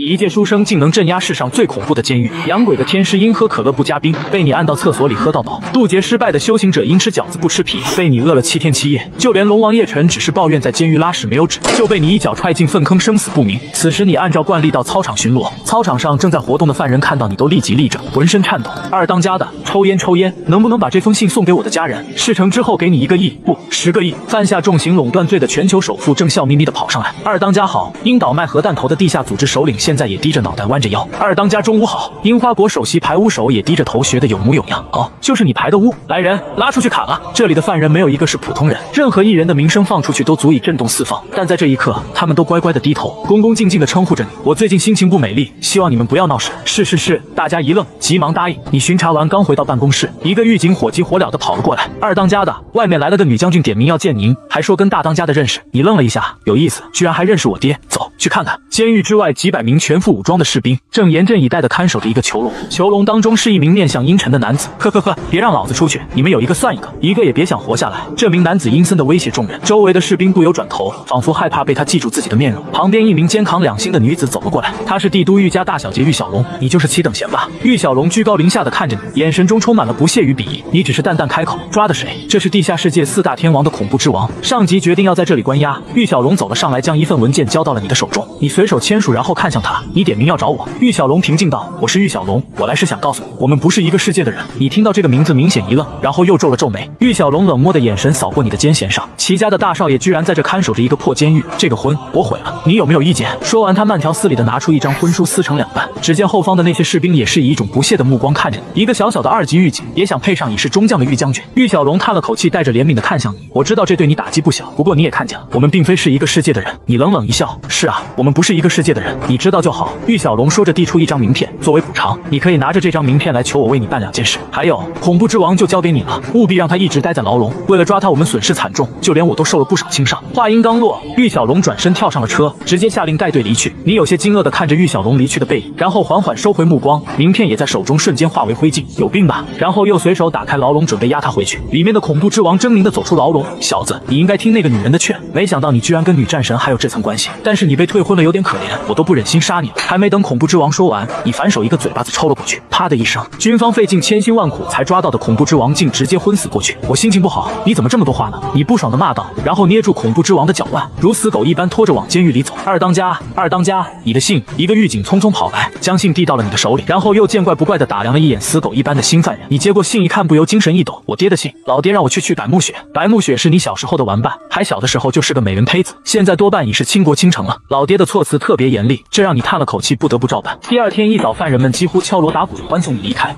一介书生竟能镇压世上最恐怖的监狱。养鬼的天师因喝可乐不加冰，被你按到厕所里喝到饱。渡劫失败的修行者因吃饺子不吃皮，被你饿了七天七夜。就连龙王叶辰只是抱怨在监狱拉屎没有纸，就被你一脚踹进粪坑，生死不明。此时你按照惯例到操场巡逻，操场上正在活动的犯人看到你都立即立正，浑身颤抖。二当家的，抽烟抽烟，能不能把这封信送给我的家人？事成之后给你一个亿，不，十个亿。犯下重刑垄断罪的全球首富正笑眯眯的跑上来。二当家好，因倒卖核弹头的地下组织首领。现在也低着脑袋弯着腰。二当家，中午好。樱花国首席排污手也低着头学的有模有样。哦，就是你排的污。来人，拉出去砍了！这里的犯人没有一个是普通人，任何一人的名声放出去都足以震动四方。但在这一刻，他们都乖乖的低头，恭恭敬敬的称呼着你。我最近心情不美丽，希望你们不要闹事。是是是，大家一愣，急忙答应。你巡查完刚回到办公室，一个狱警火急火燎的跑了过来。二当家的，外面来了个女将军，点名要见您，还说跟大当家的认识。你愣了一下，有意思，居然还认识我爹。走去看看。监狱之外几百名。全副武装的士兵正严阵以待的看守着一个囚笼，囚笼当中是一名面相阴沉的男子。呵呵呵，别让老子出去！你们有一个算一个，一个也别想活下来！这名男子阴森的威胁众人，周围的士兵不由转头，仿佛害怕被他记住自己的面容。旁边一名肩扛两星的女子走了过来，她是帝都玉家大小姐玉小龙，你就是齐等闲吧？玉小龙居高临下的看着你，眼神中充满了不屑与鄙夷。你只是淡淡开口，抓的谁？这是地下世界四大天王的恐怖之王，上级决定要在这里关押。玉小龙走了上来，将一份文件交到了你的手中，你随手签署，然后看向。他，你点名要找我？玉小龙平静道：“我是玉小龙，我来是想告诉你，我们不是一个世界的人。”你听到这个名字，明显一愣，然后又皱了皱眉。玉小龙冷漠的眼神扫过你的肩弦上，齐家的大少爷居然在这看守着一个破监狱，这个婚我毁了，你有没有意见？说完，他慢条斯理的拿出一张婚书，撕成两半。只见后方的那些士兵也是以一种不屑的目光看着你，一个小小的二级狱警也想配上已是中将的玉将军。玉小龙叹了口气，带着怜悯的看向你：“我知道这对你打击不小，不过你也看见了，我们并非是一个世界的人。”你冷冷一笑：“是啊，我们不是一个世界的人。”你知。知道就好，玉小龙说着递出一张名片作为补偿，你可以拿着这张名片来求我为你办两件事，还有恐怖之王就交给你了，务必让他一直待在牢笼。为了抓他，我们损失惨重，就连我都受了不少轻伤。话音刚落，玉小龙转身跳上了车，直接下令带队离去。你有些惊愕的看着玉小龙离去的背影，然后缓缓收回目光，名片也在手中瞬间化为灰烬。有病吧？然后又随手打开牢笼，准备压他回去。里面的恐怖之王狰狞的走出牢笼，小子，你应该听那个女人的劝，没想到你居然跟女战神还有这层关系，但是你被退婚了，有点可怜，我都不忍心。杀你了！还没等恐怖之王说完，你反手一个嘴巴子抽了过去，啪的一声，军方费尽千辛万苦才抓到的恐怖之王竟直接昏死过去。我心情不好，你怎么这么多话呢？你不爽的骂道，然后捏住恐怖之王的脚腕，如死狗一般拖着往监狱里走。二当家，二当家，你的信！一个狱警匆匆跑来，将信递到了你的手里，然后又见怪不怪的打量了一眼死狗一般的新犯人。你接过信一看，不由精神一抖，我爹的信，老爹让我去取白慕雪。白慕雪是你小时候的玩伴，还小的时候就是个美人胚子，现在多半已是倾国倾城了。老爹的措辞特别严厉，这让让你叹了口气，不得不照办。第二天一早，犯人们几乎敲锣打鼓的欢送你离开。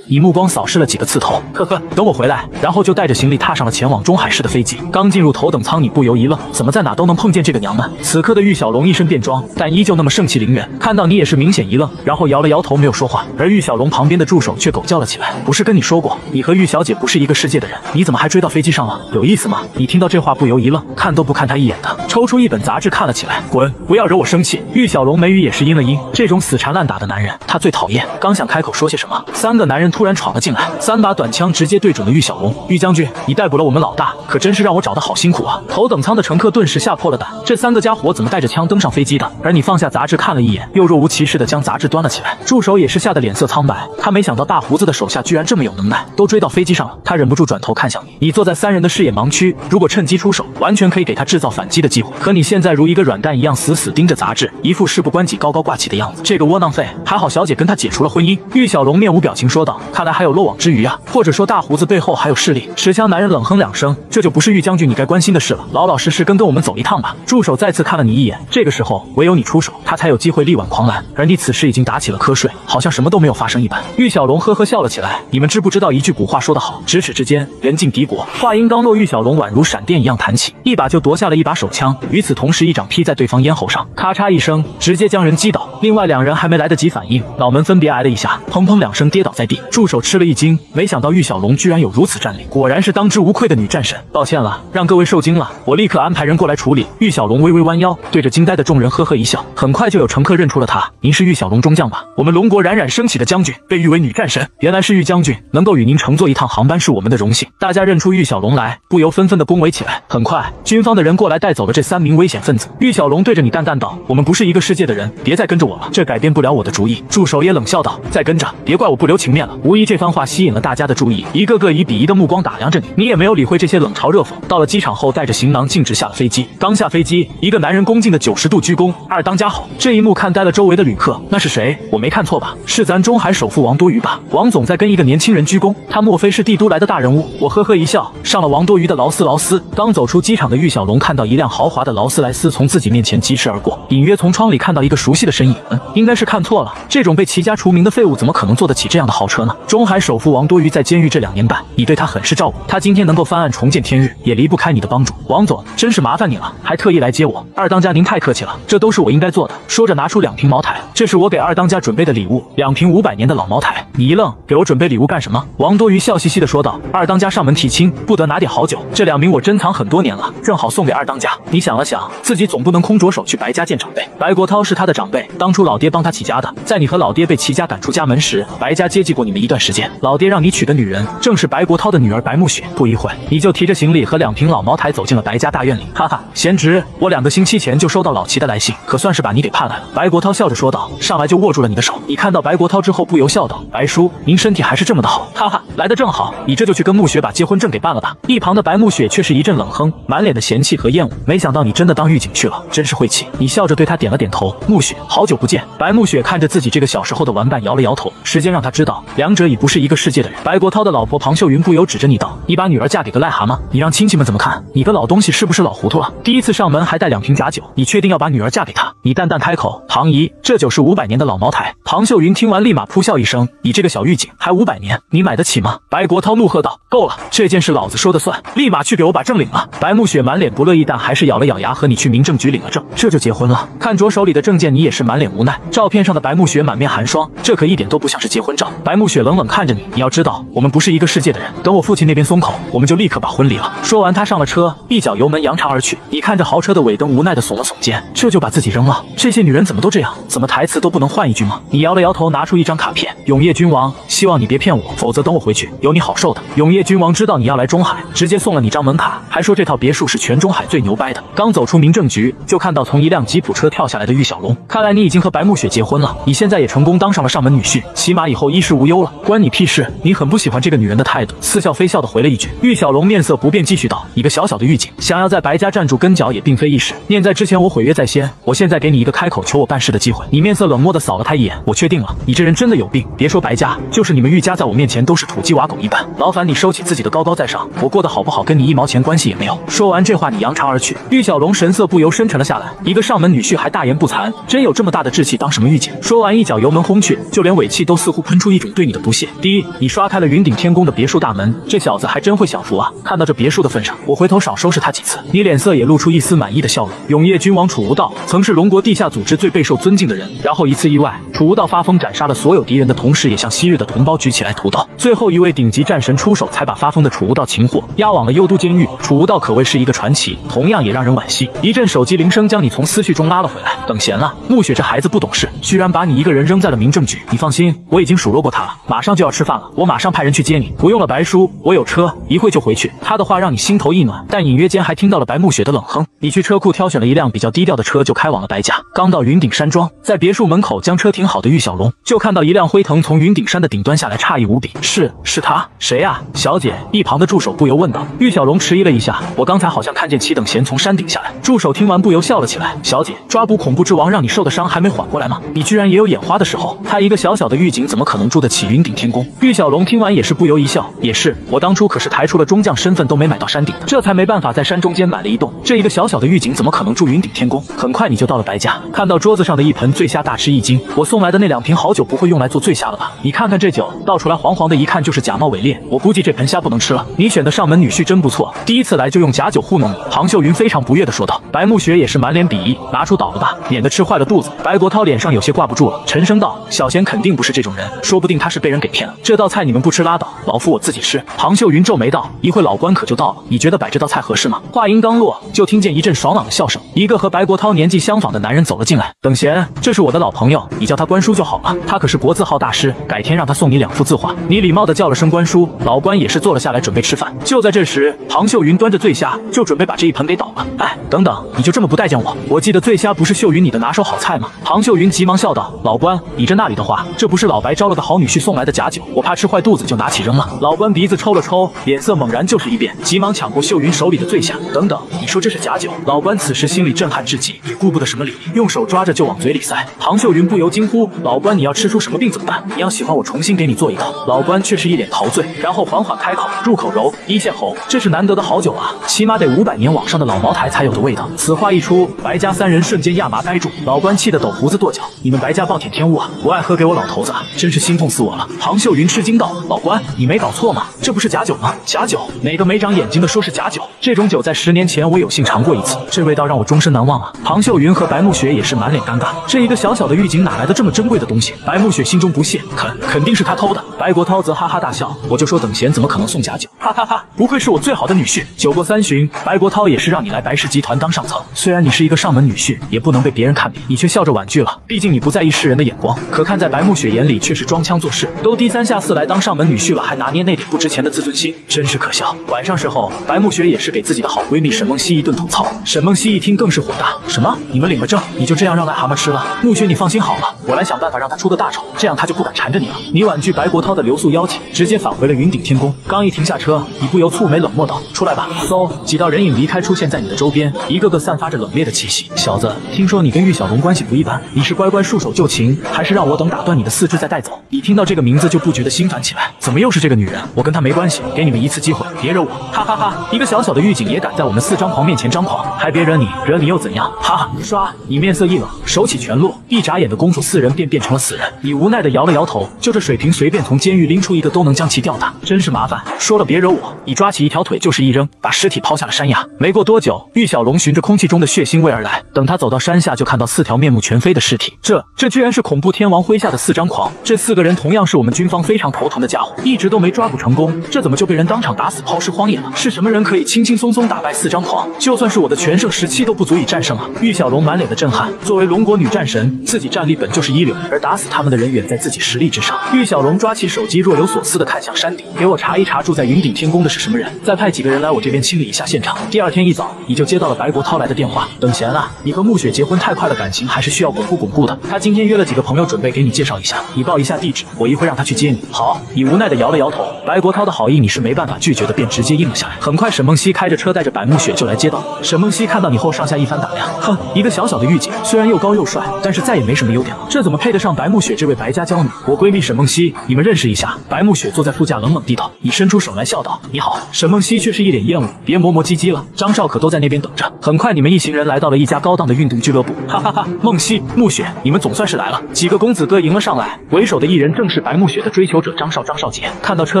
你目光扫视了几个刺头，呵呵，等我回来，然后就带着行李踏上了前往中海市的飞机。刚进入头等舱，你不由一愣，怎么在哪都能碰见这个娘们？此刻的玉小龙一身便装，但依旧那么盛气凌人。看到你也是明显一愣，然后摇了摇头没有说话。而玉小龙旁边的助手却狗叫了起来：“不是跟你说过，你和玉小姐不是一个世界的人，你怎么还追到飞机上了？有意思吗？”你听到这话不由一愣，看都不看他一眼的抽出一本杂志看了起来。滚，不要惹我生气！玉小龙眉宇也是阴了阴，这种死缠烂打的男人他最讨厌。刚想开口说些什么，三个男人。突然闯了进来，三把短枪直接对准了玉小龙。玉将军，你逮捕了我们老大，可真是让我找的好辛苦啊！头等舱的乘客顿时吓破了胆，这三个家伙怎么带着枪登上飞机的？而你放下杂志看了一眼，又若无其事的将杂志端了起来。助手也是吓得脸色苍白，他没想到大胡子的手下居然这么有能耐，都追到飞机上了。他忍不住转头看向你，你坐在三人的视野盲区，如果趁机出手，完全可以给他制造反击的机会。可你现在如一个软蛋一样，死死盯着杂志，一副事不关己高高挂起的样子。这个窝囊废，还好小姐跟他解除了婚姻。玉小龙面无表情说道。看来还有漏网之鱼啊，或者说大胡子背后还有势力。持枪男人冷哼两声，这就不是玉将军你该关心的事了。老老实实跟跟我们走一趟吧。助手再次看了你一眼，这个时候唯有你出手，他才有机会力挽狂澜。而你此时已经打起了瞌睡，好像什么都没有发生一般。玉小龙呵呵笑了起来。你们知不知道一句古话说得好，咫尺之间，人尽敌国。话音刚落，玉小龙宛如闪电一样弹起，一把就夺下了一把手枪。与此同时，一掌劈在对方咽喉上，咔嚓一声，直接将人击倒。另外两人还没来得及反应，脑门分别挨了一下，砰砰两声，跌倒在地。助手吃了一惊，没想到玉小龙居然有如此战力，果然是当之无愧的女战神。抱歉了，让各位受惊了。我立刻安排人过来处理。玉小龙微微弯腰，对着惊呆的众人呵呵一笑。很快就有乘客认出了他，您是玉小龙中将吧？我们龙国冉冉升起的将军，被誉为女战神。原来是玉将军，能够与您乘坐一趟航班是我们的荣幸。大家认出玉小龙来，不由纷纷的恭维起来。很快，军方的人过来带走了这三名危险分子。玉小龙对着你淡淡道：“我们不是一个世界的人，别再跟着我了，这改变不了我的主意。”助手也冷笑道：“再跟着，别怪我不留情面了。”无疑这番话吸引了大家的注意，一个个以鄙夷的目光打量着你，你也没有理会这些冷嘲热讽。到了机场后，带着行囊径直下了飞机。刚下飞机，一个男人恭敬的九十度鞠躬：“二当家好！”这一幕看呆了周围的旅客。那是谁？我没看错吧？是咱中海首富王多余吧？王总在跟一个年轻人鞠躬，他莫非是帝都来的大人物？我呵呵一笑，上了王多余的劳斯劳斯。刚走出机场的玉小龙看到一辆豪华的劳斯莱斯从自己面前疾驰而过，隐约从窗里看到一个熟悉的身影。应该是看错了，这种被齐家除名的废物怎么可能坐得起这样的豪车呢？中海首富王多鱼在监狱这两年半，你对他很是照顾，他今天能够翻案重见天日，也离不开你的帮助。王总真是麻烦你了，还特意来接我。二当家您太客气了，这都是我应该做的。说着拿出两瓶茅台，这是我给二当家准备的礼物，两瓶五百年的老茅台。你一愣，给我准备礼物干什么？王多鱼笑嘻嘻的说道：“二当家上门提亲，不得拿点好酒？这两瓶我珍藏很多年了，正好送给二当家。”你想了想，自己总不能空着手去白家见长辈。白国涛是他的长辈，当初老爹帮他起家的，在你和老爹被齐家赶出家门时，白家接济过你们一。一段时间，老爹让你娶的女人正是白国涛的女儿白慕雪。不一会你就提着行李和两瓶老茅台走进了白家大院里。哈哈，贤侄，我两个星期前就收到老齐的来信，可算是把你给盼来了。白国涛笑着说道，上来就握住了你的手。你看到白国涛之后，不由笑道：“白叔，您身体还是这么的好。”哈哈，来的正好，你这就去跟慕雪把结婚证给办了吧。一旁的白慕雪却是一阵冷哼，满脸的嫌弃和厌恶。没想到你真的当狱警去了，真是晦气。你笑着对他点了点头。慕雪，好久不见。白慕雪看着自己这个小时候的玩伴，摇了摇头。时间让他知道，两。者已不是一个世界的人。白国涛的老婆庞秀云不由指着你道：“你把女儿嫁给个癞蛤蟆，你让亲戚们怎么看？你个老东西是不是老糊涂了？第一次上门还带两瓶假酒，你确定要把女儿嫁给他？”你淡淡开口：“唐姨，这酒是五百年的老茅台。”庞秀云听完立马扑笑一声：“你这个小狱警还五百年，你买得起吗？”白国涛怒喝道：“够了，这件事老子说的算，立马去给我把证领了。”白慕雪满脸不乐意，但还是咬了咬牙和你去民政局领了证，这就结婚了。看着手里的证件，你也是满脸无奈。照片上的白慕雪满面寒霜，这可一点都不像是结婚照。白慕雪。雪冷冷看着你，你要知道，我们不是一个世界的人。等我父亲那边松口，我们就立刻把婚离了。说完，他上了车，一脚油门扬长而去。你看着豪车的尾灯，无奈地耸了耸肩，这就把自己扔了？这些女人怎么都这样？怎么台词都不能换一句吗？你摇了摇头，拿出一张卡片。永夜君王，希望你别骗我，否则等我回去，有你好受的。永夜君王知道你要来中海，直接送了你张门卡，还说这套别墅是全中海最牛掰的。刚走出民政局，就看到从一辆吉普车跳下来的玉小龙。看来你已经和白暮雪结婚了，你现在也成功当上了上门女婿，起码以后衣食无忧了。关你屁事！你很不喜欢这个女人的态度，似笑非笑的回了一句。玉小龙面色不变，继续道：“你个小小的狱警，想要在白家站住跟脚也并非易事。念在之前我毁约在先，我现在给你一个开口求我办事的机会。”你面色冷漠的扫了他一眼，我确定了，你这人真的有病。别说白家，就是你们玉家在我面前都是土鸡瓦狗一般。劳烦你收起自己的高高在上，我过得好不好跟你一毛钱关系也没有。说完这话，你扬长而去。玉小龙神色不由深沉了下来。一个上门女婿还大言不惭，真有这么大的志气当什么狱警？说完一脚油门轰去，就连尾气都似乎喷出一种对你。的不屑。第一，你刷开了云顶天宫的别墅大门，这小子还真会享福啊！看到这别墅的份上，我回头少收拾他几次。你脸色也露出一丝满意的笑容。永夜君王楚无道曾是龙国地下组织最备受尊敬的人，然后一次意外，楚无道发疯斩杀了所有敌人的同时，也向昔日的同胞举起来屠刀。最后一位顶级战神出手，才把发疯的楚无道擒获，押往了幽都监狱。楚无道可谓是一个传奇，同样也让人惋惜。一阵手机铃声将你从思绪中拉了回来。等闲了，暮雪这孩子不懂事，居然把你一个人扔在了民政局。你放心，我已经数落过他了。马上就要吃饭了，我马上派人去接你。不用了，白叔，我有车，一会就回去。他的话让你心头一暖，但隐约间还听到了白慕雪的冷哼。你去车库挑选了一辆比较低调的车，就开往了白家。刚到云顶山庄，在别墅门口将车停好的玉小龙，就看到一辆辉腾从云顶山的顶端下来，诧异无比。是，是他，谁啊？小姐。一旁的助手不由问道。玉小龙迟疑了一下，我刚才好像看见齐等贤从山顶下来。助手听完不由笑了起来。小姐，抓捕恐怖之王让你受的伤还没缓过来吗？你居然也有眼花的时候？他一个小小的狱警，怎么可能住得起？云顶天宫，玉小龙听完也是不由一笑，也是我当初可是抬出了中将身份都没买到山顶的，这才没办法在山中间买了一栋。这一个小小的狱警怎么可能住云顶天宫？很快你就到了白家，看到桌子上的一盆醉虾大吃一惊。我送来的那两瓶好酒不会用来做醉虾了吧？你看看这酒倒出来黄黄的，一看就是假冒伪劣。我估计这盆虾不能吃了。你选的上门女婿真不错，第一次来就用假酒糊弄你。庞秀云非常不悦的说道。白慕雪也是满脸鄙夷，拿出倒了吧，免得吃坏了肚子。白国涛脸上有些挂不住了，沉声道：小贤肯定不是这种人，说不定他是。被人给骗了，这道菜你们不吃拉倒，老夫我自己吃。庞秀云皱眉道：“一会老关可就到了，你觉得摆这道菜合适吗？”话音刚落，就听见一阵爽朗的笑声。一个和白国涛年纪相仿的男人走了进来，等闲，这是我的老朋友，你叫他关叔就好了。他可是国字号大师，改天让他送你两幅字画。你礼貌的叫了声关叔，老关也是坐了下来准备吃饭。就在这时，庞秀云端着醉虾，就准备把这一盆给倒了。哎，等等，你就这么不待见我？我记得醉虾不是秀云你的拿手好菜吗？庞秀云急忙笑道：“老关，你这那里的话，这不是老白招了个好女婿送？”来的假酒，我怕吃坏肚子，就拿起扔了。老关鼻子抽了抽，脸色猛然就是一变，急忙抢过秀云手里的醉虾。等等，你说这是假酒？老关此时心里震撼至极，也顾不得什么礼用手抓着就往嘴里塞。唐秀云不由惊呼：老关，你要吃出什么病怎么办？你要喜欢，我重新给你做一道。”老关却是一脸陶醉，然后缓缓开口：入口柔，一线喉，这是难得的好酒啊，起码得五百年往上的老茅台才有的味道。此话一出，白家三人瞬间亚麻呆住。老关气得抖胡子跺脚：你们白家暴殄天物啊！不爱喝给我老头子啊！真是心痛死我了。庞秀云吃惊道：“老关，你没搞错吗？这不是假酒吗？假酒？哪个没长眼睛的说是假酒？这种酒在十年前我有幸尝过一次，这味道让我终身难忘啊！”庞秀云和白慕雪也是满脸尴尬。这一个小小的狱警哪来的这么珍贵的东西？白慕雪心中不屑，肯肯定是他偷的。白国涛则哈哈大笑：“我就说等闲怎么可能送假酒？哈哈哈，不愧是我最好的女婿。”酒过三巡，白国涛也是让你来白氏集团当上层，虽然你是一个上门女婿，也不能被别人看扁，你却笑着婉拒了。毕竟你不在意世人的眼光，可看在白慕雪眼里却是装腔作势。都低三下四来当上门女婿了，还拿捏那点不值钱的自尊心，真是可笑。晚上时候，白慕雪也是给自己的好闺蜜沈梦溪一顿吐槽。沈梦溪一听更是火大：“什么？你们领了证，你就这样让癞蛤蟆吃了？”慕雪，你放心好了，我来想办法让他出个大丑，这样他就不敢缠着你了。你婉拒白国涛的留宿邀请，直接返回了云顶天宫。刚一停下车，你不由蹙眉冷漠道：“出来吧。”嗖，几道人影离开，出现在你的周边，一个个散发着冷冽的气息。小子，听说你跟玉小龙关系不一般，你是乖乖束手就擒，还是让我等打断你的四肢再带走？你听到这。这个名字就不觉得心烦起来？怎么又是这个女人？我跟她没关系。给你们一次机会，别惹我！哈哈哈！一个小小的狱警也敢在我们四张狂面前张狂？还别惹你，惹你又怎样？哈哈！刷，你面色一冷，手起拳落，一眨眼的功夫，四人便变成了死人。你无奈的摇了摇头，就这水平，随便从监狱拎出一个都能将其吊打，真是麻烦。说了别惹我！你抓起一条腿就是一扔，把尸体抛下了山崖。没过多久，玉小龙循着空气中的血腥味而来。等他走到山下，就看到四条面目全非的尸体。这这居然是恐怖天王麾下的四张狂！这四个人同样。是我们军方非常头疼的家伙，一直都没抓捕成功，这怎么就被人当场打死抛尸荒野了？是什么人可以轻轻松松打败四张狂？就算是我的全盛时期都不足以战胜啊！玉小龙满脸的震撼，作为龙国女战神，自己战力本就是一流，而打死他们的人远在自己实力之上。玉小龙抓起手机，若有所思的看向山顶，给我查一查住在云顶天宫的是什么人，再派几个人来我这边清理一下现场。第二天一早，你就接到了白国涛来的电话，等闲啊，你和暮雪结婚太快了，感情还是需要巩固巩固的。他今天约了几个朋友，准备给你介绍一下，你报一下地址，我。一。会让他去接你。好，你无奈的摇了摇头。白国涛的好意你是没办法拒绝的，便直接应了下来。很快，沈梦溪开着车带着白慕雪就来接。到沈梦溪看到你后上下一番打量，哼，一个小小的狱警，虽然又高又帅，但是再也没什么优点了。这怎么配得上白慕雪这位白家娇女？我闺蜜沈梦溪，你们认识一下。白慕雪坐在副驾，冷冷地道。你伸出手来笑道：“你好。”沈梦溪却是一脸厌恶，别磨磨唧唧了，张少可都在那边等着。很快，你们一行人来到了一家高档的运动俱乐部。哈哈哈，梦溪，沐雪，你们总算是来了。几个公子哥迎了上来，为首的艺人正是。白慕雪的追求者张少张少杰看到车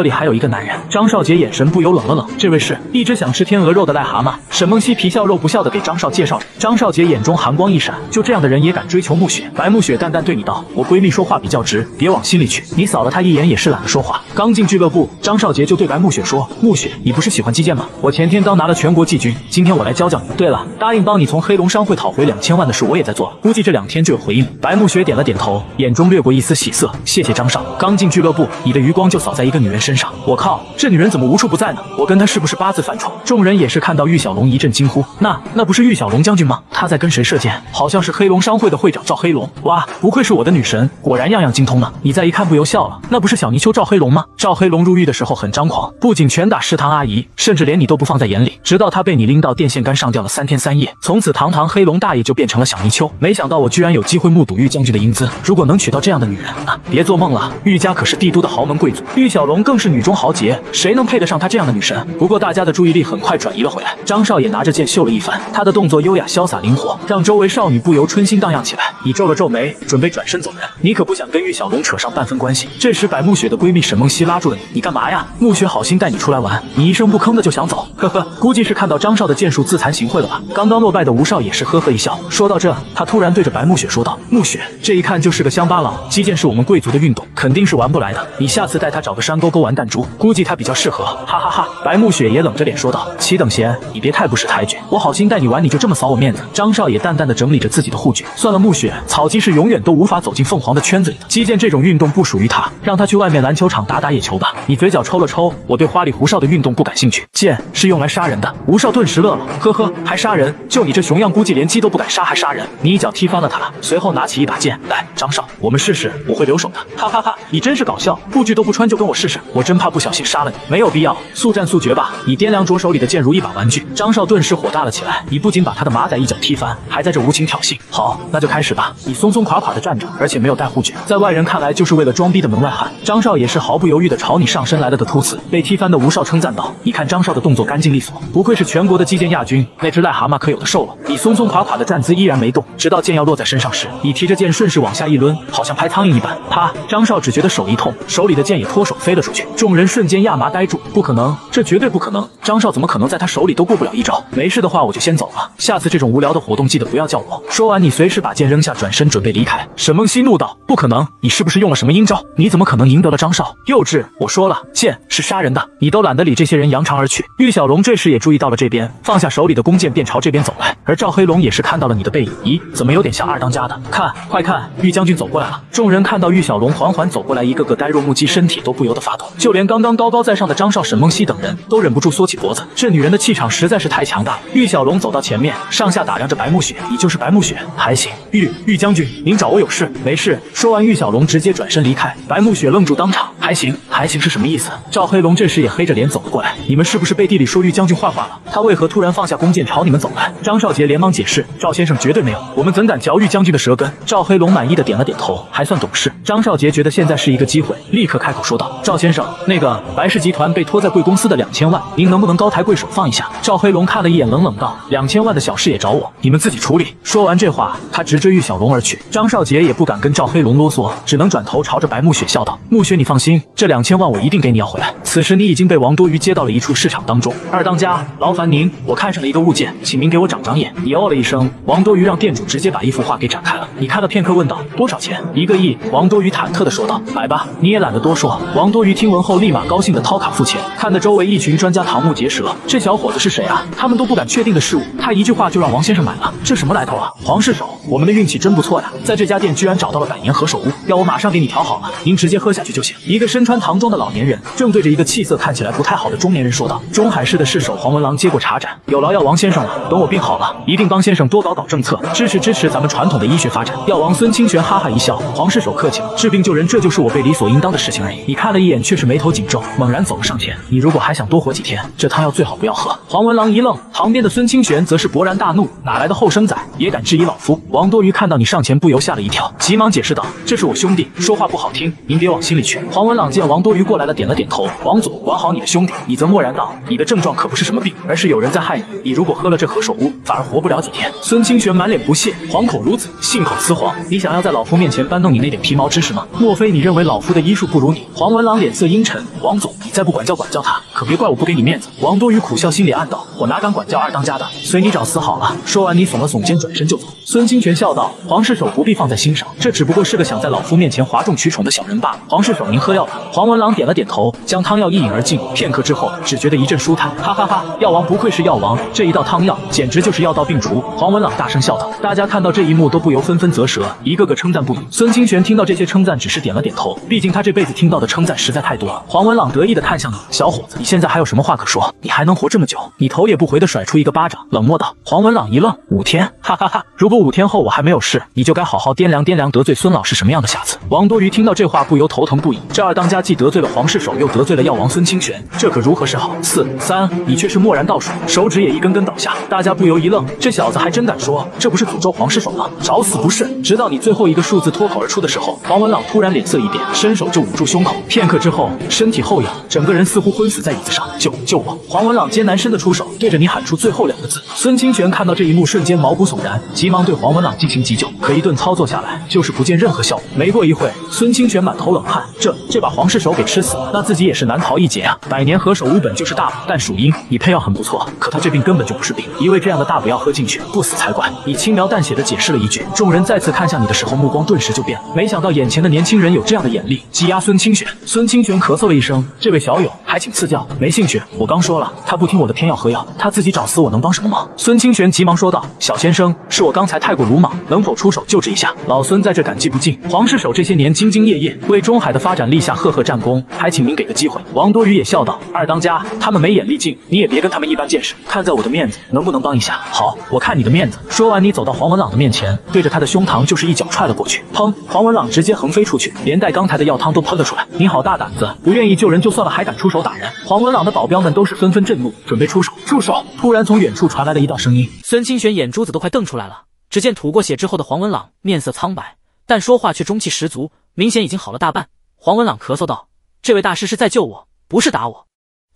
里还有一个男人，张少杰眼神不由冷了冷。这位是一只想吃天鹅肉的癞蛤蟆。沈梦溪皮笑肉不笑的给张少介绍着，张少杰眼中寒光一闪，就这样的人也敢追求慕雪？白慕雪淡淡对你道：“我闺蜜说话比较直，别往心里去。”你扫了她一眼，也是懒得说话。刚进俱乐部，张少杰就对白慕雪说：“慕雪，你不是喜欢击剑吗？我前天刚拿了全国季军，今天我来教教你。对了，答应帮你从黑龙商会讨回两千万的事，我也在做，估计这两天就有回应。”白慕雪点了点头，眼中掠过一丝喜色，谢谢张少。刚进俱乐部，你的余光就扫在一个女人身上。我靠，这女人怎么无处不在呢？我跟她是不是八字反冲？众人也是看到玉小龙一阵惊呼，那那不是玉小龙将军吗？他在跟谁射箭？好像是黑龙商会的会长赵黑龙。哇，不愧是我的女神，果然样样精通呢。你再一看，不由笑了，那不是小泥鳅赵黑龙吗？赵黑龙入狱的时候很张狂，不仅拳打食堂阿姨，甚至连你都不放在眼里。直到他被你拎到电线杆上吊了三天三夜，从此堂堂黑龙大爷就变成了小泥鳅。没想到我居然有机会目睹玉将军的英姿，如果能娶到这样的女人啊！别做梦了。玉家可是帝都的豪门贵族，玉小龙更是女中豪杰，谁能配得上她这样的女神？不过大家的注意力很快转移了回来。张少爷拿着剑秀了一番，他的动作优雅、潇洒、灵活，让周围少女不由春心荡漾起来。你皱了皱眉，准备转身走人，你可不想跟玉小龙扯上半分关系。这时，白慕雪的闺蜜沈梦溪拉住了你：“你干嘛呀？慕雪好心带你出来玩，你一声不吭的就想走？呵呵，估计是看到张少的剑术自惭形秽了吧？”刚刚落败的吴少也是呵呵一笑。说到这，他突然对着白慕雪说道：“慕雪，这一看就是个乡巴佬。击剑是我们贵族的运动，肯。”肯定是玩不来的。你下次带他找个山沟沟玩弹珠，估计他比较适合。哈哈哈。白暮雪也冷着脸说道：“齐等闲，你别太不识抬举。我好心带你玩，你就这么扫我面子？”张少也淡淡的整理着自己的护具。算了，暮雪，草鸡是永远都无法走进凤凰的圈子里的。击剑这种运动不属于他，让他去外面篮球场打打野球吧。你嘴角抽了抽，我对花里胡哨的运动不感兴趣。剑是用来杀人的。吴少顿时乐了，呵呵，还杀人？就你这熊样，估计连鸡都不敢杀，还杀人？你一脚踢翻了他，随后拿起一把剑来。张少，我们试试，我会留手的。哈哈哈。你真是搞笑，护具都不穿就跟我试试，我真怕不小心杀了你。没有必要，速战速决吧。你掂量着手里的剑如一把玩具。张少顿时火大了起来，你不仅把他的马仔一脚踢翻，还在这无情挑衅。好，那就开始吧。你松松垮垮的站着，而且没有带护具，在外人看来就是为了装逼的门外汉。张少也是毫不犹豫的朝你上身来了个突刺。被踢翻的吴少称赞道：“你看张少的动作干净利索，不愧是全国的击剑亚军，那只癞蛤蟆可有的受了。”你松松垮垮的站姿依然没动，直到剑要落在身上时，你提着剑顺势往下一抡，好像拍苍蝇一般。啪！张少。只觉得手一痛，手里的剑也脱手飞了出去，众人瞬间亚麻呆住，不可能，这绝对不可能，张少怎么可能在他手里都过不了一招？没事的话我就先走了，下次这种无聊的活动记得不要叫我。说完，你随时把剑扔下，转身准备离开。沈梦溪怒道：不可能，你是不是用了什么阴招？你怎么可能赢得了张少？幼稚，我说了，剑是杀人的，你都懒得理这些人，扬长而去。玉小龙这时也注意到了这边，放下手里的弓箭便朝这边走来，而赵黑龙也是看到了你的背影，咦，怎么有点像二当家的？看，快看，玉将军走过来了。众人看到玉小龙缓缓。走。走过来，一个个呆若木鸡，身体都不由得发抖，就连刚刚高高在上的张少、沈梦溪等人都忍不住缩起脖子。这女人的气场实在是太强大了。玉小龙走到前面，上下打量着白慕雪：“你就是白慕雪？还行。”“玉玉将军，您找我有事？”“没事。”说完，玉小龙直接转身离开。白慕雪愣住，当场：“还行，还行是什么意思？”赵黑龙这时也黑着脸走了过来：“你们是不是背地里说玉将军坏话了？他为何突然放下弓箭朝你们走来？”张少杰连忙解释：“赵先生绝对没有，我们怎敢嚼玉将军的舌根？”赵黑龙满意的点了点头：“还算懂事。”张少杰觉得现。现在是一个机会，立刻开口说道：“赵先生，那个白氏集团被拖在贵公司的两千万，您能不能高抬贵手放一下？”赵黑龙看了一眼，冷冷道：“两千万的小事也找我，你们自己处理。”说完这话，他直追玉小龙而去。张少杰也不敢跟赵黑龙啰嗦，只能转头朝着白慕雪笑道：“慕雪，你放心，这两千万我一定给你要回来。”此时你已经被王多鱼接到了一处市场当中。二当家，劳烦您，我看上了一个物件，请您给我长长眼。你哦了一声，王多鱼让店主直接把一幅画给展开了。你看了片刻，问道：“多少钱？”一个亿。王多鱼忐忑的说道。买吧，你也懒得多说。王多鱼听闻后，立马高兴的掏卡付钱，看得周围一群专家瞠目结舌。这小伙子是谁啊？他们都不敢确定的事物，他一句话就让王先生买了，这什么来头啊？黄世手，我们的运气真不错呀，在这家店居然找到了百年何首乌，要我马上给你调好了，您直接喝下去就行。一个身穿唐装的老年人正对着一个气色看起来不太好的中年人说道。中海市的市首黄文郎接过茶盏，有劳药王先生了。等我病好了，一定帮先生多搞搞政策，支持支持咱们传统的医学发展。药王孙清泉哈哈一笑，黄世手客气了，治病救人最。就是我被理所应当的事情而已。你看了一眼，却是眉头紧皱，猛然走了上前。你如果还想多活几天，这汤药最好不要喝。黄文朗一愣，旁边的孙清玄则是勃然大怒：哪来的后生仔，也敢质疑老夫？王多余看到你上前，不由吓了一跳，急忙解释道：这是我兄弟，说话不好听，您别往心里去。黄文朗见王多余过来了，点了点头。王总，管好你的兄弟，你则默然道：你的症状可不是什么病，而是有人在害你。你如果喝了这何首乌，反而活不了几天。孙清玄满脸不屑：黄口孺子，信口雌黄！你想要在老夫面前搬弄你那点皮毛知识吗？莫非？你认为老夫的医术不如你？黄文郎脸色阴沉。王总，你再不管教管教他，可别怪我不给你面子。王多鱼苦笑，心里暗道：我哪敢管教二当家的，随你找死好了。说完，你耸了耸肩，转身就走。孙清泉笑道：黄世手不必放在心上，这只不过是个想在老夫面前哗众取宠的小人罢了。黄世手，您喝药吧。黄文郎点了点头，将汤药一饮而尽。片刻之后，只觉得一阵舒坦。哈哈哈，药王不愧是药王，这一道汤药简直就是药到病除。黄文朗大声笑道。大家看到这一幕，都不由纷纷啧舌，一个个称赞不已。孙清泉听到这些称赞，只是点了。点头，毕竟他这辈子听到的称赞实在太多了。黄文朗得意的看向你，小伙子，你现在还有什么话可说？你还能活这么久？你头也不回的甩出一个巴掌，冷漠道。黄文朗一愣，五天，哈哈哈！如果五天后我还没有事，你就该好好掂量掂量得罪孙老是什么样的下次。王多鱼听到这话，不由头疼不已。这二当家既得罪了黄世守，又得罪了药王孙清玄，这可如何是好？四三，你却是默然倒数，手指也一根根倒下，大家不由一愣，这小子还真敢说，这不是诅咒黄世守吗？找死不是？直到你最后一个数字脱口而出的时候，黄文朗突然脸色。色一点，伸手就捂住胸口，片刻之后，身体后仰，整个人似乎昏死在椅子上。救救我！黄文朗艰难伸的出手，对着你喊出最后两个字。孙清泉看到这一幕，瞬间毛骨悚然，急忙对黄文朗进行急救。可一顿操作下来，就是不见任何效果。没过一会孙清泉满头冷汗，这这把黄氏手给吃死了，那自己也是难逃一劫啊！百年何首乌本就是大补，但属阴，你配药很不错。可他这病根本就不是病，一味这样的大补药喝进去，不死才怪。你轻描淡写的解释了一句，众人再次看向你的时候，目光顿时就变了。没想到眼前的年轻人。有这样的眼力，挤压孙清玄。孙清玄咳嗽了一声，这位小友还请赐教。没兴趣，我刚说了，他不听我的，偏要喝药，他自己找死，我能帮什么忙？孙清玄急忙说道：“小先生，是我刚才太过鲁莽，能否出手救治一下？老孙在这感激不尽。黄世守这些年兢兢业业，为中海的发展立下赫赫战功，还请您给个机会。”王多鱼也笑道：“二当家，他们没眼力劲，你也别跟他们一般见识。看在我的面子，能不能帮一下？好，我看你的面子。”说完，你走到黄文朗的面前，对着他的胸膛就是一脚踹了过去，砰！黄文朗直接横飞出去。连带刚才的药汤都喷了出来。你好大胆子，不愿意救人就算了，还敢出手打人！黄文朗的保镖们都是纷纷震怒，准备出手。住手！突然从远处传来了一道声音。孙清玄眼珠子都快瞪出来了。只见吐过血之后的黄文朗面色苍白，但说话却中气十足，明显已经好了大半。黄文朗咳嗽道：“这位大师是在救我，不是打我。”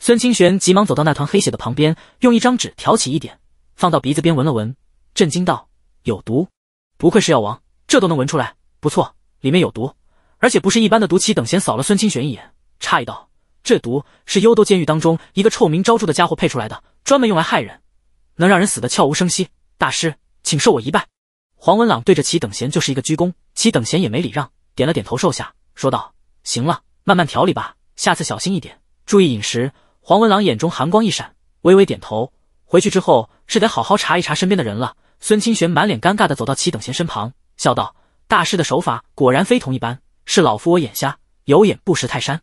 孙清玄急忙走到那团黑血的旁边，用一张纸挑起一点，放到鼻子边闻了闻，震惊道：“有毒！不愧是药王，这都能闻出来。不错，里面有毒。”而且不是一般的毒气。等闲扫了孙清玄一眼，诧异道：“这毒是幽都监狱当中一个臭名昭著的家伙配出来的，专门用来害人，能让人死得悄无声息。”大师，请受我一拜。黄文朗对着齐等闲就是一个鞠躬，齐等闲也没礼让，点了点头受下，说道：“行了，慢慢调理吧，下次小心一点，注意饮食。”黄文朗眼中寒光一闪，微微点头。回去之后是得好好查一查身边的人了。孙清玄满脸尴尬地走到齐等闲身旁，笑道：“大师的手法果然非同一般。”是老夫我眼瞎，有眼不识泰山。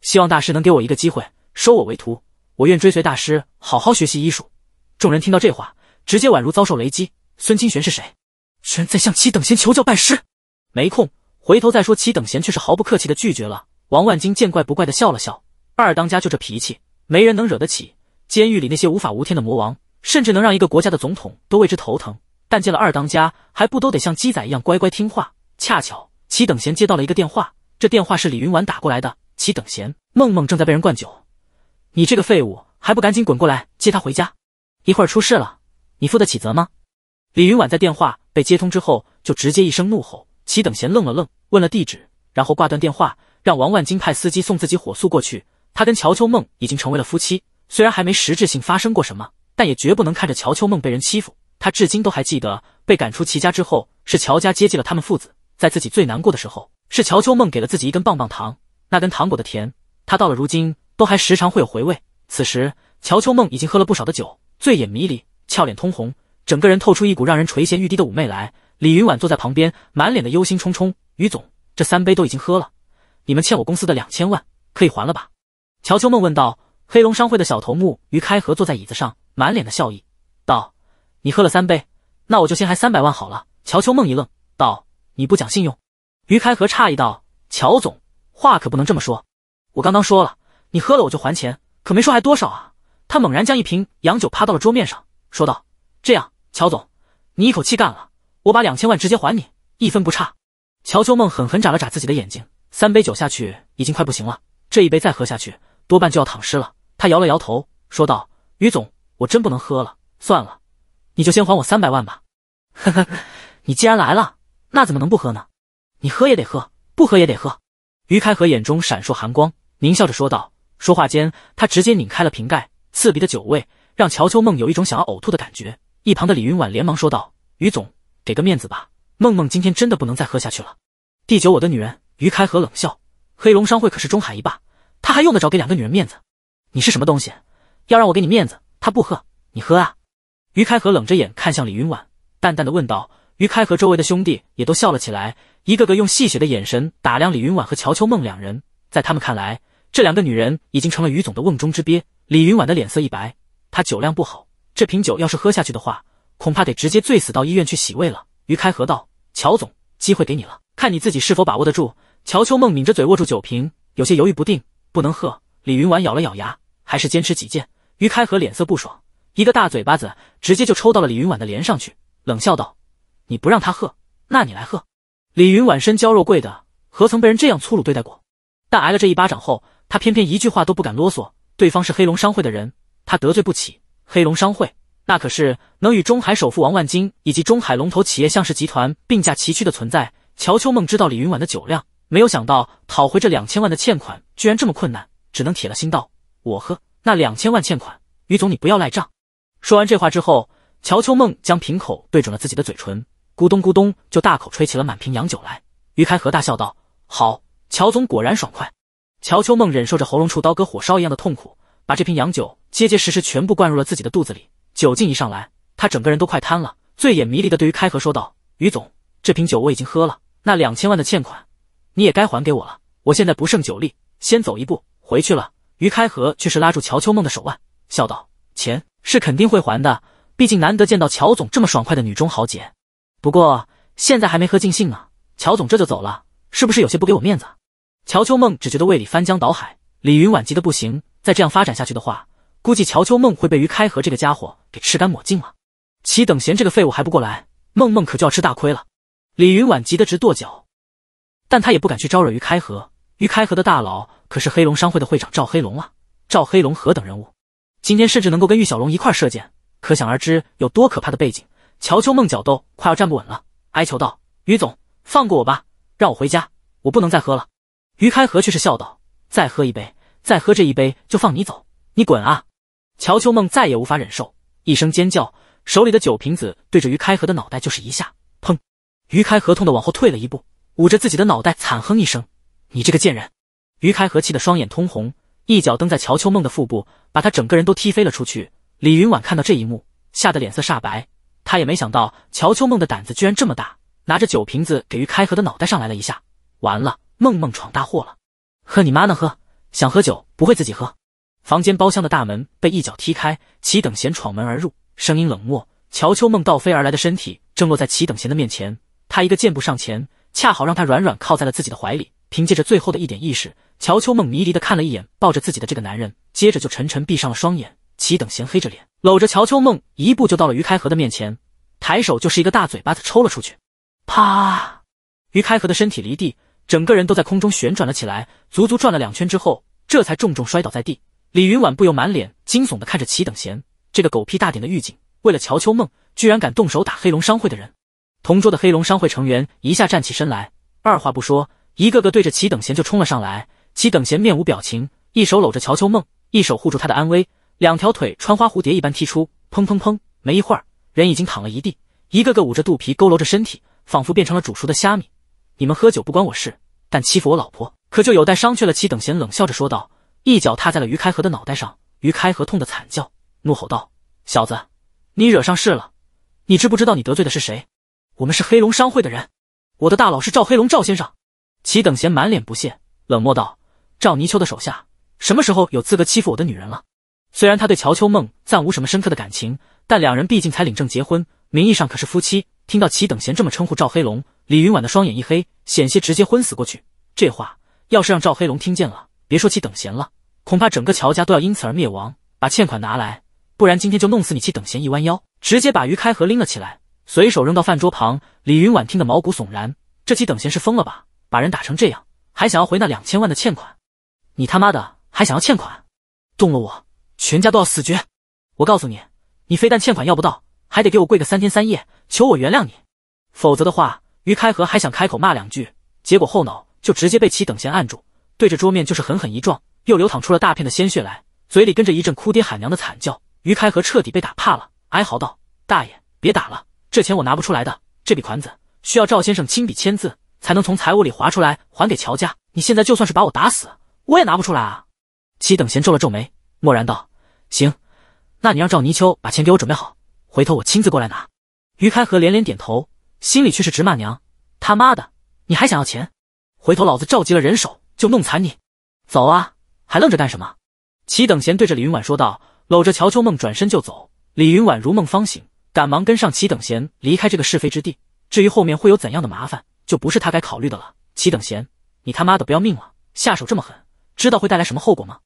希望大师能给我一个机会，收我为徒。我愿追随大师，好好学习医术。众人听到这话，直接宛如遭受雷击。孙清玄是谁？居然在向齐等贤求教拜师？没空，回头再说。齐等贤却是毫不客气的拒绝了。王万金见怪不怪的笑了笑：“二当家就这脾气，没人能惹得起。监狱里那些无法无天的魔王，甚至能让一个国家的总统都为之头疼。但见了二当家，还不都得像鸡仔一样乖乖听话？”恰巧。齐等贤接到了一个电话，这电话是李云婉打过来的。齐等贤，梦梦正在被人灌酒，你这个废物还不赶紧滚过来接她回家？一会儿出事了，你负得起责吗？李云婉在电话被接通之后，就直接一声怒吼。齐等贤愣了愣，问了地址，然后挂断电话，让王万金派司机送自己火速过去。他跟乔秋梦已经成为了夫妻，虽然还没实质性发生过什么，但也绝不能看着乔秋梦被人欺负。他至今都还记得，被赶出齐家之后，是乔家接济了他们父子。在自己最难过的时候，是乔秋梦给了自己一根棒棒糖，那根糖果的甜，他到了如今都还时常会有回味。此时，乔秋梦已经喝了不少的酒，醉眼迷离，俏脸通红，整个人透出一股让人垂涎欲滴的妩媚来。李云婉坐在旁边，满脸的忧心忡忡。于总，这三杯都已经喝了，你们欠我公司的两千万可以还了吧？乔秋梦问道。黑龙商会的小头目于开河坐在椅子上，满脸的笑意，道：“你喝了三杯，那我就先还三百万好了。”乔秋梦一愣，道。你不讲信用？于开河诧异道：“乔总，话可不能这么说。我刚刚说了，你喝了我就还钱，可没说还多少啊！”他猛然将一瓶洋酒趴到了桌面上，说道：“这样，乔总，你一口气干了，我把两千万直接还你，一分不差。”乔秋梦狠狠眨了眨自己的眼睛，三杯酒下去已经快不行了，这一杯再喝下去，多半就要躺尸了。他摇了摇头，说道：“于总，我真不能喝了，算了，你就先还我三百万吧。”呵呵，你既然来了。那怎么能不喝呢？你喝也得喝，不喝也得喝。于开河眼中闪烁寒光，狞笑着说道。说话间，他直接拧开了瓶盖，刺鼻的酒味让乔秋梦有一种想要呕吐的感觉。一旁的李云婉连忙说道：“于总，给个面子吧，梦梦今天真的不能再喝下去了。”第九，我的女人。于开河冷笑：“黑龙商会可是中海一霸，他还用得着给两个女人面子？你是什么东西？要让我给你面子，他不喝，你喝啊？”于开河冷着眼看向李云婉，淡淡的问道。于开河周围的兄弟也都笑了起来，一个个用戏谑的眼神打量李云婉和乔秋梦两人。在他们看来，这两个女人已经成了于总的瓮中之鳖。李云婉的脸色一白，她酒量不好，这瓶酒要是喝下去的话，恐怕得直接醉死到医院去洗胃了。于开河道：“乔总，机会给你了，看你自己是否把握得住。”乔秋梦抿着嘴握住酒瓶，有些犹豫不定，不能喝。李云婉咬了咬牙，还是坚持己见。于开河脸色不爽，一个大嘴巴子直接就抽到了李云婉的脸上去，冷笑道。你不让他喝，那你来喝。李云婉身娇肉贵的，何曾被人这样粗鲁对待过？但挨了这一巴掌后，他偏偏一句话都不敢啰嗦。对方是黑龙商会的人，他得罪不起。黑龙商会那可是能与中海首富王万金以及中海龙头企业向氏集团并驾齐驱的存在。乔秋梦知道李云婉的酒量，没有想到讨回这两千万的欠款居然这么困难，只能铁了心道：“我喝那两千万欠款，于总你不要赖账。”说完这话之后，乔秋梦将瓶口对准了自己的嘴唇。咕咚咕咚，就大口吹起了满瓶洋酒来。于开河大笑道：“好，乔总果然爽快。”乔秋梦忍受着喉咙处刀割火烧一样的痛苦，把这瓶洋酒结结实实全部灌入了自己的肚子里。酒劲一上来，他整个人都快瘫了，醉眼迷离的对于开河说道：“于总，这瓶酒我已经喝了，那两千万的欠款，你也该还给我了。我现在不胜酒力，先走一步回去了。”于开河却是拉住乔秋梦的手腕，笑道：“钱是肯定会还的，毕竟难得见到乔总这么爽快的女中豪杰。”不过现在还没喝尽兴呢，乔总这就走了，是不是有些不给我面子？乔秋梦只觉得胃里翻江倒海，李云婉急得不行。再这样发展下去的话，估计乔秋梦会被于开河这个家伙给吃干抹净了。齐等闲这个废物还不过来，梦梦可就要吃大亏了。李云婉急得直跺脚，但他也不敢去招惹于开河。于开河的大佬可是黑龙商会的会长赵黑龙啊，赵黑龙何等人物，今天甚至能够跟玉小龙一块射箭，可想而知有多可怕的背景。乔秋梦脚都快要站不稳了，哀求道：“于总，放过我吧，让我回家，我不能再喝了。”于开河却是笑道：“再喝一杯，再喝这一杯就放你走，你滚啊！”乔秋梦再也无法忍受，一声尖叫，手里的酒瓶子对着于开河的脑袋就是一下，砰！于开河痛的往后退了一步，捂着自己的脑袋惨哼一声：“你这个贱人！”于开河气得双眼通红，一脚蹬在乔秋梦的腹部，把他整个人都踢飞了出去。李云婉看到这一幕，吓得脸色煞白。他也没想到乔秋梦的胆子居然这么大，拿着酒瓶子给于开河的脑袋上来了一下。完了，梦梦闯大祸了！喝你妈呢喝！想喝酒不会自己喝？房间包厢的大门被一脚踢开，齐等闲闯门而入，声音冷漠。乔秋梦倒飞而来的身体正落在齐等闲的面前，他一个箭步上前，恰好让他软软靠在了自己的怀里。凭借着最后的一点意识，乔秋梦迷离的看了一眼抱着自己的这个男人，接着就沉沉闭上了双眼。齐等闲黑着脸，搂着乔秋梦，一步就到了于开河的面前，抬手就是一个大嘴巴子抽了出去。啪！于开河的身体离地，整个人都在空中旋转了起来，足足转了两圈之后，这才重重摔倒在地。李云婉不由满脸惊悚的看着齐等闲，这个狗屁大点的狱警，为了乔秋梦，居然敢动手打黑龙商会的人。同桌的黑龙商会成员一下站起身来，二话不说，一个个对着齐等贤就冲了上来。齐等贤面无表情，一手搂着乔秋梦，一手护住他的安危。两条腿穿花蝴蝶一般踢出，砰砰砰！没一会儿，人已经躺了一地，一个个捂着肚皮，佝偻着身体，仿佛变成了煮熟的虾米。你们喝酒不关我事，但欺负我老婆可就有待商榷了。齐等闲冷笑着说道，一脚踏在了于开河的脑袋上。于开河痛得惨叫，怒吼道：“小子，你惹上事了！你知不知道你得罪的是谁？我们是黑龙商会的人，我的大佬是赵黑龙赵先生。”齐等闲满脸不屑，冷漠道：“赵泥鳅的手下什么时候有资格欺负我的女人了？”虽然他对乔秋梦暂无什么深刻的感情，但两人毕竟才领证结婚，名义上可是夫妻。听到齐等闲这么称呼赵黑龙，李云婉的双眼一黑，险些直接昏死过去。这话要是让赵黑龙听见了，别说齐等闲了，恐怕整个乔家都要因此而灭亡。把欠款拿来，不然今天就弄死你！齐等闲一弯腰，直接把于开河拎了起来，随手扔到饭桌旁。李云婉听得毛骨悚然，这齐等闲是疯了吧？把人打成这样，还想要回那两千万的欠款？你他妈的还想要欠款？动了我！全家都要死绝！我告诉你，你非但欠款要不到，还得给我跪个三天三夜，求我原谅你。否则的话，于开河还想开口骂两句，结果后脑就直接被齐等闲按住，对着桌面就是狠狠一撞，又流淌出了大片的鲜血来，嘴里跟着一阵哭爹喊娘的惨叫。于开河彻底被打怕了，哀嚎道：“大爷，别打了，这钱我拿不出来的。这笔款子需要赵先生亲笔签字才能从财务里划出来还给乔家。你现在就算是把我打死，我也拿不出来啊！”齐等闲皱了皱眉，默然道。行，那你让赵泥鳅把钱给我准备好，回头我亲自过来拿。于开河连连点头，心里却是直骂娘：“他妈的，你还想要钱？回头老子召集了人手就弄残你！走啊，还愣着干什么？”齐等贤对着李云婉说道，搂着乔秋梦转身就走。李云婉如梦方醒，赶忙跟上齐等贤离开这个是非之地。至于后面会有怎样的麻烦，就不是他该考虑的了。齐等贤，你他妈的不要命了？下手这么狠，知道会带来什么后果吗？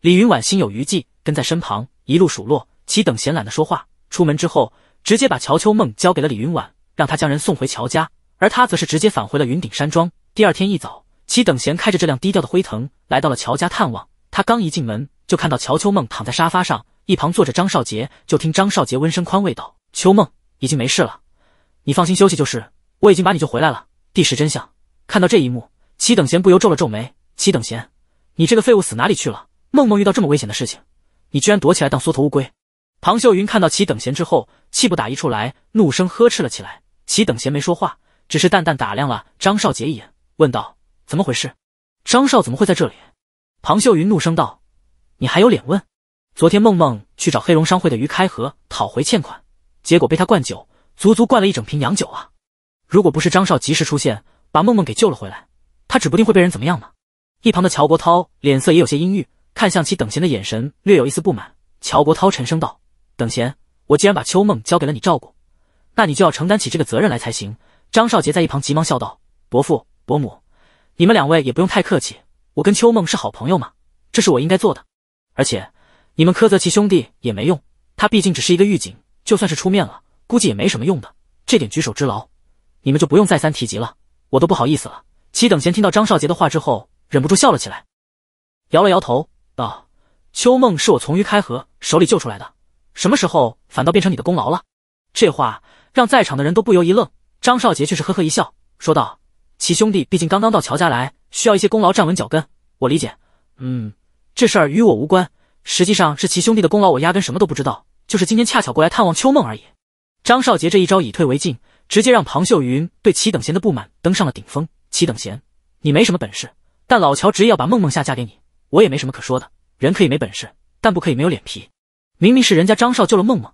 李云婉心有余悸。跟在身旁，一路数落齐等闲懒的说话。出门之后，直接把乔秋梦交给了李云婉，让他将人送回乔家，而他则是直接返回了云顶山庄。第二天一早，齐等闲开着这辆低调的辉腾，来到了乔家探望。他刚一进门，就看到乔秋梦躺在沙发上，一旁坐着张少杰。就听张少杰温声宽慰道：“秋梦已经没事了，你放心休息就是。我已经把你救回来了。”第十真相看到这一幕，齐等闲不由皱了皱眉：“齐等闲，你这个废物死哪里去了？梦梦遇到这么危险的事情！”你居然躲起来当缩头乌龟！庞秀云看到齐等闲之后，气不打一处来，怒声呵斥了起来。齐等闲没说话，只是淡淡打量了张少杰一眼，问道：“怎么回事？张少怎么会在这里？”庞秀云怒声道：“你还有脸问？昨天梦梦去找黑龙商会的于开河讨回欠款，结果被他灌酒，足足灌了一整瓶洋酒啊！如果不是张少及时出现，把梦梦给救了回来，他指不定会被人怎么样呢。”一旁的乔国涛脸色也有些阴郁。看向齐等闲的眼神略有一丝不满，乔国涛沉声道：“等闲，我既然把秋梦交给了你照顾，那你就要承担起这个责任来才行。”张少杰在一旁急忙笑道：“伯父、伯母，你们两位也不用太客气，我跟秋梦是好朋友嘛，这是我应该做的。而且你们苛责其兄弟也没用，他毕竟只是一个狱警，就算是出面了，估计也没什么用的。这点举手之劳，你们就不用再三提及了，我都不好意思了。”齐等闲听到张少杰的话之后，忍不住笑了起来，摇了摇头。道：“秋梦是我从于开河手里救出来的，什么时候反倒变成你的功劳了？”这话让在场的人都不由一愣，张少杰却是呵呵一笑，说道：“齐兄弟毕竟刚刚到乔家来，需要一些功劳站稳脚跟，我理解。嗯，这事儿与我无关，实际上是齐兄弟的功劳，我压根什么都不知道，就是今天恰巧过来探望秋梦而已。”张少杰这一招以退为进，直接让庞秀云对齐等闲的不满登上了顶峰。齐等闲，你没什么本事，但老乔执意要把梦梦下嫁给你。我也没什么可说的，人可以没本事，但不可以没有脸皮。明明是人家张少救了梦梦，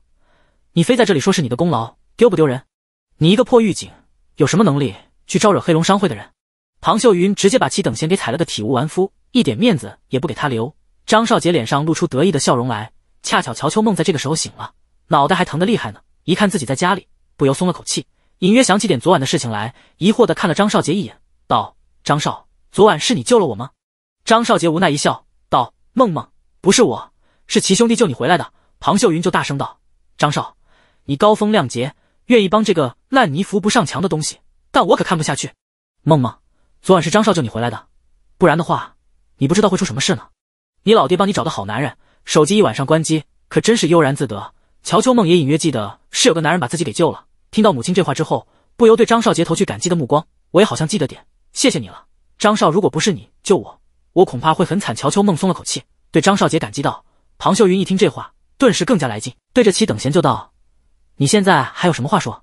你非在这里说是你的功劳，丢不丢人？你一个破狱警，有什么能力去招惹黑龙商会的人？庞秀云直接把其等闲给踩了个体无完肤，一点面子也不给他留。张少杰脸上露出得意的笑容来。恰巧乔秋梦在这个时候醒了，脑袋还疼得厉害呢，一看自己在家里，不由松了口气，隐约想起点昨晚的事情来，疑惑的看了张少杰一眼，道：“张少，昨晚是你救了我吗？”张少杰无奈一笑，道：“梦梦，不是我，是齐兄弟救你回来的。”庞秀云就大声道：“张少，你高风亮节，愿意帮这个烂泥扶不上墙的东西，但我可看不下去。”梦梦，昨晚是张少救你回来的，不然的话，你不知道会出什么事呢。你老爹帮你找的好男人，手机一晚上关机，可真是悠然自得。乔秋梦也隐约记得是有个男人把自己给救了。听到母亲这话之后，不由对张少杰投去感激的目光。我也好像记得点，谢谢你了，张少。如果不是你救我。我恐怕会很惨。乔秋梦松了口气，对张少杰感激道。庞秀云一听这话，顿时更加来劲，对着齐等贤就道：“你现在还有什么话说？”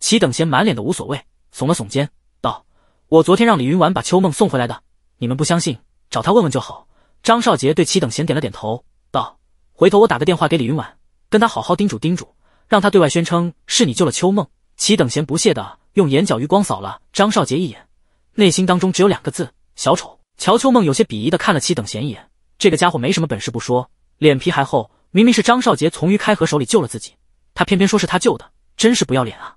齐等贤满脸的无所谓，耸了耸肩，道：“我昨天让李云婉把秋梦送回来的，你们不相信，找他问问就好。”张少杰对齐等贤点了点头，道：“回头我打个电话给李云婉，跟他好好叮嘱叮嘱，让他对外宣称是你救了秋梦。”齐等贤不屑的用眼角余光扫了张少杰一眼，内心当中只有两个字：小丑。乔秋梦有些鄙夷的看了齐等闲一眼，这个家伙没什么本事不说，脸皮还厚。明明是张少杰从于开河手里救了自己，他偏偏说是他救的，真是不要脸啊！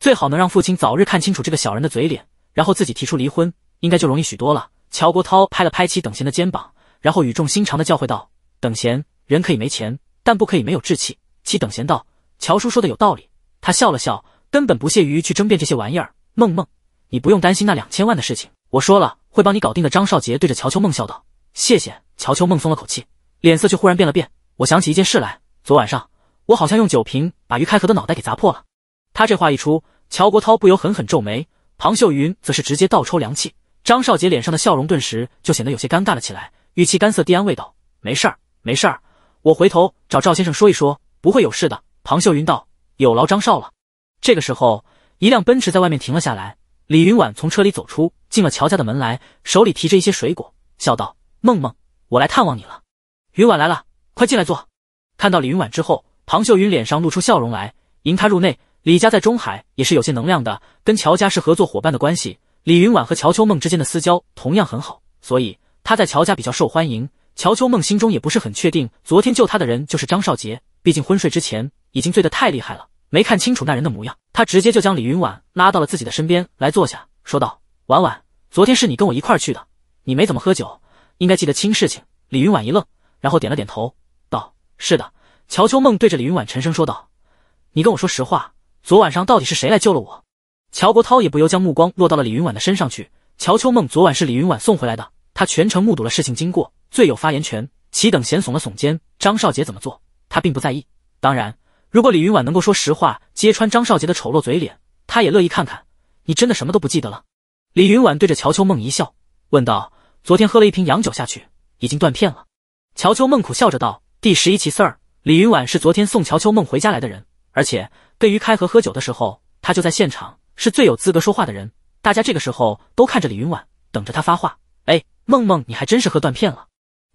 最好能让父亲早日看清楚这个小人的嘴脸，然后自己提出离婚，应该就容易许多了。乔国涛拍了拍齐等闲的肩膀，然后语重心长的教诲道：“等闲，人可以没钱，但不可以没有志气。”齐等闲道：“乔叔说的有道理。”他笑了笑，根本不屑于去争辩这些玩意儿。梦梦，你不用担心那两千万的事情，我说了。会帮你搞定的，张少杰对着乔秋梦笑道：“谢谢。”乔秋梦松了口气，脸色却忽然变了变。我想起一件事来，昨晚上我好像用酒瓶把于开河的脑袋给砸破了。他这话一出，乔国涛不由狠狠皱眉，庞秀云则是直接倒抽凉气。张少杰脸上的笑容顿时就显得有些尴尬了起来，语气干涩地安慰道：“没事儿，没事儿，我回头找赵先生说一说，不会有事的。”庞秀云道：“有劳张少了。”这个时候，一辆奔驰在外面停了下来。李云婉从车里走出，进了乔家的门来，手里提着一些水果，笑道：“梦梦，我来探望你了。”云婉来了，快进来坐。看到李云婉之后，庞秀云脸上露出笑容来，迎她入内。李家在中海也是有些能量的，跟乔家是合作伙伴的关系。李云婉和乔秋梦之间的私交同样很好，所以她在乔家比较受欢迎。乔秋梦心中也不是很确定，昨天救她的人就是张少杰，毕竟昏睡之前已经醉得太厉害了。没看清楚那人的模样，他直接就将李云婉拉到了自己的身边来坐下，说道：“婉婉，昨天是你跟我一块儿去的，你没怎么喝酒，应该记得清事情。”李云婉一愣，然后点了点头，道：“是的。”乔秋梦对着李云婉沉声说道：“你跟我说实话，昨晚上到底是谁来救了我？”乔国涛也不由将目光落到了李云婉的身上去。乔秋梦昨晚是李云婉送回来的，他全程目睹了事情经过，最有发言权。齐等闲耸了耸肩，张少杰怎么做，他并不在意。当然。如果李云婉能够说实话，揭穿张少杰的丑陋嘴脸，他也乐意看看你真的什么都不记得了。李云婉对着乔秋梦一笑，问道：“昨天喝了一瓶洋酒下去，已经断片了。”乔秋梦苦笑着道：“第十一期 i 儿，李云婉是昨天送乔秋梦回家来的人，而且跟于开河喝酒的时候，他就在现场，是最有资格说话的人。大家这个时候都看着李云婉，等着他发话。哎，梦梦，你还真是喝断片了。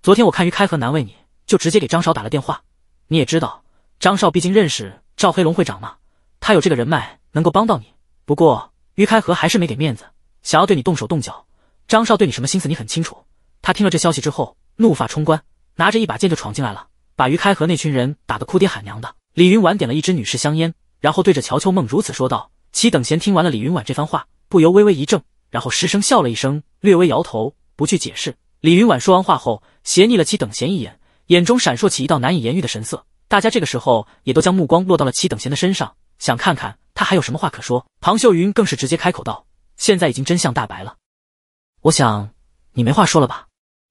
昨天我看于开河难为你，就直接给张少打了电话。你也知道。”张少毕竟认识赵黑龙会长嘛，他有这个人脉能够帮到你。不过于开河还是没给面子，想要对你动手动脚。张少对你什么心思你很清楚。他听了这消息之后怒发冲冠，拿着一把剑就闯进来了，把于开河那群人打得哭爹喊娘的。李云婉点了一支女士香烟，然后对着乔秋梦如此说道：“齐等闲，听完了李云婉这番话，不由微微一怔，然后失声笑了一声，略微摇头，不去解释。”李云婉说完话后，斜睨了齐等闲一眼，眼中闪烁起一道难以言喻的神色。大家这个时候也都将目光落到了齐等贤的身上，想看看他还有什么话可说。庞秀云更是直接开口道：“现在已经真相大白了，我想你没话说了吧？”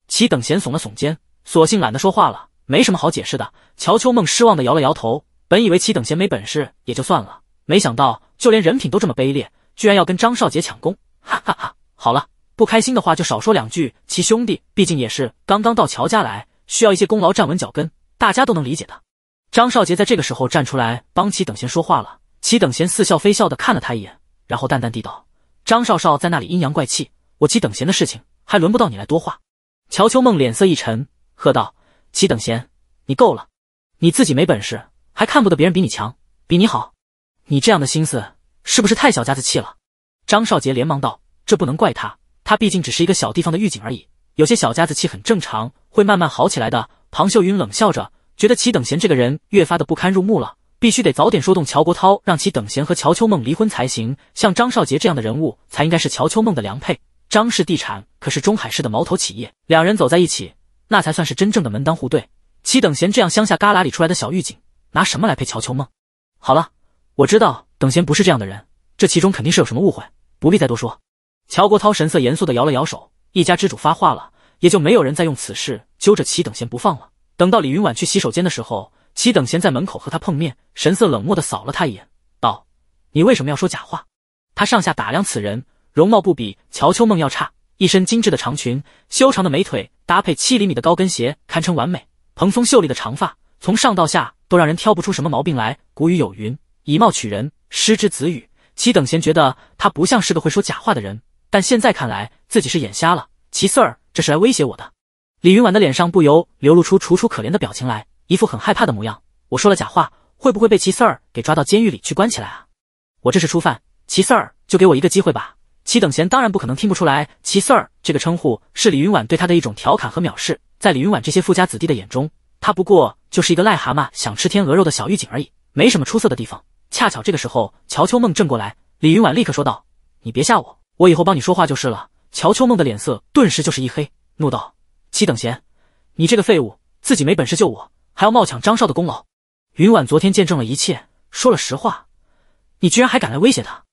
齐等贤耸了耸肩，索性懒得说话了，没什么好解释的。乔秋梦失望的摇了摇头，本以为齐等贤没本事也就算了，没想到就连人品都这么卑劣，居然要跟张少杰抢功！哈哈哈！好了，不开心的话就少说两句。齐兄弟毕竟也是刚刚到乔家来，需要一些功劳站稳脚跟，大家都能理解的。张少杰在这个时候站出来帮齐等闲说话了，齐等闲似笑非笑的看了他一眼，然后淡淡地道：“张少少在那里阴阳怪气，我齐等闲的事情还轮不到你来多话。”乔秋梦脸色一沉，喝道：“齐等闲，你够了！你自己没本事，还看不得别人比你强，比你好，你这样的心思是不是太小家子气了？”张少杰连忙道：“这不能怪他，他毕竟只是一个小地方的狱警而已，有些小家子气很正常，会慢慢好起来的。”庞秀云冷笑着。觉得齐等闲这个人越发的不堪入目了，必须得早点说动乔国涛，让齐等闲和乔秋梦离婚才行。像张少杰这样的人物，才应该是乔秋梦的良配。张氏地产可是中海市的毛头企业，两人走在一起，那才算是真正的门当户对。齐等闲这样乡下旮旯里出来的小狱警，拿什么来配乔秋梦？好了，我知道等闲不是这样的人，这其中肯定是有什么误会，不必再多说。乔国涛神色严肃的摇了摇手，一家之主发话了，也就没有人再用此事揪着齐等闲不放了。等到李云婉去洗手间的时候，齐等闲在门口和他碰面，神色冷漠的扫了他一眼，道：“你为什么要说假话？”他上下打量此人，容貌不比乔秋梦要差，一身精致的长裙，修长的美腿搭配七厘米的高跟鞋，堪称完美。蓬松秀丽的长发，从上到下都让人挑不出什么毛病来。古语有云，以貌取人，失之子语。”齐等闲觉得他不像是个会说假话的人，但现在看来，自己是眼瞎了。齐四儿这是来威胁我的。李云婉的脸上不由流露出楚楚可怜的表情来，一副很害怕的模样。我说了假话，会不会被齐四儿给抓到监狱里去关起来啊？我这是初犯，齐四儿就给我一个机会吧。齐等闲当然不可能听不出来，齐四儿这个称呼是李云婉对他的一种调侃和藐视。在李云婉这些富家子弟的眼中，他不过就是一个癞蛤蟆想吃天鹅肉的小狱警而已，没什么出色的地方。恰巧这个时候，乔秋梦正过来，李云婉立刻说道：“你别吓我，我以后帮你说话就是了。”乔秋梦的脸色顿时就是一黑，怒道。齐等闲，你这个废物，自己没本事救我，还要冒抢张少的功劳。云婉昨天见证了一切，说了实话，你居然还敢来威胁他？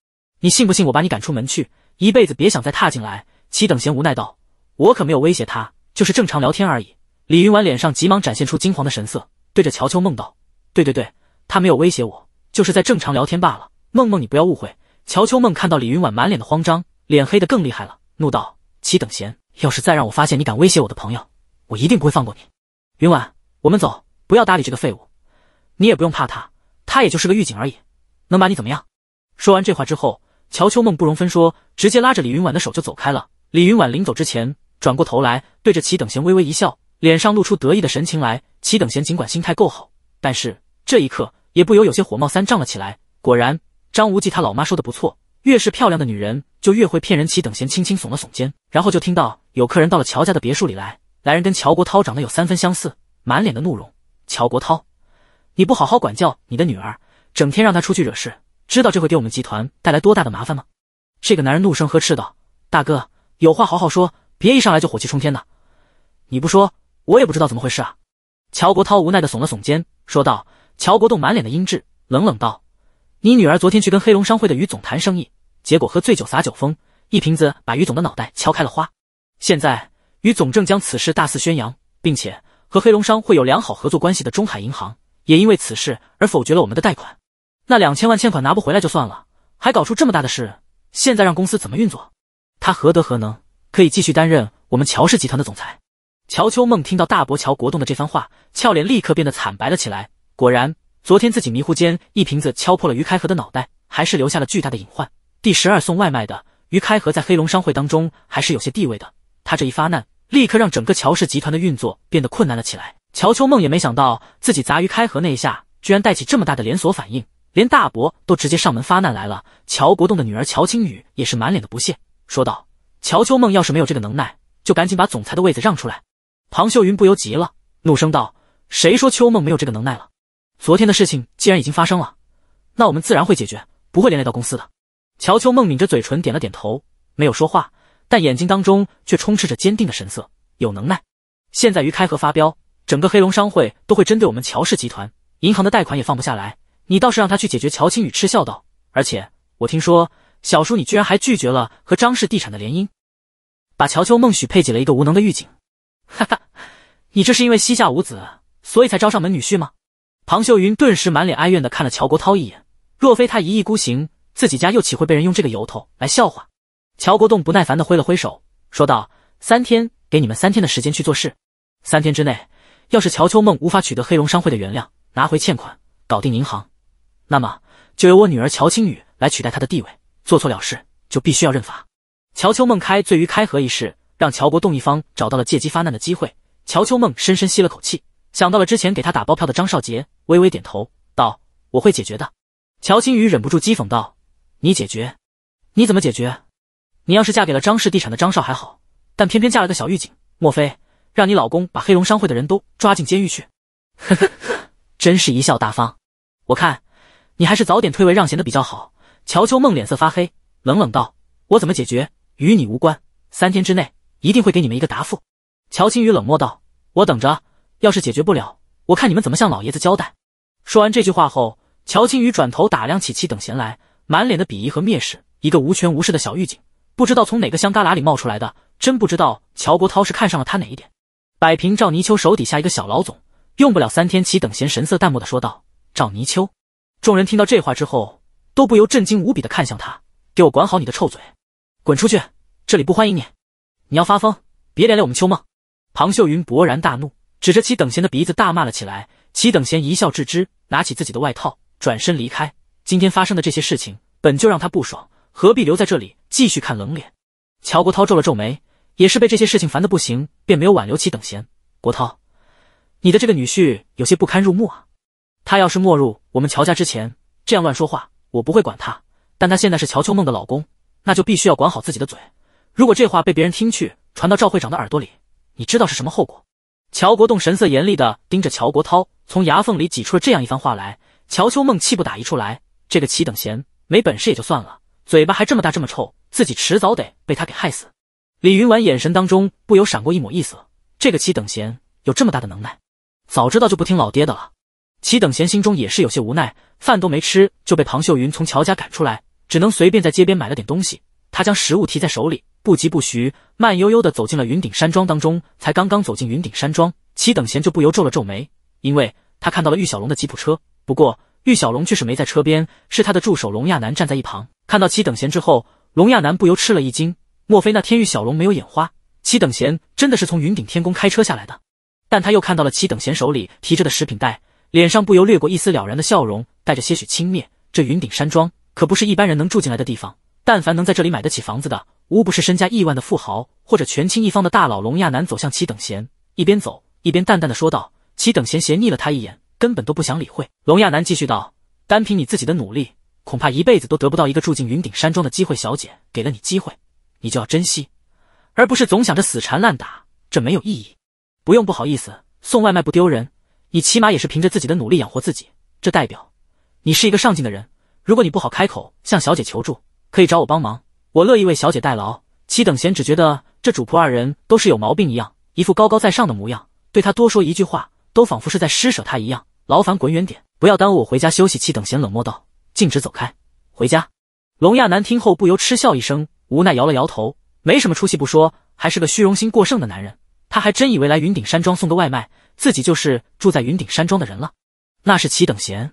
你信不信我把你赶出门去，一辈子别想再踏进来？齐等闲无奈道，我可没有威胁他，就是正常聊天而已。李云婉脸上急忙展现出惊慌的神色，对着乔秋梦道，对对对，他没有威胁我，就是在正常聊天罢了。梦梦，你不要误会。乔秋梦看到李云婉满脸的慌张，脸黑的更厉害了，怒道，齐等闲。要是再让我发现你敢威胁我的朋友，我一定不会放过你。云婉，我们走，不要搭理这个废物。你也不用怕他，他也就是个狱警而已，能把你怎么样？说完这话之后，乔秋梦不容分说，直接拉着李云婉的手就走开了。李云婉临走之前，转过头来，对着齐等贤微微一笑，脸上露出得意的神情来。齐等贤尽管心态够好，但是这一刻也不由有些火冒三丈了起来。果然，张无忌他老妈说的不错，越是漂亮的女人就越会骗人。齐等贤轻轻耸了耸肩，然后就听到。有客人到了乔家的别墅里来，来人跟乔国涛长得有三分相似，满脸的怒容。乔国涛，你不好好管教你的女儿，整天让她出去惹事，知道这会给我们集团带来多大的麻烦吗？这个男人怒声呵斥道：“大哥，有话好好说，别一上来就火气冲天的。你不说，我也不知道怎么回事啊。”乔国涛无奈的耸了耸肩，说道：“乔国栋，满脸的阴鸷，冷冷道：‘你女儿昨天去跟黑龙商会的于总谈生意，结果喝醉酒撒酒疯，一瓶子把于总的脑袋敲开了花。’”现在，于总正将此事大肆宣扬，并且和黑龙商会有良好合作关系的中海银行，也因为此事而否决了我们的贷款。那两千万欠款拿不回来就算了，还搞出这么大的事，现在让公司怎么运作？他何德何能，可以继续担任我们乔氏集团的总裁？乔秋梦听到大伯乔国栋的这番话，俏脸立刻变得惨白了起来。果然，昨天自己迷糊间一瓶子敲破了于开河的脑袋，还是留下了巨大的隐患。第十二送外卖的于开河在黑龙商会当中还是有些地位的。他这一发难，立刻让整个乔氏集团的运作变得困难了起来。乔秋梦也没想到，自己砸鱼开河那一下，居然带起这么大的连锁反应，连大伯都直接上门发难来了。乔国栋的女儿乔青雨也是满脸的不屑，说道：“乔秋梦要是没有这个能耐，就赶紧把总裁的位子让出来。”庞秀云不由急了，怒声道：“谁说秋梦没有这个能耐了？昨天的事情既然已经发生了，那我们自然会解决，不会连累到公司的。”乔秋梦抿着嘴唇点了点头，没有说话。但眼睛当中却充斥着坚定的神色。有能耐，现在于开河发飙，整个黑龙商会都会针对我们乔氏集团，银行的贷款也放不下来。你倒是让他去解决。乔青雨嗤笑道：“而且我听说，小叔你居然还拒绝了和张氏地产的联姻，把乔秋梦许配给了一个无能的狱警。”哈哈，你这是因为膝下无子，所以才招上门女婿吗？庞秀云顿时满脸哀怨的看了乔国涛一眼。若非他一意孤行，自己家又岂会被人用这个由头来笑话？乔国栋不耐烦地挥了挥手，说道：“三天给你们三天的时间去做事。三天之内，要是乔秋梦无法取得黑龙商会的原谅，拿回欠款，搞定银行，那么就由我女儿乔青雨来取代她的地位。做错了事，就必须要认罚。”乔秋梦开罪于开河一事，让乔国栋一方找到了借机发难的机会。乔秋梦深深吸了口气，想到了之前给他打包票的张少杰，微微点头道：“我会解决的。”乔青雨忍不住讥讽道：“你解决？你怎么解决？”你要是嫁给了张氏地产的张少还好，但偏偏嫁了个小狱警，莫非让你老公把黑龙商会的人都抓进监狱去？呵呵呵，真是贻笑大方。我看你还是早点退位让贤的比较好。乔秋梦脸色发黑，冷冷道：“我怎么解决，与你无关。三天之内一定会给你们一个答复。”乔青雨冷漠道：“我等着，要是解决不了，我看你们怎么向老爷子交代。”说完这句话后，乔青雨转头打量起七等贤来，满脸的鄙夷和蔑视。一个无权无势的小狱警。不知道从哪个乡旮旯里冒出来的，真不知道乔国涛是看上了他哪一点。摆平赵泥鳅手底下一个小老总，用不了三天。齐等闲神色淡漠的说道：“赵泥鳅。”众人听到这话之后，都不由震惊无比的看向他。给我管好你的臭嘴，滚出去，这里不欢迎你！你要发疯，别连累我们秋梦。庞秀云勃然大怒，指着齐等闲的鼻子大骂了起来。齐等闲一笑置之，拿起自己的外套，转身离开。今天发生的这些事情，本就让他不爽。何必留在这里继续看冷脸？乔国涛皱了皱眉，也是被这些事情烦得不行，便没有挽留齐等闲。国涛，你的这个女婿有些不堪入目啊！他要是没入我们乔家之前这样乱说话，我不会管他；但他现在是乔秋梦的老公，那就必须要管好自己的嘴。如果这话被别人听去，传到赵会长的耳朵里，你知道是什么后果？乔国栋神色严厉地盯着乔国涛，从牙缝里挤出了这样一番话来。乔秋梦气不打一处来，这个齐等闲没本事也就算了。嘴巴还这么大这么臭，自己迟早得被他给害死。李云婉眼神当中不由闪过一抹异色，这个齐等闲有这么大的能耐，早知道就不听老爹的了。齐等闲心中也是有些无奈，饭都没吃就被庞秀云从乔家赶出来，只能随便在街边买了点东西。他将食物提在手里，不急不徐，慢悠悠的走进了云顶山庄当中。才刚刚走进云顶山庄，齐等闲就不由皱了皱眉，因为他看到了玉小龙的吉普车。不过。玉小龙却是没在车边，是他的助手龙亚南站在一旁。看到齐等闲之后，龙亚南不由吃了一惊：莫非那天玉小龙没有眼花？齐等闲真的是从云顶天宫开车下来的？但他又看到了齐等闲手里提着的食品袋，脸上不由掠过一丝了然的笑容，带着些许轻蔑。这云顶山庄可不是一般人能住进来的地方，但凡能在这里买得起房子的，无不是身家亿万的富豪或者权倾一方的大佬。龙亚南走向齐等闲，一边走一边淡淡的说道。齐等闲斜睨了他一眼。根本都不想理会。龙亚楠继续道：“单凭你自己的努力，恐怕一辈子都得不到一个住进云顶山庄的机会。小姐给了你机会，你就要珍惜，而不是总想着死缠烂打，这没有意义。不用不好意思，送外卖不丢人。你起码也是凭着自己的努力养活自己，这代表你是一个上进的人。如果你不好开口向小姐求助，可以找我帮忙，我乐意为小姐代劳。”齐等闲只觉得这主仆二人都是有毛病一样，一副高高在上的模样，对他多说一句话。都仿佛是在施舍他一样，劳烦滚远点，不要耽误我回家休息。齐等闲冷漠道：“径直走开，回家。”龙亚楠听后不由嗤笑一声，无奈摇了摇头，没什么出息不说，还是个虚荣心过剩的男人。他还真以为来云顶山庄送个外卖，自己就是住在云顶山庄的人了？那是齐等闲。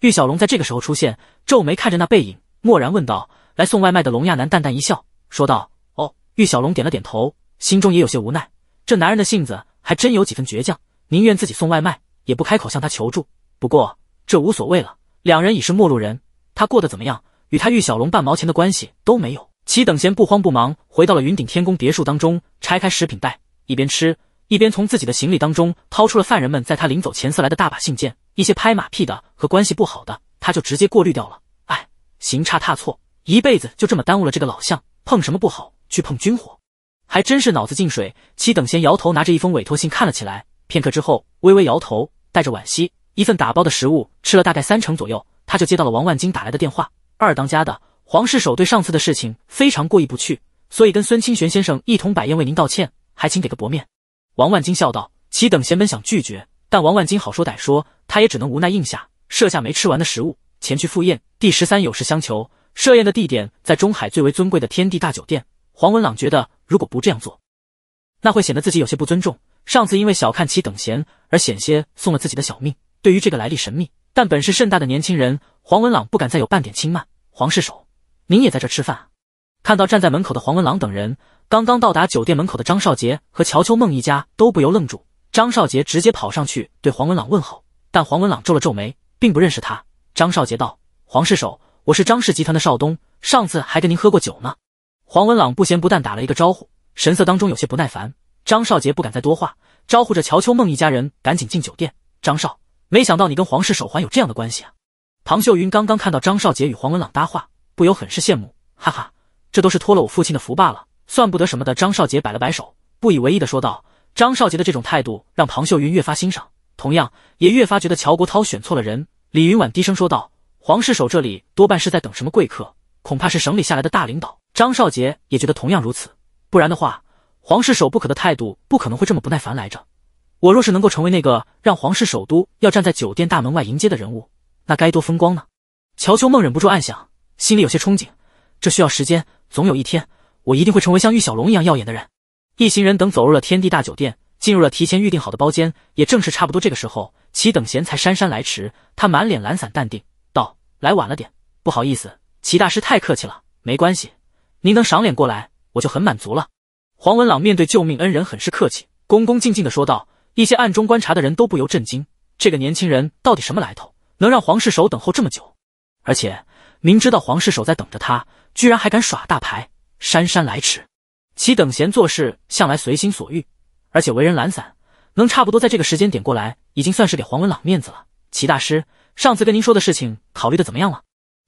玉小龙在这个时候出现，皱眉看着那背影，蓦然问道：“来送外卖的龙亚楠淡淡一笑，说道：“哦。”玉小龙点了点头，心中也有些无奈，这男人的性子还真有几分倔强。宁愿自己送外卖，也不开口向他求助。不过这无所谓了，两人已是陌路人，他过得怎么样，与他玉小龙半毛钱的关系都没有。齐等闲不慌不忙回到了云顶天宫别墅当中，拆开食品袋，一边吃一边从自己的行李当中掏出了犯人们在他临走前塞来的大把信件，一些拍马屁的和关系不好的，他就直接过滤掉了。哎，行差踏错，一辈子就这么耽误了这个老相，碰什么不好，去碰军火，还真是脑子进水。齐等闲摇头，拿着一封委托信看了起来。片刻之后，微微摇头，带着惋惜，一份打包的食物吃了大概三成左右，他就接到了王万金打来的电话。二当家的黄世守对上次的事情非常过意不去，所以跟孙清玄先生一同摆宴为您道歉，还请给个薄面。王万金笑道：“其等闲本想拒绝，但王万金好说歹说，他也只能无奈应下，设下没吃完的食物前去赴宴。第十三有事相求，设宴的地点在中海最为尊贵的天地大酒店。黄文朗觉得如果不这样做，那会显得自己有些不尊重。”上次因为小看其等闲而险些送了自己的小命。对于这个来历神秘但本事甚大的年轻人，黄文朗不敢再有半点轻慢。黄世守，您也在这吃饭？看到站在门口的黄文朗等人，刚刚到达酒店门口的张少杰和乔秋梦一家都不由愣住。张少杰直接跑上去对黄文朗问候，但黄文朗皱了皱眉，并不认识他。张少杰道：“黄世守，我是张氏集团的少东，上次还跟您喝过酒呢。”黄文朗不咸不淡打了一个招呼，神色当中有些不耐烦。张少杰不敢再多话，招呼着乔秋梦一家人赶紧进酒店。张少，没想到你跟皇室手环有这样的关系啊！庞秀云刚刚看到张少杰与黄文朗搭话，不由很是羡慕。哈哈，这都是托了我父亲的福罢了，算不得什么的。张少杰摆了摆手，不以为意的说道。张少杰的这种态度让庞秀云越发欣赏，同样也越发觉得乔国涛选错了人。李云婉低声说道：“皇室手这里多半是在等什么贵客，恐怕是省里下来的大领导。”张少杰也觉得同样如此，不然的话。皇室首不可的态度不可能会这么不耐烦来着。我若是能够成为那个让皇室首都要站在酒店大门外迎接的人物，那该多风光呢？乔秋梦忍不住暗想，心里有些憧憬。这需要时间，总有一天，我一定会成为像玉小龙一样耀眼的人。一行人等走入了天地大酒店，进入了提前预定好的包间。也正是差不多这个时候，齐等闲才姗姗来迟。他满脸懒散淡定道：“来晚了点，不好意思，齐大师太客气了，没关系，您能赏脸过来，我就很满足了。”黄文朗面对救命恩人很是客气，恭恭敬敬的说道：“一些暗中观察的人都不由震惊，这个年轻人到底什么来头，能让黄世守等候这么久？而且明知道黄世守在等着他，居然还敢耍大牌，姗姗来迟。齐等闲做事向来随心所欲，而且为人懒散，能差不多在这个时间点过来，已经算是给黄文朗面子了。齐大师上次跟您说的事情，考虑的怎么样了？”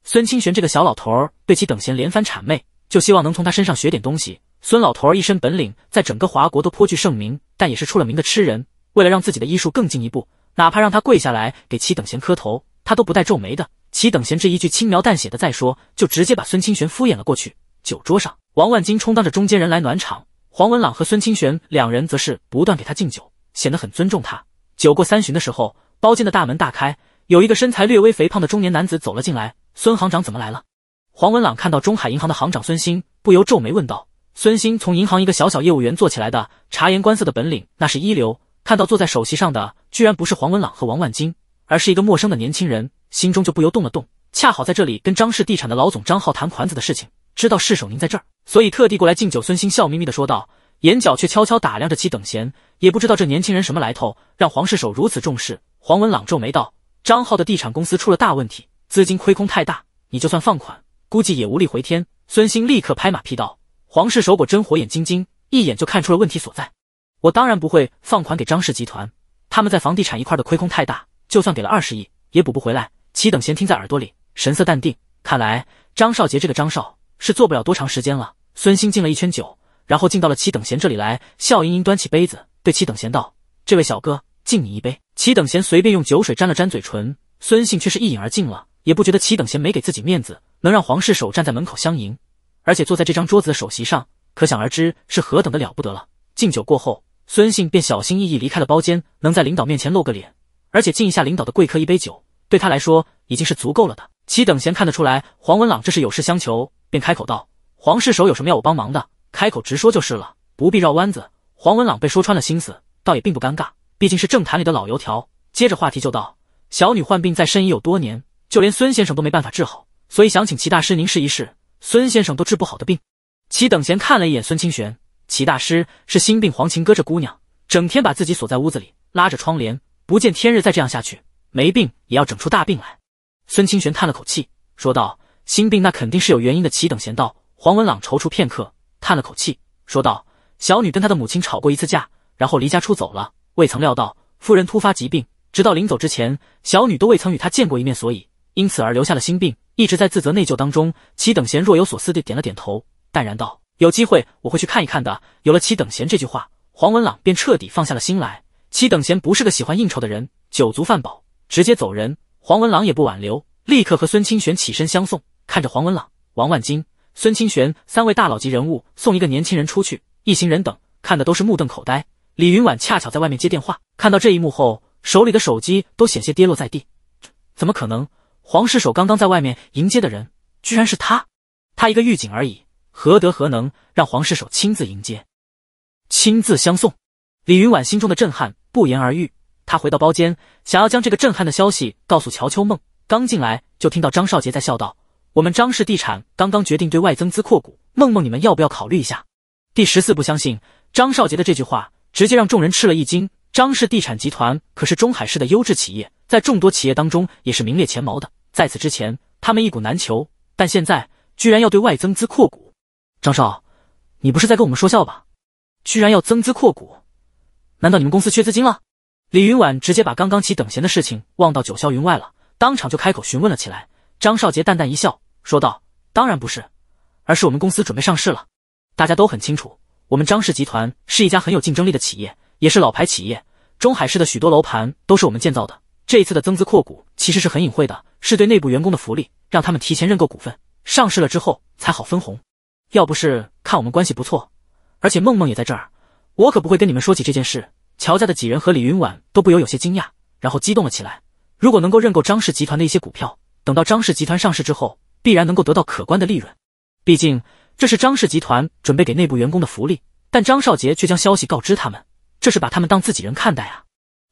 孙清玄这个小老头儿对其等闲连番谄媚，就希望能从他身上学点东西。孙老头儿一身本领，在整个华国都颇具盛名，但也是出了名的吃人。为了让自己的医术更进一步，哪怕让他跪下来给齐等闲磕头，他都不带皱眉的。齐等闲这一句轻描淡写的再说，就直接把孙清玄敷衍了过去。酒桌上，王万金充当着中间人来暖场，黄文朗和孙清玄两人则是不断给他敬酒，显得很尊重他。酒过三巡的时候，包间的大门大开，有一个身材略微肥胖的中年男子走了进来。孙行长怎么来了？黄文朗看到中海银行的行长孙兴，不由皱眉问道。孙兴从银行一个小小业务员做起来的，察言观色的本领那是一流。看到坐在首席上的居然不是黄文朗和王万金，而是一个陌生的年轻人，心中就不由动了动。恰好在这里跟张氏地产的老总张浩谈款子的事情，知道世首您在这儿，所以特地过来敬酒。孙兴笑眯眯的说道，眼角却悄悄打量着其等闲，也不知道这年轻人什么来头，让黄世首如此重视。黄文朗皱眉道：“张浩的地产公司出了大问题，资金亏空太大，你就算放款，估计也无力回天。”孙兴立刻拍马屁道。皇室首果真火眼金睛，一眼就看出了问题所在。我当然不会放款给张氏集团，他们在房地产一块的亏空太大，就算给了二十亿，也补不回来。齐等闲听在耳朵里，神色淡定。看来张少杰这个张少是做不了多长时间了。孙兴敬了一圈酒，然后敬到了齐等闲这里来，笑盈盈端起杯子，对齐等闲道：“这位小哥，敬你一杯。”齐等闲随便用酒水沾了沾嘴唇，孙兴却是一饮而尽了，也不觉得齐等闲没给自己面子，能让皇室首站在门口相迎。而且坐在这张桌子的首席上，可想而知是何等的了不得了。敬酒过后，孙信便小心翼翼离开了包间。能在领导面前露个脸，而且敬一下领导的贵客一杯酒，对他来说已经是足够了的。齐等闲看得出来，黄文朗这是有事相求，便开口道：“黄世守有什么要我帮忙的？开口直说就是了，不必绕弯子。”黄文朗被说穿了心思，倒也并不尴尬，毕竟是政坛里的老油条。接着话题就道：“小女患病在身已有多年，就连孙先生都没办法治好，所以想请齐大师您试一试。”孙先生都治不好的病，齐等闲看了一眼孙清玄，齐大师是心病。黄琴歌这姑娘整天把自己锁在屋子里，拉着窗帘，不见天日。再这样下去，没病也要整出大病来。孙清玄叹了口气，说道：“心病那肯定是有原因的。”齐等闲道：“黄文朗踌躇片刻，叹了口气，说道：小女跟她的母亲吵过一次架，然后离家出走了。未曾料到夫人突发疾病，直到临走之前，小女都未曾与他见过一面，所以因此而留下了心病。”一直在自责内疚当中，齐等闲若有所思地点了点头，淡然道：“有机会我会去看一看的。”有了齐等闲这句话，黄文朗便彻底放下了心来。齐等闲不是个喜欢应酬的人，酒足饭饱，直接走人。黄文朗也不挽留，立刻和孙清玄起身相送，看着黄文朗、王万金、孙清玄三位大佬级人物送一个年轻人出去，一行人等看的都是目瞪口呆。李云婉恰巧在外面接电话，看到这一幕后，手里的手机都险些跌落在地，怎么可能？黄世守刚刚在外面迎接的人居然是他，他一个狱警而已，何德何能让黄世守亲自迎接、亲自相送？李云婉心中的震撼不言而喻。他回到包间，想要将这个震撼的消息告诉乔秋梦，刚进来就听到张少杰在笑道：“我们张氏地产刚刚决定对外增资扩股，梦梦，你们要不要考虑一下？”第十四不相信张少杰的这句话，直接让众人吃了一惊。张氏地产集团可是中海市的优质企业，在众多企业当中也是名列前茅的。在此之前，他们一股难求，但现在居然要对外增资扩股。张少，你不是在跟我们说笑吧？居然要增资扩股？难道你们公司缺资金了？李云婉直接把刚刚起等闲的事情忘到九霄云外了，当场就开口询问了起来。张少杰淡淡一笑，说道：“当然不是，而是我们公司准备上市了。大家都很清楚，我们张氏集团是一家很有竞争力的企业。”也是老牌企业，中海市的许多楼盘都是我们建造的。这一次的增资扩股其实是很隐晦的，是对内部员工的福利，让他们提前认购股份，上市了之后才好分红。要不是看我们关系不错，而且梦梦也在这儿，我可不会跟你们说起这件事。乔家的几人和李云婉都不由有些惊讶，然后激动了起来。如果能够认购张氏集团的一些股票，等到张氏集团上市之后，必然能够得到可观的利润。毕竟这是张氏集团准备给内部员工的福利，但张少杰却将消息告知他们。这是把他们当自己人看待啊！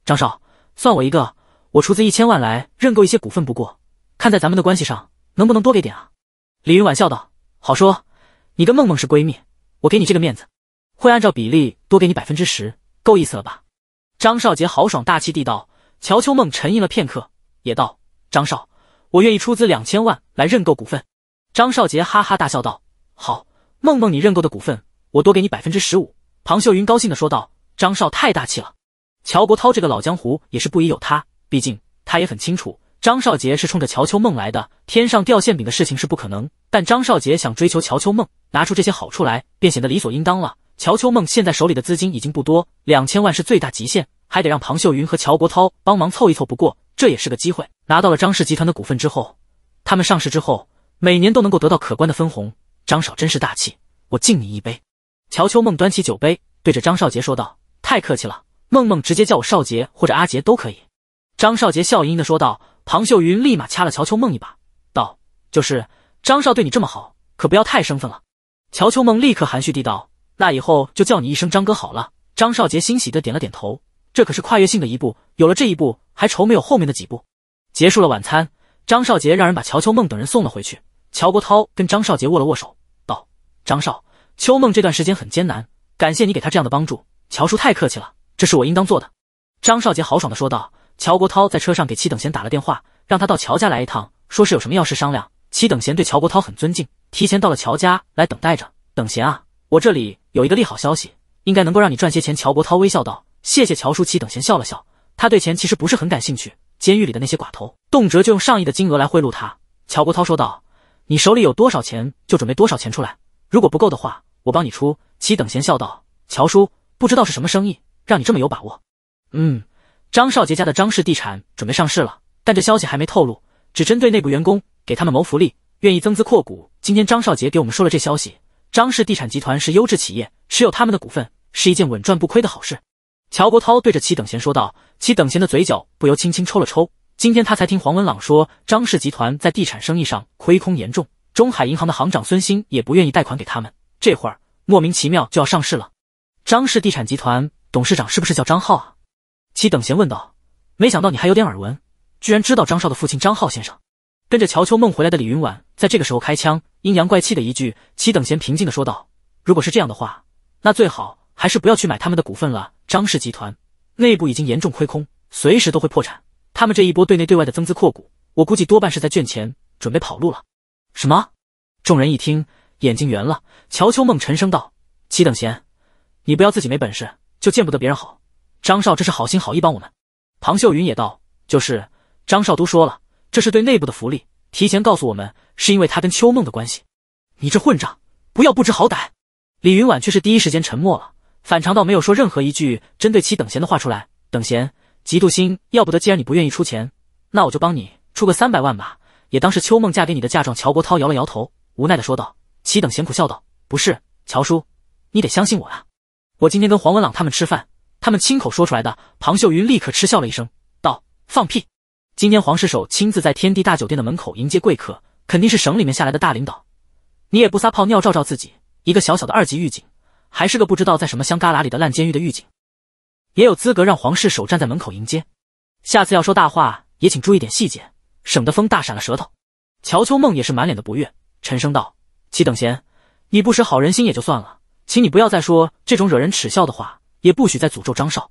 张少，算我一个，我出资一千万来认购一些股份。不过，看在咱们的关系上，能不能多给点啊？李云婉笑道：“好说，你跟梦梦是闺蜜，我给你这个面子，会按照比例多给你百分之十，够意思了吧？”张少杰豪爽大气地道。乔秋梦沉吟了片刻，也道：“张少，我愿意出资两千万来认购股份。”张少杰哈哈大笑道：“好，梦梦，你认购的股份，我多给你百分之十五。”庞秀云高兴地说道。张少太大气了，乔国涛这个老江湖也是不疑有他。毕竟他也很清楚，张少杰是冲着乔秋梦来的。天上掉馅饼的事情是不可能，但张少杰想追求乔秋梦，拿出这些好处来，便显得理所应当了。乔秋梦现在手里的资金已经不多，两千万是最大极限，还得让庞秀云和乔国涛帮忙凑一凑。不过这也是个机会，拿到了张氏集团的股份之后，他们上市之后，每年都能够得到可观的分红。张少真是大气，我敬你一杯。乔秋梦端起酒杯，对着张少杰说道。太客气了，梦梦直接叫我少杰或者阿杰都可以。”张少杰笑盈盈的说道。庞秀云立马掐了乔秋梦一把，道：“就是张少对你这么好，可不要太生分了。”乔秋梦立刻含蓄地道：“那以后就叫你一声张哥好了。”张少杰欣喜的点了点头，这可是跨越性的一步，有了这一步，还愁没有后面的几步？结束了晚餐，张少杰让人把乔秋梦等人送了回去。乔国涛跟张少杰握了握手，道：“张少，秋梦这段时间很艰难，感谢你给他这样的帮助。”乔叔太客气了，这是我应当做的。”张少杰豪爽地说道。乔国涛在车上给齐等闲打了电话，让他到乔家来一趟，说是有什么要事商量。齐等闲对乔国涛很尊敬，提前到了乔家来等待着。等闲啊，我这里有一个利好消息，应该能够让你赚些钱。”乔国涛微笑道。“谢谢乔叔。”齐等闲笑了笑，他对钱其实不是很感兴趣。监狱里的那些寡头，动辄就用上亿的金额来贿赂他。”乔国涛说道，“你手里有多少钱，就准备多少钱出来。如果不够的话，我帮你出。”齐等闲笑道，“乔叔。”不知道是什么生意让你这么有把握？嗯，张少杰家的张氏地产准备上市了，但这消息还没透露，只针对内部员工，给他们谋福利，愿意增资扩股。今天张少杰给我们说了这消息。张氏地产集团是优质企业，持有他们的股份是一件稳赚不亏的好事。乔国涛对着齐等闲说道，齐等闲的嘴角不由轻轻抽了抽。今天他才听黄文朗说，张氏集团在地产生意上亏空严重，中海银行的行长孙兴也不愿意贷款给他们，这会儿莫名其妙就要上市了。张氏地产集团董事长是不是叫张浩啊？齐等闲问道。没想到你还有点耳闻，居然知道张少的父亲张浩先生。跟着乔秋梦回来的李云婉在这个时候开腔，阴阳怪气的一句。齐等闲平静的说道：“如果是这样的话，那最好还是不要去买他们的股份了。张氏集团内部已经严重亏空，随时都会破产。他们这一波对内对外的增资扩股，我估计多半是在卷钱准备跑路了。”什么？众人一听，眼睛圆了。乔秋梦沉声道：“齐等闲。”你不要自己没本事就见不得别人好，张少这是好心好意帮我们。庞秀云也道：“就是张少都说了，这是对内部的福利，提前告诉我们，是因为他跟秋梦的关系。”你这混账，不要不知好歹！李云婉却是第一时间沉默了，反常到没有说任何一句针对齐等闲的话出来。等闲，嫉妒心要不得。既然你不愿意出钱，那我就帮你出个三百万吧，也当是秋梦嫁给你的嫁妆。乔国涛摇了摇头，无奈的说道：“齐等闲苦笑道，不是，乔叔，你得相信我啊。”我今天跟黄文朗他们吃饭，他们亲口说出来的。庞秀云立刻嗤笑了一声，道：“放屁！今天黄世守亲自在天地大酒店的门口迎接贵客，肯定是省里面下来的大领导。你也不撒泡尿照照自己，一个小小的二级狱警，还是个不知道在什么乡旮旯里的烂监狱的狱警，也有资格让黄世守站在门口迎接？下次要说大话，也请注意点细节，省得风大闪了舌头。”乔秋梦也是满脸的不悦，沉声道：“齐等闲，你不识好人心也就算了。”请你不要再说这种惹人耻笑的话，也不许再诅咒张少。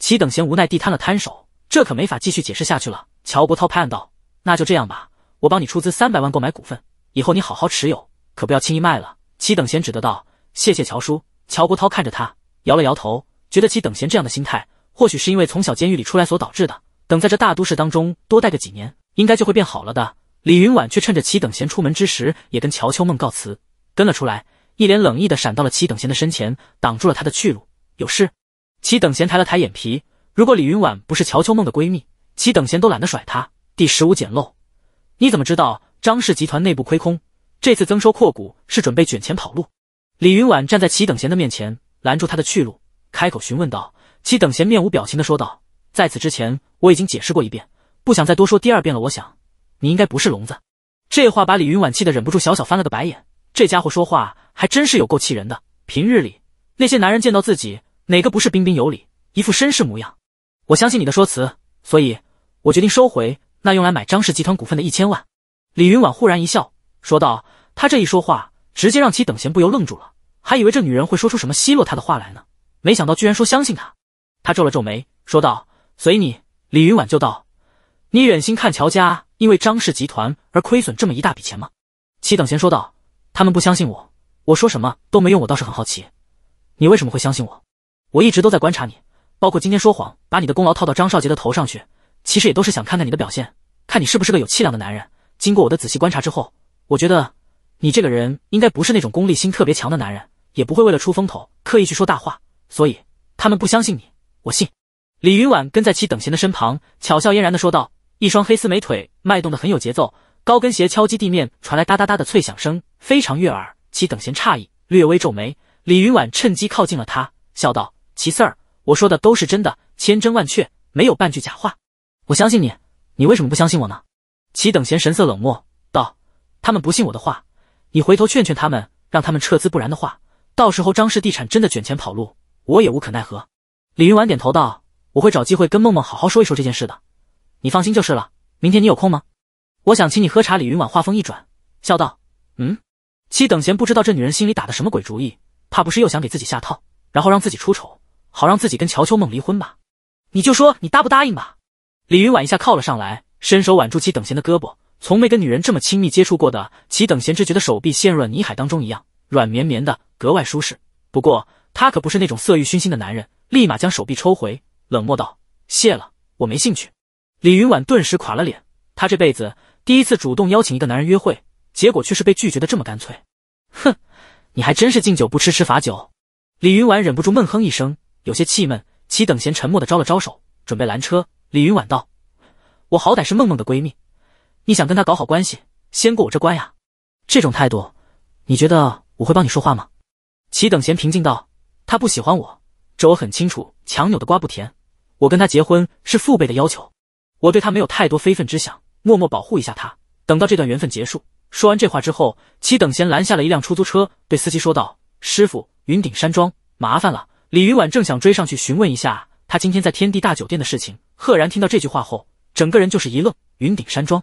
齐等闲无奈地摊了摊手，这可没法继续解释下去了。乔国涛拍案道：“那就这样吧，我帮你出资三百万购买股份，以后你好好持有，可不要轻易卖了。”齐等闲只得道：“谢谢乔叔。”乔国涛看着他，摇了摇头，觉得齐等闲这样的心态，或许是因为从小监狱里出来所导致的。等在这大都市当中多待个几年，应该就会变好了的。李云婉却趁着齐等闲出门之时，也跟乔秋梦告辞，跟了出来。一脸冷意的闪到了齐等闲的身前，挡住了他的去路。有事？齐等闲抬了抬眼皮，如果李云婉不是乔秋梦的闺蜜，齐等闲都懒得甩她。第十五捡漏，你怎么知道张氏集团内部亏空？这次增收扩股是准备卷钱跑路？李云婉站在齐等闲的面前，拦住他的去路，开口询问道。齐等闲面无表情的说道：“在此之前我已经解释过一遍，不想再多说第二遍了。我想，你应该不是聋子。”这话把李云婉气得忍不住小小翻了个白眼。这家伙说话还真是有够气人的。平日里那些男人见到自己，哪个不是彬彬有礼，一副绅士模样？我相信你的说辞，所以我决定收回那用来买张氏集团股份的一千万。李云婉忽然一笑说道：“他这一说话，直接让其等闲不由愣住了，还以为这女人会说出什么奚落他的话来呢，没想到居然说相信他。”他皱了皱眉说道：“随你。”李云婉就道：“你忍心看乔家因为张氏集团而亏损这么一大笔钱吗？”齐等闲说道。他们不相信我，我说什么都没用。我倒是很好奇，你为什么会相信我？我一直都在观察你，包括今天说谎把你的功劳套到张少杰的头上去，其实也都是想看看你的表现，看你是不是个有气量的男人。经过我的仔细观察之后，我觉得你这个人应该不是那种功利心特别强的男人，也不会为了出风头刻意去说大话。所以他们不相信你，我信。李云婉跟在其等闲的身旁，巧笑嫣然的说道，一双黑丝美腿迈动的很有节奏，高跟鞋敲击地面传来哒哒哒的脆响声。非常悦耳，齐等闲诧异，略微皱眉。李云婉趁机靠近了他，笑道：“齐四儿，我说的都是真的，千真万确，没有半句假话。我相信你，你为什么不相信我呢？”齐等闲神色冷漠道：“他们不信我的话，你回头劝劝他们，让他们撤资，不然的话，到时候张氏地产真的卷钱跑路，我也无可奈何。”李云婉点头道：“我会找机会跟梦梦好好说一说这件事的，你放心就是了。明天你有空吗？我想请你喝茶。”李云婉话锋一转，笑道：“嗯。”齐等闲不知道这女人心里打的什么鬼主意，怕不是又想给自己下套，然后让自己出丑，好让自己跟乔秋梦离婚吧？你就说你答不答应吧！李云婉一下靠了上来，伸手挽住齐等闲的胳膊，从没跟女人这么亲密接触过的齐等闲只觉得手臂陷入了泥海当中一样，软绵绵的，格外舒适。不过他可不是那种色欲熏心的男人，立马将手臂抽回，冷漠道：“谢了，我没兴趣。”李云婉顿时垮了脸，她这辈子第一次主动邀请一个男人约会。结果却是被拒绝的这么干脆，哼，你还真是敬酒不吃吃罚酒。李云婉忍不住闷哼一声，有些气闷。齐等闲沉默的招了招手，准备拦车。李云婉道：“我好歹是梦梦的闺蜜，你想跟她搞好关系，先过我这关呀。这种态度，你觉得我会帮你说话吗？”齐等闲平静道：“她不喜欢我，这我很清楚。强扭的瓜不甜，我跟她结婚是父辈的要求，我对她没有太多非分之想，默默保护一下她，等到这段缘分结束。”说完这话之后，齐等闲拦下了一辆出租车，对司机说道：“师傅，云顶山庄，麻烦了。”李云婉正想追上去询问一下他今天在天地大酒店的事情，赫然听到这句话后，整个人就是一愣。云顶山庄，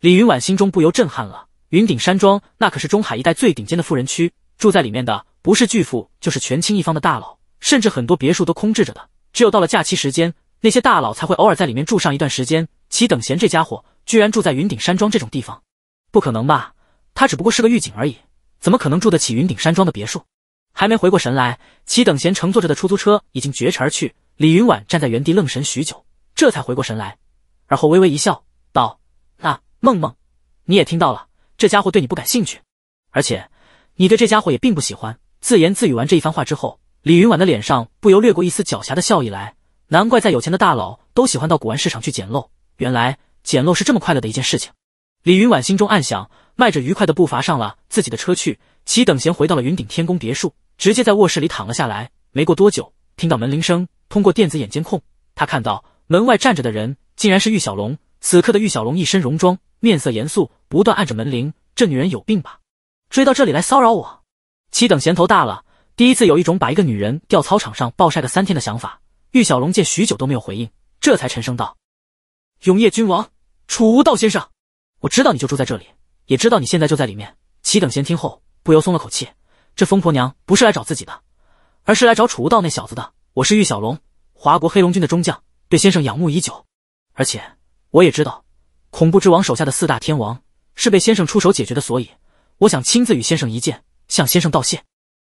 李云婉心中不由震撼了。云顶山庄那可是中海一带最顶尖的富人区，住在里面的不是巨富，就是权倾一方的大佬，甚至很多别墅都空置着的。只有到了假期时间，那些大佬才会偶尔在里面住上一段时间。齐等闲这家伙居然住在云顶山庄这种地方！不可能吧？他只不过是个狱警而已，怎么可能住得起云顶山庄的别墅？还没回过神来，齐等闲乘坐着的出租车已经绝尘而去。李云婉站在原地愣神许久，这才回过神来，而后微微一笑，道：“那梦梦，你也听到了，这家伙对你不感兴趣，而且你对这家伙也并不喜欢。”自言自语完这一番话之后，李云婉的脸上不由掠过一丝狡黠的笑意来。难怪在有钱的大佬都喜欢到古玩市场去捡漏，原来捡漏是这么快乐的一件事情。李云婉心中暗想，迈着愉快的步伐上了自己的车去。齐等闲回到了云顶天宫别墅，直接在卧室里躺了下来。没过多久，听到门铃声，通过电子眼监控，他看到门外站着的人竟然是玉小龙。此刻的玉小龙一身戎装，面色严肃，不断按着门铃。这女人有病吧？追到这里来骚扰我？齐等闲头大了，第一次有一种把一个女人吊操场上暴晒个三天的想法。玉小龙见许久都没有回应，这才沉声道：“永夜君王，楚无道先生。”我知道你就住在这里，也知道你现在就在里面。齐等闲听后不由松了口气，这疯婆娘不是来找自己的，而是来找储物道那小子的。我是玉小龙，华国黑龙军的中将，对先生仰慕已久。而且我也知道，恐怖之王手下的四大天王是被先生出手解决的，所以我想亲自与先生一见，向先生道谢。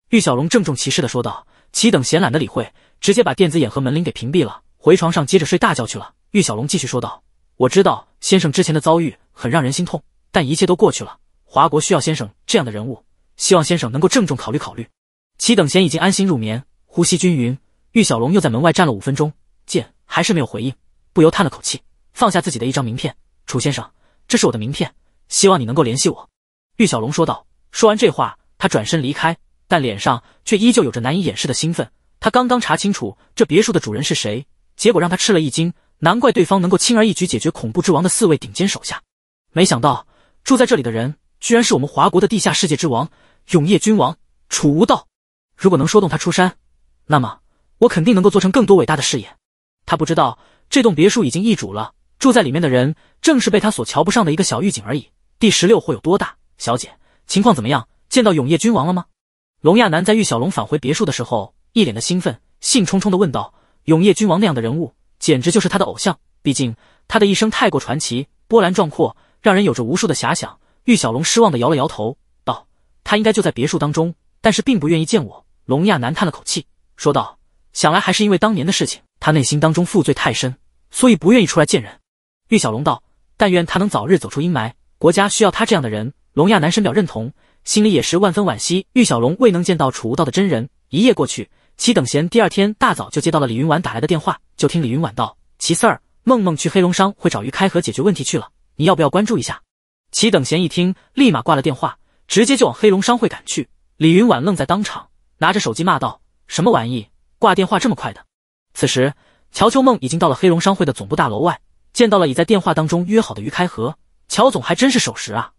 玉小龙郑重其事的说道。齐等闲懒得理会，直接把电子眼和门铃给屏蔽了，回床上接着睡大觉去了。玉小龙继续说道：“我知道。”先生之前的遭遇很让人心痛，但一切都过去了。华国需要先生这样的人物，希望先生能够郑重考虑考虑。齐等贤已经安心入眠，呼吸均匀。玉小龙又在门外站了五分钟，见还是没有回应，不由叹了口气，放下自己的一张名片：“楚先生，这是我的名片，希望你能够联系我。”玉小龙说道。说完这话，他转身离开，但脸上却依旧有着难以掩饰的兴奋。他刚刚查清楚这别墅的主人是谁，结果让他吃了一惊。难怪对方能够轻而易举解决恐怖之王的四位顶尖手下，没想到住在这里的人居然是我们华国的地下世界之王永夜君王楚无道。如果能说动他出山，那么我肯定能够做成更多伟大的事业。他不知道这栋别墅已经易主了，住在里面的人正是被他所瞧不上的一个小狱警而已。第十六会有多大？小姐，情况怎么样？见到永夜君王了吗？龙亚南在玉小龙返回别墅的时候，一脸的兴奋，兴冲冲地问道：“永夜君王那样的人物。”简直就是他的偶像，毕竟他的一生太过传奇，波澜壮阔，让人有着无数的遐想。玉小龙失望的摇了摇头，道：“他应该就在别墅当中，但是并不愿意见我。”龙亚楠叹了口气，说道：“想来还是因为当年的事情，他内心当中负罪太深，所以不愿意出来见人。”玉小龙道：“但愿他能早日走出阴霾，国家需要他这样的人。”龙亚楠深表认同，心里也是万分惋惜玉小龙未能见到楚无道的真人。一夜过去。齐等贤第二天大早就接到了李云婉打来的电话，就听李云婉道：“齐四儿，梦梦去黑龙商会找于开河解决问题去了，你要不要关注一下？”齐等贤一听，立马挂了电话，直接就往黑龙商会赶去。李云婉愣在当场，拿着手机骂道：“什么玩意，挂电话这么快的？”此时，乔秋梦已经到了黑龙商会的总部大楼外，见到了已在电话当中约好的于开河。乔总还真是守时啊！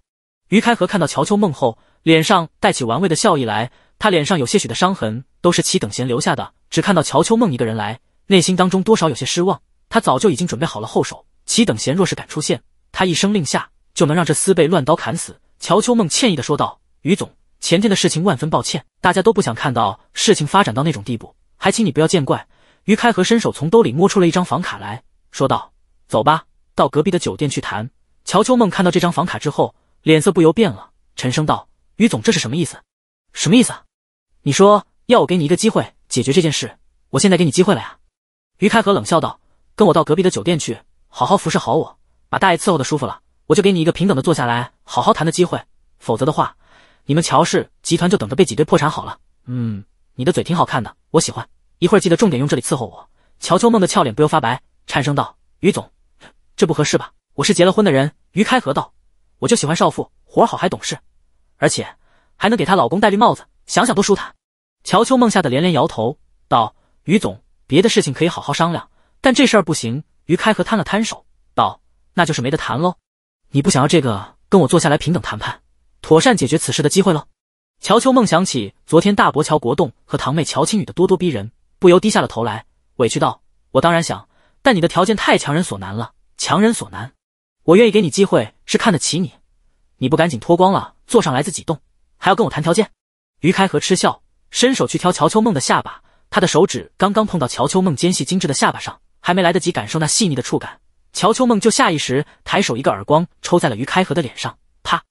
于开河看到乔秋梦后，脸上带起玩味的笑意来，他脸上有些许的伤痕。都是齐等闲留下的，只看到乔秋梦一个人来，内心当中多少有些失望。他早就已经准备好了后手，齐等闲若是敢出现，他一声令下就能让这厮被乱刀砍死。乔秋梦歉意的说道：“于总，前天的事情万分抱歉，大家都不想看到事情发展到那种地步，还请你不要见怪。”于开河伸手从兜里摸出了一张房卡来说道：“走吧，到隔壁的酒店去谈。”乔秋梦看到这张房卡之后，脸色不由变了，沉声道：“于总，这是什么意思？什么意思？你说。”要我给你一个机会解决这件事，我现在给你机会了呀！于开河冷笑道：“跟我到隔壁的酒店去，好好服侍好我，把大爷伺候的舒服了，我就给你一个平等的坐下来好好谈的机会。否则的话，你们乔氏集团就等着被挤兑破产好了。”嗯，你的嘴挺好看的，我喜欢。一会儿记得重点用这里伺候我。乔秋梦的俏脸不由发白，颤声道：“于总，这不合适吧？我是结了婚的人。”于开河道：“我就喜欢少妇，活好还懂事，而且还能给她老公戴绿帽子，想想都舒坦。”乔秋梦吓得连连摇头，道：“于总，别的事情可以好好商量，但这事儿不行。”于开河摊了摊手，道：“那就是没得谈喽。你不想要这个跟我坐下来平等谈判，妥善解决此事的机会喽？”乔秋梦想起昨天大伯乔国栋和堂妹乔青雨的咄咄逼人，不由低下了头来，委屈道：“我当然想，但你的条件太强人所难了。强人所难，我愿意给你机会是看得起你。你不赶紧脱光了坐上来自己动，还要跟我谈条件？”于开河嗤笑。伸手去挑乔秋梦的下巴，他的手指刚刚碰到乔秋梦尖细精致的下巴上，还没来得及感受那细腻的触感，乔秋梦就下意识抬手一个耳光抽在了于开河的脸上，啪！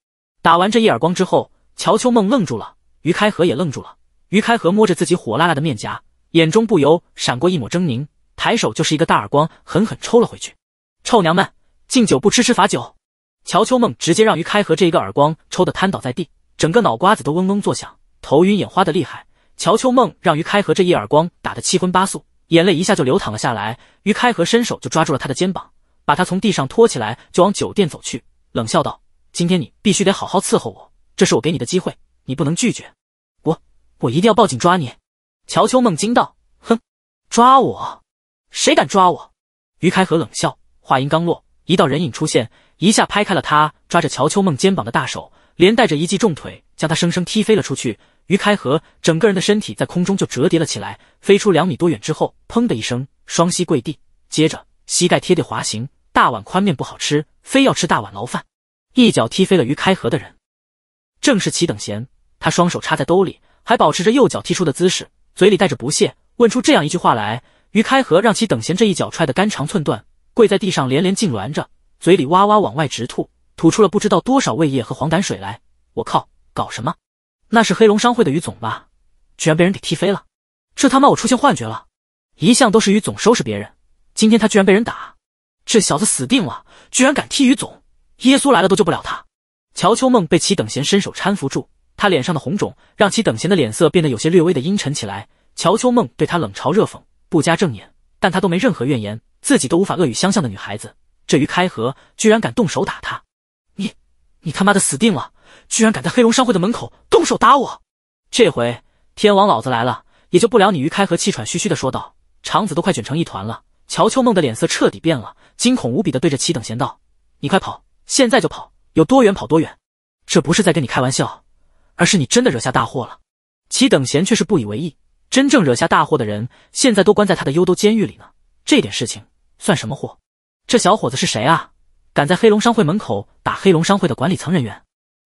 打完这一耳光之后，乔秋梦愣住了，于开河也愣住了。于开河摸着自己火辣辣的面颊，眼中不由闪过一抹狰狞，抬手就是一个大耳光，狠狠抽了回去。臭娘们，敬酒不吃吃罚酒！乔秋梦直接让于开河这一个耳光抽得瘫倒在地，整个脑瓜子都嗡嗡作响，头晕眼花的厉害。乔秋梦让于开河这一耳光打得七荤八素，眼泪一下就流淌了下来。于开河伸手就抓住了他的肩膀，把他从地上拖起来，就往酒店走去，冷笑道：“今天你必须得好好伺候我，这是我给你的机会，你不能拒绝。”“我，我一定要报警抓你！”乔秋梦惊道：“哼，抓我？谁敢抓我？”于开河冷笑，话音刚落，一道人影出现，一下拍开了他抓着乔秋梦肩膀的大手，连带着一记重腿。将他生生踢飞了出去，于开河整个人的身体在空中就折叠了起来，飞出两米多远之后，砰的一声，双膝跪地，接着膝盖贴地滑行。大碗宽面不好吃，非要吃大碗牢饭，一脚踢飞了于开河的人，正是齐等闲。他双手插在兜里，还保持着右脚踢出的姿势，嘴里带着不屑，问出这样一句话来。于开河让齐等闲这一脚踹得肝肠寸断，跪在地上连连痉挛着，嘴里哇哇往外直吐，吐出了不知道多少胃液和黄胆水来。我靠！搞什么？那是黑龙商会的于总吧？居然被人给踢飞了！这他妈我出现幻觉了！一向都是于总收拾别人，今天他居然被人打，这小子死定了！居然敢踢于总，耶稣来了都救不了他！乔秋梦被齐等闲伸手搀扶住，他脸上的红肿让齐等闲的脸色变得有些略微的阴沉起来。乔秋梦对他冷嘲热讽，不加正眼，但他都没任何怨言，自己都无法恶语相向的女孩子，这于开河居然敢动手打他！你，你他妈的死定了！居然敢在黑龙商会的门口动手打我！这回天王老子来了，也救不了你！于开河气喘吁吁的说道，肠子都快卷成一团了。乔秋梦的脸色彻底变了，惊恐无比的对着齐等闲道：“你快跑，现在就跑，有多远跑多远。这不是在跟你开玩笑，而是你真的惹下大祸了。”齐等闲却是不以为意，真正惹下大祸的人，现在都关在他的幽都监狱里呢。这点事情算什么祸？这小伙子是谁啊？敢在黑龙商会门口打黑龙商会的管理层人员？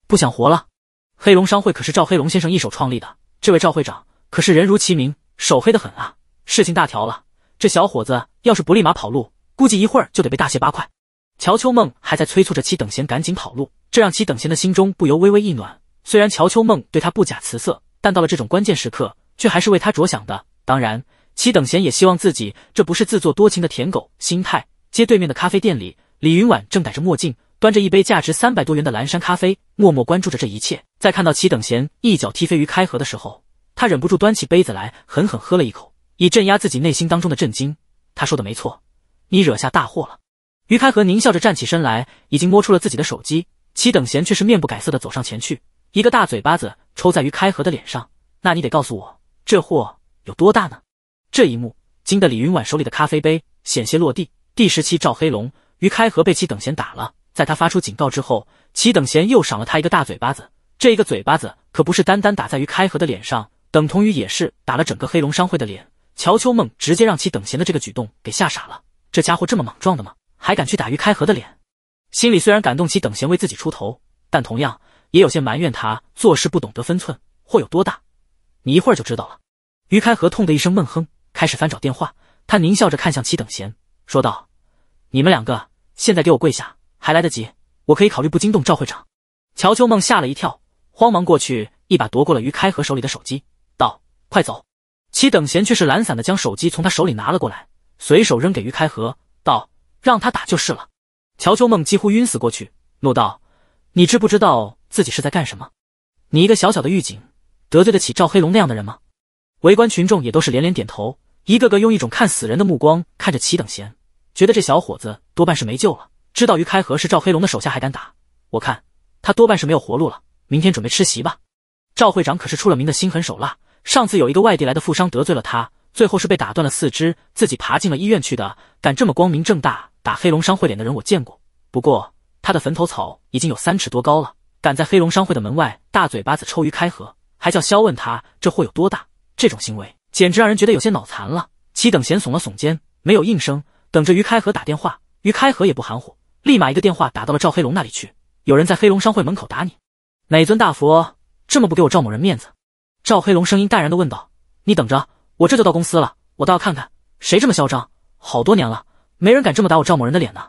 不想活了！黑龙商会可是赵黑龙先生一手创立的，这位赵会长可是人如其名，手黑的很啊！事情大条了，这小伙子要是不立马跑路，估计一会儿就得被大卸八块。乔秋梦还在催促着齐等闲赶紧跑路，这让齐等闲的心中不由微微一暖。虽然乔秋梦对他不假辞色，但到了这种关键时刻，却还是为他着想的。当然，齐等闲也希望自己这不是自作多情的舔狗心态。街对面的咖啡店里，李云婉正戴着墨镜。端着一杯价值三百多元的蓝山咖啡，默默关注着这一切。在看到齐等贤一脚踢飞于开河的时候，他忍不住端起杯子来，狠狠喝了一口，以镇压自己内心当中的震惊。他说的没错，你惹下大祸了。于开河狞笑着站起身来，已经摸出了自己的手机。齐等贤却是面不改色的走上前去，一个大嘴巴子抽在于开河的脸上。那你得告诉我，这货有多大呢？这一幕惊得李云婉手里的咖啡杯险些落地。第十七赵黑龙，于开河被齐等贤打了。在他发出警告之后，齐等贤又赏了他一个大嘴巴子。这一个嘴巴子可不是单单打在于开河的脸上，等同于也是打了整个黑龙商会的脸。乔秋梦直接让齐等贤的这个举动给吓傻了。这家伙这么莽撞的吗？还敢去打于开河的脸？心里虽然感动齐等贤为自己出头，但同样也有些埋怨他做事不懂得分寸或有多大。你一会儿就知道了。于开河痛的一声闷哼，开始翻找电话。他狞笑着看向齐等贤，说道：“你们两个现在给我跪下！”还来得及，我可以考虑不惊动赵会长。乔秋梦吓了一跳，慌忙过去一把夺过了于开河手里的手机，道：“快走！”齐等闲却是懒散的将手机从他手里拿了过来，随手扔给于开河，道：“让他打就是了。”乔秋梦几乎晕死过去，怒道：“你知不知道自己是在干什么？你一个小小的狱警，得罪得起赵黑龙那样的人吗？”围观群众也都是连连点头，一个个用一种看死人的目光看着齐等闲，觉得这小伙子多半是没救了。知道于开河是赵黑龙的手下还敢打，我看他多半是没有活路了。明天准备吃席吧。赵会长可是出了名的心狠手辣，上次有一个外地来的富商得罪了他，最后是被打断了四肢，自己爬进了医院去的。敢这么光明正大打黑龙商会脸的人，我见过。不过他的坟头草已经有三尺多高了。敢在黑龙商会的门外大嘴巴子抽于开河，还叫嚣问他这货有多大，这种行为简直让人觉得有些脑残了。齐等闲耸了耸肩，没有应声，等着于开河打电话。于开河也不含糊。立马一个电话打到了赵黑龙那里去。有人在黑龙商会门口打你，哪尊大佛这么不给我赵某人面子？赵黑龙声音淡然的问道：“你等着，我这就到公司了。我倒要看看谁这么嚣张。好多年了，没人敢这么打我赵某人的脸呢。”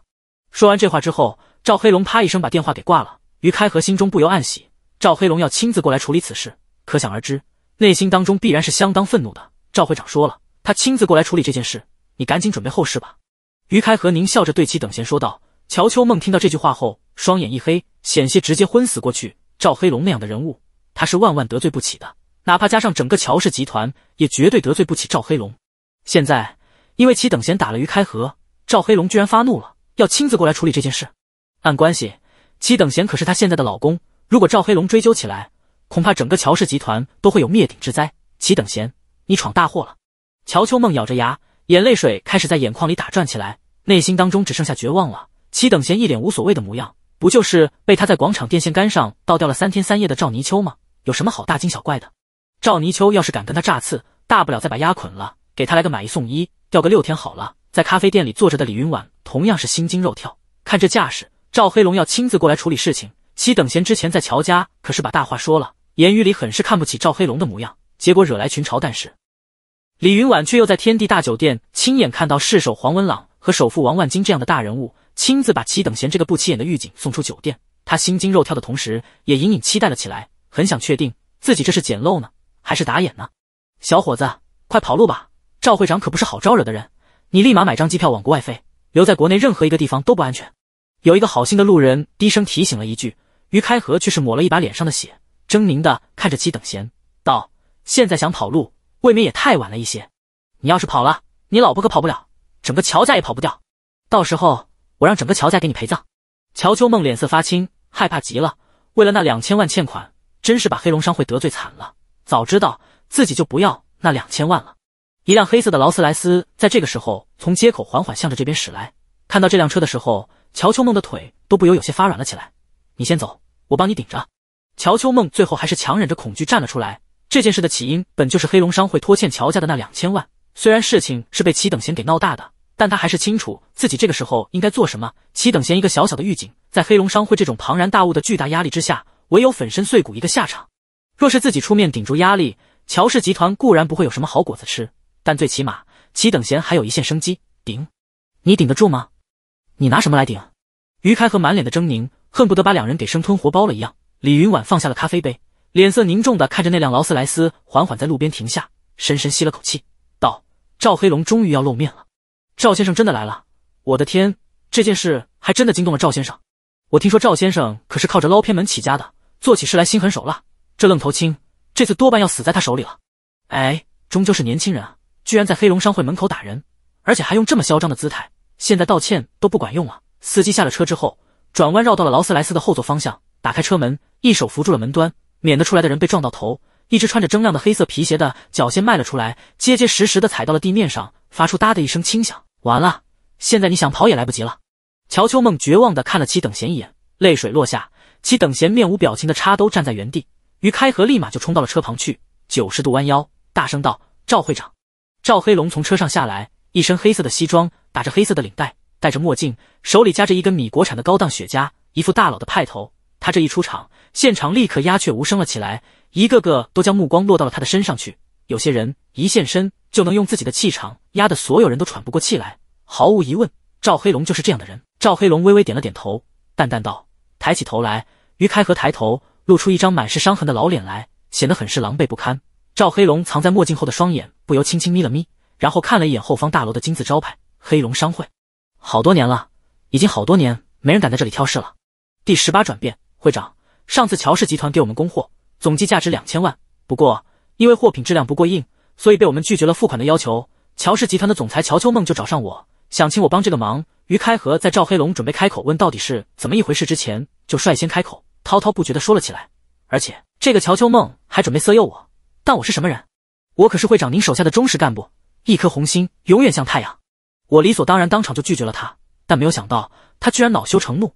说完这话之后，赵黑龙啪一声把电话给挂了。于开河心中不由暗喜，赵黑龙要亲自过来处理此事，可想而知，内心当中必然是相当愤怒的。赵会长说了，他亲自过来处理这件事，你赶紧准备后事吧。于开河狞笑着对其等闲说道。乔秋梦听到这句话后，双眼一黑，险些直接昏死过去。赵黑龙那样的人物，她是万万得罪不起的，哪怕加上整个乔氏集团，也绝对得罪不起赵黑龙。现在因为齐等贤打了于开河，赵黑龙居然发怒了，要亲自过来处理这件事。按关系，齐等贤可是他现在的老公，如果赵黑龙追究起来，恐怕整个乔氏集团都会有灭顶之灾。齐等贤，你闯大祸了！乔秋梦咬着牙，眼泪水开始在眼眶里打转起来，内心当中只剩下绝望了。齐等闲一脸无所谓的模样，不就是被他在广场电线杆上倒掉了三天三夜的赵泥鳅吗？有什么好大惊小怪的？赵泥鳅要是敢跟他炸刺，大不了再把鸭捆了，给他来个买一送一，钓个六天好了。在咖啡店里坐着的李云婉同样是心惊肉跳，看这架势，赵黑龙要亲自过来处理事情。齐等闲之前在乔家可是把大话说了，言语里很是看不起赵黑龙的模样，结果惹来群嘲。但是李云婉却又在天地大酒店亲眼看到世首黄文朗和首富王万金这样的大人物。亲自把齐等闲这个不起眼的狱警送出酒店，他心惊肉跳的同时，也隐隐期待了起来，很想确定自己这是捡漏呢，还是打眼呢？小伙子，快跑路吧！赵会长可不是好招惹的人，你立马买张机票往国外飞，留在国内任何一个地方都不安全。有一个好心的路人低声提醒了一句，于开河却是抹了一把脸上的血，狰狞的看着齐等闲，道：“现在想跑路，未免也太晚了一些。你要是跑了，你老婆可跑不了，整个乔家也跑不掉，到时候。”我让整个乔家给你陪葬！乔秋梦脸色发青，害怕极了。为了那两千万欠款，真是把黑龙商会得罪惨了。早知道自己就不要那两千万了。一辆黑色的劳斯莱斯在这个时候从街口缓缓向着这边驶来。看到这辆车的时候，乔秋梦的腿都不由有些发软了起来。你先走，我帮你顶着。乔秋梦最后还是强忍着恐惧站了出来。这件事的起因本就是黑龙商会拖欠乔家的那两千万，虽然事情是被齐等贤给闹大的。但他还是清楚自己这个时候应该做什么。齐等闲一个小小的狱警，在黑龙商会这种庞然大物的巨大压力之下，唯有粉身碎骨一个下场。若是自己出面顶住压力，乔氏集团固然不会有什么好果子吃，但最起码齐等闲还有一线生机。顶，你顶得住吗？你拿什么来顶？于开和满脸的狰狞，恨不得把两人给生吞活剥了一样。李云婉放下了咖啡杯，脸色凝重的看着那辆劳斯莱斯缓缓在路边停下，深深吸了口气，道：“赵黑龙终于要露面了。”赵先生真的来了！我的天，这件事还真的惊动了赵先生。我听说赵先生可是靠着捞偏门起家的，做起事来心狠手辣。这愣头青这次多半要死在他手里了。哎，终究是年轻人啊，居然在黑龙商会门口打人，而且还用这么嚣张的姿态。现在道歉都不管用了。司机下了车之后，转弯绕到了劳斯莱斯的后座方向，打开车门，一手扶住了门端，免得出来的人被撞到头。一只穿着铮亮的黑色皮鞋的脚先迈了出来，结结实实的踩到了地面上，发出“哒”的一声轻响。完了，现在你想跑也来不及了。乔秋梦绝望的看了齐等闲一眼，泪水落下。齐等闲面无表情的插兜站在原地。于开河立马就冲到了车旁去，九十度弯腰，大声道：“赵会长。”赵黑龙从车上下来，一身黑色的西装，打着黑色的领带，戴着墨镜，手里夹着一根米国产的高档雪茄，一副大佬的派头。他这一出场，现场立刻鸦雀无声了起来，一个个都将目光落到了他的身上去。有些人一现身。就能用自己的气场压得所有人都喘不过气来。毫无疑问，赵黑龙就是这样的人。赵黑龙微微点了点头，淡淡道：“抬起头来。”于开河抬头，露出一张满是伤痕的老脸来，显得很是狼狈不堪。赵黑龙藏在墨镜后的双眼不由轻轻眯了眯，然后看了一眼后方大楼的金字招牌“黑龙商会”。好多年了，已经好多年没人敢在这里挑事了。第十八转变，会长，上次乔氏集团给我们供货，总计价值两千万，不过因为货品质量不过硬。所以被我们拒绝了付款的要求，乔氏集团的总裁乔秋梦就找上我，想请我帮这个忙。于开河在赵黑龙准备开口问到底是怎么一回事之前，就率先开口，滔滔不绝的说了起来。而且这个乔秋梦还准备色诱我，但我是什么人？我可是会长您手下的忠实干部，一颗红心永远向太阳。我理所当然当场就拒绝了他，但没有想到他居然恼羞成怒，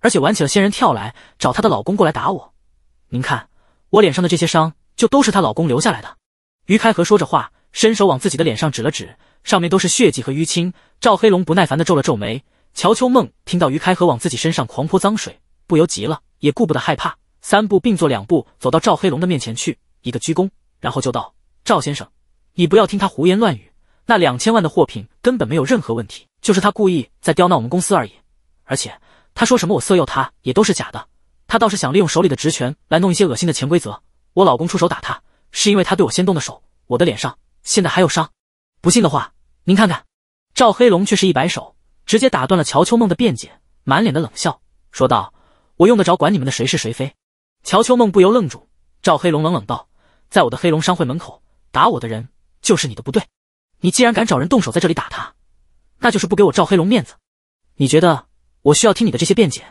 而且玩起了仙人跳来，找她的老公过来打我。您看我脸上的这些伤，就都是她老公留下来的。于开河说着话，伸手往自己的脸上指了指，上面都是血迹和淤青。赵黑龙不耐烦的皱了皱眉。乔秋梦听到于开河往自己身上狂泼脏水，不由急了，也顾不得害怕，三步并作两步走到赵黑龙的面前去，一个鞠躬，然后就道：“赵先生，你不要听他胡言乱语，那两千万的货品根本没有任何问题，就是他故意在刁难我们公司而已。而且他说什么我色诱他，也都是假的。他倒是想利用手里的职权来弄一些恶心的潜规则。我老公出手打他。”是因为他对我先动的手，我的脸上现在还有伤。不信的话，您看看。赵黑龙却是一摆手，直接打断了乔秋梦的辩解，满脸的冷笑说道：“我用得着管你们的谁是谁非？”乔秋梦不由愣住。赵黑龙冷冷道：“在我的黑龙商会门口打我的人，就是你的不对。你既然敢找人动手在这里打他，那就是不给我赵黑龙面子。你觉得我需要听你的这些辩解？”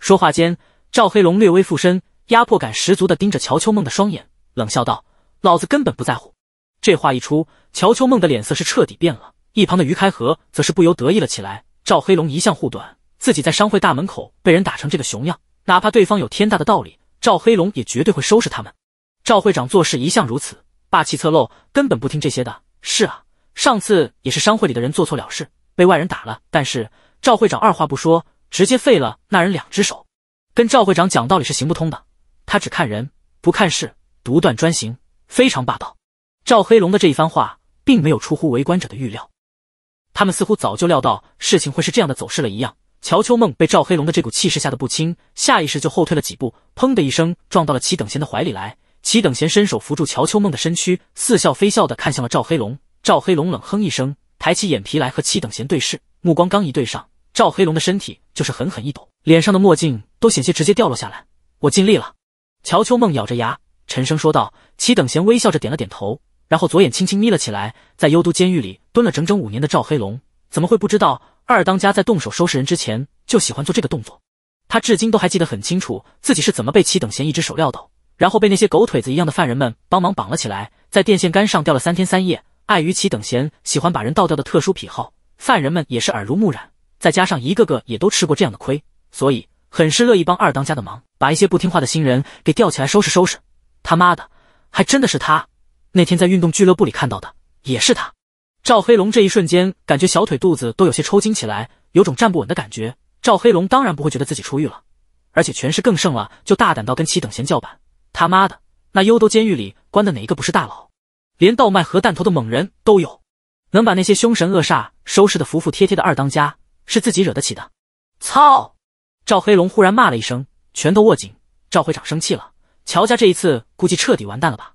说话间，赵黑龙略微附身，压迫感十足的盯着乔秋梦的双眼，冷笑道。老子根本不在乎！这话一出，乔秋梦的脸色是彻底变了。一旁的于开河则是不由得意了起来。赵黑龙一向护短，自己在商会大门口被人打成这个熊样，哪怕对方有天大的道理，赵黑龙也绝对会收拾他们。赵会长做事一向如此，霸气侧漏，根本不听这些的。是啊，上次也是商会里的人做错了事，被外人打了，但是赵会长二话不说，直接废了那人两只手。跟赵会长讲道理是行不通的，他只看人不看事，独断专行。非常霸道，赵黑龙的这一番话并没有出乎围观者的预料，他们似乎早就料到事情会是这样的走势了一样。乔秋梦被赵黑龙的这股气势吓得不轻，下意识就后退了几步，砰的一声撞到了齐等贤的怀里来。齐等贤伸手扶住乔秋梦的身躯，似笑非笑的看向了赵黑龙。赵黑龙冷哼一声，抬起眼皮来和齐等贤对视，目光刚一对上，赵黑龙的身体就是狠狠一抖，脸上的墨镜都险些直接掉落下来。我尽力了，乔秋梦咬着牙。陈升说道：“齐等闲微笑着点了点头，然后左眼轻轻眯了起来。在幽都监狱里蹲了整整五年的赵黑龙，怎么会不知道二当家在动手收拾人之前就喜欢做这个动作？他至今都还记得很清楚，自己是怎么被齐等闲一只手撂倒，然后被那些狗腿子一样的犯人们帮忙绑了起来，在电线杆上吊了三天三夜。碍于齐等闲喜欢把人倒掉的特殊癖好，犯人们也是耳濡目染，再加上一个个也都吃过这样的亏，所以很是乐意帮二当家的忙，把一些不听话的新人给吊起来收拾收拾。”他妈的，还真的是他！那天在运动俱乐部里看到的也是他。赵黑龙这一瞬间感觉小腿肚子都有些抽筋起来，有种站不稳的感觉。赵黑龙当然不会觉得自己出狱了，而且权势更盛了，就大胆到跟其等闲叫板。他妈的，那幽都监狱里关的哪一个不是大佬？连倒卖核弹头的猛人都有，能把那些凶神恶煞收拾的服服帖帖的二当家，是自己惹得起的？操！赵黑龙忽然骂了一声，拳头握紧。赵会长生气了。乔家这一次估计彻底完蛋了吧？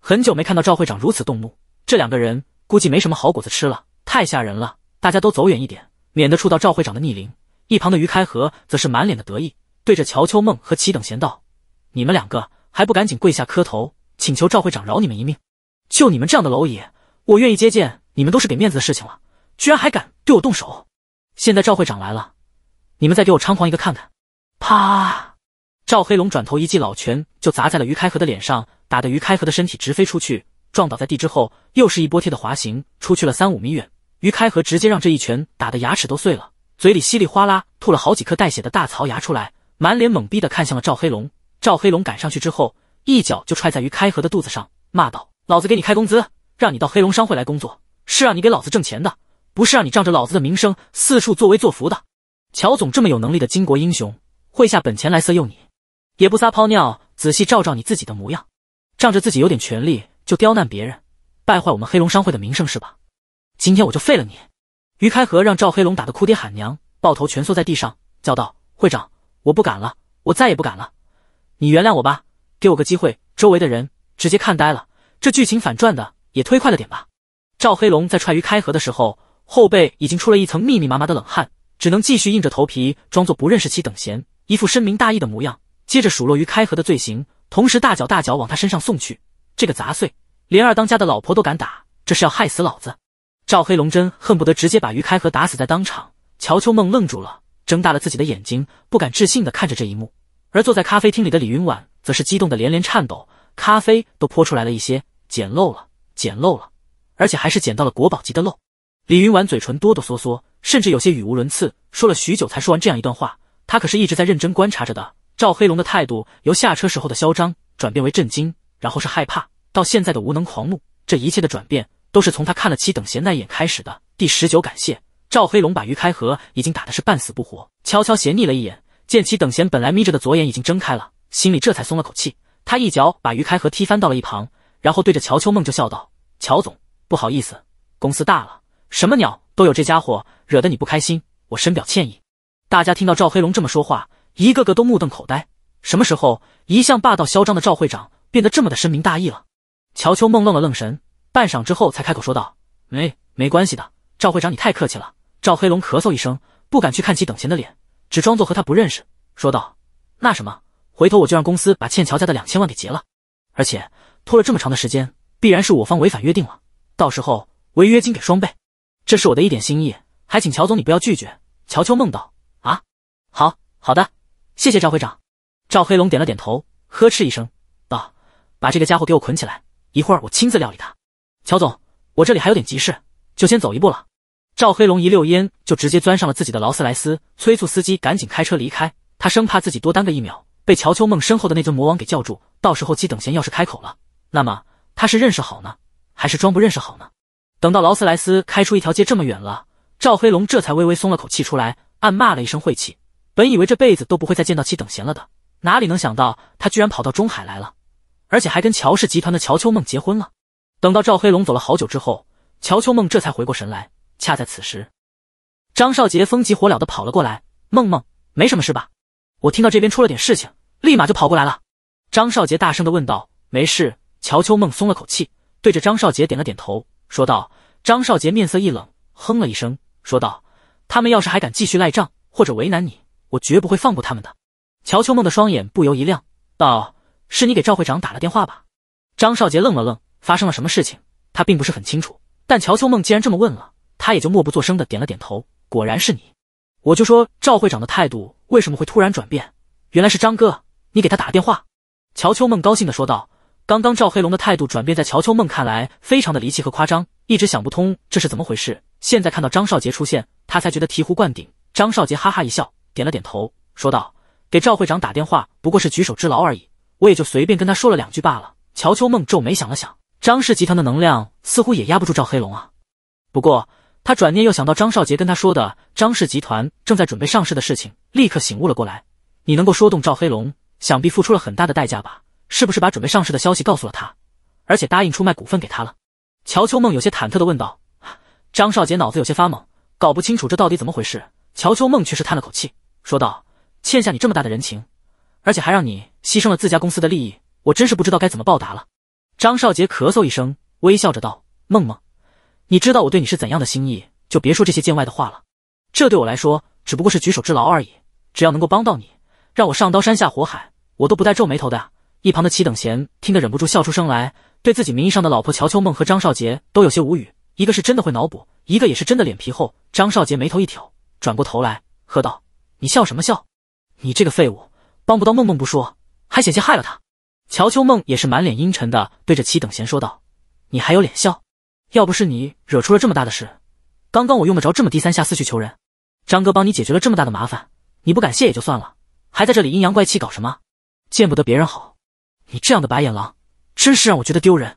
很久没看到赵会长如此动怒，这两个人估计没什么好果子吃了，太吓人了！大家都走远一点，免得触到赵会长的逆鳞。一旁的于开河则是满脸的得意，对着乔秋梦和齐等贤道：“你们两个还不赶紧跪下磕头，请求赵会长饶你们一命？就你们这样的蝼蚁，我愿意接见你们都是给面子的事情了，居然还敢对我动手！现在赵会长来了，你们再给我猖狂一个看看！”啪。赵黑龙转头一记老拳就砸在了于开河的脸上，打得于开河的身体直飞出去，撞倒在地之后，又是一波贴的滑行出去了三五米远。于开河直接让这一拳打得牙齿都碎了，嘴里稀里哗啦吐了好几颗带血的大槽牙出来，满脸懵逼的看向了赵黑龙。赵黑龙赶上去之后，一脚就踹在于开河的肚子上，骂道：“老子给你开工资，让你到黑龙商会来工作，是让你给老子挣钱的，不是让你仗着老子的名声四处作威作福的。乔总这么有能力的巾帼英雄，会下本钱来色诱你？”也不撒泡尿仔细照照你自己的模样，仗着自己有点权力就刁难别人，败坏我们黑龙商会的名声是吧？今天我就废了你！于开河让赵黑龙打得哭爹喊娘，抱头蜷缩在地上，叫道：“会长，我不敢了，我再也不敢了，你原谅我吧，给我个机会。”周围的人直接看呆了，这剧情反转的也忒快了点吧？赵黑龙在踹于开河的时候，后背已经出了一层密密麻麻的冷汗，只能继续硬着头皮装作不认识其等闲，一副深明大义的模样。接着数落于开河的罪行，同时大脚大脚往他身上送去。这个杂碎，连二当家的老婆都敢打，这是要害死老子！赵黑龙真恨不得直接把于开河打死在当场。乔秋梦愣住了，睁大了自己的眼睛，不敢置信地看着这一幕。而坐在咖啡厅里的李云婉，则是激动的连连颤抖，咖啡都泼出来了一些。捡漏了，捡漏了，而且还是捡到了国宝级的漏。李云婉嘴唇哆哆嗦嗦，甚至有些语无伦次，说了许久才说完这样一段话。他可是一直在认真观察着的。赵黑龙的态度由下车时候的嚣张转变为震惊，然后是害怕，到现在的无能狂怒，这一切的转变都是从他看了齐等闲那一眼开始的。第十九，感谢赵黑龙把于开河已经打的是半死不活，悄悄斜睨了一眼，见齐等闲本来眯着的左眼已经睁开了，心里这才松了口气。他一脚把于开河踢翻到了一旁，然后对着乔秋梦就笑道：“乔总，不好意思，公司大了，什么鸟都有，这家伙惹得你不开心，我深表歉意。”大家听到赵黑龙这么说话。一个个都目瞪口呆，什么时候一向霸道嚣张的赵会长变得这么的深明大义了？乔秋梦愣了愣神，半晌之后才开口说道：“没没关系的，赵会长，你太客气了。”赵黑龙咳嗽一声，不敢去看其等闲的脸，只装作和他不认识，说道：“那什么，回头我就让公司把欠乔家的两千万给结了，而且拖了这么长的时间，必然是我方违反约定了，到时候违约金给双倍。这是我的一点心意，还请乔总你不要拒绝。”乔秋梦道：“啊，好好的。”谢谢赵会长。赵黑龙点了点头，呵斥一声道：“把这个家伙给我捆起来，一会儿我亲自料理他。”乔总，我这里还有点急事，就先走一步了。赵黑龙一溜烟就直接钻上了自己的劳斯莱斯，催促司机赶紧开车离开。他生怕自己多耽搁一秒，被乔秋梦身后的那尊魔王给叫住。到时候七等闲要是开口了，那么他是认识好呢，还是装不认识好呢？等到劳斯莱斯开出一条街这么远了，赵黑龙这才微微松了口气出来，暗骂了一声晦气。本以为这辈子都不会再见到其等闲了的，哪里能想到他居然跑到中海来了，而且还跟乔氏集团的乔秋梦结婚了。等到赵黑龙走了好久之后，乔秋梦这才回过神来。恰在此时，张少杰风急火燎的跑了过来：“梦梦，没什么事吧？我听到这边出了点事情，立马就跑过来了。”张少杰大声的问道：“没事？”乔秋梦松了口气，对着张少杰点了点头，说道：“张少杰面色一冷，哼了一声，说道：‘他们要是还敢继续赖账或者为难你。’”我绝不会放过他们的。乔秋梦的双眼不由一亮，道：“是你给赵会长打了电话吧？”张少杰愣了愣，发生了什么事情，他并不是很清楚。但乔秋梦既然这么问了，他也就默不作声的点了点头。果然是你，我就说赵会长的态度为什么会突然转变，原来是张哥，你给他打了电话。”乔秋梦高兴的说道。刚刚赵黑龙的态度转变，在乔秋梦看来非常的离奇和夸张，一直想不通这是怎么回事。现在看到张少杰出现，他才觉得醍醐灌顶。张少杰哈哈一笑。点了点头，说道：“给赵会长打电话不过是举手之劳而已，我也就随便跟他说了两句罢了。”乔秋梦皱眉想了想，张氏集团的能量似乎也压不住赵黑龙啊。不过他转念又想到张少杰跟他说的张氏集团正在准备上市的事情，立刻醒悟了过来。你能够说动赵黑龙，想必付出了很大的代价吧？是不是把准备上市的消息告诉了他，而且答应出卖股份给他了？乔秋梦有些忐忑的问道。张少杰脑子有些发懵，搞不清楚这到底怎么回事。乔秋梦却是叹了口气，说道：“欠下你这么大的人情，而且还让你牺牲了自家公司的利益，我真是不知道该怎么报答了。”张少杰咳嗽一声，微笑着道：“梦梦，你知道我对你是怎样的心意，就别说这些见外的话了。这对我来说只不过是举手之劳而已，只要能够帮到你，让我上刀山下火海，我都不带皱眉头的。”一旁的齐等闲听得忍不住笑出声来，对自己名义上的老婆乔秋梦和张少杰都有些无语，一个是真的会脑补，一个也是真的脸皮厚。张少杰眉头一挑。转过头来，喝道：“你笑什么笑？你这个废物，帮不到梦梦不说，还险些害了她。”乔秋梦也是满脸阴沉的，对着齐等闲说道：“你还有脸笑？要不是你惹出了这么大的事，刚刚我用得着这么低三下四去求人？张哥帮你解决了这么大的麻烦，你不感谢也就算了，还在这里阴阳怪气，搞什么？见不得别人好，你这样的白眼狼，真是让我觉得丢人。”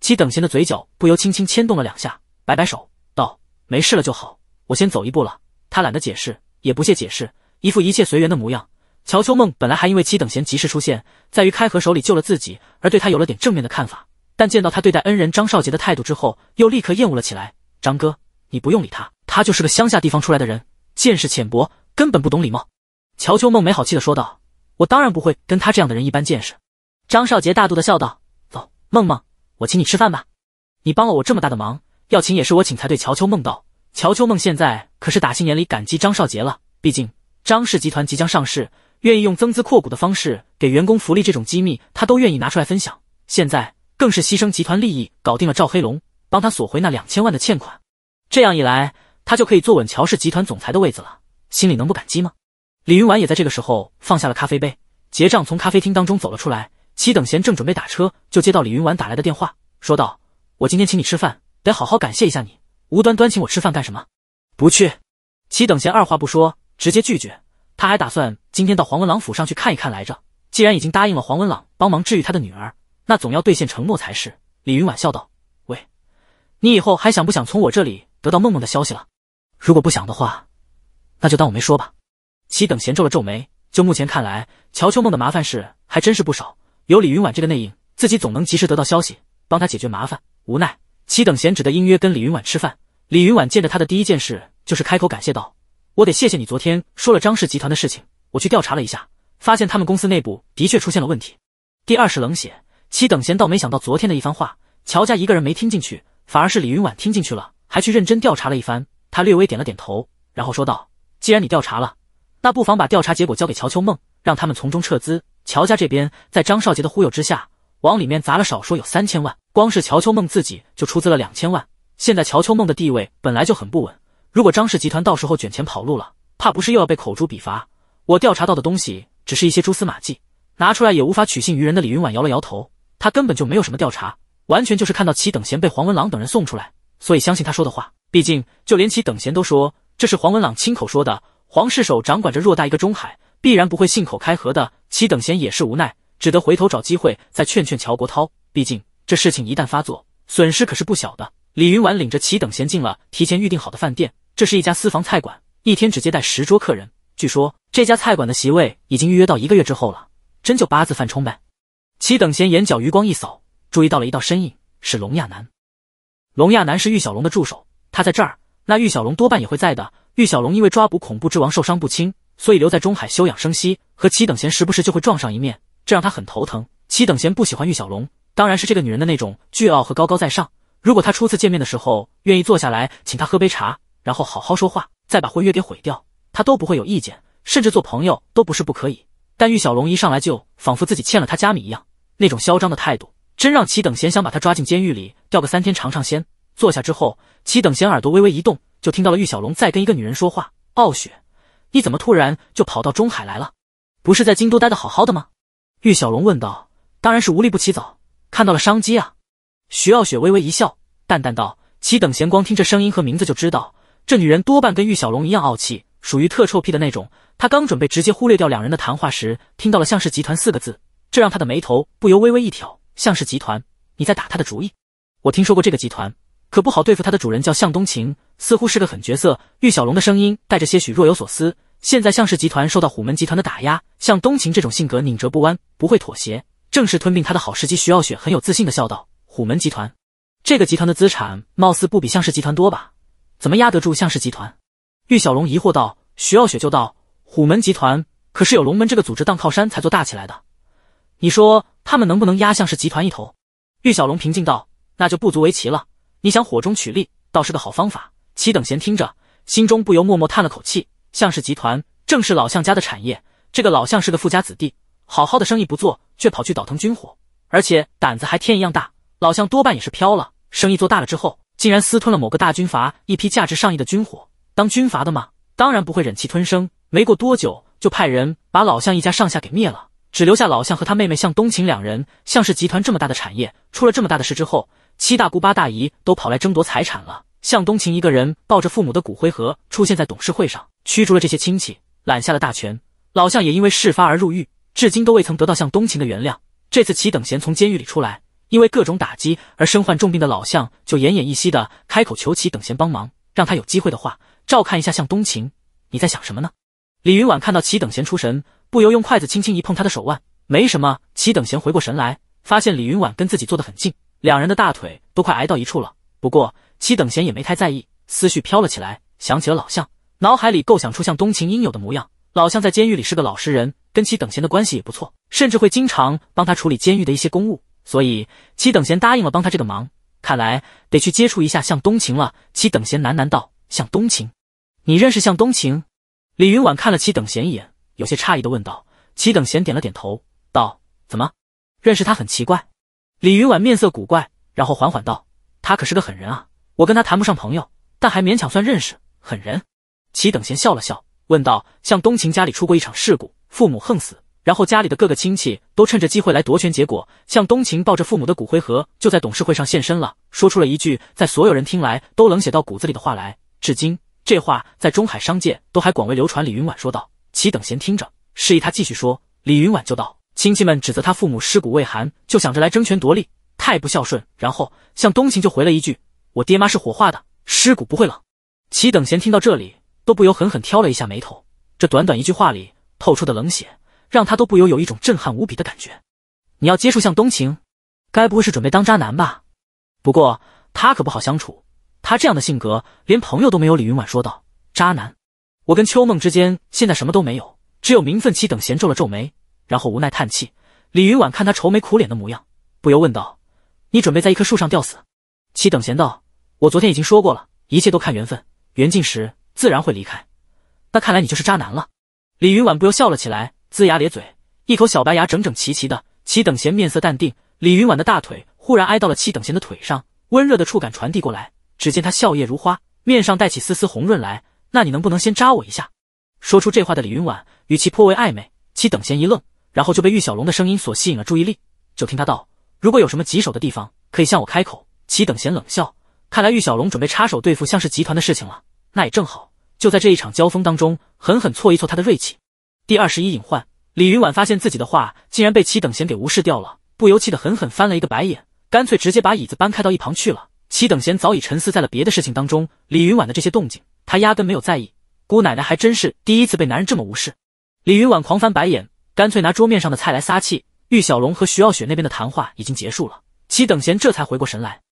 齐等闲的嘴角不由轻轻牵动了两下，摆摆手道：“没事了就好，我先走一步了。”他懒得解释，也不屑解释，一副一切随缘的模样。乔秋梦本来还因为七等闲及时出现在于开河手里救了自己而对他有了点正面的看法，但见到他对待恩人张少杰的态度之后，又立刻厌恶了起来。张哥，你不用理他，他就是个乡下地方出来的人，见识浅薄，根本不懂礼貌。乔秋梦没好气的说道：“我当然不会跟他这样的人一般见识。”张少杰大度的笑道：“走，梦梦，我请你吃饭吧，你帮了我这么大的忙，要请也是我请才对。”乔秋梦道。乔秋梦现在可是打心眼里感激张少杰了，毕竟张氏集团即将上市，愿意用增资扩股的方式给员工福利这种机密，他都愿意拿出来分享。现在更是牺牲集团利益，搞定了赵黑龙，帮他索回那两千万的欠款，这样一来，他就可以坐稳乔氏集团总裁的位子了，心里能不感激吗？李云婉也在这个时候放下了咖啡杯，结账从咖啡厅当中走了出来。齐等贤正准备打车，就接到李云婉打来的电话，说道：“我今天请你吃饭，得好好感谢一下你。”无端端请我吃饭干什么？不去。齐等闲二话不说，直接拒绝。他还打算今天到黄文朗府上去看一看来着。既然已经答应了黄文朗帮忙治愈他的女儿，那总要兑现承诺才是。李云婉笑道：“喂，你以后还想不想从我这里得到梦梦的消息了？如果不想的话，那就当我没说吧。”齐等闲皱了皱眉。就目前看来，乔秋梦的麻烦事还真是不少。有李云婉这个内应，自己总能及时得到消息，帮他解决麻烦。无奈，齐等闲只得应约跟李云婉吃饭。李云婉见着他的第一件事就是开口感谢道：“我得谢谢你昨天说了张氏集团的事情，我去调查了一下，发现他们公司内部的确出现了问题。”第二是冷血，齐等闲倒没想到昨天的一番话，乔家一个人没听进去，反而是李云婉听进去了，还去认真调查了一番。他略微点了点头，然后说道：“既然你调查了，那不妨把调查结果交给乔秋梦，让他们从中撤资。乔家这边在张少杰的忽悠之下，往里面砸了少说有三千万，光是乔秋梦自己就出资了两千万。”现在乔秋梦的地位本来就很不稳，如果张氏集团到时候卷钱跑路了，怕不是又要被口诛笔伐。我调查到的东西只是一些蛛丝马迹，拿出来也无法取信于人。的李云婉摇了摇头，他根本就没有什么调查，完全就是看到齐等贤被黄文朗等人送出来，所以相信他说的话。毕竟就连齐等贤都说这是黄文朗亲口说的，黄世守掌管着偌大一个中海，必然不会信口开河的。齐等贤也是无奈，只得回头找机会再劝劝乔国涛。毕竟这事情一旦发作，损失可是不小的。李云婉领着齐等贤进了提前预定好的饭店，这是一家私房菜馆，一天只接待十桌客人。据说这家菜馆的席位已经预约到一个月之后了，真就八字犯冲呗。齐等贤眼角余光一扫，注意到了一道身影，是龙亚楠。龙亚楠是玉小龙的助手，他在这儿，那玉小龙多半也会在的。玉小龙因为抓捕恐怖之王受伤不轻，所以留在中海休养生息，和齐等贤时不时就会撞上一面，这让他很头疼。齐等贤不喜欢玉小龙，当然是这个女人的那种倨傲和高高在上。如果他初次见面的时候愿意坐下来请他喝杯茶，然后好好说话，再把婚约给毁掉，他都不会有意见，甚至做朋友都不是不可以。但玉小龙一上来就仿佛自己欠了他家米一样，那种嚣张的态度，真让齐等闲想把他抓进监狱里吊个三天尝尝鲜。坐下之后，齐等闲耳朵微微一动，就听到了玉小龙在跟一个女人说话：“傲雪，你怎么突然就跑到中海来了？不是在京都待的好好的吗？”玉小龙问道：“当然是无利不起早，看到了商机啊。”徐傲雪微微一笑，淡淡道：“其等闲光听这声音和名字就知道，这女人多半跟玉小龙一样傲气，属于特臭屁的那种。”他刚准备直接忽略掉两人的谈话时，听到了“向氏集团”四个字，这让他的眉头不由微微一挑。“向氏集团，你在打他的主意？”我听说过这个集团，可不好对付。他的主人叫向东晴，似乎是个狠角色。”玉小龙的声音带着些许若有所思。现在向氏集团受到虎门集团的打压，向东晴这种性格拧折不弯，不会妥协，正是吞并他的好时机。”徐傲雪很有自信的笑道。虎门集团，这个集团的资产貌似不比向氏集团多吧？怎么压得住向氏集团？玉小龙疑惑道。徐傲雪就道：“虎门集团可是有龙门这个组织当靠山才做大起来的，你说他们能不能压向氏集团一头？”玉小龙平静道：“那就不足为奇了。你想火中取栗，倒是个好方法。”齐等闲听着，心中不由默默叹了口气。向氏集团正是老向家的产业，这个老向是个富家子弟，好好的生意不做，却跑去倒腾军火，而且胆子还天一样大。老向多半也是飘了，生意做大了之后，竟然私吞了某个大军阀一批价值上亿的军火。当军阀的嘛，当然不会忍气吞声。没过多久，就派人把老向一家上下给灭了，只留下老向和他妹妹向东晴两人。向氏集团这么大的产业，出了这么大的事之后，七大姑八大姨都跑来争夺财产了。向东晴一个人抱着父母的骨灰盒出现在董事会上，驱逐了这些亲戚，揽下了大权。老向也因为事发而入狱，至今都未曾得到向东晴的原谅。这次齐等贤从监狱里出来。因为各种打击而身患重病的老向就奄奄一息的开口求齐等闲帮忙，让他有机会的话照看一下向东晴。你在想什么呢？李云婉看到齐等闲出神，不由用筷子轻轻一碰他的手腕，没什么。齐等闲回过神来，发现李云婉跟自己坐得很近，两人的大腿都快挨到一处了。不过齐等闲也没太在意，思绪飘了起来，想起了老向，脑海里构想出向东晴应有的模样。老向在监狱里是个老实人，跟齐等闲的关系也不错，甚至会经常帮他处理监狱的一些公务。所以齐等闲答应了帮他这个忙，看来得去接触一下向东晴了。齐等闲喃喃道：“向东晴，你认识向东晴？”李云婉看了齐等闲一眼，有些诧异的问道。齐等闲点了点头，道：“怎么认识他很奇怪？”李云婉面色古怪，然后缓缓道：“他可是个狠人啊，我跟他谈不上朋友，但还勉强算认识。狠人。”齐等闲笑了笑，问道：“向东晴家里出过一场事故，父母横死。”然后家里的各个亲戚都趁着机会来夺权，结果向东晴抱着父母的骨灰盒就在董事会上现身了，说出了一句在所有人听来都冷血到骨子里的话来。至今这话在中海商界都还广为流传。李云婉说道：“齐等闲听着，示意他继续说。”李云婉就道：“亲戚们指责他父母尸骨未寒，就想着来争权夺利，太不孝顺。”然后向东晴就回了一句：“我爹妈是火化的，尸骨不会冷。”齐等闲听到这里都不由狠狠挑了一下眉头，这短短一句话里透出的冷血。让他都不由有一种震撼无比的感觉。你要接触向东晴，该不会是准备当渣男吧？不过他可不好相处，他这样的性格连朋友都没有。李云婉说道：“渣男，我跟秋梦之间现在什么都没有，只有名分。”七等闲皱了皱眉，然后无奈叹气。李云婉看他愁眉苦脸的模样，不由问道：“你准备在一棵树上吊死？”七等闲道：“我昨天已经说过了，一切都看缘分，缘尽时自然会离开。那看来你就是渣男了。”李云婉不由笑了起来。龇牙咧嘴，一口小白牙整整齐齐的。齐等闲面色淡定。李云婉的大腿忽然挨到了齐等闲的腿上，温热的触感传递过来。只见他笑靥如花，面上带起丝丝红润来。那你能不能先扎我一下？说出这话的李云婉语气颇为暧昧。齐等闲一愣，然后就被玉小龙的声音所吸引了注意力。就听他道：“如果有什么棘手的地方，可以向我开口。”齐等闲冷笑，看来玉小龙准备插手对付向氏集团的事情了。那也正好，就在这一场交锋当中，狠狠挫一挫他的锐气。第二十一隐患，李云婉发现自己的话竟然被齐等贤给无视掉了，不由气得狠狠翻了一个白眼，干脆直接把椅子搬开到一旁去了。齐等贤早已沉思在了别的事情当中，李云婉的这些动静他压根没有在意。姑奶奶还真是第一次被男人这么无视！李云婉狂翻白眼，干脆拿桌面上的菜来撒气。玉小龙和徐傲雪那边的谈话已经结束了，齐等贤这才回过神来。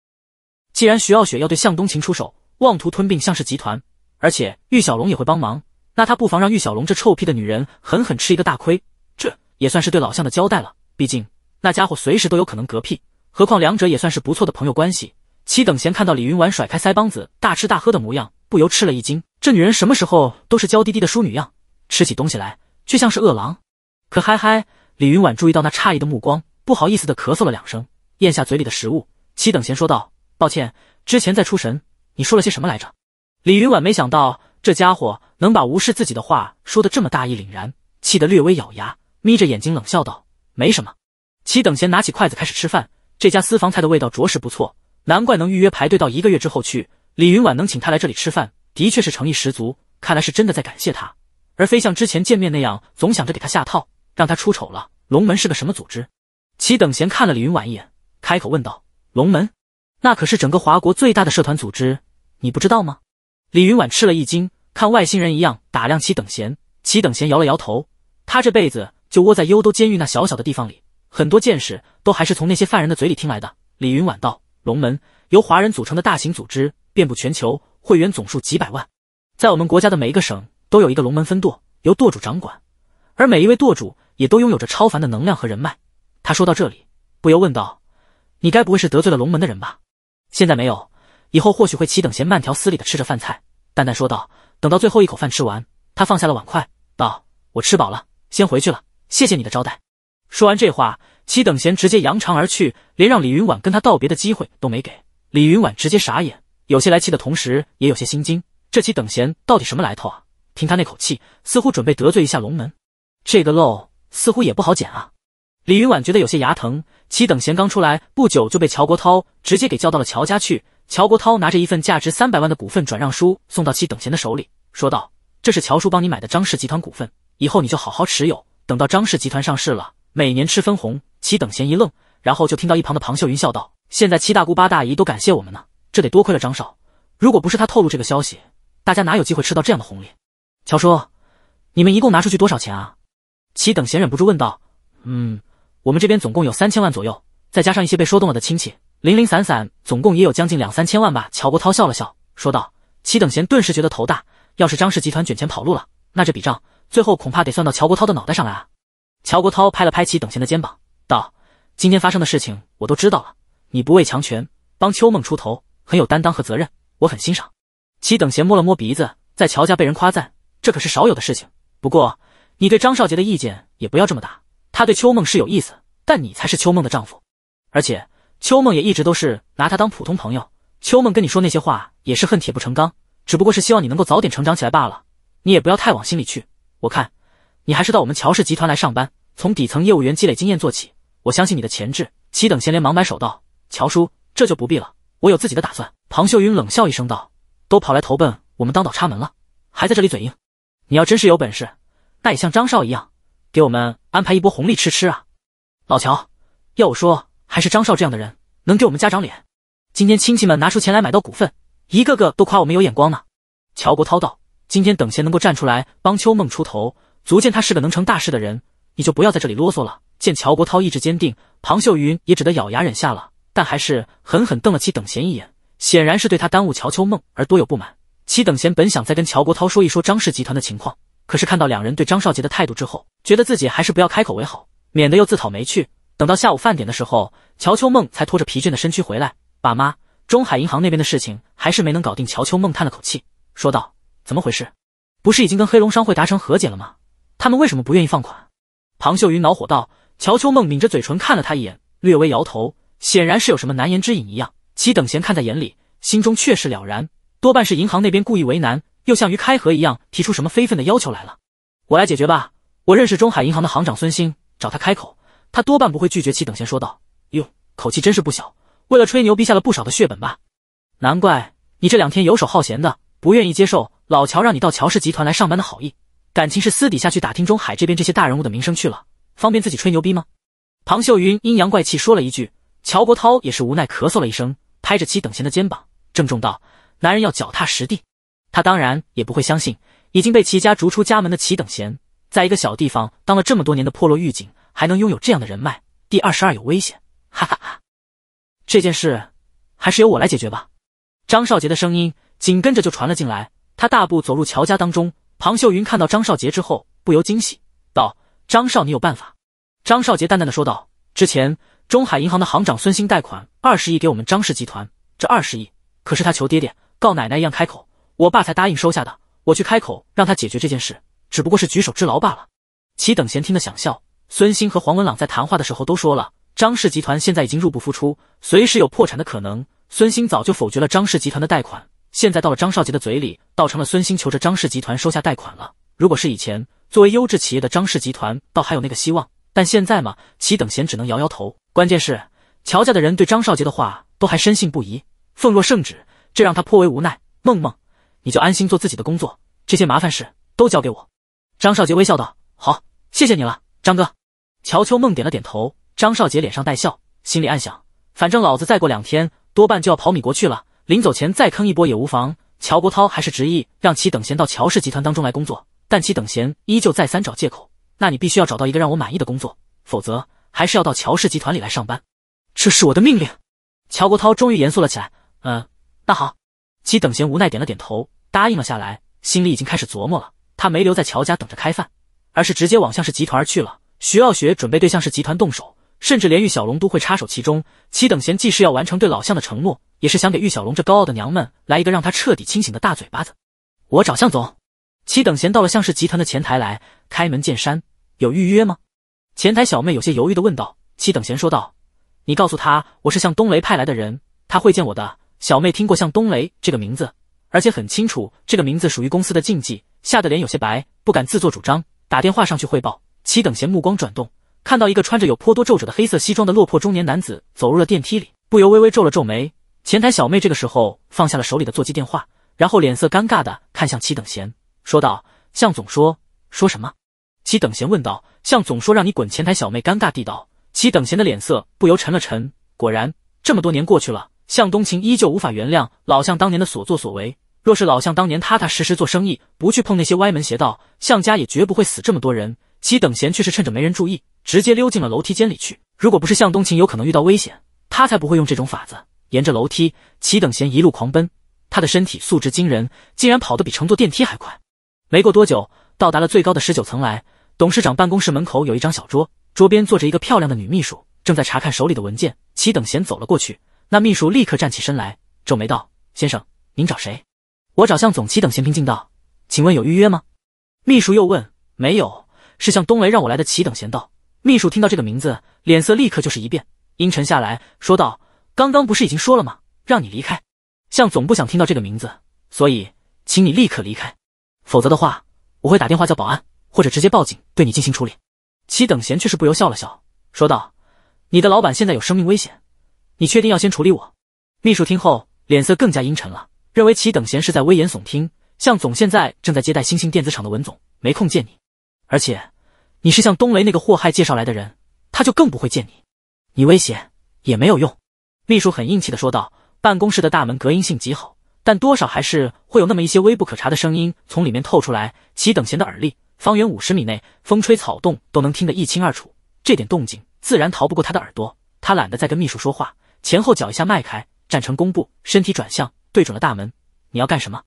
既然徐傲雪要对向东晴出手，妄图吞并向氏集团，而且玉小龙也会帮忙。那他不妨让玉小龙这臭屁的女人狠狠吃一个大亏，这也算是对老向的交代了。毕竟那家伙随时都有可能嗝屁，何况两者也算是不错的朋友关系。齐等闲看到李云婉甩开腮帮子大吃大喝的模样，不由吃了一惊。这女人什么时候都是娇滴滴的淑女样，吃起东西来却像是饿狼。可嗨嗨，李云婉注意到那诧异的目光，不好意思的咳嗽了两声，咽下嘴里的食物。齐等闲说道：“抱歉，之前在出神，你说了些什么来着？”李云婉没想到。这家伙能把无视自己的话说得这么大义凛然，气得略微咬牙，眯着眼睛冷笑道：“没什么。”齐等闲拿起筷子开始吃饭。这家私房菜的味道着实不错，难怪能预约排队到一个月之后去。李云婉能请他来这里吃饭，的确是诚意十足。看来是真的在感谢他，而非像之前见面那样总想着给他下套，让他出丑了。龙门是个什么组织？齐等闲看了李云婉一眼，开口问道：“龙门，那可是整个华国最大的社团组织，你不知道吗？”李云婉吃了一惊，看外星人一样打量起等闲。齐等闲摇了摇头，他这辈子就窝在幽都监狱那小小的地方里，很多见识都还是从那些犯人的嘴里听来的。李云婉道：“龙门由华人组成的大型组织，遍布全球，会员总数几百万，在我们国家的每一个省都有一个龙门分舵，由舵主掌管，而每一位舵主也都拥有着超凡的能量和人脉。”他说到这里，不由问道：“你该不会是得罪了龙门的人吧？”“现在没有。”以后或许会齐等闲慢条斯理的吃着饭菜，淡淡说道。等到最后一口饭吃完，他放下了碗筷，道：“我吃饱了，先回去了，谢谢你的招待。”说完这话，齐等闲直接扬长而去，连让李云婉跟他道别的机会都没给。李云婉直接傻眼，有些来气的同时，也有些心惊。这齐等闲到底什么来头啊？听他那口气，似乎准备得罪一下龙门，这个漏似乎也不好捡啊。李云婉觉得有些牙疼。齐等闲刚出来不久，就被乔国涛直接给叫到了乔家去。乔国涛拿着一份价值三百万的股份转让书送到齐等贤的手里，说道：“这是乔叔帮你买的张氏集团股份，以后你就好好持有，等到张氏集团上市了，每年吃分红。”齐等贤一愣，然后就听到一旁的庞秀云笑道：“现在七大姑八大姨都感谢我们呢，这得多亏了张少，如果不是他透露这个消息，大家哪有机会吃到这样的红利？”乔叔，你们一共拿出去多少钱啊？齐等闲忍不住问道：“嗯，我们这边总共有三千万左右，再加上一些被说动了的亲戚。”零零散散，总共也有将近两三千万吧。乔国涛笑了笑，说道：“齐等贤顿时觉得头大，要是张氏集团卷钱跑路了，那这笔账最后恐怕得算到乔国涛的脑袋上来啊！”乔国涛拍了拍齐等贤的肩膀，道：“今天发生的事情我都知道了，你不畏强权，帮秋梦出头，很有担当和责任，我很欣赏。”齐等贤摸了摸鼻子，在乔家被人夸赞，这可是少有的事情。不过，你对张少杰的意见也不要这么大，他对秋梦是有意思，但你才是秋梦的丈夫，而且。秋梦也一直都是拿他当普通朋友，秋梦跟你说那些话也是恨铁不成钢，只不过是希望你能够早点成长起来罢了。你也不要太往心里去，我看你还是到我们乔氏集团来上班，从底层业务员积累经验做起。我相信你的潜质。齐等贤连忙摆手道：“乔叔，这就不必了，我有自己的打算。”庞秀云冷笑一声道：“都跑来投奔我们当倒插门了，还在这里嘴硬？你要真是有本事，那也像张少一样，给我们安排一波红利吃吃啊！”老乔，要我说。还是张少这样的人能给我们家长脸。今天亲戚们拿出钱来买到股份，一个个都夸我们有眼光呢。乔国涛道：“今天等闲能够站出来帮秋梦出头，足见他是个能成大事的人。你就不要在这里啰嗦了。”见乔国涛意志坚定，庞秀云也只得咬牙忍下了，但还是狠狠瞪了齐等闲一眼，显然是对他耽误乔秋梦而多有不满。齐等闲本想再跟乔国涛说一说张氏集团的情况，可是看到两人对张少杰的态度之后，觉得自己还是不要开口为好，免得又自讨没趣。等到下午饭点的时候，乔秋梦才拖着疲倦的身躯回来。爸妈，中海银行那边的事情还是没能搞定。乔秋梦叹了口气，说道：“怎么回事？不是已经跟黑龙商会达成和解了吗？他们为什么不愿意放款？”庞秀云恼火道。乔秋梦抿着嘴唇看了他一眼，略微摇头，显然是有什么难言之隐一样。齐等闲看在眼里，心中却是了然，多半是银行那边故意为难，又像于开河一样提出什么非分的要求来了。我来解决吧，我认识中海银行的行长孙兴，找他开口。他多半不会拒绝齐等闲说道：“哟，口气真是不小，为了吹牛逼下了不少的血本吧？难怪你这两天游手好闲的，不愿意接受老乔让你到乔氏集团来上班的好意，感情是私底下去打听中海这边这些大人物的名声去了，方便自己吹牛逼吗？”庞秀云阴阳怪气说了一句，乔国涛也是无奈咳嗽了一声，拍着齐等闲的肩膀，郑重道：“男人要脚踏实地。”他当然也不会相信，已经被齐家逐出家门的齐等闲，在一个小地方当了这么多年的破落狱警。还能拥有这样的人脉，第二十二有危险，哈哈哈！这件事还是由我来解决吧。张少杰的声音紧跟着就传了进来，他大步走入乔家当中。庞秀云看到张少杰之后，不由惊喜道：“张少，你有办法？”张少杰淡淡的说道：“之前中海银行的行长孙兴贷款二十亿给我们张氏集团，这二十亿可是他求爹爹告奶奶一样开口，我爸才答应收下的。我去开口让他解决这件事，只不过是举手之劳罢了。”齐等闲听得想笑。孙兴和黄文朗在谈话的时候都说了，张氏集团现在已经入不敷出，随时有破产的可能。孙兴早就否决了张氏集团的贷款，现在到了张少杰的嘴里，倒成了孙兴求着张氏集团收下贷款了。如果是以前，作为优质企业的张氏集团倒还有那个希望，但现在嘛，其等闲只能摇摇头。关键是乔家的人对张少杰的话都还深信不疑，奉若圣旨，这让他颇为无奈。梦梦，你就安心做自己的工作，这些麻烦事都交给我。张少杰微笑道：“好，谢谢你了，张哥。”乔秋梦点了点头，张少杰脸上带笑，心里暗想：反正老子再过两天多半就要跑米国去了，临走前再坑一波也无妨。乔国涛还是执意让齐等闲到乔氏集团当中来工作，但齐等闲依旧再三找借口。那你必须要找到一个让我满意的工作，否则还是要到乔氏集团里来上班。这是我的命令。乔国涛终于严肃了起来。嗯，那好。齐等闲无奈点了点头，答应了下来，心里已经开始琢磨了。他没留在乔家等着开饭，而是直接往向氏集团而去了。徐傲雪准备对向氏集团动手，甚至连玉小龙都会插手其中。齐等闲既是要完成对老向的承诺，也是想给玉小龙这高傲的娘们来一个让他彻底清醒的大嘴巴子。我找向总。齐等闲到了向氏集团的前台来，开门见山：“有预约吗？”前台小妹有些犹豫的问道。齐等闲说道：“你告诉他我是向东雷派来的人，他会见我的。”小妹听过向东雷这个名字，而且很清楚这个名字属于公司的禁忌，吓得脸有些白，不敢自作主张，打电话上去汇报。齐等闲目光转动，看到一个穿着有颇多皱褶的黑色西装的落魄中年男子走入了电梯里，不由微微皱了皱眉。前台小妹这个时候放下了手里的座机电话，然后脸色尴尬的看向齐等闲，说道：“向总说说什么？”齐等闲问道：“向总说让你滚。”前台小妹尴尬地道。齐等闲的脸色不由沉了沉。果然，这么多年过去了，向东晴依旧无法原谅老向当年的所作所为。若是老向当年踏踏实实做生意，不去碰那些歪门邪道，向家也绝不会死这么多人。齐等闲却是趁着没人注意，直接溜进了楼梯间里去。如果不是向东晴有可能遇到危险，他才不会用这种法子。沿着楼梯，齐等闲一路狂奔，他的身体素质惊人，竟然跑得比乘坐电梯还快。没过多久，到达了最高的十九层来，董事长办公室门口有一张小桌，桌边坐着一个漂亮的女秘书，正在查看手里的文件。齐等闲走了过去，那秘书立刻站起身来，皱眉道：“先生，您找谁？”“我找向总。”齐等闲平静道：“请问有预约吗？”秘书又问：“没有。”是向东雷让我来的。齐等贤道，秘书听到这个名字，脸色立刻就是一变，阴沉下来，说道：“刚刚不是已经说了吗？让你离开。向总不想听到这个名字，所以请你立刻离开，否则的话，我会打电话叫保安，或者直接报警，对你进行处理。”齐等闲却是不由笑了笑，说道：“你的老板现在有生命危险，你确定要先处理我？”秘书听后，脸色更加阴沉了，认为齐等闲是在危言耸听。向总现在正在接待星星电子厂的文总，没空见你。而且，你是向东雷那个祸害介绍来的人，他就更不会见你。你威胁也没有用。”秘书很硬气的说道。办公室的大门隔音性极好，但多少还是会有那么一些微不可察的声音从里面透出来。其等闲的耳力，方圆五十米内，风吹草动都能听得一清二楚。这点动静，自然逃不过他的耳朵。他懒得再跟秘书说话，前后脚一下迈开，站成弓步，身体转向，对准了大门：“你要干什么？”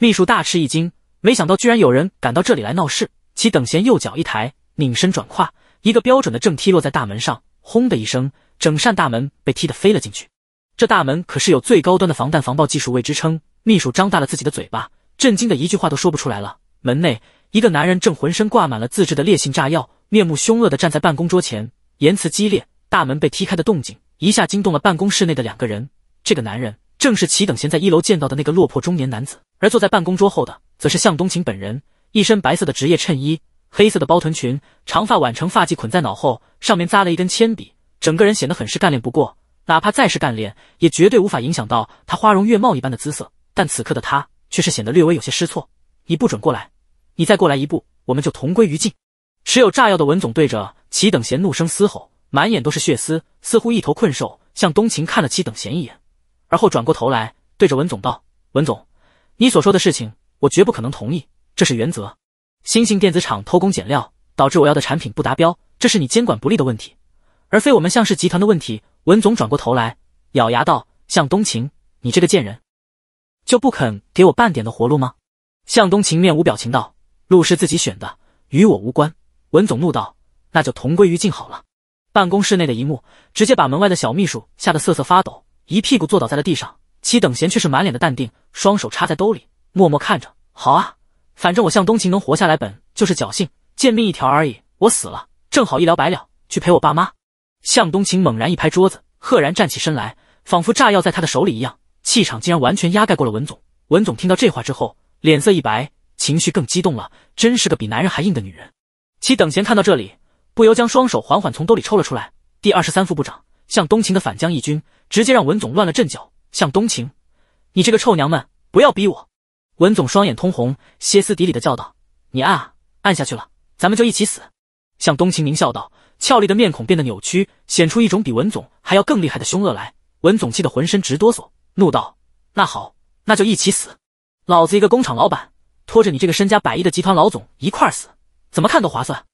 秘书大吃一惊，没想到居然有人敢到这里来闹事。齐等闲右脚一抬，拧身转胯，一个标准的正踢落在大门上，轰的一声，整扇大门被踢得飞了进去。这大门可是有最高端的防弹防爆技术为支撑。秘书张大了自己的嘴巴，震惊的一句话都说不出来了。门内，一个男人正浑身挂满了自制的烈性炸药，面目凶恶的站在办公桌前，言辞激烈。大门被踢开的动静一下惊动了办公室内的两个人。这个男人正是齐等贤在一楼见到的那个落魄中年男子，而坐在办公桌后的，则是向东晴本人。一身白色的职业衬衣，黑色的包臀裙，长发挽成发髻，捆在脑后，上面扎了一根铅笔，整个人显得很是干练。不过，哪怕再是干练，也绝对无法影响到他花容月貌一般的姿色。但此刻的他却是显得略微有些失措。你不准过来，你再过来一步，我们就同归于尽。持有炸药的文总对着齐等贤怒声嘶吼，满眼都是血丝，似乎一头困兽。向东晴看了齐等贤一眼，而后转过头来，对着文总道：“文总，你所说的事情，我绝不可能同意。”这是原则，新星电子厂偷工减料，导致我要的产品不达标，这是你监管不力的问题，而非我们向氏集团的问题。文总转过头来，咬牙道：“向东晴，你这个贱人，就不肯给我半点的活路吗？”向东晴面无表情道：“路是自己选的，与我无关。”文总怒道：“那就同归于尽好了。”办公室内的一幕，直接把门外的小秘书吓得瑟瑟发抖，一屁股坐倒在了地上。齐等贤却是满脸的淡定，双手插在兜里，默默看着。好啊。反正我向东晴能活下来，本就是侥幸，贱命一条而已。我死了，正好一了百了，去陪我爸妈。向东晴猛然一拍桌子，赫然站起身来，仿佛炸药在他的手里一样，气场竟然完全压盖过了文总。文总听到这话之后，脸色一白，情绪更激动了。真是个比男人还硬的女人。其等闲看到这里，不由将双手缓缓从兜里抽了出来。第二十三副部长向东晴的反将一军，直接让文总乱了阵脚。向东晴，你这个臭娘们，不要逼我！文总双眼通红，歇斯底里的叫道：“你按啊，按下去了，咱们就一起死！”向东晴狞笑道，俏丽的面孔变得扭曲，显出一种比文总还要更厉害的凶恶来。文总气得浑身直哆嗦，怒道：“那好，那就一起死！老子一个工厂老板，拖着你这个身家百亿的集团老总一块死，怎么看都划算。”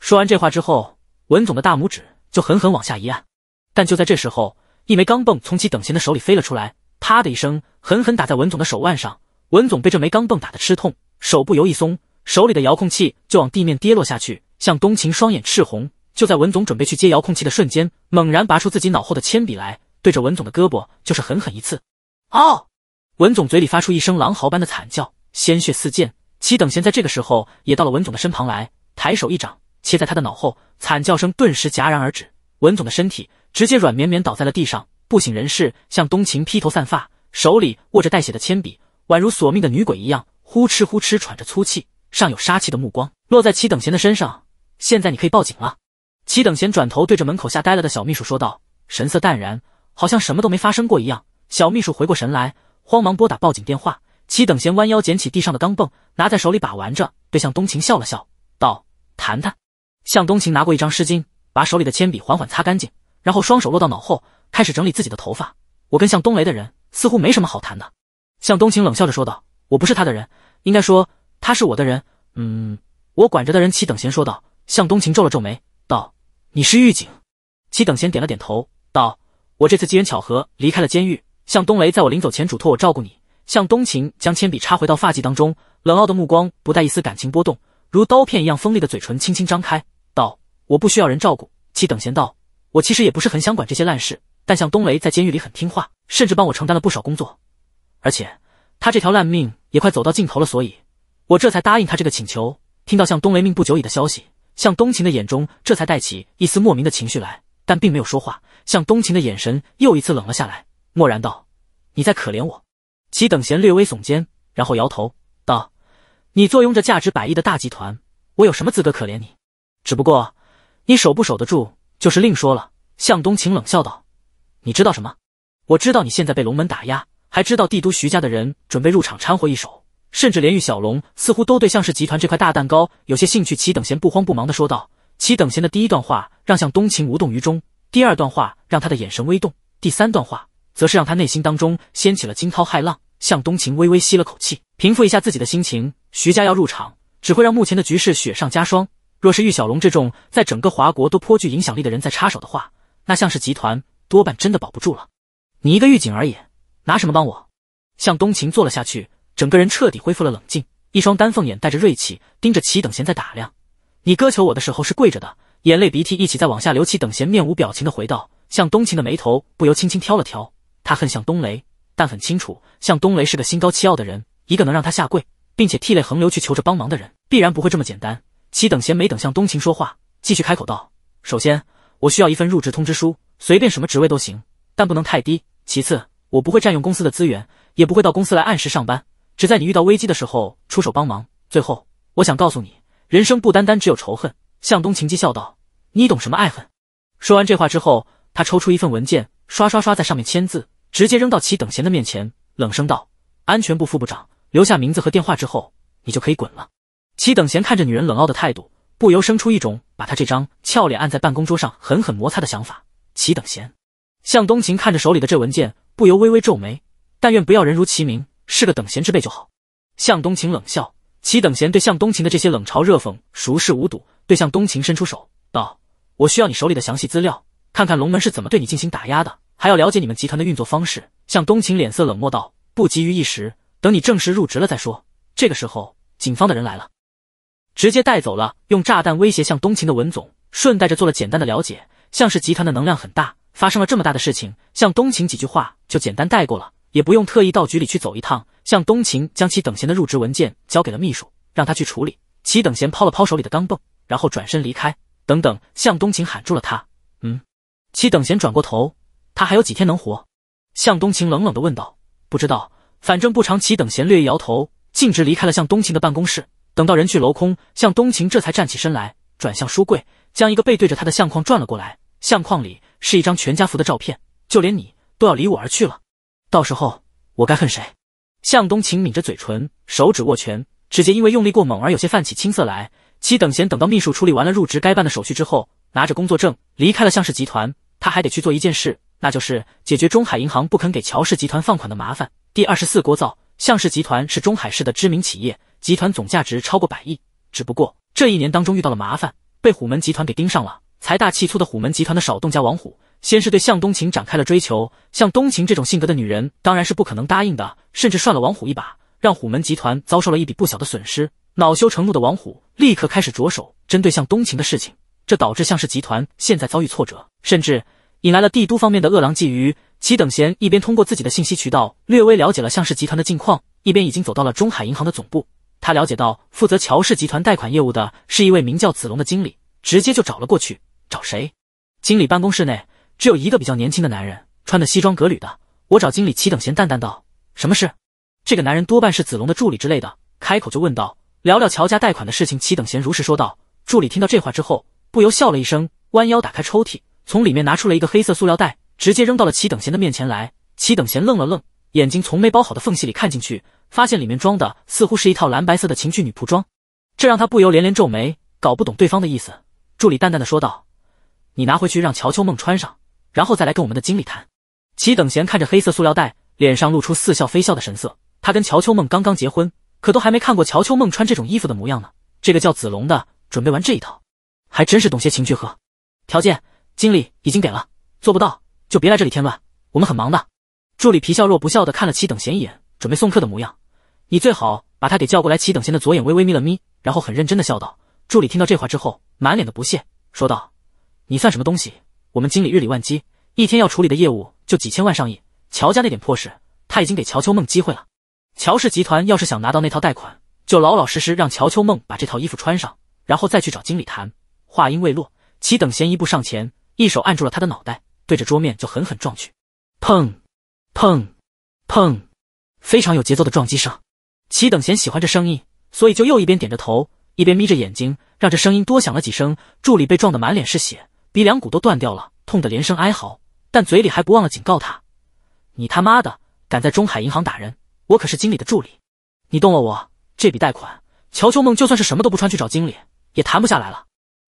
说完这话之后，文总的大拇指就狠狠往下一按。但就在这时候，一枚钢镚从其等闲的手里飞了出来，啪的一声，狠狠打在文总的手腕上。文总被这枚钢蹦打的吃痛，手不由一松，手里的遥控器就往地面跌落下去。向冬晴双眼赤红，就在文总准备去接遥控器的瞬间，猛然拔出自己脑后的铅笔来，对着文总的胳膊就是狠狠一刺。哦！文总嘴里发出一声狼嚎般的惨叫，鲜血四溅。齐等贤在这个时候也到了文总的身旁来，抬手一掌切在他的脑后，惨叫声顿时戛然而止。文总的身体直接软绵绵倒在了地上，不省人事。向冬晴披头散发，手里握着带血的铅笔。宛如索命的女鬼一样，呼哧呼哧喘着粗气，尚有杀气的目光落在齐等闲的身上。现在你可以报警了。齐等闲转头对着门口吓呆了的小秘书说道，神色淡然，好像什么都没发生过一样。小秘书回过神来，慌忙拨打报警电话。齐等闲弯腰捡起地上的钢镚，拿在手里把玩着，对向东晴笑了笑，道：“谈谈。”向东晴拿过一张湿巾，把手里的铅笔缓缓擦干净，然后双手落到脑后，开始整理自己的头发。我跟向东雷的人似乎没什么好谈的。向冬晴冷笑着说道：“我不是他的人，应该说他是我的人。”嗯，我管着的人。”齐等闲说道。向冬晴皱了皱眉，道：“你是狱警？”齐等闲点了点头，道：“我这次机缘巧合离开了监狱。向冬雷在我临走前嘱托我照顾你。”向冬晴将铅笔插回到发髻当中，冷傲的目光不带一丝感情波动，如刀片一样锋利的嘴唇轻轻张开，道：“我不需要人照顾。”齐等闲道：“我其实也不是很想管这些烂事，但向冬雷在监狱里很听话，甚至帮我承担了不少工作。”而且他这条烂命也快走到尽头了，所以，我这才答应他这个请求。听到向东雷命不久矣的消息，向东晴的眼中这才带起一丝莫名的情绪来，但并没有说话。向东晴的眼神又一次冷了下来，漠然道：“你在可怜我？”齐等闲略微耸肩，然后摇头道：“你坐拥着价值百亿的大集团，我有什么资格可怜你？只不过你守不守得住，就是另说了。”向东晴冷笑道：“你知道什么？我知道你现在被龙门打压。”还知道帝都徐家的人准备入场掺和一手，甚至连玉小龙似乎都对向氏集团这块大蛋糕有些兴趣。齐等闲不慌不忙地说道：“齐等闲的第一段话让向东晴无动于衷，第二段话让他的眼神微动，第三段话则是让他内心当中掀起了惊涛骇浪。”向东晴微微吸了口气，平复一下自己的心情。徐家要入场，只会让目前的局势雪上加霜。若是玉小龙这种在整个华国都颇具影响力的人在插手的话，那向氏集团多半真的保不住了。你一个狱警而已。拿什么帮我？向东晴坐了下去，整个人彻底恢复了冷静，一双丹凤眼带着锐气盯着齐等贤在打量。你哥求我的时候是跪着的，眼泪鼻涕一起在往下流。齐等贤面无表情的回道，向东晴的眉头不由轻轻挑了挑。他恨向东雷，但很清楚向东雷是个心高气傲的人，一个能让他下跪并且涕泪横流去求着帮忙的人，必然不会这么简单。齐等贤没等向东晴说话，继续开口道：“首先，我需要一份入职通知书，随便什么职位都行，但不能太低。其次。”我不会占用公司的资源，也不会到公司来按时上班，只在你遇到危机的时候出手帮忙。最后，我想告诉你，人生不单单只有仇恨。”向东晴讥笑道，“你懂什么爱恨？”说完这话之后，他抽出一份文件，刷刷刷在上面签字，直接扔到齐等贤的面前，冷声道：“安全部副部长，留下名字和电话之后，你就可以滚了。”齐等贤看着女人冷傲的态度，不由生出一种把她这张俏脸按在办公桌上狠狠摩擦的想法。齐等贤，向东晴看着手里的这文件。不由微微皱眉，但愿不要人如其名，是个等闲之辈就好。向东晴冷笑，齐等闲对向东晴的这些冷嘲热讽熟视无睹，对向东晴伸出手道：“我需要你手里的详细资料，看看龙门是怎么对你进行打压的，还要了解你们集团的运作方式。”向东晴脸色冷漠道：“不急于一时，等你正式入职了再说。”这个时候，警方的人来了，直接带走了用炸弹威胁向东晴的文总，顺带着做了简单的了解，像是集团的能量很大。发生了这么大的事情，向东晴几句话就简单带过了，也不用特意到局里去走一趟。向东晴将其等闲的入职文件交给了秘书，让他去处理。齐等闲抛了抛手里的钢镚，然后转身离开。等等，向东晴喊住了他。嗯，齐等闲转过头，他还有几天能活？向东晴冷冷的问道。不知道，反正不长。齐等闲略一摇头，径直离开了向东晴的办公室。等到人去楼空，向东晴这才站起身来，转向书柜，将一个背对着他的相框转了过来。相框里。是一张全家福的照片，就连你都要离我而去了，到时候我该恨谁？向东晴抿着嘴唇，手指握拳，直接因为用力过猛而有些泛起青色来。其等闲等到秘书处理完了入职该办的手续之后，拿着工作证离开了向氏集团。他还得去做一件事，那就是解决中海银行不肯给乔氏集团放款的麻烦。第二十四国造，向氏集团是中海市的知名企业，集团总价值超过百亿。只不过这一年当中遇到了麻烦，被虎门集团给盯上了。财大气粗的虎门集团的少东家王虎，先是对向东晴展开了追求。向东晴这种性格的女人，当然是不可能答应的，甚至涮了王虎一把，让虎门集团遭受了一笔不小的损失。恼羞成怒的王虎，立刻开始着手针对向东晴的事情，这导致向氏集团现在遭遇挫折，甚至引来了帝都方面的恶狼觊觎。齐等闲一边通过自己的信息渠道略微了解了向氏集团的近况，一边已经走到了中海银行的总部。他了解到负责乔氏集团贷款业务的是一位名叫子龙的经理，直接就找了过去。找谁？经理办公室内只有一个比较年轻的男人，穿的西装革履的。我找经理齐等闲淡淡道：“什么事？”这个男人多半是子龙的助理之类的，开口就问道：“聊聊乔家贷款的事情。”齐等闲如实说道。助理听到这话之后，不由笑了一声，弯腰打开抽屉，从里面拿出了一个黑色塑料袋，直接扔到了齐等闲的面前来。齐等闲愣了愣，眼睛从没包好的缝隙里看进去，发现里面装的似乎是一套蓝白色的情趣女仆装，这让他不由连连皱眉，搞不懂对方的意思。助理淡淡的说道。你拿回去让乔秋梦穿上，然后再来跟我们的经理谈。齐等贤看着黑色塑料袋，脸上露出似笑非笑的神色。他跟乔秋梦刚刚结婚，可都还没看过乔秋梦穿这种衣服的模样呢。这个叫子龙的，准备玩这一套，还真是懂些情趣呵。条件，经理已经给了，做不到就别来这里添乱，我们很忙的。助理皮笑若不笑的看了齐等贤一眼，准备送客的模样。你最好把他给叫过来。齐等贤的左眼微微眯了眯，然后很认真的笑道。助理听到这话之后，满脸的不屑，说道。你算什么东西？我们经理日理万机，一天要处理的业务就几千万上亿。乔家那点破事，他已经给乔秋梦机会了。乔氏集团要是想拿到那套贷款，就老老实实让乔秋梦把这套衣服穿上，然后再去找经理谈。话音未落，齐等闲一步上前，一手按住了他的脑袋，对着桌面就狠狠撞去。砰，砰，砰，非常有节奏的撞击声。齐等闲喜欢这声音，所以就又一边点着头，一边眯着眼睛，让这声音多响了几声。助理被撞得满脸是血。鼻梁骨都断掉了，痛得连声哀嚎，但嘴里还不忘了警告他：“你他妈的敢在中海银行打人，我可是经理的助理，你动了我这笔贷款，乔秋梦就算是什么都不穿去找经理，也谈不下来了。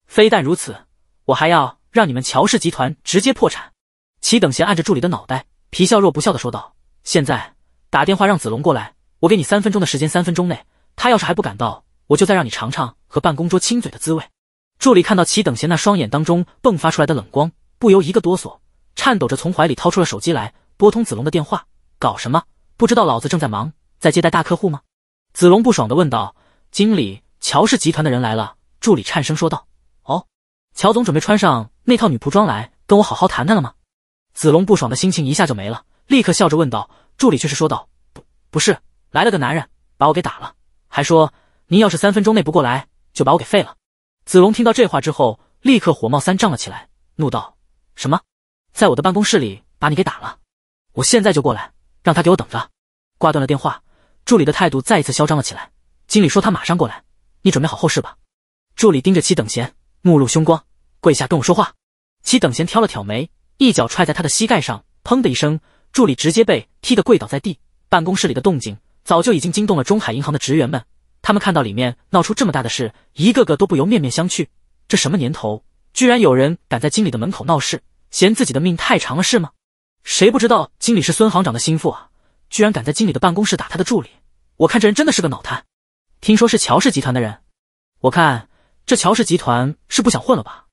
非但如此，我还要让你们乔氏集团直接破产。”齐等闲按着助理的脑袋，皮笑肉不笑的说道：“现在打电话让子龙过来，我给你三分钟的时间，三分钟内他要是还不赶到，我就再让你尝尝和办公桌亲嘴的滋味。”助理看到齐等闲那双眼当中迸发出来的冷光，不由一个哆嗦，颤抖着从怀里掏出了手机来，拨通子龙的电话。搞什么？不知道老子正在忙，在接待大客户吗？子龙不爽的问道。经理乔氏集团的人来了，助理颤声说道。哦，乔总准备穿上那套女仆装来跟我好好谈谈了吗？子龙不爽的心情一下就没了，立刻笑着问道。助理却是说道，不，不是，来了个男人，把我给打了，还说您要是三分钟内不过来，就把我给废了。子龙听到这话之后，立刻火冒三丈了起来，怒道：“什么，在我的办公室里把你给打了？我现在就过来，让他给我等着。”挂断了电话，助理的态度再一次嚣张了起来。经理说他马上过来，你准备好后事吧。助理盯着齐等闲，目露凶光，跪下跟我说话。齐等闲挑了挑眉，一脚踹在他的膝盖上，砰的一声，助理直接被踢得跪倒在地。办公室里的动静早就已经惊动了中海银行的职员们。他们看到里面闹出这么大的事，一个个都不由面面相觑。这什么年头，居然有人敢在经理的门口闹事？嫌自己的命太长了是吗？谁不知道经理是孙行长的心腹啊？居然敢在经理的办公室打他的助理，我看这人真的是个脑瘫。听说是乔氏集团的人，我看这乔氏集团是不想混了吧？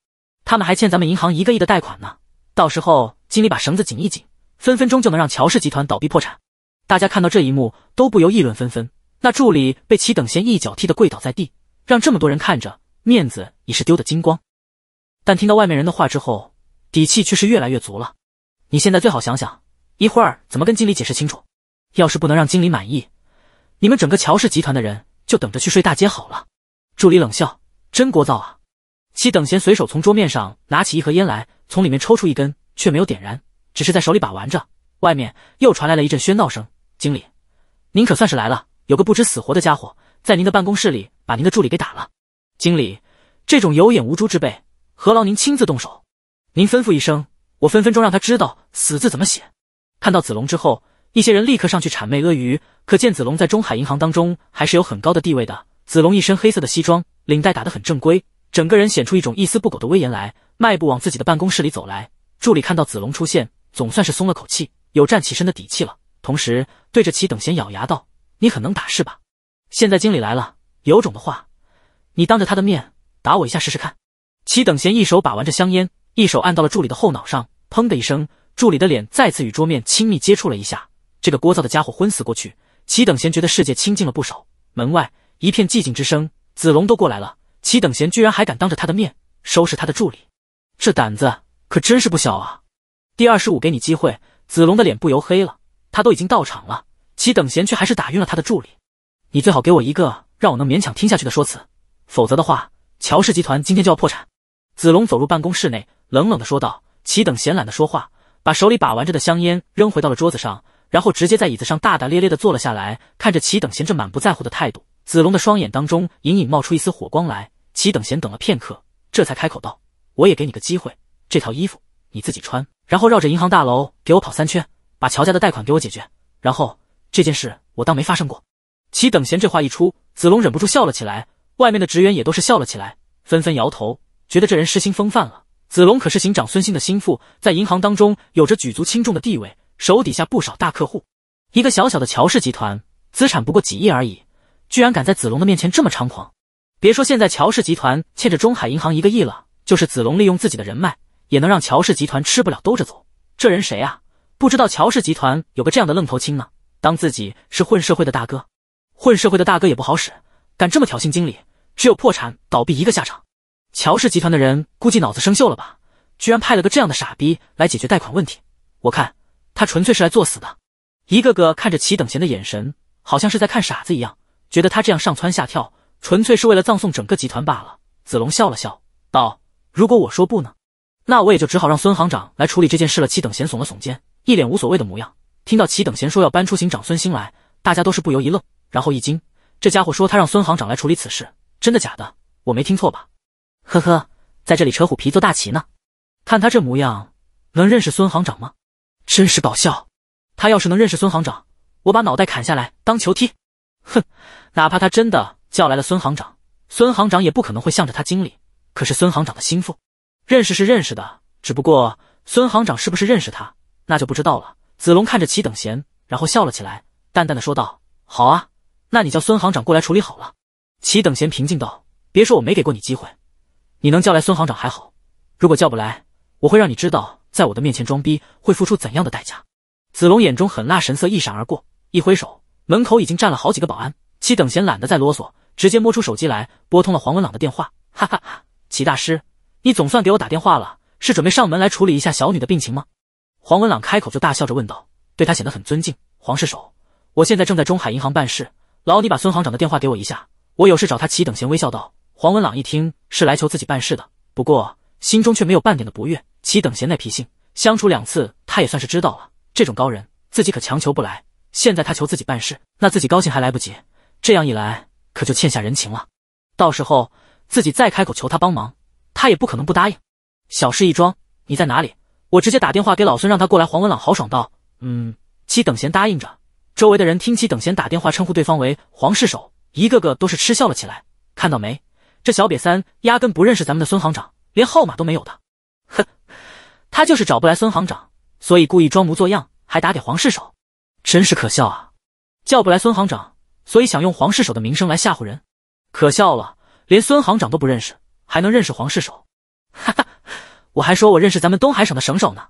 他们还欠咱们银行一个亿的贷款呢，到时候经理把绳子紧一紧，分分钟就能让乔氏集团倒闭破产。大家看到这一幕，都不由议论纷纷。那助理被齐等闲一脚踢得跪倒在地，让这么多人看着，面子已是丢得精光。但听到外面人的话之后，底气却是越来越足了。你现在最好想想，一会儿怎么跟经理解释清楚。要是不能让经理满意，你们整个乔氏集团的人就等着去睡大街好了。助理冷笑：“真聒噪啊！”齐等闲随手从桌面上拿起一盒烟来，从里面抽出一根，却没有点燃，只是在手里把玩着。外面又传来了一阵喧闹声：“经理，您可算是来了。”有个不知死活的家伙在您的办公室里把您的助理给打了，经理，这种有眼无珠之辈，何劳您亲自动手？您吩咐一声，我分分钟让他知道死字怎么写。看到子龙之后，一些人立刻上去谄媚阿谀。可见子龙在中海银行当中还是有很高的地位的。子龙一身黑色的西装，领带打得很正规，整个人显出一种一丝不苟的威严来，迈步往自己的办公室里走来。助理看到子龙出现，总算是松了口气，有站起身的底气了，同时对着其等闲咬牙道。你很能打是吧？现在经理来了，有种的话，你当着他的面打我一下试试看。齐等贤一手把玩着香烟，一手按到了助理的后脑上，砰的一声，助理的脸再次与桌面亲密接触了一下。这个聒噪的家伙昏死过去。齐等贤觉得世界清静了不少。门外一片寂静之声，子龙都过来了，齐等贤居然还敢当着他的面收拾他的助理，这胆子可真是不小啊！第二十五，给你机会。子龙的脸不由黑了，他都已经到场了。齐等闲却还是打晕了他的助理。你最好给我一个让我能勉强听下去的说辞，否则的话，乔氏集团今天就要破产。”子龙走入办公室内，冷冷的说道。齐等闲懒得说话，把手里把玩着的香烟扔回到了桌子上，然后直接在椅子上大大咧咧的坐了下来。看着齐等闲这满不在乎的态度，子龙的双眼当中隐隐冒出一丝火光来。齐等闲等了片刻，这才开口道：“我也给你个机会，这套衣服你自己穿，然后绕着银行大楼给我跑三圈，把乔家的贷款给我解决，然后。”这件事我当没发生过。齐等闲这话一出，子龙忍不住笑了起来，外面的职员也都是笑了起来，纷纷摇头，觉得这人失心风范了。子龙可是行长孙兴的心腹，在银行当中有着举足轻重的地位，手底下不少大客户。一个小小的乔氏集团，资产不过几亿而已，居然敢在子龙的面前这么猖狂！别说现在乔氏集团欠着中海银行一个亿了，就是子龙利用自己的人脉，也能让乔氏集团吃不了兜着走。这人谁啊？不知道乔氏集团有个这样的愣头青呢？当自己是混社会的大哥，混社会的大哥也不好使，敢这么挑衅经理，只有破产倒闭一个下场。乔氏集团的人估计脑子生锈了吧，居然派了个这样的傻逼来解决贷款问题，我看他纯粹是来作死的。一个个看着齐等闲的眼神，好像是在看傻子一样，觉得他这样上蹿下跳，纯粹是为了葬送整个集团罢了。子龙笑了笑，道：“如果我说不呢，那我也就只好让孙行长来处理这件事了。”齐等闲耸了耸肩，一脸无所谓的模样。听到齐等闲说要搬出行长孙兴来，大家都是不由一愣，然后一惊。这家伙说他让孙行长来处理此事，真的假的？我没听错吧？呵呵，在这里扯虎皮做大旗呢。看他这模样，能认识孙行长吗？真是搞笑。他要是能认识孙行长，我把脑袋砍下来当球踢。哼，哪怕他真的叫来了孙行长，孙行长也不可能会向着他经理。可是孙行长的心腹，认识是认识的，只不过孙行长是不是认识他，那就不知道了。子龙看着齐等闲，然后笑了起来，淡淡的说道：“好啊，那你叫孙行长过来处理好了。”齐等闲平静道：“别说我没给过你机会，你能叫来孙行长还好，如果叫不来，我会让你知道，在我的面前装逼会付出怎样的代价。”子龙眼中狠辣神色一闪而过，一挥手，门口已经站了好几个保安。齐等闲懒得再啰嗦，直接摸出手机来，拨通了黄文朗的电话：“哈哈哈，齐大师，你总算给我打电话了，是准备上门来处理一下小女的病情吗？”黄文朗开口就大笑着问道，对他显得很尊敬。黄世守，我现在正在中海银行办事，劳你把孙行长的电话给我一下，我有事找他。齐等闲微笑道。黄文朗一听是来求自己办事的，不过心中却没有半点的不悦。齐等闲那脾性，相处两次他也算是知道了，这种高人自己可强求不来。现在他求自己办事，那自己高兴还来不及，这样一来可就欠下人情了。到时候自己再开口求他帮忙，他也不可能不答应。小事一桩，你在哪里？我直接打电话给老孙，让他过来。黄文朗豪爽道：“嗯，齐等闲答应着。”周围的人听齐等闲打电话称呼对方为“黄世手，一个个都是嗤笑了起来。看到没，这小瘪三压根不认识咱们的孙行长，连号码都没有的。哼，他就是找不来孙行长，所以故意装模作样，还打给黄世手，真是可笑啊！叫不来孙行长，所以想用黄世手的名声来吓唬人，可笑了，连孙行长都不认识，还能认识黄世手？哈哈。我还说我认识咱们东海省的省首呢，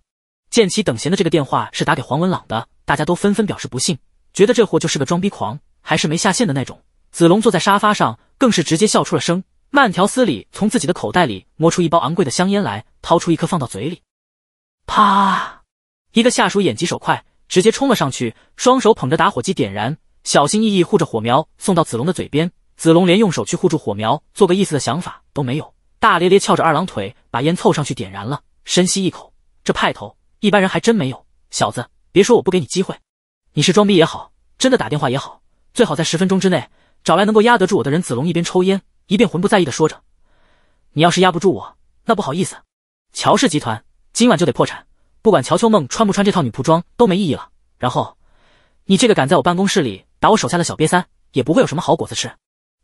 见其等闲的这个电话是打给黄文朗的，大家都纷纷表示不信，觉得这货就是个装逼狂，还是没下线的那种。子龙坐在沙发上，更是直接笑出了声，慢条斯理从自己的口袋里摸出一包昂贵的香烟来，掏出一颗放到嘴里，啪！一个下属眼疾手快，直接冲了上去，双手捧着打火机点燃，小心翼翼护着火苗送到子龙的嘴边。子龙连用手去护住火苗做个意思的想法都没有。大咧咧翘着二郎腿，把烟凑上去点燃了，深吸一口。这派头，一般人还真没有。小子，别说我不给你机会，你是装逼也好，真的打电话也好，最好在十分钟之内找来能够压得住我的人。子龙一边抽烟，一边魂不在意的说着：“你要是压不住我，那不好意思，乔氏集团今晚就得破产。不管乔秋梦穿不穿这套女仆装都没意义了。然后，你这个敢在我办公室里打我手下的小瘪三，也不会有什么好果子吃。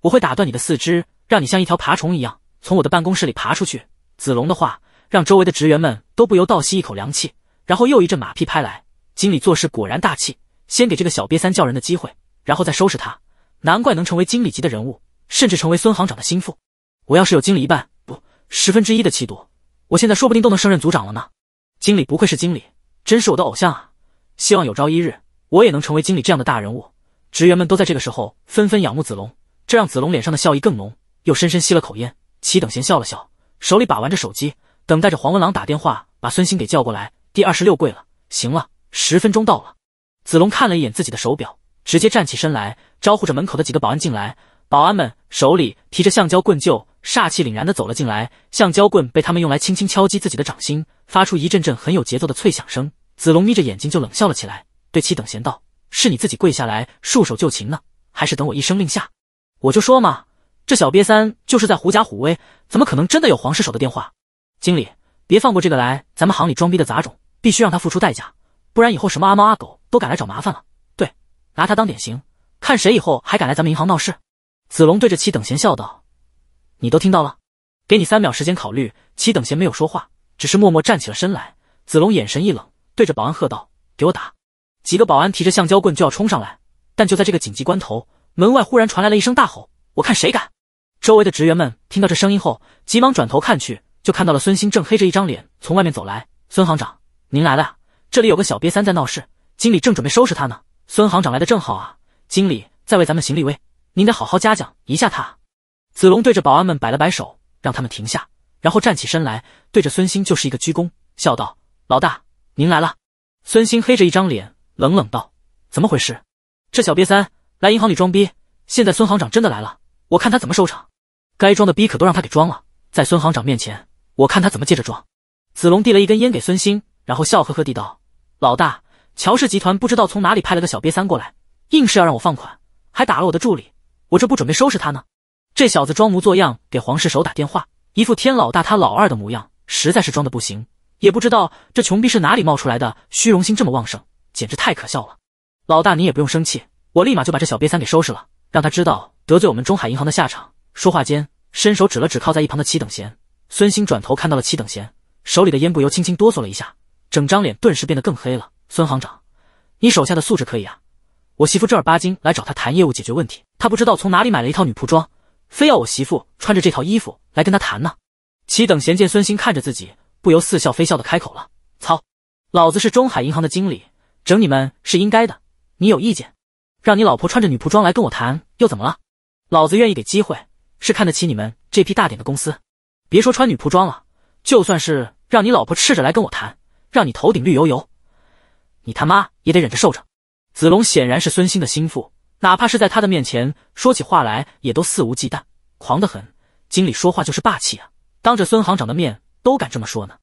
我会打断你的四肢，让你像一条爬虫一样。”从我的办公室里爬出去。子龙的话让周围的职员们都不由倒吸一口凉气，然后又一阵马屁拍来。经理做事果然大气，先给这个小瘪三叫人的机会，然后再收拾他。难怪能成为经理级的人物，甚至成为孙行长的心腹。我要是有经理一半不十分之一的气度，我现在说不定都能升任组长了呢。经理不愧是经理，真是我的偶像啊！希望有朝一日我也能成为经理这样的大人物。职员们都在这个时候纷纷仰慕子龙，这让子龙脸上的笑意更浓，又深深吸了口烟。齐等贤笑了笑，手里把玩着手机，等待着黄文郎打电话把孙兴给叫过来。第二十六跪了，行了，十分钟到了。子龙看了一眼自己的手表，直接站起身来，招呼着门口的几个保安进来。保安们手里提着橡胶棍，就煞气凛然的走了进来。橡胶棍被他们用来轻轻敲击自己的掌心，发出一阵阵很有节奏的脆响声。子龙眯着眼睛就冷笑了起来，对齐等贤道：“是你自己跪下来束手就擒呢，还是等我一声令下？”我就说嘛。这小瘪三就是在狐假虎威，怎么可能真的有黄世守的电话？经理，别放过这个来咱们行里装逼的杂种，必须让他付出代价，不然以后什么阿猫阿狗都敢来找麻烦了。对，拿他当典型，看谁以后还敢来咱们银行闹事。子龙对着齐等闲笑道：“你都听到了，给你三秒时间考虑。”齐等闲没有说话，只是默默站起了身来。子龙眼神一冷，对着保安喝道：“给我打！”几个保安提着橡胶棍就要冲上来，但就在这个紧急关头，门外忽然传来了一声大吼：“我看谁敢！”周围的职员们听到这声音后，急忙转头看去，就看到了孙兴正黑着一张脸从外面走来。孙行长，您来了，这里有个小瘪三在闹事，经理正准备收拾他呢。孙行长来的正好啊，经理在为咱们行立威，您得好好嘉奖一下他。子龙对着保安们摆了摆手，让他们停下，然后站起身来，对着孙兴就是一个鞠躬，笑道：“老大，您来了。”孙兴黑着一张脸，冷冷道：“怎么回事？这小瘪三来银行里装逼，现在孙行长真的来了，我看他怎么收场。”该装的逼可都让他给装了，在孙行长面前，我看他怎么接着装。子龙递了一根烟给孙兴，然后笑呵呵地道：“老大，乔氏集团不知道从哪里派了个小瘪三过来，硬是要让我放款，还打了我的助理，我这不准备收拾他呢。这小子装模作样给皇室手打电话，一副天老大他老二的模样，实在是装的不行。也不知道这穷逼是哪里冒出来的，虚荣心这么旺盛，简直太可笑了。老大你也不用生气，我立马就把这小瘪三给收拾了，让他知道得罪我们中海银行的下场。”说话间，伸手指了指靠在一旁的齐等贤，孙兴转头看到了齐等贤手里的烟，不由轻轻哆嗦了一下，整张脸顿时变得更黑了。孙行长，你手下的素质可以啊！我媳妇正儿八经来找他谈业务解决问题，他不知道从哪里买了一套女仆装，非要我媳妇穿着这套衣服来跟他谈呢。齐等贤见孙兴看着自己，不由似笑非笑的开口了：“操，老子是中海银行的经理，整你们是应该的。你有意见？让你老婆穿着女仆装来跟我谈又怎么了？老子愿意给机会。”是看得起你们这批大点的公司，别说穿女仆装了，就算是让你老婆赤着来跟我谈，让你头顶绿油油，你他妈也得忍着受着。子龙显然是孙兴的心腹，哪怕是在他的面前，说起话来也都肆无忌惮，狂得很。经理说话就是霸气啊，当着孙行长的面都敢这么说呢。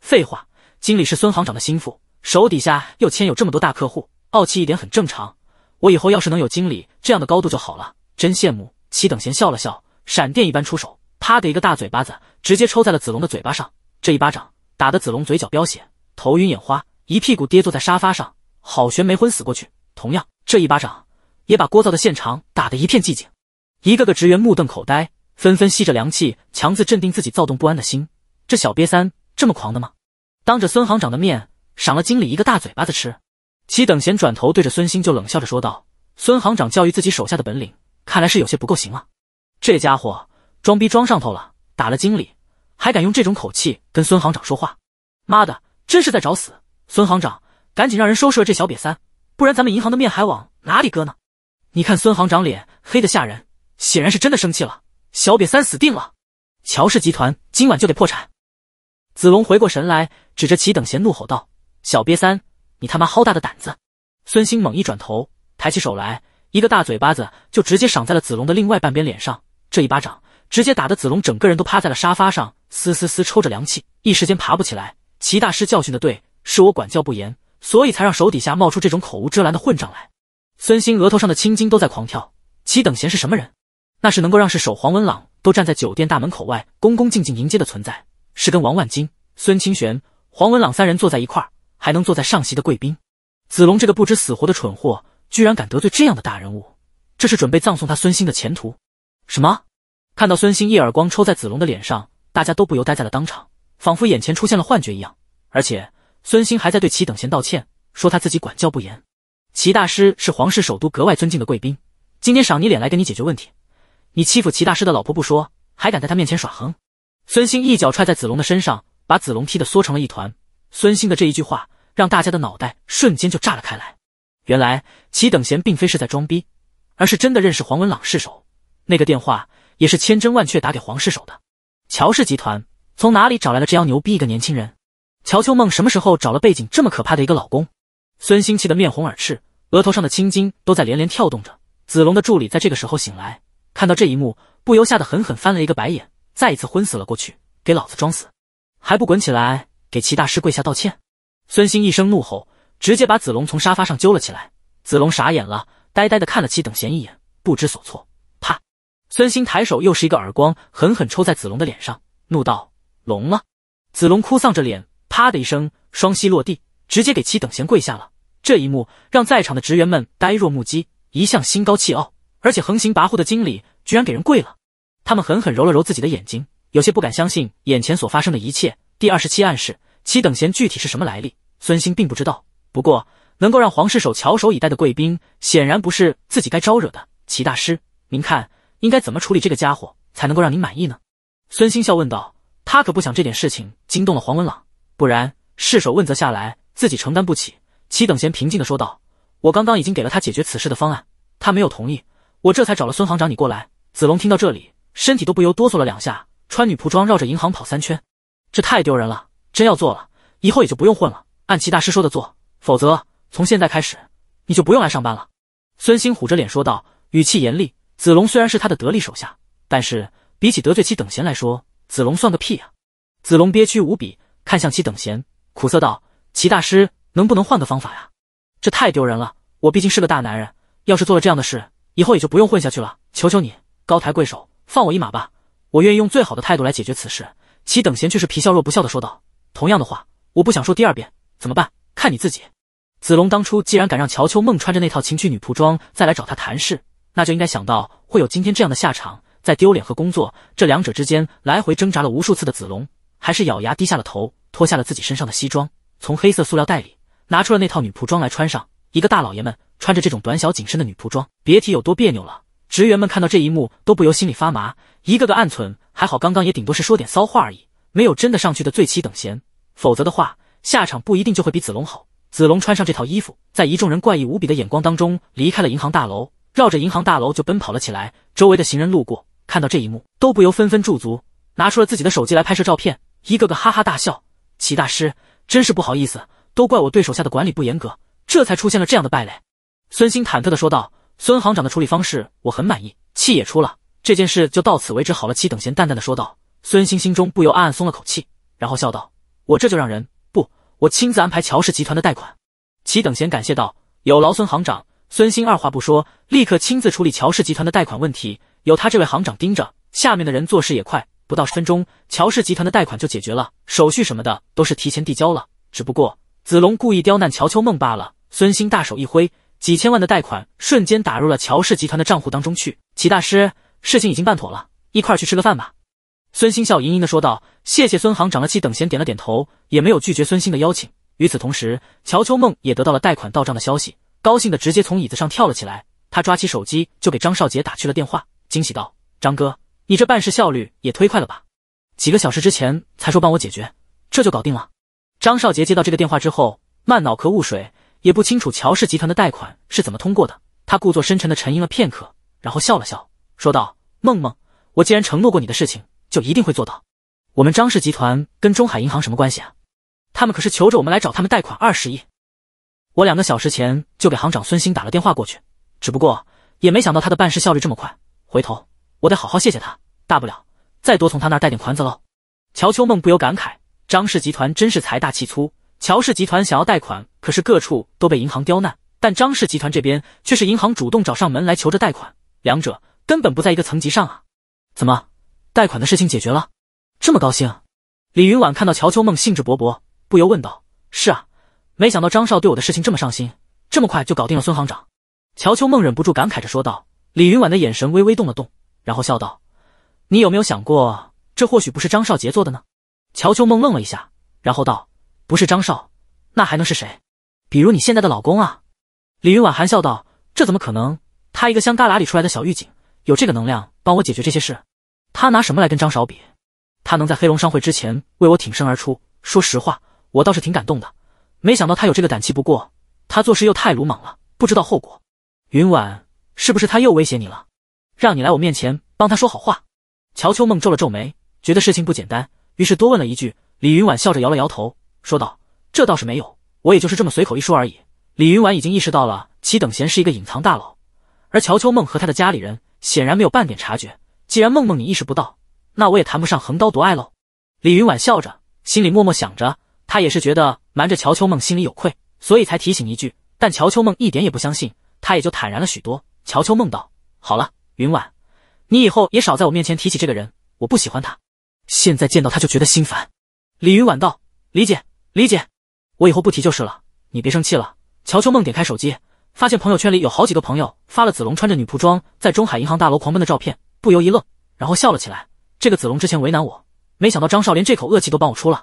废话，经理是孙行长的心腹，手底下又签有这么多大客户，傲气一点很正常。我以后要是能有经理这样的高度就好了，真羡慕。齐等闲笑了笑。闪电一般出手，啪的一个大嘴巴子，直接抽在了子龙的嘴巴上。这一巴掌打得子龙嘴角飙血，头晕眼花，一屁股跌坐在沙发上，好悬没昏死过去。同样，这一巴掌也把聒噪的现场打得一片寂静，一个个职员目瞪口呆，纷纷吸着凉气，强自镇定自己躁动不安的心。这小瘪三这么狂的吗？当着孙行长的面赏了经理一个大嘴巴子吃，齐等闲转头对着孙兴就冷笑着说道：“孙行长教育自己手下的本领，看来是有些不够行啊。”这家伙装逼装上头了，打了经理，还敢用这种口气跟孙行长说话，妈的，真是在找死！孙行长，赶紧让人收拾了这小瘪三，不然咱们银行的面还往哪里搁呢？你看孙行长脸黑的吓人，显然是真的生气了。小瘪三死定了，乔氏集团今晚就得破产。子龙回过神来，指着齐等贤怒吼道：“小瘪三，你他妈好大的胆子！”孙兴猛一转头，抬起手来，一个大嘴巴子就直接赏在了子龙的另外半边脸上。这一巴掌直接打得子龙整个人都趴在了沙发上，嘶嘶嘶抽着凉气，一时间爬不起来。齐大师教训的对，是我管教不严，所以才让手底下冒出这种口无遮拦的混账来。孙兴额头上的青筋都在狂跳，齐等闲是什么人？那是能够让是首黄文朗都站在酒店大门口外恭恭敬敬迎接的存在，是跟王万金、孙清玄、黄文朗三人坐在一块儿还能坐在上席的贵宾。子龙这个不知死活的蠢货，居然敢得罪这样的大人物，这是准备葬送他孙兴的前途。什么？看到孙兴一耳光抽在子龙的脸上，大家都不由呆在了当场，仿佛眼前出现了幻觉一样。而且孙兴还在对齐等闲道歉，说他自己管教不严。齐大师是皇室首都格外尊敬的贵宾，今天赏你脸来跟你解决问题，你欺负齐大师的老婆不说，还敢在他面前耍横！孙兴一脚踹在子龙的身上，把子龙踢得缩成了一团。孙兴的这一句话，让大家的脑袋瞬间就炸了开来。原来齐等闲并非是在装逼，而是真的认识黄文朗是手。那个电话也是千真万确打给黄世守的。乔氏集团从哪里找来了这样牛逼一个年轻人？乔秋梦什么时候找了背景这么可怕的一个老公？孙兴气得面红耳赤，额头上的青筋都在连连跳动着。子龙的助理在这个时候醒来，看到这一幕，不由吓得狠狠翻了一个白眼，再一次昏死了过去。给老子装死，还不滚起来给齐大师跪下道歉！孙兴一声怒吼，直接把子龙从沙发上揪了起来。子龙傻眼了，呆呆的看了齐等贤一眼，不知所措。孙兴抬手又是一个耳光，狠狠抽在子龙的脸上，怒道：“聋了！”子龙哭丧着脸，啪的一声，双膝落地，直接给齐等闲跪下了。这一幕让在场的职员们呆若木鸡。一向心高气傲，而且横行跋扈的经理，居然给人跪了。他们狠狠揉了揉自己的眼睛，有些不敢相信眼前所发生的一切。第二十七暗示，齐等闲具体是什么来历，孙兴并不知道。不过能够让黄氏守翘首以待的贵宾，显然不是自己该招惹的。齐大师，您看。应该怎么处理这个家伙才能够让您满意呢？孙兴笑问道。他可不想这点事情惊动了黄文朗，不然事手问责下来，自己承担不起。齐等贤平静的说道：“我刚刚已经给了他解决此事的方案，他没有同意，我这才找了孙行长你过来。”子龙听到这里，身体都不由哆嗦了两下，穿女仆装绕着银行跑三圈，这太丢人了，真要做了，以后也就不用混了。按齐大师说的做，否则从现在开始，你就不用来上班了。”孙兴虎着脸说道，语气严厉。子龙虽然是他的得力手下，但是比起得罪齐等闲来说，子龙算个屁啊！子龙憋屈无比，看向齐等闲，苦涩道：“齐大师，能不能换个方法呀？这太丢人了！我毕竟是个大男人，要是做了这样的事，以后也就不用混下去了。求求你，高抬贵手，放我一马吧！我愿意用最好的态度来解决此事。”齐等闲却是皮笑肉不笑的说道：“同样的话，我不想说第二遍。怎么办？看你自己。”子龙当初既然敢让乔秋梦穿着那套情趣女仆装再来找他谈事。那就应该想到会有今天这样的下场，在丢脸和工作这两者之间来回挣扎了无数次的子龙，还是咬牙低下了头，脱下了自己身上的西装，从黑色塑料袋里拿出了那套女仆装来穿上。一个大老爷们穿着这种短小紧身的女仆装，别提有多别扭了。职员们看到这一幕，都不由心里发麻，一个个暗存：还好刚刚也顶多是说点骚话而已，没有真的上去的醉妻等闲，否则的话，下场不一定就会比子龙好。子龙穿上这套衣服，在一众人怪异无比的眼光当中离开了银行大楼。绕着银行大楼就奔跑了起来，周围的行人路过，看到这一幕都不由纷纷驻足，拿出了自己的手机来拍摄照片，一个个哈哈大笑。齐大师，真是不好意思，都怪我对手下的管理不严格，这才出现了这样的败类。”孙兴忐忑的说道。“孙行长的处理方式我很满意，气也出了，这件事就到此为止好了。”齐等闲淡淡的说道。孙兴心中不由暗暗松了口气，然后笑道：“我这就让人不，我亲自安排乔氏集团的贷款。”齐等闲感谢道：“有劳孙行长。”孙兴二话不说，立刻亲自处理乔氏集团的贷款问题。有他这位行长盯着，下面的人做事也快。不到十分钟，乔氏集团的贷款就解决了，手续什么的都是提前递交了。只不过子龙故意刁难乔秋梦罢了。孙兴大手一挥，几千万的贷款瞬间打入了乔氏集团的账户当中去。齐大师，事情已经办妥了，一块儿去吃个饭吧。孙兴笑盈盈的说道：“谢谢孙行长了，气等闲，点了点头，也没有拒绝孙兴的邀请。与此同时，乔秋梦也得到了贷款到账的消息。”高兴的直接从椅子上跳了起来，他抓起手机就给张少杰打去了电话，惊喜道：“张哥，你这办事效率也忒快了吧？几个小时之前才说帮我解决，这就搞定了。”张少杰接到这个电话之后，满脑壳雾水，也不清楚乔氏集团的贷款是怎么通过的。他故作深沉的沉吟了片刻，然后笑了笑，说道：“梦梦，我既然承诺过你的事情，就一定会做到。我们张氏集团跟中海银行什么关系啊？他们可是求着我们来找他们贷款二十亿。”我两个小时前就给行长孙兴打了电话过去，只不过也没想到他的办事效率这么快。回头我得好好谢谢他，大不了再多从他那儿贷点款子喽。乔秋梦不由感慨：张氏集团真是财大气粗。乔氏集团想要贷款，可是各处都被银行刁难；但张氏集团这边却是银行主动找上门来求着贷款，两者根本不在一个层级上啊！怎么，贷款的事情解决了，这么高兴？李云婉看到乔秋梦兴致勃勃，不由问道：“是啊。”没想到张少对我的事情这么上心，这么快就搞定了孙行长。乔秋梦忍不住感慨着说道。李云婉的眼神微微动了动，然后笑道：“你有没有想过，这或许不是张少杰做的呢？”乔秋梦愣了一下，然后道：“不是张少，那还能是谁？比如你现在的老公啊？”李云婉含笑道：“这怎么可能？他一个乡旮旯里出来的小狱警，有这个能量帮我解决这些事？他拿什么来跟张少比？他能在黑龙商会之前为我挺身而出，说实话，我倒是挺感动的。”没想到他有这个胆气，不过他做事又太鲁莽了，不知道后果。云婉，是不是他又威胁你了，让你来我面前帮他说好话？乔秋梦皱了皱眉，觉得事情不简单，于是多问了一句。李云婉笑着摇了摇头，说道：“这倒是没有，我也就是这么随口一说而已。”李云婉已经意识到了齐等贤是一个隐藏大佬，而乔秋梦和他的家里人显然没有半点察觉。既然梦梦你意识不到，那我也谈不上横刀夺爱喽。李云婉笑着，心里默默想着。他也是觉得瞒着乔秋梦心里有愧，所以才提醒一句。但乔秋梦一点也不相信，他也就坦然了许多。乔秋梦道：“好了，云晚，你以后也少在我面前提起这个人，我不喜欢他，现在见到他就觉得心烦。”李云晚道：“理解，理解，我以后不提就是了。你别生气了。”乔秋梦点开手机，发现朋友圈里有好几个朋友发了子龙穿着女仆装在中海银行大楼狂奔的照片，不由一愣，然后笑了起来。这个子龙之前为难我，没想到张少连这口恶气都帮我出了。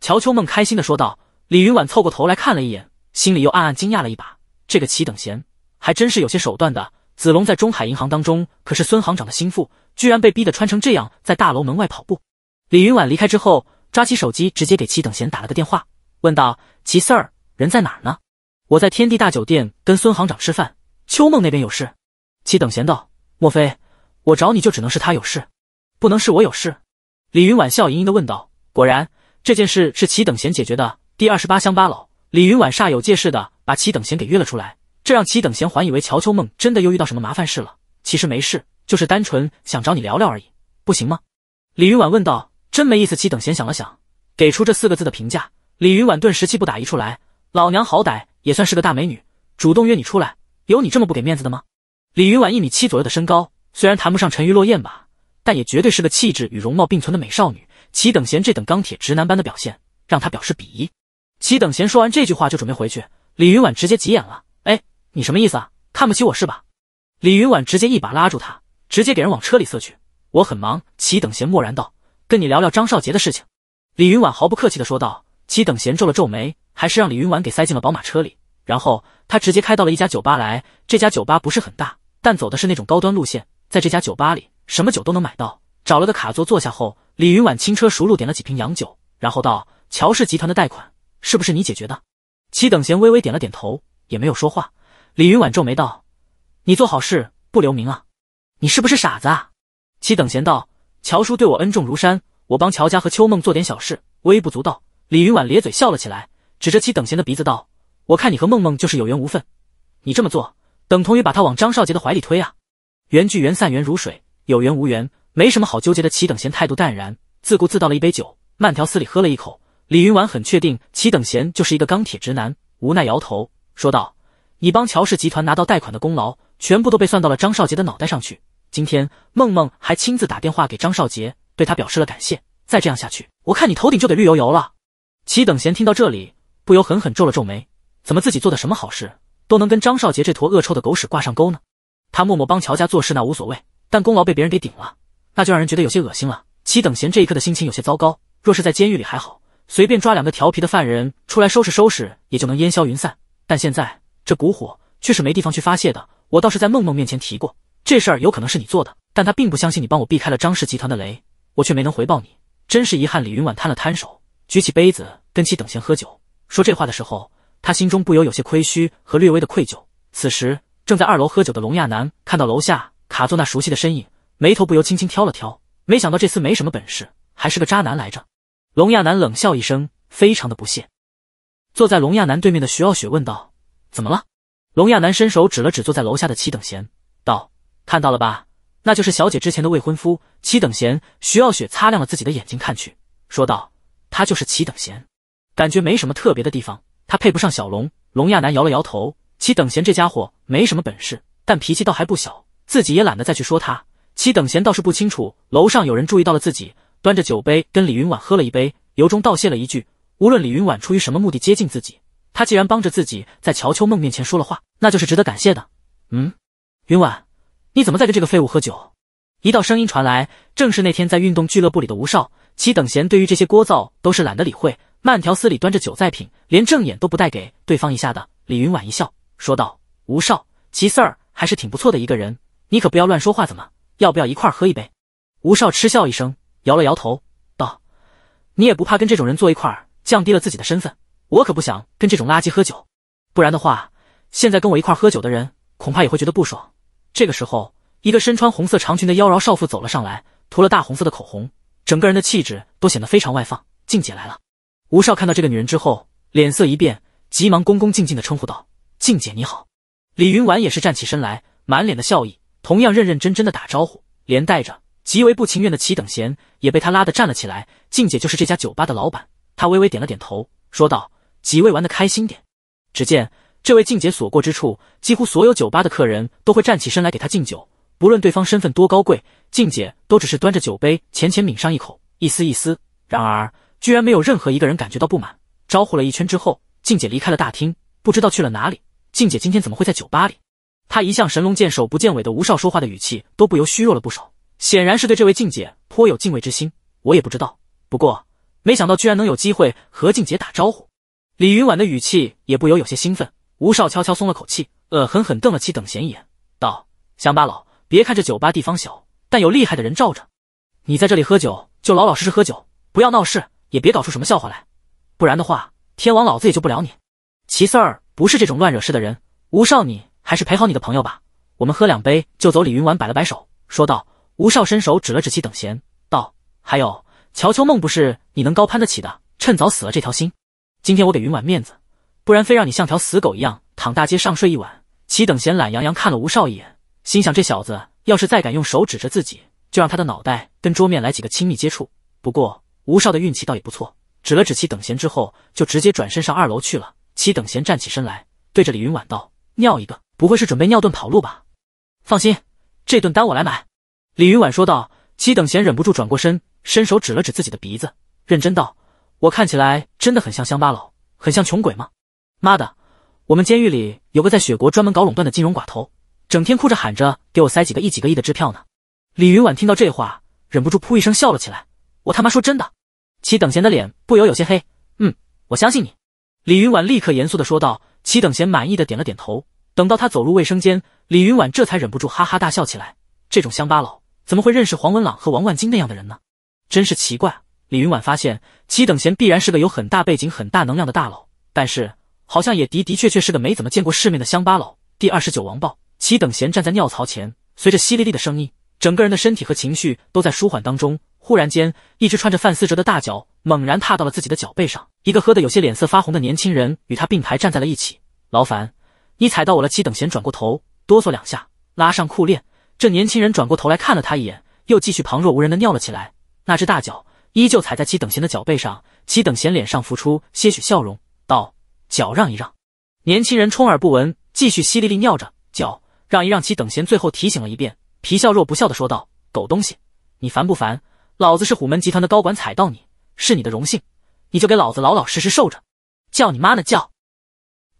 乔秋梦开心的说道，李云婉凑过头来看了一眼，心里又暗暗惊讶了一把。这个齐等贤还真是有些手段的。子龙在中海银行当中可是孙行长的心腹，居然被逼得穿成这样，在大楼门外跑步。李云婉离开之后，抓起手机直接给齐等贤打了个电话，问道：“齐 Sir，人在哪儿呢？”“我在天地大酒店跟孙行长吃饭。”“秋梦那边有事？”齐等贤道：“莫非我找你就只能是他有事，不能是我有事？”李云婉笑盈盈的问道：“果然。”这件事是齐等闲解决的。第二十八乡巴佬李云婉煞有介事的把齐等闲给约了出来，这让齐等闲还以为乔秋梦真的又遇到什么麻烦事了。其实没事，就是单纯想找你聊聊而已，不行吗？李云婉问道。真没意思。齐等闲想了想，给出这四个字的评价。李云婉顿时气不打一处来，老娘好歹也算是个大美女，主动约你出来，有你这么不给面子的吗？李云婉一米七左右的身高，虽然谈不上沉鱼落雁吧，但也绝对是个气质与容貌并存的美少女。齐等贤这等钢铁直男般的表现，让他表示鄙夷。齐等贤说完这句话就准备回去，李云婉直接急眼了：“哎，你什么意思啊？看不起我是吧？”李云婉直接一把拉住他，直接给人往车里塞去。“我很忙。”齐等贤默然道，“跟你聊聊张少杰的事情。”李云婉毫不客气的说道。齐等贤皱了皱眉，还是让李云婉给塞进了宝马车里，然后他直接开到了一家酒吧来。这家酒吧不是很大，但走的是那种高端路线。在这家酒吧里，什么酒都能买到。找了个卡座坐下后。李云婉轻车熟路点了几瓶洋酒，然后道：“乔氏集团的贷款是不是你解决的？”齐等贤微微点了点头，也没有说话。李云婉皱眉道：“你做好事不留名啊？你是不是傻子啊？”齐等贤道：“乔叔对我恩重如山，我帮乔家和秋梦做点小事，微不足道。”李云婉咧嘴笑了起来，指着齐等贤的鼻子道：“我看你和梦梦就是有缘无分，你这么做，等同于把他往张少杰的怀里推啊！缘聚缘散缘如水，有缘无缘。”没什么好纠结的，齐等闲态度淡然，自顾自倒了一杯酒，慢条斯理喝了一口。李云婉很确定齐等闲就是一个钢铁直男，无奈摇头说道：“你帮乔氏集团拿到贷款的功劳，全部都被算到了张少杰的脑袋上去。今天梦梦还亲自打电话给张少杰，对他表示了感谢。再这样下去，我看你头顶就得绿油油了。”齐等闲听到这里，不由狠狠皱了皱眉：怎么自己做的什么好事，都能跟张少杰这坨恶臭的狗屎挂上钩呢？他默默帮乔家做事那无所谓，但功劳被别人给顶了。那就让人觉得有些恶心了。齐等闲这一刻的心情有些糟糕。若是在监狱里还好，随便抓两个调皮的犯人出来收拾收拾，也就能烟消云散。但现在这股火却是没地方去发泄的。我倒是在梦梦面前提过这事儿，有可能是你做的，但他并不相信你帮我避开了张氏集团的雷，我却没能回报你，真是遗憾。李云婉摊了摊手，举起杯子跟齐等闲喝酒。说这话的时候，他心中不由有些亏虚和略微的愧疚。此时正在二楼喝酒的龙亚男看到楼下卡座那熟悉的身影。眉头不由轻轻挑了挑，没想到这厮没什么本事，还是个渣男来着。龙亚男冷笑一声，非常的不屑。坐在龙亚男对面的徐傲雪问道：“怎么了？”龙亚男伸手指了指坐在楼下的齐等闲，道：“看到了吧，那就是小姐之前的未婚夫齐等闲。”徐傲雪擦亮了自己的眼睛看去，说道：“他就是齐等闲，感觉没什么特别的地方，他配不上小龙。”龙亚男摇了摇头，齐等闲这家伙没什么本事，但脾气倒还不小，自己也懒得再去说他。齐等闲倒是不清楚楼上有人注意到了自己，端着酒杯跟李云婉喝了一杯，由衷道谢了一句。无论李云婉出于什么目的接近自己，他既然帮着自己在乔秋梦面前说了话，那就是值得感谢的。嗯，云婉，你怎么在跟这个废物喝酒？一道声音传来，正是那天在运动俱乐部里的吴少。齐等闲对于这些聒噪都是懒得理会，慢条斯理端着酒在品，连正眼都不带给对方一下的。李云婉一笑说道：“吴少，齐四儿还是挺不错的一个人，你可不要乱说话，怎么？”要不要一块喝一杯？吴少嗤笑一声，摇了摇头，道：“你也不怕跟这种人坐一块，降低了自己的身份？我可不想跟这种垃圾喝酒。不然的话，现在跟我一块喝酒的人，恐怕也会觉得不爽。”这个时候，一个身穿红色长裙的妖娆少妇走了上来，涂了大红色的口红，整个人的气质都显得非常外放。静姐来了，吴少看到这个女人之后，脸色一变，急忙恭恭敬敬的称呼道：“静姐你好。”李云婉也是站起身来，满脸的笑意。同样认认真真的打招呼，连带着极为不情愿的齐等闲也被他拉得站了起来。静姐就是这家酒吧的老板，她微微点了点头，说道：“几位玩的开心点。”只见这位静姐所过之处，几乎所有酒吧的客人都会站起身来给她敬酒，不论对方身份多高贵，静姐都只是端着酒杯浅浅抿上一口，一丝一丝。然而，居然没有任何一个人感觉到不满。招呼了一圈之后，静姐离开了大厅，不知道去了哪里。静姐今天怎么会在酒吧里？他一向神龙见首不见尾的吴少说话的语气都不由虚弱了不少，显然是对这位静姐颇有敬畏之心。我也不知道，不过没想到居然能有机会和静姐打招呼。李云婉的语气也不由有些兴奋。吴少悄悄松了口气，恶狠狠瞪了齐等贤一眼，道：“乡巴佬，别看这酒吧地方小，但有厉害的人罩着。你在这里喝酒就老老实实喝酒，不要闹事，也别搞出什么笑话来。不然的话，天王老子也救不了你。”齐四儿不是这种乱惹事的人，吴少你。还是陪好你的朋友吧，我们喝两杯就走。李云婉摆了摆手，说道：“吴少，伸手指了指齐等闲，道：还有乔秋梦，不是你能高攀得起的，趁早死了这条心。今天我给云婉面子，不然非让你像条死狗一样躺大街上睡一晚。”齐等闲懒洋洋看了吴少一眼，心想：这小子要是再敢用手指着自己，就让他的脑袋跟桌面来几个亲密接触。不过吴少的运气倒也不错，指了指齐等闲之后，就直接转身上二楼去了。齐等闲站起身来，对着李云婉道：“尿一个。”不会是准备尿遁跑路吧？放心，这顿单我来买。”李云婉说道。齐等闲忍不住转过身，伸手指了指自己的鼻子，认真道：“我看起来真的很像乡巴佬，很像穷鬼吗？”妈的，我们监狱里有个在雪国专门搞垄断的金融寡头，整天哭着喊着给我塞几个亿、几个亿的支票呢。”李云婉听到这话，忍不住噗一声笑了起来。我他妈说真的！”齐等闲的脸不由有些黑。嗯，我相信你。”李云婉立刻严肃的说道。齐等闲满意的点了点头。等到他走入卫生间，李云婉这才忍不住哈哈大笑起来。这种乡巴佬怎么会认识黄文朗和王万金那样的人呢？真是奇怪。李云婉发现齐等贤必然是个有很大背景、很大能量的大佬，但是好像也的的确确是个没怎么见过世面的乡巴佬。第二十九王豹，齐等贤站在尿槽前，随着淅沥沥的声音，整个人的身体和情绪都在舒缓当中。忽然间，一只穿着范思哲的大脚猛然踏到了自己的脚背上，一个喝得有些脸色发红的年轻人与他并排站在了一起。劳烦。你踩到我了，齐等闲转过头，哆嗦两下，拉上裤链。这年轻人转过头来看了他一眼，又继续旁若无人的尿了起来。那只大脚依旧踩在齐等闲的脚背上，齐等闲脸上浮出些许笑容，道：“脚让一让。”年轻人充耳不闻，继续淅沥沥尿着。脚让一让，齐等闲最后提醒了一遍，皮笑肉不笑的说道：“狗东西，你烦不烦？老子是虎门集团的高管，踩到你是你的荣幸，你就给老子老老实实受着，叫你妈呢叫！”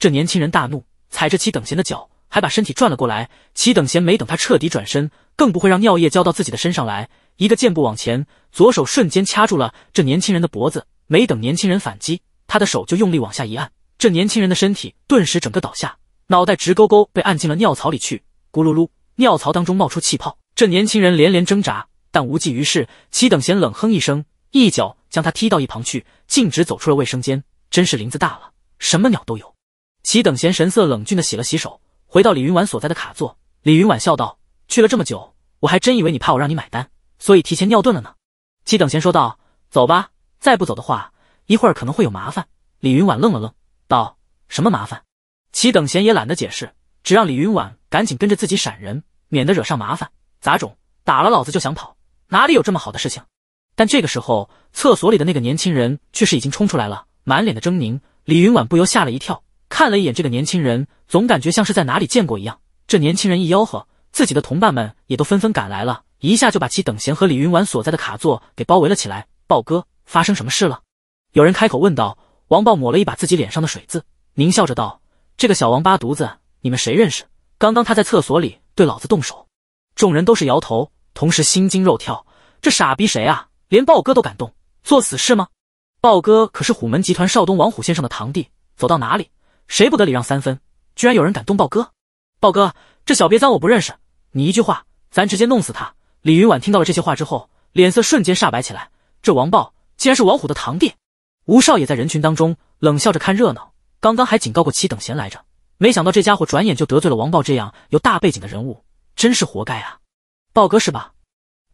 这年轻人大怒。踩着齐等闲的脚，还把身体转了过来。齐等闲没等他彻底转身，更不会让尿液浇到自己的身上来。一个箭步往前，左手瞬间掐住了这年轻人的脖子。没等年轻人反击，他的手就用力往下一按，这年轻人的身体顿时整个倒下，脑袋直勾勾被按进了尿槽里去，咕噜噜，尿槽当中冒出气泡。这年轻人连连挣扎，但无济于事。齐等闲冷哼一声，一脚将他踢到一旁去，径直走出了卫生间。真是林子大了，什么鸟都有。齐等闲神色冷峻地洗了洗手，回到李云婉所在的卡座。李云婉笑道：“去了这么久，我还真以为你怕我让你买单，所以提前尿遁了呢。”齐等闲说道：“走吧，再不走的话，一会儿可能会有麻烦。”李云婉愣了愣，道：“什么麻烦？”齐等闲也懒得解释，只让李云婉赶紧跟着自己闪人，免得惹上麻烦。杂种，打了老子就想跑，哪里有这么好的事情？但这个时候，厕所里的那个年轻人却是已经冲出来了，满脸的狰狞。李云婉不由吓了一跳。看了一眼这个年轻人，总感觉像是在哪里见过一样。这年轻人一吆喝，自己的同伴们也都纷纷赶来了，一下就把齐等闲和李云婉所在的卡座给包围了起来。豹哥，发生什么事了？有人开口问道。王豹抹了一把自己脸上的水渍，狞笑着道：“这个小王八犊子，你们谁认识？刚刚他在厕所里对老子动手！”众人都是摇头，同时心惊肉跳。这傻逼谁啊？连豹哥都敢动，作死是吗？豹哥可是虎门集团少东王虎先生的堂弟，走到哪里？谁不得礼让三分？居然有人敢动豹哥！豹哥，这小瘪三我不认识。你一句话，咱直接弄死他！李云婉听到了这些话之后，脸色瞬间煞白起来。这王豹竟然是王虎的堂弟！吴少也在人群当中冷笑着看热闹。刚刚还警告过齐等闲来着，没想到这家伙转眼就得罪了王豹这样有大背景的人物，真是活该啊！豹哥是吧？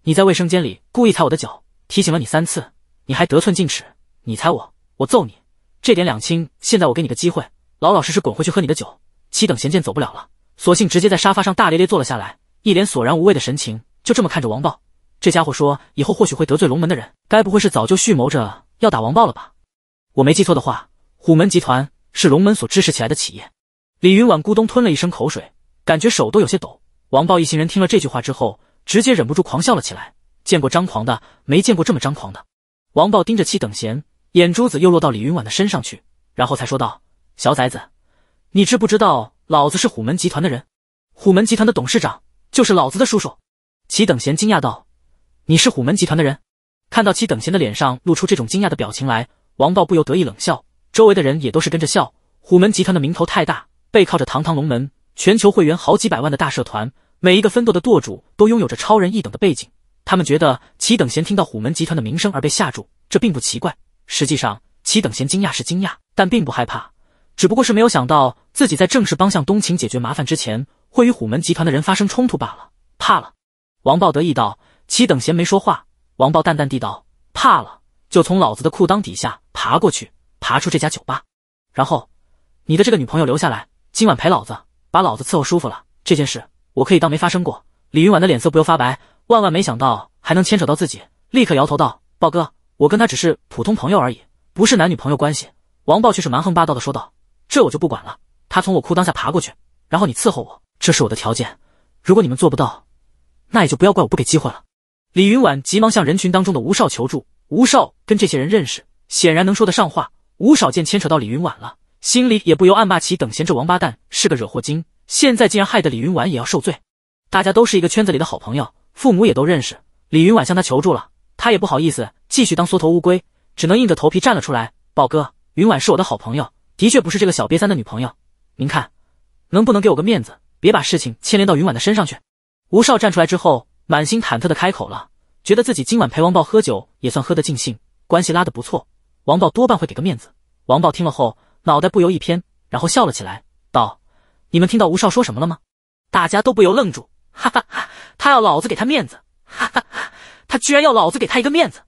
你在卫生间里故意踩我的脚，提醒了你三次，你还得寸进尺。你踩我，我揍你！这点两清，现在我给你个机会。老老实实滚回去喝你的酒。七等闲见走不了了，索性直接在沙发上大咧咧坐了下来，一脸索然无味的神情，就这么看着王豹。这家伙说，以后或许会得罪龙门的人，该不会是早就蓄谋着要打王豹了吧？我没记错的话，虎门集团是龙门所支持起来的企业。李云婉咕咚吞了一声口水，感觉手都有些抖。王豹一行人听了这句话之后，直接忍不住狂笑了起来。见过张狂的，没见过这么张狂的。王豹盯着七等闲，眼珠子又落到李云婉的身上去，然后才说道。小崽子，你知不知道老子是虎门集团的人？虎门集团的董事长就是老子的叔叔。齐等闲惊讶道：“你是虎门集团的人？”看到齐等闲的脸上露出这种惊讶的表情来，王豹不由得意冷笑。周围的人也都是跟着笑。虎门集团的名头太大，背靠着堂堂龙门，全球会员好几百万的大社团，每一个分舵的舵主都拥有着超人一等的背景。他们觉得齐等闲听到虎门集团的名声而被吓住，这并不奇怪。实际上，齐等闲惊讶是惊讶，但并不害怕。只不过是没有想到自己在正式帮向东晴解决麻烦之前，会与虎门集团的人发生冲突罢了。怕了？王豹得意道。齐等闲没说话。王豹淡淡地道：“怕了，就从老子的裤裆底下爬过去，爬出这家酒吧。然后，你的这个女朋友留下来，今晚陪老子，把老子伺候舒服了。这件事，我可以当没发生过。”李云婉的脸色不由发白，万万没想到还能牵扯到自己，立刻摇头道：“豹哥，我跟她只是普通朋友而已，不是男女朋友关系。”王豹却是蛮横霸道的说道。这我就不管了。他从我裤裆下爬过去，然后你伺候我，这是我的条件。如果你们做不到，那也就不要怪我不给机会了。李云婉急忙向人群当中的吴少求助。吴少跟这些人认识，显然能说得上话。吴少见牵扯到李云婉了，心里也不由暗骂起等闲这王八蛋，是个惹祸精。现在竟然害得李云婉也要受罪。大家都是一个圈子里的好朋友，父母也都认识。李云婉向他求助了，他也不好意思继续当缩头乌龟，只能硬着头皮站了出来。宝哥，云婉是我的好朋友。的确不是这个小瘪三的女朋友，您看，能不能给我个面子，别把事情牵连到云婉的身上去？吴少站出来之后，满心忐忑的开口了，觉得自己今晚陪王豹喝酒也算喝得尽兴，关系拉的不错，王豹多半会给个面子。王豹听了后，脑袋不由一偏，然后笑了起来，道：“你们听到吴少说什么了吗？”大家都不由愣住，哈哈哈，他要老子给他面子，哈哈哈，他居然要老子给他一个面子！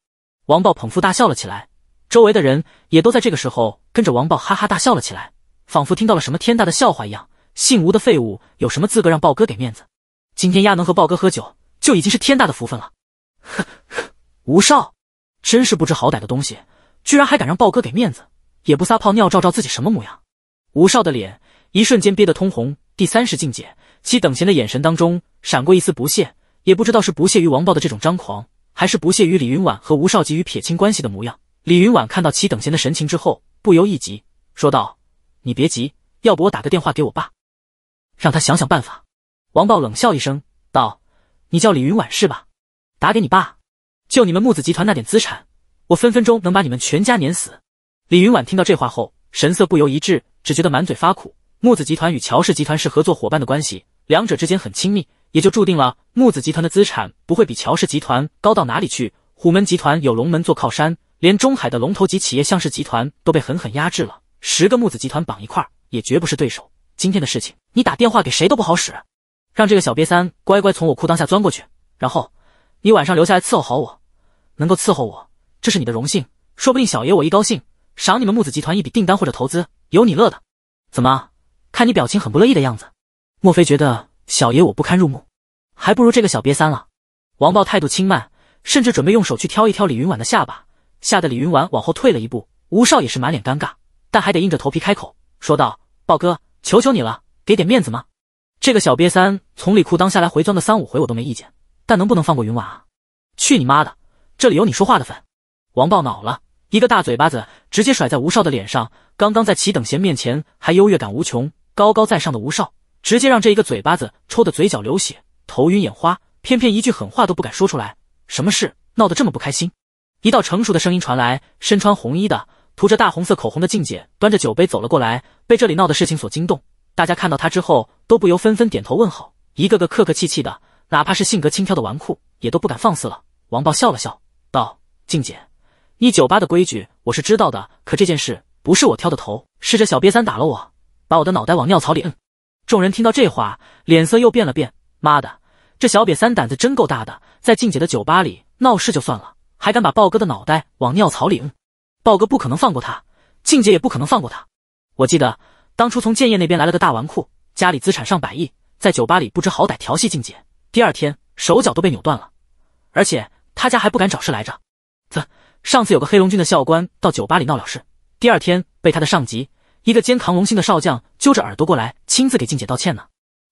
王豹捧腹大笑了起来，周围的人也都在这个时候。跟着王豹哈哈大笑了起来，仿佛听到了什么天大的笑话一样。姓吴的废物有什么资格让豹哥给面子？今天丫能和豹哥喝酒，就已经是天大的福分了。呵呵，吴少，真是不知好歹的东西，居然还敢让豹哥给面子，也不撒泡尿照照自己什么模样。吴少的脸一瞬间憋得通红。第三十境界，其等闲的眼神当中闪过一丝不屑，也不知道是不屑于王豹的这种张狂，还是不屑于李云婉和吴少急于撇清关系的模样。李云婉看到齐等闲的神情之后。不由一急，说道：“你别急，要不我打个电话给我爸，让他想想办法。”王豹冷笑一声，道：“你叫李云婉是吧？打给你爸，就你们木子集团那点资产，我分分钟能把你们全家碾死。”李云婉听到这话后，神色不由一滞，只觉得满嘴发苦。木子集团与乔氏集团是合作伙伴的关系，两者之间很亲密，也就注定了木子集团的资产不会比乔氏集团高到哪里去。虎门集团有龙门做靠山。连中海的龙头级企业向氏集团都被狠狠压制了，十个木子集团绑一块也绝不是对手。今天的事情，你打电话给谁都不好使，让这个小瘪三乖乖从我裤裆下钻过去。然后你晚上留下来伺候好我，能够伺候我，这是你的荣幸。说不定小爷我一高兴，赏你们木子集团一笔订单或者投资，有你乐的。怎么，看你表情很不乐意的样子，莫非觉得小爷我不堪入目，还不如这个小瘪三了？王豹态度轻慢，甚至准备用手去挑一挑李云婉的下巴。吓得李云婉往后退了一步，吴少也是满脸尴尬，但还得硬着头皮开口说道：“豹哥，求求你了，给点面子吗？这个小瘪三从李裤裆下来回钻个三五回，我都没意见，但能不能放过云婉啊？去你妈的，这里有你说话的份？”王豹恼了，一个大嘴巴子直接甩在吴少的脸上。刚刚在齐等闲面前还优越感无穷、高高在上的吴少，直接让这一个嘴巴子抽的嘴角流血、头晕眼花，偏偏一句狠话都不敢说出来，什么事闹得这么不开心？一道成熟的声音传来，身穿红衣的、涂着大红色口红的静姐端着酒杯走了过来，被这里闹的事情所惊动。大家看到她之后，都不由纷纷点头问好，一个个客客气气的，哪怕是性格轻佻的纨绔，也都不敢放肆了。王豹笑了笑，道：“静姐，你酒吧的规矩我是知道的，可这件事不是我挑的头，是这小瘪三打了我，把我的脑袋往尿槽里摁。”众人听到这话，脸色又变了变。妈的，这小瘪三胆子真够大的，在静姐的酒吧里闹事就算了。还敢把豹哥的脑袋往尿槽里摁，豹哥不可能放过他，静姐也不可能放过他。我记得当初从建业那边来了个大纨绔，家里资产上百亿，在酒吧里不知好歹调戏静姐，第二天手脚都被扭断了，而且他家还不敢找事来着。这上次有个黑龙军的校官到酒吧里闹了事，第二天被他的上级一个肩扛龙星的少将揪着耳朵过来亲自给静姐道歉呢。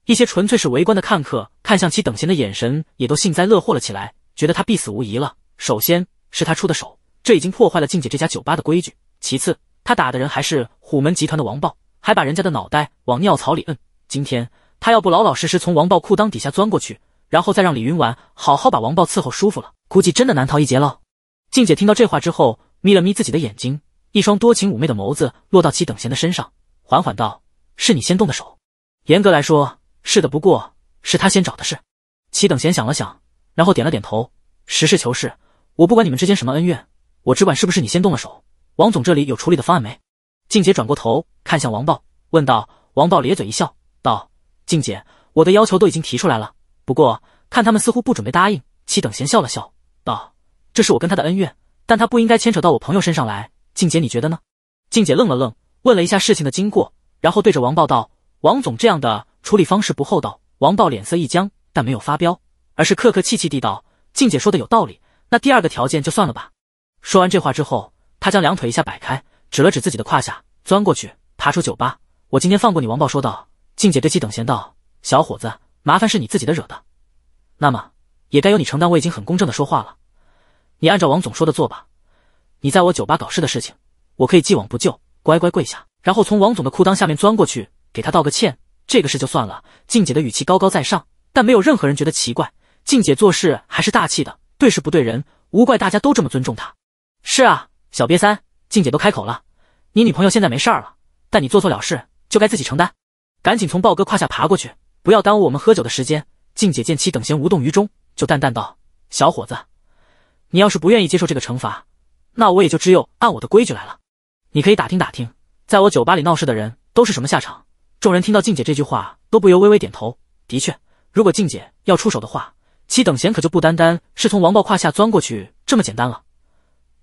一些纯粹是围观的看客看向其等闲的眼神也都幸灾乐祸了起来，觉得他必死无疑了。首先是他出的手，这已经破坏了静姐这家酒吧的规矩。其次，他打的人还是虎门集团的王豹，还把人家的脑袋往尿槽里摁。今天他要不老老实实从王豹裤裆底下钻过去，然后再让李云婉好好把王豹伺候舒服了，估计真的难逃一劫喽。静姐听到这话之后，眯了眯自己的眼睛，一双多情妩媚的眸子落到齐等闲的身上，缓缓道：“是你先动的手，严格来说是的，不过是他先找的事。”齐等闲想了想，然后点了点头，实事求是。我不管你们之间什么恩怨，我只管是不是你先动了手。王总，这里有处理的方案没？静姐转过头看向王豹，问道。王豹咧嘴一笑，道：“静姐，我的要求都已经提出来了，不过看他们似乎不准备答应。”齐等闲笑了笑，道：“这是我跟他的恩怨，但他不应该牵扯到我朋友身上来。静姐，你觉得呢？”静姐愣了愣，问了一下事情的经过，然后对着王豹道：“王总这样的处理方式不厚道。”王豹脸色一僵，但没有发飙，而是客客气气地道：“静姐说的有道理。”那第二个条件就算了吧。说完这话之后，他将两腿一下摆开，指了指自己的胯下，钻过去，爬出酒吧。我今天放过你，王豹说道。静姐对其等闲道：“小伙子，麻烦是你自己的惹的，那么也该由你承担。我已经很公正的说话了，你按照王总说的做吧。你在我酒吧搞事的事情，我可以既往不咎。乖乖跪下，然后从王总的裤裆下面钻过去，给他道个歉。这个事就算了。”静姐的语气高高在上，但没有任何人觉得奇怪。静姐做事还是大气的。对事不对人，无怪大家都这么尊重他。是啊，小瘪三，静姐都开口了，你女朋友现在没事儿了，但你做错了事，就该自己承担。赶紧从豹哥胯下爬过去，不要耽误我们喝酒的时间。静姐见其等闲无动于衷，就淡淡道：“小伙子，你要是不愿意接受这个惩罚，那我也就只有按我的规矩来了。你可以打听打听，在我酒吧里闹事的人都是什么下场。”众人听到静姐这句话，都不由微微点头。的确，如果静姐要出手的话。齐等闲可就不单单是从王豹胯下钻过去这么简单了。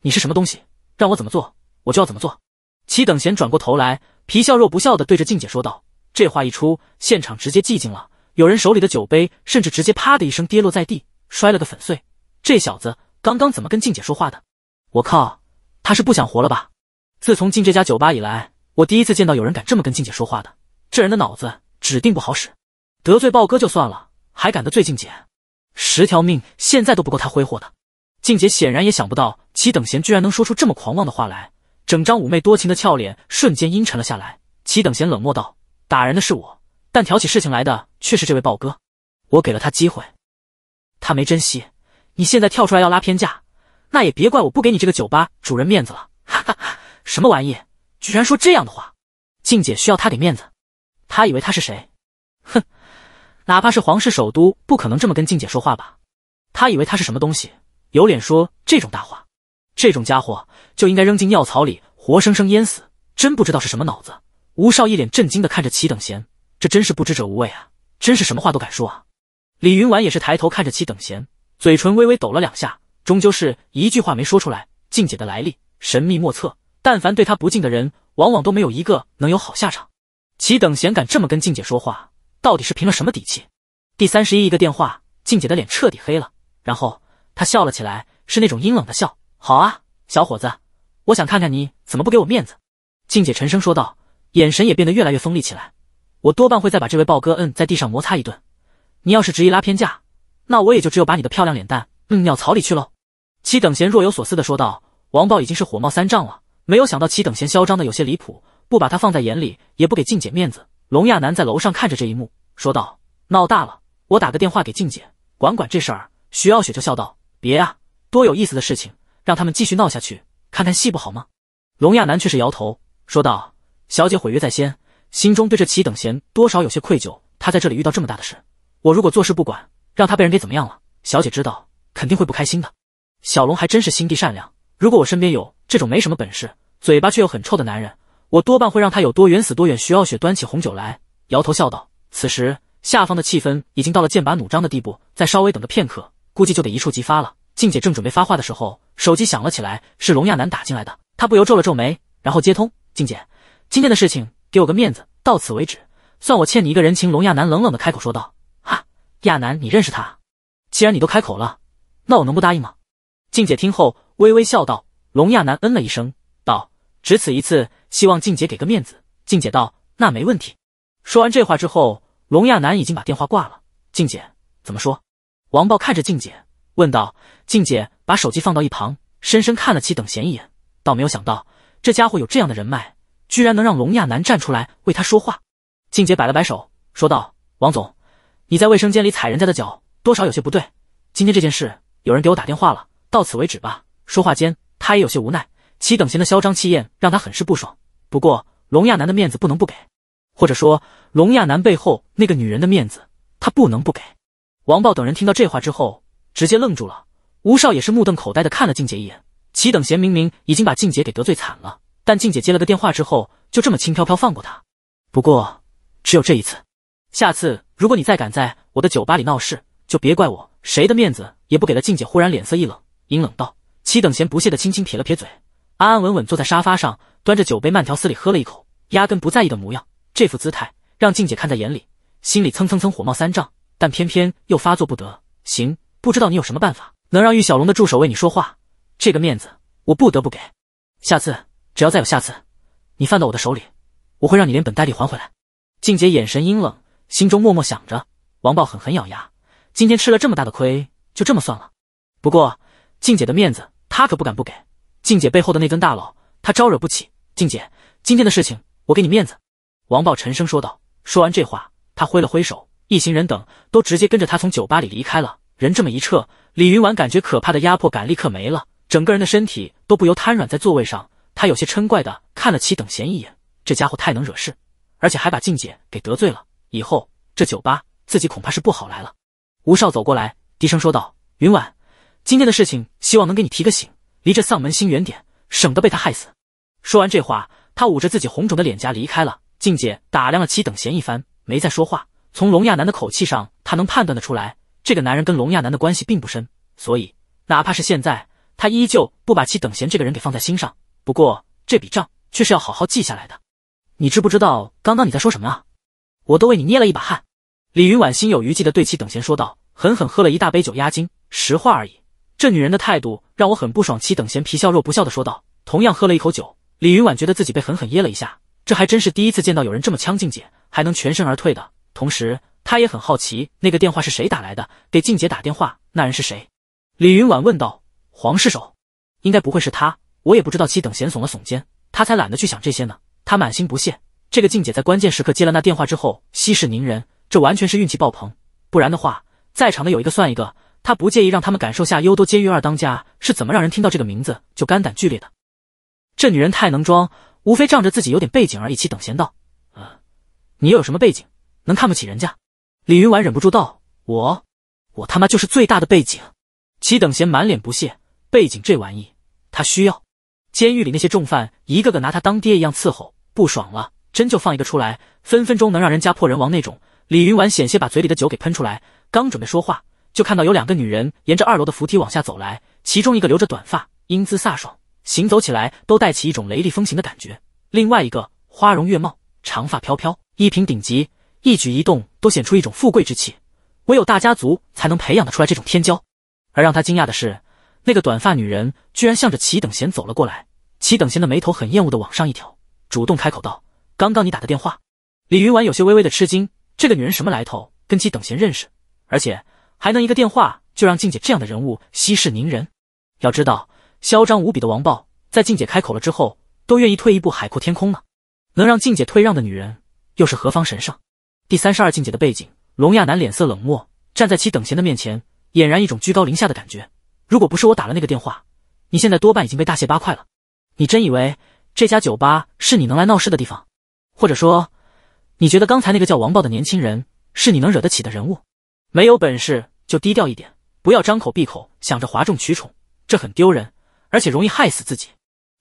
你是什么东西？让我怎么做，我就要怎么做。齐等闲转过头来，皮笑肉不笑的对着静姐说道。这话一出，现场直接寂静了。有人手里的酒杯甚至直接啪的一声跌落在地，摔了个粉碎。这小子刚刚怎么跟静姐说话的？我靠，他是不想活了吧？自从进这家酒吧以来，我第一次见到有人敢这么跟静姐说话的。这人的脑子指定不好使，得罪豹哥就算了，还敢得罪静姐。十条命现在都不够他挥霍的，静姐显然也想不到齐等闲居然能说出这么狂妄的话来，整张妩媚多情的俏脸瞬间阴沉了下来。齐等闲冷漠道：“打人的是我，但挑起事情来的却是这位豹哥，我给了他机会，他没珍惜。你现在跳出来要拉偏架，那也别怪我不给你这个酒吧主人面子了。”哈哈哈，什么玩意，居然说这样的话！静姐需要他给面子，他以为他是谁？哼！哪怕是皇室首都，不可能这么跟静姐说话吧？他以为他是什么东西，有脸说这种大话？这种家伙就应该扔进药槽里，活生生淹死！真不知道是什么脑子！吴少一脸震惊地看着齐等闲，这真是不知者无畏啊！真是什么话都敢说啊！李云婉也是抬头看着齐等闲，嘴唇微微抖了两下，终究是一句话没说出来。静姐的来历神秘莫测，但凡对她不敬的人，往往都没有一个能有好下场。齐等闲敢这么跟静姐说话？到底是凭了什么底气？第三十一个电话，静姐的脸彻底黑了，然后她笑了起来，是那种阴冷的笑。好啊，小伙子，我想看看你怎么不给我面子。静姐沉声说道，眼神也变得越来越锋利起来。我多半会再把这位豹哥摁在地上摩擦一顿。你要是执意拉偏架，那我也就只有把你的漂亮脸蛋摁尿槽里去喽。齐等闲若有所思的说道。王豹已经是火冒三丈了，没有想到齐等闲嚣张的有些离谱，不把他放在眼里，也不给静姐面子。龙亚楠在楼上看着这一幕，说道：“闹大了，我打个电话给静姐，管管这事儿。”徐傲雪就笑道：“别啊，多有意思的事情，让他们继续闹下去，看看戏不好吗？”龙亚楠却是摇头说道：“小姐毁约在先，心中对这齐等闲多少有些愧疚。他在这里遇到这么大的事，我如果坐视不管，让他被人给怎么样了，小姐知道肯定会不开心的。”小龙还真是心地善良。如果我身边有这种没什么本事，嘴巴却又很臭的男人。我多半会让他有多远死多远。徐傲雪端起红酒来，摇头笑道。此时下方的气氛已经到了剑拔弩张的地步，再稍微等个片刻，估计就得一触即发了。静姐正准备发话的时候，手机响了起来，是龙亚楠打进来的。她不由皱了皱眉，然后接通。静姐，今天的事情给我个面子，到此为止，算我欠你一个人情。龙亚楠冷冷的开口说道。哈，亚楠，你认识他？既然你都开口了，那我能不答应吗？静姐听后微微笑道。龙亚楠嗯了一声。只此一次，希望静姐给个面子。静姐道：“那没问题。”说完这话之后，龙亚楠已经把电话挂了。静姐怎么说？王豹看着静姐问道。静姐把手机放到一旁，深深看了其等闲一眼，倒没有想到这家伙有这样的人脉，居然能让龙亚楠站出来为他说话。静姐摆了摆手，说道：“王总，你在卫生间里踩人家的脚，多少有些不对。今天这件事，有人给我打电话了，到此为止吧。”说话间，他也有些无奈。齐等贤的嚣张气焰让他很是不爽，不过龙亚楠的面子不能不给，或者说龙亚楠背后那个女人的面子他不能不给。王豹等人听到这话之后，直接愣住了。吴少也是目瞪口呆的看了静姐一眼。齐等贤明明已经把静姐给得罪惨了，但静姐接了个电话之后，就这么轻飘飘放过他。不过只有这一次，下次如果你再敢在我的酒吧里闹事，就别怪我谁的面子也不给了。静姐忽然脸色一冷，阴冷道：“齐等贤不屑的轻轻撇了撇嘴。”安安稳稳坐在沙发上，端着酒杯慢条斯理喝了一口，压根不在意的模样。这副姿态让静姐看在眼里，心里蹭蹭蹭火冒三丈，但偏偏又发作不得。行，不知道你有什么办法能让玉小龙的助手为你说话，这个面子我不得不给。下次只要再有下次，你犯到我的手里，我会让你连本带利还回来。静姐眼神阴冷，心中默默想着。王豹狠狠咬牙，今天吃了这么大的亏，就这么算了。不过静姐的面子，他可不敢不给。静姐背后的那尊大佬，他招惹不起。静姐，今天的事情，我给你面子。”王豹沉声说道。说完这话，他挥了挥手，一行人等都直接跟着他从酒吧里离开了。人这么一撤，李云婉感觉可怕的压迫感立刻没了，整个人的身体都不由瘫软在座位上。他有些嗔怪的看了齐等闲一眼，这家伙太能惹事，而且还把静姐给得罪了。以后这酒吧自己恐怕是不好来了。吴少走过来，低声说道：“云婉，今天的事情，希望能给你提个醒。”离这丧门星远点，省得被他害死。说完这话，他捂着自己红肿的脸颊离开了。静姐打量了齐等闲一番，没再说话。从龙亚男的口气上，他能判断得出来，这个男人跟龙亚男的关系并不深，所以哪怕是现在，他依旧不把齐等闲这个人给放在心上。不过这笔账却是要好好记下来的。你知不知道刚刚你在说什么啊？我都为你捏了一把汗。李云婉心有余悸的对齐等闲说道，狠狠喝了一大杯酒压惊。实话而已。这女人的态度让我很不爽，七等闲皮笑肉不笑的说道。同样喝了一口酒，李云婉觉得自己被狠狠噎了一下。这还真是第一次见到有人这么呛静姐还能全身而退的。同时，她也很好奇那个电话是谁打来的，给静姐打电话那人是谁？李云婉问道。黄世手，应该不会是他，我也不知道。七等闲耸了耸肩，他才懒得去想这些呢。他满心不屑，这个静姐在关键时刻接了那电话之后息事宁人，这完全是运气爆棚。不然的话，在场的有一个算一个。他不介意让他们感受下幽都监狱二当家是怎么让人听到这个名字就肝胆俱裂的。这女人太能装，无非仗着自己有点背景而已。齐等闲道：“嗯，你又有什么背景？能看不起人家？”李云婉忍不住道：“我，我他妈就是最大的背景。”齐等闲满脸不屑：“背景这玩意，他需要监狱里那些重犯一个个拿他当爹一样伺候，不爽了，真就放一个出来，分分钟能让人家破人亡那种。”李云婉险些把嘴里的酒给喷出来，刚准备说话。就看到有两个女人沿着二楼的扶梯往下走来，其中一个留着短发，英姿飒爽，行走起来都带起一种雷厉风行的感觉；另外一个花容月貌，长发飘飘，衣品顶级，一举一动都显出一种富贵之气，唯有大家族才能培养得出来这种天骄。而让他惊讶的是，那个短发女人居然向着齐等贤走了过来。齐等贤的眉头很厌恶的往上一挑，主动开口道：“刚刚你打的电话。”李云婉有些微微的吃惊，这个女人什么来头？跟齐等贤认识？而且。还能一个电话就让静姐这样的人物息事宁人？要知道，嚣张无比的王豹，在静姐开口了之后，都愿意退一步海阔天空呢。能让静姐退让的女人，又是何方神圣？第三十二，静姐的背景。龙亚楠脸色冷漠，站在其等闲的面前，俨然一种居高临下的感觉。如果不是我打了那个电话，你现在多半已经被大卸八块了。你真以为这家酒吧是你能来闹事的地方？或者说，你觉得刚才那个叫王豹的年轻人是你能惹得起的人物？没有本事就低调一点，不要张口闭口想着哗众取宠，这很丢人，而且容易害死自己。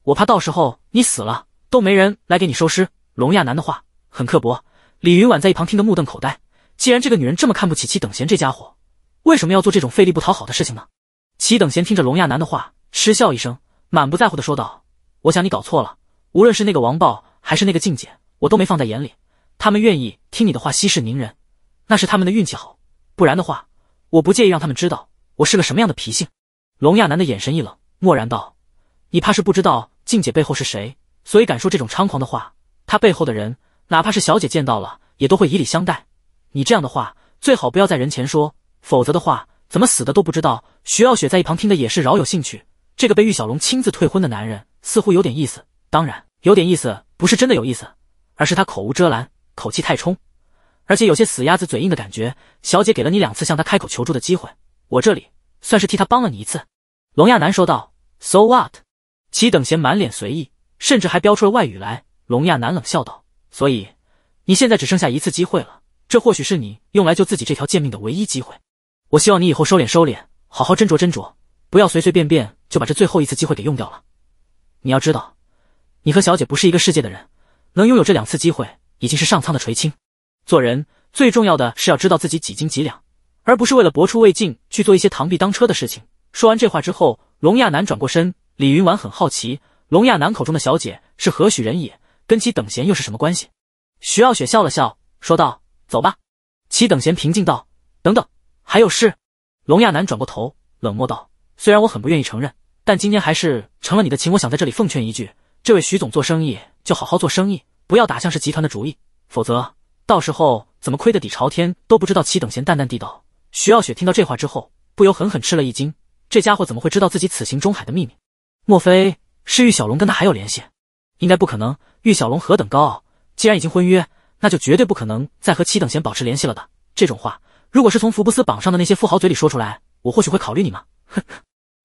我怕到时候你死了都没人来给你收尸。龙亚楠的话很刻薄，李云婉在一旁听得目瞪口呆。既然这个女人这么看不起齐等闲这家伙，为什么要做这种费力不讨好的事情呢？齐等闲听着龙亚楠的话，嗤笑一声，满不在乎的说道：“我想你搞错了，无论是那个王豹还是那个静姐，我都没放在眼里。他们愿意听你的话息事宁人，那是他们的运气好。”不然的话，我不介意让他们知道我是个什么样的脾性。龙亚楠的眼神一冷，漠然道：“你怕是不知道静姐背后是谁，所以敢说这种猖狂的话。她背后的人，哪怕是小姐见到了，也都会以礼相待。你这样的话，最好不要在人前说，否则的话，怎么死的都不知道。”徐傲雪在一旁听的也是饶有兴趣。这个被玉小龙亲自退婚的男人，似乎有点意思。当然，有点意思不是真的有意思，而是他口无遮拦，口气太冲。而且有些死鸭子嘴硬的感觉。小姐给了你两次向他开口求助的机会，我这里算是替他帮了你一次。”龙亚楠说道。“So what？” 齐等闲满脸随意，甚至还飙出了外语来。龙亚楠冷笑道：“所以你现在只剩下一次机会了，这或许是你用来救自己这条贱命的唯一机会。我希望你以后收敛收敛，好好斟酌斟酌，不要随随便便就把这最后一次机会给用掉了。你要知道，你和小姐不是一个世界的人，能拥有这两次机会已经是上苍的垂青。”做人最重要的是要知道自己几斤几两，而不是为了博出胃境去做一些螳臂当车的事情。说完这话之后，龙亚楠转过身。李云婉很好奇，龙亚楠口中的小姐是何许人也，跟其等闲又是什么关系？徐傲雪笑了笑，说道：“走吧。”齐等闲平静道：“等等，还有事。”龙亚楠转过头，冷漠道：“虽然我很不愿意承认，但今天还是成了你的情。我想在这里奉劝一句：这位徐总做生意就好好做生意，不要打向氏集团的主意，否则……”到时候怎么亏得底朝天都不知道？齐等闲淡淡地道。徐傲雪听到这话之后，不由狠狠吃了一惊。这家伙怎么会知道自己此行中海的秘密？莫非是玉小龙跟他还有联系？应该不可能。玉小龙何等高傲，既然已经婚约，那就绝对不可能再和齐等闲保持联系了的。这种话，如果是从福布斯榜上的那些富豪嘴里说出来，我或许会考虑你吗？呵呵。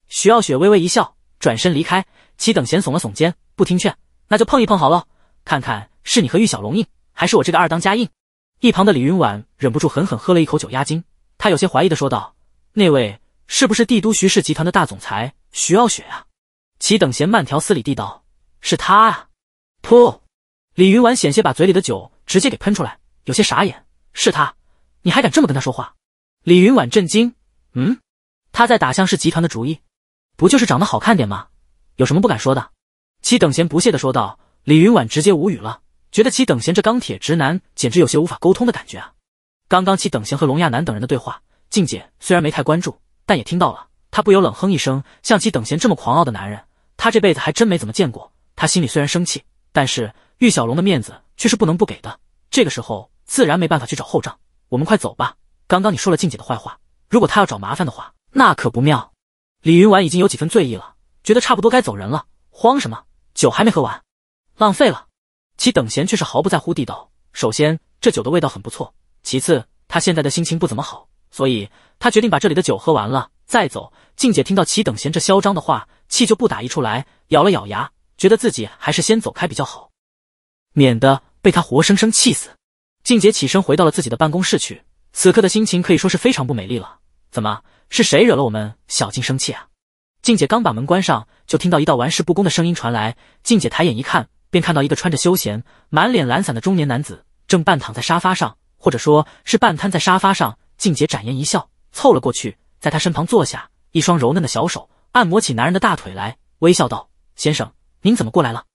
徐傲雪微微一笑，转身离开。齐等闲耸了耸肩，不听劝，那就碰一碰好了，看看是你和玉小龙硬。还是我这个二当家硬。一旁的李云婉忍不住狠狠喝了一口酒压惊，他有些怀疑的说道：“那位是不是帝都徐氏集团的大总裁徐傲雪啊？”齐等闲慢条斯理地道：“是他啊。”噗！李云婉险些把嘴里的酒直接给喷出来，有些傻眼：“是他？你还敢这么跟他说话？”李云婉震惊：“嗯？他在打向氏集团的主意？不就是长得好看点吗？有什么不敢说的？”齐等闲不屑的说道。李云婉直接无语了。觉得齐等闲这钢铁直男简直有些无法沟通的感觉啊！刚刚齐等闲和龙亚楠等人的对话，静姐虽然没太关注，但也听到了。她不由冷哼一声，像齐等闲这么狂傲的男人，她这辈子还真没怎么见过。她心里虽然生气，但是玉小龙的面子却是不能不给的。这个时候自然没办法去找后账，我们快走吧！刚刚你说了静姐的坏话，如果她要找麻烦的话，那可不妙。李云婉已经有几分醉意了，觉得差不多该走人了。慌什么？酒还没喝完，浪费了。齐等闲却是毫不在乎地道：“首先，这酒的味道很不错；其次，他现在的心情不怎么好，所以他决定把这里的酒喝完了再走。”静姐听到齐等闲这嚣张的话，气就不打一处来，咬了咬牙，觉得自己还是先走开比较好，免得被他活生生气死。静姐起身回到了自己的办公室去，此刻的心情可以说是非常不美丽了。怎么，是谁惹了我们小静生气啊？静姐刚把门关上，就听到一道玩世不恭的声音传来。静姐抬眼一看。便看到一个穿着休闲、满脸懒散的中年男子，正半躺在沙发上，或者说是半瘫在沙发上。静姐展颜一笑，凑了过去，在他身旁坐下，一双柔嫩的小手按摩起男人的大腿来，微笑道：“先生，您怎么过来了？”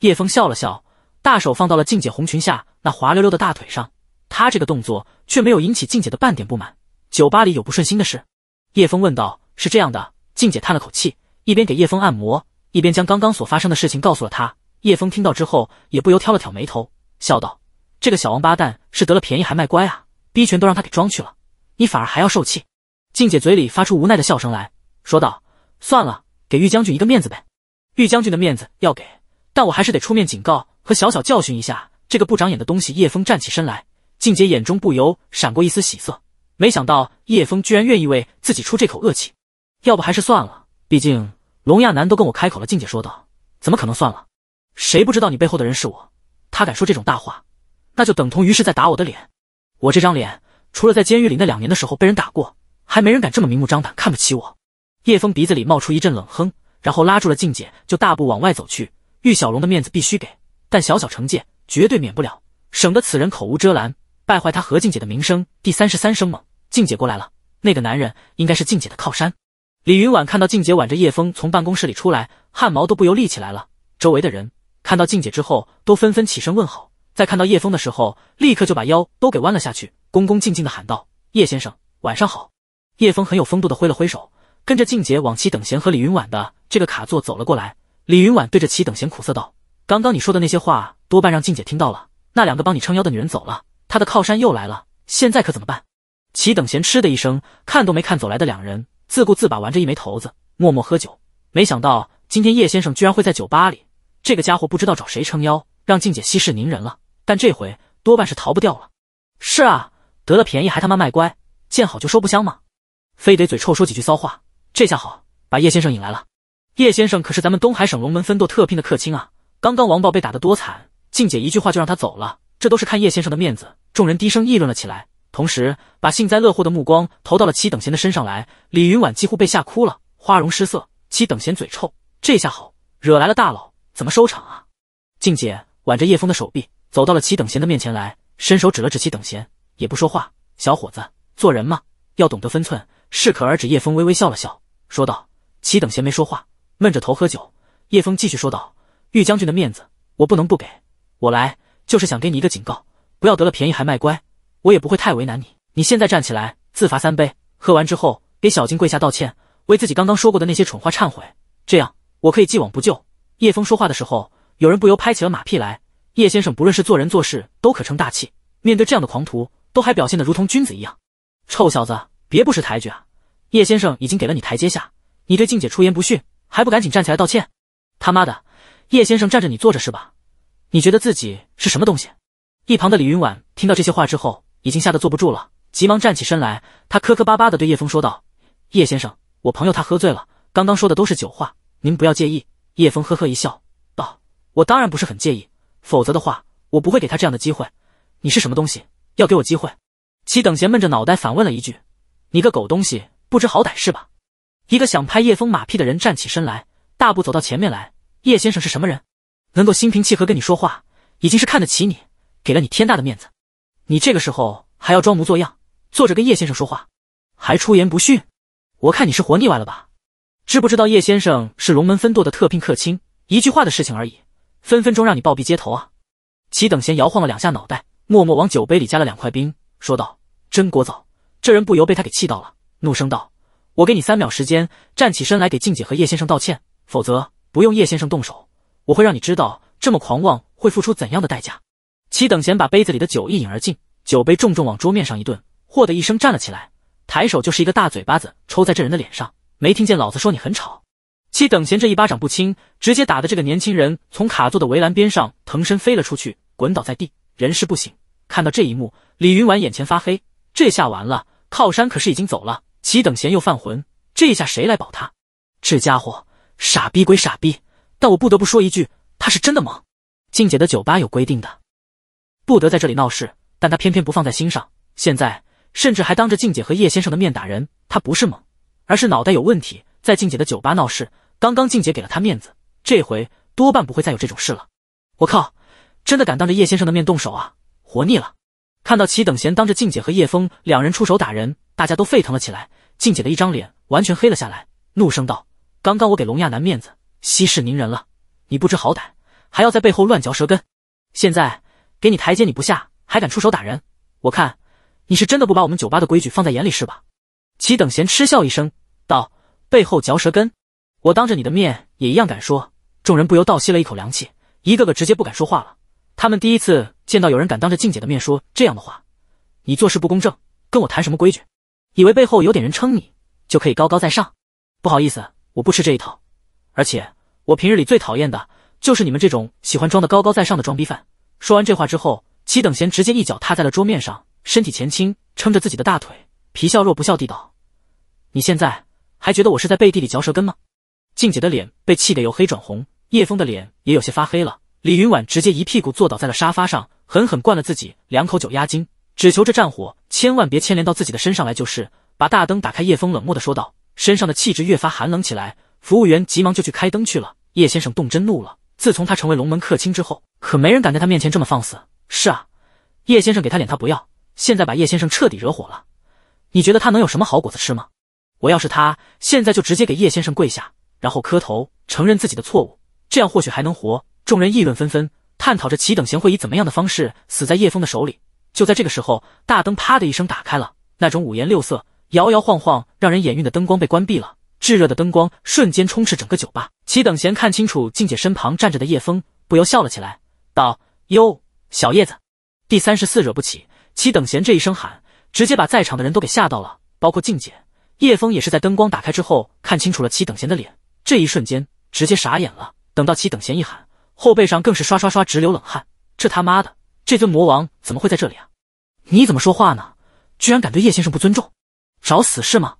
叶枫笑了笑，大手放到了静姐红裙下那滑溜溜的大腿上。他这个动作却没有引起静姐的半点不满。酒吧里有不顺心的事？叶枫问道。是这样的，静姐叹了口气，一边给叶枫按摩，一边将刚刚所发生的事情告诉了他。叶峰听到之后，也不由挑了挑眉头，笑道：“这个小王八蛋是得了便宜还卖乖啊！逼权都让他给装去了，你反而还要受气。”静姐嘴里发出无奈的笑声来，说道：“算了，给玉将军一个面子呗。玉将军的面子要给，但我还是得出面警告和小小教训一下这个不长眼的东西。”叶峰站起身来，静姐眼中不由闪过一丝喜色，没想到叶峰居然愿意为自己出这口恶气。要不还是算了，毕竟龙亚楠都跟我开口了。静姐说道：“怎么可能算了？”谁不知道你背后的人是我？他敢说这种大话，那就等同于是在打我的脸。我这张脸，除了在监狱里那两年的时候被人打过，还没人敢这么明目张胆看不起我。叶峰鼻子里冒出一阵冷哼，然后拉住了静姐，就大步往外走去。玉小龙的面子必须给，但小小惩戒绝对免不了，省得此人口无遮拦，败坏他何静姐的名声。第三十三声猛，静姐过来了。那个男人应该是静姐的靠山。李云婉看到静姐挽着叶峰从办公室里出来，汗毛都不由立起来了。周围的人。看到静姐之后，都纷纷起身问好。在看到叶枫的时候，立刻就把腰都给弯了下去，恭恭敬敬的喊道：“叶先生，晚上好。”叶枫很有风度的挥了挥手，跟着静姐往齐等贤和李云婉的这个卡座走了过来。李云婉对着齐等贤苦涩道：“刚刚你说的那些话，多半让静姐听到了。那两个帮你撑腰的女人走了，她的靠山又来了，现在可怎么办？”齐等闲嗤的一声，看都没看走来的两人，自顾自把玩着一枚骰子，默默喝酒。没想到今天叶先生居然会在酒吧里。这个家伙不知道找谁撑腰，让静姐息事宁人了，但这回多半是逃不掉了。是啊，得了便宜还他妈卖乖，见好就收不香吗？非得嘴臭说几句骚话，这下好，把叶先生引来了。叶先生可是咱们东海省龙门分舵特聘的客卿啊！刚刚王豹被打得多惨，静姐一句话就让他走了，这都是看叶先生的面子。众人低声议论了起来，同时把幸灾乐祸的目光投到了齐等闲的身上来。李云婉几乎被吓哭了，花容失色。齐等闲嘴臭，这下好，惹来了大佬。怎么收场啊？静姐挽着叶枫的手臂，走到了齐等闲的面前来，伸手指了指齐等闲，也不说话。小伙子，做人嘛，要懂得分寸，适可而止。叶枫微微笑了笑，说道：“齐等闲没说话，闷着头喝酒。”叶枫继续说道：“玉将军的面子我不能不给，我来就是想给你一个警告，不要得了便宜还卖乖。我也不会太为难你，你现在站起来，自罚三杯，喝完之后给小静跪下道歉，为自己刚刚说过的那些蠢话忏悔。这样，我可以既往不咎。”叶峰说话的时候，有人不由拍起了马屁来。叶先生不论是做人做事，都可称大气。面对这样的狂徒，都还表现得如同君子一样。臭小子，别不识抬举啊！叶先生已经给了你台阶下，你对静姐出言不逊，还不赶紧站起来道歉？他妈的，叶先生站着你坐着是吧？你觉得自己是什么东西？一旁的李云婉听到这些话之后，已经吓得坐不住了，急忙站起身来。他磕磕巴巴地对叶峰说道：“叶先生，我朋友他喝醉了，刚刚说的都是酒话，您不要介意。”叶峰呵呵一笑，道：“我当然不是很介意，否则的话，我不会给他这样的机会。你是什么东西，要给我机会？”齐等闲闷着脑袋反问了一句：“你个狗东西，不知好歹是吧？”一个想拍叶峰马屁的人站起身来，大步走到前面来：“叶先生是什么人，能够心平气和跟你说话，已经是看得起你，给了你天大的面子。你这个时候还要装模作样，坐着跟叶先生说话，还出言不逊，我看你是活腻歪了吧。”知不知道叶先生是龙门分舵的特聘客卿？一句话的事情而已，分分钟让你暴毙街头啊！齐等闲摇晃了两下脑袋，默默往酒杯里加了两块冰，说道：“真聒噪！”这人不由被他给气到了，怒声道：“我给你三秒时间，站起身来给静姐和叶先生道歉，否则不用叶先生动手，我会让你知道这么狂妄会付出怎样的代价！”齐等闲把杯子里的酒一饮而尽，酒杯重重往桌面上一顿，嚯的一声站了起来，抬手就是一个大嘴巴子抽在这人的脸上。没听见老子说你很吵？齐等闲这一巴掌不轻，直接打的这个年轻人从卡座的围栏边上腾身飞了出去，滚倒在地，人事不省。看到这一幕，李云婉眼前发黑，这下完了，靠山可是已经走了。齐等闲又犯浑，这下谁来保他？这家伙傻逼归傻逼，但我不得不说一句，他是真的猛。静姐的酒吧有规定的，不得在这里闹事，但他偏偏不放在心上，现在甚至还当着静姐和叶先生的面打人，他不是猛。而是脑袋有问题，在静姐的酒吧闹事。刚刚静姐给了他面子，这回多半不会再有这种事了。我靠，真的敢当着叶先生的面动手啊！活腻了！看到齐等闲当着静姐和叶枫两人出手打人，大家都沸腾了起来。静姐的一张脸完全黑了下来，怒声道：“刚刚我给龙亚楠面子，息事宁人了，你不知好歹，还要在背后乱嚼舌根。现在给你台阶你不下，还敢出手打人，我看你是真的不把我们酒吧的规矩放在眼里是吧？”齐等闲嗤笑一声，道：“背后嚼舌根，我当着你的面也一样敢说。”众人不由倒吸了一口凉气，一个个直接不敢说话了。他们第一次见到有人敢当着静姐的面说这样的话。你做事不公正，跟我谈什么规矩？以为背后有点人撑你就可以高高在上？不好意思，我不吃这一套。而且我平日里最讨厌的就是你们这种喜欢装的高高在上的装逼犯。说完这话之后，齐等闲直接一脚踏在了桌面上，身体前倾，撑着自己的大腿。皮笑若不笑地道：“你现在还觉得我是在背地里嚼舌根吗？”静姐的脸被气得由黑转红，叶枫的脸也有些发黑了。李云婉直接一屁股坐倒在了沙发上，狠狠灌了自己两口酒压惊，只求这战火千万别牵连到自己的身上来。就是把大灯打开，叶枫冷漠的说道，身上的气质越发寒冷起来。服务员急忙就去开灯去了。叶先生动真怒了，自从他成为龙门客卿之后，可没人敢在他面前这么放肆。是啊，叶先生给他脸他不要，现在把叶先生彻底惹火了。你觉得他能有什么好果子吃吗？我要是他，现在就直接给叶先生跪下，然后磕头承认自己的错误，这样或许还能活。众人议论纷纷，探讨着齐等贤会以怎么样的方式死在叶枫的手里。就在这个时候，大灯啪的一声打开了，那种五颜六色、摇摇晃晃、让人眼晕的灯光被关闭了，炙热的灯光瞬间充斥整个酒吧。齐等贤看清楚静姐身旁站着的叶枫，不由笑了起来，道：“哟，小叶子，第三十四，惹不起。”齐等贤这一声喊。直接把在场的人都给吓到了，包括静姐。叶枫也是在灯光打开之后看清楚了齐等闲的脸，这一瞬间直接傻眼了。等到齐等闲一喊，后背上更是刷刷刷直流冷汗。这他妈的，这尊魔王怎么会在这里啊？你怎么说话呢？居然敢对叶先生不尊重，找死是吗？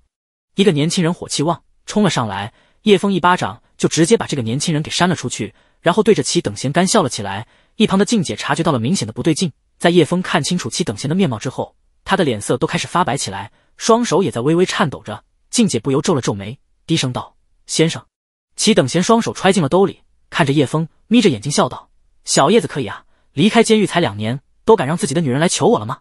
一个年轻人火气旺，冲了上来。叶枫一巴掌就直接把这个年轻人给扇了出去，然后对着齐等闲干笑了起来。一旁的静姐察觉到了明显的不对劲，在叶枫看清楚齐等闲的面貌之后。他的脸色都开始发白起来，双手也在微微颤抖着。静姐不由皱了皱眉，低声道：“先生。”齐等闲双手揣进了兜里，看着叶枫，眯着眼睛笑道：“小叶子可以啊，离开监狱才两年，都敢让自己的女人来求我了吗？”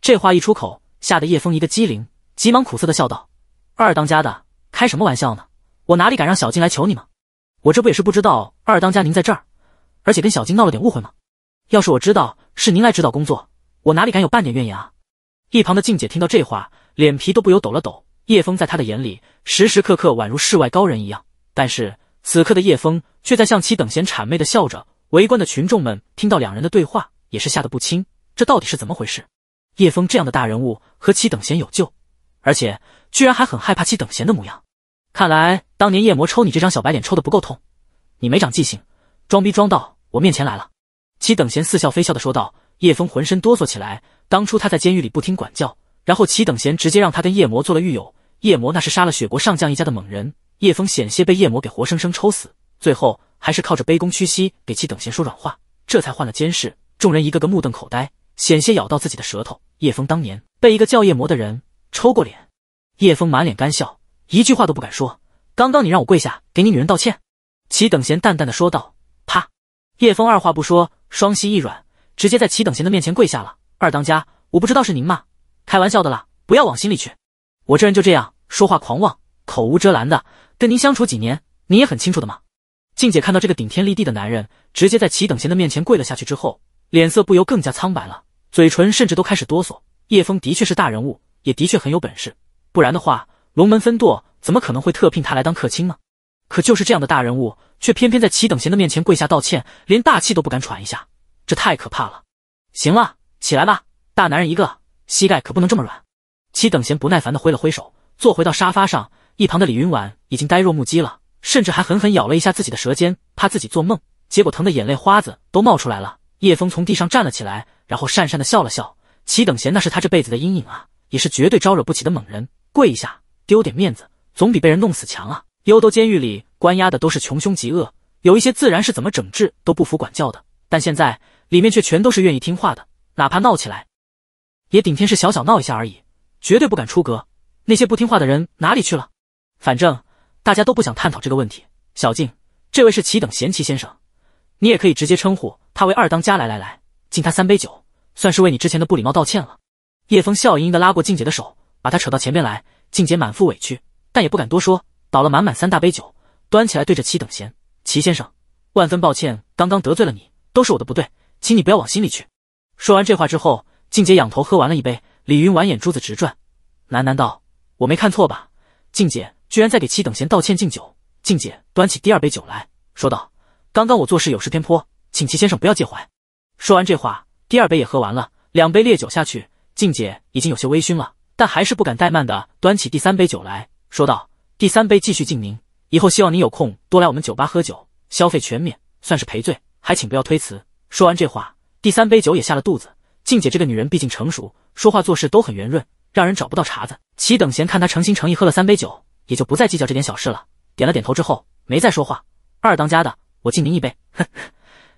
这话一出口，吓得叶枫一个机灵，急忙苦涩的笑道：“二当家的，开什么玩笑呢？我哪里敢让小静来求你吗？我这不也是不知道二当家您在这儿，而且跟小静闹了点误会吗？要是我知道是您来指导工作，我哪里敢有半点怨言啊？”一旁的静姐听到这话，脸皮都不由抖了抖。叶枫在她的眼里，时时刻刻宛如世外高人一样，但是此刻的叶枫却在向其等闲谄媚的笑着。围观的群众们听到两人的对话，也是吓得不轻。这到底是怎么回事？叶枫这样的大人物，和七等闲有救，而且居然还很害怕七等闲的模样。看来当年夜魔抽你这张小白脸抽的不够痛，你没长记性，装逼装到我面前来了。七等闲似笑非笑的说道。叶枫浑身哆嗦起来。当初他在监狱里不听管教，然后齐等闲直接让他跟夜魔做了狱友。夜魔那是杀了雪国上将一家的猛人，叶风险些被夜魔给活生生抽死，最后还是靠着卑躬屈膝给齐等闲说软话，这才换了监视。众人一个个目瞪口呆，险些咬到自己的舌头。叶风当年被一个叫夜魔的人抽过脸，叶风满脸干笑，一句话都不敢说。刚刚你让我跪下给你女人道歉，齐等闲淡淡的说道。啪！叶风二话不说，双膝一软，直接在齐等闲的面前跪下了。二当家，我不知道是您吗？开玩笑的啦，不要往心里去。我这人就这样，说话狂妄，口无遮拦的。跟您相处几年，您也很清楚的嘛。静姐看到这个顶天立地的男人，直接在齐等闲的面前跪了下去之后，脸色不由更加苍白了，嘴唇甚至都开始哆嗦。叶枫的确是大人物，也的确很有本事，不然的话，龙门分舵怎么可能会特聘他来当客卿呢？可就是这样的大人物，却偏偏在齐等闲的面前跪下道歉，连大气都不敢喘一下，这太可怕了。行了。起来吧，大男人一个，膝盖可不能这么软。齐等闲不耐烦的挥了挥手，坐回到沙发上。一旁的李云婉已经呆若木鸡了，甚至还狠狠咬了一下自己的舌尖，怕自己做梦，结果疼的眼泪花子都冒出来了。叶枫从地上站了起来，然后讪讪的笑了笑。齐等闲那是他这辈子的阴影啊，也是绝对招惹不起的猛人。跪一下，丢点面子，总比被人弄死强啊。幽都监狱里关押的都是穷凶极恶，有一些自然是怎么整治都不服管教的，但现在里面却全都是愿意听话的。哪怕闹起来，也顶天是小小闹一下而已，绝对不敢出格。那些不听话的人哪里去了？反正大家都不想探讨这个问题。小静，这位是齐等贤齐先生，你也可以直接称呼他为二当家。来来来，敬他三杯酒，算是为你之前的不礼貌道歉了。叶峰笑盈盈的拉过静姐的手，把她扯到前面来。静姐满腹委屈，但也不敢多说，倒了满满三大杯酒，端起来对着齐等贤齐先生，万分抱歉，刚刚得罪了你，都是我的不对，请你不要往心里去。说完这话之后，静姐仰头喝完了一杯，李云婉眼珠子直转，喃喃道：“我没看错吧？静姐居然在给齐等闲道歉敬酒。”静姐端起第二杯酒来说道：“刚刚我做事有失偏颇，请齐先生不要介怀。”说完这话，第二杯也喝完了，两杯烈酒下去，静姐已经有些微醺了，但还是不敢怠慢的端起第三杯酒来说道：“第三杯继续敬您，以后希望您有空多来我们酒吧喝酒，消费全免，算是赔罪，还请不要推辞。”说完这话。第三杯酒也下了肚子，静姐这个女人毕竟成熟，说话做事都很圆润，让人找不到茬子。齐等闲看她诚心诚意喝了三杯酒，也就不再计较这点小事了，点了点头之后，没再说话。二当家的，我敬您一杯。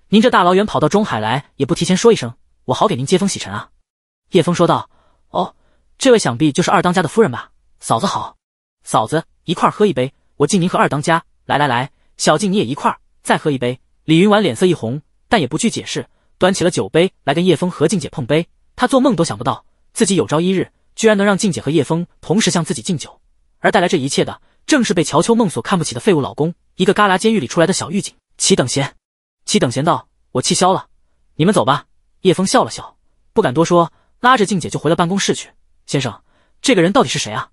您这大老远跑到中海来，也不提前说一声，我好给您接风洗尘啊。”叶枫说道。“哦，这位想必就是二当家的夫人吧？嫂子好，嫂子一块喝一杯，我敬您和二当家。来来来，小静你也一块再喝一杯。”李云婉脸色一红，但也不去解释。端起了酒杯来跟叶枫和静姐碰杯，他做梦都想不到自己有朝一日居然能让静姐和叶枫同时向自己敬酒，而带来这一切的正是被乔秋梦所看不起的废物老公，一个旮旯监狱里出来的小狱警，齐等闲？齐等闲？道我气消了，你们走吧。叶枫笑了笑，不敢多说，拉着静姐就回了办公室去。先生，这个人到底是谁啊？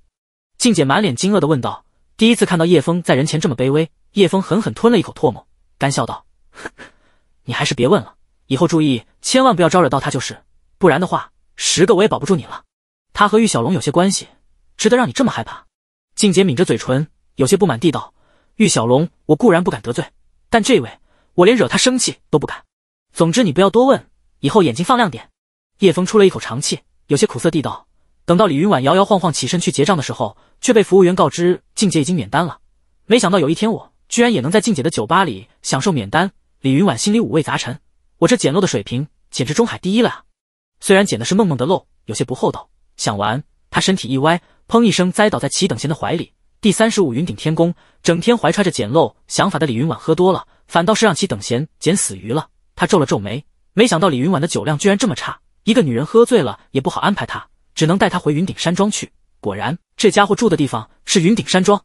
静姐满脸惊愕的问道。第一次看到叶枫在人前这么卑微，叶枫狠狠吞了一口唾沫，干笑道：“ 你还是别问了。”以后注意，千万不要招惹到他，就是，不然的话，十个我也保不住你了。他和玉小龙有些关系，值得让你这么害怕。静姐抿着嘴唇，有些不满地道：“玉小龙，我固然不敢得罪，但这位，我连惹他生气都不敢。总之，你不要多问，以后眼睛放亮点。”叶枫出了一口长气，有些苦涩地道：“等到李云婉摇摇晃晃起身去结账的时候，却被服务员告知静姐已经免单了。没想到有一天我居然也能在静姐的酒吧里享受免单。”李云婉心里五味杂陈。我这捡漏的水平简直中海第一了啊！虽然捡的是梦梦的漏，有些不厚道。想完，他身体一歪，砰一声栽倒在齐等闲的怀里。第三十五云顶天宫，整天怀揣着捡漏想法的李云婉喝多了，反倒是让齐等闲捡死鱼了。他皱了皱眉，没想到李云婉的酒量居然这么差。一个女人喝醉了也不好安排，她，只能带她回云顶山庄去。果然，这家伙住的地方是云顶山庄。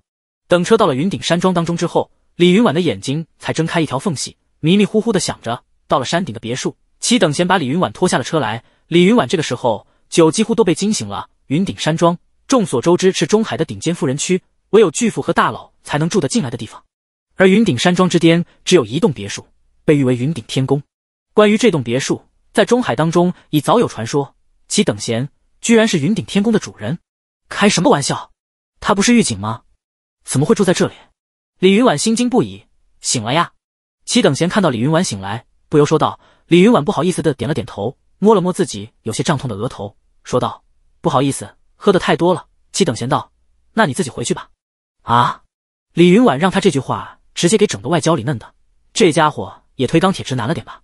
等车到了云顶山庄当中之后，李云婉的眼睛才睁开一条缝隙，迷迷糊糊的想着。到了山顶的别墅，齐等闲把李云婉拖下了车来。李云婉这个时候酒几乎都被惊醒了。云顶山庄众所周知是中海的顶尖富人区，唯有巨富和大佬才能住得进来的地方。而云顶山庄之巅只有一栋别墅，被誉为云顶天宫。关于这栋别墅，在中海当中已早有传说。齐等闲居然是云顶天宫的主人，开什么玩笑？他不是狱警吗？怎么会住在这里？李云婉心惊不已，醒了呀！齐等闲看到李云婉醒来。不由说道：“李云婉不好意思的点了点头，摸了摸自己有些胀痛的额头，说道：不好意思，喝的太多了。七等闲道：那你自己回去吧。啊！李云婉让他这句话直接给整得外焦里嫩的，这家伙也忒钢铁直男了点吧？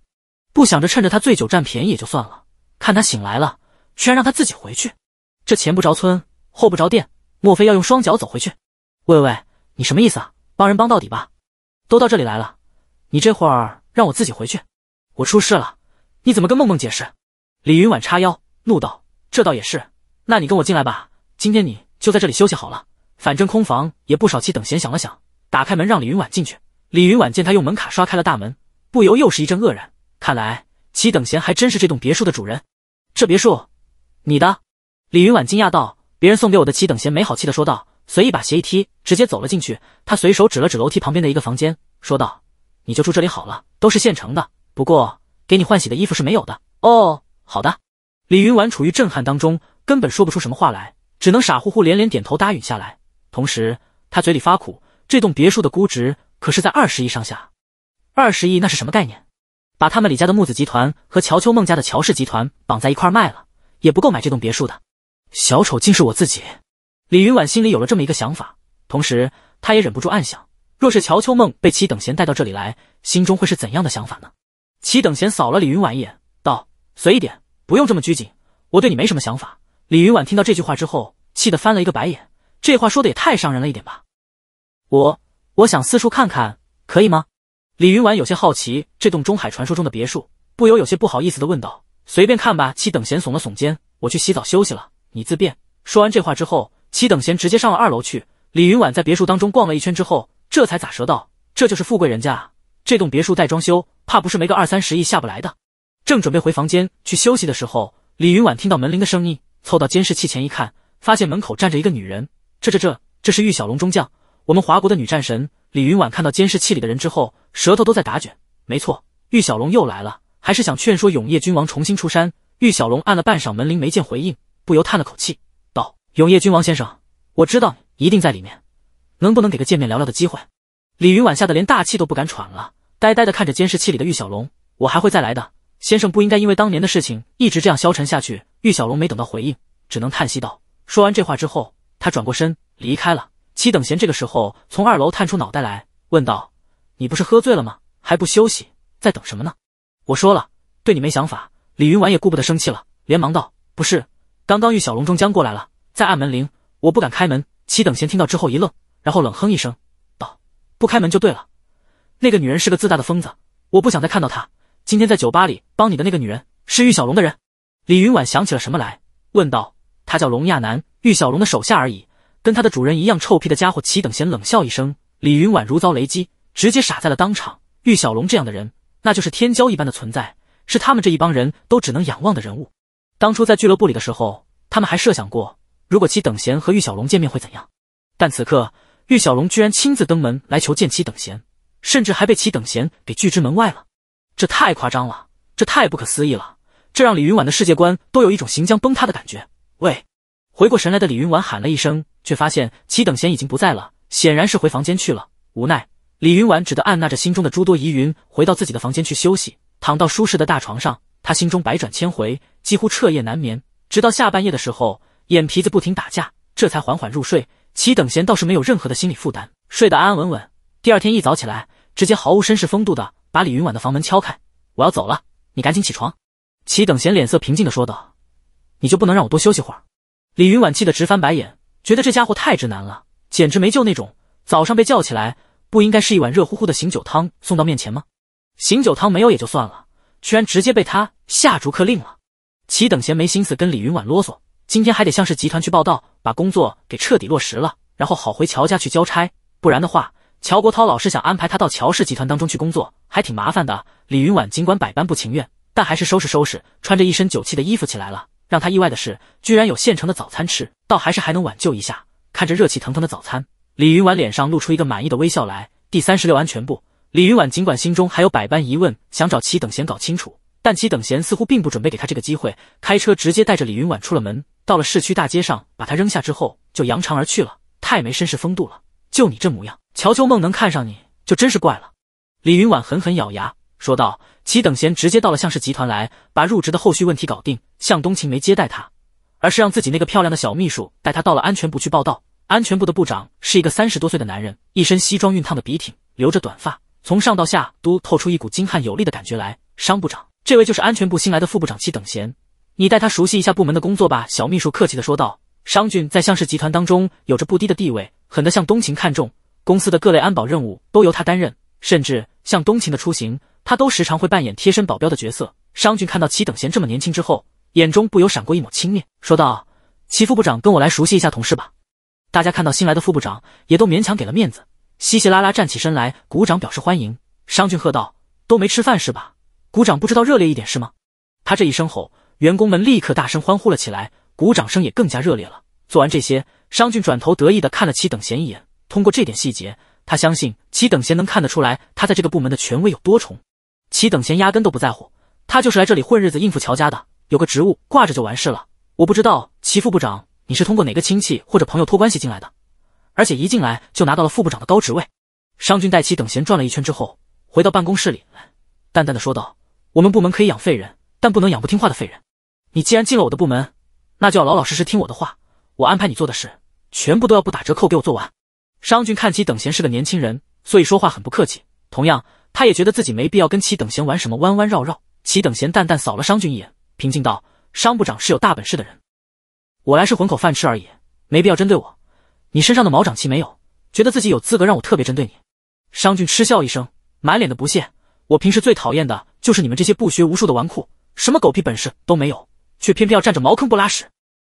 不想着趁着他醉酒占便宜也就算了，看他醒来了，居然让他自己回去，这前不着村后不着店，莫非要用双脚走回去？喂喂，你什么意思啊？帮人帮到底吧，都到这里来了，你这会儿让我自己回去？”我出事了，你怎么跟梦梦解释？李云婉叉腰怒道：“这倒也是，那你跟我进来吧。今天你就在这里休息好了，反正空房也不少。”齐等闲想了想，打开门让李云婉进去。李云婉见他用门卡刷开了大门，不由又是一阵愕然。看来齐等闲还真是这栋别墅的主人。这别墅，你的？李云婉惊讶道。别人送给我的。齐等闲没好气的说道：“随意把鞋一踢，直接走了进去。他随手指了指楼梯旁边的一个房间，说道：‘你就住这里好了，都是现成的。’”不过，给你换洗的衣服是没有的哦。好的，李云婉处于震撼当中，根本说不出什么话来，只能傻乎乎连连点头答应下来。同时，他嘴里发苦：这栋别墅的估值可是在二十亿上下，二十亿那是什么概念？把他们李家的木子集团和乔秋梦家的乔氏集团绑在一块卖了，也不够买这栋别墅的。小丑竟是我自己！李云婉心里有了这么一个想法，同时他也忍不住暗想：若是乔秋梦被齐等闲带到这里来，心中会是怎样的想法呢？齐等闲扫了李云婉一眼，道：“随意点，不用这么拘谨。我对你没什么想法。”李云婉听到这句话之后，气得翻了一个白眼。这话说的也太伤人了一点吧？我我想四处看看，可以吗？李云婉有些好奇这栋中海传说中的别墅，不由有些不好意思的问道：“随便看吧。”齐等闲耸了耸肩：“我去洗澡休息了，你自便。”说完这话之后，齐等闲直接上了二楼去。李云婉在别墅当中逛了一圈之后，这才咋舌道：“这就是富贵人家。”这栋别墅带装修，怕不是没个二三十亿下不来的。正准备回房间去休息的时候，李云婉听到门铃的声音，凑到监视器前一看，发现门口站着一个女人。这这这，这是玉小龙中将，我们华国的女战神。李云婉看到监视器里的人之后，舌头都在打卷。没错，玉小龙又来了，还是想劝说永夜君王重新出山。玉小龙按了半晌门铃，没见回应，不由叹了口气，道：“永夜君王先生，我知道一定在里面，能不能给个见面聊聊的机会？”李云婉吓得连大气都不敢喘了。呆呆的看着监视器里的玉小龙，我还会再来的，先生不应该因为当年的事情一直这样消沉下去。玉小龙没等到回应，只能叹息道。说完这话之后，他转过身离开了。七等闲这个时候从二楼探出脑袋来，问道：“你不是喝醉了吗？还不休息，在等什么呢？”我说了，对你没想法。李云婉也顾不得生气了，连忙道：“不是，刚刚玉小龙中将过来了，在按门铃，我不敢开门。”七等闲听到之后一愣，然后冷哼一声，道：“不开门就对了。”那个女人是个自大的疯子，我不想再看到她。今天在酒吧里帮你的那个女人是玉小龙的人。李云婉想起了什么来，问道：“他叫龙亚南，玉小龙的手下而已，跟他的主人一样臭屁的家伙。”齐等闲冷笑一声，李云婉如遭雷击，直接傻在了当场。玉小龙这样的人，那就是天骄一般的存在，是他们这一帮人都只能仰望的人物。当初在俱乐部里的时候，他们还设想过，如果齐等闲和玉小龙见面会怎样，但此刻玉小龙居然亲自登门来求见齐等闲。甚至还被齐等闲给拒之门外了，这太夸张了，这太不可思议了，这让李云婉的世界观都有一种行将崩塌的感觉。喂，回过神来的李云婉喊了一声，却发现齐等闲已经不在了，显然是回房间去了。无奈，李云婉只得按捺着心中的诸多疑云，回到自己的房间去休息，躺到舒适的大床上。他心中百转千回，几乎彻夜难眠，直到下半夜的时候，眼皮子不停打架，这才缓缓入睡。齐等闲倒是没有任何的心理负担，睡得安安稳稳。第二天一早起来，直接毫无绅士风度的把李云婉的房门敲开。我要走了，你赶紧起床。齐等贤脸色平静的说道：“你就不能让我多休息会？”李云婉气得直翻白眼，觉得这家伙太直男了，简直没救那种。早上被叫起来，不应该是一碗热乎乎的醒酒汤送到面前吗？醒酒汤没有也就算了，居然直接被他下逐客令了。齐等贤没心思跟李云婉啰嗦，今天还得向市集团去报道，把工作给彻底落实了，然后好回乔家去交差，不然的话。乔国涛老是想安排他到乔氏集团当中去工作，还挺麻烦的。李云婉尽管百般不情愿，但还是收拾收拾，穿着一身酒气的衣服起来了。让他意外的是，居然有现成的早餐吃，倒还是还能挽救一下。看着热气腾腾的早餐，李云婉脸上露出一个满意的微笑来。第三十六安全部，李云婉尽管心中还有百般疑问，想找齐等闲搞清楚，但齐等闲似乎并不准备给他这个机会，开车直接带着李云婉出了门，到了市区大街上，把他扔下之后，就扬长而去了。太没绅士风度了，就你这模样。乔秋梦能看上你就真是怪了，李云婉狠狠咬牙说道。齐等闲直接到了向氏集团来，把入职的后续问题搞定。向东晴没接待他，而是让自己那个漂亮的小秘书带他到了安全部去报道。安全部的部长是一个三十多岁的男人，一身西装熨烫的笔挺，留着短发，从上到下都透出一股精悍有力的感觉来。商部长，这位就是安全部新来的副部长齐等闲，你带他熟悉一下部门的工作吧。”小秘书客气的说道。商俊在向氏集团当中有着不低的地位，狠得向东晴看中。公司的各类安保任务都由他担任，甚至像冬晴的出行，他都时常会扮演贴身保镖的角色。商俊看到齐等贤这么年轻之后，眼中不由闪过一抹轻蔑，说道：“齐副部长，跟我来熟悉一下同事吧。”大家看到新来的副部长，也都勉强给了面子，稀稀拉拉站起身来鼓掌表示欢迎。商俊喝道：“都没吃饭是吧？鼓掌不知道热烈一点是吗？”他这一声吼，员工们立刻大声欢呼了起来，鼓掌声也更加热烈了。做完这些，商俊转头得意的看了齐等贤一眼。通过这点细节，他相信齐等闲能看得出来，他在这个部门的权威有多重。齐等闲压根都不在乎，他就是来这里混日子应付乔家的，有个职务挂着就完事了。我不知道齐副部长，你是通过哪个亲戚或者朋友托关系进来的，而且一进来就拿到了副部长的高职位。商君带齐等闲转了一圈之后，回到办公室里，淡淡的说道：“我们部门可以养废人，但不能养不听话的废人。你既然进了我的部门，那就要老老实实听我的话，我安排你做的事，全部都要不打折扣给我做完。”商俊看齐等闲是个年轻人，所以说话很不客气。同样，他也觉得自己没必要跟齐等闲玩什么弯弯绕绕。齐等闲淡淡扫了商俊一眼，平静道：“商部长是有大本事的人，我来是混口饭吃而已，没必要针对我。你身上的毛长齐没有，觉得自己有资格让我特别针对你？”商俊嗤笑一声，满脸的不屑：“我平时最讨厌的就是你们这些不学无术的纨绔，什么狗屁本事都没有，却偏偏要占着茅坑不拉屎。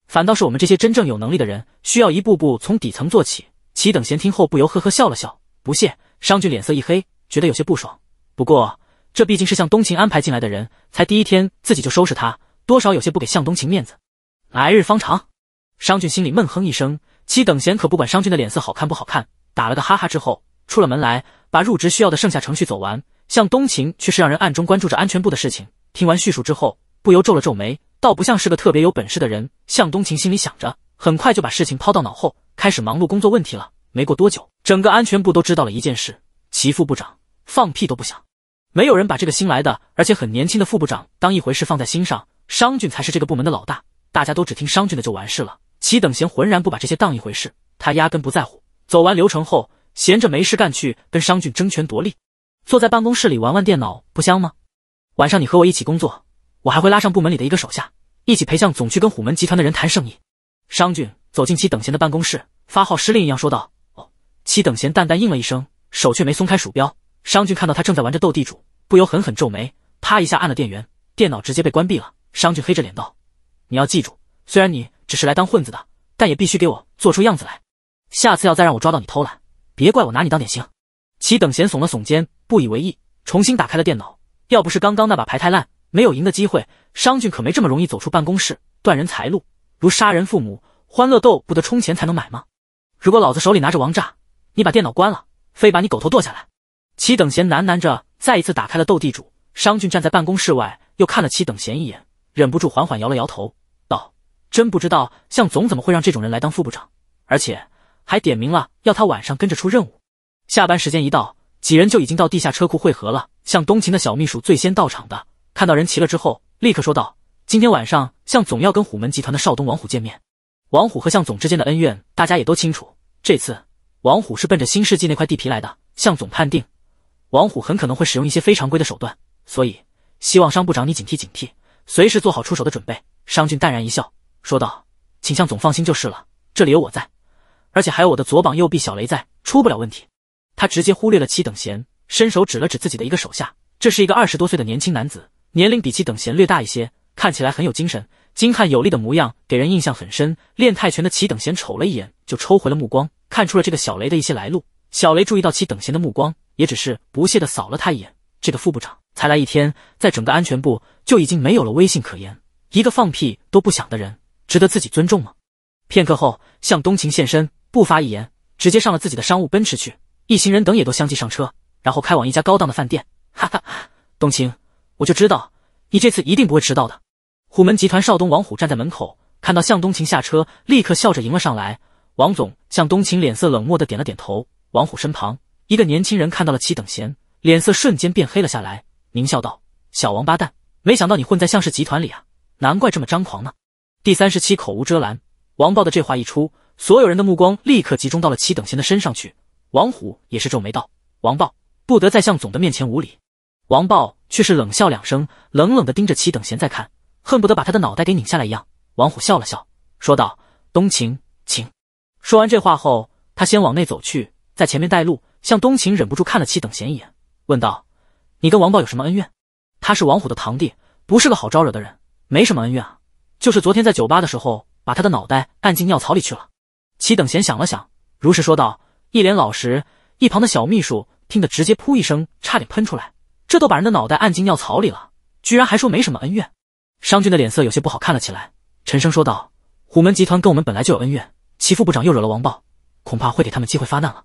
反倒是我们这些真正有能力的人，需要一步步从底层做起。”齐等闲听后不由呵呵笑了笑，不屑。商俊脸色一黑，觉得有些不爽。不过这毕竟是向东晴安排进来的人才，第一天自己就收拾他，多少有些不给向东晴面子。来日方长，商俊心里闷哼一声。齐等闲可不管商俊的脸色好看不好看，打了个哈哈之后，出了门来，把入职需要的剩下程序走完。向东晴却是让人暗中关注着安全部的事情。听完叙述之后，不由皱了皱眉，倒不像是个特别有本事的人。向东晴心里想着，很快就把事情抛到脑后。开始忙碌工作问题了。没过多久，整个安全部都知道了一件事：齐副部长放屁都不响。没有人把这个新来的，而且很年轻的副部长当一回事放在心上。商俊才是这个部门的老大，大家都只听商俊的就完事了。齐等闲浑然不把这些当一回事，他压根不在乎。走完流程后，闲着没事干去跟商俊争权夺利，坐在办公室里玩玩电脑不香吗？晚上你和我一起工作，我还会拉上部门里的一个手下一起陪向总去跟虎门集团的人谈生意。商俊。走进齐等闲的办公室，发号施令一样说道：“哦。”齐等闲淡淡应了一声，手却没松开鼠标。商俊看到他正在玩着斗地主，不由狠狠皱眉，啪一下按了电源，电脑直接被关闭了。商俊黑着脸道：“你要记住，虽然你只是来当混子的，但也必须给我做出样子来。下次要再让我抓到你偷懒，别怪我拿你当典型。”齐等闲耸了耸肩，不以为意，重新打开了电脑。要不是刚刚那把牌太烂，没有赢的机会，商俊可没这么容易走出办公室，断人财路如杀人父母。欢乐豆不得充钱才能买吗？如果老子手里拿着王炸，你把电脑关了，非把你狗头剁下来！齐等闲喃喃着，再一次打开了斗地主。商俊站在办公室外，又看了齐等闲一眼，忍不住缓缓摇了摇头，道：“真不知道向总怎么会让这种人来当副部长，而且还点名了要他晚上跟着出任务。”下班时间一到，几人就已经到地下车库汇合了。向东秦的小秘书最先到场的，看到人齐了之后，立刻说道：“今天晚上向总要跟虎门集团的少东王虎见面。”王虎和向总之间的恩怨，大家也都清楚。这次王虎是奔着新世纪那块地皮来的。向总判定，王虎很可能会使用一些非常规的手段，所以希望商部长你警惕警惕，随时做好出手的准备。商俊淡然一笑，说道：“请向总放心就是了，这里有我在，而且还有我的左膀右臂小雷在，出不了问题。”他直接忽略了七等闲，伸手指了指自己的一个手下，这是一个二十多岁的年轻男子，年龄比七等闲略大一些，看起来很有精神。精悍有力的模样给人印象很深。练泰拳的齐等闲瞅了一眼，就抽回了目光，看出了这个小雷的一些来路。小雷注意到齐等闲的目光，也只是不屑地扫了他一眼。这个副部长才来一天，在整个安全部就已经没有了威信可言。一个放屁都不响的人，值得自己尊重吗？片刻后，向东晴现身，不发一言，直接上了自己的商务奔驰去。一行人等也都相继上车，然后开往一家高档的饭店。哈哈哈，晴，我就知道你这次一定不会迟到的。虎门集团少东王虎站在门口，看到向东晴下车，立刻笑着迎了上来。王总向东晴脸色冷漠的点了点头。王虎身旁一个年轻人看到了齐等闲，脸色瞬间变黑了下来，狞笑道：“小王八蛋，没想到你混在向氏集团里啊，难怪这么张狂呢。”第三十七口无遮拦，王豹的这话一出，所有人的目光立刻集中到了齐等闲的身上去。王虎也是皱眉道：“王豹，不得在向总的面前无礼。”王豹却是冷笑两声，冷冷的盯着齐等闲在看。恨不得把他的脑袋给拧下来一样。王虎笑了笑，说道：“冬晴，请。”说完这话后，他先往内走去，在前面带路。向冬晴忍不住看了齐等贤一眼，问道：“你跟王豹有什么恩怨？”他是王虎的堂弟，不是个好招惹的人，没什么恩怨啊，就是昨天在酒吧的时候，把他的脑袋按进尿槽里去了。齐等贤想了想，如实说道，一脸老实。一旁的小秘书听得直接噗一声，差点喷出来。这都把人的脑袋按进尿槽里了，居然还说没什么恩怨？商俊的脸色有些不好看了起来，沉声说道：“虎门集团跟我们本来就有恩怨，齐副部长又惹了王豹，恐怕会给他们机会发难了。”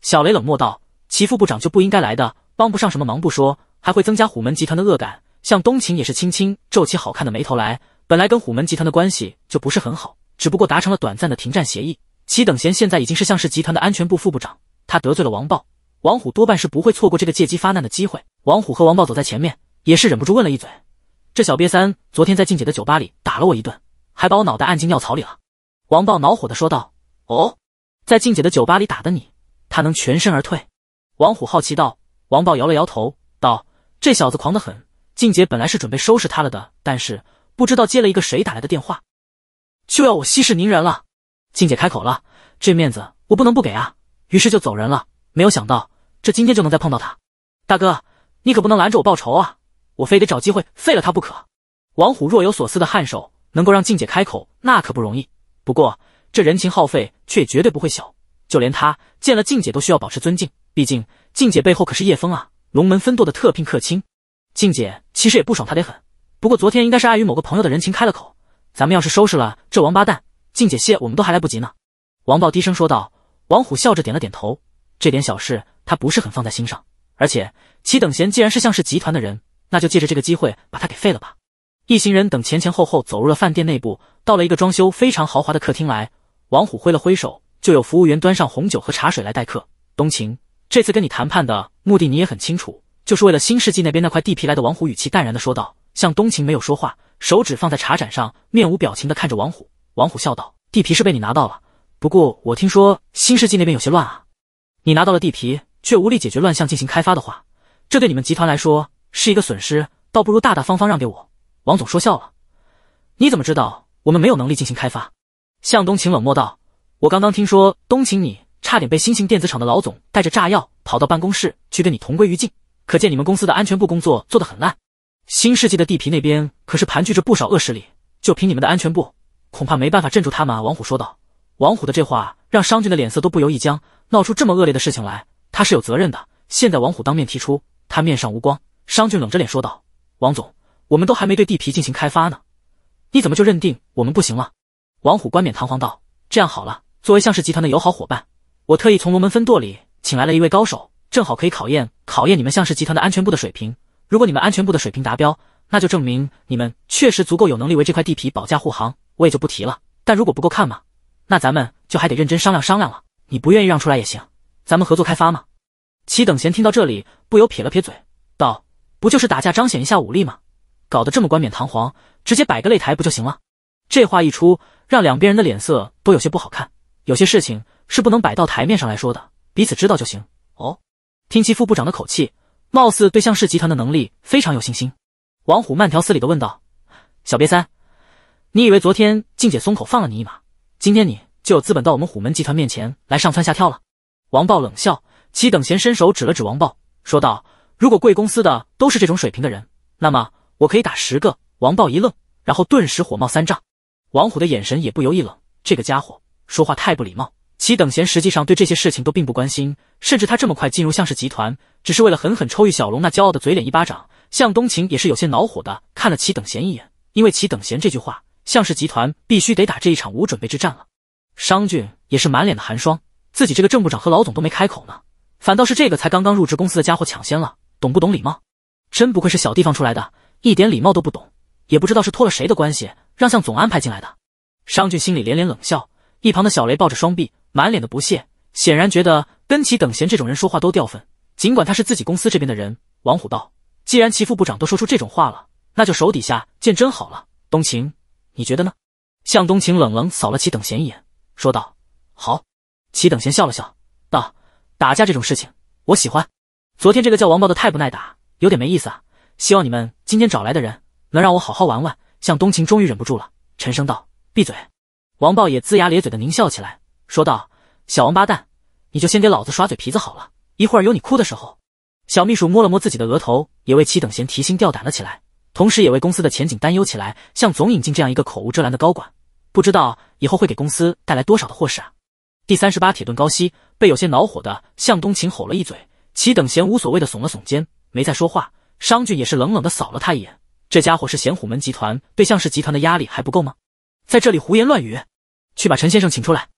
小雷冷漠道：“齐副部长就不应该来的，帮不上什么忙不说，还会增加虎门集团的恶感。”向东晴也是轻轻皱起好看的眉头来，本来跟虎门集团的关系就不是很好，只不过达成了短暂的停战协议。齐等贤现在已经是向氏集团的安全部副部长，他得罪了王豹，王虎多半是不会错过这个借机发难的机会。王虎和王豹走在前面，也是忍不住问了一嘴。这小瘪三昨天在静姐的酒吧里打了我一顿，还把我脑袋按进尿槽里了。王豹恼火的说道：“哦，在静姐的酒吧里打的你，他能全身而退？”王虎好奇道。王豹摇了摇头道：“这小子狂得很。静姐本来是准备收拾他了的，但是不知道接了一个谁打来的电话，就要我息事宁人了。”静姐开口了：“这面子我不能不给啊。”于是就走人了。没有想到，这今天就能再碰到他。大哥，你可不能拦着我报仇啊！我非得找机会废了他不可。王虎若有所思的颔首，能够让静姐开口，那可不容易。不过这人情耗费却也绝对不会小，就连他见了静姐都需要保持尊敬，毕竟静姐背后可是叶枫啊，龙门分舵的特聘客卿。静姐其实也不爽他得很，不过昨天应该是碍于某个朋友的人情开了口。咱们要是收拾了这王八蛋，静姐谢我们都还来不及呢。王豹低声说道。王虎笑着点了点头，这点小事他不是很放在心上，而且齐等闲既然是向氏集团的人。那就借着这个机会把他给废了吧。一行人等前前后后走入了饭店内部，到了一个装修非常豪华的客厅来。王虎挥了挥手，就有服务员端上红酒和茶水来待客。冬晴，这次跟你谈判的目的你也很清楚，就是为了新世纪那边那块地皮来的。王虎语气淡然的说道。向冬晴没有说话，手指放在茶盏上，面无表情的看着王虎。王虎笑道：“地皮是被你拿到了，不过我听说新世纪那边有些乱啊。你拿到了地皮，却无力解决乱象进行开发的话，这对你们集团来说。”是一个损失，倒不如大大方方让给我。王总说笑了，你怎么知道我们没有能力进行开发？向东晴冷漠道：“我刚刚听说，东晴你差点被新型电子厂的老总带着炸药跑到办公室去跟你同归于尽，可见你们公司的安全部工作做得很烂。新世纪的地皮那边可是盘踞着不少恶势力，就凭你们的安全部，恐怕没办法镇住他们。”啊。王虎说道。王虎的这话让商俊的脸色都不由一僵，闹出这么恶劣的事情来，他是有责任的。现在王虎当面提出，他面上无光。商俊冷着脸说道：“王总，我们都还没对地皮进行开发呢，你怎么就认定我们不行了？”王虎冠冕堂皇道：“这样好了，作为向氏集团的友好伙伴，我特意从龙门分舵里请来了一位高手，正好可以考验考验你们向氏集团的安全部的水平。如果你们安全部的水平达标，那就证明你们确实足够有能力为这块地皮保驾护航，我也就不提了。但如果不够看嘛，那咱们就还得认真商量商量了。你不愿意让出来也行，咱们合作开发嘛。”齐等贤听到这里，不由撇了撇嘴，道。不就是打架彰显一下武力吗？搞得这么冠冕堂皇，直接摆个擂台不就行了？这话一出，让两边人的脸色都有些不好看。有些事情是不能摆到台面上来说的，彼此知道就行。哦，听其副部长的口气，貌似对向氏集团的能力非常有信心。王虎慢条斯理的问道：“小瘪三，你以为昨天静姐松口放了你一马，今天你就有资本到我们虎门集团面前来上蹿下跳了？”王豹冷笑，其等闲伸手指了指王豹，说道。如果贵公司的都是这种水平的人，那么我可以打十个。王豹一愣，然后顿时火冒三丈。王虎的眼神也不由一冷，这个家伙说话太不礼貌。齐等闲实际上对这些事情都并不关心，甚至他这么快进入向氏集团，只是为了狠狠抽玉小龙那骄傲的嘴脸一巴掌。向东晴也是有些恼火的看了齐等闲一眼，因为齐等闲这句话，向氏集团必须得打这一场无准备之战了。商俊也是满脸的寒霜，自己这个正部长和老总都没开口呢，反倒是这个才刚刚入职公司的家伙抢先了。懂不懂礼貌？真不愧是小地方出来的，一点礼貌都不懂，也不知道是托了谁的关系让向总安排进来的。商俊心里连连冷笑。一旁的小雷抱着双臂，满脸的不屑，显然觉得跟齐等闲这种人说话都掉粉。尽管他是自己公司这边的人，王虎道：“既然齐副部长都说出这种话了，那就手底下见真好了。”冬晴，你觉得呢？向东晴冷冷扫了齐等闲一眼，说道：“好。”齐等闲笑了笑，道：“打架这种事情，我喜欢。”昨天这个叫王豹的太不耐打，有点没意思。啊。希望你们今天找来的人能让我好好玩玩。向冬晴终于忍不住了，沉声道：“闭嘴！”王豹也龇牙咧嘴的狞笑起来，说道：“小王八蛋，你就先给老子耍嘴皮子好了，一会儿有你哭的时候。”小秘书摸了摸自己的额头，也为齐等闲提心吊胆了起来，同时也为公司的前景担忧起来。像总引进这样一个口无遮拦的高管，不知道以后会给公司带来多少的祸事啊！第三十八铁盾高息被有些恼火的向冬晴吼了一嘴。齐等闲无所谓的耸了耸肩，没再说话。商俊也是冷冷的扫了他一眼，这家伙是嫌虎门集团对向氏集团的压力还不够吗？在这里胡言乱语，去把陈先生请出来。”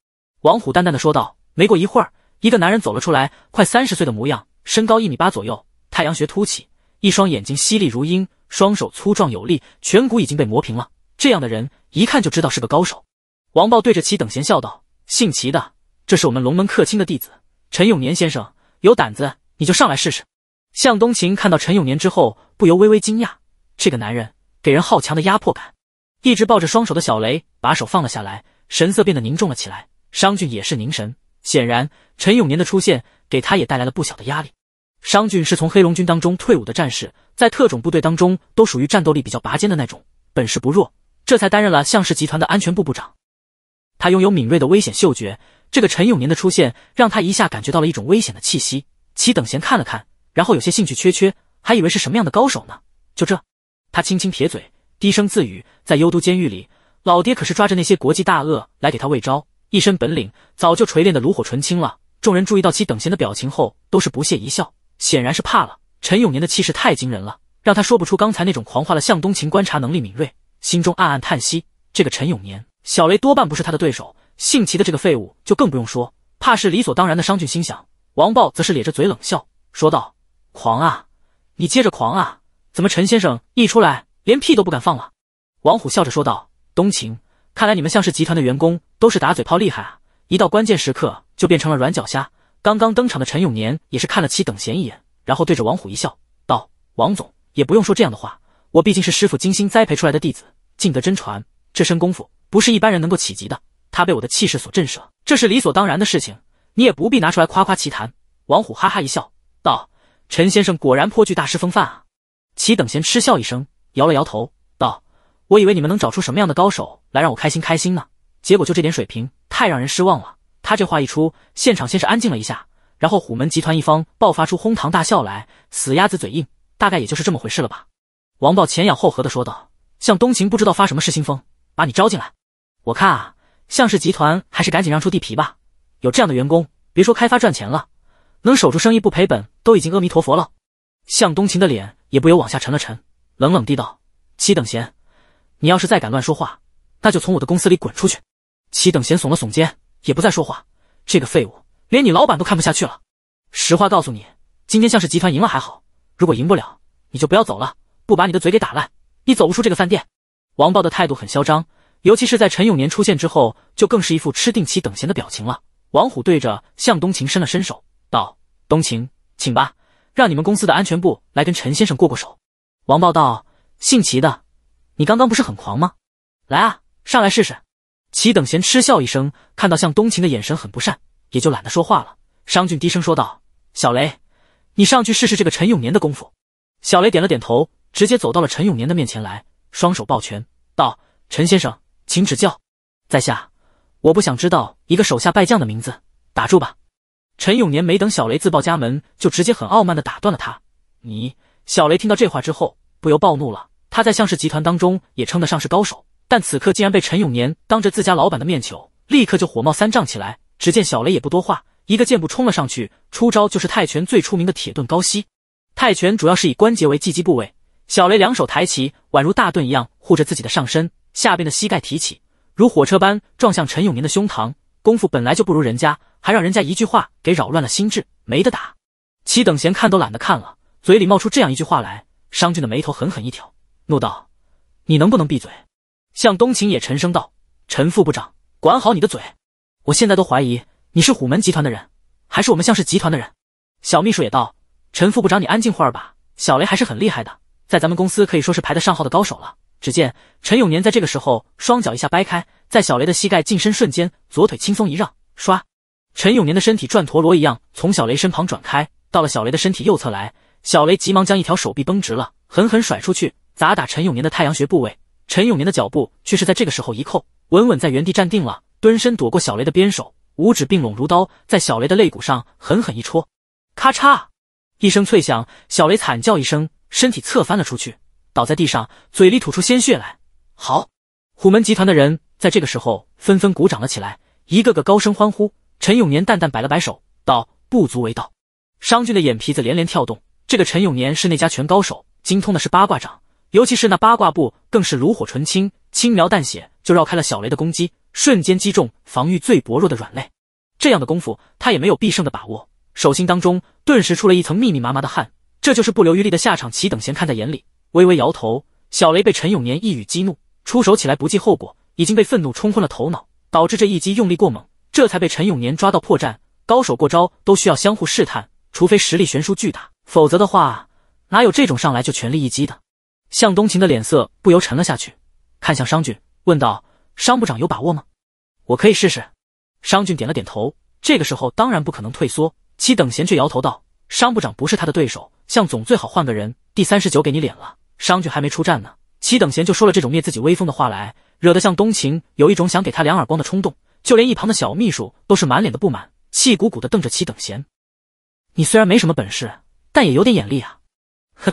王虎淡淡的说道。没过一会儿，一个男人走了出来，快三十岁的模样，身高一米八左右，太阳穴凸起，一双眼睛犀利如鹰，双手粗壮有力，颧骨已经被磨平了。这样的人一看就知道是个高手。王豹对着齐等闲笑道：“姓齐的，这是我们龙门客卿的弟子陈永年先生，有胆子。”你就上来试试。向东晴看到陈永年之后，不由微微惊讶，这个男人给人好强的压迫感。一直抱着双手的小雷把手放了下来，神色变得凝重了起来。商俊也是凝神，显然陈永年的出现给他也带来了不小的压力。商俊是从黑龙军当中退伍的战士，在特种部队当中都属于战斗力比较拔尖的那种，本事不弱，这才担任了向氏集团的安全部部长。他拥有敏锐的危险嗅觉，这个陈永年的出现让他一下感觉到了一种危险的气息。齐等闲看了看，然后有些兴趣缺缺，还以为是什么样的高手呢？就这，他轻轻撇嘴，低声自语：“在幽都监狱里，老爹可是抓着那些国际大鳄来给他喂招，一身本领早就锤炼的炉火纯青了。”众人注意到齐等闲的表情后，都是不屑一笑，显然是怕了。陈永年的气势太惊人了，让他说不出刚才那种狂话了。向东晴观察能力敏锐，心中暗暗叹息：这个陈永年，小雷多半不是他的对手，姓齐的这个废物就更不用说，怕是理所当然的。商俊心想。王豹则是咧着嘴冷笑，说道：“狂啊，你接着狂啊！怎么陈先生一出来，连屁都不敢放了？”王虎笑着说道：“冬晴，看来你们像氏集团的员工都是打嘴炮厉害啊，一到关键时刻就变成了软脚虾。”刚刚登场的陈永年也是看了其等闲一眼，然后对着王虎一笑，道：“王总也不用说这样的话，我毕竟是师傅精心栽培出来的弟子，尽得真传，这身功夫不是一般人能够企及的。他被我的气势所震慑，这是理所当然的事情。”你也不必拿出来夸夸其谈。王虎哈哈一笑，道：“陈先生果然颇具大师风范啊！”齐等闲嗤笑一声，摇了摇头，道：“我以为你们能找出什么样的高手来让我开心开心呢，结果就这点水平，太让人失望了。”他这话一出，现场先是安静了一下，然后虎门集团一方爆发出哄堂大笑来。死鸭子嘴硬，大概也就是这么回事了吧？王豹前仰后合的说道：“向东晴不知道发什么失心疯，把你招进来，我看啊，向氏集团还是赶紧让出地皮吧。”有这样的员工，别说开发赚钱了，能守住生意不赔本，都已经阿弥陀佛了。向东晴的脸也不由往下沉了沉，冷冷地道：“齐等闲，你要是再敢乱说话，那就从我的公司里滚出去。”齐等闲耸了耸肩，也不再说话。这个废物，连你老板都看不下去了。实话告诉你，今天像是集团赢了还好，如果赢不了，你就不要走了，不把你的嘴给打烂，你走不出这个饭店。王豹的态度很嚣张，尤其是在陈永年出现之后，就更是一副吃定齐等闲的表情了。王虎对着向冬晴伸了伸手，道：“冬晴，请吧，让你们公司的安全部来跟陈先生过过手。”王报道：“姓齐的，你刚刚不是很狂吗？来啊，上来试试！”齐等闲嗤笑一声，看到向冬晴的眼神很不善，也就懒得说话了。商俊低声说道：“小雷，你上去试试这个陈永年的功夫。”小雷点了点头，直接走到了陈永年的面前来，双手抱拳道：“陈先生，请指教，在下。”我不想知道一个手下败将的名字，打住吧！陈永年没等小雷自报家门，就直接很傲慢的打断了他。你小雷听到这话之后，不由暴怒了。他在向氏集团当中也称得上是高手，但此刻竟然被陈永年当着自家老板的面球，立刻就火冒三丈起来。只见小雷也不多话，一个箭步冲了上去，出招就是泰拳最出名的铁盾高膝。泰拳主要是以关节为击击部位，小雷两手抬起，宛如大盾一样护着自己的上身，下边的膝盖提起。如火车般撞向陈永年的胸膛，功夫本来就不如人家，还让人家一句话给扰乱了心智，没得打。齐等闲看都懒得看了，嘴里冒出这样一句话来。商俊的眉头狠狠一挑，怒道：“你能不能闭嘴？”向东晴也沉声道：“陈副部长，管好你的嘴！我现在都怀疑你是虎门集团的人，还是我们向氏集团的人。”小秘书也道：“陈副部长，你安静会儿吧。小雷还是很厉害的，在咱们公司可以说是排得上号的高手了。”只见陈永年在这个时候双脚一下掰开，在小雷的膝盖近身瞬间，左腿轻松一让，唰，陈永年的身体转陀螺一样从小雷身旁转开，到了小雷的身体右侧来。小雷急忙将一条手臂绷直了，狠狠甩出去，砸打陈永年的太阳穴部位。陈永年的脚步却是在这个时候一扣，稳稳在原地站定了，蹲身躲过小雷的鞭手，五指并拢如刀，在小雷的肋骨上狠狠一戳，咔嚓一声脆响，小雷惨叫一声，身体侧翻了出去。倒在地上，嘴里吐出鲜血来。好，虎门集团的人在这个时候纷纷鼓掌了起来，一个个高声欢呼。陈永年淡淡摆了摆手，道：“不足为道。”商俊的眼皮子连连跳动。这个陈永年是那家拳高手，精通的是八卦掌，尤其是那八卦步，更是炉火纯青。轻描淡写就绕开了小雷的攻击，瞬间击中防御最薄弱的软肋。这样的功夫，他也没有必胜的把握。手心当中顿时出了一层密密麻麻的汗，这就是不留余力的下场。齐等闲看在眼里。微微摇头，小雷被陈永年一语激怒，出手起来不计后果，已经被愤怒冲昏了头脑，导致这一击用力过猛，这才被陈永年抓到破绽。高手过招都需要相互试探，除非实力悬殊巨大，否则的话，哪有这种上来就全力一击的？向东晴的脸色不由沉了下去，看向商俊问道：“商部长有把握吗？我可以试试。”商俊点了点头。这个时候当然不可能退缩，七等闲却摇头道：“商部长不是他的对手，向总最好换个人。”第三十九给你脸了。商局还没出战呢，齐等闲就说了这种灭自己威风的话来，惹得向东晴有一种想给他两耳光的冲动。就连一旁的小秘书都是满脸的不满，气鼓鼓的瞪着齐等闲：“你虽然没什么本事，但也有点眼力啊！”哼，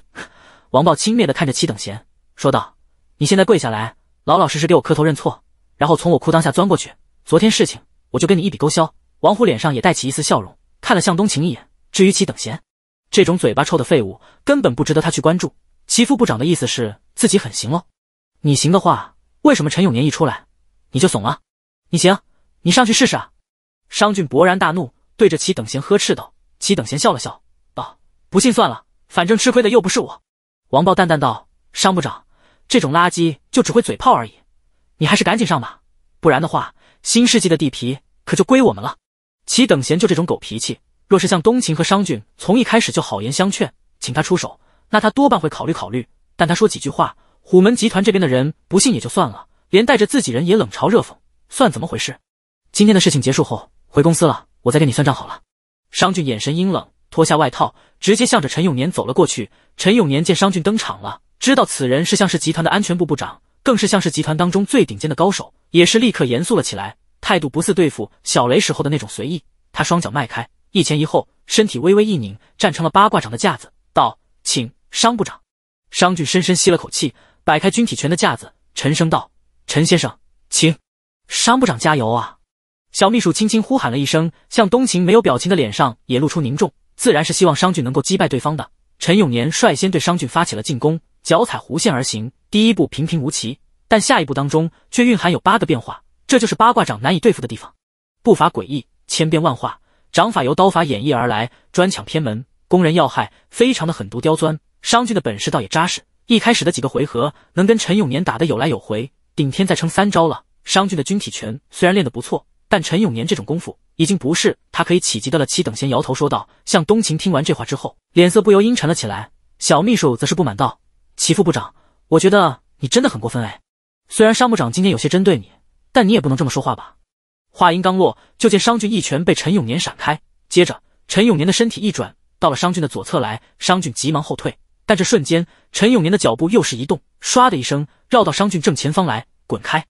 王豹轻蔑的看着齐等闲，说道：“你现在跪下来，老老实实给我磕头认错，然后从我裤裆下钻过去，昨天事情我就跟你一笔勾销。”王虎脸上也带起一丝笑容，看了向东晴一眼。至于齐等闲，这种嘴巴臭的废物，根本不值得他去关注。齐副部长的意思是自己很行喽，你行的话，为什么陈永年一出来你就怂了？你行，你上去试试啊！商俊勃然大怒，对着齐等闲呵斥道：“齐等闲笑了笑，道：‘不信算了，反正吃亏的又不是我。’”王豹淡淡道：“商部长，这种垃圾就只会嘴炮而已，你还是赶紧上吧，不然的话，新世纪的地皮可就归我们了。”齐等闲就这种狗脾气，若是像冬晴和商俊从一开始就好言相劝，请他出手。那他多半会考虑考虑，但他说几句话，虎门集团这边的人不信也就算了，连带着自己人也冷嘲热讽，算怎么回事？今天的事情结束后回公司了，我再跟你算账好了。商俊眼神阴冷，脱下外套，直接向着陈永年走了过去。陈永年见商俊登场了，知道此人是向氏集团的安全部部长，更是向氏集团当中最顶尖的高手，也是立刻严肃了起来，态度不似对付小雷时候的那种随意。他双脚迈开，一前一后，身体微微一拧，站成了八卦掌的架子，道：“请。”商部长，商俊深深吸了口气，摆开军体拳的架子，沉声道：“陈先生，请商部长加油啊！”小秘书轻轻呼喊了一声，向东晴没有表情的脸上也露出凝重，自然是希望商俊能够击败对方的。陈永年率先对商俊发起了进攻，脚踩弧线而行，第一步平平无奇，但下一步当中却蕴含有八个变化，这就是八卦掌难以对付的地方。步伐诡异，千变万化，掌法由刀法演绎而来，专抢偏门，攻人要害，非常的狠毒刁钻。商俊的本事倒也扎实，一开始的几个回合能跟陈永年打得有来有回，顶天再撑三招了。商俊的军体拳虽然练得不错，但陈永年这种功夫已经不是他可以企及的了。齐等闲摇头说道。向东晴听完这话之后，脸色不由阴沉了起来。小秘书则是不满道：“齐副部长，我觉得你真的很过分哎。虽然商部长今天有些针对你，但你也不能这么说话吧？”话音刚落，就见商俊一拳被陈永年闪开，接着陈永年的身体一转，到了商俊的左侧来，商俊急忙后退。但这瞬间，陈永年的脚步又是一动，唰的一声，绕到商俊正前方来，滚开！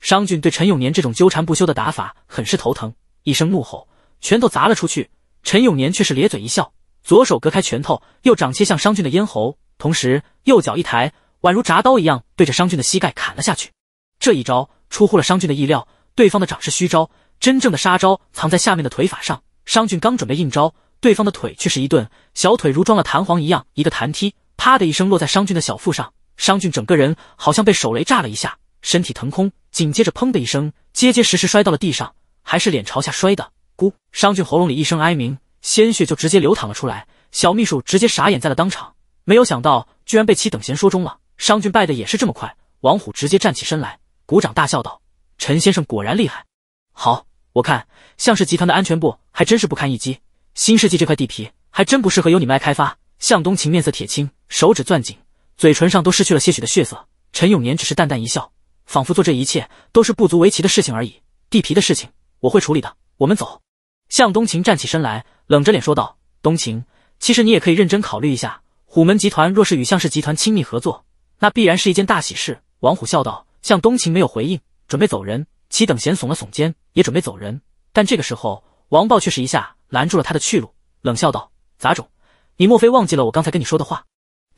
商俊对陈永年这种纠缠不休的打法很是头疼，一声怒吼，拳头砸了出去。陈永年却是咧嘴一笑，左手隔开拳头，右掌切向商俊的咽喉，同时右脚一抬，宛如铡刀一样，对着商俊的膝盖砍了下去。这一招出乎了商俊的意料，对方的掌是虚招，真正的杀招藏在下面的腿法上。商俊刚准备应招。对方的腿却是一顿，小腿如装了弹簧一样，一个弹踢，啪的一声落在商俊的小腹上。商俊整个人好像被手雷炸了一下，身体腾空，紧接着砰的一声，结结实实摔到了地上，还是脸朝下摔的。咕，商俊喉咙里一声哀鸣，鲜血就直接流淌了出来。小秘书直接傻眼在了当场，没有想到居然被其等闲说中了。商俊败的也是这么快，王虎直接站起身来，鼓掌大笑道：“陈先生果然厉害，好，我看向氏集团的安全部还真是不堪一击。”新世纪这块地皮还真不适合由你们来开发。向东晴面色铁青，手指攥紧，嘴唇上都失去了些许的血色。陈永年只是淡淡一笑，仿佛做这一切都是不足为奇的事情而已。地皮的事情我会处理的，我们走。向东晴站起身来，冷着脸说道：“东晴，其实你也可以认真考虑一下，虎门集团若是与向氏集团亲密合作，那必然是一件大喜事。”王虎笑道。向东晴没有回应，准备走人。齐等贤耸了耸肩，也准备走人。但这个时候。王豹却是一下拦住了他的去路，冷笑道：“杂种，你莫非忘记了我刚才跟你说的话？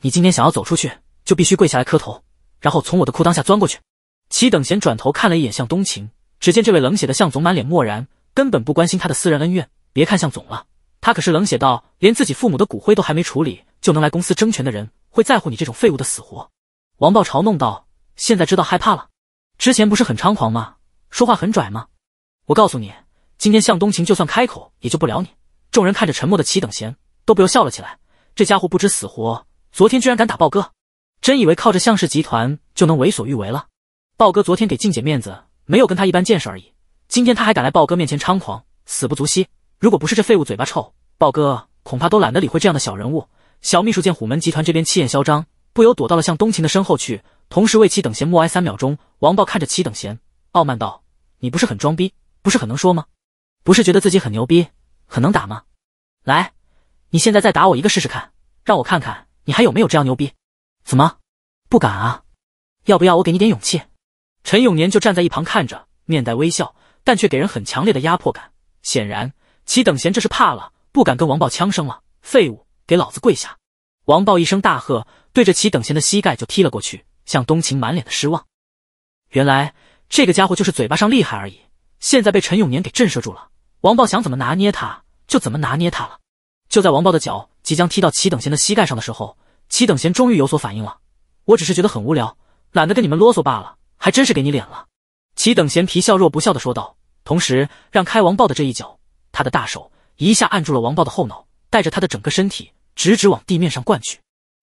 你今天想要走出去，就必须跪下来磕头，然后从我的裤裆下钻过去。”齐等闲转头看了一眼向东晴，只见这位冷血的向总满脸漠然，根本不关心他的私人恩怨。别看向总了，他可是冷血到连自己父母的骨灰都还没处理就能来公司争权的人，会在乎你这种废物的死活？王豹嘲弄道：“现在知道害怕了？之前不是很猖狂吗？说话很拽吗？我告诉你。”今天向东晴就算开口也救不了你。众人看着沉默的齐等闲，都不由笑了起来。这家伙不知死活，昨天居然敢打豹哥，真以为靠着向氏集团就能为所欲为了？豹哥昨天给静姐面子，没有跟他一般见识而已。今天他还敢来豹哥面前猖狂，死不足惜。如果不是这废物嘴巴臭，豹哥恐怕都懒得理会这样的小人物。小秘书见虎门集团这边气焰嚣张，不由躲到了向东晴的身后去，同时为齐等闲默哀三秒钟。王豹看着齐等闲，傲慢道：“你不是很装逼，不是很能说吗？”不是觉得自己很牛逼，很能打吗？来，你现在再打我一个试试看，让我看看你还有没有这样牛逼。怎么，不敢啊？要不要我给你点勇气？陈永年就站在一旁看着，面带微笑，但却给人很强烈的压迫感。显然，齐等闲这是怕了，不敢跟王豹呛声了。废物，给老子跪下！王豹一声大喝，对着齐等闲的膝盖就踢了过去。向东晴满脸的失望，原来这个家伙就是嘴巴上厉害而已，现在被陈永年给震慑住了。王豹想怎么拿捏他就怎么拿捏他了。就在王豹的脚即将踢到齐等贤的膝盖上的时候，齐等贤终于有所反应了。我只是觉得很无聊，懒得跟你们啰嗦罢了。还真是给你脸了，齐等贤皮笑肉不笑的说道，同时让开王豹的这一脚。他的大手一下按住了王豹的后脑，带着他的整个身体直直往地面上灌去。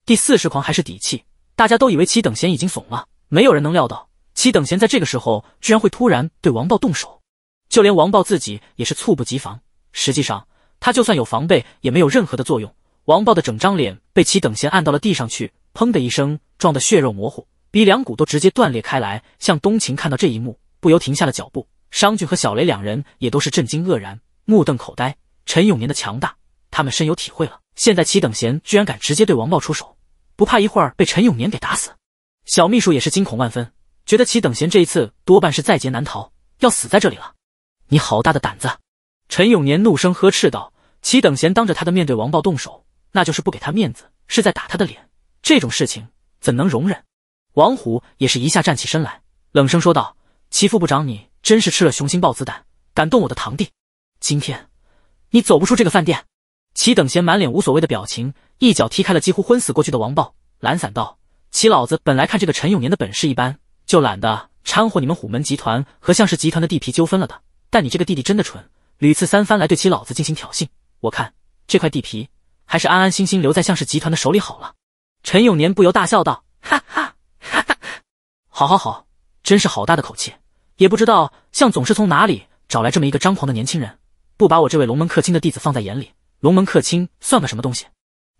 第四十狂还是底气，大家都以为齐等贤已经怂了，没有人能料到齐等贤在这个时候居然会突然对王豹动手。就连王豹自己也是猝不及防。实际上，他就算有防备，也没有任何的作用。王豹的整张脸被齐等闲按到了地上去，砰的一声，撞得血肉模糊，鼻梁骨都直接断裂开来。向冬晴看到这一幕，不由停下了脚步。商俊和小雷两人也都是震惊愕然，目瞪口呆。陈永年的强大，他们深有体会了。现在齐等贤居然敢直接对王豹出手，不怕一会儿被陈永年给打死？小秘书也是惊恐万分，觉得齐等贤这一次多半是在劫难逃，要死在这里了。你好大的胆子！陈永年怒声呵斥道：“齐等闲当着他的面对王豹动手，那就是不给他面子，是在打他的脸。这种事情怎能容忍？”王虎也是一下站起身来，冷声说道：“齐副部长，你真是吃了雄心豹子胆，敢动我的堂弟！今天你走不出这个饭店！”齐等闲满脸无所谓的表情，一脚踢开了几乎昏死过去的王豹，懒散道：“齐老子本来看这个陈永年的本事一般，就懒得掺和你们虎门集团和向氏集团的地皮纠纷了的。”但你这个弟弟真的蠢，屡次三番来对其老子进行挑衅。我看这块地皮还是安安心心留在向氏集团的手里好了。陈永年不由大笑道：“哈哈哈哈好好好，真是好大的口气！也不知道向总是从哪里找来这么一个张狂的年轻人，不把我这位龙门客卿的弟子放在眼里，龙门客卿算个什么东西？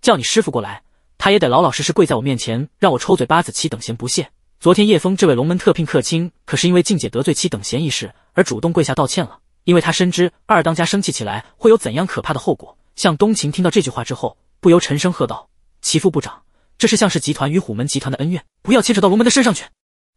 叫你师傅过来，他也得老老实实跪在我面前，让我抽嘴巴子气，等闲不屑。”昨天，叶枫这位龙门特聘客卿，可是因为静姐得罪齐等闲一事而主动跪下道歉了。因为他深知二当家生气起来会有怎样可怕的后果。向冬晴听到这句话之后，不由沉声喝道：“齐副部长，这是向氏集团与虎门集团的恩怨，不要牵扯到龙门的身上去。”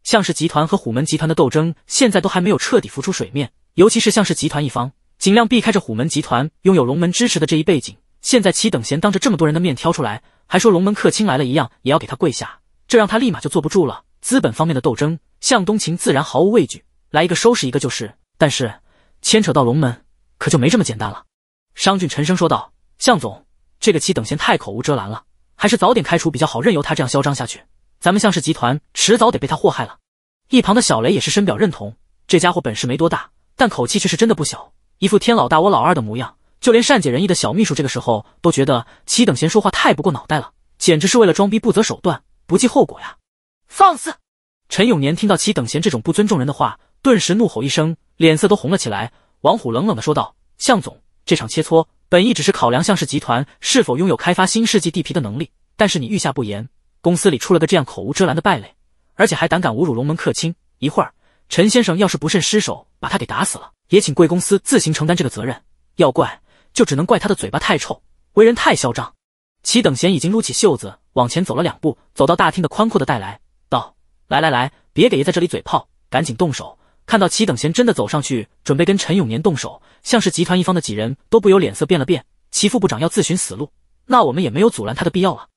向氏集团和虎门集团的斗争现在都还没有彻底浮出水面，尤其是向氏集团一方，尽量避开这虎门集团拥有龙门支持的这一背景。现在齐等闲当着这么多人的面挑出来，还说龙门客卿来了一样也要给他跪下，这让他立马就坐不住了。资本方面的斗争，向东秦自然毫无畏惧，来一个收拾一个就是。但是牵扯到龙门，可就没这么简单了。商俊沉声说道：“向总，这个齐等闲太口无遮拦了，还是早点开除比较好。任由他这样嚣张下去，咱们向氏集团迟早得被他祸害了。”一旁的小雷也是深表认同。这家伙本事没多大，但口气却是真的不小，一副天老大我老二的模样。就连善解人意的小秘书这个时候都觉得齐等闲说话太不过脑袋了，简直是为了装逼不择手段、不计后果呀。放肆！陈永年听到齐等闲这种不尊重人的话，顿时怒吼一声，脸色都红了起来。王虎冷冷的说道：“向总，这场切磋本意只是考量向氏集团是否拥有开发新世纪地皮的能力，但是你御下不严，公司里出了个这样口无遮拦的败类，而且还胆敢侮辱龙门客卿。一会儿陈先生要是不慎失手把他给打死了，也请贵公司自行承担这个责任。要怪就只能怪他的嘴巴太臭，为人太嚣张。”齐等闲已经撸起袖子往前走了两步，走到大厅的宽阔的带来。来来来，别给爷在这里嘴炮，赶紧动手！看到齐等贤真的走上去准备跟陈永年动手，像是集团一方的几人都不由脸色变了变。齐副部长要自寻死路，那我们也没有阻拦他的必要了。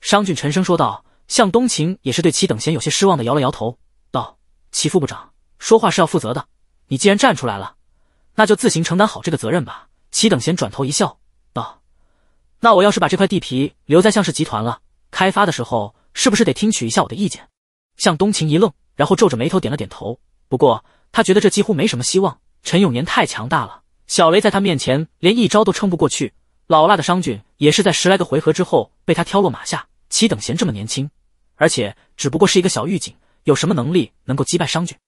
商俊沉声说道。向东晴也是对齐等贤有些失望的，摇了摇头道：“齐副部长说话是要负责的，你既然站出来了，那就自行承担好这个责任吧。”齐等贤转头一笑，道：“那我要是把这块地皮留在向氏集团了，开发的时候是不是得听取一下我的意见？”向冬晴一愣，然后皱着眉头点了点头。不过他觉得这几乎没什么希望，陈永年太强大了，小雷在他面前连一招都撑不过去。老辣的商俊也是在十来个回合之后被他挑落马下。齐等闲这么年轻，而且只不过是一个小狱警，有什么能力能够击败商俊？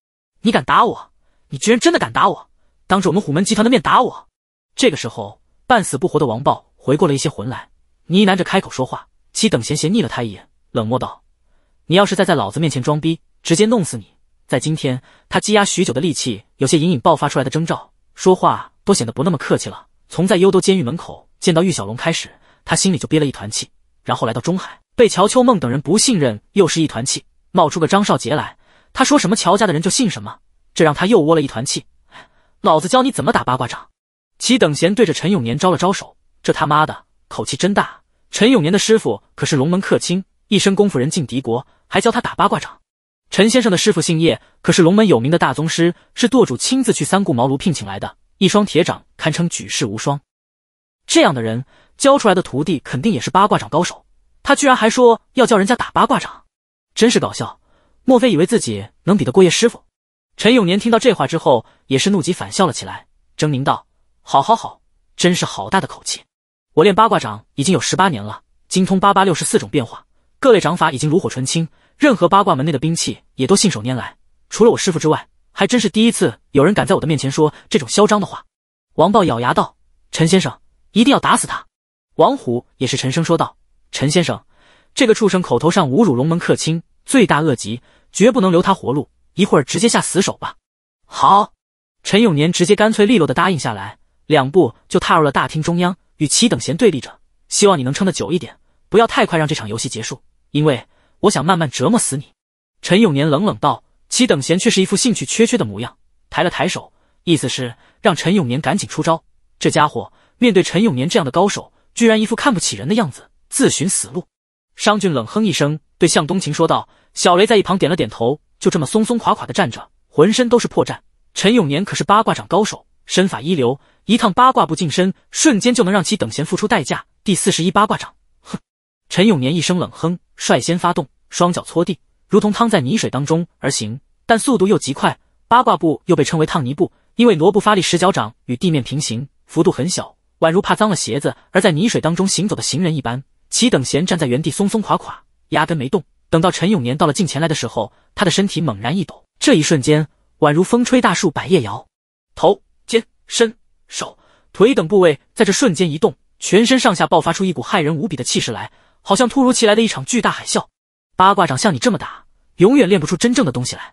你敢打我？你居然真的敢打我？当着我们虎门集团的面打我？这个时候，半死不活的王豹回过了一些魂来，呢喃着开口说话。齐等闲斜睨了他一眼，冷漠道。你要是再在老子面前装逼，直接弄死你！在今天，他积压许久的戾气有些隐隐爆发出来的征兆，说话都显得不那么客气了。从在幽都监狱门口见到玉小龙开始，他心里就憋了一团气，然后来到中海，被乔秋梦等人不信任，又是一团气。冒出个张少杰来，他说什么乔家的人就信什么，这让他又窝了一团气。老子教你怎么打八卦掌！齐等贤对着陈永年招了招手，这他妈的口气真大！陈永年的师傅可是龙门客卿。一身功夫人进敌国，还教他打八卦掌？陈先生的师傅姓叶，可是龙门有名的大宗师，是舵主亲自去三顾茅庐聘请来的。一双铁掌堪称举世无双，这样的人教出来的徒弟肯定也是八卦掌高手。他居然还说要教人家打八卦掌，真是搞笑！莫非以为自己能比得过叶师傅？陈永年听到这话之后，也是怒极反笑了起来，狰狞道：“好，好，好！真是好大的口气！我练八卦掌已经有十八年了，精通八八六十四种变化。”各类掌法已经炉火纯青，任何八卦门内的兵器也都信手拈来。除了我师父之外，还真是第一次有人敢在我的面前说这种嚣张的话。王豹咬牙道：“陈先生，一定要打死他！”王虎也是沉声说道：“陈先生，这个畜生口头上侮辱龙门客卿，罪大恶极，绝不能留他活路。一会儿直接下死手吧。”好，陈永年直接干脆利落的答应下来，两步就踏入了大厅中央，与齐等闲对立着。希望你能撑得久一点，不要太快让这场游戏结束。因为我想慢慢折磨死你。”陈永年冷冷道。齐等闲却是一副兴趣缺缺的模样，抬了抬手，意思是让陈永年赶紧出招。这家伙面对陈永年这样的高手，居然一副看不起人的样子，自寻死路。商俊冷哼一声，对向东晴说道：“小雷在一旁点了点头，就这么松松垮垮的站着，浑身都是破绽。陈永年可是八卦掌高手，身法一流，一趟八卦步近身，瞬间就能让齐等闲付出代价。第四十一八卦掌，哼！”陈永年一声冷哼。率先发动，双脚搓地，如同趟在泥水当中而行，但速度又极快。八卦步又被称为趟泥步，因为挪步发力时脚掌与地面平行，幅度很小，宛如怕脏了鞋子而在泥水当中行走的行人一般。齐等闲站在原地松松垮垮，压根没动。等到陈永年到了近前来的时候，他的身体猛然一抖，这一瞬间宛如风吹大树百叶摇，头、肩、身、手、腿等部位在这瞬间移动，全身上下爆发出一股骇人无比的气势来。好像突如其来的一场巨大海啸，八卦掌像你这么大，永远练不出真正的东西来。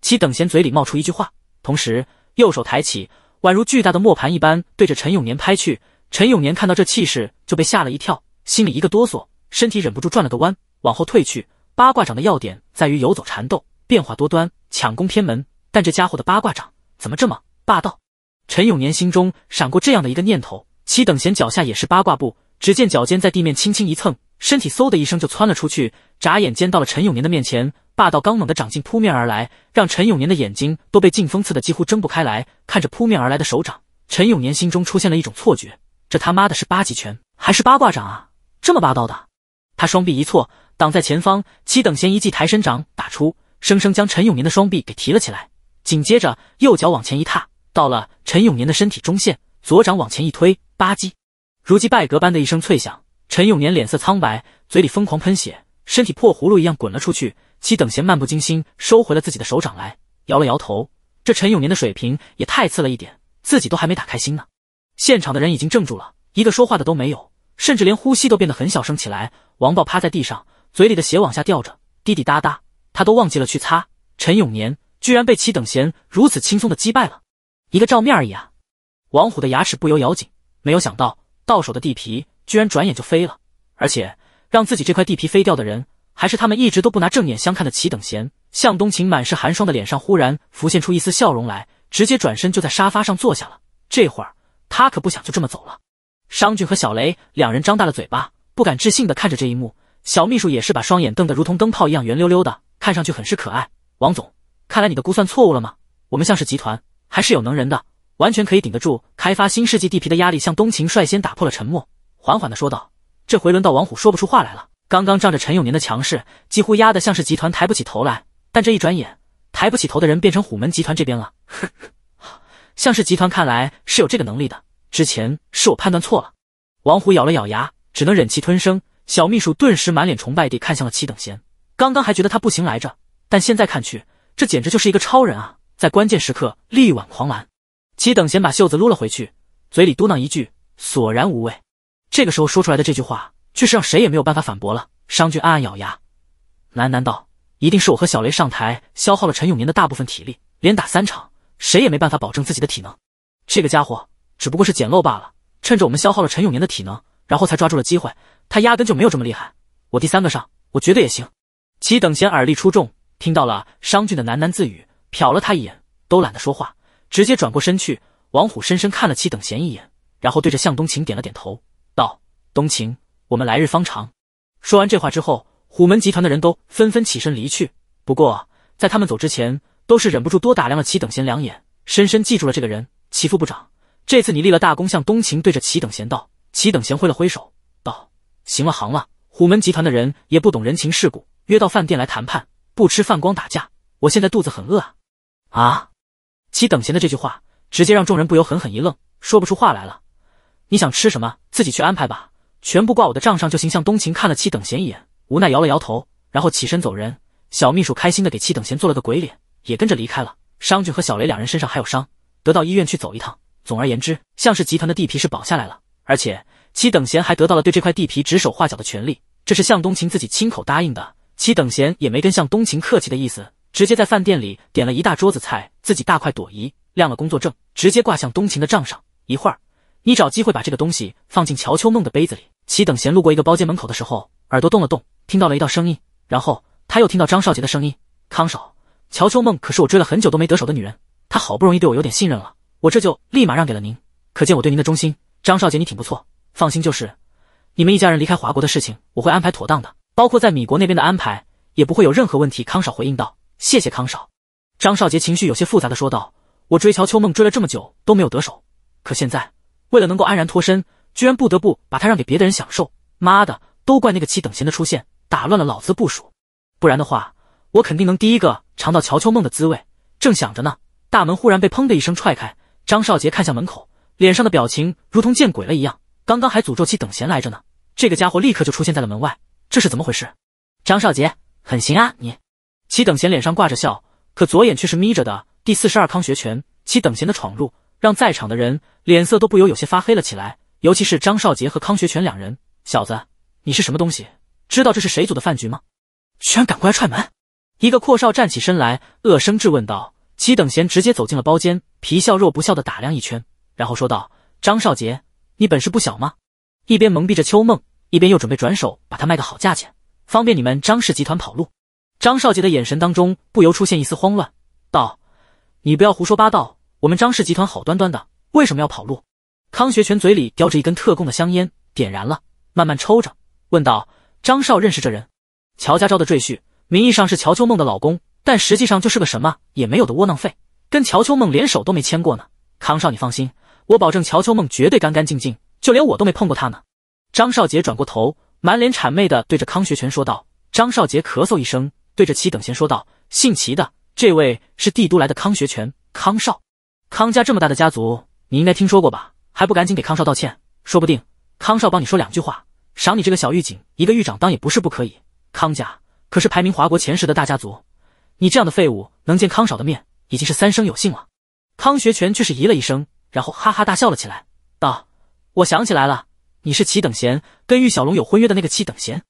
齐等闲嘴里冒出一句话，同时右手抬起，宛如巨大的磨盘一般，对着陈永年拍去。陈永年看到这气势，就被吓了一跳，心里一个哆嗦，身体忍不住转了个弯，往后退去。八卦掌的要点在于游走缠斗，变化多端，抢攻天门。但这家伙的八卦掌怎么这么霸道？陈永年心中闪过这样的一个念头。齐等闲脚下也是八卦步，只见脚尖在地面轻轻一蹭。身体嗖的一声就窜了出去，眨眼间到了陈永年的面前，霸道刚猛的掌劲扑面而来，让陈永年的眼睛都被劲风刺得几乎睁不开来。看着扑面而来的手掌，陈永年心中出现了一种错觉：这他妈的是八极拳还是八卦掌啊？这么霸道的！他双臂一错，挡在前方，七等闲一记抬身掌打出，生生将陈永年的双臂给提了起来。紧接着右脚往前一踏，到了陈永年的身体中线，左掌往前一推，吧唧，如击败格般的一声脆响。陈永年脸色苍白，嘴里疯狂喷血，身体破葫芦一样滚了出去。齐等闲漫不经心收回了自己的手掌来，摇了摇头。这陈永年的水平也太次了一点，自己都还没打开心呢。现场的人已经怔住了，一个说话的都没有，甚至连呼吸都变得很小声起来。王豹趴在地上，嘴里的血往下掉着，滴滴答答，他都忘记了去擦。陈永年居然被齐等闲如此轻松的击败了，一个照面而已啊！王虎的牙齿不由咬紧，没有想到到手的地皮。居然转眼就飞了，而且让自己这块地皮飞掉的人，还是他们一直都不拿正眼相看的齐等闲。向东晴满是寒霜的脸上忽然浮现出一丝笑容来，直接转身就在沙发上坐下了。这会儿他可不想就这么走了。商俊和小雷两人张大了嘴巴，不敢置信地看着这一幕。小秘书也是把双眼瞪得如同灯泡一样圆溜溜的，看上去很是可爱。王总，看来你的估算错误了吗？我们向氏集团还是有能人的，完全可以顶得住开发新世纪地皮的压力。向东晴率先打破了沉默。缓缓地说道：“这回轮到王虎说不出话来了。刚刚仗着陈永年的强势，几乎压得向氏集团抬不起头来。但这一转眼，抬不起头的人变成虎门集团这边了。呵呵，向氏集团看来是有这个能力的。之前是我判断错了。”王虎咬了咬牙，只能忍气吞声。小秘书顿时满脸崇拜地看向了齐等闲，刚刚还觉得他不行来着，但现在看去，这简直就是一个超人啊！在关键时刻力挽狂澜。齐等贤把袖子撸了回去，嘴里嘟囔一句：“索然无味。”这个时候说出来的这句话，却是让谁也没有办法反驳了。商俊暗暗咬牙，喃喃道：“一定是我和小雷上台消耗了陈永年的大部分体力，连打三场，谁也没办法保证自己的体能。这个家伙只不过是捡漏罢了，趁着我们消耗了陈永年的体能，然后才抓住了机会。他压根就没有这么厉害。”我第三个上，我觉得也行。齐等闲耳力出众，听到了商俊的喃喃自语，瞟了他一眼，都懒得说话，直接转过身去。王虎深深看了齐等闲一眼，然后对着向东晴点了点头。道：“冬晴，我们来日方长。”说完这话之后，虎门集团的人都纷纷起身离去。不过，在他们走之前，都是忍不住多打量了齐等贤两眼，深深记住了这个人。齐副部长，这次你立了大功。”向东晴对着齐等贤道。齐等贤挥了挥手，道：“行了，行了。”虎门集团的人也不懂人情世故，约到饭店来谈判，不吃饭光打架。我现在肚子很饿啊！啊！齐等贤的这句话，直接让众人不由狠狠一愣，说不出话来了。你想吃什么，自己去安排吧，全部挂我的账上就行。向东晴看了七等闲一眼，无奈摇了摇头，然后起身走人。小秘书开心的给七等闲做了个鬼脸，也跟着离开了。商俊和小雷两人身上还有伤，得到医院去走一趟。总而言之，向氏集团的地皮是保下来了，而且七等闲还得到了对这块地皮指手画脚的权利，这是向东晴自己亲口答应的。七等闲也没跟向东晴客气的意思，直接在饭店里点了一大桌子菜，自己大快朵颐，亮了工作证，直接挂向东晴的账上。一会儿。你找机会把这个东西放进乔秋梦的杯子里。齐等闲路过一个包间门口的时候，耳朵动了动，听到了一道声音，然后他又听到张少杰的声音：“康少，乔秋梦可是我追了很久都没得手的女人，她好不容易对我有点信任了，我这就立马让给了您，可见我对您的忠心。”张少杰，你挺不错，放心，就是你们一家人离开华国的事情，我会安排妥当的，包括在米国那边的安排，也不会有任何问题。”康少回应道：“谢谢康少。”张少杰情绪有些复杂的说道：“我追乔秋梦追了这么久都没有得手，可现在……”为了能够安然脱身，居然不得不把他让给别的人享受。妈的，都怪那个七等闲的出现，打乱了老子部署，不然的话，我肯定能第一个尝到乔秋梦的滋味。正想着呢，大门忽然被砰的一声踹开，张少杰看向门口，脸上的表情如同见鬼了一样。刚刚还诅咒七等闲来着呢，这个家伙立刻就出现在了门外，这是怎么回事？张少杰，很行啊你。七等闲脸上挂着笑，可左眼却是眯着的。第四十二，康学权，七等闲的闯入。让在场的人脸色都不由有些发黑了起来，尤其是张少杰和康学全两人。小子，你是什么东西？知道这是谁组的饭局吗？居然敢过来踹门！一个阔少站起身来，恶声质问道。齐等贤直接走进了包间，皮笑肉不笑的打量一圈，然后说道：“张少杰，你本事不小吗？”一边蒙蔽着秋梦，一边又准备转手把它卖个好价钱，方便你们张氏集团跑路。张少杰的眼神当中不由出现一丝慌乱，道：“你不要胡说八道。”我们张氏集团好端端的，为什么要跑路？康学全嘴里叼着一根特供的香烟，点燃了，慢慢抽着，问道：“张少认识这人？乔家招的赘婿，名义上是乔秋梦的老公，但实际上就是个什么也没有的窝囊废，跟乔秋梦连手都没牵过呢。康少，你放心，我保证乔秋梦绝对干干净净，就连我都没碰过她呢。”张少杰转过头，满脸谄媚的对着康学全说道。张少杰咳嗽一声，对着齐等闲说道：“姓齐的，这位是帝都来的康学全，康少。”康家这么大的家族，你应该听说过吧？还不赶紧给康少道歉？说不定康少帮你说两句话，赏你这个小狱警一个狱长当也不是不可以。康家可是排名华国前十的大家族，你这样的废物能见康少的面，已经是三生有幸了。康学全却是咦了一声，然后哈哈大笑了起来，道：“我想起来了，你是齐等闲，跟玉小龙有婚约的那个齐等闲。”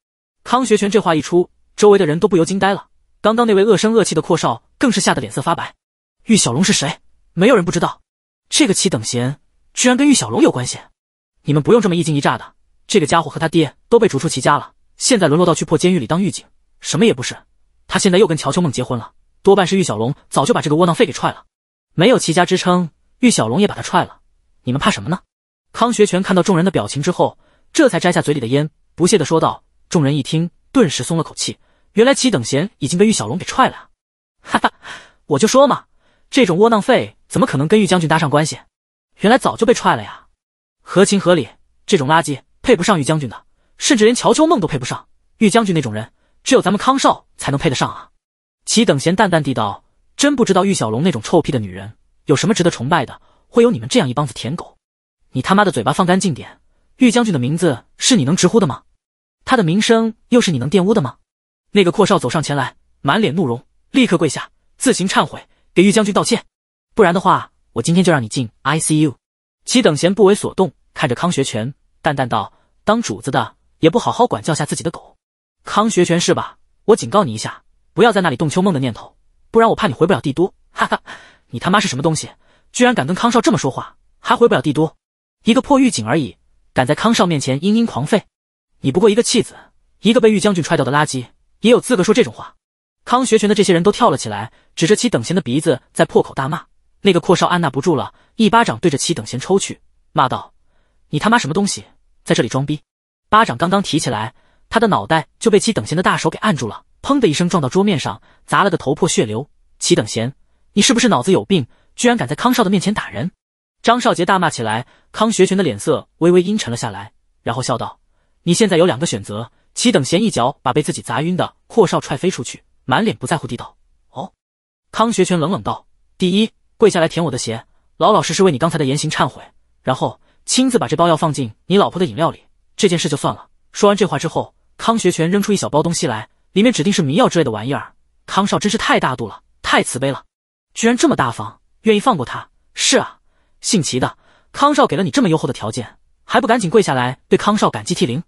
康学全这话一出，周围的人都不由惊呆了。刚刚那位恶声恶气的阔少更是吓得脸色发白。玉小龙是谁？没有人不知道，这个齐等闲居然跟玉小龙有关系。你们不用这么一惊一乍的。这个家伙和他爹都被逐出齐家了，现在沦落到去破监狱里当狱警，什么也不是。他现在又跟乔秋梦结婚了，多半是玉小龙早就把这个窝囊废给踹了。没有齐家支撑，玉小龙也把他踹了。你们怕什么呢？康学全看到众人的表情之后，这才摘下嘴里的烟，不屑的说道。众人一听，顿时松了口气。原来齐等闲已经被玉小龙给踹了。哈哈，我就说嘛，这种窝囊废。怎么可能跟玉将军搭上关系？原来早就被踹了呀！合情合理，这种垃圾配不上玉将军的，甚至连乔秋梦都配不上。玉将军那种人，只有咱们康少才能配得上啊！齐等闲淡淡地道：“真不知道玉小龙那种臭屁的女人有什么值得崇拜的，会有你们这样一帮子舔狗。你他妈的嘴巴放干净点！玉将军的名字是你能直呼的吗？他的名声又是你能玷污的吗？”那个阔少走上前来，满脸怒容，立刻跪下，自行忏悔，给玉将军道歉。不然的话，我今天就让你进 ICU。齐等闲不为所动，看着康学全淡淡道：“当主子的也不好好管教下自己的狗。”康学全是吧？我警告你一下，不要在那里动秋梦的念头，不然我怕你回不了帝都。哈哈，你他妈是什么东西？居然敢跟康少这么说话，还回不了帝都？一个破狱警而已，敢在康少面前嘤嘤狂吠？你不过一个弃子，一个被玉将军踹掉的垃圾，也有资格说这种话？康学全的这些人都跳了起来，指着齐等闲的鼻子在破口大骂。那个阔少按捺不住了，一巴掌对着齐等闲抽去，骂道：“你他妈什么东西，在这里装逼！”巴掌刚刚提起来，他的脑袋就被齐等闲的大手给按住了，砰的一声撞到桌面上，砸了个头破血流。齐等闲，你是不是脑子有病，居然敢在康少的面前打人？”张少杰大骂起来。康学全的脸色微微阴沉了下来，然后笑道：“你现在有两个选择。”齐等闲一脚把被自己砸晕的阔少踹飞出去，满脸不在乎地道：“哦。”康学全冷冷道：“第一。”跪下来舔我的鞋，老老实实为你刚才的言行忏悔，然后亲自把这包药放进你老婆的饮料里，这件事就算了。说完这话之后，康学全扔出一小包东西来，里面指定是迷药之类的玩意儿。康少真是太大度了，太慈悲了，居然这么大方，愿意放过他。是啊，姓齐的，康少给了你这么优厚的条件，还不赶紧跪下来对康少感激涕零？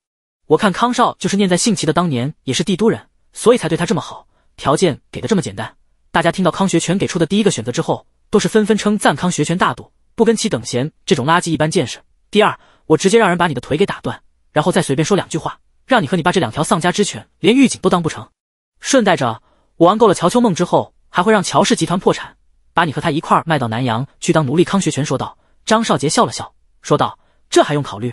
我看康少就是念在姓齐的当年也是帝都人，所以才对他这么好，条件给的这么简单。大家听到康学全给出的第一个选择之后。都是纷纷称赞康学拳大度，不跟其等闲这种垃圾一般见识。第二，我直接让人把你的腿给打断，然后再随便说两句话，让你和你爸这两条丧家之犬连狱警都当不成。顺带着，我玩够了乔秋梦之后，还会让乔氏集团破产，把你和他一块卖到南阳去当奴隶。康学拳说道。张少杰笑了笑，说道：“这还用考虑？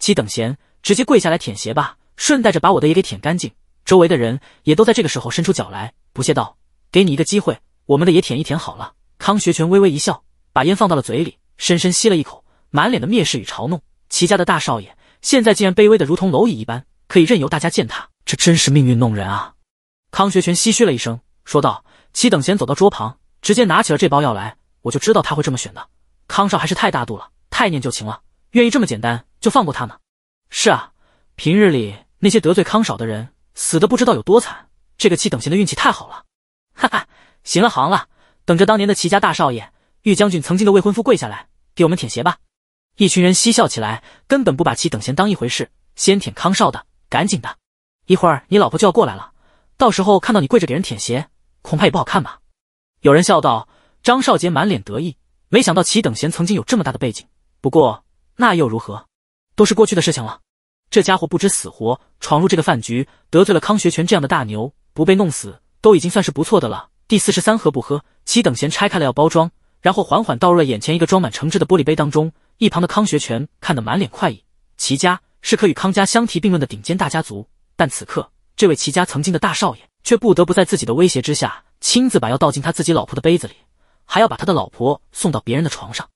齐等闲直接跪下来舔鞋吧，顺带着把我的也给舔干净。”周围的人也都在这个时候伸出脚来，不屑道：“给你一个机会，我们的也舔一舔好了。”康学全微微一笑，把烟放到了嘴里，深深吸了一口，满脸的蔑视与嘲弄。齐家的大少爷现在竟然卑微的如同蝼蚁一般，可以任由大家践踏，这真是命运弄人啊！康学全唏嘘了一声，说道：“齐等闲走到桌旁，直接拿起了这包药来，我就知道他会这么选的。康少还是太大度了，太念旧情了，愿意这么简单就放过他呢？是啊，平日里那些得罪康少的人，死的不知道有多惨。这个齐等闲的运气太好了，哈哈！行了，行了。”等着当年的齐家大少爷、玉将军曾经的未婚夫跪下来给我们舔鞋吧！一群人嬉笑起来，根本不把齐等闲当一回事。先舔康少的，赶紧的！一会儿你老婆就要过来了，到时候看到你跪着给人舔鞋，恐怕也不好看吧？有人笑道。张少杰满脸得意，没想到齐等闲曾经有这么大的背景。不过那又如何？都是过去的事情了。这家伙不知死活，闯入这个饭局，得罪了康学全这样的大牛，不被弄死都已经算是不错的了。第四十三，喝不喝？齐等闲拆开了药包装，然后缓缓倒入了眼前一个装满橙汁的玻璃杯当中。一旁的康学全看得满脸快意。齐家是可与康家相提并论的顶尖大家族，但此刻这位齐家曾经的大少爷，却不得不在自己的威胁之下，亲自把药倒进他自己老婆的杯子里，还要把他的老婆送到别人的床上。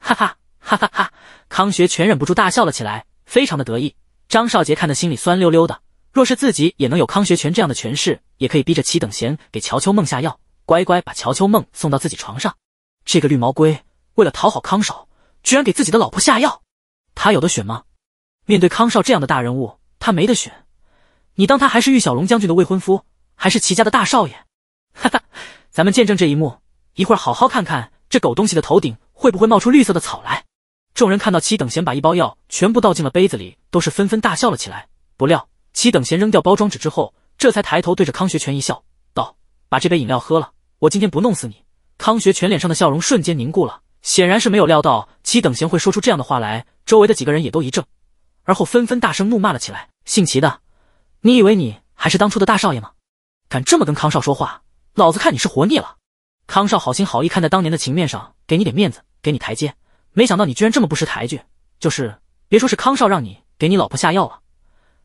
哈哈哈哈哈！康学全忍不住大笑了起来，非常的得意。张少杰看得心里酸溜溜的，若是自己也能有康学全这样的权势，也可以逼着齐等贤给乔秋梦下药。乖乖把乔秋梦送到自己床上。这个绿毛龟为了讨好康少，居然给自己的老婆下药，他有的选吗？面对康少这样的大人物，他没得选。你当他还是玉小龙将军的未婚夫，还是齐家的大少爷？哈哈，咱们见证这一幕，一会儿好好看看这狗东西的头顶会不会冒出绿色的草来。众人看到齐等贤把一包药全部倒进了杯子里，都是纷纷大笑了起来。不料齐等贤扔掉包装纸之后，这才抬头对着康学全一笑，道：“把这杯饮料喝了。”我今天不弄死你！康学全脸上的笑容瞬间凝固了，显然是没有料到齐等贤会说出这样的话来。周围的几个人也都一怔，而后纷纷大声怒骂了起来：“姓齐的，你以为你还是当初的大少爷吗？敢这么跟康少说话，老子看你是活腻了！”康少好心好意看在当年的情面上，给你点面子，给你台阶，没想到你居然这么不识抬举！就是别说是康少让你给你老婆下药了，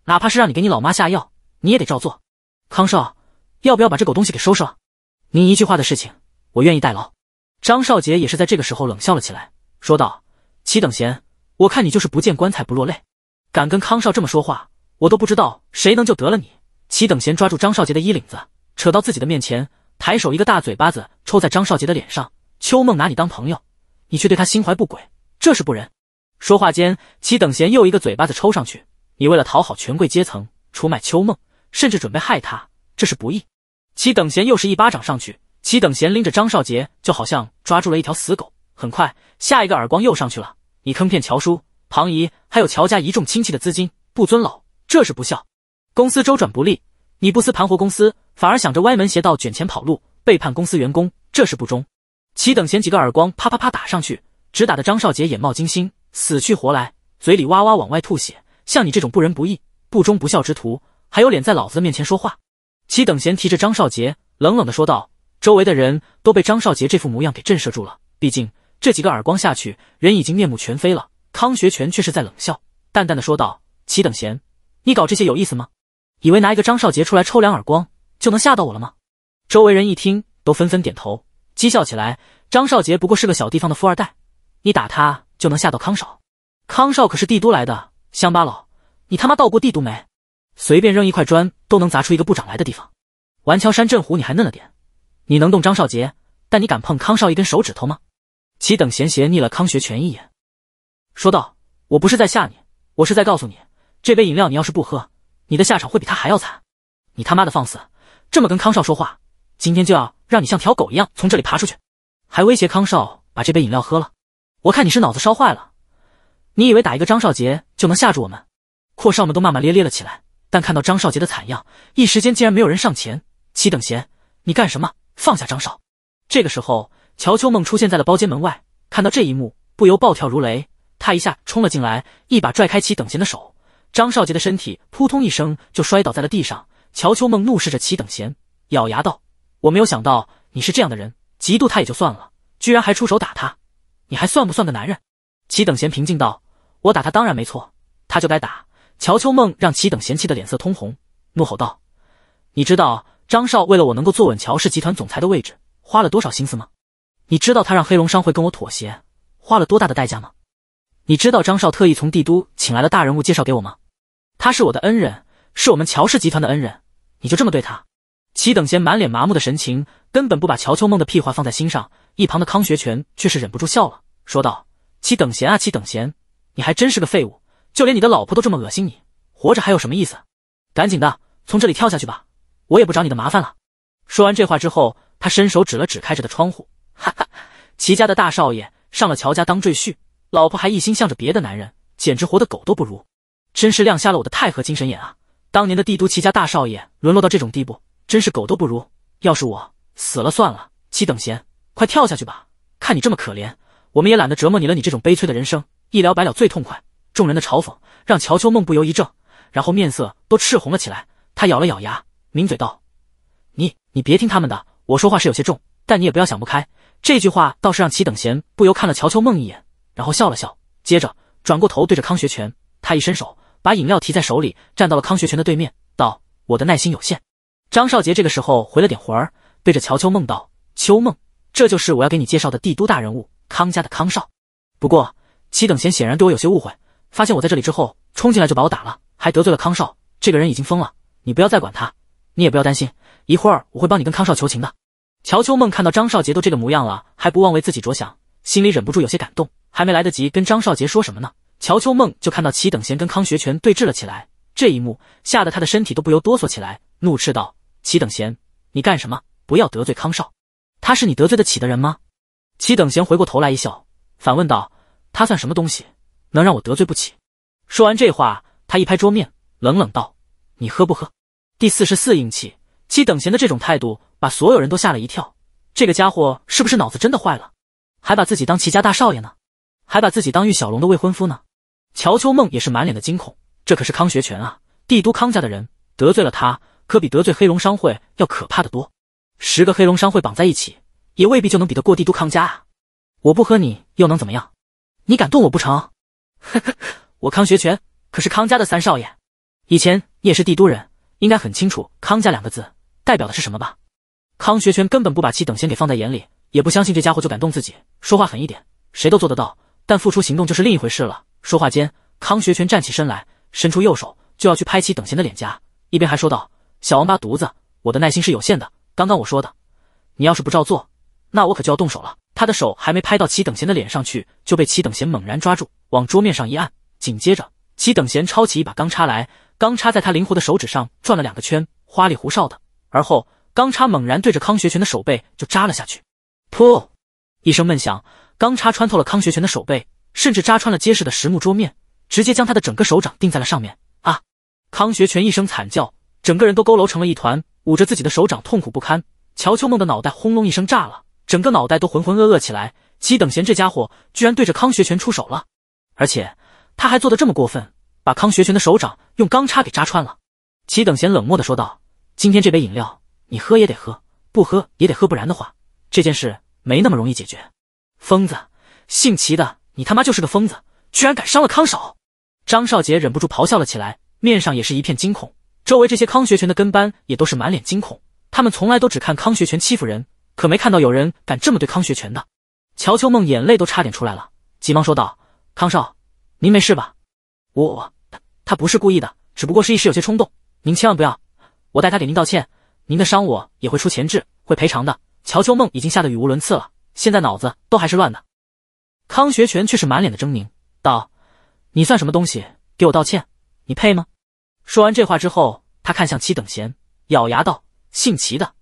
哪怕是让你给你老妈下药，你也得照做！康少，要不要把这狗东西给收拾了？您一句话的事情，我愿意代劳。张少杰也是在这个时候冷笑了起来，说道：“齐等闲，我看你就是不见棺材不落泪，敢跟康少这么说话，我都不知道谁能就得了你。”齐等闲抓住张少杰的衣领子，扯到自己的面前，抬手一个大嘴巴子抽在张少杰的脸上。秋梦拿你当朋友，你却对他心怀不轨，这是不仁。说话间，齐等闲又一个嘴巴子抽上去。你为了讨好权贵阶层，出卖秋梦，甚至准备害他，这是不义。齐等贤又是一巴掌上去，齐等贤拎着张少杰就好像抓住了一条死狗。很快，下一个耳光又上去了。你坑骗乔叔、庞姨，还有乔家一众亲戚的资金，不尊老，这是不孝。公司周转不利，你不思盘活公司，反而想着歪门邪道卷钱跑路，背叛公司员工，这是不忠。齐等贤几个耳光啪啪啪打上去，只打的张少杰眼冒金星，死去活来，嘴里哇哇往外吐血。像你这种不仁不义、不忠不孝之徒，还有脸在老子面前说话？齐等闲提着张少杰，冷冷的说道：“周围的人都被张少杰这副模样给震慑住了，毕竟这几个耳光下去，人已经面目全非了。”康学权却是在冷笑，淡淡的说道：“齐等闲，你搞这些有意思吗？以为拿一个张少杰出来抽两耳光就能吓到我了吗？”周围人一听，都纷纷点头，讥笑起来：“张少杰不过是个小地方的富二代，你打他就能吓到康少？康少可是帝都来的乡巴佬，你他妈到过帝都没？”随便扔一块砖都能砸出一个部长来的地方，玩敲山震虎你还嫩了点。你能动张少杰，但你敢碰康少一根手指头吗？齐等闲斜睨了康学全一眼，说道：“我不是在吓你，我是在告诉你，这杯饮料你要是不喝，你的下场会比他还要惨。你他妈的放肆，这么跟康少说话，今天就要让你像条狗一样从这里爬出去！还威胁康少把这杯饮料喝了，我看你是脑子烧坏了。你以为打一个张少杰就能吓住我们？阔少们都骂骂咧咧了起来。”但看到张少杰的惨样，一时间竟然没有人上前。齐等闲，你干什么？放下张少！这个时候，乔秋梦出现在了包间门外，看到这一幕，不由暴跳如雷。他一下冲了进来，一把拽开齐等闲的手。张少杰的身体扑通一声就摔倒在了地上。乔秋梦怒视着齐等闲，咬牙道：“我没有想到你是这样的人，嫉妒他也就算了，居然还出手打他，你还算不算个男人？”齐等闲平静道：“我打他当然没错，他就该打。”乔秋梦让齐等闲气的脸色通红，怒吼道：“你知道张少为了我能够坐稳乔氏集团总裁的位置，花了多少心思吗？你知道他让黑龙商会跟我妥协，花了多大的代价吗？你知道张少特意从帝都请来了大人物介绍给我吗？他是我的恩人，是我们乔氏集团的恩人，你就这么对他？”齐等闲满脸麻木的神情，根本不把乔秋梦的屁话放在心上。一旁的康学权却是忍不住笑了，说道：“齐等闲啊，齐等闲，你还真是个废物。”就连你的老婆都这么恶心，你活着还有什么意思？赶紧的，从这里跳下去吧，我也不找你的麻烦了。说完这话之后，他伸手指了指开着的窗户，哈哈，齐家的大少爷上了乔家当赘婿，老婆还一心向着别的男人，简直活的狗都不如，真是亮瞎了我的太和精神眼啊！当年的帝都齐家大少爷沦落到这种地步，真是狗都不如。要是我死了算了，齐等闲，快跳下去吧，看你这么可怜，我们也懒得折磨你了。你这种悲催的人生，一了百了最痛快。众人的嘲讽让乔秋梦不由一怔，然后面色都赤红了起来。他咬了咬牙，抿嘴道：“你你别听他们的，我说话是有些重，但你也不要想不开。”这句话倒是让齐等闲不由看了乔秋梦一眼，然后笑了笑，接着转过头对着康学全，他一伸手把饮料提在手里，站到了康学全的对面，道：“我的耐心有限。”张少杰这个时候回了点魂儿，对着乔秋梦道：“秋梦，这就是我要给你介绍的帝都大人物，康家的康少。不过齐等闲显然对我有些误会。”发现我在这里之后，冲进来就把我打了，还得罪了康少。这个人已经疯了，你不要再管他，你也不要担心，一会儿我会帮你跟康少求情的。乔秋梦看到张少杰都这个模样了，还不忘为自己着想，心里忍不住有些感动。还没来得及跟张少杰说什么呢，乔秋梦就看到齐等贤跟康学权对峙了起来。这一幕吓得他的身体都不由哆嗦起来，怒斥道：“齐等贤，你干什么？不要得罪康少，他是你得罪得起的人吗？”齐等贤回过头来一笑，反问道：“他算什么东西？”能让我得罪不起。说完这话，他一拍桌面，冷冷道：“你喝不喝？”第四十四硬气，七等闲的这种态度把所有人都吓了一跳。这个家伙是不是脑子真的坏了？还把自己当齐家大少爷呢？还把自己当玉小龙的未婚夫呢？乔秋梦也是满脸的惊恐。这可是康学全啊，帝都康家的人，得罪了他，可比得罪黑龙商会要可怕的多。十个黑龙商会绑在一起，也未必就能比得过帝都康家啊！我不喝你又能怎么样？你敢动我不成？呵呵，我康学全可是康家的三少爷。以前你也是帝都人，应该很清楚“康家”两个字代表的是什么吧？康学全根本不把齐等闲给放在眼里，也不相信这家伙就敢动自己。说话狠一点，谁都做得到，但付出行动就是另一回事了。说话间，康学全站起身来，伸出右手就要去拍齐等闲的脸颊，一边还说道：“小王八犊子，我的耐心是有限的。刚刚我说的，你要是不照做……”那我可就要动手了。他的手还没拍到齐等贤的脸上去，就被齐等贤猛然抓住，往桌面上一按。紧接着，齐等贤抄起一把钢叉来，钢叉在他灵活的手指上转了两个圈，花里胡哨的。而后，钢叉猛然对着康学全的手背就扎了下去。噗！一声闷响，钢叉穿透了康学全的手背，甚至扎穿了结实的实木桌面，直接将他的整个手掌钉在了上面。啊！康学全一声惨叫，整个人都佝偻成了一团，捂着自己的手掌痛苦不堪。乔秋梦的脑袋轰隆一声炸了。整个脑袋都浑浑噩噩起来，齐等闲这家伙居然对着康学权出手了，而且他还做的这么过分，把康学权的手掌用钢叉给扎穿了。齐等闲冷漠的说道：“今天这杯饮料，你喝也得喝，不喝也得喝，不然的话，这件事没那么容易解决。”疯子，姓齐的，你他妈就是个疯子，居然敢伤了康少！张少杰忍不住咆哮了起来，面上也是一片惊恐。周围这些康学权的跟班也都是满脸惊恐，他们从来都只看康学权欺负人。可没看到有人敢这么对康学全的，乔秋梦眼泪都差点出来了，急忙说道：“康少，您没事吧？我我他不是故意的，只不过是一时有些冲动，您千万不要，我代他给您道歉，您的伤我也会出钱治，会赔偿的。”乔秋梦已经吓得语无伦次了，现在脑子都还是乱的。康学全却是满脸的狰狞，道：“你算什么东西？给我道歉，你配吗？”说完这话之后，他看向齐等闲，咬牙道：“姓齐的，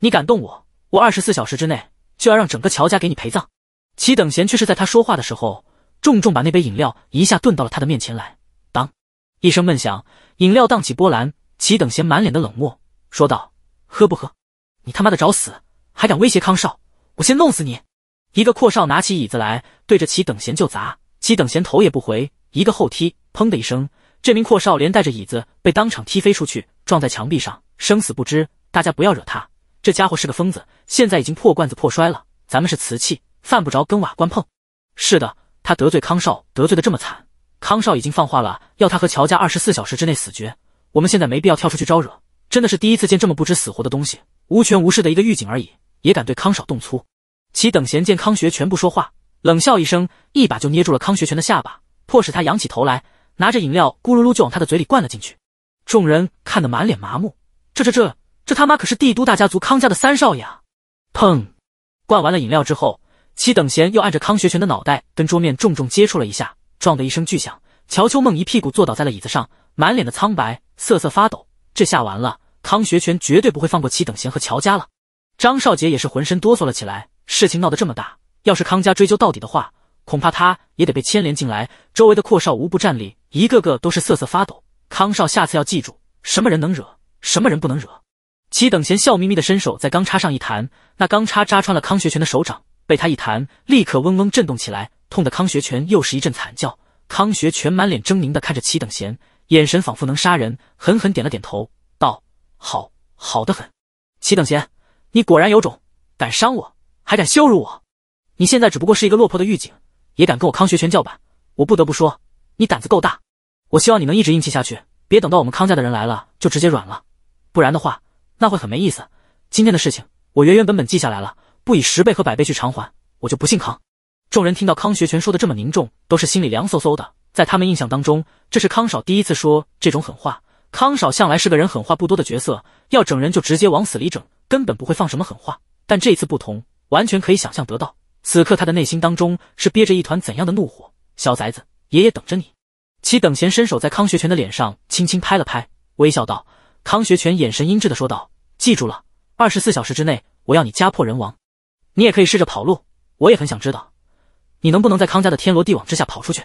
你敢动我！”我二十四小时之内就要让整个乔家给你陪葬。齐等闲却是在他说话的时候，重重把那杯饮料一下顿到了他的面前来。当一声闷响，饮料荡起波澜。齐等闲满脸的冷漠，说道：“喝不喝？你他妈的找死，还敢威胁康少？我先弄死你！”一个阔少拿起椅子来，对着齐等闲就砸。齐等闲头也不回，一个后踢，砰的一声，这名阔少连带着椅子被当场踢飞出去，撞在墙壁上，生死不知。大家不要惹他。这家伙是个疯子，现在已经破罐子破摔了。咱们是瓷器，犯不着跟瓦罐碰。是的，他得罪康少，得罪的这么惨，康少已经放话了，要他和乔家二十四小时之内死绝。我们现在没必要跳出去招惹。真的是第一次见这么不知死活的东西，无权无势的一个狱警而已，也敢对康少动粗。齐等闲见康学全不说话，冷笑一声，一把就捏住了康学全的下巴，迫使他仰起头来，拿着饮料咕噜噜就往他的嘴里灌了进去。众人看得满脸麻木，这这这。这他妈可是帝都大家族康家的三少爷啊！砰！灌完了饮料之后，齐等闲又按着康学权的脑袋跟桌面重重接触了一下，撞得一声巨响。乔秋梦一屁股坐倒在了椅子上，满脸的苍白，瑟瑟发抖。这下完了，康学权绝对不会放过齐等闲和乔家了。张少杰也是浑身哆嗦了起来。事情闹得这么大，要是康家追究到底的话，恐怕他也得被牵连进来。周围的阔少无不站立，一个个都是瑟瑟发抖。康少，下次要记住，什么人能惹，什么人不能惹。齐等闲笑眯眯的伸手在钢叉上一弹，那钢叉扎穿了康学全的手掌，被他一弹，立刻嗡嗡震动起来，痛得康学全又是一阵惨叫。康学全满脸狰狞的看着齐等闲，眼神仿佛能杀人，狠狠点了点头，道：“好，好的很，齐等闲，你果然有种，敢伤我，还敢羞辱我，你现在只不过是一个落魄的狱警，也敢跟我康学全叫板，我不得不说，你胆子够大，我希望你能一直硬气下去，别等到我们康家的人来了就直接软了，不然的话。”那会很没意思。今天的事情我原原本本记下来了，不以十倍和百倍去偿还，我就不信康。众人听到康学全说的这么凝重，都是心里凉飕飕的。在他们印象当中，这是康少第一次说这种狠话。康少向来是个人狠话不多的角色，要整人就直接往死里整，根本不会放什么狠话。但这一次不同，完全可以想象得到，此刻他的内心当中是憋着一团怎样的怒火。小崽子，爷爷等着你。齐等闲伸手在康学全的脸上轻轻拍了拍，微笑道。康学全眼神阴鸷的说道。记住了，二十四小时之内，我要你家破人亡。你也可以试着跑路，我也很想知道，你能不能在康家的天罗地网之下跑出去。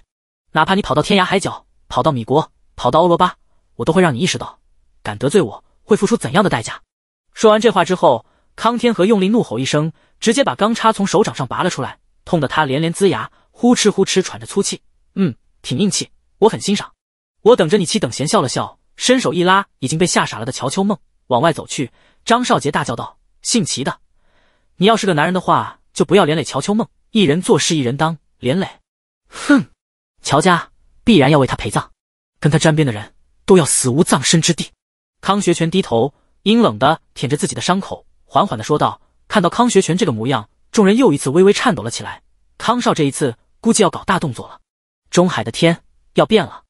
哪怕你跑到天涯海角，跑到米国，跑到欧罗巴，我都会让你意识到，敢得罪我会付出怎样的代价。说完这话之后，康天和用力怒吼一声，直接把钢叉从手掌上拔了出来，痛得他连连龇牙，呼哧呼哧喘着粗气。嗯，挺硬气，我很欣赏。我等着你。七等闲笑了笑，伸手一拉已经被吓傻了的乔秋梦，往外走去。张少杰大叫道：“姓齐的，你要是个男人的话，就不要连累乔秋梦。一人做事一人当，连累，哼！乔家必然要为他陪葬，跟他沾边的人都要死无葬身之地。”康学全低头，阴冷的舔着自己的伤口，缓缓的说道：“看到康学全这个模样，众人又一次微微颤抖了起来。康少这一次估计要搞大动作了，中海的天要变了。”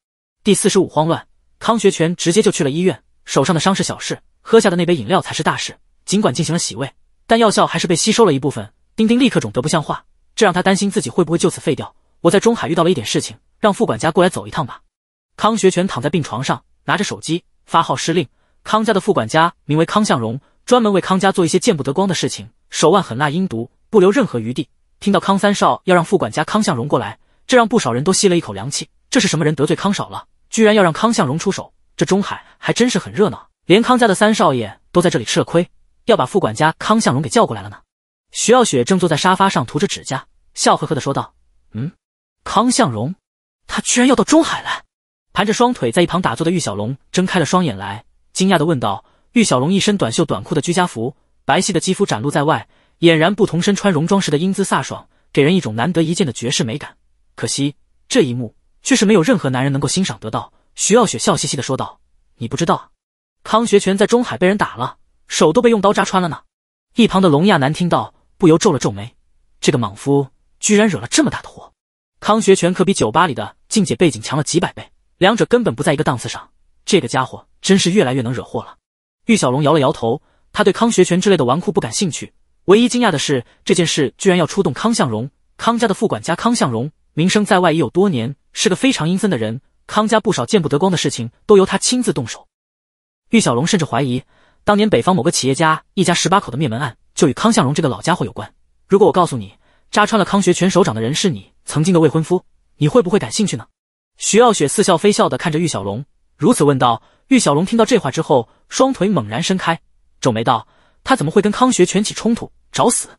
第四十五，慌乱，康学全直接就去了医院。手上的伤是小事，喝下的那杯饮料才是大事。尽管进行了洗胃，但药效还是被吸收了一部分，丁丁立刻肿得不像话。这让他担心自己会不会就此废掉。我在中海遇到了一点事情，让副管家过来走一趟吧。康学全躺在病床上，拿着手机发号施令。康家的副管家名为康向荣，专门为康家做一些见不得光的事情，手腕狠辣阴毒，不留任何余地。听到康三少要让副管家康向荣过来，这让不少人都吸了一口凉气。这是什么人得罪康少了，居然要让康向荣出手？这中海还真是很热闹，连康家的三少爷都在这里吃了亏，要把副管家康向荣给叫过来了呢。徐傲雪正坐在沙发上涂着指甲，笑呵呵的说道：“嗯，康向荣，他居然要到中海来。”盘着双腿在一旁打坐的玉小龙睁开了双眼来，惊讶的问道：“玉小龙一身短袖短裤的居家服，白皙的肌肤展露在外，俨然不同身穿戎装时的英姿飒爽，给人一种难得一见的绝世美感。可惜这一幕却是没有任何男人能够欣赏得到。”徐耀雪笑嘻嘻的说道：“你不知道，康学全在中海被人打了，手都被用刀扎穿了呢。”一旁的龙亚楠听到，不由皱了皱眉：“这个莽夫居然惹了这么大的祸！康学全可比酒吧里的静姐背景强了几百倍，两者根本不在一个档次上。这个家伙真是越来越能惹祸了。”玉小龙摇了摇头，他对康学全之类的纨绔不感兴趣。唯一惊讶的是，这件事居然要出动康向荣，康家的副管家康向荣，名声在外已有多年，是个非常阴森的人。康家不少见不得光的事情都由他亲自动手，玉小龙甚至怀疑当年北方某个企业家一家十八口的灭门案就与康向荣这个老家伙有关。如果我告诉你扎穿了康学全手掌的人是你曾经的未婚夫，你会不会感兴趣呢？徐傲雪似笑非笑的看着玉小龙，如此问道。玉小龙听到这话之后，双腿猛然伸开，皱眉道：“他怎么会跟康学全起冲突？找死！”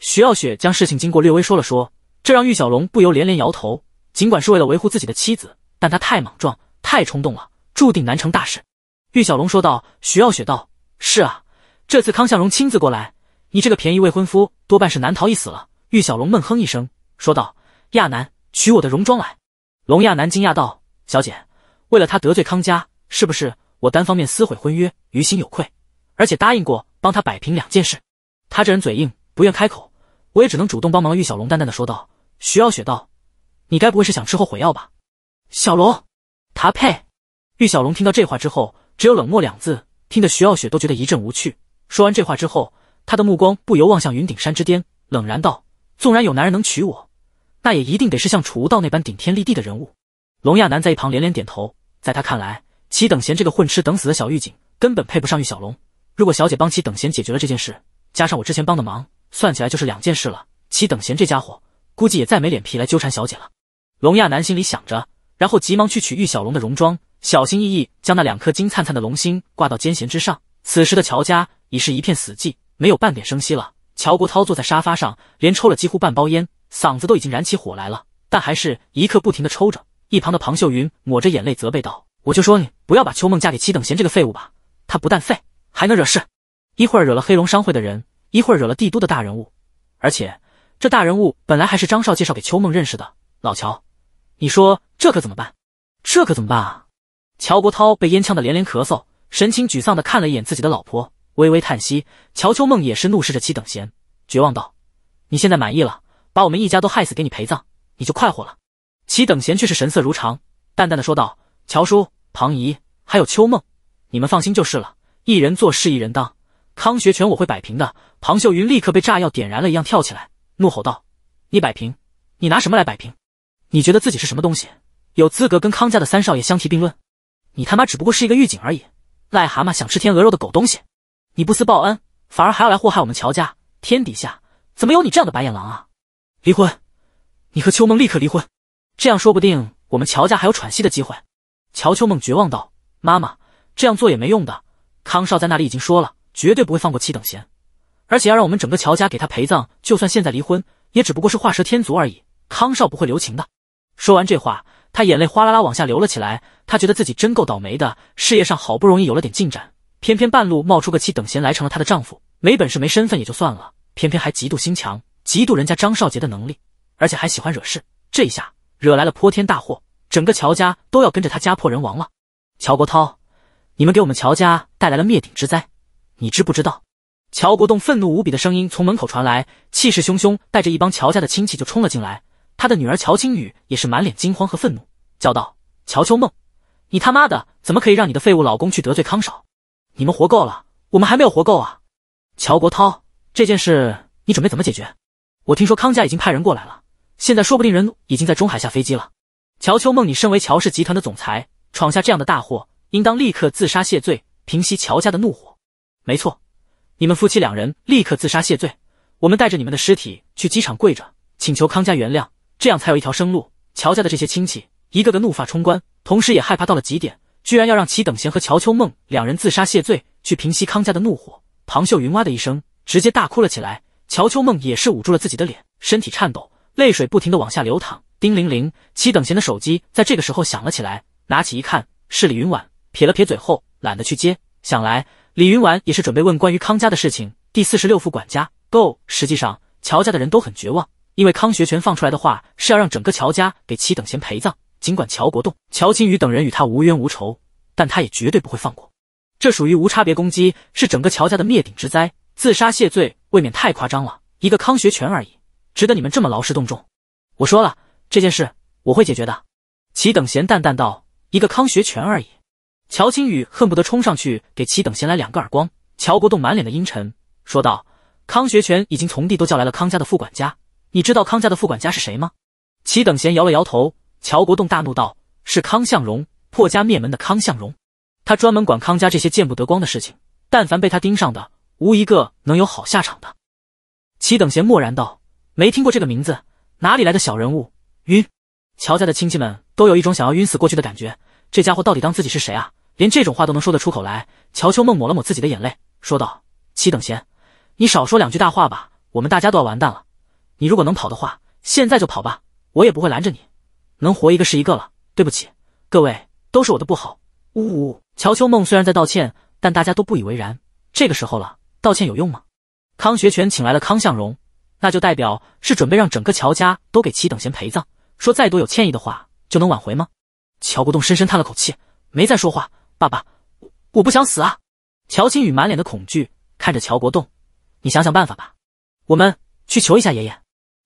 徐傲雪将事情经过略微说了说，这让玉小龙不由连连摇头。尽管是为了维护自己的妻子。但他太莽撞，太冲动了，注定难成大事。玉小龙说道。徐傲雪道：“是啊，这次康向荣亲自过来，你这个便宜未婚夫多半是难逃一死了。”玉小龙闷哼一声，说道：“亚楠，取我的戎装来。”龙亚楠惊讶道：“小姐，为了他得罪康家，是不是我单方面撕毁婚约，于心有愧？而且答应过帮他摆平两件事，他这人嘴硬，不愿开口，我也只能主动帮忙。”玉小龙淡淡的说道。徐傲雪道：“你该不会是想吃后悔药吧？”小龙，他配？玉小龙听到这话之后，只有冷漠两字，听得徐傲雪都觉得一阵无趣。说完这话之后，他的目光不由望向云顶山之巅，冷然道：“纵然有男人能娶我，那也一定得是像楚无道那般顶天立地的人物。”龙亚楠在一旁连连点头，在他看来，齐等闲这个混吃等死的小狱警根本配不上玉小龙。如果小姐帮齐等闲解决了这件事，加上我之前帮的忙，算起来就是两件事了。齐等闲这家伙，估计也再没脸皮来纠缠小姐了。龙亚楠心里想着。然后急忙去取玉小龙的戎装，小心翼翼将那两颗金灿灿的龙心挂到肩弦之上。此时的乔家已是一片死寂，没有半点声息了。乔国涛坐在沙发上，连抽了几乎半包烟，嗓子都已经燃起火来了，但还是一刻不停的抽着。一旁的庞秀云抹着眼泪责备道：“我就说你不要把秋梦嫁给七等闲这个废物吧，他不但废，还能惹事。一会儿惹了黑龙商会的人，一会儿惹了帝都的大人物，而且这大人物本来还是张少介绍给秋梦认识的，老乔。”你说这可怎么办？这可怎么办啊？乔国涛被烟呛得连连咳嗽，神情沮丧的看了一眼自己的老婆，微微叹息。乔秋梦也是怒视着齐等闲，绝望道：“你现在满意了，把我们一家都害死给你陪葬，你就快活了。”齐等闲却是神色如常，淡淡的说道：“乔叔，庞姨，还有秋梦，你们放心就是了。一人做事一人当，康学全我会摆平的。”庞秀云立刻被炸药点燃了一样跳起来，怒吼道：“你摆平？你拿什么来摆平？”你觉得自己是什么东西？有资格跟康家的三少爷相提并论？你他妈只不过是一个狱警而已，癞蛤蟆想吃天鹅肉的狗东西！你不思报恩，反而还要来祸害我们乔家，天底下怎么有你这样的白眼狼啊！离婚，你和秋梦立刻离婚，这样说不定我们乔家还有喘息的机会。乔秋梦绝望道：“妈妈，这样做也没用的。康少在那里已经说了，绝对不会放过七等闲，而且要让我们整个乔家给他陪葬。就算现在离婚，也只不过是画蛇添足而已。康少不会留情的。”说完这话，她眼泪哗啦啦往下流了起来。她觉得自己真够倒霉的，事业上好不容易有了点进展，偏偏半路冒出个妻等闲来成了她的丈夫。没本事没身份也就算了，偏偏还嫉妒心强，嫉妒人家张少杰的能力，而且还喜欢惹事。这一下惹来了泼天大祸，整个乔家都要跟着他家破人亡了。乔国涛，你们给我们乔家带来了灭顶之灾，你知不知道？乔国栋愤怒无比的声音从门口传来，气势汹汹，带着一帮乔家的亲戚就冲了进来。他的女儿乔青雨也是满脸惊慌和愤怒，叫道：“乔秋梦，你他妈的怎么可以让你的废物老公去得罪康少？你们活够了，我们还没有活够啊！”乔国涛，这件事你准备怎么解决？我听说康家已经派人过来了，现在说不定人已经在中海下飞机了。乔秋梦，你身为乔氏集团的总裁，闯下这样的大祸，应当立刻自杀谢罪，平息乔家的怒火。没错，你们夫妻两人立刻自杀谢罪，我们带着你们的尸体去机场跪着请求康家原谅。这样才有一条生路。乔家的这些亲戚一个个怒发冲冠，同时也害怕到了极点，居然要让齐等闲和乔秋梦两人自杀谢罪，去平息康家的怒火。庞秀云哇的一声，直接大哭了起来。乔秋梦也是捂住了自己的脸，身体颤抖，泪水不停的往下流淌。叮铃铃，齐等闲的手机在这个时候响了起来，拿起一看，是李云婉，撇了撇嘴后，懒得去接。想来李云婉也是准备问关于康家的事情。第四十六副管家 Go，实际上乔家的人都很绝望。因为康学全放出来的话是要让整个乔家给齐等贤陪葬，尽管乔国栋、乔清宇等人与他无冤无仇，但他也绝对不会放过。这属于无差别攻击，是整个乔家的灭顶之灾。自杀谢罪未免太夸张了，一个康学全而已，值得你们这么劳师动众？我说了，这件事我会解决的。”齐等贤淡淡道，“一个康学全而已。”乔清宇恨不得冲上去给齐等贤来两个耳光。乔国栋满脸的阴沉，说道：“康学全已经从地都叫来了康家的副管家。”你知道康家的副管家是谁吗？齐等闲摇了摇头。乔国栋大怒道：“是康向荣，破家灭门的康向荣。他专门管康家这些见不得光的事情，但凡被他盯上的，无一个能有好下场的。”齐等闲默然道：“没听过这个名字，哪里来的小人物？晕！”乔家的亲戚们都有一种想要晕死过去的感觉。这家伙到底当自己是谁啊？连这种话都能说得出口来？乔秋梦抹了抹自己的眼泪，说道：“齐等闲，你少说两句大话吧，我们大家都要完蛋了。”你如果能跑的话，现在就跑吧，我也不会拦着你。能活一个是一个了。对不起，各位，都是我的不好。呜呜。乔秋梦虽然在道歉，但大家都不以为然。这个时候了，道歉有用吗？康学全请来了康向荣，那就代表是准备让整个乔家都给齐等闲陪葬。说再多有歉意的话，就能挽回吗？乔国栋深深叹了口气，没再说话。爸爸，我我不想死啊！乔清雨满脸的恐惧看着乔国栋，你想想办法吧，我们去求一下爷爷。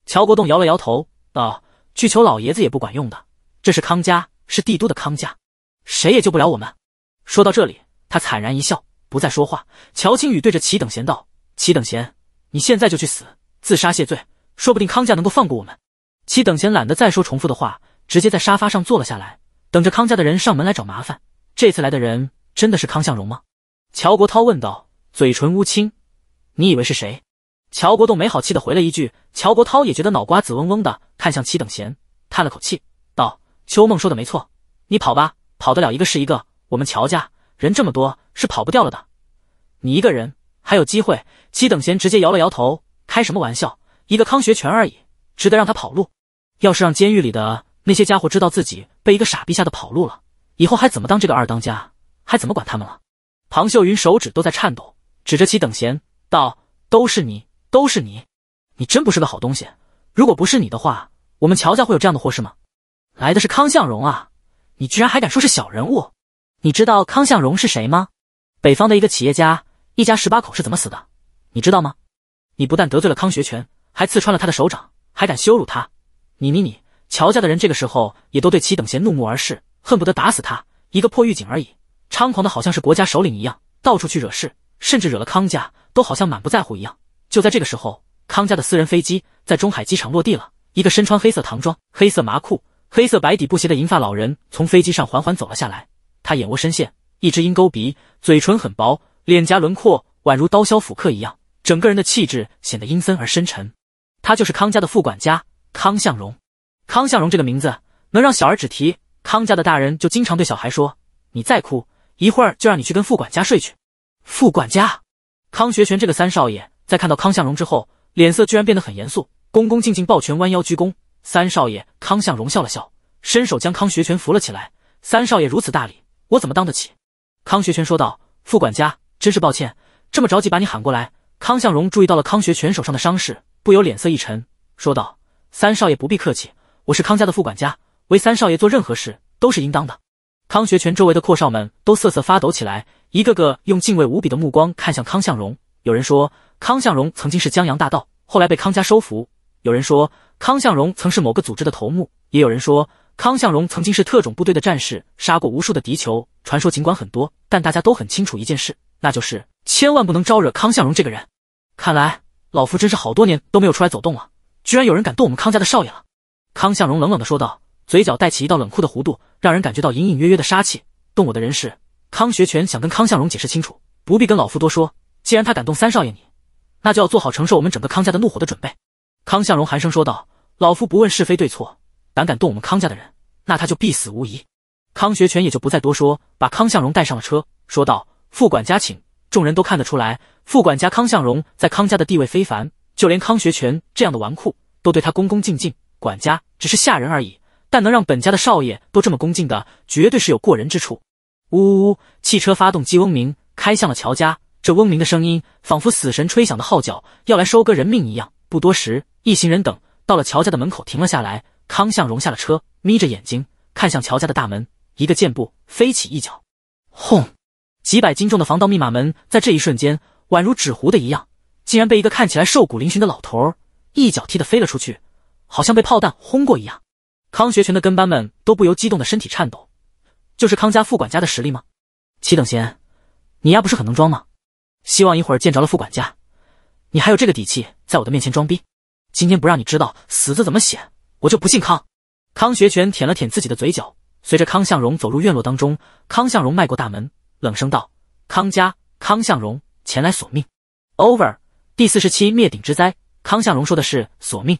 乔国栋摇了摇头，道：“去求老爷子也不管用的，这是康家，是帝都的康家，谁也救不了我们。”说到这里，他惨然一笑，不再说话。乔青宇对着齐等贤道：“齐等贤，你现在就去死，自杀谢罪，说不定康家能够放过我们。”齐等贤懒得再说重复的话，直接在沙发上坐了下来，等着康家的人上门来找麻烦。这次来的人真的是康向荣吗？乔国涛问道，嘴唇乌青：“你以为是谁？”乔国栋没好气的回了一句，乔国涛也觉得脑瓜子嗡嗡的，看向齐等闲，叹了口气，道：“秋梦说的没错，你跑吧，跑得了一个是一个，我们乔家人这么多，是跑不掉了的。你一个人还有机会。”齐等闲直接摇了摇头，开什么玩笑，一个康学权而已，值得让他跑路？要是让监狱里的那些家伙知道自己被一个傻逼吓得跑路了，以后还怎么当这个二当家，还怎么管他们了？庞秀云手指都在颤抖，指着齐等闲，道：“都是你。”都是你，你真不是个好东西！如果不是你的话，我们乔家会有这样的祸事吗？来的是康向荣啊！你居然还敢说是小人物！你知道康向荣是谁吗？北方的一个企业家，一家十八口是怎么死的？你知道吗？你不但得罪了康学全，还刺穿了他的手掌，还敢羞辱他！你你你！乔家的人这个时候也都对齐等闲怒目而视，恨不得打死他。一个破狱警而已，猖狂的好像是国家首领一样，到处去惹事，甚至惹了康家，都好像满不在乎一样。就在这个时候，康家的私人飞机在中海机场落地了。一个身穿黑色唐装、黑色麻裤、黑色白底布鞋的银发老人从飞机上缓缓走了下来。他眼窝深陷，一只鹰钩鼻，嘴唇很薄，脸颊轮廓宛如刀削斧刻一样，整个人的气质显得阴森而深沉。他就是康家的副管家康向荣。康向荣这个名字能让小儿只提，康家的大人就经常对小孩说：“你再哭一会儿，就让你去跟副管家睡去。”副管家康学全这个三少爷。在看到康向荣之后，脸色居然变得很严肃，恭恭敬敬抱拳弯腰鞠躬。三少爷康向荣笑了笑，伸手将康学全扶了起来。三少爷如此大礼，我怎么当得起？康学全说道：“副管家，真是抱歉，这么着急把你喊过来。”康向荣注意到了康学全手上的伤势，不由脸色一沉，说道：“三少爷不必客气，我是康家的副管家，为三少爷做任何事都是应当的。”康学全周围的阔少们都瑟瑟发抖起来，一个个用敬畏无比的目光看向康向荣。有人说。康向荣曾经是江洋大盗，后来被康家收服。有人说康向荣曾是某个组织的头目，也有人说康向荣曾经是特种部队的战士，杀过无数的敌酋。传说尽管很多，但大家都很清楚一件事，那就是千万不能招惹康向荣这个人。看来老夫真是好多年都没有出来走动了，居然有人敢动我们康家的少爷了。康向荣冷冷地说道，嘴角带起一道冷酷的弧度，让人感觉到隐隐约约的杀气。动我的人是康学全，想跟康向荣解释清楚，不必跟老夫多说。既然他敢动三少爷你。那就要做好承受我们整个康家的怒火的准备。”康向荣寒声说道，“老夫不问是非对错，胆敢动我们康家的人，那他就必死无疑。”康学全也就不再多说，把康向荣带上了车，说道：“副管家，请。”众人都看得出来，副管家康向荣在康家的地位非凡，就连康学全这样的纨绔都对他恭恭敬敬。管家只是下人而已，但能让本家的少爷都这么恭敬的，绝对是有过人之处。呜呜呜，汽车发动机嗡鸣，开向了乔家。这嗡鸣的声音，仿佛死神吹响的号角，要来收割人命一样。不多时，一行人等到了乔家的门口，停了下来。康向荣下了车，眯着眼睛看向乔家的大门，一个箭步飞起一脚，轰！几百斤重的防盗密码门在这一瞬间，宛如纸糊的一样，竟然被一个看起来瘦骨嶙峋的老头儿一脚踢得飞了出去，好像被炮弹轰过一样。康学全的跟班们都不由激动的身体颤抖。就是康家副管家的实力吗？齐等闲，你丫不是很能装吗？希望一会儿见着了傅管家，你还有这个底气在我的面前装逼？今天不让你知道“死”字怎么写，我就不信康康学全舔了舔自己的嘴角，随着康向荣走入院落当中。康向荣迈过大门，冷声道：“康家，康向荣前来索命。”Over 第四十七灭顶之灾。康向荣说的是索命，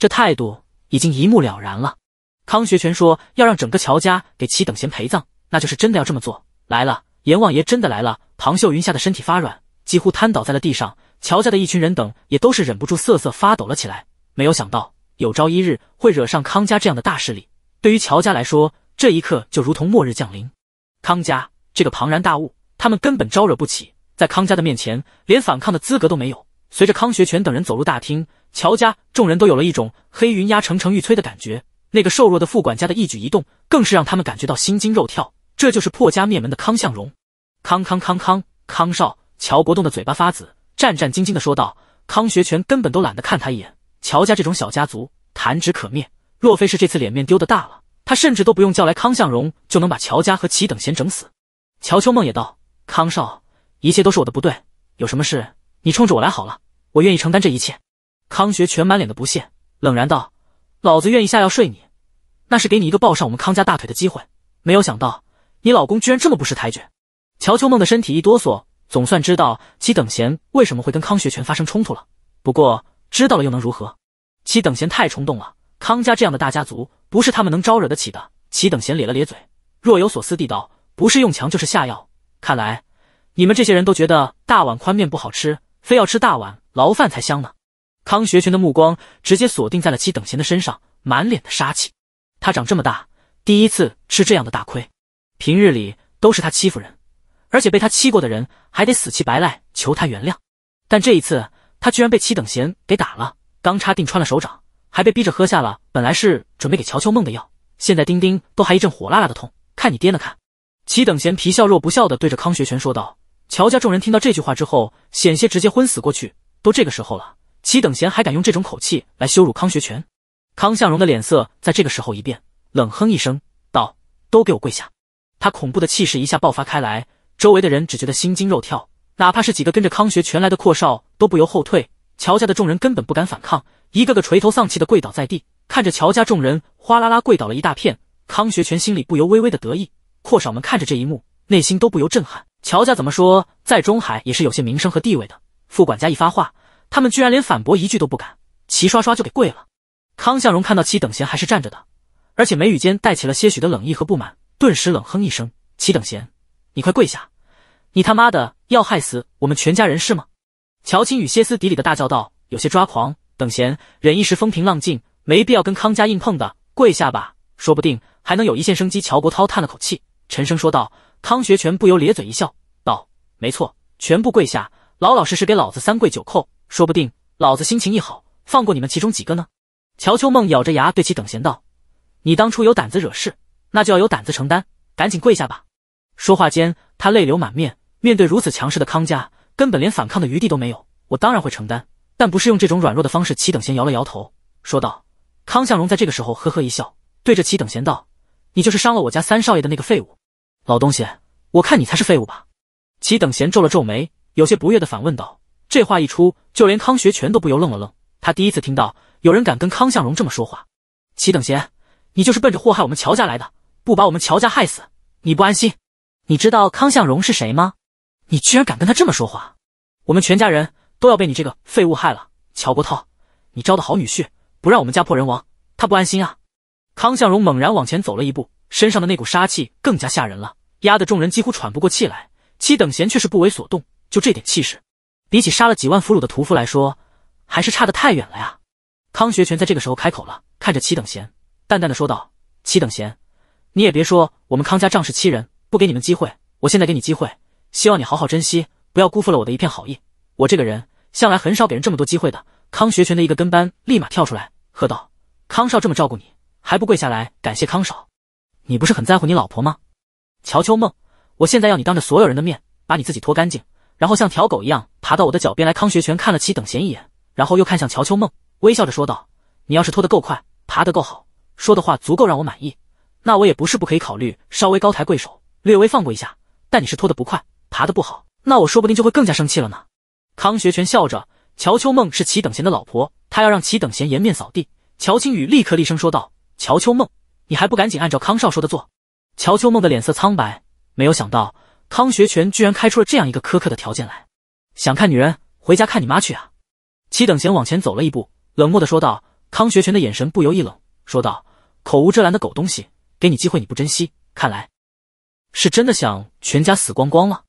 这态度已经一目了然了。康学全说要让整个乔家给其等闲陪葬，那就是真的要这么做来了。阎王爷真的来了，唐秀云吓得身体发软，几乎瘫倒在了地上。乔家的一群人等也都是忍不住瑟瑟发抖了起来。没有想到，有朝一日会惹上康家这样的大势力，对于乔家来说，这一刻就如同末日降临。康家这个庞然大物，他们根本招惹不起，在康家的面前，连反抗的资格都没有。随着康学全等人走入大厅，乔家众人都有了一种黑云压城城欲摧的感觉。那个瘦弱的副管家的一举一动，更是让他们感觉到心惊肉跳。这就是破家灭门的康向荣。康康康康康少，乔国栋的嘴巴发紫，战战兢兢的说道：“康学全根本都懒得看他一眼。乔家这种小家族，弹指可灭。若非是这次脸面丢的大了，他甚至都不用叫来康向荣，就能把乔家和齐等闲整死。”乔秋梦也道：“康少，一切都是我的不对，有什么事你冲着我来好了，我愿意承担这一切。”康学全满脸的不屑，冷然道：“老子愿意下药睡你，那是给你一个抱上我们康家大腿的机会。没有想到你老公居然这么不识抬举。”乔秋梦的身体一哆嗦，总算知道齐等贤为什么会跟康学全发生冲突了。不过知道了又能如何？齐等贤太冲动了，康家这样的大家族不是他们能招惹得起的。齐等贤咧了咧嘴，若有所思地道：“不是用强就是下药，看来你们这些人都觉得大碗宽面不好吃，非要吃大碗牢饭才香呢。”康学全的目光直接锁定在了齐等贤的身上，满脸的杀气。他长这么大，第一次吃这样的大亏，平日里都是他欺负人。而且被他欺过的人还得死乞白赖求他原谅，但这一次他居然被齐等贤给打了，钢叉钉穿了手掌，还被逼着喝下了本来是准备给乔秋梦的药，现在钉钉都还一阵火辣辣的痛。看你爹呢！看齐等贤皮笑肉不笑的对着康学全说道。乔家众人听到这句话之后，险些直接昏死过去。都这个时候了，齐等贤还敢用这种口气来羞辱康学全？康向荣的脸色在这个时候一变，冷哼一声道：“都给我跪下！”他恐怖的气势一下爆发开来。周围的人只觉得心惊肉跳，哪怕是几个跟着康学全来的阔少都不由后退。乔家的众人根本不敢反抗，一个个垂头丧气的跪倒在地。看着乔家众人哗啦啦跪倒了一大片，康学全心里不由微微的得意。阔少们看着这一幕，内心都不由震撼。乔家怎么说，在中海也是有些名声和地位的。副管家一发话，他们居然连反驳一句都不敢，齐刷刷就给跪了。康向荣看到齐等闲还是站着的，而且眉宇间带起了些许的冷意和不满，顿时冷哼一声：“齐等闲。”你快跪下！你他妈的要害死我们全家人是吗？乔青雨歇斯底里的大叫道，有些抓狂。等闲忍一时风平浪静，没必要跟康家硬碰的，跪下吧，说不定还能有一线生机。乔国涛叹了口气，沉声说道。康学全不由咧嘴一笑，道：“没错，全部跪下，老老实实给老子三跪九叩，说不定老子心情一好，放过你们其中几个呢。”乔秋梦咬着牙对其等闲道：“你当初有胆子惹事，那就要有胆子承担，赶紧跪下吧。”说话间，他泪流满面。面对如此强势的康家，根本连反抗的余地都没有。我当然会承担，但不是用这种软弱的方式。齐等贤摇了摇头，说道：“康向荣，在这个时候呵呵一笑，对着齐等贤道：‘你就是伤了我家三少爷的那个废物老东西，我看你才是废物吧。’”齐等贤皱了皱眉，有些不悦的反问道：“这话一出，就连康学全都不由愣了愣。他第一次听到有人敢跟康向荣这么说话。齐等贤，你就是奔着祸害我们乔家来的，不把我们乔家害死，你不安心。”你知道康向荣是谁吗？你居然敢跟他这么说话！我们全家人都要被你这个废物害了！乔国涛，你招的好女婿，不让我们家破人亡，他不安心啊！康向荣猛然往前走了一步，身上的那股杀气更加吓人了，压得众人几乎喘不过气来。七等闲却是不为所动，就这点气势，比起杀了几万俘虏的屠夫来说，还是差得太远了呀！康学全在这个时候开口了，看着七等闲，淡淡的说道：“七等闲，你也别说我们康家仗势欺人。”不给你们机会，我现在给你机会，希望你好好珍惜，不要辜负了我的一片好意。我这个人向来很少给人这么多机会的。康学全的一个跟班立马跳出来喝道：“康少这么照顾你，还不跪下来感谢康少？你不是很在乎你老婆吗？”乔秋梦，我现在要你当着所有人的面把你自己拖干净，然后像条狗一样爬到我的脚边来。康学全看了齐等闲一眼，然后又看向乔秋梦，微笑着说道：“你要是拖得够快，爬得够好，说的话足够让我满意，那我也不是不可以考虑稍微高抬贵手。”略微放过一下，但你是拖得不快，爬得不好，那我说不定就会更加生气了呢。康学全笑着，乔秋梦是齐等闲的老婆，他要让齐等闲颜面扫地。乔青雨立刻厉声说道：“乔秋梦，你还不赶紧按照康少说的做？”乔秋梦的脸色苍白，没有想到康学全居然开出了这样一个苛刻的条件来。想看女人，回家看你妈去啊！齐等闲往前走了一步，冷漠的说道。康学全的眼神不由一冷，说道：“口无遮拦的狗东西，给你机会你不珍惜，看来。”是真的想全家死光光了？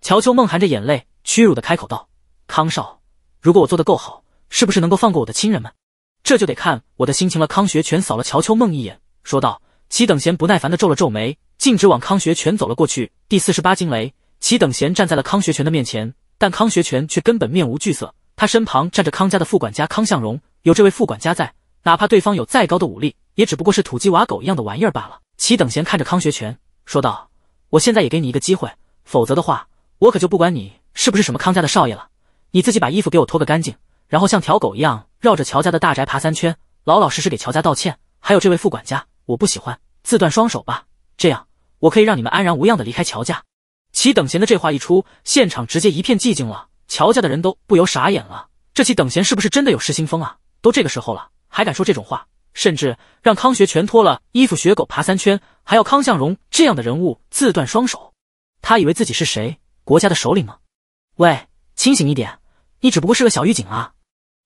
乔秋梦含着眼泪，屈辱的开口道：“康少，如果我做的够好，是不是能够放过我的亲人们？这就得看我的心情了。”康学全扫了乔秋梦一眼，说道：“齐等闲不耐烦的皱了皱眉，径直往康学全走了过去。”第四十八惊雷，齐等闲站在了康学全的面前，但康学全却根本面无惧色。他身旁站着康家的副管家康向荣，有这位副管家在，哪怕对方有再高的武力，也只不过是土鸡瓦狗一样的玩意儿罢了。齐等闲看着康学全，说道。我现在也给你一个机会，否则的话，我可就不管你是不是什么康家的少爷了。你自己把衣服给我脱个干净，然后像条狗一样绕着乔家的大宅爬三圈，老老实实给乔家道歉。还有这位副管家，我不喜欢，自断双手吧。这样，我可以让你们安然无恙的离开乔家。齐等闲的这话一出，现场直接一片寂静了。乔家的人都不由傻眼了，这齐等闲是不是真的有失心疯啊？都这个时候了，还敢说这种话？甚至让康学全脱了衣服学狗爬三圈，还要康向荣这样的人物自断双手。他以为自己是谁？国家的首领吗？喂，清醒一点！你只不过是个小狱警啊！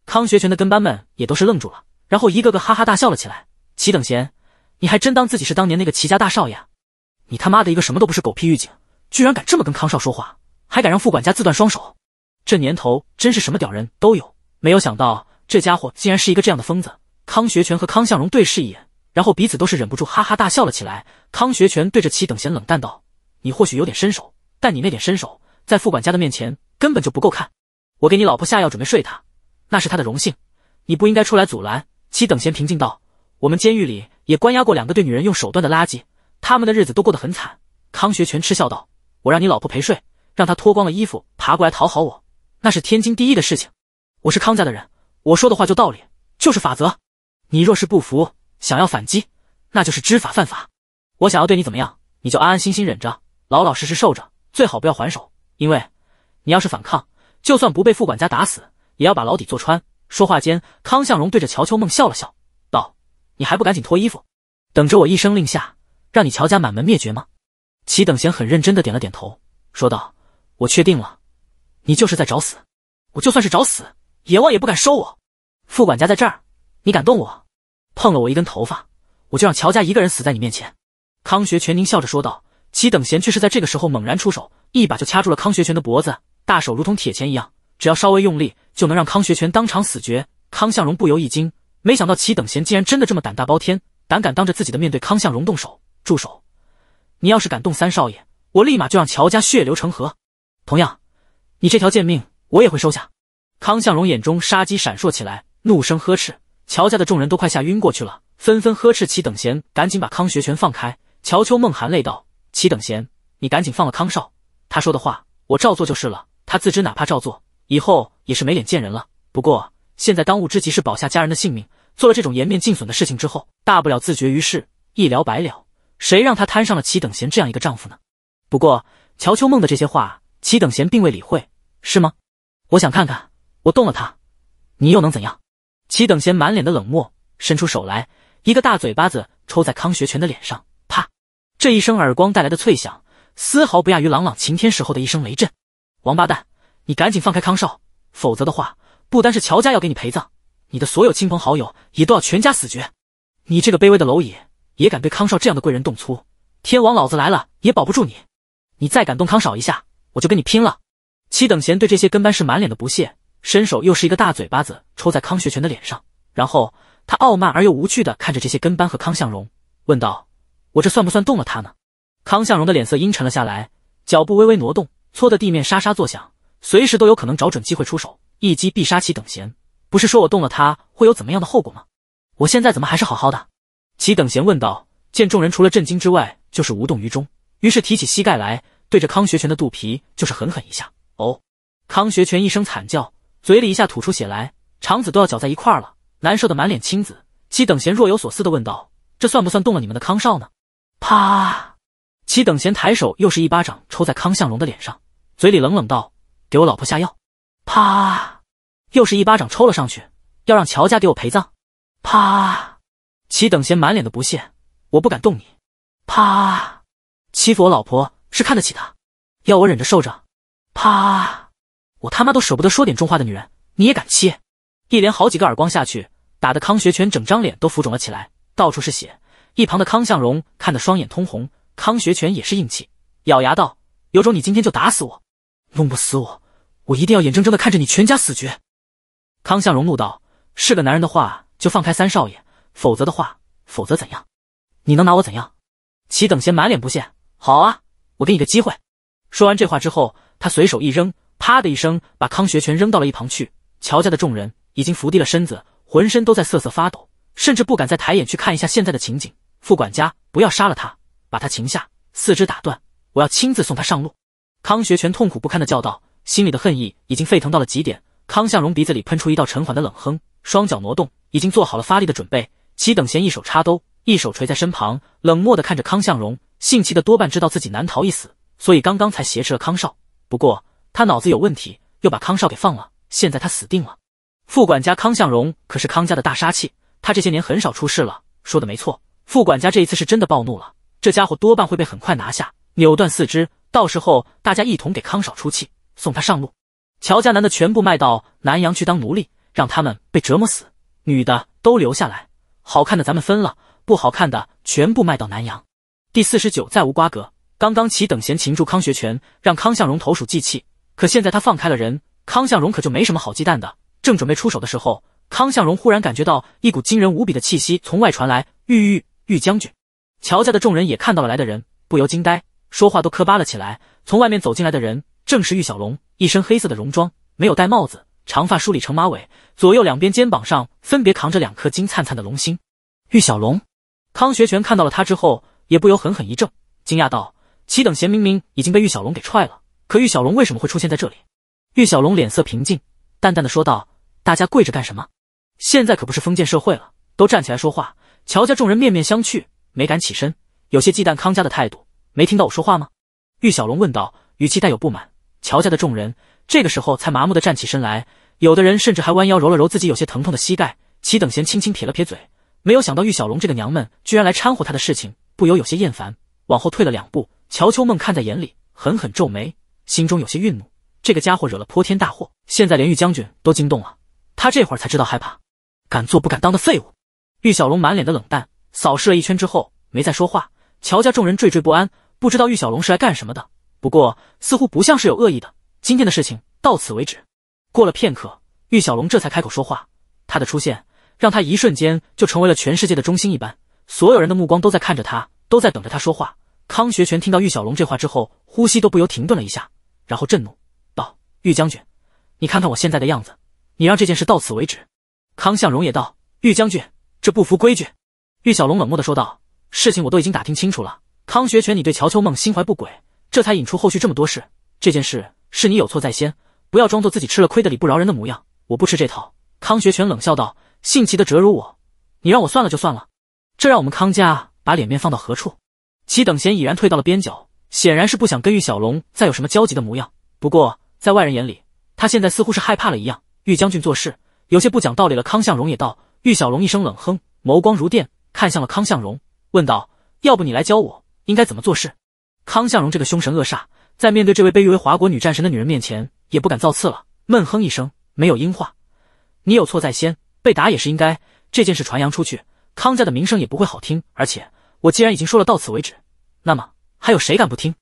康学全的跟班们也都是愣住了，然后一个个哈哈大笑了起来。齐等闲，你还真当自己是当年那个齐家大少爷？你他妈的一个什么都不是狗屁狱警，居然敢这么跟康少说话，还敢让副管家自断双手！这年头真是什么屌人都有，没有想到这家伙竟然是一个这样的疯子。康学全和康向荣对视一眼，然后彼此都是忍不住哈哈大笑了起来。康学全对着齐等闲冷淡道：“你或许有点身手，但你那点身手在副管家的面前根本就不够看。我给你老婆下药准备睡她，那是她的荣幸，你不应该出来阻拦。”齐等闲平静道：“我们监狱里也关押过两个对女人用手段的垃圾，他们的日子都过得很惨。”康学全嗤笑道：“我让你老婆陪睡，让她脱光了衣服爬过来讨好我，那是天经地义的事情。我是康家的人，我说的话就道理就是法则。”你若是不服，想要反击，那就是知法犯法。我想要对你怎么样，你就安安心心忍着，老老实实受着，最好不要还手。因为，你要是反抗，就算不被副管家打死，也要把牢底坐穿。说话间，康向荣对着乔秋梦笑了笑，道：“你还不赶紧脱衣服，等着我一声令下，让你乔家满门灭绝吗？”齐等贤很认真的点了点头，说道：“我确定了，你就是在找死。我就算是找死，阎王也不敢收我。”副管家在这儿。你敢动我，碰了我一根头发，我就让乔家一个人死在你面前。”康学全狞笑着说道。齐等闲却是在这个时候猛然出手，一把就掐住了康学全的脖子，大手如同铁钳一样，只要稍微用力，就能让康学全当场死绝。康向荣不由一惊，没想到齐等闲竟然真的这么胆大包天，胆敢当着自己的面对康向荣动手。住手！你要是敢动三少爷，我立马就让乔家血流成河。同样，你这条贱命我也会收下。康向荣眼中杀机闪烁起来，怒声呵斥。乔家的众人都快吓晕过去了，纷纷呵斥齐等闲：“赶紧把康学权放开！”乔秋梦含泪道：“齐等闲，你赶紧放了康少。他说的话，我照做就是了。他自知哪怕照做，以后也是没脸见人了。不过现在当务之急是保下家人的性命。做了这种颜面尽损的事情之后，大不了自绝于世，一了百了。谁让他摊上了齐等闲这样一个丈夫呢？”不过乔秋梦的这些话，齐等闲并未理会，是吗？我想看看，我动了他，你又能怎样？齐等贤满脸的冷漠，伸出手来，一个大嘴巴子抽在康学全的脸上，啪！这一声耳光带来的脆响，丝毫不亚于朗朗晴天时候的一声雷震。王八蛋，你赶紧放开康少，否则的话，不单是乔家要给你陪葬，你的所有亲朋好友也都要全家死绝。你这个卑微的蝼蚁，也敢对康少这样的贵人动粗？天王老子来了也保不住你。你再敢动康少一下，我就跟你拼了！齐等贤对这些跟班是满脸的不屑。伸手又是一个大嘴巴子抽在康学全的脸上，然后他傲慢而又无趣的看着这些跟班和康向荣，问道：“我这算不算动了他呢？”康向荣的脸色阴沉了下来，脚步微微挪动，搓的地面沙沙作响，随时都有可能找准机会出手，一击必杀。齐等闲不是说我动了他会有怎么样的后果吗？我现在怎么还是好好的？齐等闲问道。见众人除了震惊之外就是无动于衷，于是提起膝盖来，对着康学全的肚皮就是狠狠一下。哦，康学全一声惨叫。嘴里一下吐出血来，肠子都要绞在一块儿了，难受的满脸青紫。齐等闲若有所思的问道：“这算不算动了你们的康少呢？”啪！齐等闲抬手又是一巴掌抽在康向荣的脸上，嘴里冷冷道：“给我老婆下药。”啪！又是一巴掌抽了上去，要让乔家给我陪葬。啪！齐等闲满脸的不屑：“我不敢动你。”啪！欺负我老婆是看得起她，要我忍着受着。啪！我他妈都舍不得说点重话的女人，你也敢欺？一连好几个耳光下去，打得康学全整张脸都浮肿了起来，到处是血。一旁的康向荣看得双眼通红。康学全也是硬气，咬牙道：“有种你今天就打死我，弄不死我，我一定要眼睁睁的看着你全家死绝。”康向荣怒道：“是个男人的话，就放开三少爷，否则的话，否则怎样？你能拿我怎样？”齐等闲满脸不屑：“好啊，我给你个机会。”说完这话之后，他随手一扔。啪的一声，把康学全扔到了一旁去。乔家的众人已经伏低了身子，浑身都在瑟瑟发抖，甚至不敢再抬眼去看一下现在的情景。副管家，不要杀了他，把他擒下，四肢打断，我要亲自送他上路。康学全痛苦不堪的叫道，心里的恨意已经沸腾到了极点。康向荣鼻子里喷出一道沉缓的冷哼，双脚挪动，已经做好了发力的准备。齐等闲一手插兜，一手垂在身旁，冷漠的看着康向荣。性齐的多半知道自己难逃一死，所以刚刚才挟持了康少。不过。他脑子有问题，又把康少给放了，现在他死定了。副管家康向荣可是康家的大杀器，他这些年很少出事了。说的没错，副管家这一次是真的暴怒了，这家伙多半会被很快拿下，扭断四肢，到时候大家一同给康少出气，送他上路。乔家男的全部卖到南阳去当奴隶，让他们被折磨死；女的都留下来，好看的咱们分了，不好看的全部卖到南阳。第四十九，再无瓜葛。刚刚其等闲擒住康学权，让康向荣投鼠忌器。可现在他放开了人，康向荣可就没什么好忌惮的。正准备出手的时候，康向荣忽然感觉到一股惊人无比的气息从外传来。玉玉玉将军，乔家的众人也看到了来的人，不由惊呆，说话都磕巴了起来。从外面走进来的人正是玉小龙，一身黑色的戎装，没有戴帽子，长发梳理成马尾，左右两边肩膀上分别扛着两颗金灿灿的龙星。玉小龙，康学全看到了他之后，也不由狠狠一怔，惊讶道：“七等贤明明已经被玉小龙给踹了。”可玉小龙为什么会出现在这里？玉小龙脸色平静，淡淡的说道：“大家跪着干什么？现在可不是封建社会了，都站起来说话。”乔家众人面面相觑，没敢起身，有些忌惮康家的态度。没听到我说话吗？”玉小龙问道，语气带有不满。乔家的众人这个时候才麻木的站起身来，有的人甚至还弯腰揉了揉自己有些疼痛的膝盖。齐等贤轻轻撇了撇嘴，没有想到玉小龙这个娘们居然来掺和他的事情，不由有些厌烦，往后退了两步。乔秋梦看在眼里，狠狠皱眉。心中有些愠怒，这个家伙惹了泼天大祸，现在连玉将军都惊动了，他这会儿才知道害怕，敢做不敢当的废物。玉小龙满脸的冷淡，扫视了一圈之后，没再说话。乔家众人惴惴不安，不知道玉小龙是来干什么的，不过似乎不像是有恶意的。今天的事情到此为止。过了片刻，玉小龙这才开口说话。他的出现，让他一瞬间就成为了全世界的中心一般，所有人的目光都在看着他，都在等着他说话。康学全听到玉小龙这话之后，呼吸都不由停顿了一下。然后震怒道：“玉将军，你看看我现在的样子，你让这件事到此为止。”康向荣也道：“玉将军，这不服规矩。”玉小龙冷漠的说道：“事情我都已经打听清楚了，康学全，你对乔秋梦心怀不轨，这才引出后续这么多事。这件事是你有错在先，不要装作自己吃了亏的理不饶人的模样，我不吃这套。”康学全冷笑道：“性急的折辱我，你让我算了就算了，这让我们康家把脸面放到何处？”其等闲已然退到了边角。显然是不想跟玉小龙再有什么交集的模样。不过在外人眼里，他现在似乎是害怕了一样。玉将军做事有些不讲道理了。康向荣也道。玉小龙一声冷哼，眸光如电，看向了康向荣，问道：“要不你来教我应该怎么做事？”康向荣这个凶神恶煞，在面对这位被誉为华国女战神的女人面前，也不敢造次了，闷哼一声，没有应话。你有错在先，被打也是应该。这件事传扬出去，康家的名声也不会好听。而且我既然已经说了到此为止，那么。还有谁敢不听？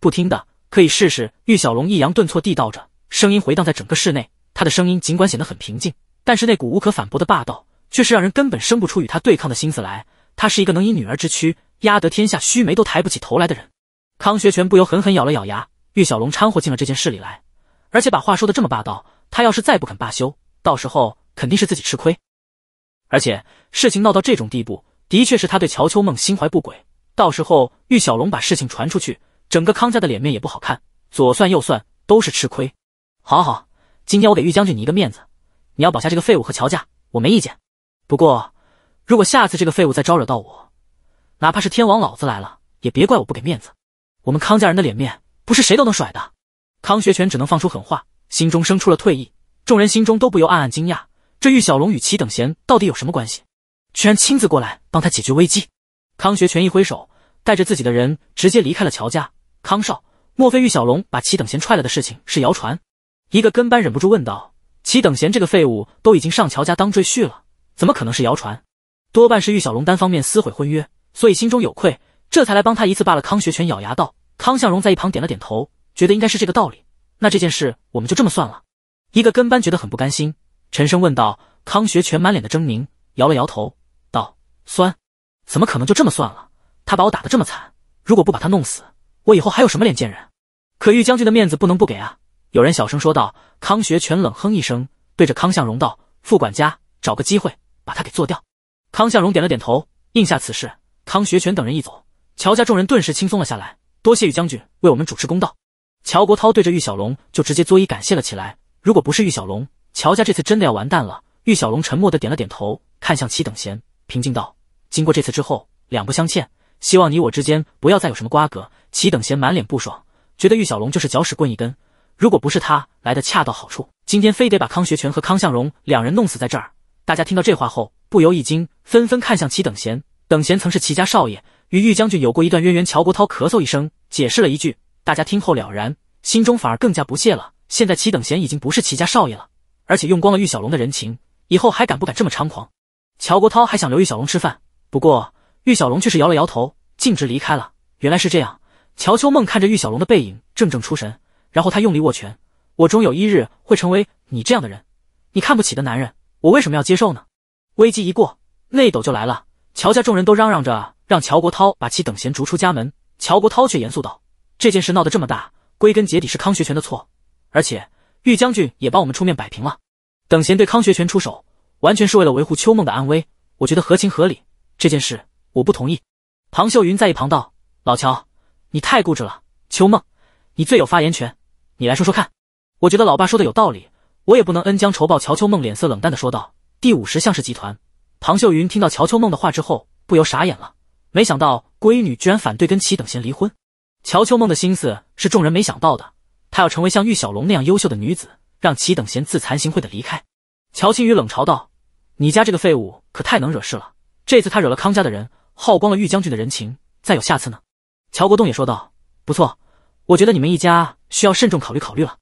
不听的可以试试。玉小龙抑扬顿挫地道着，声音回荡在整个室内。他的声音尽管显得很平静，但是那股无可反驳的霸道，却是让人根本生不出与他对抗的心思来。他是一个能以女儿之躯压得天下须眉都抬不起头来的人。康学全不由狠狠咬了咬牙。玉小龙掺和进了这件事里来，而且把话说的这么霸道。他要是再不肯罢休，到时候肯定是自己吃亏。而且事情闹到这种地步，的确是他对乔秋梦心怀不轨。到时候玉小龙把事情传出去，整个康家的脸面也不好看。左算右算都是吃亏。好好，今天我给玉将军你一个面子，你要保下这个废物和乔家，我没意见。不过，如果下次这个废物再招惹到我，哪怕是天王老子来了，也别怪我不给面子。我们康家人的脸面不是谁都能甩的。康学全只能放出狠话，心中生出了退意。众人心中都不由暗暗惊讶：这玉小龙与齐等闲到底有什么关系？居然亲自过来帮他解决危机。康学全一挥手，带着自己的人直接离开了乔家。康少，莫非玉小龙把齐等贤踹了的事情是谣传？一个跟班忍不住问道。齐等贤这个废物都已经上乔家当赘婿了，怎么可能是谣传？多半是玉小龙单方面撕毁婚约，所以心中有愧，这才来帮他一次罢了。康学全咬牙道。康向荣在一旁点了点头，觉得应该是这个道理。那这件事我们就这么算了。一个跟班觉得很不甘心，沉声问道。康学全满脸的狰狞，摇了摇头，道：酸。怎么可能就这么算了？他把我打得这么惨，如果不把他弄死，我以后还有什么脸见人？可玉将军的面子不能不给啊！有人小声说道。康学全冷哼一声，对着康向荣道：“副管家，找个机会把他给做掉。”康向荣点了点头，应下此事。康学全等人一走，乔家众人顿时轻松了下来。多谢玉将军为我们主持公道。乔国涛对着玉小龙就直接作揖感谢了起来。如果不是玉小龙，乔家这次真的要完蛋了。玉小龙沉默的点了点头，看向齐等闲，平静道。经过这次之后，两不相欠，希望你我之间不要再有什么瓜葛。齐等闲满脸不爽，觉得玉小龙就是搅屎棍一根。如果不是他来的恰到好处，今天非得把康学全和康向荣两人弄死在这儿。大家听到这话后，不由一惊，纷纷看向齐等闲。等闲曾是齐家少爷，与玉将军有过一段渊源。乔国涛咳嗽一声，解释了一句。大家听后了然，心中反而更加不屑了。现在齐等闲已经不是齐家少爷了，而且用光了玉小龙的人情，以后还敢不敢这么猖狂？乔国涛还想留玉小龙吃饭。不过，玉小龙却是摇了摇头，径直离开了。原来是这样。乔秋梦看着玉小龙的背影，怔怔出神。然后他用力握拳：“我终有一日会成为你这样的人，你看不起的男人，我为什么要接受呢？”危机一过，内斗就来了。乔家众人都嚷嚷着让乔国涛把其等闲逐出家门。乔国涛却严肃道：“这件事闹得这么大，归根结底是康学权的错。而且，玉将军也帮我们出面摆平了。等闲对康学权出手，完全是为了维护秋梦的安危，我觉得合情合理。”这件事我不同意。”庞秀云在一旁道，“老乔，你太固执了。秋梦，你最有发言权，你来说说看。我觉得老爸说的有道理，我也不能恩将仇报。”乔秋梦脸色冷淡的说道。第五十，项氏集团。庞秀云听到乔秋梦的话之后，不由傻眼了，没想到闺女居然反对跟齐等贤离婚。乔秋梦的心思是众人没想到的，她要成为像玉小龙那样优秀的女子，让齐等贤自惭形秽的离开。乔青雨冷嘲道：“你家这个废物可太能惹事了。”这次他惹了康家的人，耗光了玉将军的人情，再有下次呢？乔国栋也说道：“不错，我觉得你们一家需要慎重考虑考虑了。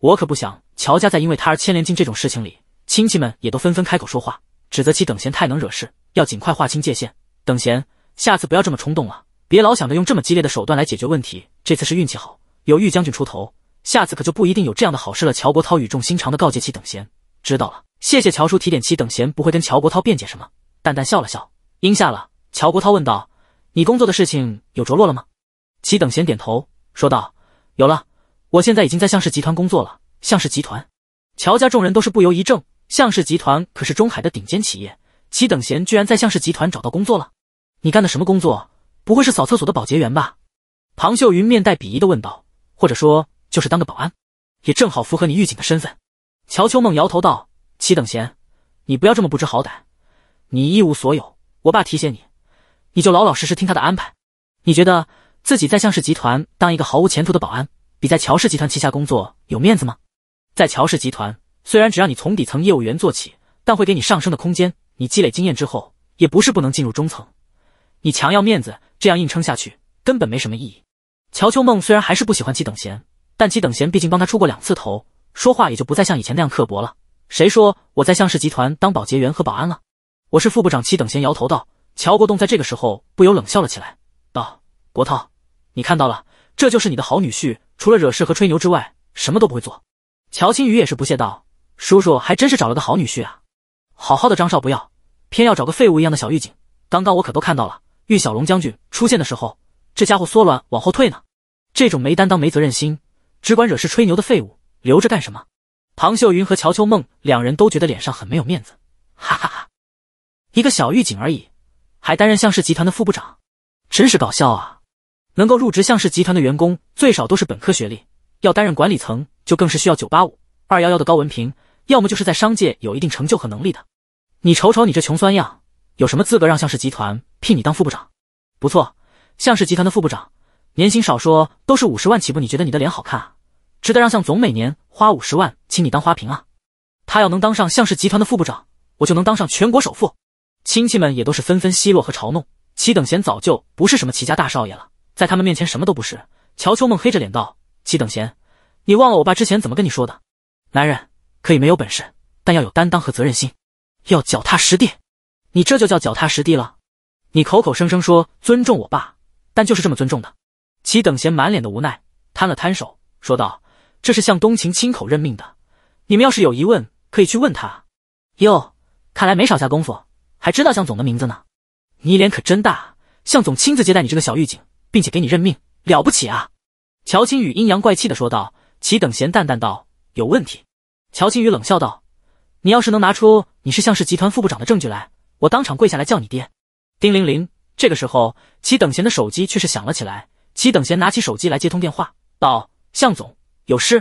我可不想乔家再因为他而牵连进这种事情里。”亲戚们也都纷纷开口说话，指责其等闲太能惹事，要尽快划清界限。等闲，下次不要这么冲动了，别老想着用这么激烈的手段来解决问题。这次是运气好，有玉将军出头，下次可就不一定有这样的好事了。乔国涛语重心长的告诫其等闲：“知道了，谢谢乔叔提点。”其等闲不会跟乔国涛辩解什么。淡淡笑了笑，应下了。乔国涛问道：“你工作的事情有着落了吗？”齐等闲点头说道：“有了，我现在已经在向氏集团工作了。”向氏集团，乔家众人都是不由一怔。向氏集团可是中海的顶尖企业，齐等闲居然在向氏集团找到工作了。你干的什么工作？不会是扫厕所的保洁员吧？庞秀云面带鄙夷的问道：“或者说就是当个保安，也正好符合你狱警的身份。”乔秋梦摇头道：“齐等闲，你不要这么不知好歹。”你一无所有，我爸提携你，你就老老实实听他的安排。你觉得自己在向氏集团当一个毫无前途的保安，比在乔氏集团旗下工作有面子吗？在乔氏集团，虽然只让你从底层业务员做起，但会给你上升的空间。你积累经验之后，也不是不能进入中层。你强要面子，这样硬撑下去根本没什么意义。乔秋梦虽然还是不喜欢齐等闲，但齐等闲毕竟帮他出过两次头，说话也就不再像以前那样刻薄了。谁说我在向氏集团当保洁员和保安了？我是副部长，七等闲摇头道：“乔国栋在这个时候不由冷笑了起来，道：‘国涛，你看到了，这就是你的好女婿，除了惹事和吹牛之外，什么都不会做。’”乔青宇也是不屑道：“叔叔还真是找了个好女婿啊！好好的张少不要，偏要找个废物一样的小狱警。刚刚我可都看到了，玉小龙将军出现的时候，这家伙缩卵往后退呢。这种没担当、没责任心，只管惹事吹牛的废物，留着干什么？”唐秀云和乔秋梦两人都觉得脸上很没有面子，哈哈。一个小狱警而已，还担任向氏集团的副部长，真是搞笑啊！能够入职向氏集团的员工，最少都是本科学历，要担任管理层就更是需要九八五、二幺幺的高文凭，要么就是在商界有一定成就和能力的。你瞅瞅你这穷酸样，有什么资格让向氏集团聘你当副部长？不错，向氏集团的副部长，年薪少说都是五十万起步。你觉得你的脸好看啊？值得让向总每年花五十万请你当花瓶啊？他要能当上向氏集团的副部长，我就能当上全国首富。亲戚们也都是纷纷奚落和嘲弄。齐等贤早就不是什么齐家大少爷了，在他们面前什么都不是。乔秋梦黑着脸道：“齐等贤，你忘了我爸之前怎么跟你说的？男人可以没有本事，但要有担当和责任心，要脚踏实地。你这就叫脚踏实地了？你口口声声说尊重我爸，但就是这么尊重的？”齐等贤满脸的无奈，摊了摊手，说道：“这是向东晴亲口任命的，你们要是有疑问，可以去问他。哟，看来没少下功夫。”还知道向总的名字呢，你脸可真大！向总亲自接待你这个小狱警，并且给你任命，了不起啊！乔青宇阴阳怪气的说道。齐等闲淡淡道：“有问题。”乔青宇冷笑道：“你要是能拿出你是向氏集团副部长的证据来，我当场跪下来叫你爹。”丁铃铃，这个时候，齐等闲的手机却是响了起来。齐等闲拿起手机来接通电话，道：“向总有事。”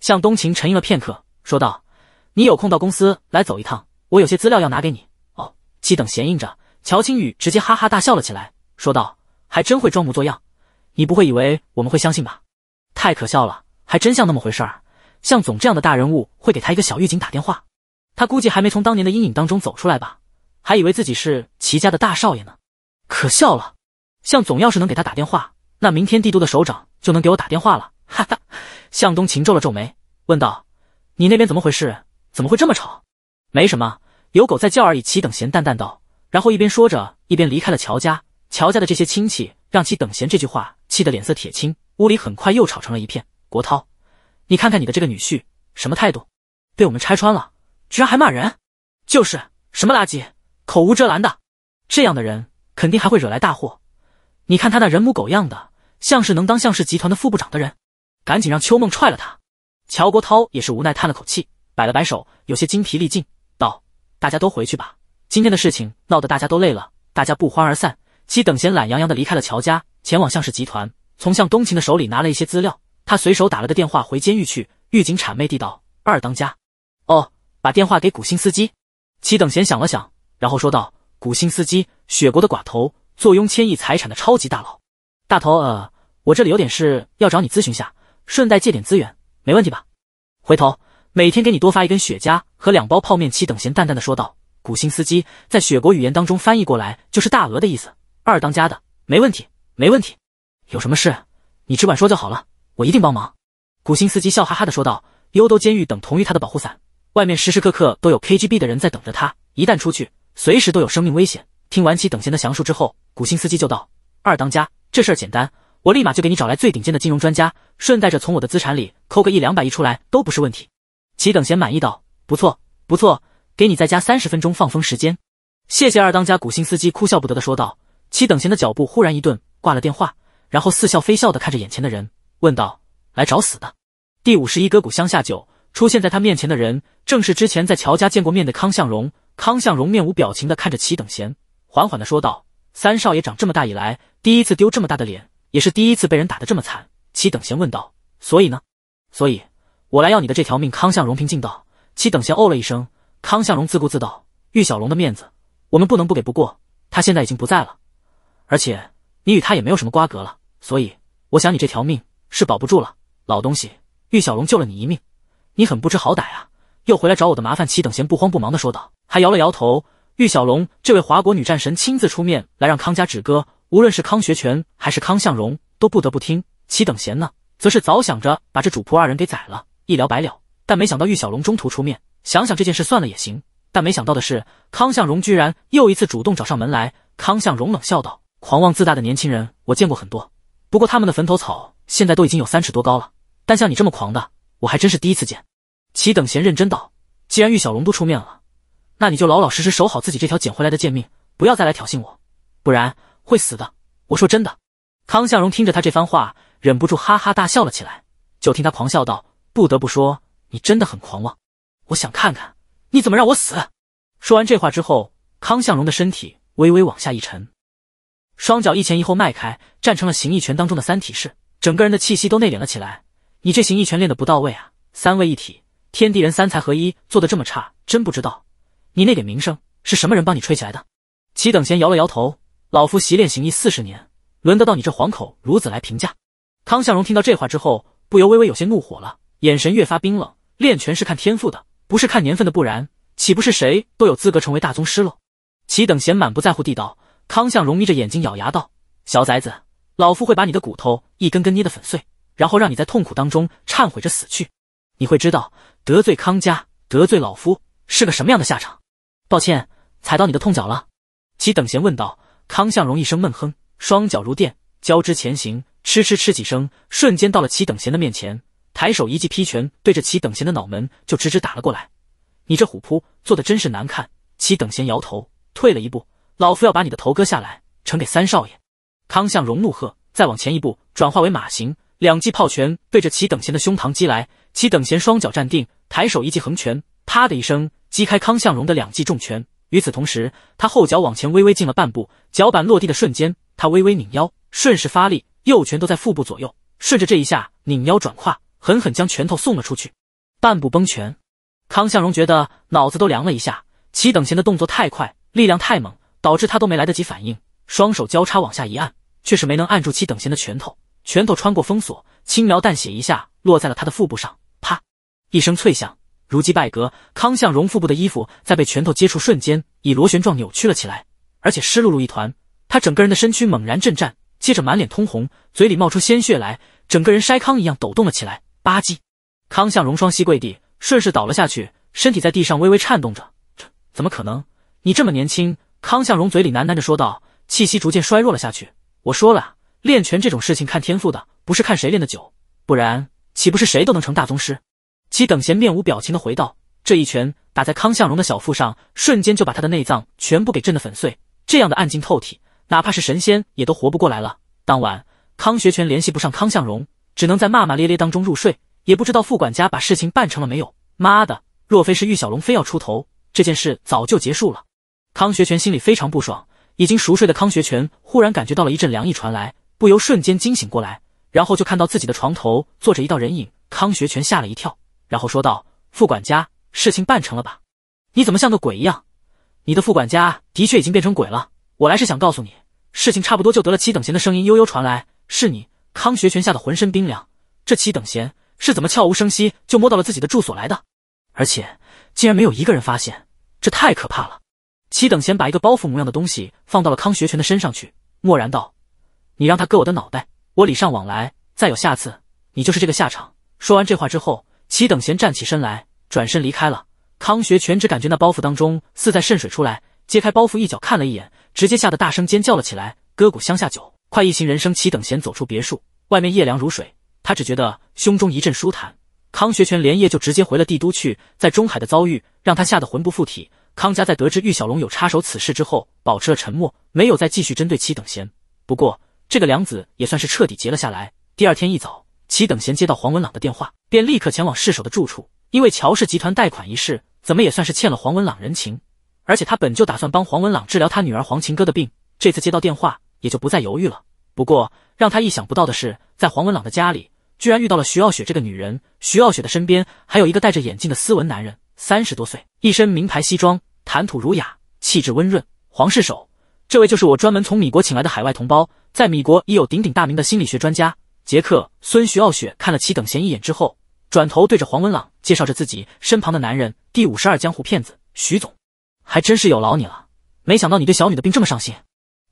向东晴沉吟了片刻，说道：“你有空到公司来走一趟，我有些资料要拿给你。”既等闲应着，乔青雨直接哈哈大笑了起来，说道：“还真会装模作样，你不会以为我们会相信吧？太可笑了，还真像那么回事儿。向总这样的大人物会给他一个小狱警打电话，他估计还没从当年的阴影当中走出来吧，还以为自己是齐家的大少爷呢，可笑了。向总要是能给他打电话，那明天帝都的首长就能给我打电话了。”哈哈，向东晴皱了皱眉，问道：“你那边怎么回事？怎么会这么吵？”“没什么。”有狗在叫而已。齐等闲淡淡道，然后一边说着，一边离开了乔家。乔家的这些亲戚让齐等闲这句话气得脸色铁青，屋里很快又吵成了一片。国涛，你看看你的这个女婿什么态度？被我们拆穿了，居然还骂人，就是什么垃圾，口无遮拦的，这样的人肯定还会惹来大祸。你看他那人模狗样的，像是能当向氏集团的副部长的人，赶紧让秋梦踹了他。乔国涛也是无奈叹了口气，摆了摆手，有些精疲力尽。大家都回去吧，今天的事情闹得大家都累了，大家不欢而散。齐等闲懒洋洋的离开了乔家，前往向氏集团，从向东晴的手里拿了一些资料。他随手打了个电话回监狱去，狱警谄媚地道：“二当家，哦，把电话给古新司机。”齐等闲想了想，然后说道：“古新司机，雪国的寡头，坐拥千亿财产的超级大佬，大头。呃，我这里有点事要找你咨询下，顺带借点资源，没问题吧？回头。”每天给你多发一根雪茄和两包泡面，齐等闲淡淡的说道：“古新司机在雪国语言当中翻译过来就是大鹅的意思。”二当家的，没问题，没问题。有什么事你只管说就好了，我一定帮忙。”古新司机笑哈哈的说道：“幽都监狱等同于他的保护伞，外面时时刻刻都有 KGB 的人在等着他，一旦出去，随时都有生命危险。”听完齐等闲的详述之后，古新司机就道：“二当家，这事儿简单，我立马就给你找来最顶尖的金融专家，顺带着从我的资产里抠个一两百亿出来都不是问题。”齐等闲满意道：“不错，不错，给你再加三十分钟放风时间。”谢谢二当家古新司机哭笑不得的说道。齐等闲的脚步忽然一顿，挂了电话，然后似笑非笑的看着眼前的人，问道：“来找死的？”第五十一歌谷乡下酒出现在他面前的人，正是之前在乔家见过面的康向荣。康向荣面无表情的看着齐等闲，缓缓的说道：“三少爷长这么大以来，第一次丢这么大的脸，也是第一次被人打的这么惨。”齐等闲问道：“所以呢？”所以。我来要你的这条命，康向荣平静道。齐等闲哦了一声，康向荣自顾自道：“玉小龙的面子，我们不能不给。不过他现在已经不在了，而且你与他也没有什么瓜葛了，所以我想你这条命是保不住了。”老东西，玉小龙救了你一命，你很不知好歹啊，又回来找我的麻烦。齐等闲不慌不忙地说道，还摇了摇头。玉小龙这位华国女战神亲自出面来让康家止戈，无论是康学权还是康向荣都不得不听。齐等闲呢，则是早想着把这主仆二人给宰了。一了百了，但没想到玉小龙中途出面，想想这件事算了也行。但没想到的是，康向荣居然又一次主动找上门来。康向荣冷笑道：“狂妄自大的年轻人，我见过很多，不过他们的坟头草现在都已经有三尺多高了。但像你这么狂的，我还真是第一次见。”齐等闲认真道：“既然玉小龙都出面了，那你就老老实实守好自己这条捡回来的贱命，不要再来挑衅我，不然会死的。我说真的。”康向荣听着他这番话，忍不住哈哈大笑了起来，就听他狂笑道。不得不说，你真的很狂妄。我想看看你怎么让我死。说完这话之后，康向荣的身体微微往下一沉，双脚一前一后迈开，站成了形意拳当中的三体式，整个人的气息都内敛了起来。你这形意拳练的不到位啊！三位一体，天地人三才合一，做的这么差，真不知道你那点名声是什么人帮你吹起来的。齐等闲摇了摇头，老夫习练形意四十年，轮得到你这黄口孺子来评价？康向荣听到这话之后，不由微微有些怒火了。眼神越发冰冷。练拳是看天赋的，不是看年份的，不然岂不是谁都有资格成为大宗师了？齐等闲满不在乎地道。康向荣眯着眼睛，咬牙道：“小崽子，老夫会把你的骨头一根根捏得粉碎，然后让你在痛苦当中忏悔着死去。你会知道得罪康家，得罪老夫是个什么样的下场。”抱歉，踩到你的痛脚了。齐等闲问道。康向荣一声闷哼，双脚如电，交织前行，哧哧哧几声，瞬间到了齐等闲的面前。抬手一记劈拳，对着齐等闲的脑门就直直打了过来。你这虎扑做的真是难看。齐等闲摇头，退了一步。老夫要把你的头割下来，呈给三少爷。康向荣怒喝，再往前一步，转化为马形，两记炮拳对着齐等闲的胸膛击来。齐等闲双脚站定，抬手一记横拳，啪的一声击开康向荣的两记重拳。与此同时，他后脚往前微微进了半步，脚板落地的瞬间，他微微拧腰，顺势发力，右拳都在腹部左右，顺着这一下拧腰转胯。狠狠将拳头送了出去，半步崩拳。康向荣觉得脑子都凉了一下，齐等闲的动作太快，力量太猛，导致他都没来得及反应。双手交叉往下一按，却是没能按住齐等闲的拳头。拳头穿过封锁，轻描淡写一下落在了他的腹部上，啪一声脆响，如击败格。康向荣腹部的衣服在被拳头接触瞬间，以螺旋状扭曲了起来，而且湿漉漉一团。他整个人的身躯猛然震颤，接着满脸通红，嘴里冒出鲜血来，整个人筛糠一样抖动了起来。吧唧，康向荣双膝跪地，顺势倒了下去，身体在地上微微颤动着。这怎么可能？你这么年轻！康向荣嘴里喃喃着说道，气息逐渐衰弱了下去。我说了，练拳这种事情看天赋的，不是看谁练得久，不然岂不是谁都能成大宗师？其等闲面无表情的回道。这一拳打在康向荣的小腹上，瞬间就把他的内脏全部给震得粉碎。这样的暗劲透体，哪怕是神仙也都活不过来了。当晚，康学全联系不上康向荣。只能在骂骂咧咧当中入睡，也不知道副管家把事情办成了没有。妈的，若非是玉小龙非要出头，这件事早就结束了。康学全心里非常不爽。已经熟睡的康学全忽然感觉到了一阵凉意传来，不由瞬间惊醒过来，然后就看到自己的床头坐着一道人影。康学全吓了一跳，然后说道：“副管家，事情办成了吧？你怎么像个鬼一样？你的副管家的确已经变成鬼了。我来是想告诉你，事情差不多就得了。”七等闲的声音悠悠传来：“是你。”康学全吓得浑身冰凉，这齐等闲是怎么悄无声息就摸到了自己的住所来的？而且竟然没有一个人发现，这太可怕了。齐等闲把一个包袱模样的东西放到了康学全的身上去，默然道：“你让他割我的脑袋，我礼尚往来。再有下次，你就是这个下场。”说完这话之后，齐等闲站起身来，转身离开了。康学全只感觉那包袱当中似在渗水出来，揭开包袱一角看了一眼，直接吓得大声尖叫了起来。割骨乡下酒。快一行人生岂等闲，走出别墅，外面夜凉如水，他只觉得胸中一阵舒坦。康学全连夜就直接回了帝都去，在中海的遭遇让他吓得魂不附体。康家在得知玉小龙有插手此事之后，保持了沉默，没有再继续针对齐等闲。不过这个梁子也算是彻底结了下来。第二天一早，齐等闲接到黄文朗的电话，便立刻前往市首的住处，因为乔氏集团贷款一事，怎么也算是欠了黄文朗人情，而且他本就打算帮黄文朗治疗他女儿黄琴歌的病，这次接到电话。也就不再犹豫了。不过让他意想不到的是，在黄文朗的家里，居然遇到了徐傲雪这个女人。徐傲雪的身边还有一个戴着眼镜的斯文男人，三十多岁，一身名牌西装，谈吐儒雅，气质温润。黄世手，这位就是我专门从米国请来的海外同胞，在米国已有鼎鼎大名的心理学专家杰克。孙徐傲雪看了齐等闲一眼之后，转头对着黄文朗介绍着自己身旁的男人：“第五十二江湖骗子，徐总，还真是有劳你了。没想到你对小女的病这么上心。”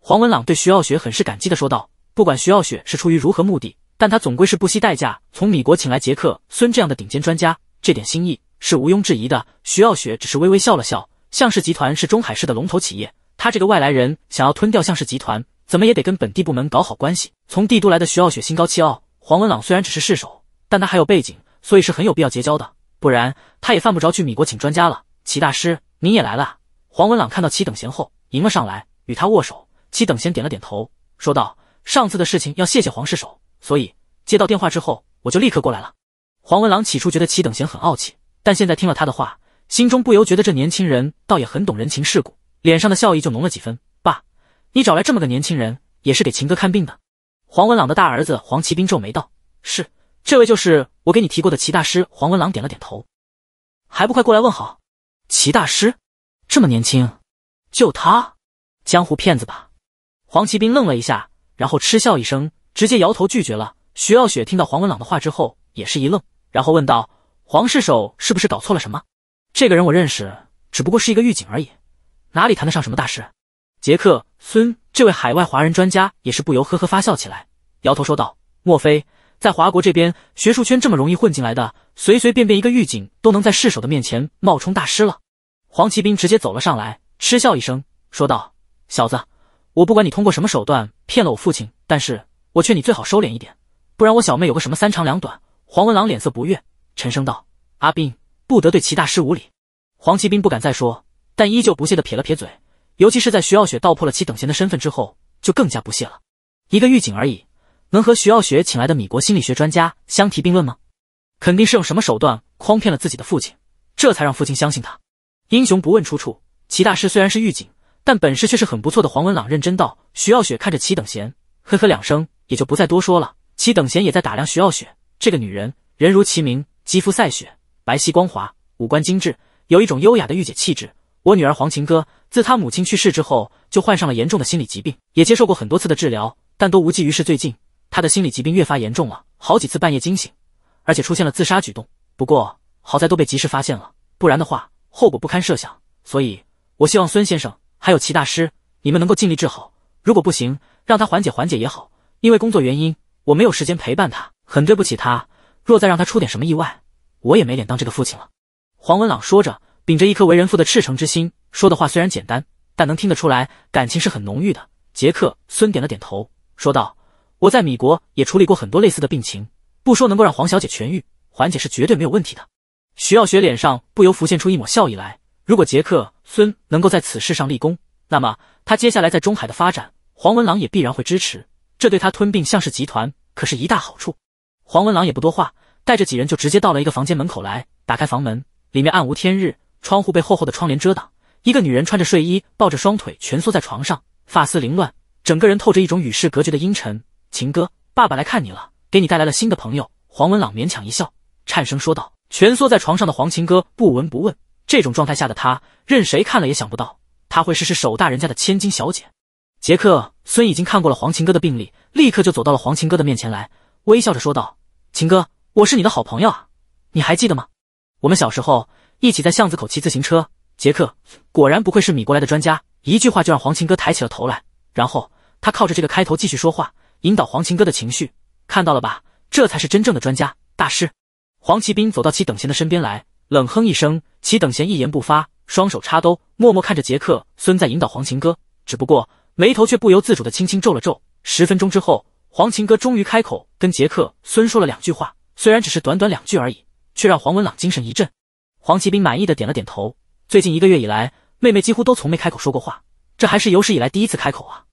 黄文朗对徐傲雪很是感激的说道：“不管徐傲雪是出于如何目的，但他总归是不惜代价从米国请来杰克孙这样的顶尖专家，这点心意是毋庸置疑的。”徐傲雪只是微微笑了笑。向氏集团是中海市的龙头企业，他这个外来人想要吞掉向氏集团，怎么也得跟本地部门搞好关系。从帝都来的徐傲雪心高气傲，黄文朗虽然只是市首，但他还有背景，所以是很有必要结交的，不然他也犯不着去米国请专家了。齐大师，您也来了。黄文朗看到齐等闲后，迎了上来，与他握手。齐等闲点了点头，说道：“上次的事情要谢谢黄世守，所以接到电话之后，我就立刻过来了。”黄文郎起初觉得齐等闲很傲气，但现在听了他的话，心中不由觉得这年轻人倒也很懂人情世故，脸上的笑意就浓了几分。“爸，你找来这么个年轻人，也是给秦哥看病的？”黄文郎的大儿子黄奇兵皱眉道：“是，这位就是我给你提过的齐大师。”黄文郎点了点头：“还不快过来问好！”齐大师这么年轻，就他江湖骗子吧？黄奇斌愣了一下，然后嗤笑一声，直接摇头拒绝了。徐傲雪听到黄文朗的话之后，也是一愣，然后问道：“黄世守是不是搞错了什么？这个人我认识，只不过是一个狱警而已，哪里谈得上什么大师？”杰克孙这位海外华人专家也是不由呵呵发笑起来，摇头说道：“莫非在华国这边学术圈这么容易混进来的，随随便便一个狱警都能在世守的面前冒充大师了？”黄奇斌直接走了上来，嗤笑一声说道：“小子。”我不管你通过什么手段骗了我父亲，但是我劝你最好收敛一点，不然我小妹有个什么三长两短。黄文郎脸色不悦，沉声道：“阿斌，不得对齐大师无礼。”黄奇斌不敢再说，但依旧不屑的撇了撇嘴。尤其是在徐傲雪道破了其等闲的身份之后，就更加不屑了。一个狱警而已，能和徐傲雪请来的米国心理学专家相提并论吗？肯定是用什么手段诓骗了自己的父亲，这才让父亲相信他。英雄不问出处，齐大师虽然是狱警。但本事却是很不错的黄文朗认真道：“徐傲雪看着齐等闲，呵呵两声，也就不再多说了。齐等闲也在打量徐傲雪，这个女人人如其名，肌肤赛雪，白皙光滑，五官精致，有一种优雅的御姐气质。我女儿黄琴歌，自她母亲去世之后，就患上了严重的心理疾病，也接受过很多次的治疗，但都无济于事。最近她的心理疾病越发严重了，好几次半夜惊醒，而且出现了自杀举动。不过好在都被及时发现了，不然的话后果不堪设想。所以我希望孙先生。”还有齐大师，你们能够尽力治好。如果不行，让他缓解缓解也好。因为工作原因，我没有时间陪伴他，很对不起他。若再让他出点什么意外，我也没脸当这个父亲了。黄文朗说着，秉着一颗为人父的赤诚之心，说的话虽然简单，但能听得出来，感情是很浓郁的。杰克孙点了点头，说道：“我在米国也处理过很多类似的病情，不说能够让黄小姐痊愈，缓解是绝对没有问题的。”徐耀学脸上不由浮现出一抹笑意来。如果杰克。孙能够在此事上立功，那么他接下来在中海的发展，黄文郎也必然会支持，这对他吞并向氏集团可是一大好处。黄文郎也不多话，带着几人就直接到了一个房间门口来，打开房门，里面暗无天日，窗户被厚厚的窗帘遮挡。一个女人穿着睡衣，抱着双腿蜷缩在床上，发丝凌乱，整个人透着一种与世隔绝的阴沉。秦哥，爸爸来看你了，给你带来了新的朋友。黄文朗勉强一笑，颤声说道。蜷缩在床上的黄秦哥不闻不问。这种状态下的他，任谁看了也想不到他会是是首大人家的千金小姐。杰克孙已经看过了黄琴哥的病历，立刻就走到了黄琴哥的面前来，微笑着说道：“秦哥，我是你的好朋友啊，你还记得吗？我们小时候一起在巷子口骑自行车。”杰克果然不愧是米过来的专家，一句话就让黄琴哥抬起了头来。然后他靠着这个开头继续说话，引导黄琴哥的情绪。看到了吧，这才是真正的专家大师。黄奇兵走到齐等闲的身边来。冷哼一声，齐等闲一言不发，双手插兜，默默看着杰克孙在引导黄琴歌，只不过眉头却不由自主的轻轻皱了皱。十分钟之后，黄琴歌终于开口跟杰克孙说了两句话，虽然只是短短两句而已，却让黄文朗精神一振。黄奇兵满意的点了点头。最近一个月以来，妹妹几乎都从没开口说过话，这还是有史以来第一次开口啊！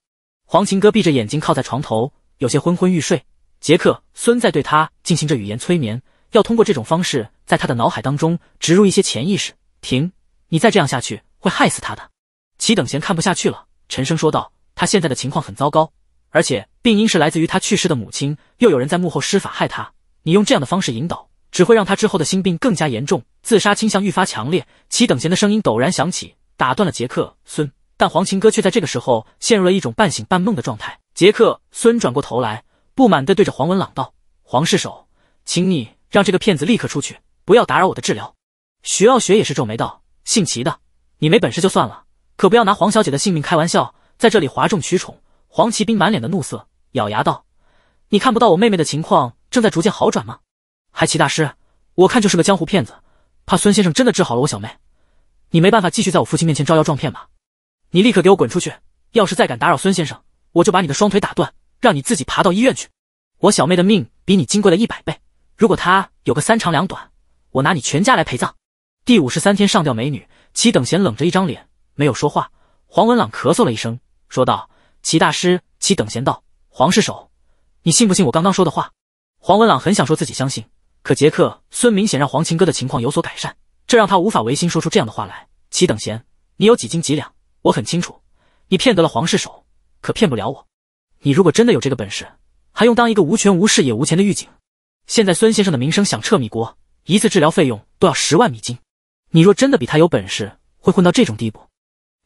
黄琴歌闭着眼睛靠在床头，有些昏昏欲睡。杰克孙在对他进行着语言催眠。要通过这种方式，在他的脑海当中植入一些潜意识。停！你再这样下去，会害死他的。齐等闲看不下去了，沉声说道：“他现在的情况很糟糕，而且病因是来自于他去世的母亲，又有人在幕后施法害他。你用这样的方式引导，只会让他之后的心病更加严重，自杀倾向愈发强烈。”齐等闲的声音陡然响起，打断了杰克孙。但黄琴歌却在这个时候陷入了一种半醒半梦的状态。杰克孙转过头来，不满地对着黄文朗道：“黄世守，请你。”让这个骗子立刻出去，不要打扰我的治疗。徐傲雪也是皱眉道：“姓齐的，你没本事就算了，可不要拿黄小姐的性命开玩笑，在这里哗众取宠。”黄奇兵满脸的怒色，咬牙道：“你看不到我妹妹的情况正在逐渐好转吗？还齐大师，我看就是个江湖骗子，怕孙先生真的治好了我小妹，你没办法继续在我父亲面前招摇撞骗吧？你立刻给我滚出去！要是再敢打扰孙先生，我就把你的双腿打断，让你自己爬到医院去。我小妹的命比你金贵了一百倍。”如果他有个三长两短，我拿你全家来陪葬。第五十三天上吊美女齐等闲冷着一张脸没有说话。黄文朗咳嗽了一声，说道：“齐大师，齐等闲道，黄世守，你信不信我刚刚说的话？”黄文朗很想说自己相信，可杰克孙明显让黄情哥的情况有所改善，这让他无法违心说出这样的话来。齐等闲，你有几斤几两？我很清楚，你骗得了黄世守，可骗不了我。你如果真的有这个本事，还用当一个无权无势也无钱的狱警？现在孙先生的名声响彻米国，一次治疗费用都要十万米金。你若真的比他有本事，会混到这种地步？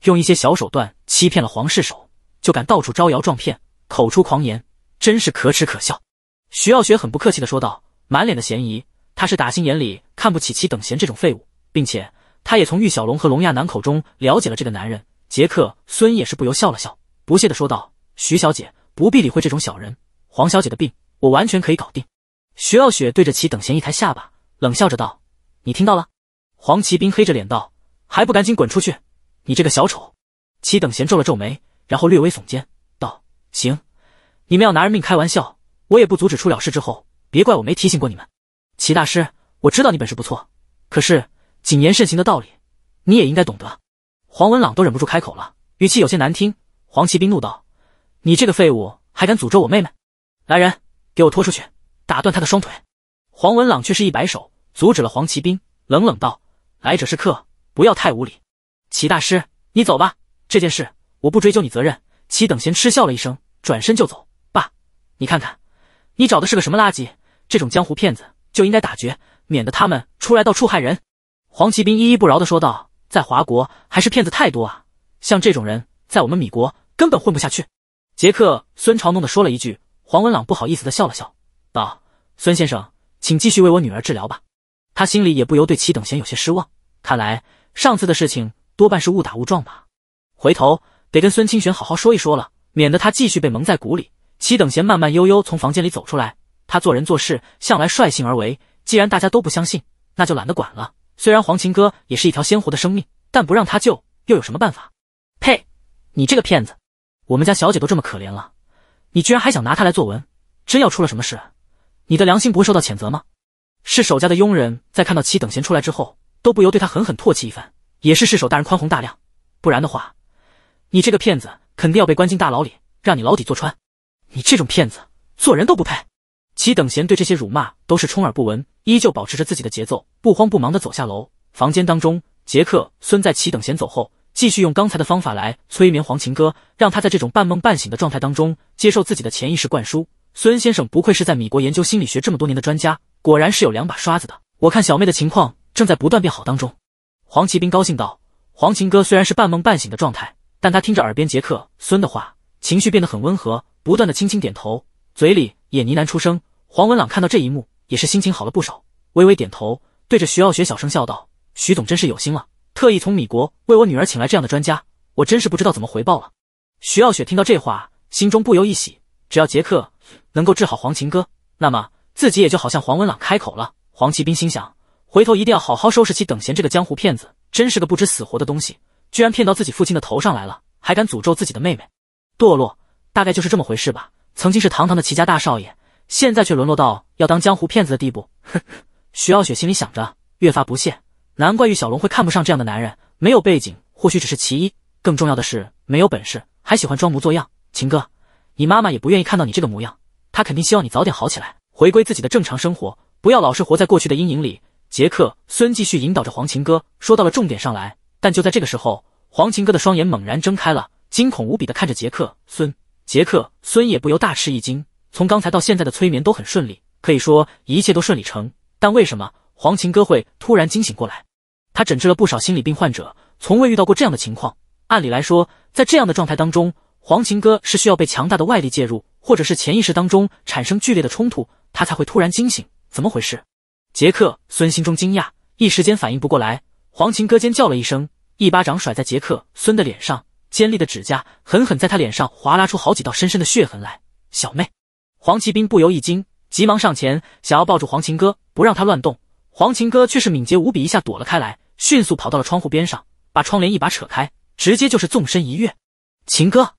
用一些小手段欺骗了皇室手，就敢到处招摇撞骗，口出狂言，真是可耻可笑。”徐耀雪很不客气的说道，满脸的嫌疑。他是打心眼里看不起齐等闲这种废物，并且他也从玉小龙和龙亚南口中了解了这个男人。杰克孙也是不由笑了笑，不屑的说道：“徐小姐不必理会这种小人。黄小姐的病，我完全可以搞定。”徐傲雪对着齐等闲一抬下巴，冷笑着道：“你听到了？”黄奇兵黑着脸道：“还不赶紧滚出去！你这个小丑！”齐等闲皱了皱眉，然后略微耸肩道：“行，你们要拿人命开玩笑，我也不阻止。出了事之后，别怪我没提醒过你们。”齐大师，我知道你本事不错，可是谨言慎行的道理，你也应该懂得。”黄文朗都忍不住开口了，语气有些难听。黄奇兵怒道：“你这个废物，还敢诅咒我妹妹！来人，给我拖出去！”打断他的双腿，黄文朗却是一摆手，阻止了黄奇兵，冷冷道：“来者是客，不要太无礼。”齐大师，你走吧，这件事我不追究你责任。”齐等闲嗤笑了一声，转身就走。“爸，你看看，你找的是个什么垃圾？这种江湖骗子就应该打绝，免得他们出来到处害人。”黄奇兵依依不饶的说道：“在华国还是骗子太多啊，像这种人，在我们米国根本混不下去。”杰克孙嘲弄的说了一句，黄文朗不好意思的笑了笑，道。孙先生，请继续为我女儿治疗吧。他心里也不由对齐等闲有些失望。看来上次的事情多半是误打误撞吧。回头得跟孙清玄好好说一说了，免得他继续被蒙在鼓里。齐等闲慢慢悠悠从房间里走出来。他做人做事向来率性而为，既然大家都不相信，那就懒得管了。虽然黄琴歌也是一条鲜活的生命，但不让他救又有什么办法？呸！你这个骗子！我们家小姐都这么可怜了，你居然还想拿她来作文？真要出了什么事！你的良心不会受到谴责吗？是守家的佣人在看到齐等闲出来之后，都不由对他狠狠唾弃一番。也是世守大人宽宏大量，不然的话，你这个骗子肯定要被关进大牢里，让你牢底坐穿。你这种骗子，做人都不配。齐等闲对这些辱骂都是充耳不闻，依旧保持着自己的节奏，不慌不忙的走下楼。房间当中，杰克孙在齐等闲走后，继续用刚才的方法来催眠黄情歌，让他在这种半梦半醒的状态当中，接受自己的潜意识灌输。孙先生不愧是在米国研究心理学这么多年的专家，果然是有两把刷子的。我看小妹的情况正在不断变好当中。”黄奇兵高兴道。黄琴哥虽然是半梦半醒的状态，但他听着耳边杰克孙的话，情绪变得很温和，不断的轻轻点头，嘴里也呢喃出声。黄文朗看到这一幕，也是心情好了不少，微微点头，对着徐傲雪小声笑道：“徐总真是有心了，特意从米国为我女儿请来这样的专家，我真是不知道怎么回报了。”徐傲雪听到这话，心中不由一喜，只要杰克。能够治好黄琴歌，那么自己也就好像黄文朗开口了。黄奇斌心想，回头一定要好好收拾起等闲这个江湖骗子，真是个不知死活的东西，居然骗到自己父亲的头上来了，还敢诅咒自己的妹妹，堕落大概就是这么回事吧。曾经是堂堂的齐家大少爷，现在却沦落到要当江湖骗子的地步。呵 徐傲雪心里想着，越发不屑。难怪玉小龙会看不上这样的男人，没有背景或许只是其一，更重要的是没有本事，还喜欢装模作样。秦哥，你妈妈也不愿意看到你这个模样，她肯定希望你早点好起来，回归自己的正常生活，不要老是活在过去的阴影里。杰克孙继续引导着黄情哥，说到了重点上来。但就在这个时候，黄情哥的双眼猛然睁开了，惊恐无比的看着杰克孙。杰克孙也不由大吃一惊。从刚才到现在的催眠都很顺利，可以说一切都顺理成。但为什么黄情哥会突然惊醒过来？他诊治了不少心理病患者，从未遇到过这样的情况。按理来说，在这样的状态当中。黄情哥是需要被强大的外力介入，或者是潜意识当中产生剧烈的冲突，他才会突然惊醒。怎么回事？杰克孙心中惊讶，一时间反应不过来。黄情哥尖叫了一声，一巴掌甩在杰克孙的脸上，尖利的指甲狠狠在他脸上划拉出好几道深深的血痕来。小妹黄奇兵不由一惊，急忙上前想要抱住黄情哥，不让他乱动。黄情哥却是敏捷无比，一下躲了开来，迅速跑到了窗户边上，把窗帘一把扯开，直接就是纵身一跃。情哥。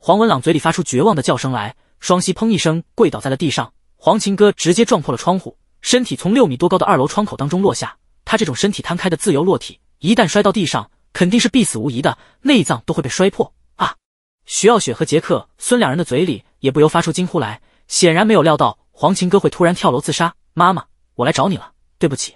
黄文朗嘴里发出绝望的叫声来，双膝砰一声跪倒在了地上。黄琴歌直接撞破了窗户，身体从六米多高的二楼窗口当中落下。他这种身体摊开的自由落体，一旦摔到地上，肯定是必死无疑的，内脏都会被摔破啊！徐傲雪和杰克孙两人的嘴里也不由发出惊呼来，显然没有料到黄琴歌会突然跳楼自杀。妈妈，我来找你了，对不起，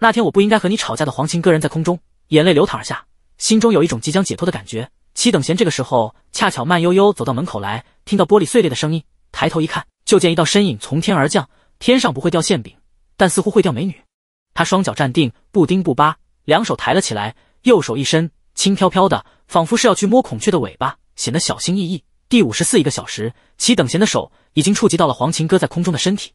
那天我不应该和你吵架的。黄琴歌人在空中，眼泪流淌而下，心中有一种即将解脱的感觉。齐等闲这个时候恰巧慢悠悠走到门口来，听到玻璃碎裂的声音，抬头一看，就见一道身影从天而降。天上不会掉馅饼，但似乎会掉美女。他双脚站定，不丁不扒，两手抬了起来，右手一伸，轻飘飘的，仿佛是要去摸孔雀的尾巴，显得小心翼翼。第五十四一个小时，齐等闲的手已经触及到了黄琴哥在空中的身体，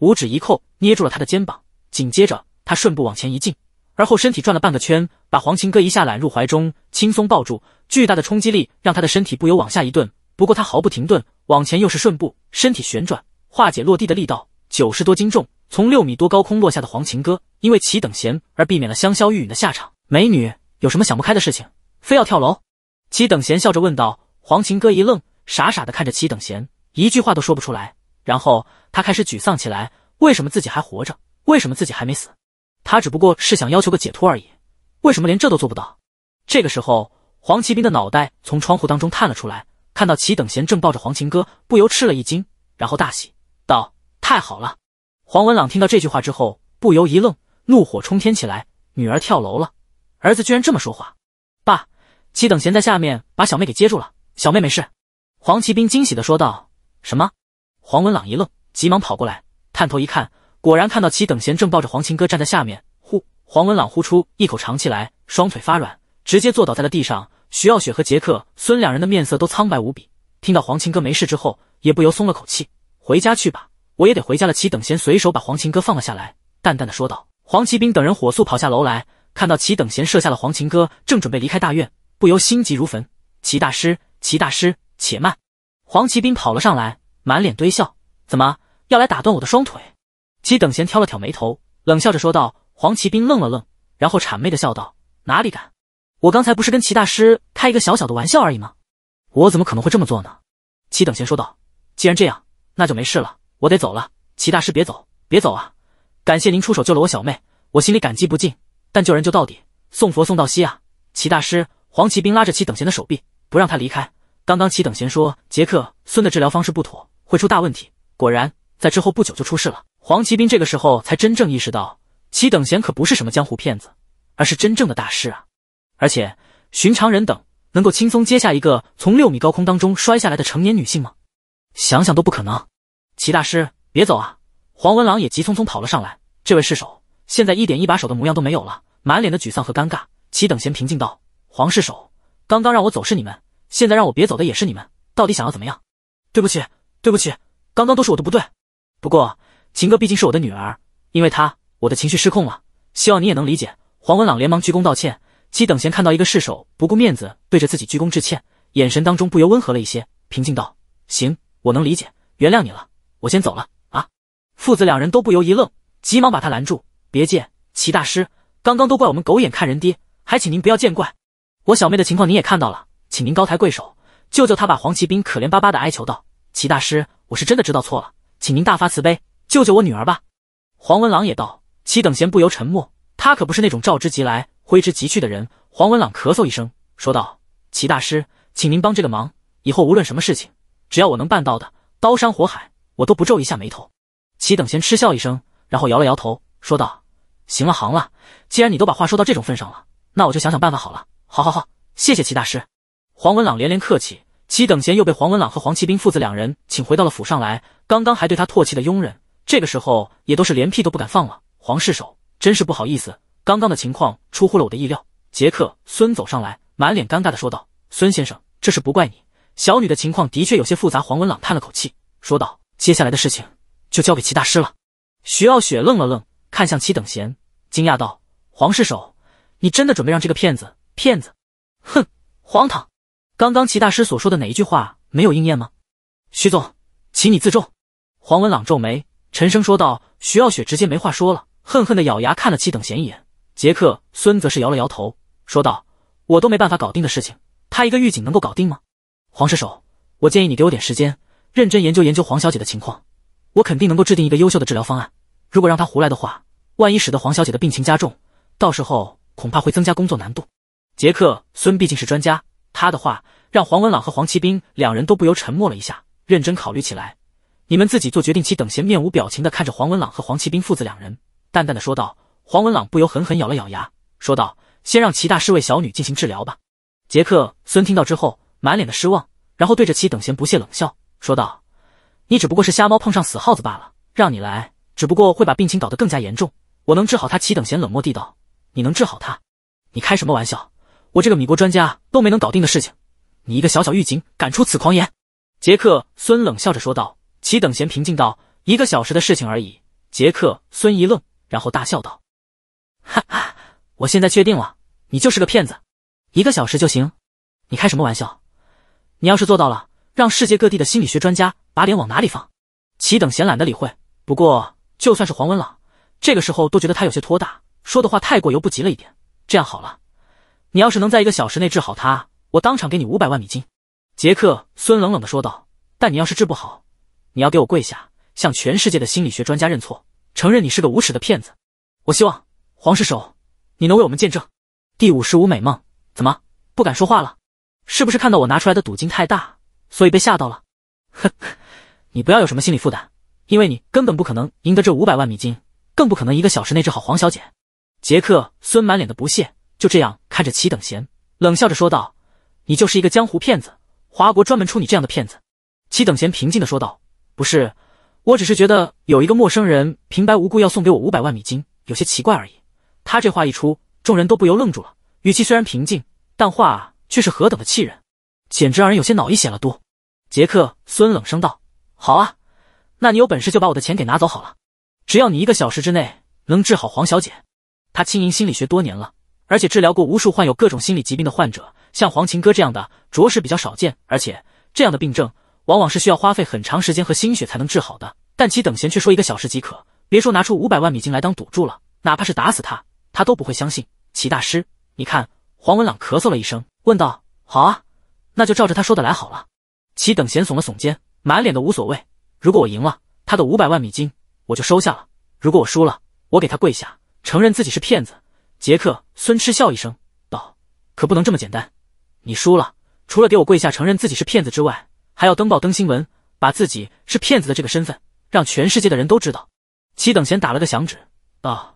五指一扣，捏住了他的肩膀，紧接着他顺步往前一进。而后身体转了半个圈，把黄情歌一下揽入怀中，轻松抱住。巨大的冲击力让他的身体不由往下一顿，不过他毫不停顿，往前又是顺步，身体旋转化解落地的力道。九十多斤重从六米多高空落下的黄情歌，因为齐等闲而避免了香消玉殒的下场。美女有什么想不开的事情，非要跳楼？齐等闲笑着问道。黄情歌一愣，傻傻的看着齐等闲，一句话都说不出来。然后他开始沮丧起来：为什么自己还活着？为什么自己还没死？他只不过是想要求个解脱而已，为什么连这都做不到？这个时候，黄奇斌的脑袋从窗户当中探了出来，看到齐等贤正抱着黄琴歌，不由吃了一惊，然后大喜道：“太好了！”黄文朗听到这句话之后，不由一愣，怒火冲天起来。女儿跳楼了，儿子居然这么说话！爸，齐等贤在下面把小妹给接住了，小妹没事。黄奇斌惊喜的说道：“什么？”黄文朗一愣，急忙跑过来，探头一看。果然看到齐等贤正抱着黄琴哥站在下面，呼，黄文朗呼出一口长气来，双腿发软，直接坐倒在了地上。徐耀雪和杰克孙两人的面色都苍白无比，听到黄琴哥没事之后，也不由松了口气。回家去吧，我也得回家了。齐等贤随手把黄琴哥放了下来，淡淡的说道。黄奇兵等人火速跑下楼来，看到齐等贤设下了黄琴哥，正准备离开大院，不由心急如焚。齐大师，齐大师，且慢！黄奇兵跑了上来，满脸堆笑，怎么要来打断我的双腿？齐等闲挑了挑眉头，冷笑着说道：“黄奇兵愣了愣，然后谄媚的笑道：哪里敢？我刚才不是跟齐大师开一个小小的玩笑而已吗？我怎么可能会这么做呢？”齐等闲说道：“既然这样，那就没事了。我得走了。”齐大师别走，别走啊！感谢您出手救了我小妹，我心里感激不尽。但救人就到底，送佛送到西啊！齐大师，黄奇兵拉着齐等闲的手臂，不让他离开。刚刚齐等闲说杰克孙的治疗方式不妥，会出大问题。果然，在之后不久就出事了。黄奇兵这个时候才真正意识到，齐等闲可不是什么江湖骗子，而是真正的大师啊！而且，寻常人等能够轻松接下一个从六米高空当中摔下来的成年女性吗？想想都不可能！齐大师，别走啊！黄文郎也急匆匆跑了上来。这位世手现在一点一把手的模样都没有了，满脸的沮丧和尴尬。齐等闲平静道：“黄世手，刚刚让我走是你们，现在让我别走的也是你们，到底想要怎么样？”对不起，对不起，刚刚都是我的不对。不过。秦哥毕竟是我的女儿，因为她我的情绪失控了，希望你也能理解。黄文朗连忙鞠躬道歉。齐等闲看到一个侍手不顾面子对着自己鞠躬致歉，眼神当中不由温和了一些，平静道：“行，我能理解，原谅你了，我先走了啊。”父子两人都不由一愣，急忙把他拦住：“别介，齐大师，刚刚都怪我们狗眼看人低，还请您不要见怪。我小妹的情况您也看到了，请您高抬贵手，救救她吧。”黄奇兵可怜巴巴的哀求道：“齐大师，我是真的知道错了，请您大发慈悲。”救救我女儿吧！黄文朗也道。齐等贤不由沉默。他可不是那种召之即来、挥之即去的人。黄文朗咳嗽一声，说道：“齐大师，请您帮这个忙。以后无论什么事情，只要我能办到的，刀山火海，我都不皱一下眉头。”齐等贤嗤笑一声，然后摇了摇头，说道：“行了，行了，既然你都把话说到这种份上了，那我就想想办法好了。好，好，好，谢谢齐大师。”黄文朗连连客气。齐等贤又被黄文朗和黄骑兵父子两人请回到了府上来。刚刚还对他唾弃的佣人。这个时候也都是连屁都不敢放了。黄世手，真是不好意思，刚刚的情况出乎了我的意料。杰克孙走上来，满脸尴尬的说道：“孙先生，这事不怪你，小女的情况的确有些复杂。”黄文朗叹了口气，说道：“接下来的事情就交给齐大师了。”徐傲雪愣了愣，看向齐等闲，惊讶道：“黄世手，你真的准备让这个骗子骗子？哼，荒唐！刚刚齐大师所说的哪一句话没有应验吗？”徐总，请你自重。黄文朗皱眉。陈升说道：“徐傲雪直接没话说了，恨恨的咬牙看了七等闲一眼。杰克孙则是摇了摇头，说道：‘我都没办法搞定的事情，他一个狱警能够搞定吗？’黄师手，我建议你给我点时间，认真研究研究黄小姐的情况，我肯定能够制定一个优秀的治疗方案。如果让他胡来的话，万一使得黄小姐的病情加重，到时候恐怕会增加工作难度。杰克孙毕竟是专家，他的话让黄文朗和黄奇兵两人都不由沉默了一下，认真考虑起来。”你们自己做决定。齐等闲面无表情地看着黄文朗和黄奇兵父子两人，淡淡的说道。黄文朗不由狠狠咬了咬牙，说道：“先让齐大侍卫小女进行治疗吧。”杰克孙听到之后，满脸的失望，然后对着齐等闲不屑冷笑，说道：“你只不过是瞎猫碰上死耗子罢了。让你来，只不过会把病情搞得更加严重。我能治好他。”齐等闲冷漠地道：“你能治好他？你开什么玩笑？我这个米国专家都没能搞定的事情，你一个小小狱警敢出此狂言？”杰克孙冷笑着说道。齐等闲平静道：“一个小时的事情而已。”杰克孙一愣，然后大笑道：“哈哈，我现在确定了，你就是个骗子！一个小时就行？你开什么玩笑？你要是做到了，让世界各地的心理学专家把脸往哪里放？”齐等闲懒得理会，不过就算是黄文朗，这个时候都觉得他有些拖大，说的话太过犹不及了一点。这样好了，你要是能在一个小时内治好他，我当场给你五百万美金。”杰克孙冷冷的说道：“但你要是治不好，”你要给我跪下，向全世界的心理学专家认错，承认你是个无耻的骗子。我希望黄师首，你能为我们见证。第五十五美梦，怎么不敢说话了？是不是看到我拿出来的赌金太大，所以被吓到了？呵呵，你不要有什么心理负担，因为你根本不可能赢得这五百万美金，更不可能一个小时内治好黄小姐。杰克孙满脸的不屑，就这样看着齐等闲，冷笑着说道：“你就是一个江湖骗子，华国专门出你这样的骗子。”齐等闲平静的说道。不是，我只是觉得有一个陌生人平白无故要送给我五百万美金，有些奇怪而已。他这话一出，众人都不由愣住了。语气虽然平静，但话却是何等的气人，简直让人有些脑溢血了。都，杰克孙冷声道：“好啊，那你有本事就把我的钱给拿走好了。只要你一个小时之内能治好黄小姐，她经营心理学多年了，而且治疗过无数患有各种心理疾病的患者，像黄情哥这样的，着实比较少见。而且这样的病症。”往往是需要花费很长时间和心血才能治好的，但齐等闲却说一个小时即可。别说拿出五百万米金来当赌注了，哪怕是打死他，他都不会相信。齐大师，你看，黄文朗咳嗽了一声，问道：“好啊，那就照着他说的来好了。”齐等闲耸了耸肩，满脸的无所谓：“如果我赢了他的五百万米金，我就收下了；如果我输了，我给他跪下，承认自己是骗子。”杰克孙嗤笑一声道：“可不能这么简单，你输了，除了给我跪下承认自己是骗子之外，”还要登报登新闻，把自己是骗子的这个身份让全世界的人都知道。齐等贤打了个响指啊，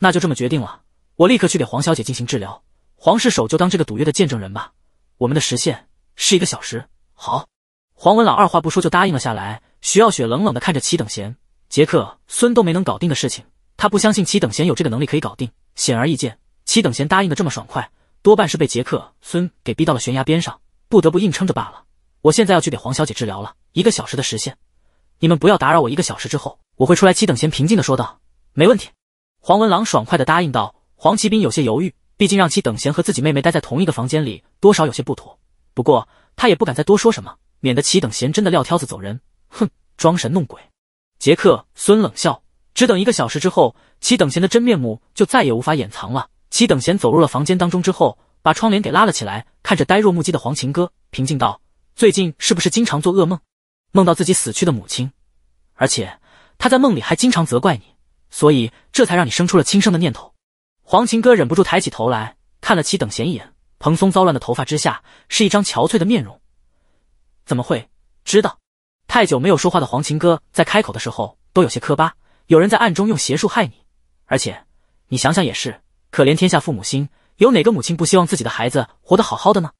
那就这么决定了，我立刻去给黄小姐进行治疗。黄世守就当这个赌约的见证人吧。我们的时限是一个小时。”好，黄文朗二话不说就答应了下来。徐耀雪冷冷的看着齐等贤，杰克孙都没能搞定的事情，他不相信齐等贤有这个能力可以搞定。显而易见，齐等贤答应的这么爽快，多半是被杰克孙给逼到了悬崖边上，不得不硬撑着罢了。我现在要去给黄小姐治疗了，一个小时的时限，你们不要打扰我。一个小时之后，我会出来。齐等闲平静的说道：“没问题。”黄文郎爽快的答应道。黄奇斌有些犹豫，毕竟让齐等闲和自己妹妹待在同一个房间里，多少有些不妥。不过他也不敢再多说什么，免得齐等闲真的撂挑子走人。哼，装神弄鬼！杰克孙冷笑，只等一个小时之后，齐等闲的真面目就再也无法掩藏了。齐等闲走入了房间当中之后，把窗帘给拉了起来，看着呆若木鸡的黄情歌，平静道。最近是不是经常做噩梦，梦到自己死去的母亲，而且他在梦里还经常责怪你，所以这才让你生出了轻生的念头。黄琴哥忍不住抬起头来看了齐等闲一眼，蓬松糟乱的头发之下是一张憔悴的面容。怎么会知道？太久没有说话的黄琴哥在开口的时候都有些磕巴。有人在暗中用邪术害你，而且你想想也是，可怜天下父母心，有哪个母亲不希望自己的孩子活得好好的呢？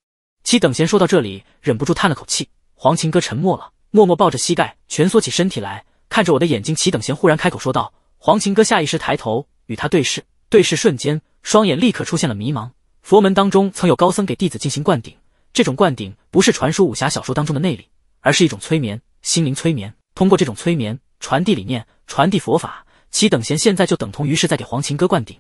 齐等闲说到这里，忍不住叹了口气。黄琴哥沉默了，默默抱着膝盖，蜷缩起身体来，看着我的眼睛。齐等闲忽然开口说道：“黄琴哥，下意识抬头与他对视。对视瞬间，双眼立刻出现了迷茫。佛门当中曾有高僧给弟子进行灌顶，这种灌顶不是传说武侠小说当中的内力，而是一种催眠，心灵催眠。通过这种催眠，传递理念，传递佛法。齐等闲现在就等同于是在给黄琴哥灌顶，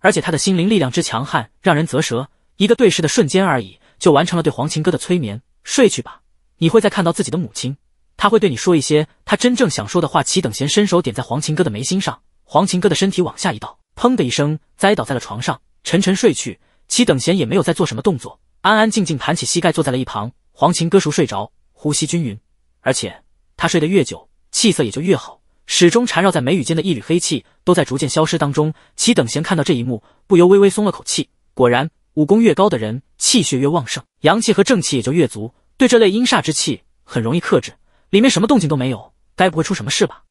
而且他的心灵力量之强悍，让人啧舌。一个对视的瞬间而已。”就完成了对黄琴歌的催眠，睡去吧。你会再看到自己的母亲，她会对你说一些她真正想说的话。齐等闲伸手点在黄琴歌的眉心上，黄琴歌的身体往下一倒，砰的一声栽倒在了床上，沉沉睡去。齐等闲也没有再做什么动作，安安静静盘起膝盖坐在了一旁。黄琴歌熟睡着，呼吸均匀，而且他睡得越久，气色也就越好。始终缠绕在眉宇间的一缕黑气都在逐渐消失当中。齐等闲看到这一幕，不由微微松了口气。果然。武功越高的人，气血越旺盛，阳气和正气也就越足，对这类阴煞之气很容易克制。里面什么动静都没有，该不会出什么事吧？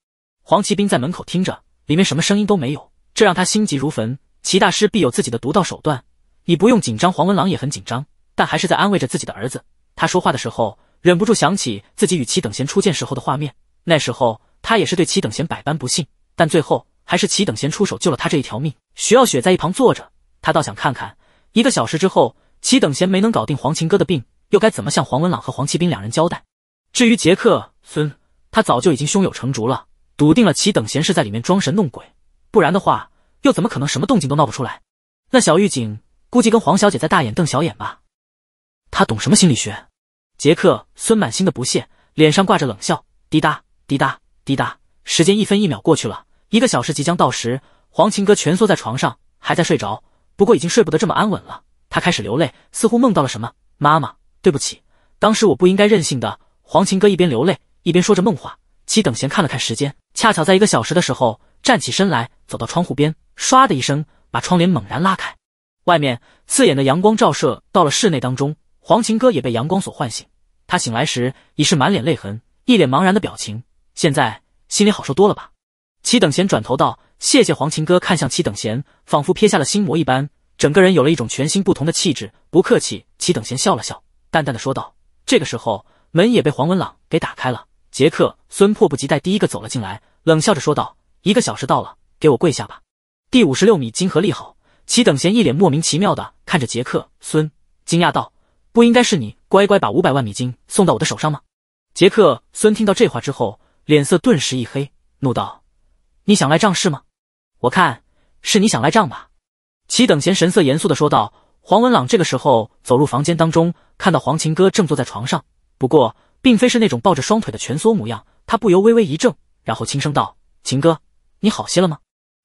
黄奇兵在门口听着，里面什么声音都没有，这让他心急如焚。齐大师必有自己的独到手段，你不用紧张。黄文郎也很紧张，但还是在安慰着自己的儿子。他说话的时候，忍不住想起自己与齐等闲初见时候的画面。那时候他也是对齐等闲百般不信，但最后还是齐等闲出手救了他这一条命。徐傲雪在一旁坐着，他倒想看看。一个小时之后，齐等闲没能搞定黄琴哥的病，又该怎么向黄文朗和黄奇兵两人交代？至于杰克孙，他早就已经胸有成竹了，笃定了齐等闲是在里面装神弄鬼，不然的话，又怎么可能什么动静都闹不出来？那小狱警估计跟黄小姐在大眼瞪小眼吧？他懂什么心理学？杰克孙满心的不屑，脸上挂着冷笑。滴答滴答滴答，时间一分一秒过去了，一个小时即将到时，黄琴哥蜷缩在床上，还在睡着。不过已经睡不得这么安稳了，他开始流泪，似乎梦到了什么。妈妈，对不起，当时我不应该任性的。黄琴歌一边流泪一边说着梦话。齐等闲看了看时间，恰巧在一个小时的时候，站起身来，走到窗户边，唰的一声把窗帘猛然拉开。外面刺眼的阳光照射到了室内当中，黄琴歌也被阳光所唤醒。他醒来时已是满脸泪痕，一脸茫然的表情。现在心里好受多了吧？齐等贤转头道：“谢谢黄琴哥。”看向齐等贤，仿佛撇下了心魔一般，整个人有了一种全新不同的气质。不客气，齐等贤笑了笑，淡淡的说道。这个时候，门也被黄文朗给打开了。杰克孙迫不及待第一个走了进来，冷笑着说道：“一个小时到了，给我跪下吧！”第五十六米金合利好，齐等贤一脸莫名其妙的看着杰克孙，惊讶道：“不应该是你乖乖把五百万米金送到我的手上吗？”杰克孙听到这话之后，脸色顿时一黑，怒道。你想赖账是吗？我看是你想赖账吧。”齐等闲神色严肃的说道。黄文朗这个时候走入房间当中，看到黄琴歌正坐在床上，不过并非是那种抱着双腿的蜷缩模样，他不由微微一怔，然后轻声道：“秦哥，你好些了吗？”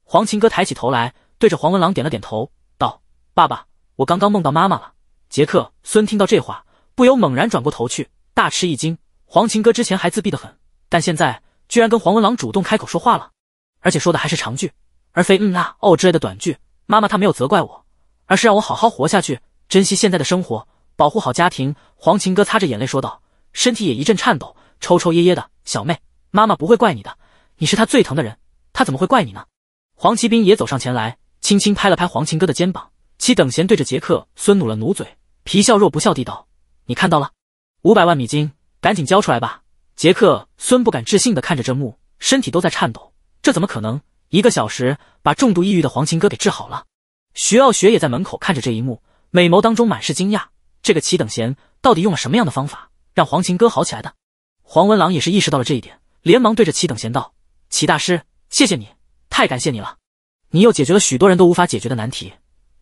黄琴歌抬起头来，对着黄文朗点了点头，道：“爸爸，我刚刚梦到妈妈了。”杰克孙听到这话，不由猛然转过头去，大吃一惊。黄琴哥之前还自闭的很，但现在居然跟黄文朗主动开口说话了。而且说的还是长句，而非嗯啊哦之类的短句。妈妈她没有责怪我，而是让我好好活下去，珍惜现在的生活，保护好家庭。黄琴哥擦着眼泪说道，身体也一阵颤抖，抽抽噎噎的。小妹，妈妈不会怪你的，你是她最疼的人，她怎么会怪你呢？黄奇兵也走上前来，轻轻拍了拍黄琴哥的肩膀，其等闲对着杰克孙努了努嘴，皮笑肉不笑地道：“你看到了，五百万美金，赶紧交出来吧。”杰克孙不敢置信地看着这幕，身体都在颤抖。这怎么可能？一个小时把重度抑郁的黄琴歌给治好了？徐傲雪也在门口看着这一幕，美眸当中满是惊讶。这个齐等贤到底用了什么样的方法让黄琴歌好起来的？黄文郎也是意识到了这一点，连忙对着齐等贤道：“齐大师，谢谢你，太感谢你了！你又解决了许多人都无法解决的难题，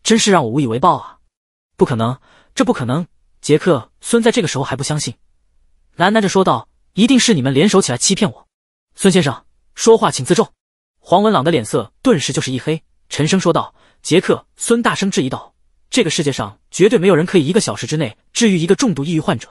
真是让我无以为报啊！”不可能，这不可能！杰克孙在这个时候还不相信，喃喃着说道：“一定是你们联手起来欺骗我！”孙先生，说话请自重。黄文朗的脸色顿时就是一黑，沉声说道：“杰克，孙大声质疑道，这个世界上绝对没有人可以一个小时之内治愈一个重度抑郁患者，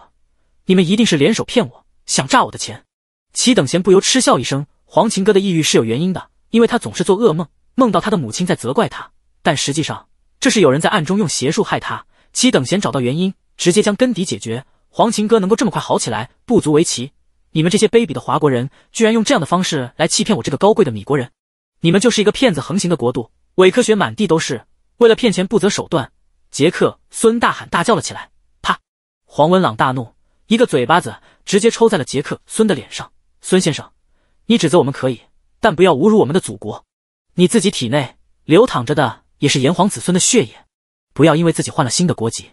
你们一定是联手骗我，想诈我的钱。”齐等闲不由嗤笑一声：“黄情哥的抑郁是有原因的，因为他总是做噩梦，梦到他的母亲在责怪他，但实际上这是有人在暗中用邪术害他。”齐等闲找到原因，直接将根底解决，黄情哥能够这么快好起来不足为奇。你们这些卑鄙的华国人，居然用这样的方式来欺骗我这个高贵的米国人！你们就是一个骗子横行的国度，伪科学满地都是，为了骗钱不择手段。杰克孙大喊大叫了起来。啪！黄文朗大怒，一个嘴巴子直接抽在了杰克孙的脸上。孙先生，你指责我们可以，但不要侮辱我们的祖国。你自己体内流淌着的也是炎黄子孙的血液，不要因为自己换了新的国籍，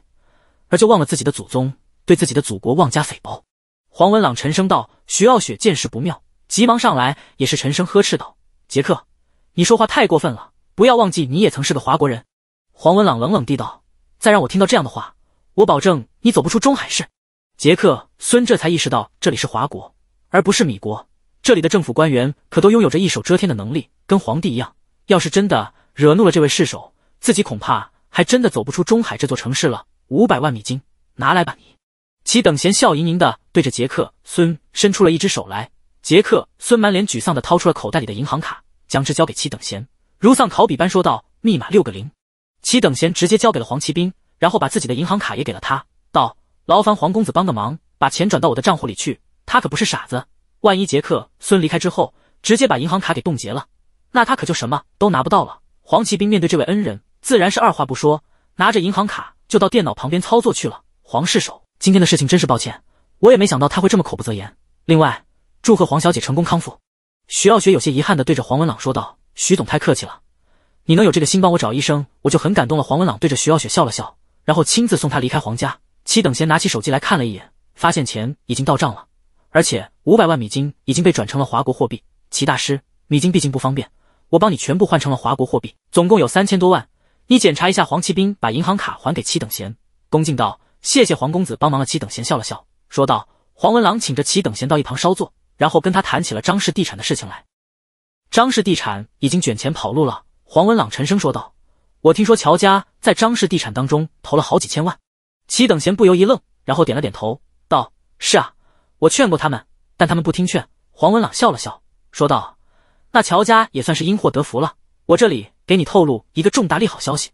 而就忘了自己的祖宗，对自己的祖国妄加诽谤。黄文朗沉声道。徐傲雪见势不妙，急忙上来，也是沉声呵斥道：“杰克。”你说话太过分了！不要忘记，你也曾是个华国人。”黄文朗冷冷地道，“再让我听到这样的话，我保证你走不出中海市。”杰克孙这才意识到这里是华国，而不是米国。这里的政府官员可都拥有着一手遮天的能力，跟皇帝一样。要是真的惹怒了这位世首，自己恐怕还真的走不出中海这座城市了。五百万米金，拿来吧你！”齐等闲笑盈盈的对着杰克孙伸出了一只手来。杰克孙满脸沮丧的掏出了口袋里的银行卡。将之交给齐等贤，如丧考妣般说道：“密码六个零。”齐等贤直接交给了黄奇兵，然后把自己的银行卡也给了他，道：“劳烦黄公子帮个忙，把钱转到我的账户里去。他可不是傻子，万一杰克孙离开之后，直接把银行卡给冻结了，那他可就什么都拿不到了。”黄奇兵面对这位恩人，自然是二话不说，拿着银行卡就到电脑旁边操作去了。黄世手，今天的事情真是抱歉，我也没想到他会这么口不择言。另外，祝贺黄小姐成功康复。徐傲雪有些遗憾的对着黄文朗说道：“徐总太客气了，你能有这个心帮我找医生，我就很感动了。”黄文朗对着徐傲雪笑了笑，然后亲自送他离开黄家。齐等闲拿起手机来看了一眼，发现钱已经到账了，而且五百万米金已经被转成了华国货币。齐大师，米金毕竟不方便，我帮你全部换成了华国货币，总共有三千多万，你检查一下。”黄奇兵把银行卡还给齐等闲，恭敬道：“谢谢黄公子帮忙了。”齐等闲笑了笑，说道：“黄文朗，请着齐等闲到一旁稍坐。”然后跟他谈起了张氏地产的事情来。张氏地产已经卷钱跑路了。黄文朗沉声说道：“我听说乔家在张氏地产当中投了好几千万。”齐等贤不由一愣，然后点了点头，道：“是啊，我劝过他们，但他们不听劝。”黄文朗笑了笑，说道：“那乔家也算是因祸得福了。我这里给你透露一个重大利好消息。”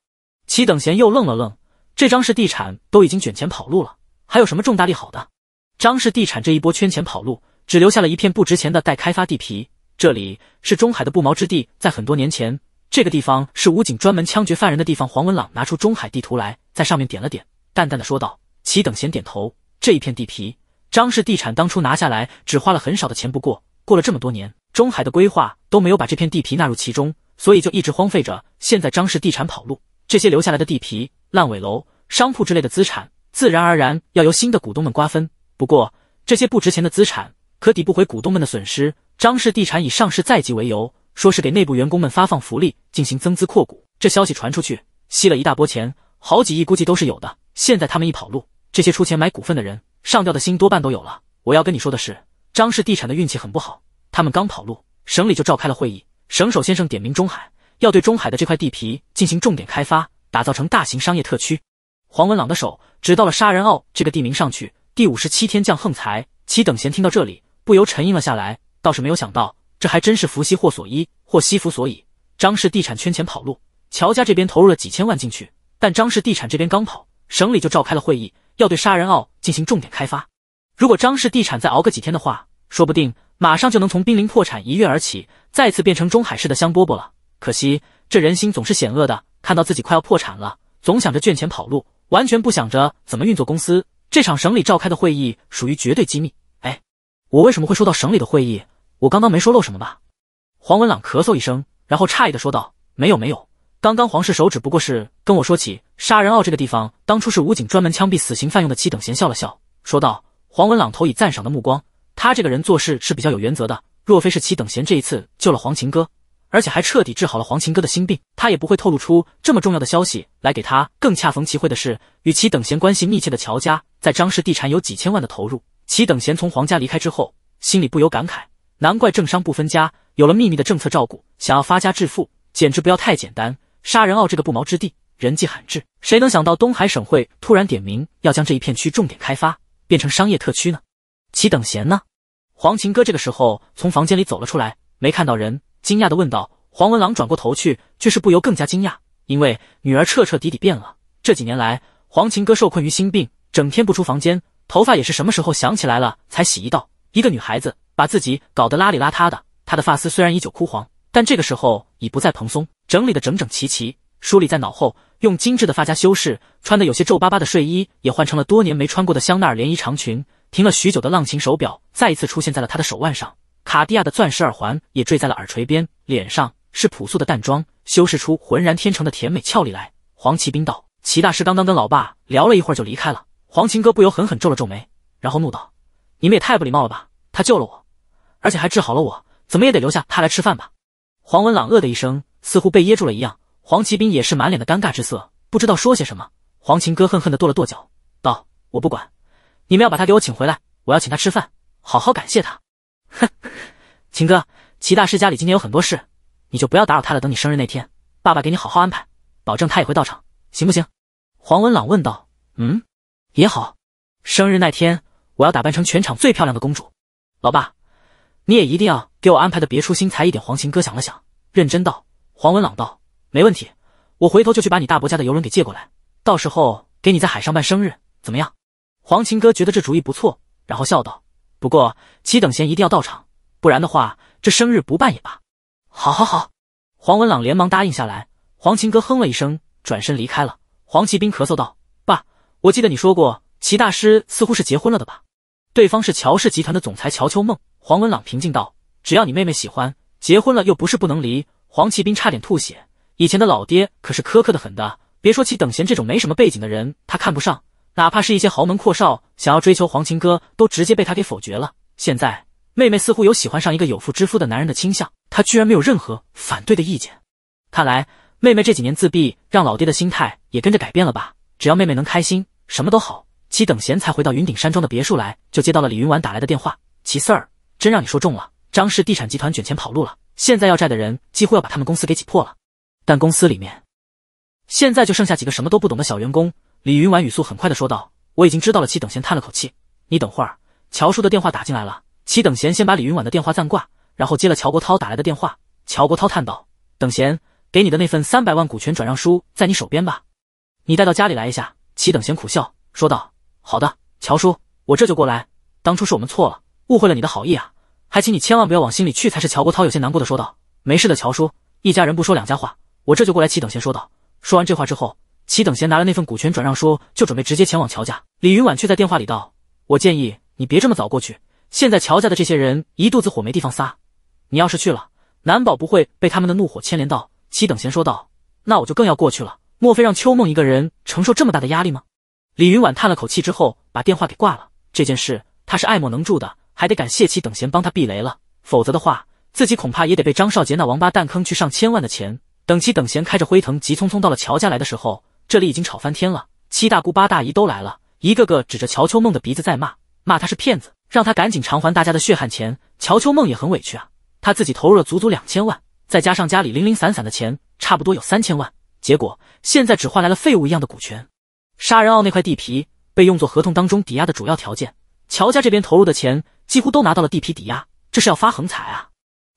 齐等贤又愣了愣，这张氏地产都已经卷钱跑路了，还有什么重大利好的？张氏地产这一波圈钱跑路。只留下了一片不值钱的待开发地皮，这里是中海的不毛之地。在很多年前，这个地方是武警专门枪决犯人的地方。黄文朗拿出中海地图来，在上面点了点，淡淡的说道：“齐等闲点头。这一片地皮，张氏地产当初拿下来只花了很少的钱。不过，过了这么多年，中海的规划都没有把这片地皮纳入其中，所以就一直荒废着。现在张氏地产跑路，这些留下来的地皮、烂尾楼、商铺之类的资产，自然而然要由新的股东们瓜分。不过，这些不值钱的资产。”可抵不回股东们的损失。张氏地产以上市在即为由，说是给内部员工们发放福利，进行增资扩股。这消息传出去，吸了一大波钱，好几亿估计都是有的。现在他们一跑路，这些出钱买股份的人，上吊的心多半都有了。我要跟你说的是，张氏地产的运气很不好，他们刚跑路，省里就召开了会议，省首先生点名中海，要对中海的这块地皮进行重点开发，打造成大型商业特区。黄文朗的手指到了“杀人坳”这个地名上去。第五十七天降横财，七等闲听到这里。不由沉吟了下来，倒是没有想到，这还真是福兮祸所依，祸兮福所倚。张氏地产圈钱跑路，乔家这边投入了几千万进去，但张氏地产这边刚跑，省里就召开了会议，要对杀人坳进行重点开发。如果张氏地产再熬个几天的话，说不定马上就能从濒临破产一跃而起，再次变成中海市的香饽饽了。可惜，这人心总是险恶的，看到自己快要破产了，总想着卷钱跑路，完全不想着怎么运作公司。这场省里召开的会议属于绝对机密。我为什么会说到省里的会议？我刚刚没说漏什么吧？黄文朗咳嗽一声，然后诧异的说道：“没有，没有，刚刚黄氏手指不过是跟我说起杀人坳这个地方，当初是武警专门枪毙死刑犯用的。”齐等闲笑了笑，说道：“黄文朗投以赞赏的目光，他这个人做事是比较有原则的。若非是齐等闲这一次救了黄琴歌，而且还彻底治好了黄琴歌的心病，他也不会透露出这么重要的消息来给他。”更恰逢其会的是，与其等闲关系密切的乔家，在张氏地产有几千万的投入。齐等闲从皇家离开之后，心里不由感慨：难怪政商不分家，有了秘密的政策照顾，想要发家致富简直不要太简单。杀人坳这个不毛之地，人迹罕至，谁能想到东海省会突然点名要将这一片区重点开发，变成商业特区呢？齐等闲呢？黄琴哥这个时候从房间里走了出来，没看到人，惊讶地问道：“黄文郎，转过头去，却是不由更加惊讶，因为女儿彻彻底底变了。这几年来，黄琴哥受困于心病，整天不出房间。”头发也是什么时候想起来了才洗一道。一个女孩子把自己搞得邋里邋遢的，她的发丝虽然已久枯黄，但这个时候已不再蓬松，整理的整整齐齐，梳理在脑后，用精致的发夹修饰。穿的有些皱巴巴的睡衣也换成了多年没穿过的香奈儿连衣长裙。停了许久的浪琴手表再一次出现在了她的手腕上，卡地亚的钻石耳环也坠在了耳垂边。脸上是朴素的淡妆，修饰出浑然天成的甜美俏丽来。黄奇兵道：“齐大师刚刚跟老爸聊了一会儿就离开了。”黄琴哥不由狠狠皱了皱眉，然后怒道：“你们也太不礼貌了吧！他救了我，而且还治好了我，怎么也得留下他来吃饭吧？”黄文朗恶的一声，似乎被噎住了一样。黄奇兵也是满脸的尴尬之色，不知道说些什么。黄琴哥恨恨的跺了跺脚，道：“我不管，你们要把他给我请回来，我要请他吃饭，好好感谢他。”“哼，秦哥，齐大师家里今天有很多事，你就不要打扰他了。等你生日那天，爸爸给你好好安排，保证他也会到场，行不行？”黄文朗问道。“嗯。”也好，生日那天我要打扮成全场最漂亮的公主。老爸，你也一定要给我安排的别出心裁一点。黄琴哥想了想，认真道：“黄文朗道，没问题，我回头就去把你大伯家的游轮给借过来，到时候给你在海上办生日，怎么样？”黄琴哥觉得这主意不错，然后笑道：“不过七等闲一定要到场，不然的话，这生日不办也罢。”好，好，好。黄文朗连忙答应下来。黄琴哥哼了一声，转身离开了。黄奇兵咳嗽道。我记得你说过，齐大师似乎是结婚了的吧？对方是乔氏集团的总裁乔秋梦。黄文朗平静道：“只要你妹妹喜欢，结婚了又不是不能离。”黄骑斌差点吐血。以前的老爹可是苛刻的很的，别说齐等闲这种没什么背景的人，他看不上；哪怕是一些豪门阔少想要追求黄情歌，都直接被他给否决了。现在妹妹似乎有喜欢上一个有妇之夫的男人的倾向，他居然没有任何反对的意见。看来妹妹这几年自闭，让老爹的心态也跟着改变了吧？只要妹妹能开心。什么都好，齐等闲才回到云顶山庄的别墅来，就接到了李云婉打来的电话。齐四儿，真让你说中了，张氏地产集团卷钱跑路了，现在要债的人几乎要把他们公司给挤破了。但公司里面现在就剩下几个什么都不懂的小员工。李云婉语速很快的说道：“我已经知道了。”齐等闲叹了口气：“你等会儿，乔叔的电话打进来了。”齐等闲先把李云婉的电话暂挂，然后接了乔国涛打来的电话。乔国涛叹道：“等闲，给你的那份三百万股权转让书在你手边吧，你带到家里来一下。”齐等闲苦笑说道：“好的，乔叔，我这就过来。当初是我们错了，误会了你的好意啊，还请你千万不要往心里去。”才是乔国涛有些难过的说道：“没事的，乔叔，一家人不说两家话，我这就过来。”齐等闲说道。说完这话之后，齐等闲拿了那份股权转让书，就准备直接前往乔家。李云婉却在电话里道：“我建议你别这么早过去，现在乔家的这些人一肚子火没地方撒，你要是去了，难保不会被他们的怒火牵连到。”齐等闲说道：“那我就更要过去了。”莫非让秋梦一个人承受这么大的压力吗？李云婉叹了口气，之后把电话给挂了。这件事他是爱莫能助的，还得感谢齐等闲帮他避雷了，否则的话，自己恐怕也得被张少杰那王八蛋坑去上千万的钱。等齐等闲开着辉腾急匆匆到了乔家来的时候，这里已经吵翻天了，七大姑八大姨都来了，一个个指着乔秋梦的鼻子在骂，骂他是骗子，让他赶紧偿还大家的血汗钱。乔秋梦也很委屈啊，他自己投入了足足两千万，再加上家里零零散散的钱，差不多有三千万。结果现在只换来了废物一样的股权。杀人坳那块地皮被用作合同当中抵押的主要条件，乔家这边投入的钱几乎都拿到了地皮抵押，这是要发横财啊！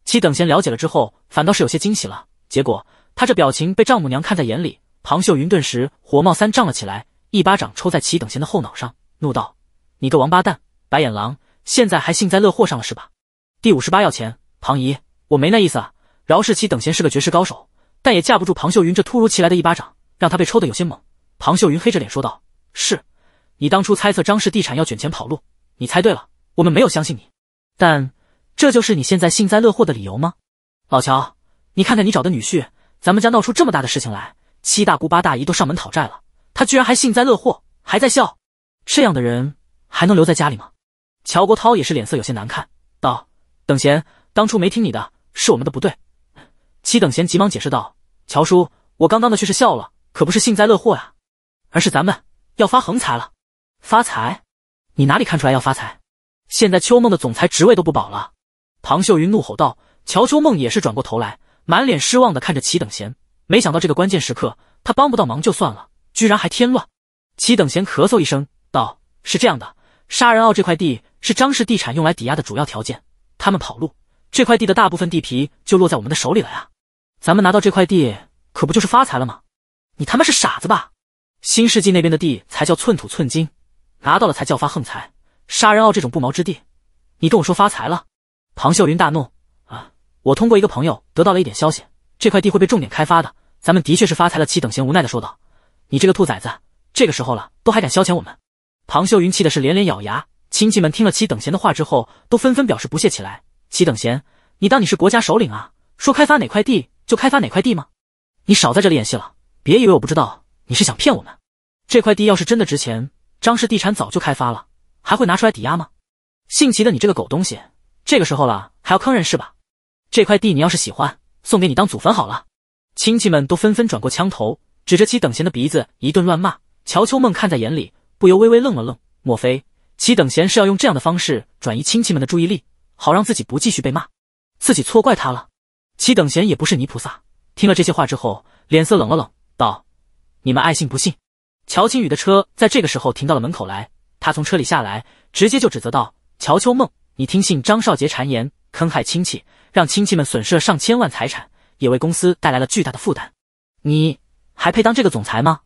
齐等闲了解了之后，反倒是有些惊喜了。结果他这表情被丈母娘看在眼里，庞秀云顿时火冒三丈了起来，一巴掌抽在齐等闲的后脑上，怒道：“你个王八蛋，白眼狼，现在还幸灾乐祸上了是吧？”第五十八要钱，庞姨，我没那意思啊。饶是齐等闲是个绝世高手。但也架不住庞秀云这突如其来的一巴掌，让他被抽得有些猛。庞秀云黑着脸说道：“是，你当初猜测张氏地产要卷钱跑路，你猜对了。我们没有相信你，但这就是你现在幸灾乐祸的理由吗？老乔，你看看你找的女婿，咱们家闹出这么大的事情来，七大姑八大姨都上门讨债了，他居然还幸灾乐祸，还在笑。这样的人还能留在家里吗？”乔国涛也是脸色有些难看，道：“等闲，当初没听你的，是我们的不对。”齐等贤急忙解释道：“乔叔，我刚刚的却是笑了，可不是幸灾乐祸呀，而是咱们要发横财了。发财？你哪里看出来要发财？现在秋梦的总裁职位都不保了。”唐秀云怒吼道。乔秋梦也是转过头来，满脸失望的看着齐等贤。没想到这个关键时刻，他帮不到忙就算了，居然还添乱。齐等贤咳嗽一声道：“是这样的，杀人坳这块地是张氏地产用来抵押的主要条件，他们跑路，这块地的大部分地皮就落在我们的手里了呀。”咱们拿到这块地，可不就是发财了吗？你他妈是傻子吧？新世纪那边的地才叫寸土寸金，拿到了才叫发横财。杀人坳这种不毛之地，你跟我说发财了？庞秀云大怒：“啊！我通过一个朋友得到了一点消息，这块地会被重点开发的。咱们的确是发财了。”齐等闲无奈的说道：“你这个兔崽子，这个时候了都还敢消遣我们！”庞秀云气的是连连咬牙。亲戚们听了齐等闲的话之后，都纷纷表示不屑起来。齐等闲，你当你是国家首领啊？说开发哪块地？就开发哪块地吗？你少在这里演戏了！别以为我不知道你是想骗我们。这块地要是真的值钱，张氏地产早就开发了，还会拿出来抵押吗？姓齐的，你这个狗东西，这个时候了还要坑人是吧？这块地你要是喜欢，送给你当祖坟好了。亲戚们都纷纷转过枪头，指着齐等闲的鼻子一顿乱骂。乔秋梦看在眼里，不由微微愣了愣。莫非齐等闲是要用这样的方式转移亲戚们的注意力，好让自己不继续被骂？自己错怪他了。齐等闲也不是泥菩萨，听了这些话之后，脸色冷了冷，道：“你们爱信不信。”乔青雨的车在这个时候停到了门口来，他从车里下来，直接就指责道：“乔秋梦，你听信张少杰谗言，坑害亲戚，让亲戚们损失了上千万财产，也为公司带来了巨大的负担。你还配当这个总裁吗？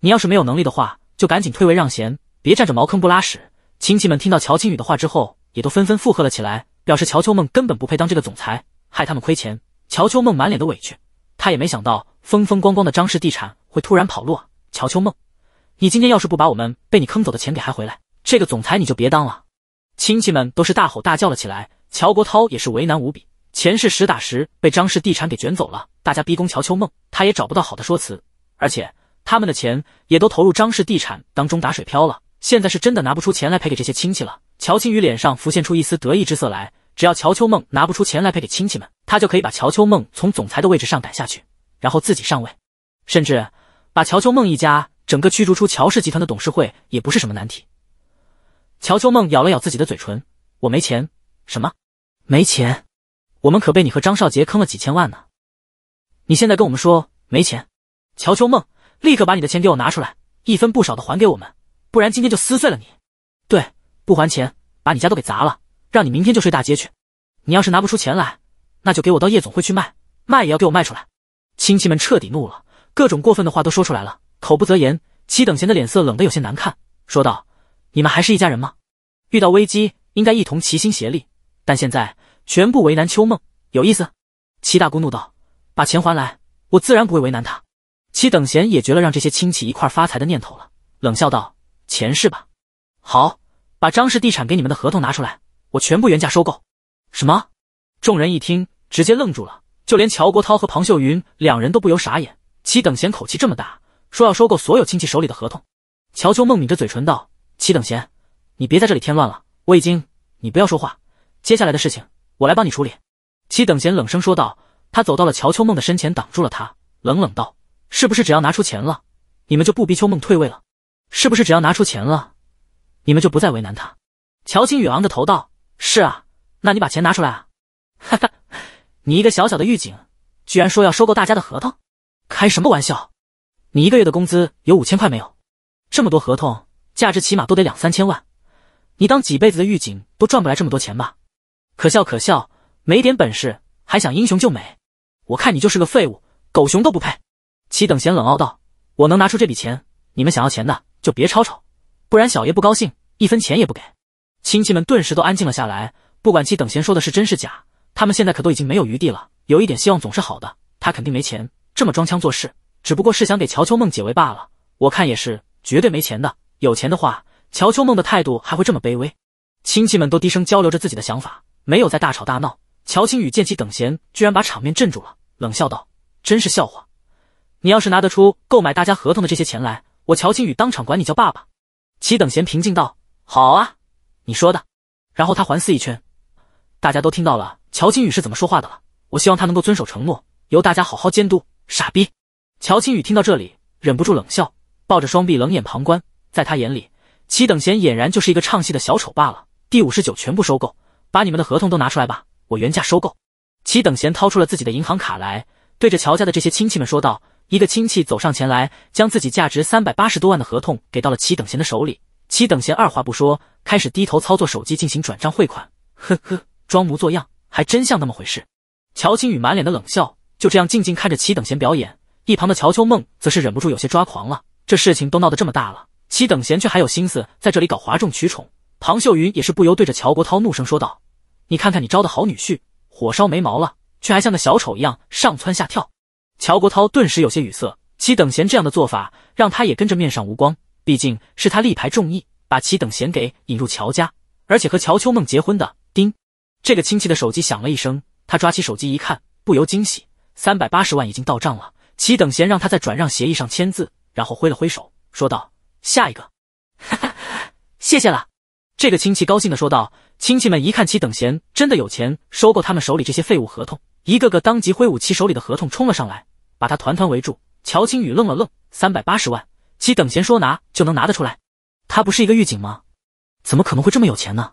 你要是没有能力的话，就赶紧退位让贤，别占着茅坑不拉屎。”亲戚们听到乔青雨的话之后，也都纷纷附和了起来，表示乔秋梦根本不配当这个总裁。害他们亏钱，乔秋梦满脸的委屈，他也没想到风风光光的张氏地产会突然跑路。乔秋梦，你今天要是不把我们被你坑走的钱给还回来，这个总裁你就别当了。亲戚们都是大吼大叫了起来，乔国涛也是为难无比，钱是实打实被张氏地产给卷走了，大家逼宫乔秋梦，他也找不到好的说辞，而且他们的钱也都投入张氏地产当中打水漂了，现在是真的拿不出钱来赔给这些亲戚了。乔青雨脸上浮现出一丝得意之色来。只要乔秋梦拿不出钱来赔给亲戚们，他就可以把乔秋梦从总裁的位置上赶下去，然后自己上位，甚至把乔秋梦一家整个驱逐出乔氏集团的董事会也不是什么难题。乔秋梦咬了咬自己的嘴唇：“我没钱。”“什么？没钱？我们可被你和张少杰坑了几千万呢！你现在跟我们说没钱？乔秋梦，立刻把你的钱给我拿出来，一分不少的还给我们，不然今天就撕碎了你！对，不还钱，把你家都给砸了！”让你明天就睡大街去！你要是拿不出钱来，那就给我到夜总会去卖，卖也要给我卖出来！亲戚们彻底怒了，各种过分的话都说出来了，口不择言。齐等闲的脸色冷得有些难看，说道：“你们还是一家人吗？遇到危机应该一同齐心协力，但现在全部为难秋梦，有意思？”齐大姑怒道：“把钱还来，我自然不会为难他。”齐等闲也绝了让这些亲戚一块发财的念头了，冷笑道：“钱是吧？好，把张氏地产给你们的合同拿出来。”我全部原价收购。什么？众人一听，直接愣住了，就连乔国涛和庞秀云两人都不由傻眼。齐等闲口气这么大，说要收购所有亲戚手里的合同。乔秋梦抿着嘴唇道：“齐等闲，你别在这里添乱了。我已经……你不要说话，接下来的事情我来帮你处理。”齐等闲冷声说道，他走到了乔秋梦的身前，挡住了他，冷冷道：“是不是只要拿出钱了，你们就不逼秋梦退位了？是不是只要拿出钱了，你们就不再为难他？”乔清宇昂着头道。是啊，那你把钱拿出来啊！哈哈，你一个小小的狱警，居然说要收购大家的合同，开什么玩笑？你一个月的工资有五千块没有？这么多合同，价值起码都得两三千万，你当几辈子的狱警都赚不来这么多钱吧？可笑可笑，没点本事还想英雄救美，我看你就是个废物，狗熊都不配。齐等闲冷傲道：“我能拿出这笔钱，你们想要钱的就别吵吵，不然小爷不高兴，一分钱也不给。”亲戚们顿时都安静了下来。不管齐等闲说的是真是假，他们现在可都已经没有余地了。有一点希望总是好的。他肯定没钱，这么装腔作势，只不过是想给乔秋梦解围罢了。我看也是，绝对没钱的。有钱的话，乔秋梦的态度还会这么卑微？亲戚们都低声交流着自己的想法，没有再大吵大闹。乔青雨见齐等闲居然把场面镇住了，冷笑道：“真是笑话！你要是拿得出购买大家合同的这些钱来，我乔青雨当场管你叫爸爸。”齐等闲平静道：“好啊。”你说的，然后他环视一圈，大家都听到了乔青宇是怎么说话的了。我希望他能够遵守承诺，由大家好好监督。傻逼！乔青宇听到这里，忍不住冷笑，抱着双臂冷眼旁观。在他眼里，齐等贤俨然就是一个唱戏的小丑罢了。第五十九全部收购，把你们的合同都拿出来吧，我原价收购。齐等贤掏出了自己的银行卡来，对着乔家的这些亲戚们说道。一个亲戚走上前来，将自己价值三百八十多万的合同给到了齐等贤的手里。齐等闲二话不说，开始低头操作手机进行转账汇款，呵呵，装模作样，还真像那么回事。乔青雨满脸的冷笑，就这样静静看着齐等闲表演。一旁的乔秋梦则是忍不住有些抓狂了，这事情都闹得这么大了，齐等闲却还有心思在这里搞哗众取宠。庞秀云也是不由对着乔国涛怒声说道：“你看看你招的好女婿，火烧眉毛了，却还像个小丑一样上蹿下跳。”乔国涛顿时有些语塞，齐等闲这样的做法让他也跟着面上无光。毕竟是他力排众议，把齐等贤给引入乔家，而且和乔秋梦结婚的丁，这个亲戚的手机响了一声，他抓起手机一看，不由惊喜，三百八十万已经到账了。齐等贤让他在转让协议上签字，然后挥了挥手，说道：“下一个。”哈哈，谢谢了。这个亲戚高兴的说道。亲戚们一看齐等贤真的有钱收购他们手里这些废物合同，一个个当即挥舞起手里的合同冲了上来，把他团团围住。乔青宇愣了愣，三百八十万。齐等闲说拿就能拿得出来，他不是一个狱警吗？怎么可能会这么有钱呢？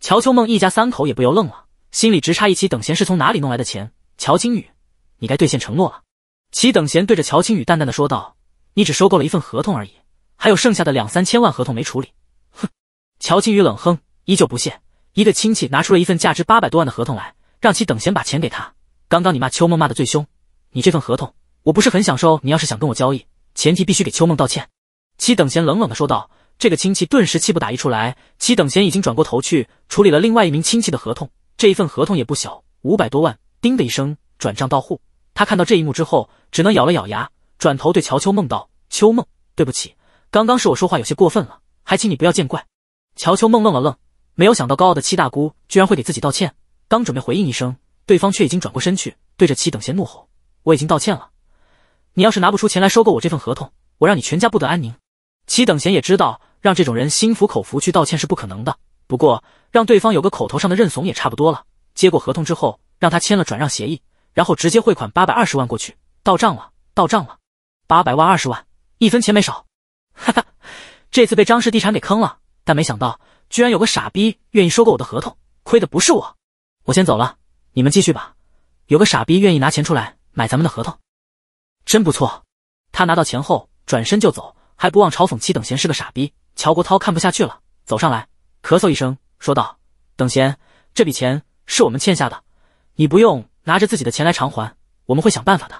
乔秋梦一家三口也不由愣了，心里直一其等闲是从哪里弄来的钱？乔青宇，你该兑现承诺了。齐等闲对着乔清宇淡淡的说道：“你只收购了一份合同而已，还有剩下的两三千万合同没处理。”哼，乔清宇冷哼，依旧不屑。一个亲戚拿出了一份价值八百多万的合同来，让齐等闲把钱给他。刚刚你骂秋梦骂的最凶，你这份合同我不是很想收。你要是想跟我交易。前提必须给秋梦道歉，七等闲冷冷的说道。这个亲戚顿时气不打一处来。七等闲已经转过头去处理了另外一名亲戚的合同，这一份合同也不小，五百多万。叮的一声，转账到户。他看到这一幕之后，只能咬了咬牙，转头对乔秋梦道：“秋梦，对不起，刚刚是我说话有些过分了，还请你不要见怪。”乔秋梦愣了愣，没有想到高傲的七大姑居然会给自己道歉。刚准备回应一声，对方却已经转过身去，对着七等闲怒吼：“我已经道歉了。”你要是拿不出钱来收购我这份合同，我让你全家不得安宁。齐等闲也知道让这种人心服口服去道歉是不可能的，不过让对方有个口头上的认怂也差不多了。接过合同之后，让他签了转让协议，然后直接汇款八百二十万过去，到账了，到账了，八百万二十万，一分钱没少。哈哈，这次被张氏地产给坑了，但没想到居然有个傻逼愿意收购我的合同，亏的不是我。我先走了，你们继续吧。有个傻逼愿意拿钱出来买咱们的合同。真不错，他拿到钱后转身就走，还不忘嘲讽齐等闲是个傻逼。乔国涛看不下去了，走上来，咳嗽一声，说道：“等闲，这笔钱是我们欠下的，你不用拿着自己的钱来偿还，我们会想办法的。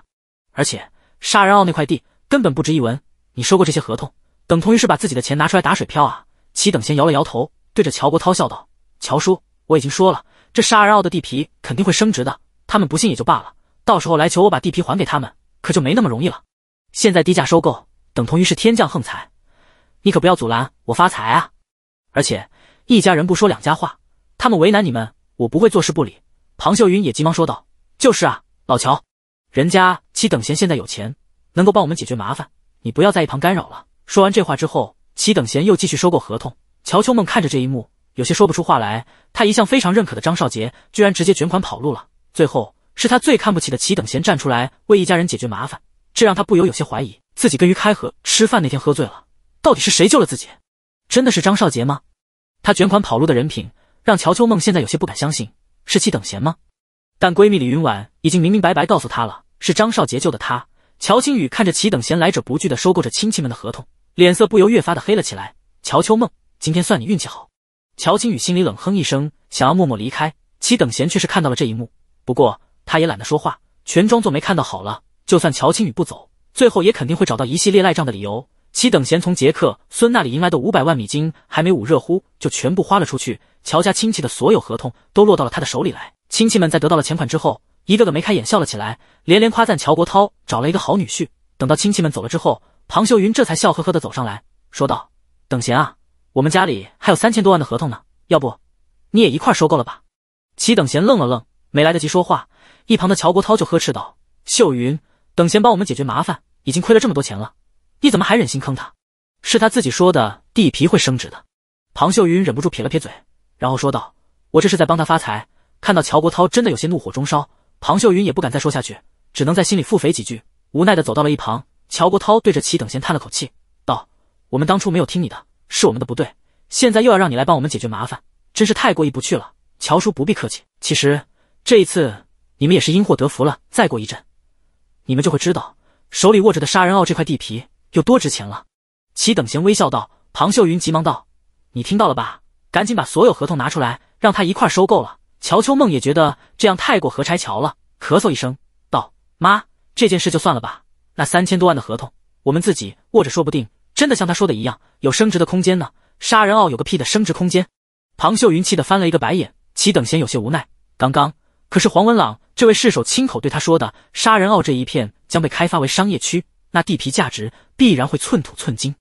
而且杀人坳那块地根本不值一文，你收过这些合同，等同于是把自己的钱拿出来打水漂啊！”齐等闲摇了摇头，对着乔国涛笑道：“乔叔，我已经说了，这杀人坳的地皮肯定会升值的，他们不信也就罢了，到时候来求我把地皮还给他们。”可就没那么容易了。现在低价收购等同于是天降横财，你可不要阻拦我发财啊！而且一家人不说两家话，他们为难你们，我不会坐视不理。庞秀云也急忙说道：“就是啊，老乔，人家齐等贤现在有钱，能够帮我们解决麻烦，你不要在一旁干扰了。”说完这话之后，齐等贤又继续收购合同。乔秋梦看着这一幕，有些说不出话来。他一向非常认可的张少杰，居然直接卷款跑路了。最后。是他最看不起的齐等闲站出来为一家人解决麻烦，这让他不由有些怀疑自己跟于开河吃饭那天喝醉了，到底是谁救了自己？真的是张少杰吗？他卷款跑路的人品让乔秋梦现在有些不敢相信，是齐等闲吗？但闺蜜李云婉已经明明白白告诉他了，是张少杰救的他。乔青雨看着齐等闲来者不拒的收购着亲戚们的合同，脸色不由越发的黑了起来。乔秋梦，今天算你运气好。乔青雨心里冷哼一声，想要默默离开，齐等闲却是看到了这一幕，不过。他也懒得说话，全装作没看到好了。就算乔青雨不走，最后也肯定会找到一系列赖账的理由。齐等闲从杰克孙那里赢来的五百万美金还没捂热乎，就全部花了出去。乔家亲戚的所有合同都落到了他的手里来，亲戚们在得到了钱款之后，一个个眉开眼笑了起来，连连夸赞乔国涛找了一个好女婿。等到亲戚们走了之后，庞秀云这才笑呵呵的走上来说道：“等闲啊，我们家里还有三千多万的合同呢，要不你也一块收购了吧？”齐等闲愣了愣，没来得及说话。一旁的乔国涛就呵斥道：“秀云，等闲帮我们解决麻烦，已经亏了这么多钱了，你怎么还忍心坑他？是他自己说的地皮会升值的。”庞秀云忍不住撇了撇嘴，然后说道：“我这是在帮他发财。”看到乔国涛真的有些怒火中烧，庞秀云也不敢再说下去，只能在心里腹诽几句，无奈的走到了一旁。乔国涛对着齐等闲叹了口气，道：“我们当初没有听你的，是我们的不对。现在又要让你来帮我们解决麻烦，真是太过意不去了。”乔叔不必客气，其实这一次。你们也是因祸得福了。再过一阵，你们就会知道手里握着的杀人坳这块地皮有多值钱了。齐等闲微笑道。庞秀云急忙道：“你听到了吧？赶紧把所有合同拿出来，让他一块收购了。”乔秋梦也觉得这样太过拆桥了，咳嗽一声道：“妈，这件事就算了吧。那三千多万的合同，我们自己握着，说不定真的像他说的一样，有升值的空间呢。杀人坳有个屁的升值空间！”庞秀云气得翻了一个白眼。齐等闲有些无奈，刚刚可是黄文朗。这位市首亲口对他说的：“杀人坳这一片将被开发为商业区，那地皮价值必然会寸土寸金。”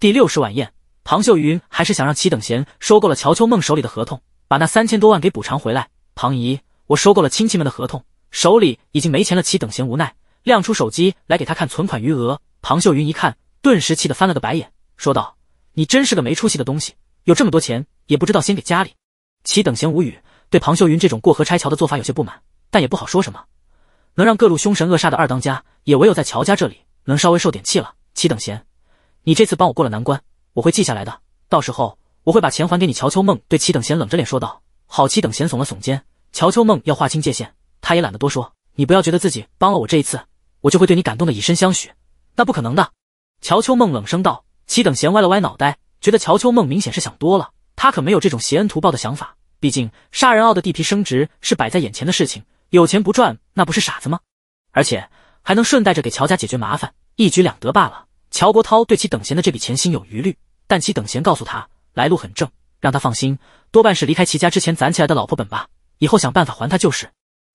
第六十晚宴，庞秀云还是想让齐等闲收购了乔秋梦手里的合同，把那三千多万给补偿回来。庞姨，我收购了亲戚们的合同，手里已经没钱了。齐等闲无奈，亮出手机来给他看存款余额。庞秀云一看，顿时气得翻了个白眼，说道：“你真是个没出息的东西，有这么多钱也不知道先给家里。”齐等闲无语，对庞秀云这种过河拆桥的做法有些不满。但也不好说什么，能让各路凶神恶煞的二当家也唯有在乔家这里能稍微受点气了。齐等贤，你这次帮我过了难关，我会记下来的。到时候我会把钱还给你。乔秋梦对齐等贤冷着脸说道。好，齐等贤耸了耸肩。乔秋梦要划清界限，他也懒得多说。你不要觉得自己帮了我这一次，我就会对你感动的以身相许，那不可能的。乔秋梦冷声道。齐等贤歪了歪脑袋，觉得乔秋梦明显是想多了。他可没有这种携恩图报的想法。毕竟杀人傲的地皮升值是摆在眼前的事情。有钱不赚，那不是傻子吗？而且还能顺带着给乔家解决麻烦，一举两得罢了。乔国涛对其等闲的这笔钱心有疑虑，但其等闲告诉他来路很正，让他放心，多半是离开齐家之前攒起来的老婆本吧。以后想办法还他就是。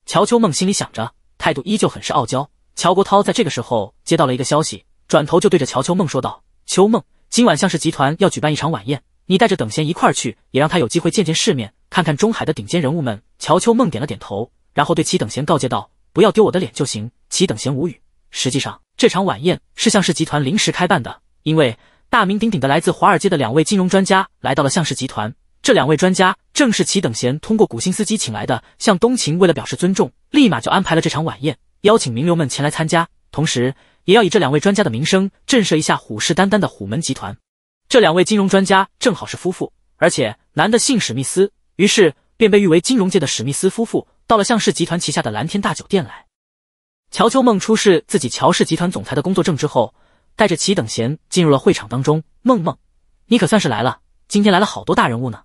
乔秋梦心里想着，态度依旧很是傲娇。乔国涛在这个时候接到了一个消息，转头就对着乔秋梦说道：“秋梦，今晚向氏集团要举办一场晚宴，你带着等闲一块去，也让他有机会见见世面，看看中海的顶尖人物们。”乔秋梦点了点头。然后对齐等闲告诫道：“不要丢我的脸就行。”齐等闲无语。实际上，这场晚宴是向氏集团临时开办的，因为大名鼎鼎的来自华尔街的两位金融专家来到了向氏集团。这两位专家正是齐等闲通过古新斯基请来的。向东晴为了表示尊重，立马就安排了这场晚宴，邀请名流们前来参加，同时也要以这两位专家的名声震慑一下虎视眈眈的虎门集团。这两位金融专家正好是夫妇，而且男的姓史密斯，于是便被誉为金融界的史密斯夫妇。到了向氏集团旗下的蓝天大酒店来，乔秋梦出示自己乔氏集团总裁的工作证之后，带着齐等闲进入了会场当中。梦梦，你可算是来了，今天来了好多大人物呢。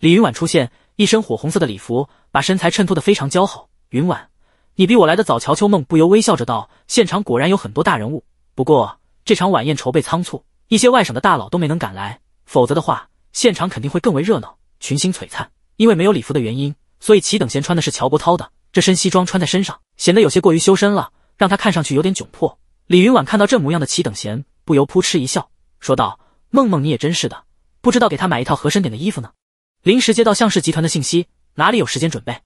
李云婉出现，一身火红色的礼服，把身材衬托得非常姣好。云婉，你比我来的早。乔秋梦不由微笑着道：“现场果然有很多大人物，不过这场晚宴筹备仓促，一些外省的大佬都没能赶来，否则的话，现场肯定会更为热闹，群星璀璨。因为没有礼服的原因。”所以齐等贤穿的是乔波涛的这身西装，穿在身上显得有些过于修身了，让他看上去有点窘迫。李云婉看到这模样的齐等贤，不由扑哧一笑，说道：“梦梦，你也真是的，不知道给他买一套合身点的衣服呢。”临时接到向氏集团的信息，哪里有时间准备？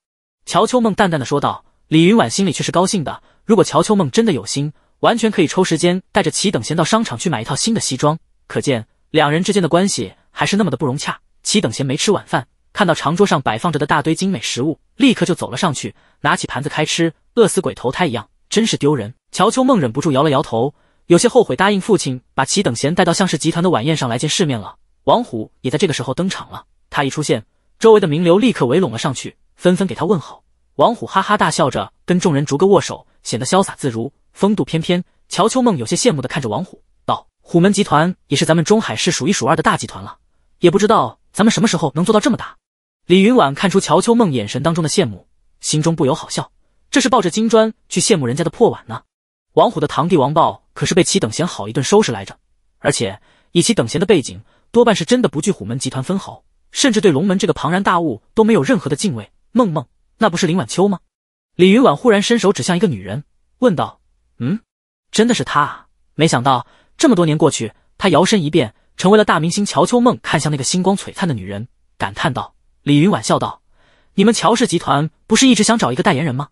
乔秋梦淡淡的说道。李云婉心里却是高兴的，如果乔秋梦真的有心，完全可以抽时间带着齐等贤到商场去买一套新的西装。可见两人之间的关系还是那么的不融洽。齐等贤没吃晚饭。看到长桌上摆放着的大堆精美食物，立刻就走了上去，拿起盘子开吃，饿死鬼投胎一样，真是丢人。乔秋梦忍不住摇了摇头，有些后悔答应父亲把齐等贤带到向氏集团的晚宴上来见世面了。王虎也在这个时候登场了，他一出现，周围的名流立刻围拢了上去，纷纷给他问好。王虎哈哈大笑着跟众人逐个握手，显得潇洒自如，风度翩翩。乔秋梦有些羡慕地看着王虎，道：“虎门集团也是咱们中海市数一数二的大集团了，也不知道咱们什么时候能做到这么大。”李云婉看出乔秋梦眼神当中的羡慕，心中不由好笑。这是抱着金砖去羡慕人家的破碗呢。王虎的堂弟王豹可是被齐等闲好一顿收拾来着，而且以其等闲的背景，多半是真的不惧虎门集团分毫，甚至对龙门这个庞然大物都没有任何的敬畏。梦梦，那不是林晚秋吗？李云婉忽然伸手指向一个女人，问道：“嗯，真的是她？啊，没想到这么多年过去，她摇身一变成为了大明星。”乔秋梦看向那个星光璀璨的女人，感叹道。李云婉笑道：“你们乔氏集团不是一直想找一个代言人吗？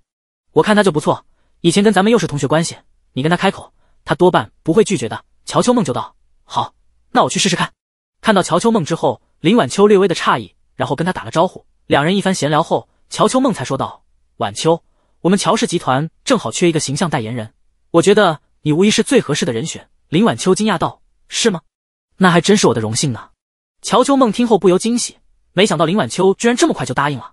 我看他就不错，以前跟咱们又是同学关系，你跟他开口，他多半不会拒绝的。”乔秋梦就道：“好，那我去试试看。”看到乔秋梦之后，林晚秋略微的诧异，然后跟他打了招呼。两人一番闲聊后，乔秋梦才说道：“晚秋，我们乔氏集团正好缺一个形象代言人，我觉得你无疑是最合适的人选。”林晚秋惊讶道：“是吗？那还真是我的荣幸呢。”乔秋梦听后不由惊喜。没想到林晚秋居然这么快就答应了。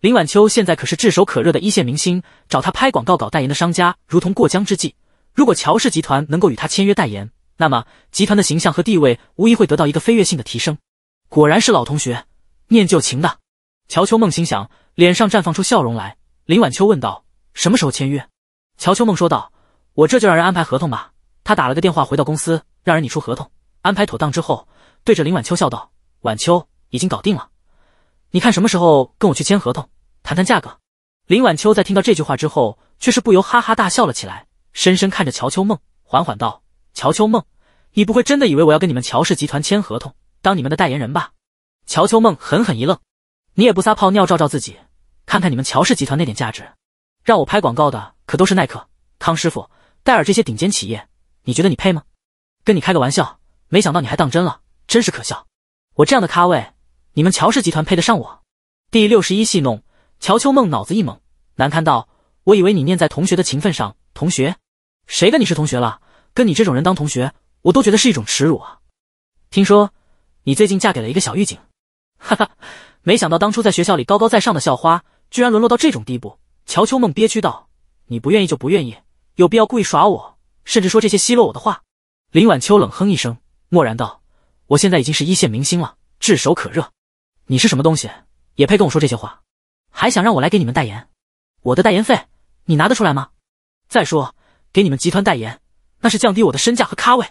林晚秋现在可是炙手可热的一线明星，找他拍广告、搞代言的商家如同过江之鲫。如果乔氏集团能够与他签约代言，那么集团的形象和地位无疑会得到一个飞跃性的提升。果然是老同学，念旧情的。乔秋梦心想，脸上绽放出笑容来。林晚秋问道：“什么时候签约？”乔秋梦说道：“我这就让人安排合同吧。”他打了个电话回到公司，让人拟出合同。安排妥当之后，对着林晚秋笑道：“晚秋，已经搞定了。”你看什么时候跟我去签合同，谈谈价格？林晚秋在听到这句话之后，却是不由哈哈大笑了起来，深深看着乔秋梦，缓缓道：“乔秋梦，你不会真的以为我要跟你们乔氏集团签合同，当你们的代言人吧？”乔秋梦狠狠一愣：“你也不撒泡尿照照自己，看看你们乔氏集团那点价值，让我拍广告的可都是耐克、康师傅、戴尔这些顶尖企业，你觉得你配吗？”跟你开个玩笑，没想到你还当真了，真是可笑！我这样的咖位。你们乔氏集团配得上我？第六十一戏弄乔秋梦，脑子一懵，难堪道：“我以为你念在同学的情分上，同学，谁跟你是同学了？跟你这种人当同学，我都觉得是一种耻辱啊！”听说你最近嫁给了一个小狱警，哈哈，没想到当初在学校里高高在上的校花，居然沦落到这种地步。乔秋梦憋屈道：“你不愿意就不愿意，有必要故意耍我，甚至说这些奚落我的话？”林晚秋冷哼一声，漠然道：“我现在已经是一线明星了，炙手可热。”你是什么东西，也配跟我说这些话？还想让我来给你们代言？我的代言费你拿得出来吗？再说给你们集团代言，那是降低我的身价和咖位。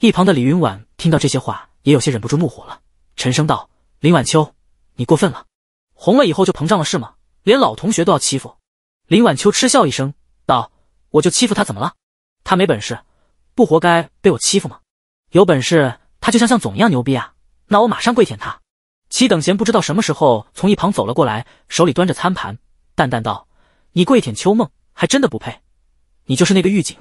一旁的李云婉听到这些话，也有些忍不住怒火了，沉声道：“林晚秋，你过分了，红了以后就膨胀了是吗？连老同学都要欺负？”林晚秋嗤笑一声道：“我就欺负他怎么了？他没本事，不活该被我欺负吗？有本事他就像向总一样牛逼啊，那我马上跪舔他。”齐等闲不知道什么时候从一旁走了过来，手里端着餐盘，淡淡道：“你跪舔秋梦，还真的不配。你就是那个狱警，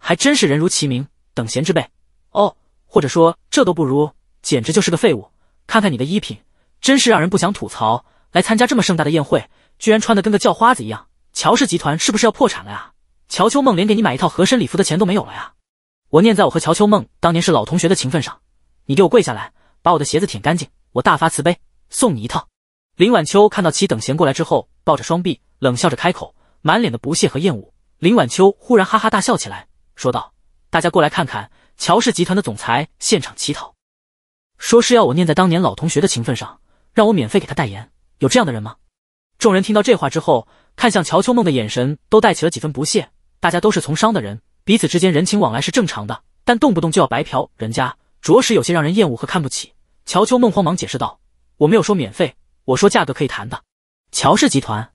还真是人如其名，等闲之辈。哦，或者说这都不如，简直就是个废物。看看你的衣品，真是让人不想吐槽。来参加这么盛大的宴会，居然穿的跟个叫花子一样。乔氏集团是不是要破产了呀？乔秋梦连给你买一套合身礼服的钱都没有了呀？我念在我和乔秋梦当年是老同学的情分上，你给我跪下来，把我的鞋子舔干净。”我大发慈悲，送你一套。林晚秋看到齐等闲过来之后，抱着双臂，冷笑着开口，满脸的不屑和厌恶。林晚秋忽然哈哈大笑起来，说道：“大家过来看看，乔氏集团的总裁现场乞讨，说是要我念在当年老同学的情分上，让我免费给他代言。有这样的人吗？”众人听到这话之后，看向乔秋梦的眼神都带起了几分不屑。大家都是从商的人，彼此之间人情往来是正常的，但动不动就要白嫖人家，着实有些让人厌恶和看不起。乔秋梦慌忙解释道：“我没有说免费，我说价格可以谈的。”乔氏集团，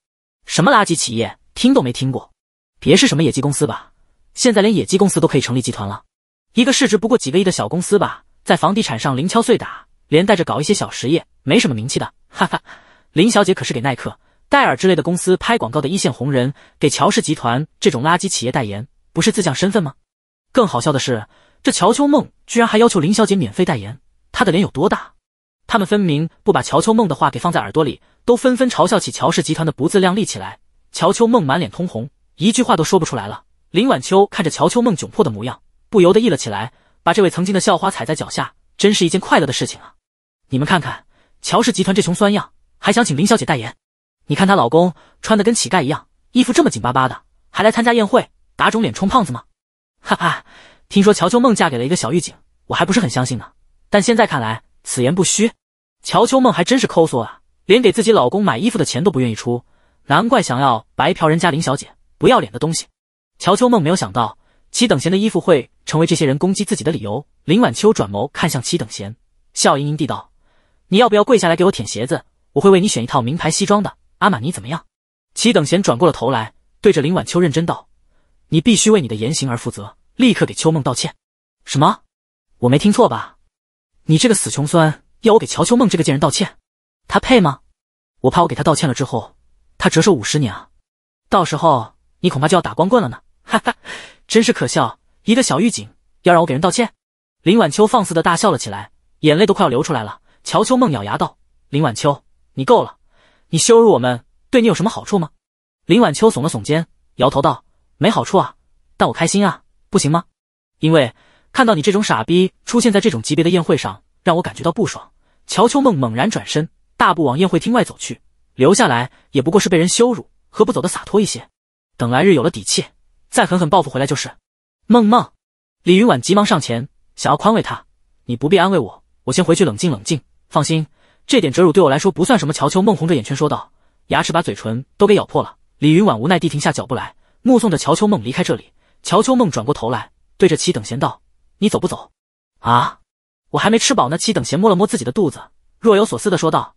什么垃圾企业，听都没听过。别是什么野鸡公司吧？现在连野鸡公司都可以成立集团了，一个市值不过几个亿的小公司吧，在房地产上零敲碎打，连带着搞一些小实业，没什么名气的。哈哈，林小姐可是给耐克、戴尔之类的公司拍广告的一线红人，给乔氏集团这种垃圾企业代言，不是自降身份吗？更好笑的是，这乔秋梦居然还要求林小姐免费代言。他的脸有多大？他们分明不把乔秋梦的话给放在耳朵里，都纷纷嘲笑起乔氏集团的不自量力起来。乔秋梦满脸通红，一句话都说不出来了。林晚秋看着乔秋梦窘迫的模样，不由得意了起来，把这位曾经的校花踩在脚下，真是一件快乐的事情啊！你们看看乔氏集团这穷酸样，还想请林小姐代言？你看她老公穿的跟乞丐一样，衣服这么紧巴巴的，还来参加宴会，打肿脸充胖子吗？哈哈，听说乔秋梦嫁给了一个小狱警，我还不是很相信呢。但现在看来，此言不虚。乔秋梦还真是抠搜啊，连给自己老公买衣服的钱都不愿意出，难怪想要白嫖人家林小姐，不要脸的东西。乔秋梦没有想到，齐等闲的衣服会成为这些人攻击自己的理由。林晚秋转眸看向齐等闲，笑盈盈地道：“你要不要跪下来给我舔鞋子？我会为你选一套名牌西装的，阿玛尼怎么样？”齐等闲转过了头来，对着林晚秋认真道：“你必须为你的言行而负责，立刻给秋梦道歉。”什么？我没听错吧？你这个死穷酸，要我给乔秋梦这个贱人道歉，她配吗？我怕我给她道歉了之后，她折寿五十年啊！到时候你恐怕就要打光棍了呢！哈哈，真是可笑，一个小狱警要让我给人道歉？林晚秋放肆的大笑了起来，眼泪都快要流出来了。乔秋梦咬牙道：“林晚秋，你够了！你羞辱我们，对你有什么好处吗？”林晚秋耸了耸肩，摇头道：“没好处啊，但我开心啊，不行吗？因为……”看到你这种傻逼出现在这种级别的宴会上，让我感觉到不爽。乔秋梦猛然转身，大步往宴会厅外走去。留下来也不过是被人羞辱，何不走得洒脱一些？等来日有了底气，再狠狠报复回来就是。梦梦，李云婉急忙上前，想要宽慰他：“你不必安慰我，我先回去冷静冷静。放心，这点折辱对我来说不算什么。乔秋梦红着眼圈说道，牙齿把嘴唇都给咬破了。李云婉无奈地停下脚步来，目送着乔秋梦离开这里。乔秋梦转过头来，对着齐等闲道。你走不走？啊，我还没吃饱呢。七等闲摸了摸自己的肚子，若有所思的说道：“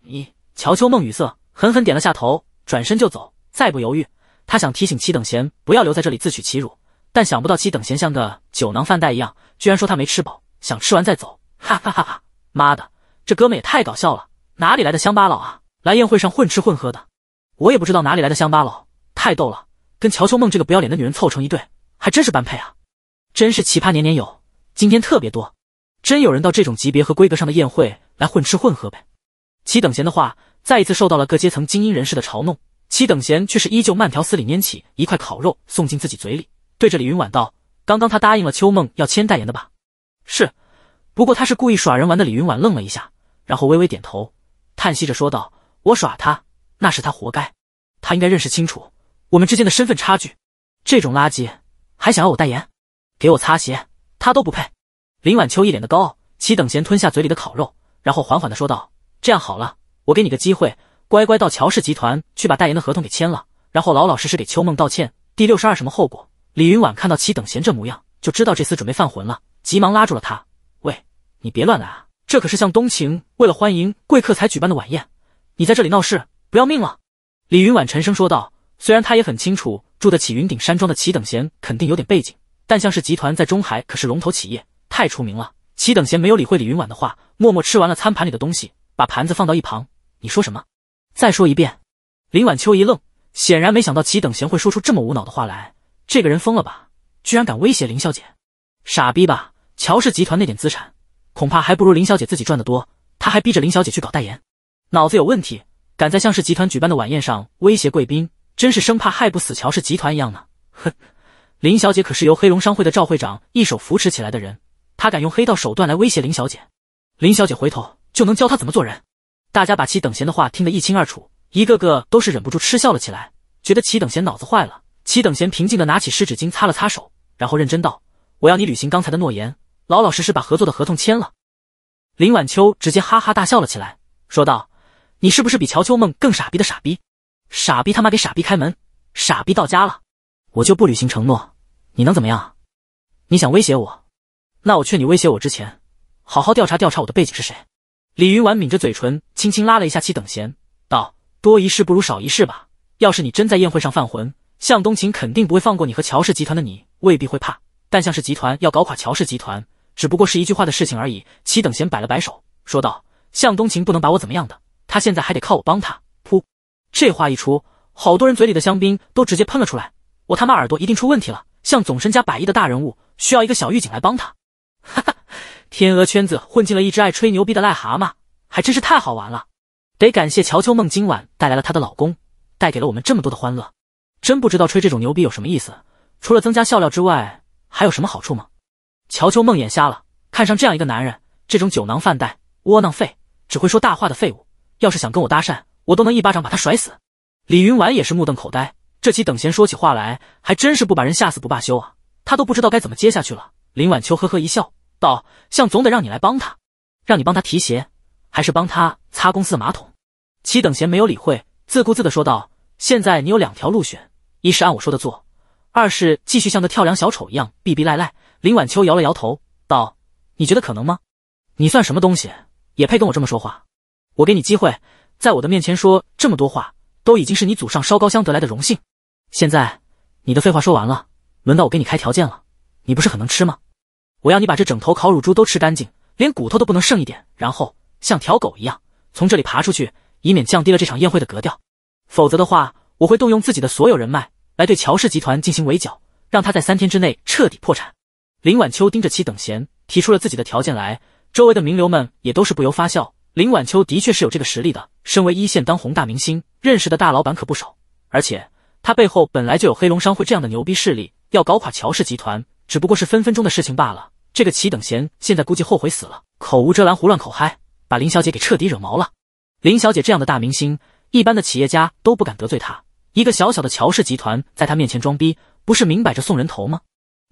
你。”乔秋梦语塞，狠狠点了下头，转身就走，再不犹豫。他想提醒七等闲不要留在这里自取其辱，但想不到七等闲像个酒囊饭袋一样，居然说他没吃饱，想吃完再走。哈哈哈哈！妈的，这哥们也太搞笑了，哪里来的乡巴佬啊？来宴会上混吃混喝的。我也不知道哪里来的乡巴佬，太逗了，跟乔秋梦这个不要脸的女人凑成一对，还真是般配啊。真是奇葩，年年有，今天特别多，真有人到这种级别和规格上的宴会来混吃混喝呗？齐等闲的话，再一次受到了各阶层精英人士的嘲弄。齐等闲却是依旧慢条斯理拈起一块烤肉送进自己嘴里，对着李云婉道：“刚刚他答应了秋梦要签代言的吧？”“是。”不过他是故意耍人玩的。李云婉愣了一下，然后微微点头，叹息着说道：“我耍他，那是他活该。他应该认识清楚我们之间的身份差距。这种垃圾还想要我代言？”给我擦鞋，他都不配。林晚秋一脸的高傲，齐等闲吞下嘴里的烤肉，然后缓缓的说道：“这样好了，我给你个机会，乖乖到乔氏集团去把代言的合同给签了，然后老老实实给秋梦道歉。”第六十二，什么后果？李云婉看到齐等闲这模样，就知道这次准备犯浑了，急忙拉住了他：“喂，你别乱来啊！这可是向东晴为了欢迎贵客才举办的晚宴，你在这里闹事，不要命了？”李云婉沉声说道。虽然他也很清楚，住得起云顶山庄的齐等闲肯定有点背景。但像氏集团在中海可是龙头企业，太出名了。齐等闲没有理会李云婉的话，默默吃完了餐盘里的东西，把盘子放到一旁。你说什么？再说一遍。林晚秋一愣，显然没想到齐等闲会说出这么无脑的话来。这个人疯了吧？居然敢威胁林小姐？傻逼吧？乔氏集团那点资产，恐怕还不如林小姐自己赚的多。他还逼着林小姐去搞代言，脑子有问题。敢在向氏集团举办的晚宴上威胁贵宾，真是生怕害不死乔氏集团一样呢。哼。林小姐可是由黑龙商会的赵会长一手扶持起来的人，他敢用黑道手段来威胁林小姐，林小姐回头就能教他怎么做人。大家把齐等闲的话听得一清二楚，一个个都是忍不住嗤笑了起来，觉得齐等闲脑子坏了。齐等闲平静地拿起湿纸巾擦了擦手，然后认真道：“我要你履行刚才的诺言，老老实实把合作的合同签了。”林晚秋直接哈哈大笑了起来，说道：“你是不是比乔秋梦更傻逼的傻逼？傻逼他妈给傻逼开门，傻逼到家了。”我就不履行承诺，你能怎么样？你想威胁我？那我劝你威胁我之前，好好调查调查我的背景是谁。李云婉抿着嘴唇，轻轻拉了一下齐等闲，道：“多一事不如少一事吧。要是你真在宴会上犯浑，向东晴肯定不会放过你。和乔氏集团的你未必会怕，但像是集团要搞垮乔氏集团，只不过是一句话的事情而已。”齐等闲摆了摆手，说道：“向东晴不能把我怎么样的，他现在还得靠我帮他。”噗，这话一出，好多人嘴里的香槟都直接喷了出来。我他妈耳朵一定出问题了，像总身家百亿的大人物，需要一个小狱警来帮他。哈哈，天鹅圈子混进了一只爱吹牛逼的癞蛤蟆，还真是太好玩了。得感谢乔秋梦今晚带来了她的老公，带给了我们这么多的欢乐。真不知道吹这种牛逼有什么意思，除了增加笑料之外，还有什么好处吗？乔秋梦眼瞎了，看上这样一个男人，这种酒囊饭袋、窝囊废，只会说大话的废物，要是想跟我搭讪，我都能一巴掌把他甩死。李云婉也是目瞪口呆。这齐等闲说起话来，还真是不把人吓死不罢休啊！他都不知道该怎么接下去了。林晚秋呵呵一笑，道：“像总得让你来帮他，让你帮他提鞋，还是帮他擦公司的马桶？”齐等闲没有理会，自顾自的说道：“现在你有两条路选，一是按我说的做，二是继续像个跳梁小丑一样逼逼赖赖。”林晚秋摇了摇头，道：“你觉得可能吗？你算什么东西，也配跟我这么说话？我给你机会，在我的面前说这么多话，都已经是你祖上烧高香得来的荣幸。”现在你的废话说完了，轮到我给你开条件了。你不是很能吃吗？我要你把这整头烤乳猪都吃干净，连骨头都不能剩一点，然后像条狗一样从这里爬出去，以免降低了这场宴会的格调。否则的话，我会动用自己的所有人脉来对乔氏集团进行围剿，让他在三天之内彻底破产。林晚秋盯着齐等闲提出了自己的条件来，周围的名流们也都是不由发笑。林晚秋的确是有这个实力的，身为一线当红大明星，认识的大老板可不少，而且。他背后本来就有黑龙商会这样的牛逼势力，要搞垮乔氏集团，只不过是分分钟的事情罢了。这个齐等闲现在估计后悔死了，口无遮拦，胡乱口嗨，把林小姐给彻底惹毛了。林小姐这样的大明星，一般的企业家都不敢得罪她，一个小小的乔氏集团在她面前装逼，不是明摆着送人头吗？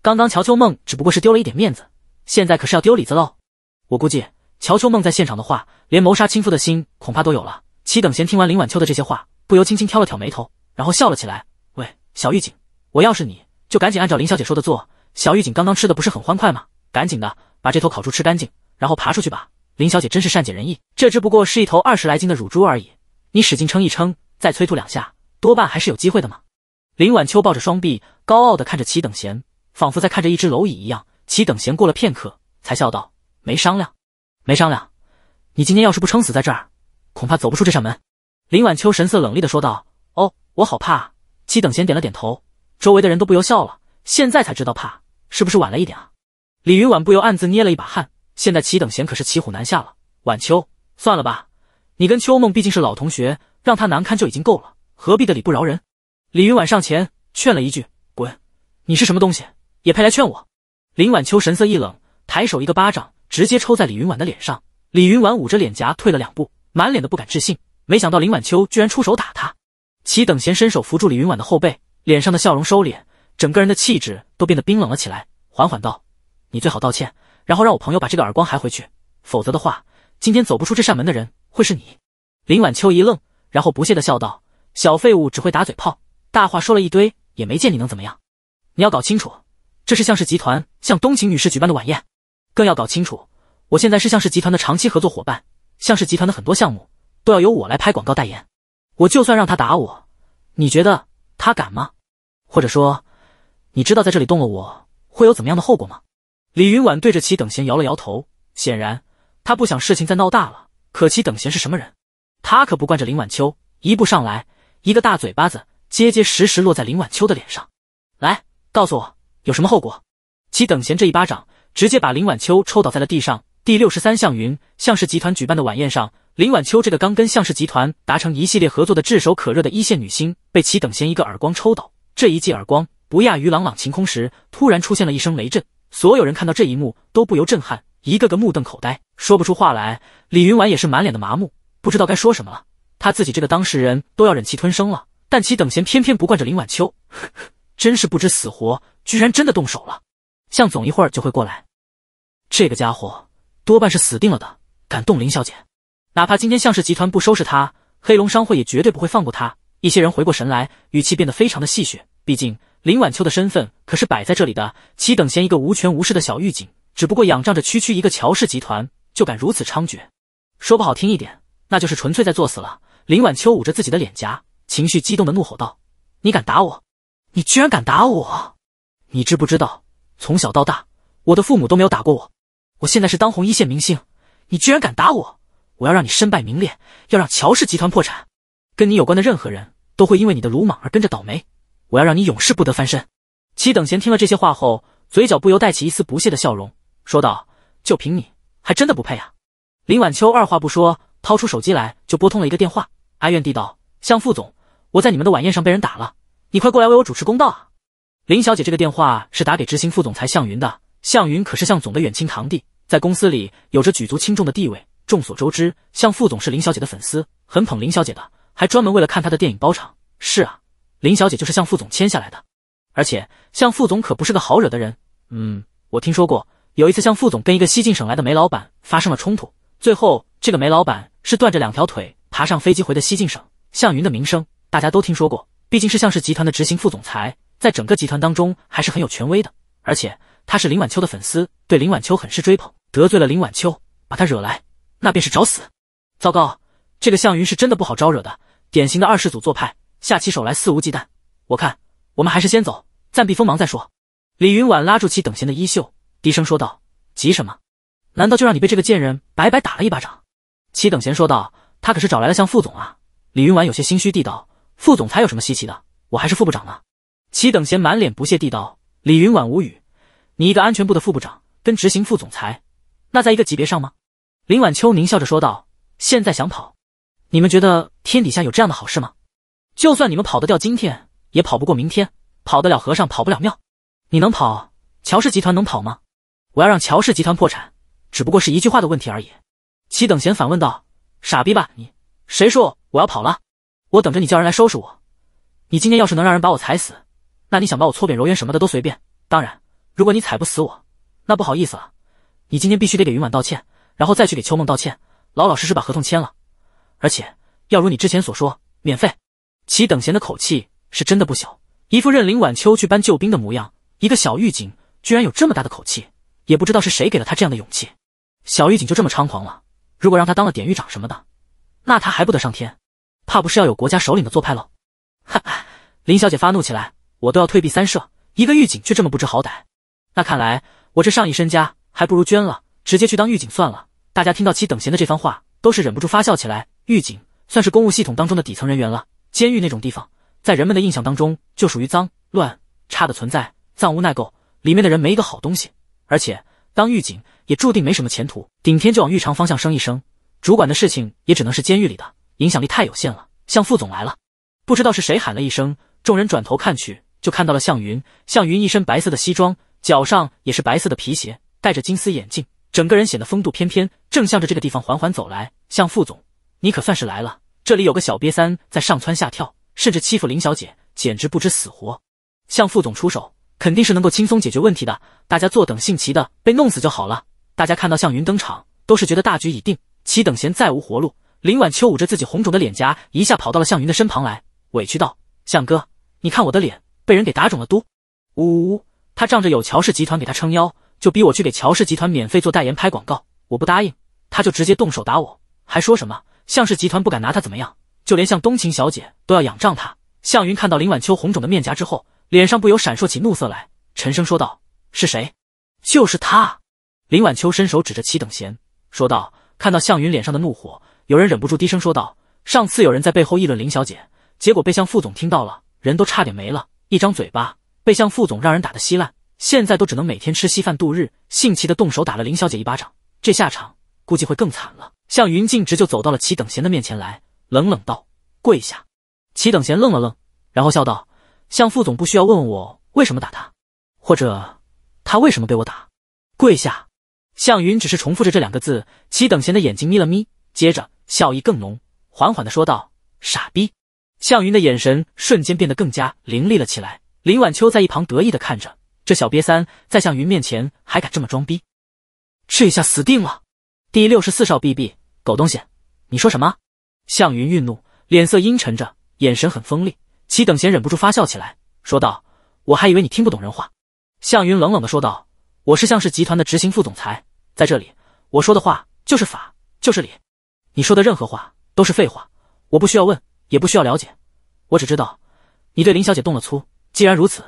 刚刚乔秋梦只不过是丢了一点面子，现在可是要丢里子喽。我估计乔秋梦在现场的话，连谋杀亲夫的心恐怕都有了。齐等闲听完林晚秋的这些话，不由轻轻挑了挑眉头。然后笑了起来。喂，小狱警，我要是你，就赶紧按照林小姐说的做。小狱警刚刚吃的不是很欢快吗？赶紧的把这头烤猪吃干净，然后爬出去吧。林小姐真是善解人意，这只不过是一头二十来斤的乳猪而已。你使劲撑一撑，再催吐两下，多半还是有机会的嘛。林晚秋抱着双臂，高傲的看着齐等闲，仿佛在看着一只蝼蚁一样。齐等闲过了片刻，才笑道：“没商量，没商量。你今天要是不撑死在这儿，恐怕走不出这扇门。”林晚秋神色冷厉的说道：“哦。”我好怕！齐等闲点了点头，周围的人都不由笑了。现在才知道怕，是不是晚了一点啊？李云婉不由暗自捏了一把汗。现在齐等闲可是骑虎难下了。晚秋，算了吧，你跟秋梦毕竟是老同学，让他难堪就已经够了，何必的理不饶人？李云婉上前劝了一句：“滚！”你是什么东西，也配来劝我？林晚秋神色一冷，抬手一个巴掌，直接抽在李云婉的脸上。李云婉捂着脸颊退了两步，满脸的不敢置信，没想到林晚秋居然出手打他。齐等闲伸手扶住李云婉的后背，脸上的笑容收敛，整个人的气质都变得冰冷了起来，缓缓道：“你最好道歉，然后让我朋友把这个耳光还回去，否则的话，今天走不出这扇门的人会是你。”林晚秋一愣，然后不屑的笑道：“小废物只会打嘴炮，大话说了一堆，也没见你能怎么样。你要搞清楚，这是向氏集团向东晴女士举办的晚宴，更要搞清楚，我现在是向氏集团的长期合作伙伴，向氏集团的很多项目都要由我来拍广告代言。”我就算让他打我，你觉得他敢吗？或者说，你知道在这里动了我会有怎么样的后果吗？李云婉对着齐等闲摇了摇头，显然他不想事情再闹大了。可齐等闲是什么人？他可不惯着林晚秋。一步上来，一个大嘴巴子，结结实实落在林晚秋的脸上。来，告诉我有什么后果？齐等闲这一巴掌，直接把林晚秋抽倒在了地上。第六十三项云，像是集团举办的晚宴上。林晚秋这个刚跟向氏集团达成一系列合作的炙手可热的一线女星，被齐等闲一个耳光抽倒。这一记耳光不亚于朗朗晴空时突然出现了一声雷震，所有人看到这一幕都不由震撼，一个个目瞪口呆，说不出话来。李云婉也是满脸的麻木，不知道该说什么了。他自己这个当事人都要忍气吞声了，但齐等闲偏偏不惯着林晚秋，真是不知死活，居然真的动手了。向总一会儿就会过来，这个家伙多半是死定了的，敢动林小姐！哪怕今天向氏集团不收拾他，黑龙商会也绝对不会放过他。一些人回过神来，语气变得非常的戏谑。毕竟林晚秋的身份可是摆在这里的，岂等闲一个无权无势的小狱警，只不过仰仗着区区一个乔氏集团就敢如此猖獗。说不好听一点，那就是纯粹在作死了。林晚秋捂着自己的脸颊，情绪激动的怒吼道：“你敢打我？你居然敢打我？你知不知道，从小到大，我的父母都没有打过我。我现在是当红一线明星，你居然敢打我！”我要让你身败名裂，要让乔氏集团破产，跟你有关的任何人都会因为你的鲁莽而跟着倒霉。我要让你永世不得翻身。齐等闲听了这些话后，嘴角不由带起一丝不屑的笑容，说道：“就凭你，还真的不配啊！”林晚秋二话不说，掏出手机来就拨通了一个电话，哀怨地道：“向副总，我在你们的晚宴上被人打了，你快过来为我主持公道啊！”林小姐这个电话是打给执行副总裁向云的，向云可是向总的远亲堂弟，在公司里有着举足轻重的地位。众所周知，向副总是林小姐的粉丝，很捧林小姐的，还专门为了看她的电影包场。是啊，林小姐就是向副总签下来的。而且向副总可不是个好惹的人。嗯，我听说过，有一次向副总跟一个西晋省来的煤老板发生了冲突，最后这个煤老板是断着两条腿爬上飞机回的西晋省。向云的名声大家都听说过，毕竟是向氏集团的执行副总裁，在整个集团当中还是很有权威的。而且他是林晚秋的粉丝，对林晚秋很是追捧，得罪了林晚秋，把他惹来。那便是找死！糟糕，这个项云是真的不好招惹的，典型的二世祖做派，下起手来肆无忌惮。我看我们还是先走，暂避锋芒再说。李云婉拉住齐等闲的衣袖，低声说道：“急什么？难道就让你被这个贱人白白打了一巴掌？”齐等闲说道：“他可是找来了向副总啊！”李云婉有些心虚地道：“副总裁有什么稀奇的？我还是副部长呢。”齐等闲满脸不屑地道：“李云婉，无语，你一个安全部的副部长跟执行副总裁，那在一个级别上吗？”林晚秋狞笑着说道：“现在想跑，你们觉得天底下有这样的好事吗？就算你们跑得掉，今天也跑不过明天。跑得了和尚，跑不了庙。你能跑，乔氏集团能跑吗？我要让乔氏集团破产，只不过是一句话的问题而已。”齐等闲反问道：“傻逼吧你？谁说我要跑了？我等着你叫人来收拾我。你今天要是能让人把我踩死，那你想把我搓扁揉圆什么的都随便。当然，如果你踩不死我，那不好意思了，你今天必须得给云婉道歉。”然后再去给秋梦道歉，老老实实把合同签了，而且要如你之前所说，免费。其等闲的口气是真的不小，一副任林晚秋去搬救兵的模样。一个小狱警居然有这么大的口气，也不知道是谁给了他这样的勇气。小狱警就这么猖狂了，如果让他当了典狱长什么的，那他还不得上天？怕不是要有国家首领的做派喽？哈哈，林小姐发怒起来，我都要退避三舍。一个狱警却这么不知好歹，那看来我这上亿身家还不如捐了，直接去当狱警算了。大家听到其等闲的这番话，都是忍不住发笑起来。狱警算是公务系统当中的底层人员了。监狱那种地方，在人们的印象当中就属于脏、乱、差的存在，脏污耐垢，里面的人没一个好东西。而且当狱警也注定没什么前途，顶天就往狱长方向升一升，主管的事情也只能是监狱里的，影响力太有限了。向副总来了，不知道是谁喊了一声，众人转头看去，就看到了向云。向云一身白色的西装，脚上也是白色的皮鞋，戴着金丝眼镜。整个人显得风度翩翩，正向着这个地方缓缓走来。向副总，你可算是来了。这里有个小瘪三在上蹿下跳，甚至欺负林小姐，简直不知死活。向副总出手，肯定是能够轻松解决问题的。大家坐等姓齐的被弄死就好了。大家看到向云登场，都是觉得大局已定，齐等闲再无活路。林晚秋捂着自己红肿的脸颊，一下跑到了向云的身旁来，委屈道：“向哥，你看我的脸被人给打肿了，都呜呜。”他仗着有乔氏集团给他撑腰。就逼我去给乔氏集团免费做代言拍广告，我不答应，他就直接动手打我，还说什么向氏集团不敢拿他怎么样，就连向冬晴小姐都要仰仗他。向云看到林晚秋红肿的面颊之后，脸上不由闪烁起怒色来，沉声说道：“是谁？就是他。”林晚秋伸手指着齐等闲，说道：“看到向云脸上的怒火，有人忍不住低声说道：上次有人在背后议论林小姐，结果被向副总听到了，人都差点没了，一张嘴巴被向副总让人打得稀烂。”现在都只能每天吃稀饭度日，性急的动手打了林小姐一巴掌，这下场估计会更惨了。向云径直就走到了齐等贤的面前来，冷冷道：“跪下。”齐等贤愣了愣，然后笑道：“向副总不需要问问我为什么打他，或者他为什么被我打。”跪下。向云只是重复着这两个字。齐等贤的眼睛眯了眯，接着笑意更浓，缓缓的说道：“傻逼。”向云的眼神瞬间变得更加凌厉了起来。林晚秋在一旁得意的看着。这小瘪三在向云面前还敢这么装逼，这下死定了！第六十四少 BB 狗东西，你说什么？向云愠怒，脸色阴沉着，眼神很锋利。齐等闲忍不住发笑起来，说道：“我还以为你听不懂人话。”向云冷冷的说道：“我是向氏集团的执行副总裁，在这里我说的话就是法，就是理。你说的任何话都是废话，我不需要问，也不需要了解。我只知道，你对林小姐动了粗。既然如此，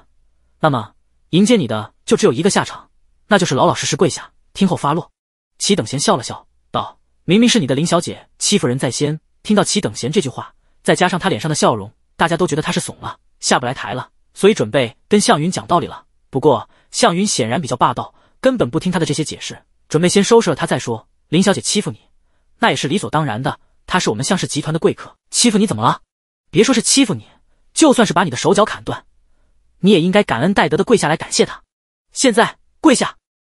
那么……”迎接你的就只有一个下场，那就是老老实实跪下，听候发落。齐等闲笑了笑，道：“明明是你的林小姐欺负人在先。”听到齐等闲这句话，再加上他脸上的笑容，大家都觉得他是怂了，下不来台了，所以准备跟向云讲道理了。不过向云显然比较霸道，根本不听他的这些解释，准备先收拾了他再说。林小姐欺负你，那也是理所当然的。她是我们向氏集团的贵客，欺负你怎么了？别说是欺负你，就算是把你的手脚砍断。你也应该感恩戴德的跪下来感谢他。现在跪下，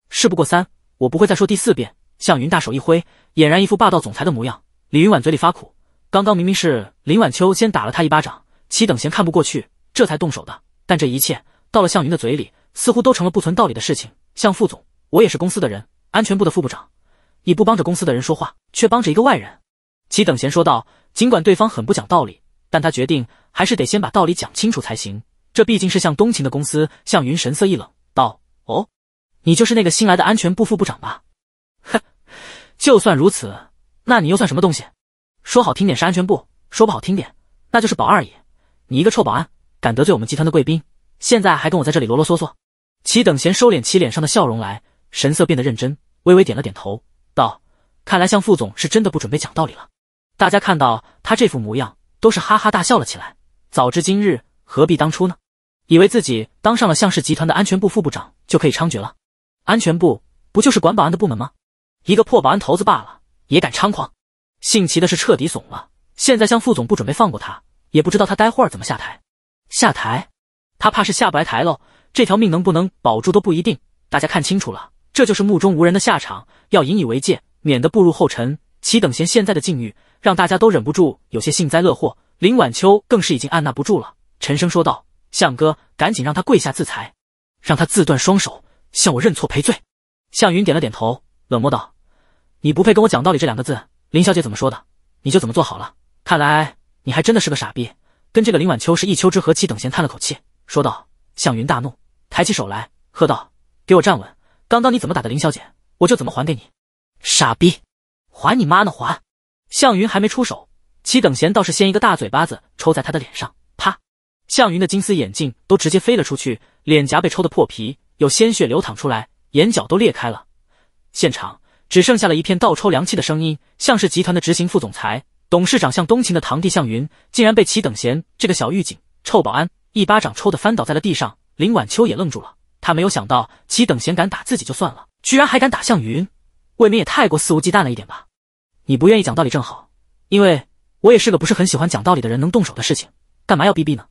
事不过三，我不会再说第四遍。向云大手一挥，俨然一副霸道总裁的模样。李云婉嘴里发苦，刚刚明明是林晚秋先打了他一巴掌，齐等闲看不过去，这才动手的。但这一切到了向云的嘴里，似乎都成了不存道理的事情。向副总，我也是公司的人，安全部的副部长，你不帮着公司的人说话，却帮着一个外人。齐等闲说道。尽管对方很不讲道理，但他决定还是得先把道理讲清楚才行。这毕竟是向东秦的公司，向云神色一冷，道：“哦，你就是那个新来的安全部副部长吧？哼，就算如此，那你又算什么东西？说好听点是安全部，说不好听点那就是保二爷。你一个臭保安，敢得罪我们集团的贵宾，现在还跟我在这里啰啰嗦嗦。”齐等闲收敛起脸上的笑容来，神色变得认真，微微点了点头，道：“看来向副总是真的不准备讲道理了。”大家看到他这副模样，都是哈哈大笑了起来。早知今日，何必当初呢？以为自己当上了向氏集团的安全部副部长就可以猖獗了？安全部不就是管保安的部门吗？一个破保安头子罢了，也敢猖狂？姓齐的是彻底怂了。现在向副总不准备放过他，也不知道他待会儿怎么下台。下台？他怕是下不来台喽，这条命能不能保住都不一定。大家看清楚了，这就是目中无人的下场，要引以为戒，免得步入后尘。齐等贤现在的境遇，让大家都忍不住有些幸灾乐祸。林晚秋更是已经按捺不住了，沉声说道。向哥，赶紧让他跪下自裁，让他自断双手，向我认错赔罪。向云点了点头，冷漠道：“你不配跟我讲道理。”这两个字，林小姐怎么说的，你就怎么做。好了，看来你还真的是个傻逼，跟这个林晚秋是一丘之貉。”齐等闲叹了口气，说道。向云大怒，抬起手来，喝道：“给我站稳！刚刚你怎么打的林小姐，我就怎么还给你。”傻逼，还你妈呢还！向云还没出手，齐等闲倒是先一个大嘴巴子抽在他的脸上，啪。向云的金丝眼镜都直接飞了出去，脸颊被抽的破皮，有鲜血流淌出来，眼角都裂开了。现场只剩下了一片倒抽凉气的声音。向氏集团的执行副总裁、董事长向东晴的堂弟向云，竟然被齐等闲这个小狱警、臭保安一巴掌抽的翻倒在了地上。林晚秋也愣住了，他没有想到齐等闲敢打自己就算了，居然还敢打向云，未免也太过肆无忌惮了一点吧？你不愿意讲道理正好，因为我也是个不是很喜欢讲道理的人，能动手的事情，干嘛要逼逼呢？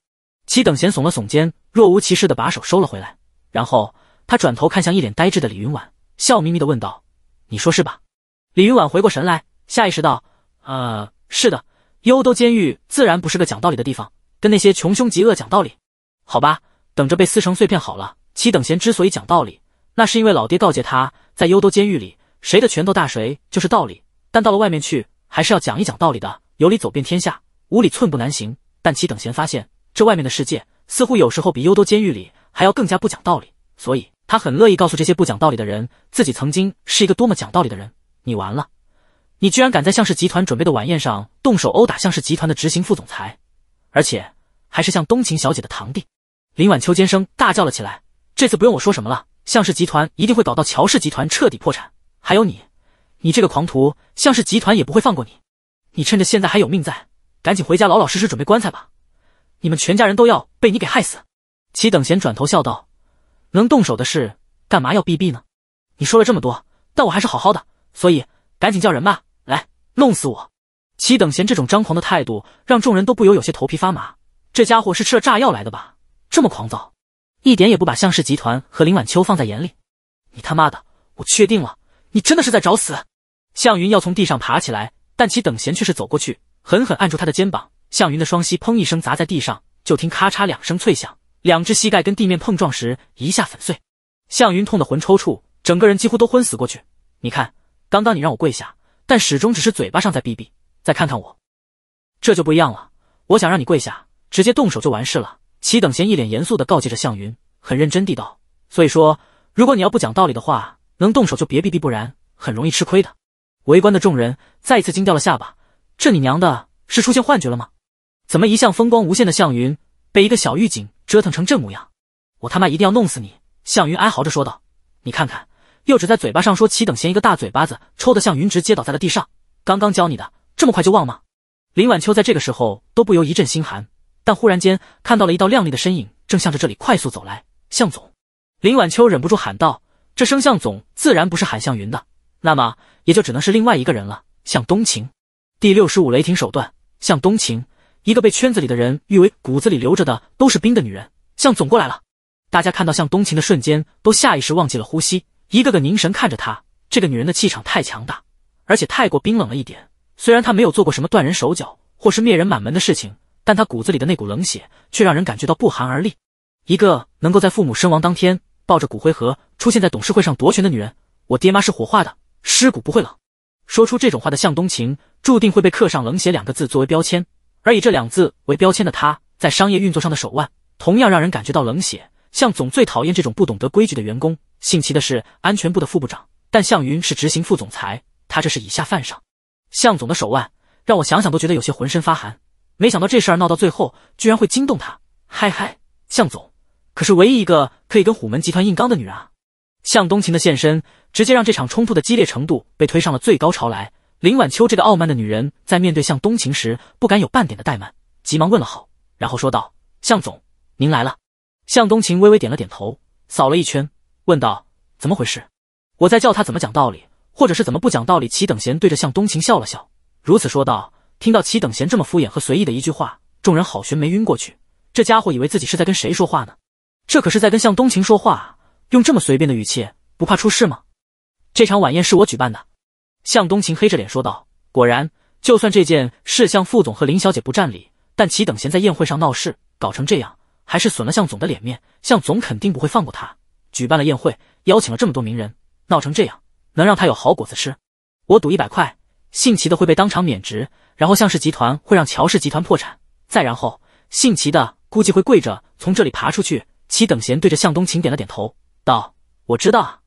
齐等闲耸了耸肩，若无其事的把手收了回来，然后他转头看向一脸呆滞的李云婉，笑眯眯的问道：“你说是吧？”李云婉回过神来，下意识道：“呃，是的。幽都监狱自然不是个讲道理的地方，跟那些穷凶极恶讲道理，好吧，等着被撕成碎片好了。”齐等闲之所以讲道理，那是因为老爹告诫他，在幽都监狱里，谁的拳头大谁就是道理；但到了外面去，还是要讲一讲道理的。有理走遍天下，无理寸步难行。但齐等闲发现。这外面的世界似乎有时候比幽都监狱里还要更加不讲道理，所以他很乐意告诉这些不讲道理的人，自己曾经是一个多么讲道理的人。你完了！你居然敢在向氏集团准备的晚宴上动手殴打向氏集团的执行副总裁，而且还是向冬晴小姐的堂弟！林晚秋尖声大叫了起来：“这次不用我说什么了，向氏集团一定会搞到乔氏集团彻底破产。还有你，你这个狂徒，向氏集团也不会放过你。你趁着现在还有命在，赶紧回家老老实实准备棺材吧。”你们全家人都要被你给害死！齐等闲转头笑道：“能动手的事，干嘛要避避呢？”你说了这么多，但我还是好好的，所以赶紧叫人吧，来弄死我！齐等闲这种张狂的态度，让众人都不由有些头皮发麻。这家伙是吃了炸药来的吧？这么狂躁，一点也不把向氏集团和林晚秋放在眼里。你他妈的，我确定了，你真的是在找死！向云要从地上爬起来，但齐等闲却是走过去，狠狠按住他的肩膀。向云的双膝砰一声砸在地上，就听咔嚓两声脆响，两只膝盖跟地面碰撞时一下粉碎。向云痛得魂抽搐，整个人几乎都昏死过去。你看，刚刚你让我跪下，但始终只是嘴巴上在逼逼。再看看我，这就不一样了。我想让你跪下，直接动手就完事了。齐等贤一脸严肃地告诫着向云，很认真地道：“所以说，如果你要不讲道理的话，能动手就别逼逼，不然很容易吃亏的。”围观的众人再一次惊掉了下巴。这你娘的，是出现幻觉了吗？怎么一向风光无限的向云被一个小狱警折腾成这模样？我他妈一定要弄死你！向云哀嚎着说道：“你看看，又只在嘴巴上说，岂等闲一个大嘴巴子抽的向云直接倒在了地上。刚刚教你的，这么快就忘吗？”林晚秋在这个时候都不由一阵心寒，但忽然间看到了一道靓丽的身影正向着这里快速走来。向总，林晚秋忍不住喊道：“这声向总自然不是喊向云的，那么也就只能是另外一个人了——向东晴。”第六十五雷霆手段，向东晴。一个被圈子里的人誉为骨子里流着的都是冰的女人，向总过来了。大家看到向冬晴的瞬间，都下意识忘记了呼吸，一个个凝神看着她。这个女人的气场太强大，而且太过冰冷了一点。虽然她没有做过什么断人手脚或是灭人满门的事情，但她骨子里的那股冷血却让人感觉到不寒而栗。一个能够在父母身亡当天抱着骨灰盒出现在董事会上夺权的女人，我爹妈是火化的，尸骨不会冷。说出这种话的向冬晴，注定会被刻上“冷血”两个字作为标签。而以这两字为标签的他，在商业运作上的手腕，同样让人感觉到冷血。向总最讨厌这种不懂得规矩的员工。姓齐的是安全部的副部长，但向云是执行副总裁，他这是以下犯上。向总的手腕，让我想想都觉得有些浑身发寒。没想到这事儿闹到最后，居然会惊动他。嗨嗨，向总可是唯一一个可以跟虎门集团硬刚的女人啊！向东晴的现身，直接让这场冲突的激烈程度被推上了最高潮来。林晚秋这个傲慢的女人，在面对向东晴时，不敢有半点的怠慢，急忙问了好，然后说道：“向总，您来了。”向东晴微微点了点头，扫了一圈，问道：“怎么回事？”我在叫他怎么讲道理，或者是怎么不讲道理？齐等闲对着向东晴笑了笑，如此说道：“听到齐等闲这么敷衍和随意的一句话，众人好悬没晕过去。这家伙以为自己是在跟谁说话呢？这可是在跟向东晴说话，用这么随便的语气，不怕出事吗？这场晚宴是我举办的。”向东晴黑着脸说道：“果然，就算这件事向副总和林小姐不占理，但齐等闲在宴会上闹事，搞成这样，还是损了向总的脸面。向总肯定不会放过他。举办了宴会，邀请了这么多名人，闹成这样，能让他有好果子吃？我赌一百块，姓齐的会被当场免职，然后向氏集团会让乔氏集团破产，再然后，姓齐的估计会跪着从这里爬出去。”齐等闲对着向东晴点了点头，道：“我知道啊。”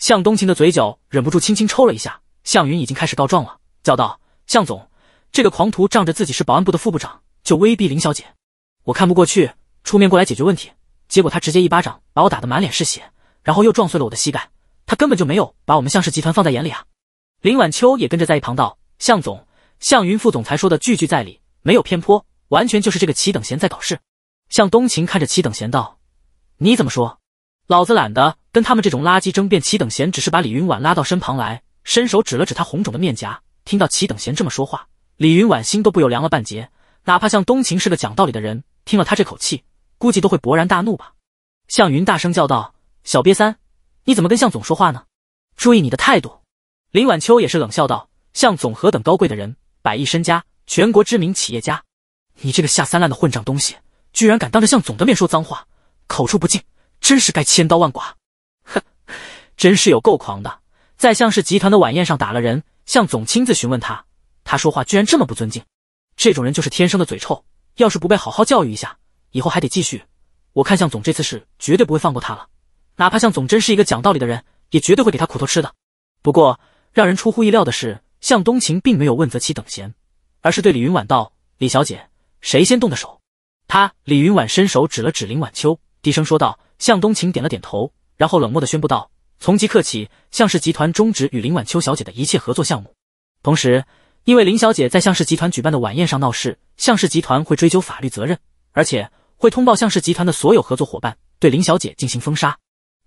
向东晴的嘴角忍不住轻轻抽了一下。向云已经开始告状了，叫道：“向总，这个狂徒仗着自己是保安部的副部长，就威逼林小姐。我看不过去，出面过来解决问题。结果他直接一巴掌把我打得满脸是血，然后又撞碎了我的膝盖。他根本就没有把我们向氏集团放在眼里啊！”林晚秋也跟着在一旁道：“向总，向云副总裁说的句句在理，没有偏颇，完全就是这个齐等贤在搞事。”向东晴看着齐等贤道：“你怎么说？老子懒得跟他们这种垃圾争辩。齐等贤只是把李云婉拉到身旁来。”伸手指了指他红肿的面颊，听到齐等贤这么说话，李云婉心都不由凉了半截。哪怕向东晴是个讲道理的人，听了他这口气，估计都会勃然大怒吧？向云大声叫道：“小瘪三，你怎么跟向总说话呢？注意你的态度！”林晚秋也是冷笑道：“向总何等高贵的人，百亿身家，全国知名企业家，你这个下三滥的混账东西，居然敢当着向总的面说脏话，口出不敬，真是该千刀万剐！”哼，真是有够狂的。在向氏集团的晚宴上打了人，向总亲自询问他，他说话居然这么不尊敬，这种人就是天生的嘴臭，要是不被好好教育一下，以后还得继续。我看向总这次是绝对不会放过他了，哪怕向总真是一个讲道理的人，也绝对会给他苦头吃的。不过让人出乎意料的是，向冬晴并没有问责其等闲，而是对李云婉道：“李小姐，谁先动的手？”他李云婉伸手指了指林晚秋，低声说道。向冬晴点了点头，然后冷漠的宣布道。从即刻起，向氏集团终止与林晚秋小姐的一切合作项目。同时，因为林小姐在向氏集团举办的晚宴上闹事，向氏集团会追究法律责任，而且会通报向氏集团的所有合作伙伴对林小姐进行封杀。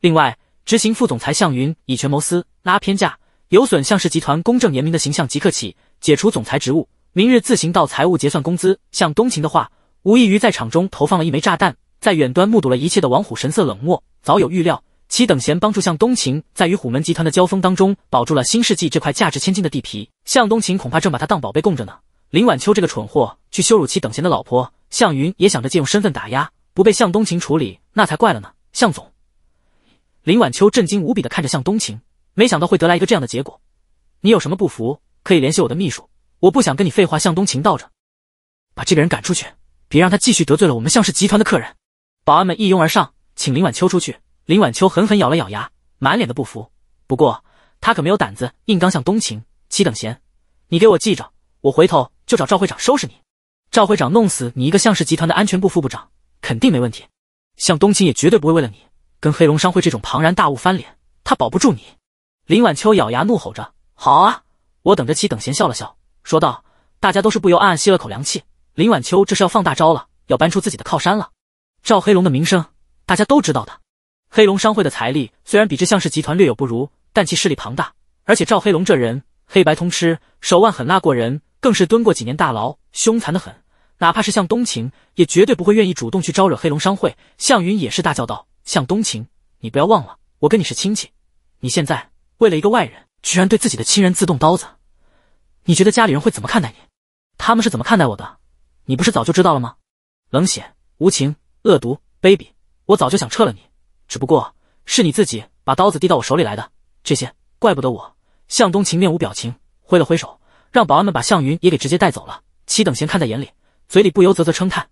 另外，执行副总裁向云以权谋私、拉偏架，有损向氏集团公正严明的形象，即刻起解除总裁职务，明日自行到财务结算工资。向东晴的话，无异于在场中投放了一枚炸弹。在远端目睹了一切的王虎神色冷漠，早有预料。其等闲帮助向东晴，在与虎门集团的交锋当中，保住了新世纪这块价值千金的地皮。向东晴恐怕正把他当宝贝供着呢。林晚秋这个蠢货去羞辱其等闲的老婆向云，也想着借用身份打压，不被向东晴处理那才怪了呢。向总，林晚秋震惊无比的看着向东晴，没想到会得来一个这样的结果。你有什么不服，可以联系我的秘书。我不想跟你废话。向东晴道着，把这个人赶出去，别让他继续得罪了我们向氏集团的客人。保安们一拥而上，请林晚秋出去。林晚秋狠狠咬了咬牙，满脸的不服。不过他可没有胆子硬刚向东晴，七等闲，你给我记着，我回头就找赵会长收拾你。赵会长弄死你一个向氏集团的安全部副部长，肯定没问题。向冬晴也绝对不会为了你跟黑龙商会这种庞然大物翻脸，他保不住你。林晚秋咬牙怒吼着：“好啊！”我等着。七等闲笑了笑，说道：“大家都是不由暗暗吸了口凉气。林晚秋这是要放大招了，要搬出自己的靠山了。赵黑龙的名声，大家都知道的。”黑龙商会的财力虽然比之向氏集团略有不如，但其势力庞大。而且赵黑龙这人黑白通吃，手腕狠辣过人，更是蹲过几年大牢，凶残的很。哪怕是向东晴，也绝对不会愿意主动去招惹黑龙商会。向云也是大叫道：“向东晴，你不要忘了，我跟你是亲戚。你现在为了一个外人，居然对自己的亲人自动刀子，你觉得家里人会怎么看待你？他们是怎么看待我的？你不是早就知道了吗？冷血、无情、恶毒、卑鄙，我早就想撤了你。”只不过是你自己把刀子递到我手里来的，这些怪不得我。向东晴面无表情，挥了挥手，让保安们把向云也给直接带走了。齐等闲看在眼里，嘴里不由啧啧称叹：“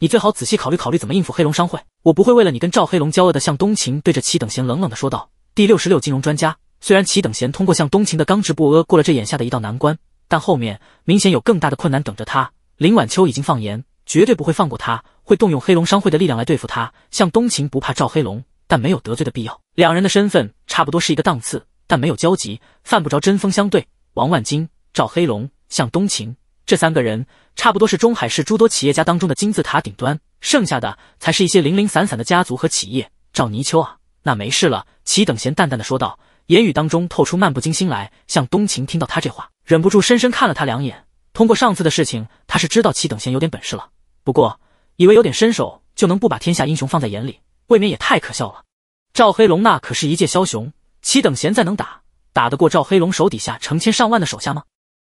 你最好仔细考虑考虑怎么应付黑龙商会。”我不会为了你跟赵黑龙交恶的。向东晴对着齐等闲冷冷的说道。第六十六金融专家，虽然齐等贤通过向东晴的刚直不阿过了这眼下的一道难关，但后面明显有更大的困难等着他。林晚秋已经放言，绝对不会放过他，会动用黑龙商会的力量来对付他。向东晴不怕赵黑龙。但没有得罪的必要。两人的身份差不多是一个档次，但没有交集，犯不着针锋相对。王万金、赵黑龙、向东晴这三个人，差不多是中海市诸多企业家当中的金字塔顶端，剩下的才是一些零零散散的家族和企业。赵泥鳅啊，那没事了。”齐等闲淡淡的说道，言语当中透出漫不经心来。向东晴听到他这话，忍不住深深看了他两眼。通过上次的事情，他是知道齐等闲有点本事了，不过以为有点身手就能不把天下英雄放在眼里。未免也太可笑了！赵黑龙那可是一介枭雄，齐等闲再能打，打得过赵黑龙手底下成千上万的手下吗？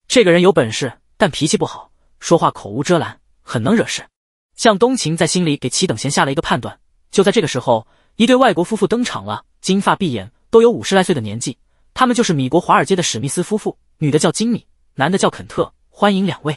这个人有本事，但脾气不好，说话口无遮拦，很能惹事。向东晴在心里给齐等闲下了一个判断。就在这个时候，一对外国夫妇登场了，金发碧眼，都有五十来岁的年纪，他们就是米国华尔街的史密斯夫妇，女的叫金米，男的叫肯特，欢迎两位！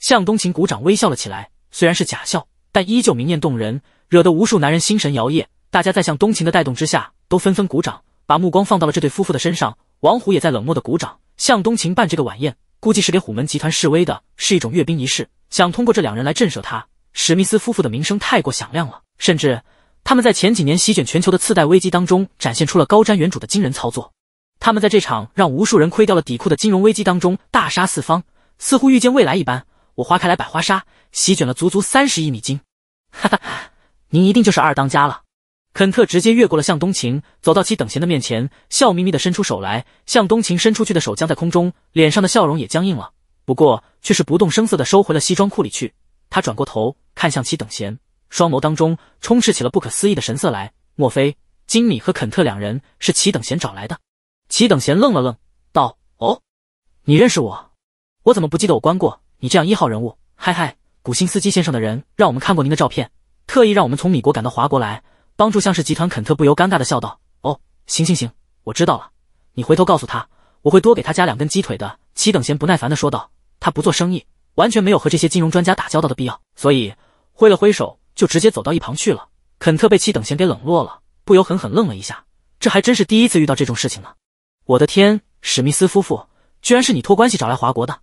向东晴鼓掌微笑了起来，虽然是假笑，但依旧明艳动人。惹得无数男人心神摇曳，大家在向东晴的带动之下，都纷纷鼓掌，把目光放到了这对夫妇的身上。王虎也在冷漠的鼓掌。向东晴办这个晚宴，估计是给虎门集团示威的，是一种阅兵仪式，想通过这两人来震慑他。史密斯夫妇的名声太过响亮了，甚至他们在前几年席卷全球的次贷危机当中，展现出了高瞻远瞩的惊人操作。他们在这场让无数人亏掉了底裤的金融危机当中大杀四方，似乎预见未来一般。我花开来百花杀，席卷了足足三十亿美金，哈哈。您一定就是二当家了。肯特直接越过了向东晴，走到齐等闲的面前，笑眯眯地伸出手来。向东晴伸出去的手僵在空中，脸上的笑容也僵硬了，不过却是不动声色地收回了西装裤里去。他转过头看向齐等闲，双眸当中充斥起了不可思议的神色来。莫非金米和肯特两人是齐等闲找来的？齐等闲愣了愣，道：“哦，你认识我？我怎么不记得我关过你这样一号人物？嗨嗨，古新斯基先生的人让我们看过您的照片。”特意让我们从米国赶到华国来帮助向氏集团，肯特不由尴尬的笑道：“哦，行行行，我知道了，你回头告诉他，我会多给他加两根鸡腿的。”七等闲不耐烦的说道：“他不做生意，完全没有和这些金融专家打交道的必要。”所以挥了挥手就直接走到一旁去了。肯特被七等闲给冷落了，不由狠狠愣了一下，这还真是第一次遇到这种事情呢。我的天，史密斯夫妇居然是你托关系找来华国的？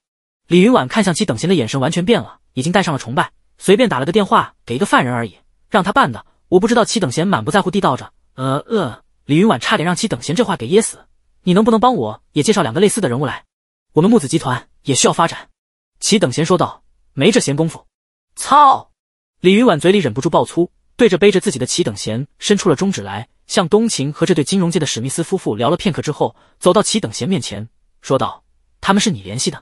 李云婉看向七等闲的眼神完全变了，已经带上了崇拜。随便打了个电话给一个犯人而已，让他办的。我不知道齐等闲满不在乎地道着。呃，呃，李云婉差点让齐等闲这话给噎死。你能不能帮我也介绍两个类似的人物来？我们木子集团也需要发展。齐等闲说道：“没这闲工夫。”操！李云婉嘴里忍不住爆粗，对着背着自己的齐等闲伸出了中指来。向冬晴和这对金融界的史密斯夫妇聊了片刻之后，走到齐等闲面前，说道：“他们是你联系的，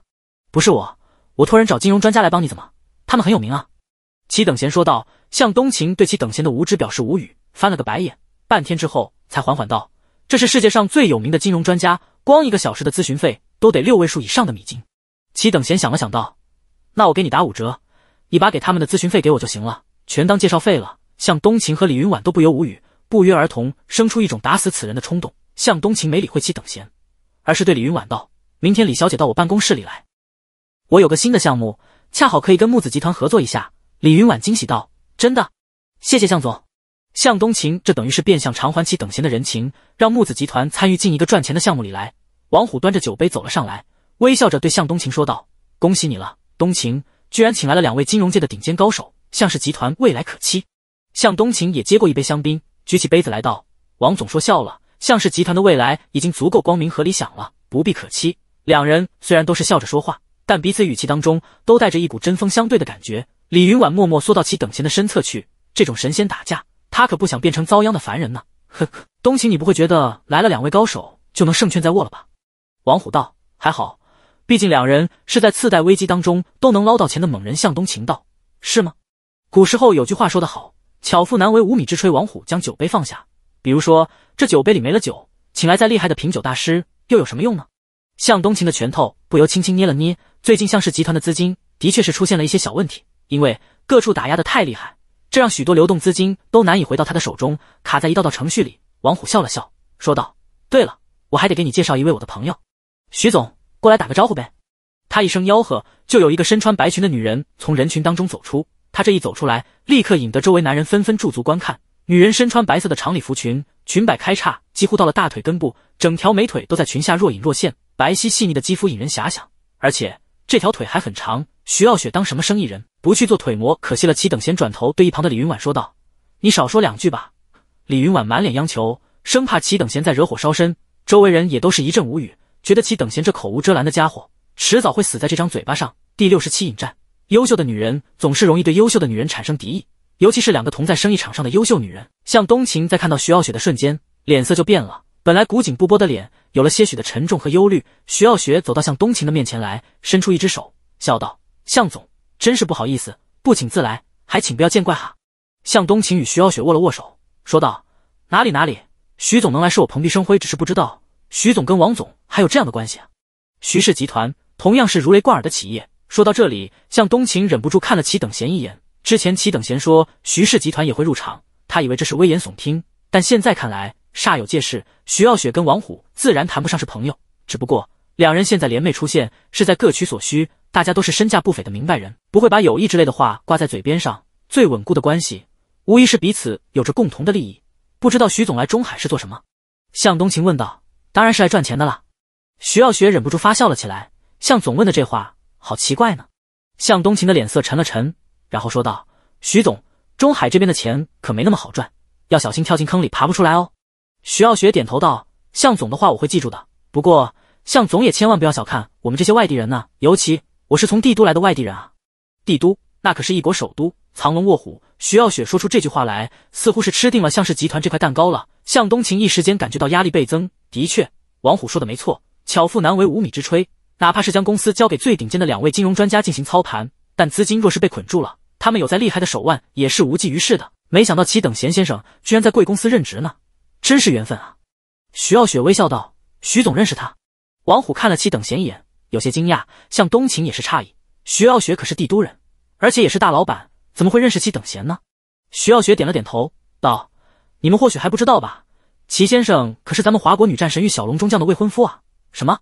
不是我。我托人找金融专家来帮你怎么？他们很有名啊。”齐等闲说道：“向东晴对其等闲的无知表示无语，翻了个白眼，半天之后才缓缓道：‘这是世界上最有名的金融专家，光一个小时的咨询费都得六位数以上的米金。’齐等闲想了想道：‘那我给你打五折，你把给他们的咨询费给我就行了，全当介绍费了。’向东晴和李云婉都不由无语，不约而同生出一种打死此人的冲动。向东晴没理会齐等闲，而是对李云婉道：‘明天李小姐到我办公室里来，我有个新的项目，恰好可以跟木子集团合作一下。’”李云婉惊喜道：“真的，谢谢向总。”向东晴这等于是变相偿还其等闲的人情，让木子集团参与进一个赚钱的项目里来。王虎端着酒杯走了上来，微笑着对向东晴说道：“恭喜你了，东晴，居然请来了两位金融界的顶尖高手，向氏集团未来可期。”向东晴也接过一杯香槟，举起杯子来道：“王总说笑了，向氏集团的未来已经足够光明和理想了，不必可期。”两人虽然都是笑着说话，但彼此语气当中都带着一股针锋相对的感觉。李云婉默默缩到其等闲的身侧去，这种神仙打架，他可不想变成遭殃的凡人呢。呵呵，东晴，你不会觉得来了两位高手就能胜券在握了吧？王虎道：“还好，毕竟两人是在次贷危机当中都能捞到钱的猛人。”向东晴道：“是吗？古时候有句话说得好，巧妇难为无米之炊。”王虎将酒杯放下，比如说这酒杯里没了酒，请来再厉害的品酒大师又有什么用呢？向东晴的拳头不由轻轻捏了捏，最近向氏集团的资金的确是出现了一些小问题。因为各处打压的太厉害，这让许多流动资金都难以回到他的手中，卡在一道道程序里。王虎笑了笑，说道：“对了，我还得给你介绍一位我的朋友，徐总，过来打个招呼呗。”他一声吆喝，就有一个身穿白裙的女人从人群当中走出。她这一走出来，立刻引得周围男人纷纷驻足观看。女人身穿白色的长礼服裙，裙摆开叉几乎到了大腿根部，整条美腿都在裙下若隐若现，白皙细腻的肌肤引人遐想，而且这条腿还很长。徐傲雪当什么生意人不去做腿模，可惜了。齐等闲转头对一旁的李云婉说道：“你少说两句吧。”李云婉满脸央求，生怕齐等闲再惹火烧身。周围人也都是一阵无语，觉得齐等闲这口无遮拦的家伙，迟早会死在这张嘴巴上。第六十七引战，优秀的女人总是容易对优秀的女人产生敌意，尤其是两个同在生意场上的优秀女人。向冬晴在看到徐傲雪的瞬间，脸色就变了，本来古井不波的脸有了些许的沉重和忧虑。徐傲雪走到向冬晴的面前来，伸出一只手，笑道。向总，真是不好意思，不请自来，还请不要见怪哈。向东晴与徐傲雪握了握手，说道：“哪里哪里，徐总能来是我蓬荜生辉，只是不知道徐总跟王总还有这样的关系啊。”徐氏集团同样是如雷贯耳的企业。说到这里，向东晴忍不住看了齐等闲一眼。之前齐等闲说徐氏集团也会入场，他以为这是危言耸听，但现在看来煞有介事。徐傲雪跟王虎自然谈不上是朋友，只不过两人现在联袂出现，是在各取所需。大家都是身价不菲的明白人，不会把友谊之类的话挂在嘴边上。最稳固的关系，无疑是彼此有着共同的利益。不知道徐总来中海是做什么？向东晴问道。当然是来赚钱的啦。徐耀雪忍不住发笑了起来。向总问的这话好奇怪呢。向东晴的脸色沉了沉，然后说道：“徐总，中海这边的钱可没那么好赚，要小心跳进坑里爬不出来哦。”徐耀雪点头道：“向总的话我会记住的。不过，向总也千万不要小看我们这些外地人呢，尤其……”我是从帝都来的外地人啊，帝都那可是异国首都，藏龙卧虎。徐傲雪说出这句话来，似乎是吃定了向氏集团这块蛋糕了。向东晴一时间感觉到压力倍增。的确，王虎说的没错，巧妇难为无米之炊。哪怕是将公司交给最顶尖的两位金融专家进行操盘，但资金若是被捆住了，他们有再厉害的手腕也是无济于事的。没想到齐等闲先生居然在贵公司任职呢，真是缘分啊！徐傲雪微笑道：“徐总认识他？”王虎看了齐等闲一眼。有些惊讶，向东晴也是诧异。徐傲雪可是帝都人，而且也是大老板，怎么会认识齐等闲呢？徐傲雪点了点头，道：“你们或许还不知道吧，齐先生可是咱们华国女战神与小龙中将的未婚夫啊！”什么？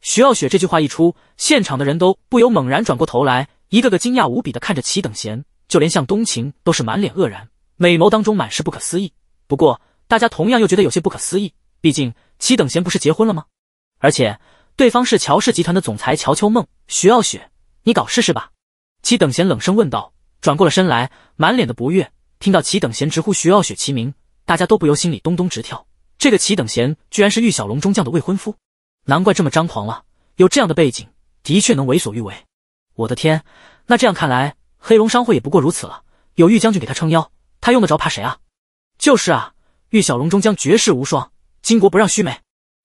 徐傲雪这句话一出，现场的人都不由猛然转过头来，一个个惊讶无比的看着齐等闲，就连向东晴都是满脸愕然，美眸当中满是不可思议。不过，大家同样又觉得有些不可思议，毕竟齐等闲不是结婚了吗？而且。对方是乔氏集团的总裁乔秋梦，徐傲雪，你搞试试吧。”齐等闲冷声问道，转过了身来，满脸的不悦。听到齐等闲直呼徐傲雪其名，大家都不由心里咚咚直跳。这个齐等闲居然是玉小龙中将的未婚夫，难怪这么张狂了。有这样的背景，的确能为所欲为。我的天，那这样看来，黑龙商会也不过如此了。有玉将军给他撑腰，他用得着怕谁啊？就是啊，玉小龙中将绝世无双，巾帼不让须眉，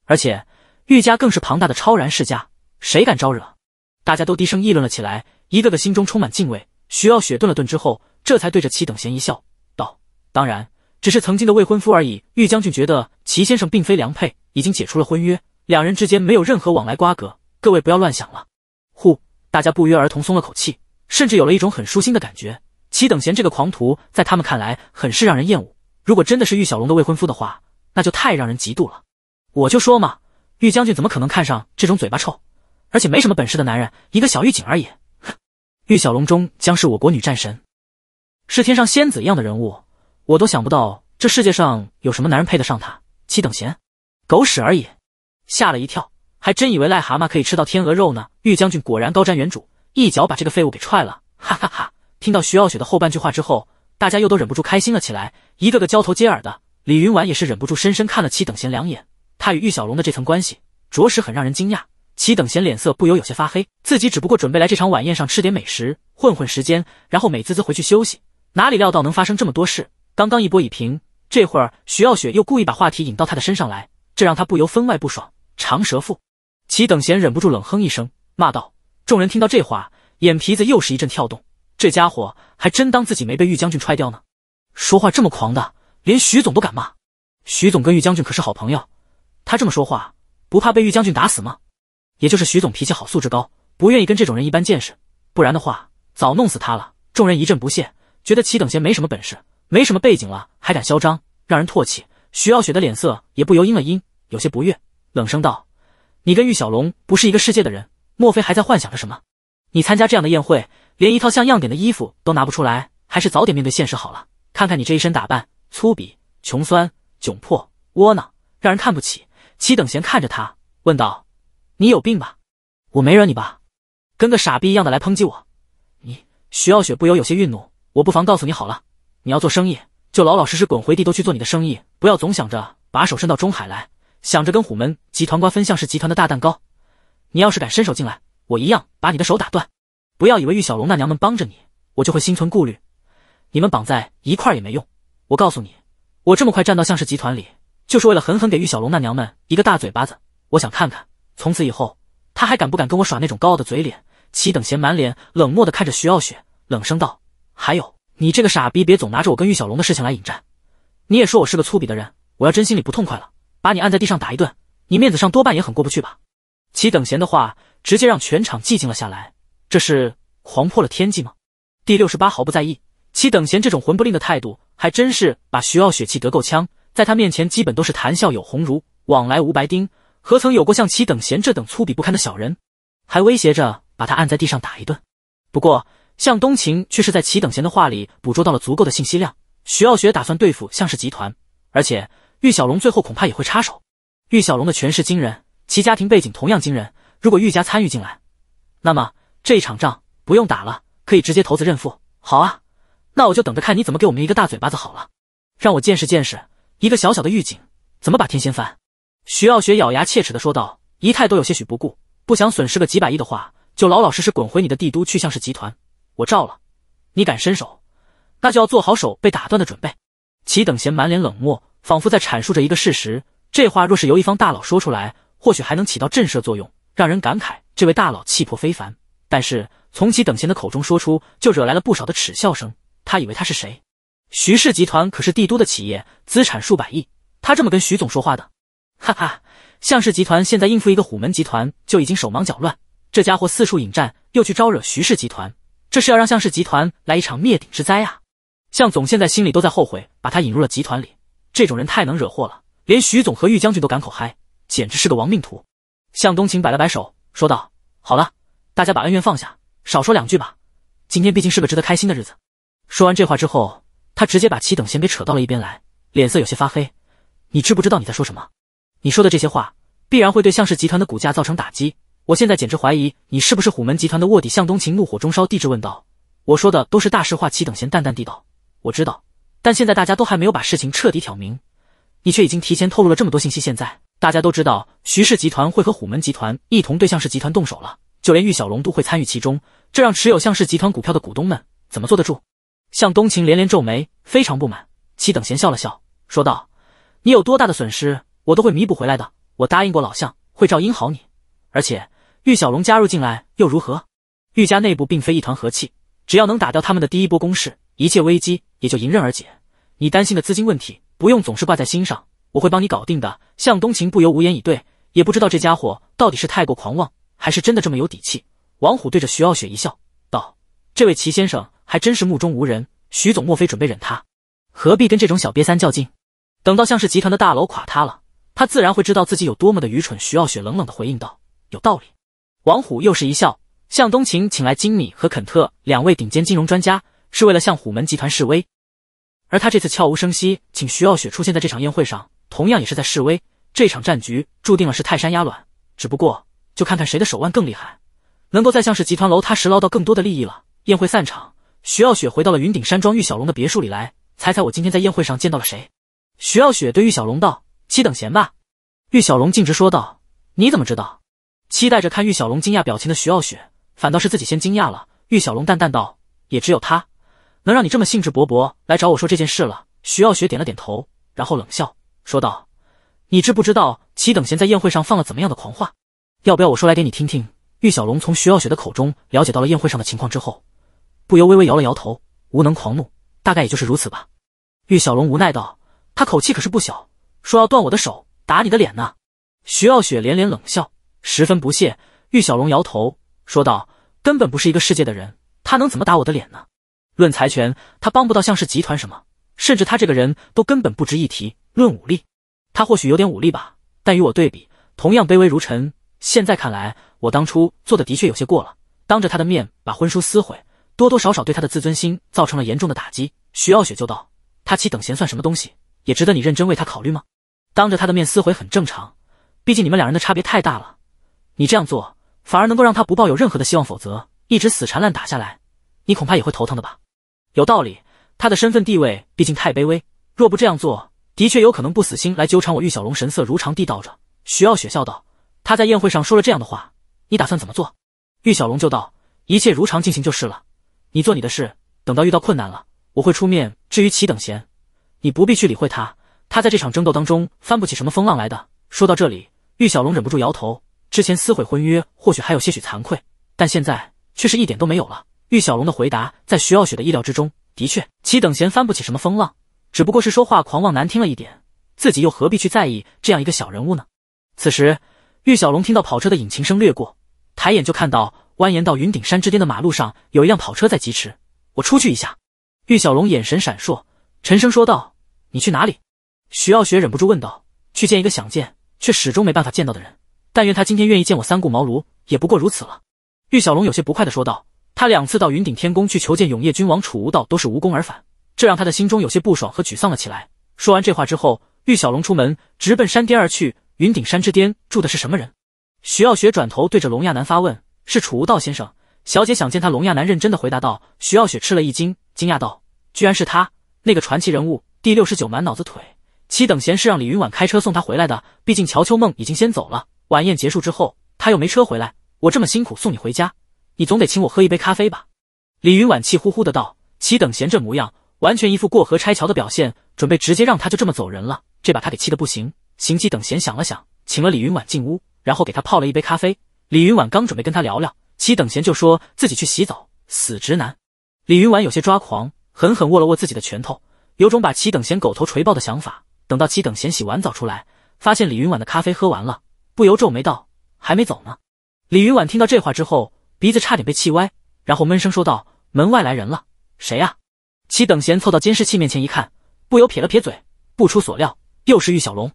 而且。玉家更是庞大的超然世家，谁敢招惹？大家都低声议论了起来，一个个心中充满敬畏。徐傲雪顿了顿之后，这才对着齐等闲一笑，道：“当然，只是曾经的未婚夫而已。玉将军觉得齐先生并非良配，已经解除了婚约，两人之间没有任何往来瓜葛。各位不要乱想了。”呼，大家不约而同松了口气，甚至有了一种很舒心的感觉。齐等闲这个狂徒，在他们看来很是让人厌恶。如果真的是玉小龙的未婚夫的话，那就太让人嫉妒了。我就说嘛。玉将军怎么可能看上这种嘴巴臭，而且没什么本事的男人？一个小狱警而已。哼，玉小龙中将是我国女战神，是天上仙子一样的人物，我都想不到这世界上有什么男人配得上他。七等闲，狗屎而已！吓了一跳，还真以为癞蛤蟆可以吃到天鹅肉呢。玉将军果然高瞻远瞩，一脚把这个废物给踹了。哈哈哈！听到徐傲雪的后半句话之后，大家又都忍不住开心了起来，一个个交头接耳的。李云婉也是忍不住深深看了七等闲两眼。他与玉小龙的这层关系着实很让人惊讶，齐等闲脸色不由有些发黑。自己只不过准备来这场晚宴上吃点美食，混混时间，然后美滋滋回去休息，哪里料到能发生这么多事？刚刚一波已平，这会儿徐傲雪又故意把话题引到他的身上来，这让他不由分外不爽。长舌妇，齐等闲忍不住冷哼一声，骂道：“众人听到这话，眼皮子又是一阵跳动。这家伙还真当自己没被玉将军踹掉呢？说话这么狂的，连徐总都敢骂。徐总跟玉将军可是好朋友。”他这么说话，不怕被玉将军打死吗？也就是徐总脾气好，素质高，不愿意跟这种人一般见识，不然的话早弄死他了。众人一阵不屑，觉得齐等闲没什么本事，没什么背景了，还敢嚣张，让人唾弃。徐傲雪的脸色也不由阴了阴，有些不悦，冷声道：“你跟玉小龙不是一个世界的人，莫非还在幻想着什么？你参加这样的宴会，连一套像样点的衣服都拿不出来，还是早点面对现实好了。看看你这一身打扮，粗鄙、穷酸、窘迫、窝囊，让人看不起。”齐等闲看着他，问道：“你有病吧？我没惹你吧？跟个傻逼一样的来抨击我？你徐傲雪不由有些愠怒。我不妨告诉你好了，你要做生意，就老老实实滚回帝都去做你的生意，不要总想着把手伸到中海来，想着跟虎门集团瓜分向氏集团的大蛋糕。你要是敢伸手进来，我一样把你的手打断。不要以为玉小龙那娘们帮着你，我就会心存顾虑。你们绑在一块也没用。我告诉你，我这么快站到向氏集团里。”就是为了狠狠给玉小龙那娘们一个大嘴巴子，我想看看从此以后他还敢不敢跟我耍那种高傲的嘴脸。齐等闲满脸冷漠的看着徐傲雪，冷声道：“还有你这个傻逼，别总拿着我跟玉小龙的事情来引战。你也说我是个粗鄙的人，我要真心里不痛快了，把你按在地上打一顿，你面子上多半也很过不去吧？”齐等闲的话直接让全场寂静了下来，这是狂破了天际吗？第六十八毫不在意，齐等闲这种魂不吝的态度，还真是把徐傲雪气得够呛。在他面前，基本都是谈笑有鸿儒，往来无白丁，何曾有过像齐等闲这等粗鄙不堪的小人？还威胁着把他按在地上打一顿。不过，向东晴却是在齐等闲的话里捕捉到了足够的信息量。徐傲雪打算对付向氏集团，而且玉小龙最后恐怕也会插手。玉小龙的权势惊人，其家庭背景同样惊人。如果玉家参与进来，那么这一场仗不用打了，可以直接投资认负。好啊，那我就等着看你怎么给我们一个大嘴巴子好了，让我见识见识。一个小小的狱警怎么把天掀翻？徐傲雪咬牙切齿地说道，仪态都有些许不顾。不想损失个几百亿的话，就老老实实滚回你的帝都去。向氏集团，我照了。你敢伸手，那就要做好手被打断的准备。齐等闲满脸冷漠，仿佛在阐述着一个事实。这话若是由一方大佬说出来，或许还能起到震慑作用，让人感慨这位大佬气魄非凡。但是从齐等闲的口中说出，就惹来了不少的耻笑声。他以为他是谁？徐氏集团可是帝都的企业，资产数百亿。他这么跟徐总说话的，哈哈！向氏集团现在应付一个虎门集团就已经手忙脚乱，这家伙四处引战，又去招惹徐氏集团，这是要让向氏集团来一场灭顶之灾啊！向总现在心里都在后悔，把他引入了集团里，这种人太能惹祸了，连徐总和玉将军都敢口嗨，简直是个亡命徒。向东晴摆了摆手，说道：“好了，大家把恩怨放下，少说两句吧。今天毕竟是个值得开心的日子。”说完这话之后。他直接把齐等贤给扯到了一边来，脸色有些发黑。你知不知道你在说什么？你说的这些话必然会对向氏集团的股价造成打击。我现在简直怀疑你是不是虎门集团的卧底。向东晴怒火中烧，地质问道：“我说的都是大实话。”齐等贤淡淡地道：“我知道，但现在大家都还没有把事情彻底挑明，你却已经提前透露了这么多信息。现在大家都知道徐氏集团会和虎门集团一同对向氏集团动手了，就连玉小龙都会参与其中，这让持有向氏集团股票的股东们怎么坐得住？”向冬晴连连皱眉，非常不满。齐等闲笑了笑，说道：“你有多大的损失，我都会弥补回来的。我答应过老向，会照应好你。而且，玉小龙加入进来又如何？玉家内部并非一团和气，只要能打掉他们的第一波攻势，一切危机也就迎刃而解。你担心的资金问题，不用总是挂在心上，我会帮你搞定的。”向冬晴不由无言以对，也不知道这家伙到底是太过狂妄，还是真的这么有底气。王虎对着徐傲雪一笑，道：“这位齐先生。”还真是目中无人，徐总，莫非准备忍他？何必跟这种小瘪三较劲？等到向氏集团的大楼垮塌了，他自然会知道自己有多么的愚蠢。徐傲雪冷冷的回应道：“有道理。”王虎又是一笑。向东晴请来金米和肯特两位顶尖金融专家，是为了向虎门集团示威。而他这次悄无声息请徐傲雪出现在这场宴会上，同样也是在示威。这场战局注定了是泰山压卵，只不过就看看谁的手腕更厉害，能够在向氏集团楼塌时捞到更多的利益了。宴会散场。徐傲雪回到了云顶山庄玉小龙的别墅里来，猜猜我今天在宴会上见到了谁？徐傲雪对玉小龙道：“七等闲吧。”玉小龙径直说道：“你怎么知道？”期待着看玉小龙惊讶表情的徐傲雪，反倒是自己先惊讶了。玉小龙淡淡道：“也只有他，能让你这么兴致勃勃来找我说这件事了。”徐傲雪点了点头，然后冷笑说道：“你知不知道齐等闲在宴会上放了怎么样的狂话？要不要我说来给你听听？”玉小龙从徐傲雪的口中了解到了宴会上的情况之后。不由微微摇了摇头，无能狂怒，大概也就是如此吧。玉小龙无奈道：“他口气可是不小，说要断我的手，打你的脸呢。”徐傲雪连连冷笑，十分不屑。玉小龙摇头说道：“根本不是一个世界的人，他能怎么打我的脸呢？论财权，他帮不到向氏集团什么，甚至他这个人都根本不值一提。论武力，他或许有点武力吧，但与我对比，同样卑微如尘。现在看来，我当初做的的确有些过了，当着他的面把婚书撕毁。”多多少少对他的自尊心造成了严重的打击。徐傲雪就道：“他岂等闲算什么东西？也值得你认真为他考虑吗？当着他的面撕毁很正常，毕竟你们两人的差别太大了。你这样做反而能够让他不抱有任何的希望，否则一直死缠烂打下来，你恐怕也会头疼的吧？有道理，他的身份地位毕竟太卑微，若不这样做，的确有可能不死心来纠缠我。”玉小龙神色如常地道着。徐傲雪笑道：“他在宴会上说了这样的话，你打算怎么做？”玉小龙就道：“一切如常进行就是了。”你做你的事，等到遇到困难了，我会出面。至于齐等闲，你不必去理会他，他在这场争斗当中翻不起什么风浪来的。说到这里，玉小龙忍不住摇头。之前撕毁婚约，或许还有些许惭愧，但现在却是一点都没有了。玉小龙的回答在徐傲雪的意料之中，的确，齐等闲翻不起什么风浪，只不过是说话狂妄难听了一点，自己又何必去在意这样一个小人物呢？此时，玉小龙听到跑车的引擎声掠过，抬眼就看到。蜿蜒到云顶山之巅的马路上，有一辆跑车在疾驰。我出去一下。玉小龙眼神闪烁，沉声说道：“你去哪里？”徐傲雪忍不住问道：“去见一个想见却始终没办法见到的人。但愿他今天愿意见我三顾茅庐，也不过如此了。”玉小龙有些不快的说道：“他两次到云顶天宫去求见永夜君王楚无道，都是无功而返，这让他的心中有些不爽和沮丧了起来。”说完这话之后，玉小龙出门，直奔山巅而去。云顶山之巅住的是什么人？徐傲雪转头对着龙亚男发问。是楚无道先生，小姐想见他。龙亚男认真的回答道。徐傲雪吃了一惊，惊讶道：“居然是他，那个传奇人物。”第六十九，满脑子腿。齐等闲是让李云婉开车送他回来的，毕竟乔秋梦已经先走了。晚宴结束之后，他又没车回来，我这么辛苦送你回家，你总得请我喝一杯咖啡吧？”李云婉气呼呼的道。齐等闲这模样，完全一副过河拆桥的表现，准备直接让他就这么走人了，这把他给气的不行。行，齐等闲想了想，请了李云婉进屋，然后给他泡了一杯咖啡。李云婉刚准备跟他聊聊，齐等闲就说自己去洗澡，死直男！李云婉有些抓狂，狠狠握了握自己的拳头，有种把齐等闲狗头锤爆的想法。等到齐等闲洗完澡出来，发现李云婉的咖啡喝完了，不由皱眉道：“还没走呢。”李云婉听到这话之后，鼻子差点被气歪，然后闷声说道：“门外来人了，谁呀？”齐等闲凑到监视器面前一看，不由撇了撇嘴，不出所料，又是玉小龙。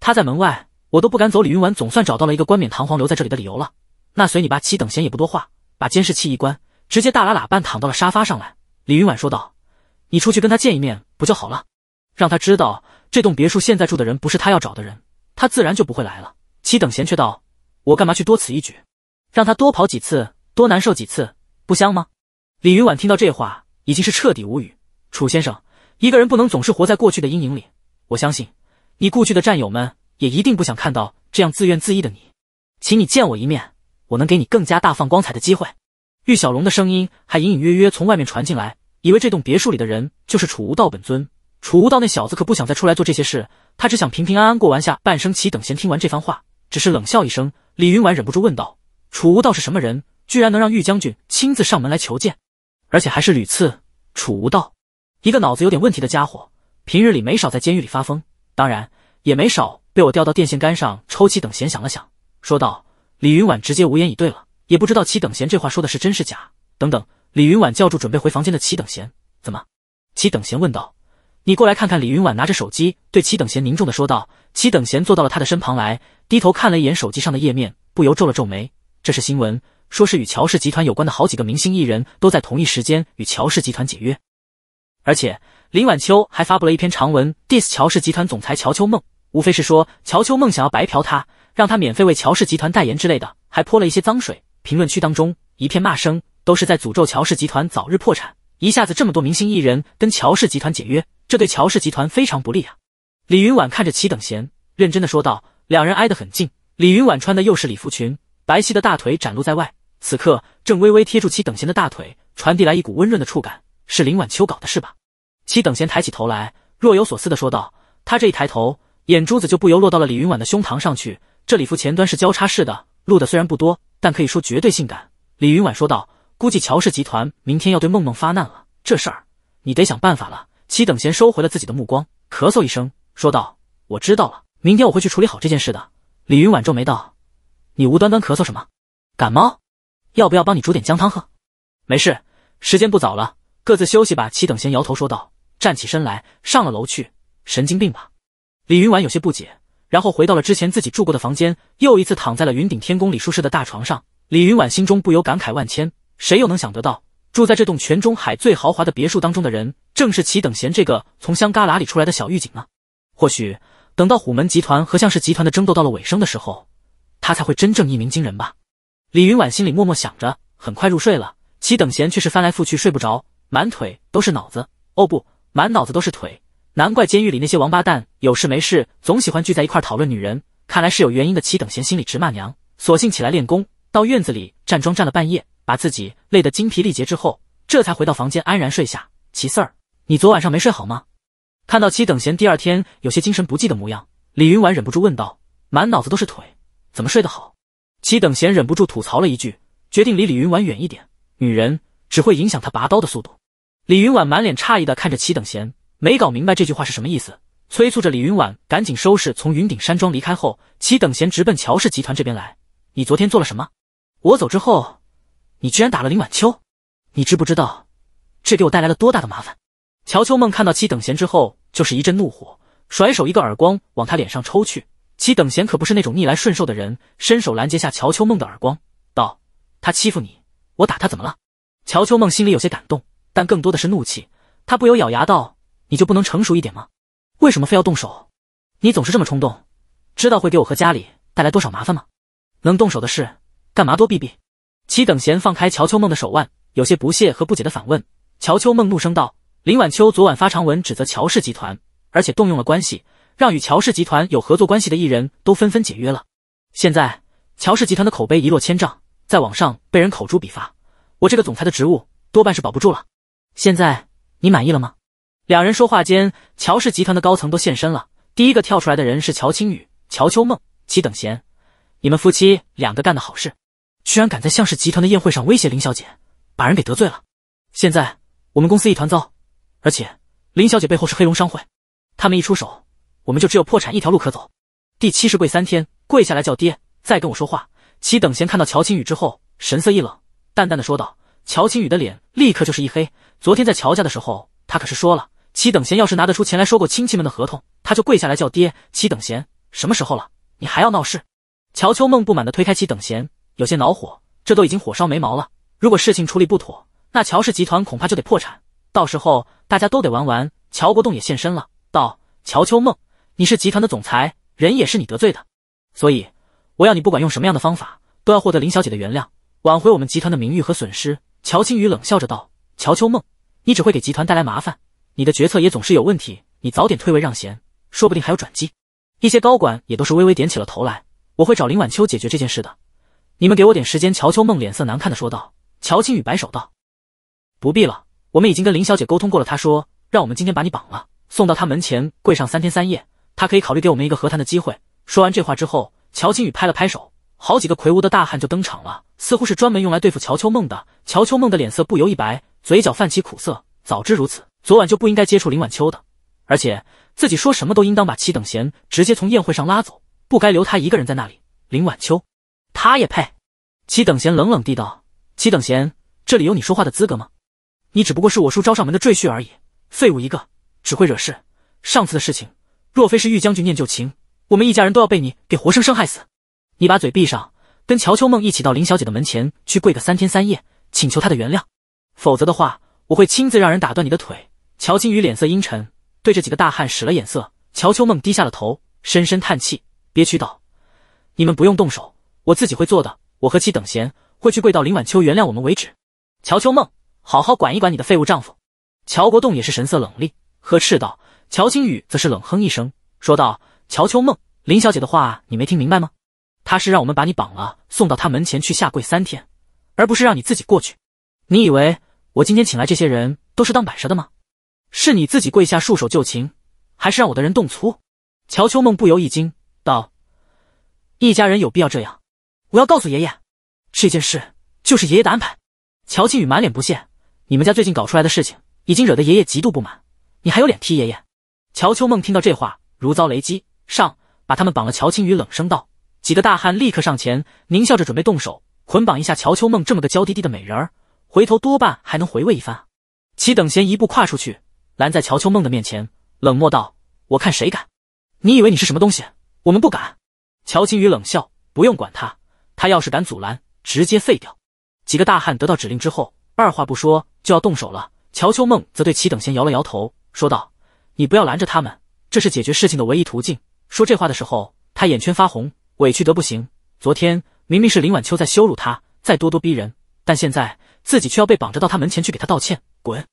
他在门外。我都不敢走，李云婉总算找到了一个冠冕堂皇留在这里的理由了。那随你吧。齐等闲也不多话，把监视器一关，直接大喇喇半躺到了沙发上来。李云婉说道：“你出去跟他见一面不就好了？让他知道这栋别墅现在住的人不是他要找的人，他自然就不会来了。”齐等闲却道：“我干嘛去多此一举？让他多跑几次，多难受几次，不香吗？”李云婉听到这话已经是彻底无语。楚先生，一个人不能总是活在过去的阴影里。我相信你故去的战友们。也一定不想看到这样自怨自艾的你，请你见我一面，我能给你更加大放光彩的机会。玉小龙的声音还隐隐约约从外面传进来，以为这栋别墅里的人就是楚无道本尊。楚无道那小子可不想再出来做这些事，他只想平平安安过完下半生。齐等闲听完这番话，只是冷笑一声。李云婉忍不住问道：“楚无道是什么人？居然能让玉将军亲自上门来求见，而且还是屡次？”楚无道，一个脑子有点问题的家伙，平日里没少在监狱里发疯，当然也没少。被我吊到电线杆上抽气，等闲想了想，说道：“李云婉直接无言以对了，也不知道齐等闲这话说的是真是假。”等等，李云婉叫住准备回房间的齐等闲，怎么？齐等闲问道：“你过来看看。”李云婉拿着手机对齐等闲凝重的说道。齐等闲坐到了他的身旁来，低头看了一眼手机上的页面，不由皱了皱眉。这是新闻，说是与乔氏集团有关的好几个明星艺人都在同一时间与乔氏集团解约，而且林晚秋还发布了一篇长文，diss 乔氏集团总裁乔秋梦。无非是说乔秋梦想要白嫖他，让他免费为乔氏集团代言之类的，还泼了一些脏水。评论区当中一片骂声，都是在诅咒乔氏集团早日破产。一下子这么多明星艺人跟乔氏集团解约，这对乔氏集团非常不利啊！李云婉看着齐等闲，认真的说道。两人挨得很近，李云婉穿的又是礼服裙，白皙的大腿展露在外，此刻正微微贴住齐等闲的大腿，传递来一股温润的触感。是林晚秋搞的事吧？齐等闲抬起头来，若有所思的说道。他这一抬头。眼珠子就不由落到了李云婉的胸膛上去。这礼服前端是交叉式的，露的虽然不多，但可以说绝对性感。李云婉说道：“估计乔氏集团明天要对梦梦发难了，这事儿你得想办法了。”齐等闲收回了自己的目光，咳嗽一声，说道：“我知道了，明天我会去处理好这件事的。”李云婉皱眉道：“你无端端咳嗽什么？感冒？要不要帮你煮点姜汤喝？”“没事，时间不早了，各自休息吧。”齐等闲摇头说道，站起身来，上了楼去。神经病吧！李云婉有些不解，然后回到了之前自己住过的房间，又一次躺在了云顶天宫李书士的大床上。李云婉心中不由感慨万千，谁又能想得到，住在这栋全中海最豪华的别墅当中的人，正是齐等贤这个从乡旮旯里出来的小狱警呢？或许等到虎门集团和向氏集团的争斗到了尾声的时候，他才会真正一鸣惊人吧。李云婉心里默默想着，很快入睡了。齐等贤却是翻来覆去睡不着，满腿都是脑子，哦不，满脑子都是腿。难怪监狱里那些王八蛋有事没事总喜欢聚在一块讨论女人，看来是有原因的。齐等闲心里直骂娘，索性起来练功，到院子里站桩站了半夜，把自己累得精疲力竭之后，这才回到房间安然睡下。齐四儿，你昨晚上没睡好吗？看到齐等闲第二天有些精神不济的模样，李云婉忍不住问道：“满脑子都是腿，怎么睡得好？”齐等闲忍不住吐槽了一句，决定离李云婉远一点，女人只会影响他拔刀的速度。李云婉满脸诧异的看着齐等闲。没搞明白这句话是什么意思，催促着李云婉赶紧收拾，从云顶山庄离开后，齐等闲直奔乔氏集团这边来。你昨天做了什么？我走之后，你居然打了林晚秋，你知不知道这给我带来了多大的麻烦？乔秋梦看到齐等闲之后，就是一阵怒火，甩手一个耳光往他脸上抽去。齐等闲可不是那种逆来顺受的人，伸手拦截下乔秋梦的耳光，道：“他欺负你，我打他怎么了？”乔秋梦心里有些感动，但更多的是怒气，他不由咬牙道。你就不能成熟一点吗？为什么非要动手？你总是这么冲动，知道会给我和家里带来多少麻烦吗？能动手的事，干嘛多避避？齐等闲放开乔秋梦的手腕，有些不屑和不解的反问。乔秋梦怒声道：“林晚秋昨晚发长文指责乔氏集团，而且动用了关系，让与乔氏集团有合作关系的艺人都纷纷解约了。现在乔氏集团的口碑一落千丈，在网上被人口诛笔伐，我这个总裁的职务多半是保不住了。现在你满意了吗？”两人说话间，乔氏集团的高层都现身了。第一个跳出来的人是乔青雨、乔秋梦，齐等闲，你们夫妻两个干的好事，居然敢在向氏集团的宴会上威胁林小姐，把人给得罪了。现在我们公司一团糟，而且林小姐背后是黑龙商会，他们一出手，我们就只有破产一条路可走。第七十跪三天，跪下来叫爹，再跟我说话。齐等闲看到乔青雨之后，神色一冷，淡淡的说道：“乔青雨的脸立刻就是一黑。昨天在乔家的时候，他可是说了。”齐等闲要是拿得出钱来收购亲戚们的合同，他就跪下来叫爹。齐等闲，什么时候了，你还要闹事？乔秋梦不满地推开齐等闲，有些恼火。这都已经火烧眉毛了，如果事情处理不妥，那乔氏集团恐怕就得破产，到时候大家都得玩完。乔国栋也现身了，道：“乔秋梦，你是集团的总裁，人也是你得罪的，所以我要你不管用什么样的方法，都要获得林小姐的原谅，挽回我们集团的名誉和损失。”乔青雨冷笑着道：“乔秋梦，你只会给集团带来麻烦。”你的决策也总是有问题，你早点退位让贤，说不定还有转机。一些高管也都是微微点起了头来。我会找林晚秋解决这件事的，你们给我点时间。”乔秋梦脸色难看的说道。乔青雨摆手道：“不必了，我们已经跟林小姐沟通过了，她说让我们今天把你绑了，送到她门前跪上三天三夜，她可以考虑给我们一个和谈的机会。”说完这话之后，乔青雨拍了拍手，好几个魁梧的大汉就登场了，似乎是专门用来对付乔秋梦的。乔秋梦的脸色不由一白，嘴角泛起苦涩，早知如此。昨晚就不应该接触林晚秋的，而且自己说什么都应当把齐等贤直接从宴会上拉走，不该留他一个人在那里。林晚秋，他也配？齐等贤冷冷地道：“齐等贤，这里有你说话的资格吗？你只不过是我叔招上门的赘婿而已，废物一个，只会惹事。上次的事情，若非是玉将军念旧情，我们一家人都要被你给活生生害死。你把嘴闭上，跟乔秋梦一起到林小姐的门前去跪个三天三夜，请求她的原谅。否则的话，我会亲自让人打断你的腿。”乔青宇脸色阴沉，对着几个大汉使了眼色。乔秋梦低下了头，深深叹气，憋屈道：“你们不用动手，我自己会做的。我和妻等闲会去跪到林晚秋原谅我们为止。”乔秋梦，好好管一管你的废物丈夫。乔国栋也是神色冷厉呵斥道。乔清雨则是冷哼一声，说道：“乔秋梦，林小姐的话你没听明白吗？她是让我们把你绑了送到她门前去下跪三天，而不是让你自己过去。你以为我今天请来这些人都是当摆设的吗？”是你自己跪下束手就擒，还是让我的人动粗？乔秋梦不由一惊，道：“一家人有必要这样？我要告诉爷爷，这件事就是爷爷的安排。”乔青宇满脸不屑：“你们家最近搞出来的事情，已经惹得爷爷极度不满，你还有脸提爷爷？”乔秋梦听到这话，如遭雷击，上把他们绑了。乔青宇冷声道：“几个大汉立刻上前，狞笑着准备动手捆绑一下乔秋梦这么个娇滴滴的美人儿，回头多半还能回味一番。”其等闲一步跨出去。拦在乔秋梦的面前，冷漠道：“我看谁敢！你以为你是什么东西？我们不敢。”乔青雨冷笑：“不用管他，他要是敢阻拦，直接废掉。”几个大汉得到指令之后，二话不说就要动手了。乔秋梦则对齐等闲摇了摇头，说道：“你不要拦着他们，这是解决事情的唯一途径。”说这话的时候，他眼圈发红，委屈得不行。昨天明明是林晚秋在羞辱他，在咄咄逼人，但现在自己却要被绑着到他门前去给他道歉，滚！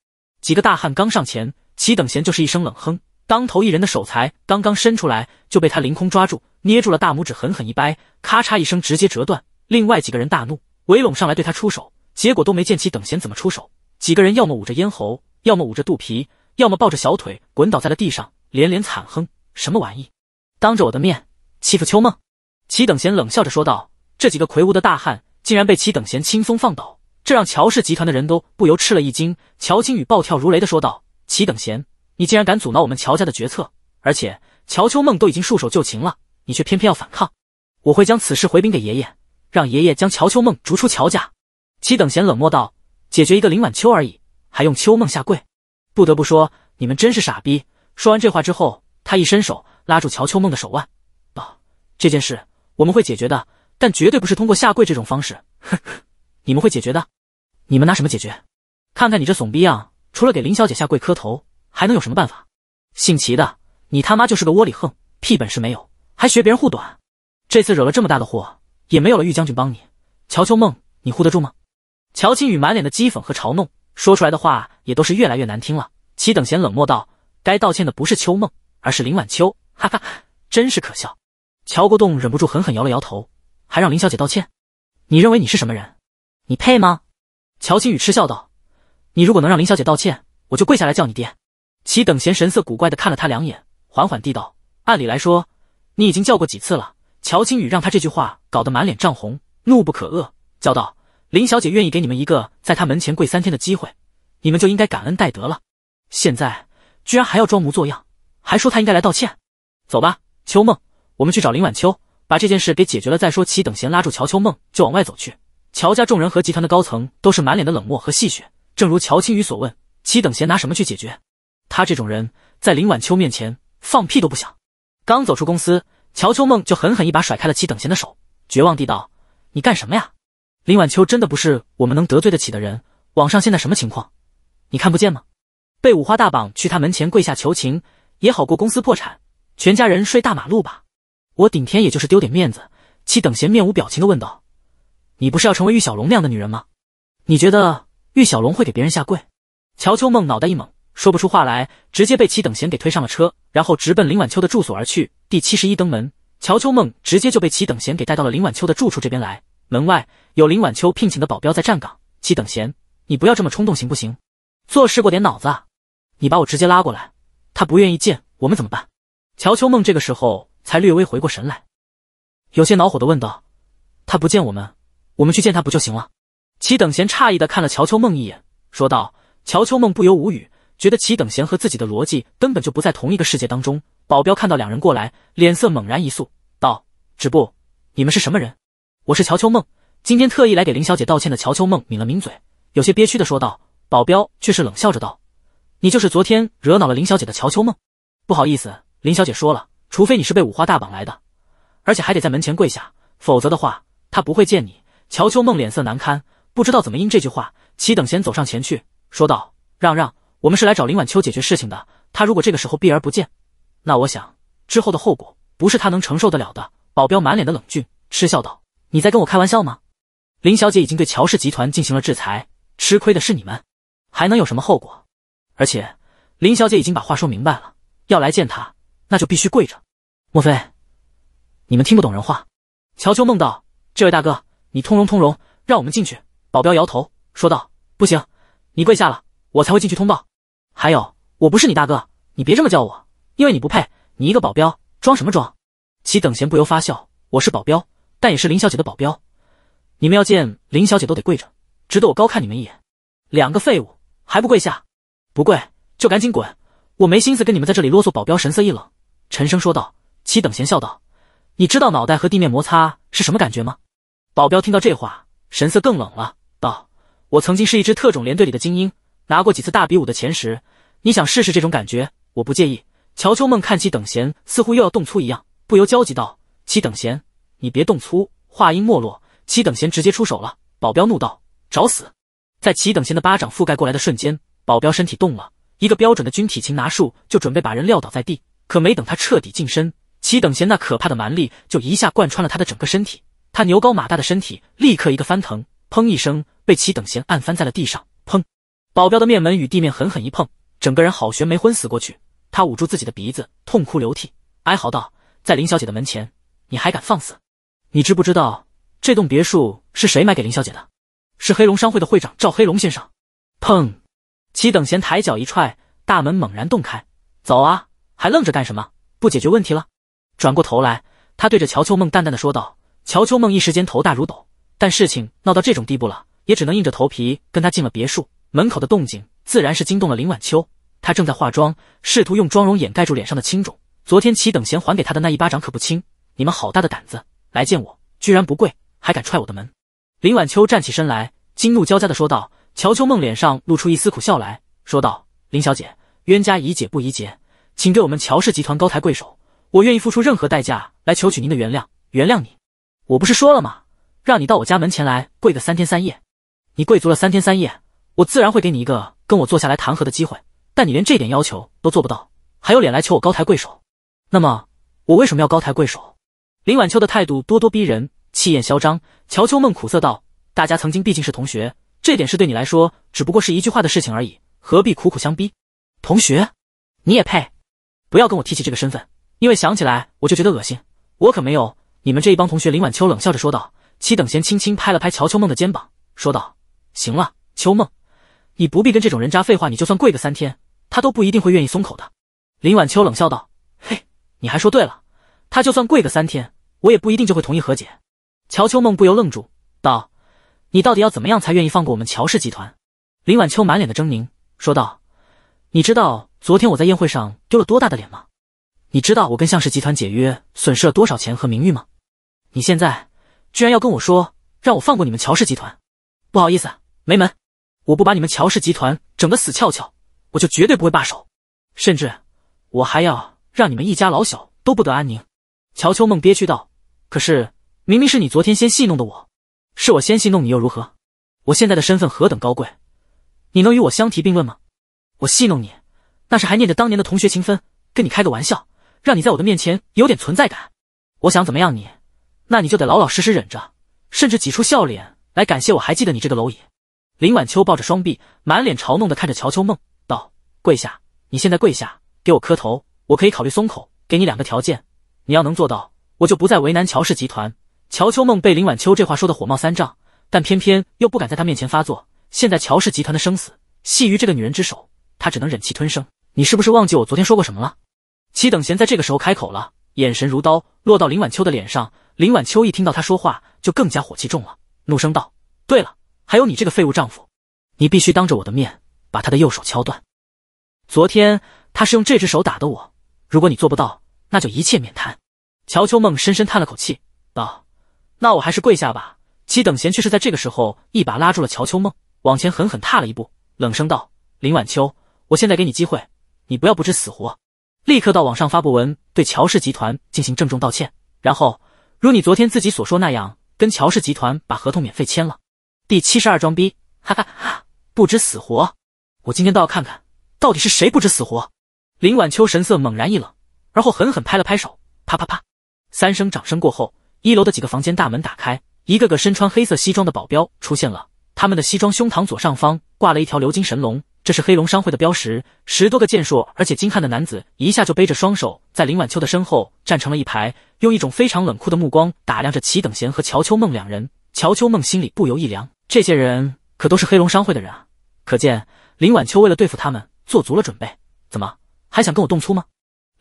几个大汉刚上前，齐等闲就是一声冷哼。当头一人的手才刚刚伸出来，就被他凌空抓住，捏住了大拇指，狠狠一掰，咔嚓一声直接折断。另外几个人大怒，围拢上来对他出手，结果都没见齐等闲怎么出手。几个人要么捂着咽喉，要么捂着肚皮，要么抱着小腿滚倒在了地上，连连惨哼：“什么玩意？当着我的面欺负秋梦？”齐等闲冷笑着说道。这几个魁梧的大汉竟然被齐等闲轻松放倒。这让乔氏集团的人都不由吃了一惊。乔青雨暴跳如雷的说道：“齐等闲，你竟然敢阻挠我们乔家的决策！而且乔秋梦都已经束手就擒了，你却偏偏要反抗！我会将此事回禀给爷爷，让爷爷将乔秋梦逐出乔家。”齐等闲冷漠道：“解决一个林晚秋而已，还用秋梦下跪？不得不说，你们真是傻逼！”说完这话之后，他一伸手拉住乔秋梦的手腕，道：“这件事我们会解决的，但绝对不是通过下跪这种方式。呵呵，你们会解决的。”你们拿什么解决？看看你这怂逼样，除了给林小姐下跪磕头，还能有什么办法？姓齐的，你他妈就是个窝里横，屁本事没有，还学别人护短。这次惹了这么大的祸，也没有了玉将军帮你，乔秋梦，你护得住吗？乔清雨满脸的讥讽和嘲弄，说出来的话也都是越来越难听了。齐等闲冷漠道：“该道歉的不是秋梦，而是林晚秋。”哈哈，真是可笑。乔国栋忍不住狠狠摇了摇头，还让林小姐道歉？你认为你是什么人？你配吗？乔清宇嗤笑道：“你如果能让林小姐道歉，我就跪下来叫你爹。”齐等闲神色古怪的看了他两眼，缓缓地道：“按理来说，你已经叫过几次了。”乔青宇让他这句话搞得满脸涨红，怒不可遏，叫道：“林小姐愿意给你们一个在她门前跪三天的机会，你们就应该感恩戴德了。现在居然还要装模作样，还说他应该来道歉。走吧，秋梦，我们去找林晚秋，把这件事给解决了再说。”齐等闲拉住乔秋梦，就往外走去。乔家众人和集团的高层都是满脸的冷漠和戏谑，正如乔青雨所问，齐等闲拿什么去解决？他这种人在林晚秋面前放屁都不响。刚走出公司，乔秋梦就狠狠一把甩开了齐等闲的手，绝望地道：“你干什么呀？林晚秋真的不是我们能得罪得起的人。网上现在什么情况？你看不见吗？被五花大绑去他门前跪下求情也好过公司破产，全家人睡大马路吧？我顶天也就是丢点面子。”齐等闲面无表情地问道。你不是要成为玉小龙那样的女人吗？你觉得玉小龙会给别人下跪？乔秋梦脑袋一懵，说不出话来，直接被齐等贤给推上了车，然后直奔林晚秋的住所而去。第七十一登门，乔秋梦直接就被齐等贤给带到了林晚秋的住处这边来。门外有林晚秋聘请的保镖在站岗。齐等贤，你不要这么冲动行不行？做事过点脑子，啊，你把我直接拉过来，他不愿意见我们怎么办？乔秋梦这个时候才略微回过神来，有些恼火的问道：“他不见我们？”我们去见他不就行了？齐等闲诧异的看了乔秋梦一眼，说道。乔秋梦不由无语，觉得齐等闲和自己的逻辑根本就不在同一个世界当中。保镖看到两人过来，脸色猛然一肃，道：“止步！你们是什么人？”“我是乔秋梦，今天特意来给林小姐道歉的。”乔秋梦抿了抿嘴，有些憋屈的说道。保镖却是冷笑着道：“你就是昨天惹恼了林小姐的乔秋梦？不好意思，林小姐说了，除非你是被五花大绑来的，而且还得在门前跪下，否则的话，她不会见你。”乔秋梦脸色难堪，不知道怎么因这句话，齐等贤走上前去说道：“让让，我们是来找林晚秋解决事情的。她如果这个时候避而不见，那我想之后的后果不是他能承受得了的。”保镖满脸的冷峻，嗤笑道：“你在跟我开玩笑吗？林小姐已经对乔氏集团进行了制裁，吃亏的是你们，还能有什么后果？而且林小姐已经把话说明白了，要来见她，那就必须跪着。莫非你们听不懂人话？”乔秋梦道：“这位大哥。”你通融通融，让我们进去。保镖摇头说道：“不行，你跪下了，我才会进去通报。还有，我不是你大哥，你别这么叫我，因为你不配。你一个保镖，装什么装？”齐等闲不由发笑：“我是保镖，但也是林小姐的保镖。你们要见林小姐都得跪着，值得我高看你们一眼。两个废物还不跪下？不跪就赶紧滚！我没心思跟你们在这里啰嗦。”保镖神色一冷，沉声说道：“齐等闲笑道，你知道脑袋和地面摩擦是什么感觉吗？”保镖听到这话，神色更冷了，道：“我曾经是一支特种连队里的精英，拿过几次大比武的前十。你想试试这种感觉？我不介意。”乔秋梦看齐等闲似乎又要动粗一样，不由焦急道：“齐等闲，你别动粗！”话音没落，齐等闲直接出手了。保镖怒道：“找死！”在齐等闲的巴掌覆盖过来的瞬间，保镖身体动了一个标准的军体擒拿术，就准备把人撂倒在地。可没等他彻底近身，齐等闲那可怕的蛮力就一下贯穿了他的整个身体。他牛高马大的身体立刻一个翻腾，砰一声被齐等闲按翻在了地上。砰！保镖的面门与地面狠狠一碰，整个人好悬没昏死过去。他捂住自己的鼻子，痛哭流涕，哀嚎道：“在林小姐的门前，你还敢放肆？你知不知道这栋别墅是谁买给林小姐的？是黑龙商会的会长赵黑龙先生。”砰！齐等闲抬脚一踹，大门猛然洞开。走啊，还愣着干什么？不解决问题了？转过头来，他对着乔秋梦淡淡的说道。乔秋梦一时间头大如斗，但事情闹到这种地步了，也只能硬着头皮跟他进了别墅门口的动静，自然是惊动了林晚秋。她正在化妆，试图用妆容掩盖住脸上的青肿。昨天齐等闲还给她的那一巴掌可不轻。你们好大的胆子，来见我居然不跪，还敢踹我的门！林晚秋站起身来，惊怒交加的说道。乔秋梦脸上露出一丝苦笑来说道：“林小姐，冤家宜解不宜结，请对我们乔氏集团高抬贵手，我愿意付出任何代价来求取您的原谅，原谅你。”我不是说了吗？让你到我家门前来跪个三天三夜，你跪足了三天三夜，我自然会给你一个跟我坐下来谈和的机会。但你连这点要求都做不到，还有脸来求我高抬贵手？那么我为什么要高抬贵手？林晚秋的态度咄咄逼人，气焰嚣张。乔秋梦苦涩道：“大家曾经毕竟是同学，这点事对你来说只不过是一句话的事情而已，何必苦苦相逼？同学，你也配？不要跟我提起这个身份，因为想起来我就觉得恶心。我可没有。”你们这一帮同学，林晚秋冷笑着说道。齐等闲轻轻拍了拍乔秋梦的肩膀，说道：“行了，秋梦，你不必跟这种人渣废话。你就算跪个三天，他都不一定会愿意松口的。”林晚秋冷笑道：“嘿，你还说对了。他就算跪个三天，我也不一定就会同意和解。”乔秋梦不由愣住，道：“你到底要怎么样才愿意放过我们乔氏集团？”林晚秋满脸的狰狞，说道：“你知道昨天我在宴会上丢了多大的脸吗？”你知道我跟向氏集团解约损失了多少钱和名誉吗？你现在居然要跟我说让我放过你们乔氏集团？不好意思，没门！我不把你们乔氏集团整个死翘翘，我就绝对不会罢手，甚至我还要让你们一家老小都不得安宁。乔秋梦憋屈道：“可是明明是你昨天先戏弄的我，是我先戏弄你又如何？我现在的身份何等高贵，你能与我相提并论吗？我戏弄你，那是还念着当年的同学情分，跟你开个玩笑。”让你在我的面前有点存在感，我想怎么样你，那你就得老老实实忍着，甚至挤出笑脸来感谢我，还记得你这个蝼蚁。林晚秋抱着双臂，满脸嘲弄地看着乔秋梦，道：“跪下，你现在跪下，给我磕头，我可以考虑松口，给你两个条件，你要能做到，我就不再为难乔氏集团。”乔秋梦被林晚秋这话说得火冒三丈，但偏偏又不敢在他面前发作。现在乔氏集团的生死系于这个女人之手，他只能忍气吞声。你是不是忘记我昨天说过什么了？齐等闲在这个时候开口了，眼神如刀落到林晚秋的脸上。林晚秋一听到他说话，就更加火气重了，怒声道：“对了，还有你这个废物丈夫，你必须当着我的面把他的右手敲断。昨天他是用这只手打的我，如果你做不到，那就一切免谈。”乔秋梦深深叹了口气，道：“那我还是跪下吧。”齐等闲却是在这个时候一把拉住了乔秋梦，往前狠狠踏了一步，冷声道：“林晚秋，我现在给你机会，你不要不知死活。”立刻到网上发布文，对乔氏集团进行郑重道歉，然后如你昨天自己所说那样，跟乔氏集团把合同免费签了。第七十二装逼，哈 哈哈，不知死活！我今天倒要看看，到底是谁不知死活！林晚秋神色猛然一冷，而后狠狠拍了拍手，啪啪啪，三声掌声过后，一楼的几个房间大门打开，一个个身穿黑色西装的保镖出现了，他们的西装胸膛左上方挂了一条鎏金神龙。这是黑龙商会的标识。十多个健硕而且精悍的男子，一下就背着双手，在林晚秋的身后站成了一排，用一种非常冷酷的目光打量着齐等贤和乔秋梦两人。乔秋梦心里不由一凉，这些人可都是黑龙商会的人啊！可见林晚秋为了对付他们，做足了准备。怎么还想跟我动粗吗？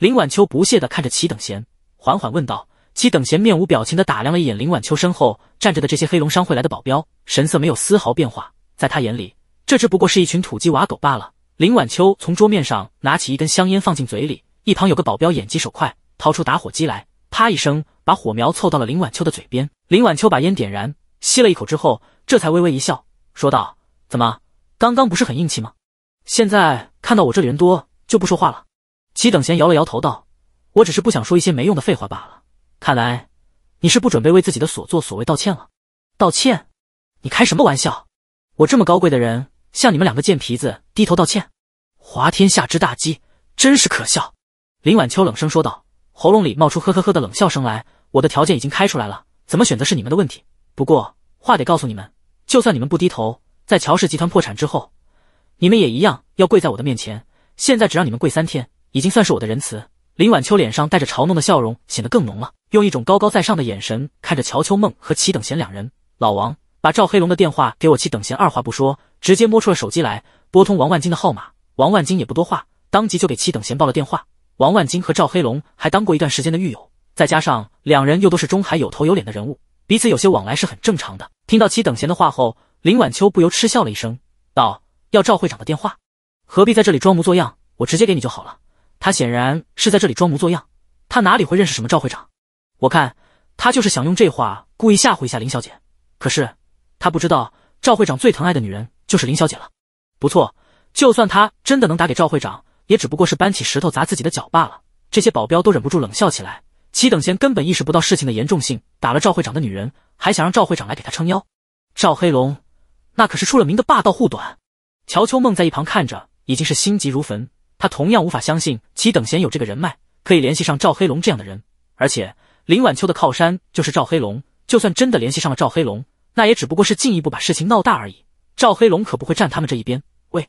林晚秋不屑的看着齐等贤，缓缓问道。齐等贤面无表情的打量了一眼林晚秋身后站着的这些黑龙商会来的保镖，神色没有丝毫变化，在他眼里。这只不过是一群土鸡瓦狗罢了。林晚秋从桌面上拿起一根香烟，放进嘴里。一旁有个保镖眼疾手快，掏出打火机来，啪一声把火苗凑到了林晚秋的嘴边。林晚秋把烟点燃，吸了一口之后，这才微微一笑，说道：“怎么，刚刚不是很硬气吗？现在看到我这里人多，就不说话了？”齐等贤摇了摇头，道：“我只是不想说一些没用的废话罢了。看来，你是不准备为自己的所作所为道歉了。”“道歉？你开什么玩笑？我这么高贵的人。”向你们两个贱皮子低头道歉，滑天下之大稽，真是可笑！”林晚秋冷声说道，喉咙里冒出呵呵呵的冷笑声来。“我的条件已经开出来了，怎么选择是你们的问题。不过话得告诉你们，就算你们不低头，在乔氏集团破产之后，你们也一样要跪在我的面前。现在只让你们跪三天，已经算是我的仁慈。”林晚秋脸上带着嘲弄的笑容，显得更浓了，用一种高高在上的眼神看着乔秋梦和齐等贤两人。“老王，把赵黑龙的电话给我。”齐等贤二话不说。直接摸出了手机来，拨通王万金的号码。王万金也不多话，当即就给齐等闲报了电话。王万金和赵黑龙还当过一段时间的狱友，再加上两人又都是中海有头有脸的人物，彼此有些往来是很正常的。听到齐等闲的话后，林晚秋不由嗤笑了一声，道：“要赵会长的电话，何必在这里装模作样？我直接给你就好了。”他显然是在这里装模作样，他哪里会认识什么赵会长？我看他就是想用这话故意吓唬一下林小姐。可是他不知道，赵会长最疼爱的女人。就是林小姐了。不错，就算她真的能打给赵会长，也只不过是搬起石头砸自己的脚罢了。这些保镖都忍不住冷笑起来。齐等闲根本意识不到事情的严重性，打了赵会长的女人，还想让赵会长来给他撑腰。赵黑龙那可是出了名的霸道护短。乔秋梦在一旁看着，已经是心急如焚。他同样无法相信齐等贤有这个人脉，可以联系上赵黑龙这样的人。而且林晚秋的靠山就是赵黑龙，就算真的联系上了赵黑龙，那也只不过是进一步把事情闹大而已。赵黑龙可不会站他们这一边。喂，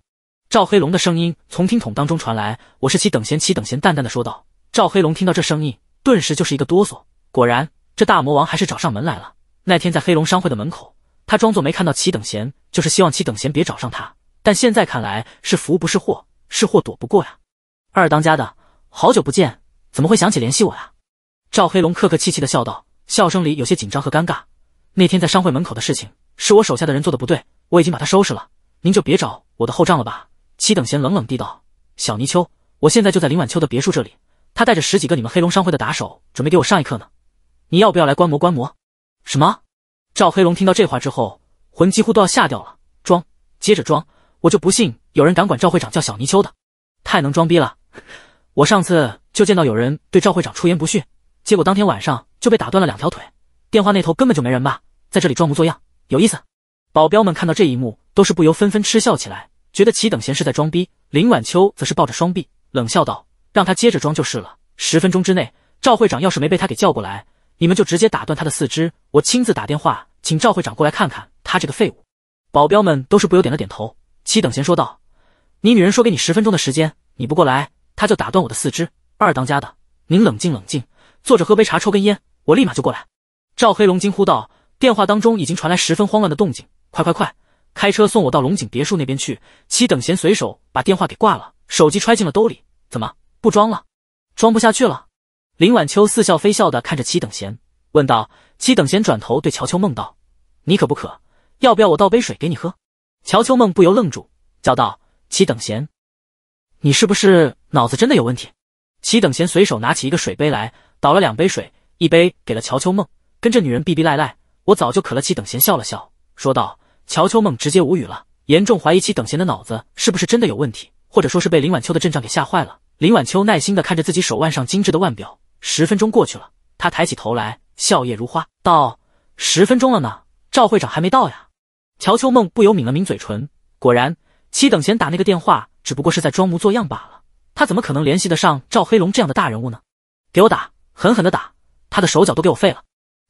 赵黑龙的声音从听筒当中传来。我是齐等闲，齐等闲淡淡的说道。赵黑龙听到这声音，顿时就是一个哆嗦。果然，这大魔王还是找上门来了。那天在黑龙商会的门口，他装作没看到齐等闲，就是希望齐等闲别找上他。但现在看来是福不是祸，是祸躲不过呀。二当家的好久不见，怎么会想起联系我呀？赵黑龙客客气气的笑道，笑声里有些紧张和尴尬。那天在商会门口的事情，是我手下的人做的不对。我已经把他收拾了，您就别找我的后账了吧。七等贤冷冷地道：“小泥鳅，我现在就在林晚秋的别墅这里，他带着十几个你们黑龙商会的打手，准备给我上一课呢。你要不要来观摩观摩？”什么？赵黑龙听到这话之后，魂几乎都要吓掉了，装，接着装，我就不信有人敢管赵会长叫小泥鳅的，太能装逼了。我上次就见到有人对赵会长出言不逊，结果当天晚上就被打断了两条腿。电话那头根本就没人吧？在这里装模作样，有意思？保镖们看到这一幕，都是不由纷纷嗤笑起来，觉得齐等闲是在装逼。林晚秋则是抱着双臂，冷笑道：“让他接着装就是了。十分钟之内，赵会长要是没被他给叫过来，你们就直接打断他的四肢。我亲自打电话请赵会长过来看看他这个废物。”保镖们都是不由点了点头。齐等闲说道：“你女人说给你十分钟的时间，你不过来，他就打断我的四肢。二当家的，您冷静冷静，坐着喝杯茶，抽根烟，我立马就过来。”赵黑龙惊呼道：“电话当中已经传来十分慌乱的动静。”快快快，开车送我到龙井别墅那边去。齐等闲随手把电话给挂了，手机揣进了兜里。怎么不装了？装不下去了？林晚秋似笑非笑的看着齐等闲，问道。齐等闲转头对乔秋梦道：“你渴不渴？要不要我倒杯水给你喝？”乔秋梦不由愣住，叫道：“齐等闲，你是不是脑子真的有问题？”齐等闲随手拿起一个水杯来，倒了两杯水，一杯给了乔秋梦。跟着女人逼逼赖赖，我早就渴了。齐等闲笑了笑。说道，乔秋梦直接无语了，严重怀疑齐等闲的脑子是不是真的有问题，或者说是被林晚秋的阵仗给吓坏了。林晚秋耐心的看着自己手腕上精致的腕表，十分钟过去了，他抬起头来，笑靥如花，道：“十分钟了呢，赵会长还没到呀？”乔秋梦不由抿了抿嘴唇，果然，七等闲打那个电话只不过是在装模作样罢了，他怎么可能联系得上赵黑龙这样的大人物呢？给我打，狠狠的打，他的手脚都给我废了！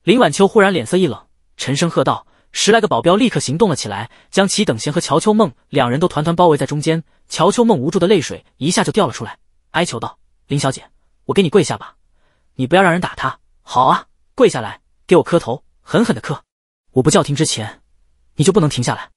林晚秋忽然脸色一冷，沉声喝道。十来个保镖立刻行动了起来，将齐等贤和乔秋梦两人都团团包围在中间。乔秋梦无助的泪水一下就掉了出来，哀求道：“林小姐，我给你跪下吧，你不要让人打他。”“好啊，跪下来，给我磕头，狠狠的磕！我不叫停之前，你就不能停下来。”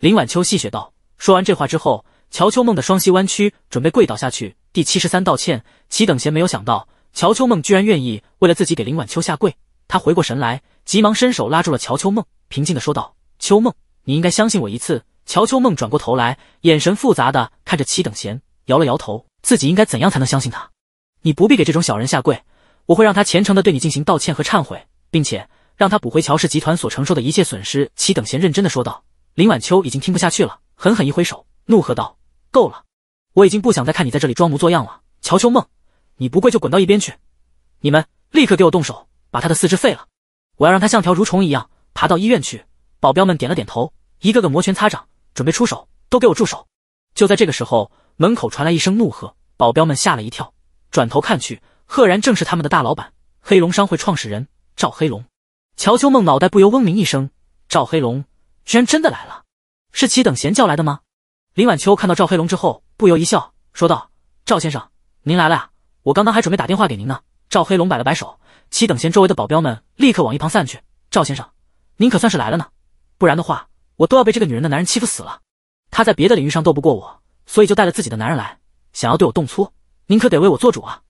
林晚秋戏谑道。说完这话之后，乔秋梦的双膝弯曲，准备跪倒下去。第七十三道歉，齐等贤没有想到乔秋梦居然愿意为了自己给林晚秋下跪，他回过神来，急忙伸手拉住了乔秋梦。平静的说道：“秋梦，你应该相信我一次。”乔秋梦转过头来，眼神复杂的看着齐等贤，摇了摇头。自己应该怎样才能相信他？你不必给这种小人下跪，我会让他虔诚的对你进行道歉和忏悔，并且让他补回乔氏集团所承受的一切损失。”齐等贤认真的说道。林晚秋已经听不下去了，狠狠一挥手，怒喝道：“够了！我已经不想再看你在这里装模作样了。乔秋梦，你不跪就滚到一边去！你们立刻给我动手，把他的四肢废了！我要让他像条蠕虫一样。”爬到医院去，保镖们点了点头，一个个摩拳擦掌，准备出手。都给我住手！就在这个时候，门口传来一声怒喝，保镖们吓了一跳，转头看去，赫然正是他们的大老板，黑龙商会创始人赵黑龙。乔秋梦脑袋不由嗡鸣一声，赵黑龙居然真的来了，是齐等闲叫来的吗？林晚秋看到赵黑龙之后，不由一笑，说道：“赵先生，您来了，我刚刚还准备打电话给您呢。”赵黑龙摆了摆手，齐等闲周围的保镖们立刻往一旁散去。赵先生。您可算是来了呢，不然的话我都要被这个女人的男人欺负死了。她在别的领域上斗不过我，所以就带了自己的男人来，想要对我动粗。您可得为我做主啊！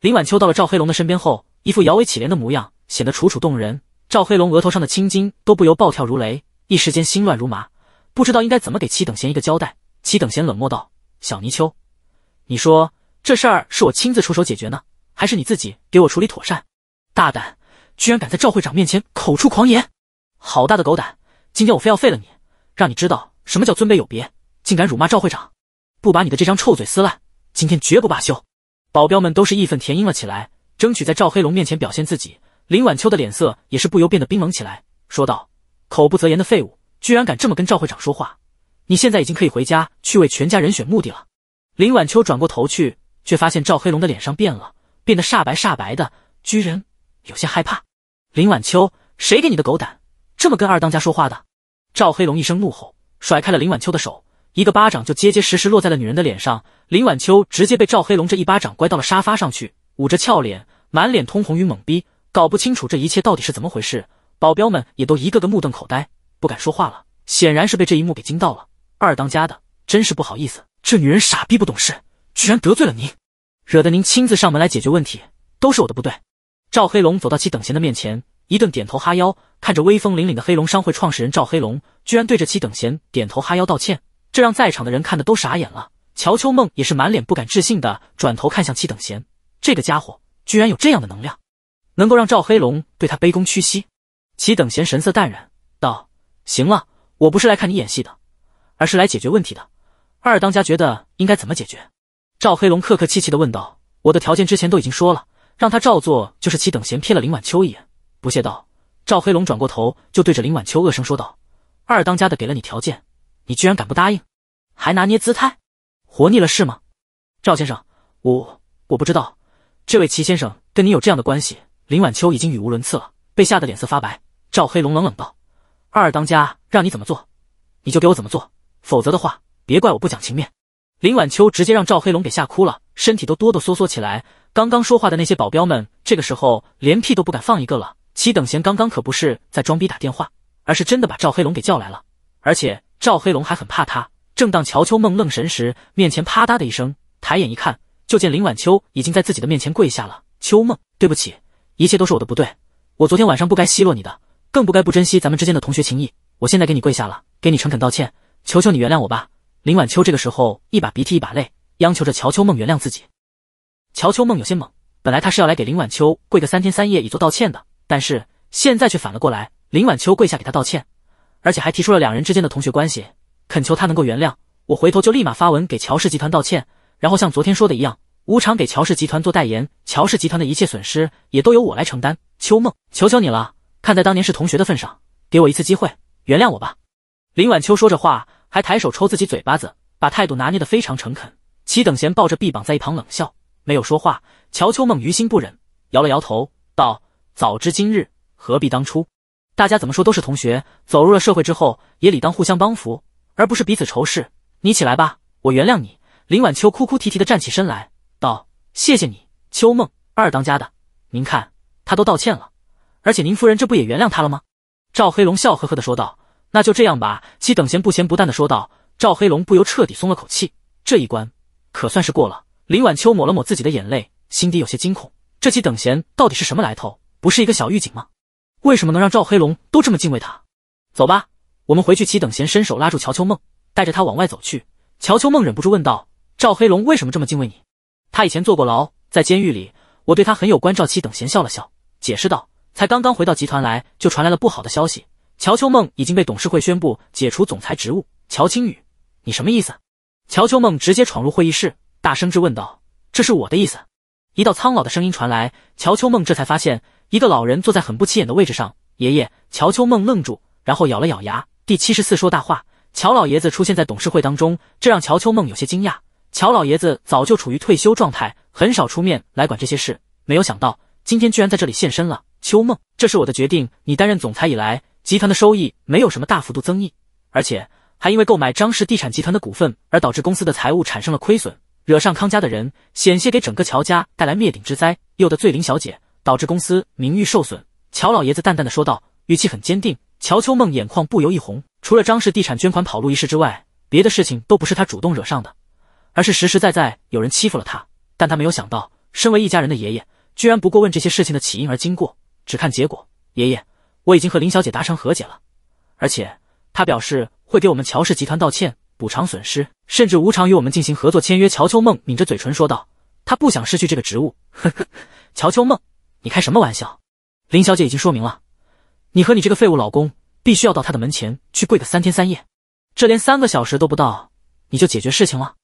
林晚秋到了赵黑龙的身边后，一副摇尾乞怜的模样，显得楚楚动人。赵黑龙额头上的青筋都不由暴跳如雷，一时间心乱如麻，不知道应该怎么给齐等闲一个交代。齐等闲冷漠道：“小泥鳅，你说这事儿是我亲自出手解决呢，还是你自己给我处理妥善？”大胆，居然敢在赵会长面前口出狂言！好大的狗胆！今天我非要废了你，让你知道什么叫尊卑有别！竟敢辱骂赵会长，不把你的这张臭嘴撕烂，今天绝不罢休！保镖们都是义愤填膺了起来，争取在赵黑龙面前表现自己。林晚秋的脸色也是不由变得冰冷起来，说道：“口不择言的废物，居然敢这么跟赵会长说话！你现在已经可以回家去为全家人选墓地了。”林晚秋转过头去，却发现赵黑龙的脸上变了，变得煞白煞白的，居然有些害怕。林晚秋，谁给你的狗胆？这么跟二当家说话的，赵黑龙一声怒吼，甩开了林晚秋的手，一个巴掌就结结实实落在了女人的脸上。林晚秋直接被赵黑龙这一巴掌拐到了沙发上去，捂着俏脸，满脸通红与懵逼，搞不清楚这一切到底是怎么回事。保镖们也都一个个目瞪口呆，不敢说话了，显然是被这一幕给惊到了。二当家的，真是不好意思，这女人傻逼不懂事，居然得罪了您，惹得您亲自上门来解决问题，都是我的不对。赵黑龙走到其等闲的面前。一顿点头哈腰，看着威风凛凛的黑龙商会创始人赵黑龙，居然对着齐等闲点头哈腰道歉，这让在场的人看的都傻眼了。乔秋梦也是满脸不敢置信的转头看向齐等闲，这个家伙居然有这样的能量，能够让赵黑龙对他卑躬屈膝。齐等闲神色淡然道：“行了，我不是来看你演戏的，而是来解决问题的。二当家觉得应该怎么解决？”赵黑龙客客气气的问道：“我的条件之前都已经说了，让他照做就是。”齐等闲瞥了林晚秋一眼。不屑道：“赵黑龙转过头就对着林晚秋恶声说道：‘二当家的给了你条件，你居然敢不答应，还拿捏姿态，活腻了是吗？’赵先生，我我不知道，这位齐先生跟你有这样的关系。”林晚秋已经语无伦次了，被吓得脸色发白。赵黑龙冷冷道：“二当家让你怎么做，你就给我怎么做，否则的话，别怪我不讲情面。”林晚秋直接让赵黑龙给吓哭了，身体都哆哆嗦嗦起来。刚刚说话的那些保镖们，这个时候连屁都不敢放一个了。齐等闲刚刚可不是在装逼打电话，而是真的把赵黑龙给叫来了，而且赵黑龙还很怕他。正当乔秋梦愣神时，面前啪嗒的一声，抬眼一看，就见林晚秋已经在自己的面前跪下了。秋梦，对不起，一切都是我的不对，我昨天晚上不该奚落你的，更不该不珍惜咱们之间的同学情谊。我现在给你跪下了，给你诚恳道歉，求求你原谅我吧。林晚秋这个时候一把鼻涕一把泪，央求着乔秋梦原谅自己。乔秋梦有些懵，本来他是要来给林晚秋跪个三天三夜以作道歉的。但是现在却反了过来，林晚秋跪下给他道歉，而且还提出了两人之间的同学关系，恳求他能够原谅。我回头就立马发文给乔氏集团道歉，然后像昨天说的一样，无偿给乔氏集团做代言，乔氏集团的一切损失也都由我来承担。秋梦，求求你了，看在当年是同学的份上，给我一次机会，原谅我吧。林晚秋说着话，还抬手抽自己嘴巴子，把态度拿捏得非常诚恳。齐等闲抱着臂膀在一旁冷笑，没有说话。乔秋梦于心不忍，摇了摇头，道。早知今日，何必当初？大家怎么说都是同学，走入了社会之后也理当互相帮扶，而不是彼此仇视。你起来吧，我原谅你。林晚秋哭哭啼啼的站起身来，道：“谢谢你，秋梦二当家的，您看，他都道歉了，而且您夫人这不也原谅他了吗？”赵黑龙笑呵呵的说道：“那就这样吧。”七等闲不咸不淡的说道。赵黑龙不由彻底松了口气，这一关可算是过了。林晚秋抹了抹自己的眼泪，心底有些惊恐：这七等闲到底是什么来头？不是一个小狱警吗？为什么能让赵黑龙都这么敬畏他？走吧，我们回去。齐等闲伸手拉住乔秋梦，带着他往外走去。乔秋梦忍不住问道：“赵黑龙为什么这么敬畏你？”他以前坐过牢，在监狱里，我对他很有关照。齐等闲笑了笑，解释道：“才刚刚回到集团来，就传来了不好的消息。乔秋梦已经被董事会宣布解除总裁职务。”乔青雨，你什么意思？乔秋梦直接闯入会议室，大声质问道：“这是我的意思。”一道苍老的声音传来，乔秋梦这才发现，一个老人坐在很不起眼的位置上。爷爷，乔秋梦愣住，然后咬了咬牙。第七十四说大话，乔老爷子出现在董事会当中，这让乔秋梦有些惊讶。乔老爷子早就处于退休状态，很少出面来管这些事，没有想到今天居然在这里现身了。秋梦，这是我的决定。你担任总裁以来，集团的收益没有什么大幅度增益，而且还因为购买张氏地产集团的股份而导致公司的财务产生了亏损。惹上康家的人，险些给整个乔家带来灭顶之灾，又得醉林小姐，导致公司名誉受损。乔老爷子淡淡的说道，语气很坚定。乔秋梦眼眶不由一红，除了张氏地产捐款跑路一事之外，别的事情都不是他主动惹上的，而是实实在在有人欺负了他。但他没有想到，身为一家人的爷爷，居然不过问这些事情的起因而经过，只看结果。爷爷，我已经和林小姐达成和解了，而且她表示会给我们乔氏集团道歉。补偿损失，甚至无偿与我们进行合作签约。乔秋梦抿着嘴唇说道：“她不想失去这个职务。”呵呵，乔秋梦，你开什么玩笑？林小姐已经说明了，你和你这个废物老公必须要到他的门前去跪个三天三夜，这连三个小时都不到，你就解决事情了？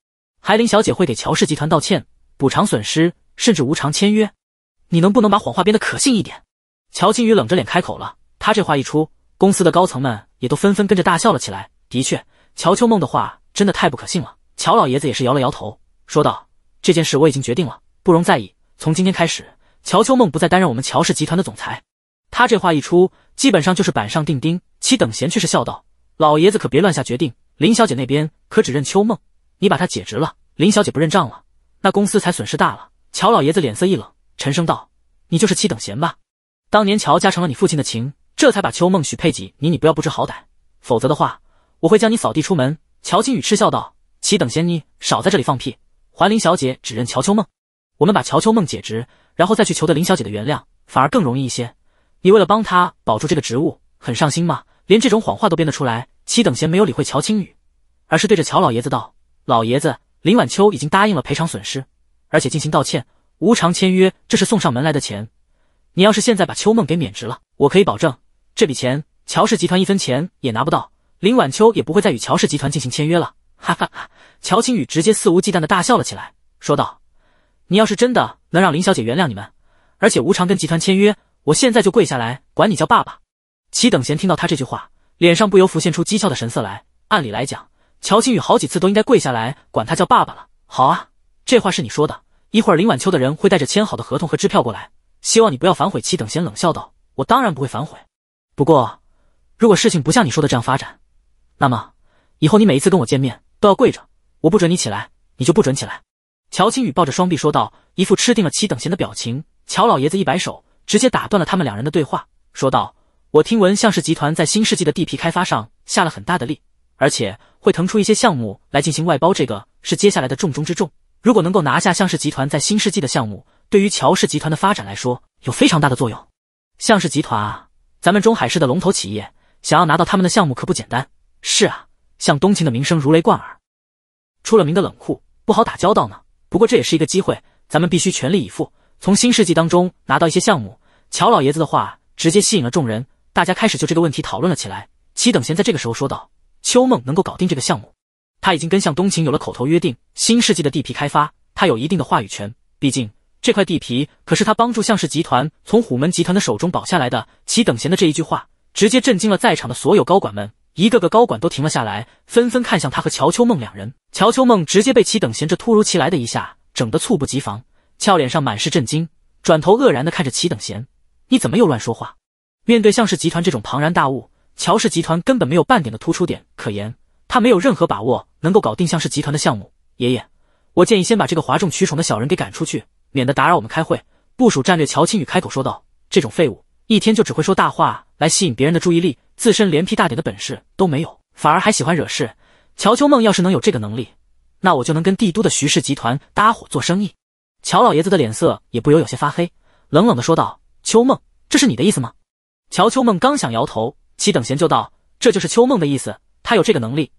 还林小姐会给乔氏集团道歉、补偿损失，甚至无偿签约？你能不能把谎话编得可信一点？乔青宇冷着脸开口了。他这话一出，公司的高层们也都纷纷跟着大笑了起来。的确。乔秋梦的话真的太不可信了。乔老爷子也是摇了摇头，说道：“这件事我已经决定了，不容在意。从今天开始，乔秋梦不再担任我们乔氏集团的总裁。”他这话一出，基本上就是板上钉钉。七等闲却是笑道：“老爷子可别乱下决定。林小姐那边可只认秋梦，你把她解职了，林小姐不认账了，那公司才损失大了。”乔老爷子脸色一冷，沉声道：“你就是七等闲吧？当年乔家成了你父亲的情，这才把秋梦许配给你。你不要不知好歹，否则的话……”我会将你扫地出门。”乔青宇嗤笑道，“齐等闲，你少在这里放屁！还林小姐只认乔秋梦，我们把乔秋梦解职，然后再去求得林小姐的原谅，反而更容易一些。你为了帮他保住这个职务，很上心吗？连这种谎话都编得出来？”齐等闲没有理会乔青雨，而是对着乔老爷子道：“老爷子，林晚秋已经答应了赔偿损失，而且进行道歉，无偿签约，这是送上门来的钱。你要是现在把秋梦给免职了，我可以保证，这笔钱乔氏集团一分钱也拿不到。”林晚秋也不会再与乔氏集团进行签约了，哈哈哈！乔清宇直接肆无忌惮的大笑了起来，说道：“你要是真的能让林小姐原谅你们，而且无偿跟集团签约，我现在就跪下来管你叫爸爸。”齐等闲听到他这句话，脸上不由浮现出讥诮的神色来。按理来讲，乔清宇好几次都应该跪下来管他叫爸爸了。好啊，这话是你说的，一会儿林晚秋的人会带着签好的合同和支票过来，希望你不要反悔。”齐等闲冷笑道：“我当然不会反悔，不过如果事情不像你说的这样发展……”那么以后你每一次跟我见面都要跪着，我不准你起来，你就不准起来。”乔青雨抱着双臂说道，一副吃定了其等闲的表情。乔老爷子一摆手，直接打断了他们两人的对话，说道：“我听闻向氏集团在新世纪的地皮开发上下了很大的力，而且会腾出一些项目来进行外包，这个是接下来的重中之重。如果能够拿下向氏集团在新世纪的项目，对于乔氏集团的发展来说有非常大的作用。向氏集团啊，咱们中海市的龙头企业，想要拿到他们的项目可不简单。”是啊，向冬晴的名声如雷贯耳，出了名的冷酷，不好打交道呢。不过这也是一个机会，咱们必须全力以赴，从新世纪当中拿到一些项目。乔老爷子的话直接吸引了众人，大家开始就这个问题讨论了起来。齐等闲在这个时候说道：“秋梦能够搞定这个项目，他已经跟向冬晴有了口头约定。新世纪的地皮开发，他有一定的话语权，毕竟这块地皮可是他帮助向氏集团从虎门集团的手中保下来的。”齐等闲的这一句话直接震惊了在场的所有高管们。一个个高管都停了下来，纷纷看向他和乔秋梦两人。乔秋梦直接被齐等闲这突如其来的一下整得猝不及防，俏脸上满是震惊，转头愕然的看着齐等闲：“你怎么又乱说话？”面对向氏集团这种庞然大物，乔氏集团根本没有半点的突出点可言，他没有任何把握能够搞定向氏集团的项目。爷爷，我建议先把这个哗众取宠的小人给赶出去，免得打扰我们开会部署战略。乔青宇开口说道：“这种废物，一天就只会说大话来吸引别人的注意力。”自身连屁大点的本事都没有，反而还喜欢惹事。乔秋梦要是能有这个能力，那我就能跟帝都的徐氏集团搭伙做生意。乔老爷子的脸色也不由有些发黑，冷冷的说道：“秋梦，这是你的意思吗？”乔秋梦刚想摇头，齐等闲就道：“这就是秋梦的意思，他有这个能力。”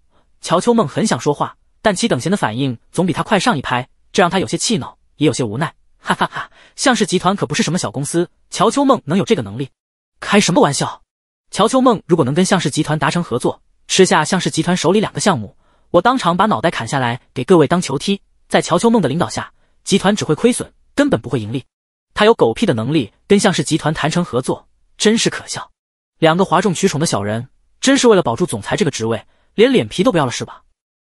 乔秋梦很想说话，但齐等闲的反应总比他快上一拍，这让他有些气恼，也有些无奈。哈哈哈，向氏集团可不是什么小公司，乔秋梦能有这个能力？开什么玩笑！乔秋梦如果能跟向氏集团达成合作，吃下向氏集团手里两个项目，我当场把脑袋砍下来给各位当球踢。在乔秋梦的领导下，集团只会亏损，根本不会盈利。他有狗屁的能力跟向氏集团谈成合作，真是可笑。两个哗众取宠的小人，真是为了保住总裁这个职位，连脸皮都不要了是吧？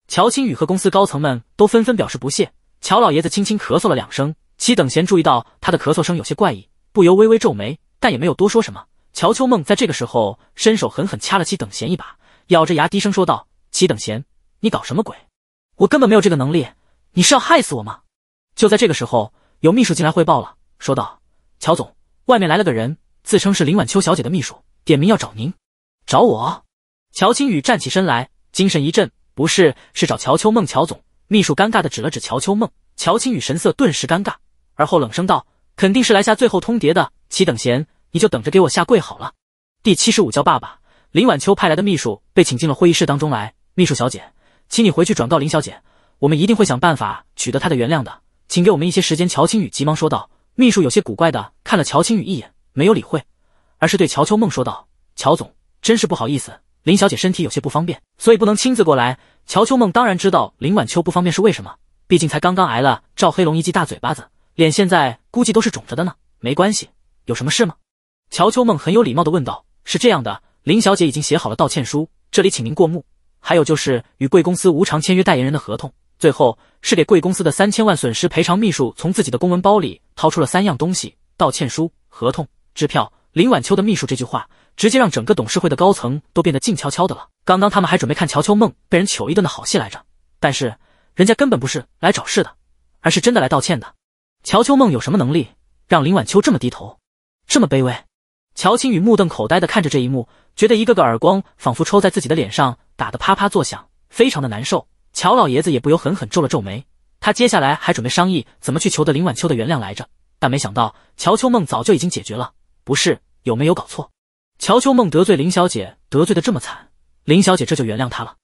乔清宇和公司高层们都纷纷表示不屑。乔老爷子轻轻咳嗽了两声，齐等闲注意到他的咳嗽声有些怪异，不由微微皱眉，但也没有多说什么。乔秋梦在这个时候伸手狠狠掐了齐等闲一把，咬着牙低声说道：“齐等闲，你搞什么鬼？我根本没有这个能力，你是要害死我吗？”就在这个时候，有秘书进来汇报了，说道：“乔总，外面来了个人，自称是林晚秋小姐的秘书，点名要找您。”“找我？”乔青宇站起身来，精神一振，“不是，是找乔秋梦，乔总。”秘书尴尬的指了指乔秋梦，乔青雨神色顿时尴尬，而后冷声道：“肯定是来下最后通牒的，齐等闲。”你就等着给我下跪好了。第七十五叫爸爸。林晚秋派来的秘书被请进了会议室当中来。秘书小姐，请你回去转告林小姐，我们一定会想办法取得她的原谅的。请给我们一些时间。乔青雨急忙说道。秘书有些古怪的看了乔青雨一眼，没有理会，而是对乔秋梦说道：“乔总，真是不好意思，林小姐身体有些不方便，所以不能亲自过来。”乔秋梦当然知道林晚秋不方便是为什么，毕竟才刚刚挨了赵黑龙一记大嘴巴子，脸现在估计都是肿着的呢。没关系，有什么事吗？乔秋梦很有礼貌地问道：“是这样的，林小姐已经写好了道歉书，这里请您过目。还有就是与贵公司无偿签约代言人的合同。最后是给贵公司的三千万损失赔偿。”秘书从自己的公文包里掏出了三样东西：道歉书、合同、支票。林晚秋的秘书这句话，直接让整个董事会的高层都变得静悄悄的了。刚刚他们还准备看乔秋梦被人糗一顿的好戏来着，但是人家根本不是来找事的，而是真的来道歉的。乔秋梦有什么能力让林晚秋这么低头，这么卑微？乔青雨目瞪口呆的看着这一幕，觉得一个个耳光仿佛抽在自己的脸上，打得啪啪作响，非常的难受。乔老爷子也不由狠狠皱了皱眉，他接下来还准备商议怎么去求得林晚秋的原谅来着，但没想到乔秋梦早就已经解决了，不是？有没有搞错？乔秋梦得罪林小姐得罪的这么惨，林小姐这就原谅她了？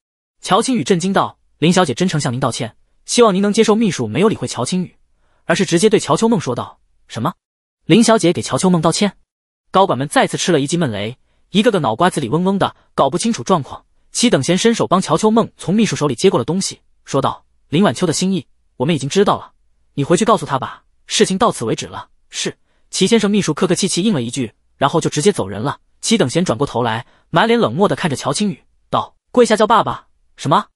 乔青雨震惊道：“林小姐真诚向您道歉，希望您能接受。”秘书没有理会乔青雨，而是直接对乔秋梦说道：“什么？林小姐给乔秋梦道歉？”高管们再次吃了一记闷雷，一个个脑瓜子里嗡嗡的，搞不清楚状况。齐等闲伸手帮乔秋梦从秘书手里接过了东西，说道：“林晚秋的心意，我们已经知道了，你回去告诉他吧，事情到此为止了。”是齐先生秘书客客气气应了一句，然后就直接走人了。齐等闲转过头来，满脸冷漠地看着乔青雨，道：“跪下叫爸爸？什么？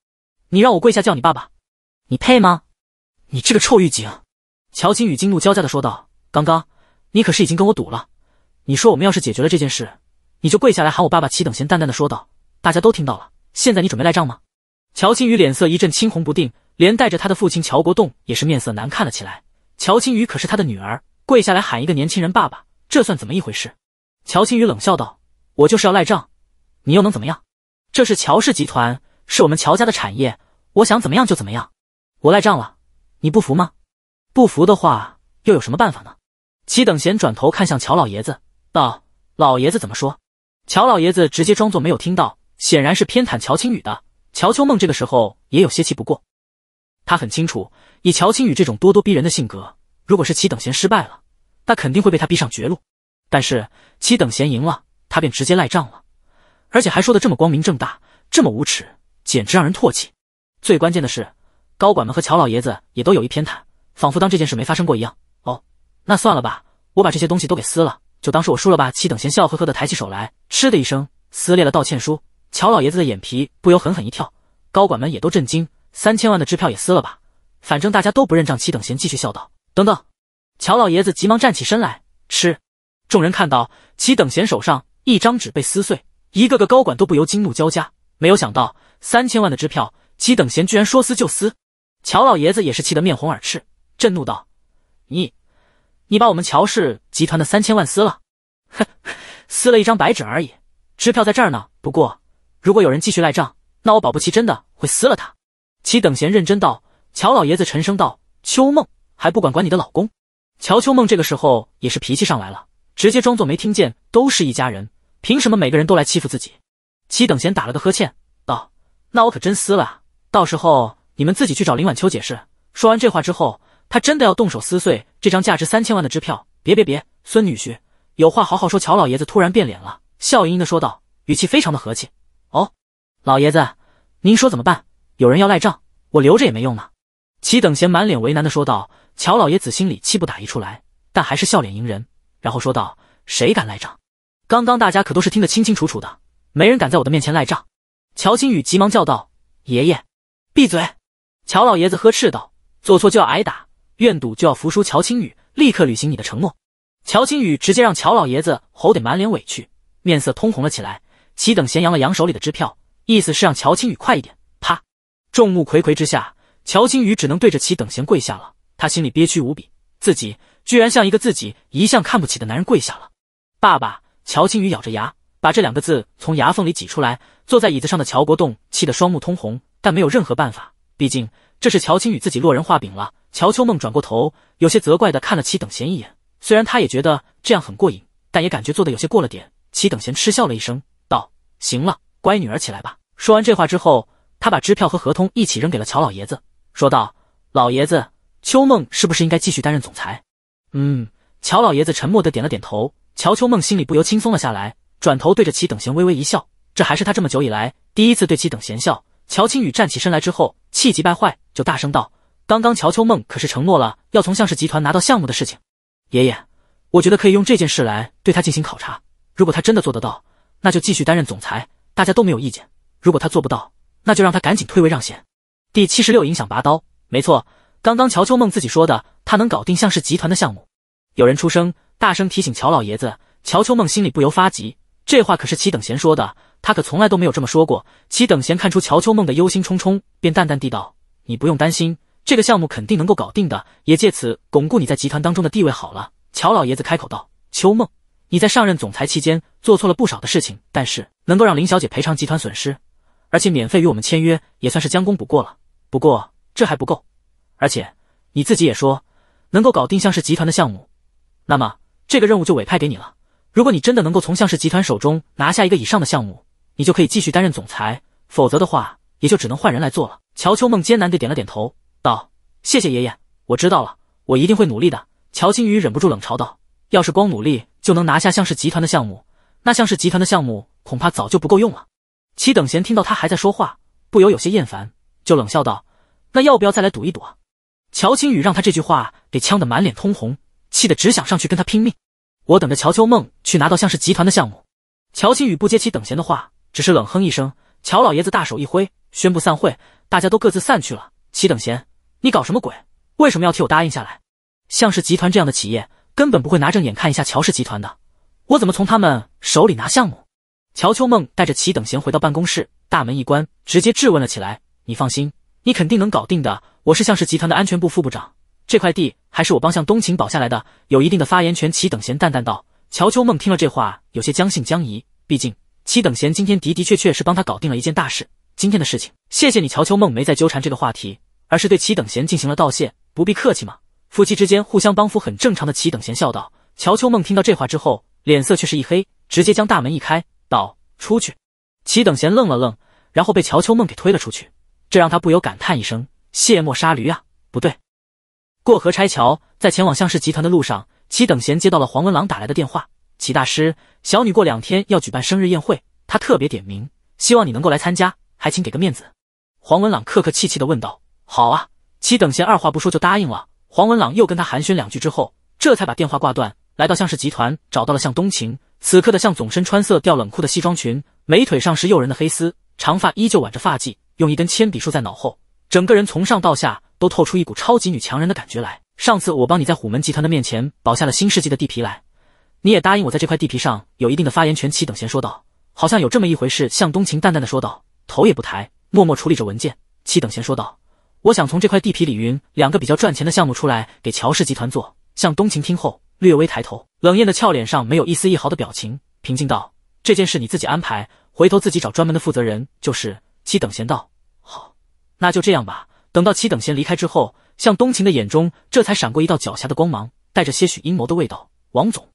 你让我跪下叫你爸爸？你配吗？你这个臭狱警！”乔青雨惊怒交加的说道：“刚刚你可是已经跟我赌了。”你说我们要是解决了这件事，你就跪下来喊我爸爸。齐等贤淡淡的说道：“大家都听到了，现在你准备赖账吗？”乔青雨脸色一阵青红不定，连带着他的父亲乔国栋也是面色难看了起来。乔青雨可是他的女儿，跪下来喊一个年轻人爸爸，这算怎么一回事？乔青雨冷笑道：“我就是要赖账，你又能怎么样？这是乔氏集团，是我们乔家的产业，我想怎么样就怎么样。我赖账了，你不服吗？不服的话，又有什么办法呢？”齐等贤转头看向乔老爷子。道：“老爷子怎么说？”乔老爷子直接装作没有听到，显然是偏袒乔青雨的。乔秋梦这个时候也有些气不过，他很清楚，以乔青雨这种咄咄逼人的性格，如果是齐等闲失败了，那肯定会被他逼上绝路；但是齐等闲赢了，他便直接赖账了，而且还说的这么光明正大，这么无耻，简直让人唾弃。最关键的是，高管们和乔老爷子也都有意偏袒，仿佛当这件事没发生过一样。哦，那算了吧，我把这些东西都给撕了。就当是我输了吧。齐等闲笑呵呵的抬起手来，嗤的一声撕裂了道歉书。乔老爷子的眼皮不由狠狠一跳，高管们也都震惊。三千万的支票也撕了吧，反正大家都不认账。齐等闲继续笑道：“等等！”乔老爷子急忙站起身来，吃。众人看到齐等闲手上一张纸被撕碎，一个个高管都不由惊怒交加。没有想到三千万的支票，齐等闲居然说撕就撕。乔老爷子也是气得面红耳赤，震怒道：“你！”你把我们乔氏集团的三千万撕了，哼，撕了一张白纸而已。支票在这儿呢。不过，如果有人继续赖账，那我保不齐真的会撕了他。齐等闲认真道。乔老爷子沉声道：“秋梦，还不管管你的老公？”乔秋梦这个时候也是脾气上来了，直接装作没听见。都是一家人，凭什么每个人都来欺负自己？齐等闲打了个呵欠道：“那我可真撕了，到时候你们自己去找林晚秋解释。”说完这话之后。他真的要动手撕碎这张价值三千万的支票！别别别，孙女婿有话好好说。乔老爷子突然变脸了，笑盈盈的说道，语气非常的和气。哦，老爷子，您说怎么办？有人要赖账，我留着也没用呢。齐等贤满脸为难的说道。乔老爷子心里气不打一处来，但还是笑脸迎人，然后说道：“谁敢赖账？刚刚大家可都是听得清清楚楚的，没人敢在我的面前赖账。”乔清宇急忙叫道：“爷爷，闭嘴！”乔老爷子呵斥道：“做错就要挨打。”愿赌就要服输，乔青雨立刻履行你的承诺。乔青雨直接让乔老爷子吼得满脸委屈，面色通红了起来。齐等闲扬了扬手里的支票，意思是让乔青雨快一点。啪！众目睽睽之下，乔青雨只能对着齐等贤跪下了。他心里憋屈无比，自己居然向一个自己一向看不起的男人跪下了。爸爸！乔青雨咬着牙，把这两个字从牙缝里挤出来。坐在椅子上的乔国栋气得双目通红，但没有任何办法，毕竟这是乔青雨自己落人画饼了。乔秋梦转过头，有些责怪的看了齐等闲一眼。虽然他也觉得这样很过瘾，但也感觉做的有些过了点。齐等闲嗤笑了一声，道：“行了，乖女儿，起来吧。”说完这话之后，他把支票和合同一起扔给了乔老爷子，说道：“老爷子，秋梦是不是应该继续担任总裁？”嗯，乔老爷子沉默的点了点头。乔秋梦心里不由轻松了下来，转头对着齐等闲微微一笑。这还是他这么久以来第一次对齐等闲笑。乔青宇站起身来之后，气急败坏，就大声道。刚刚乔秋梦可是承诺了要从向氏集团拿到项目的事情，爷爷，我觉得可以用这件事来对他进行考察。如果他真的做得到，那就继续担任总裁，大家都没有意见。如果他做不到，那就让他赶紧退位让贤。第七十六，影响拔刀，没错，刚刚乔秋梦自己说的，他能搞定向氏集团的项目。有人出声，大声提醒乔老爷子。乔秋梦心里不由发急，这话可是齐等闲说的，他可从来都没有这么说过。齐等闲看出乔秋梦的忧心忡忡，便淡淡地道：“你不用担心。”这个项目肯定能够搞定的，也借此巩固你在集团当中的地位。好了，乔老爷子开口道：“秋梦，你在上任总裁期间做错了不少的事情，但是能够让林小姐赔偿集团损失，而且免费与我们签约，也算是将功补过了。不过这还不够，而且你自己也说能够搞定向氏集团的项目，那么这个任务就委派给你了。如果你真的能够从向氏集团手中拿下一个以上的项目，你就可以继续担任总裁；否则的话，也就只能换人来做了。”乔秋梦艰难地点了点头。道：“谢谢爷爷，我知道了，我一定会努力的。”乔清宇忍不住冷嘲道：“要是光努力就能拿下向氏集团的项目，那向氏集团的项目恐怕早就不够用了。”齐等闲听到他还在说话，不由有些厌烦，就冷笑道：“那要不要再来赌一赌啊？”乔清宇让他这句话给呛得满脸通红，气得只想上去跟他拼命。我等着乔秋梦去拿到向氏集团的项目。乔清宇不接齐等闲的话，只是冷哼一声。乔老爷子大手一挥，宣布散会，大家都各自散去了。齐等闲。你搞什么鬼？为什么要替我答应下来？向氏集团这样的企业根本不会拿正眼看一下乔氏集团的，我怎么从他们手里拿项目？乔秋梦带着齐等贤回到办公室，大门一关，直接质问了起来。你放心，你肯定能搞定的。我是向氏集团的安全部副部长，这块地还是我帮向东晴保下来的，有一定的发言权。齐等贤淡淡道。乔秋梦听了这话，有些将信将疑。毕竟齐等贤今天的的确确是帮他搞定了一件大事。今天的事情，谢谢你。乔秋梦没再纠缠这个话题。而是对齐等贤进行了道谢，不必客气嘛。夫妻之间互相帮扶很正常的。齐等贤笑道。乔秋梦听到这话之后，脸色却是一黑，直接将大门一开，道：“出去。”齐等贤愣了愣，然后被乔秋梦给推了出去。这让他不由感叹一声：“卸磨杀驴啊！”不对，过河拆桥。在前往向氏集团的路上，齐等贤接到了黄文朗打来的电话：“齐大师，小女过两天要举办生日宴会，她特别点名，希望你能够来参加，还请给个面子。”黄文朗客客气气的问道。好啊，齐等闲二话不说就答应了。黄文朗又跟他寒暄两句之后，这才把电话挂断，来到向氏集团，找到了向冬晴。此刻的向总身穿色调冷酷的西装裙，美腿上是诱人的黑丝，长发依旧挽着发髻，用一根铅笔梳在脑后，整个人从上到下都透出一股超级女强人的感觉来。上次我帮你在虎门集团的面前保下了新世纪的地皮来，你也答应我在这块地皮上有一定的发言权。齐等闲说道，好像有这么一回事。向冬晴淡淡的说道，头也不抬，默默处理着文件。齐等闲说道。我想从这块地皮里，云两个比较赚钱的项目出来，给乔氏集团做。向东晴听后，略微抬头，冷艳的俏脸上没有一丝一毫的表情，平静道：“这件事你自己安排，回头自己找专门的负责人。”就是七等贤道：“好，那就这样吧。”等到七等贤离开之后，向东晴的眼中这才闪过一道狡黠的光芒，带着些许阴谋的味道。王总，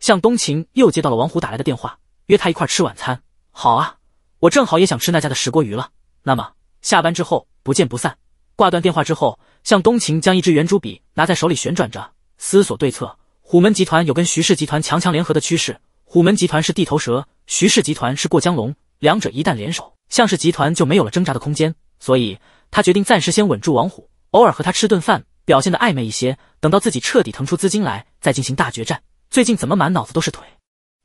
向东晴又接到了王虎打来的电话，约他一块吃晚餐。好啊，我正好也想吃那家的石锅鱼了。那么下班之后不见不散。挂断电话之后，向东晴将一支圆珠笔拿在手里旋转着，思索对策。虎门集团有跟徐氏集团强强联合的趋势，虎门集团是地头蛇，徐氏集团是过江龙，两者一旦联手，向氏集团就没有了挣扎的空间。所以他决定暂时先稳住王虎，偶尔和他吃顿饭，表现的暧昧一些。等到自己彻底腾出资金来，再进行大决战。最近怎么满脑子都是腿？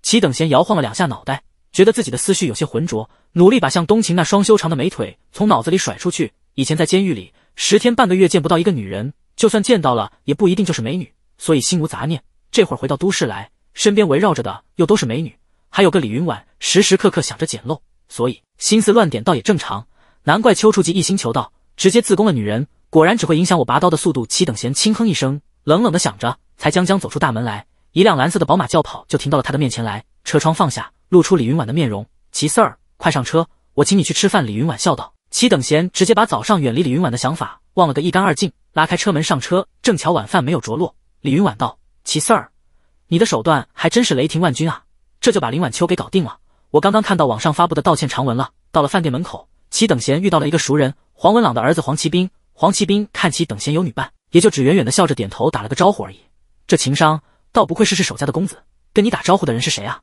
齐等闲摇晃了两下脑袋，觉得自己的思绪有些浑浊，努力把向东晴那双修长的美腿从脑子里甩出去。以前在监狱里。十天半个月见不到一个女人，就算见到了，也不一定就是美女，所以心无杂念。这会儿回到都市来，身边围绕着的又都是美女，还有个李云婉，时时刻刻想着捡漏，所以心思乱点倒也正常。难怪邱处级一心求道，直接自宫的女人，果然只会影响我拔刀的速度。齐等闲轻哼一声，冷冷的想着，才将将走出大门来，一辆蓝色的宝马轿跑就停到了他的面前来，车窗放下，露出李云婉的面容。齐四儿，快上车，我请你去吃饭。”李云婉笑道。齐等闲直接把早上远离李云婉的想法忘了个一干二净，拉开车门上车。正巧晚饭没有着落，李云婉道：“齐四儿，你的手段还真是雷霆万钧啊，这就把林晚秋给搞定了。我刚刚看到网上发布的道歉长文了。”到了饭店门口，齐等闲遇到了一个熟人，黄文朗的儿子黄奇兵。黄奇兵看齐等闲有女伴，也就只远远地笑着点头，打了个招呼而已。这情商，倒不愧是是守家的公子。跟你打招呼的人是谁啊？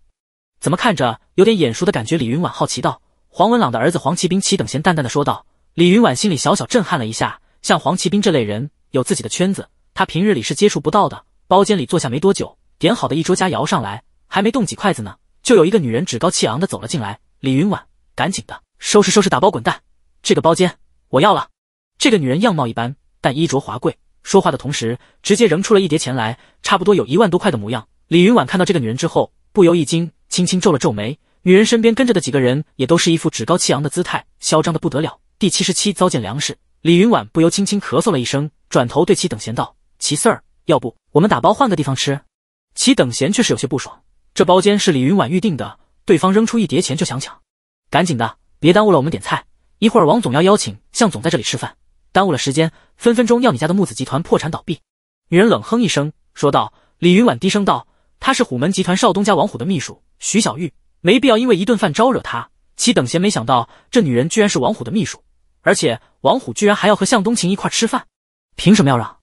怎么看着有点眼熟的感觉？李云婉好奇道。黄文朗的儿子黄奇斌齐等闲淡淡的说道，李云婉心里小小震撼了一下。像黄奇斌这类人，有自己的圈子，他平日里是接触不到的。包间里坐下没多久，点好的一桌佳肴上来，还没动几筷子呢，就有一个女人趾高气昂的走了进来。李云婉赶紧的收拾收拾，打包滚蛋，这个包间我要了。这个女人样貌一般，但衣着华贵，说话的同时直接扔出了一叠钱来，差不多有一万多块的模样。李云婉看到这个女人之后，不由一惊，轻轻皱了皱眉。女人身边跟着的几个人也都是一副趾高气扬的姿态，嚣张的不得了。第七十七糟践粮食，李云婉不由轻轻咳嗽了一声，转头对其等闲道：“齐四儿，要不我们打包换个地方吃？”齐等闲却是有些不爽，这包间是李云婉预定的，对方扔出一叠钱就想抢，赶紧的，别耽误了我们点菜。一会儿王总要邀请向总在这里吃饭，耽误了时间，分分钟要你家的木子集团破产倒闭。女人冷哼一声说道：“李云婉，低声道，她是虎门集团少东家王虎的秘书徐小玉。”没必要因为一顿饭招惹他。齐等闲没想到，这女人居然是王虎的秘书，而且王虎居然还要和向东晴一块吃饭，凭什么要让？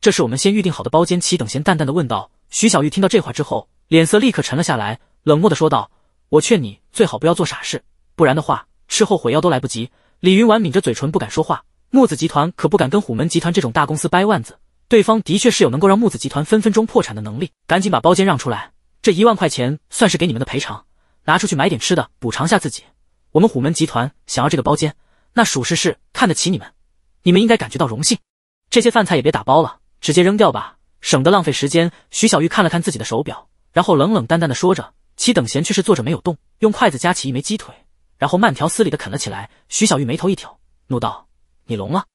这是我们先预定好的包间。齐等闲淡淡的问道。徐小玉听到这话之后，脸色立刻沉了下来，冷漠的说道：“我劝你最好不要做傻事，不然的话吃后悔药都来不及。”李云婉抿着嘴唇，不敢说话。木子集团可不敢跟虎门集团这种大公司掰腕子，对方的确是有能够让木子集团分分钟破产的能力。赶紧把包间让出来，这一万块钱算是给你们的赔偿。拿出去买点吃的，补偿下自己。我们虎门集团想要这个包间，那属实是看得起你们，你们应该感觉到荣幸。这些饭菜也别打包了，直接扔掉吧，省得浪费时间。徐小玉看了看自己的手表，然后冷冷淡淡的说着。其等闲却是坐着没有动，用筷子夹起一枚鸡腿，然后慢条斯理的啃了起来。徐小玉眉头一挑，怒道：“你聋了？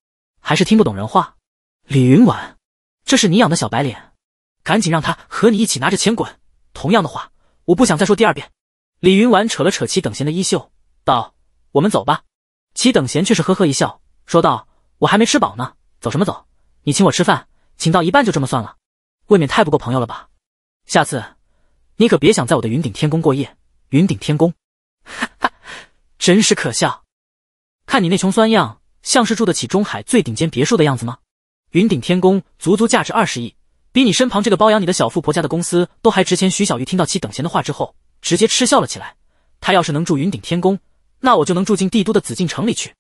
还是听不懂人话？”李云婉，这是你养的小白脸，赶紧让他和你一起拿着钱滚。同样的话，我不想再说第二遍。李云婉扯了扯齐等闲的衣袖，道：“我们走吧。”齐等闲却是呵呵一笑，说道：“我还没吃饱呢，走什么走？你请我吃饭，请到一半就这么算了，未免太不够朋友了吧？下次你可别想在我的云顶天宫过夜。云顶天宫，哈哈，真是可笑！看你那穷酸样，像是住得起中海最顶尖别墅的样子吗？云顶天宫足足价值二十亿，比你身旁这个包养你的小富婆家的公司都还值钱。”徐小玉听到齐等闲的话之后。直接嗤笑了起来。他要是能住云顶天宫，那我就能住进帝都的紫禁城里去。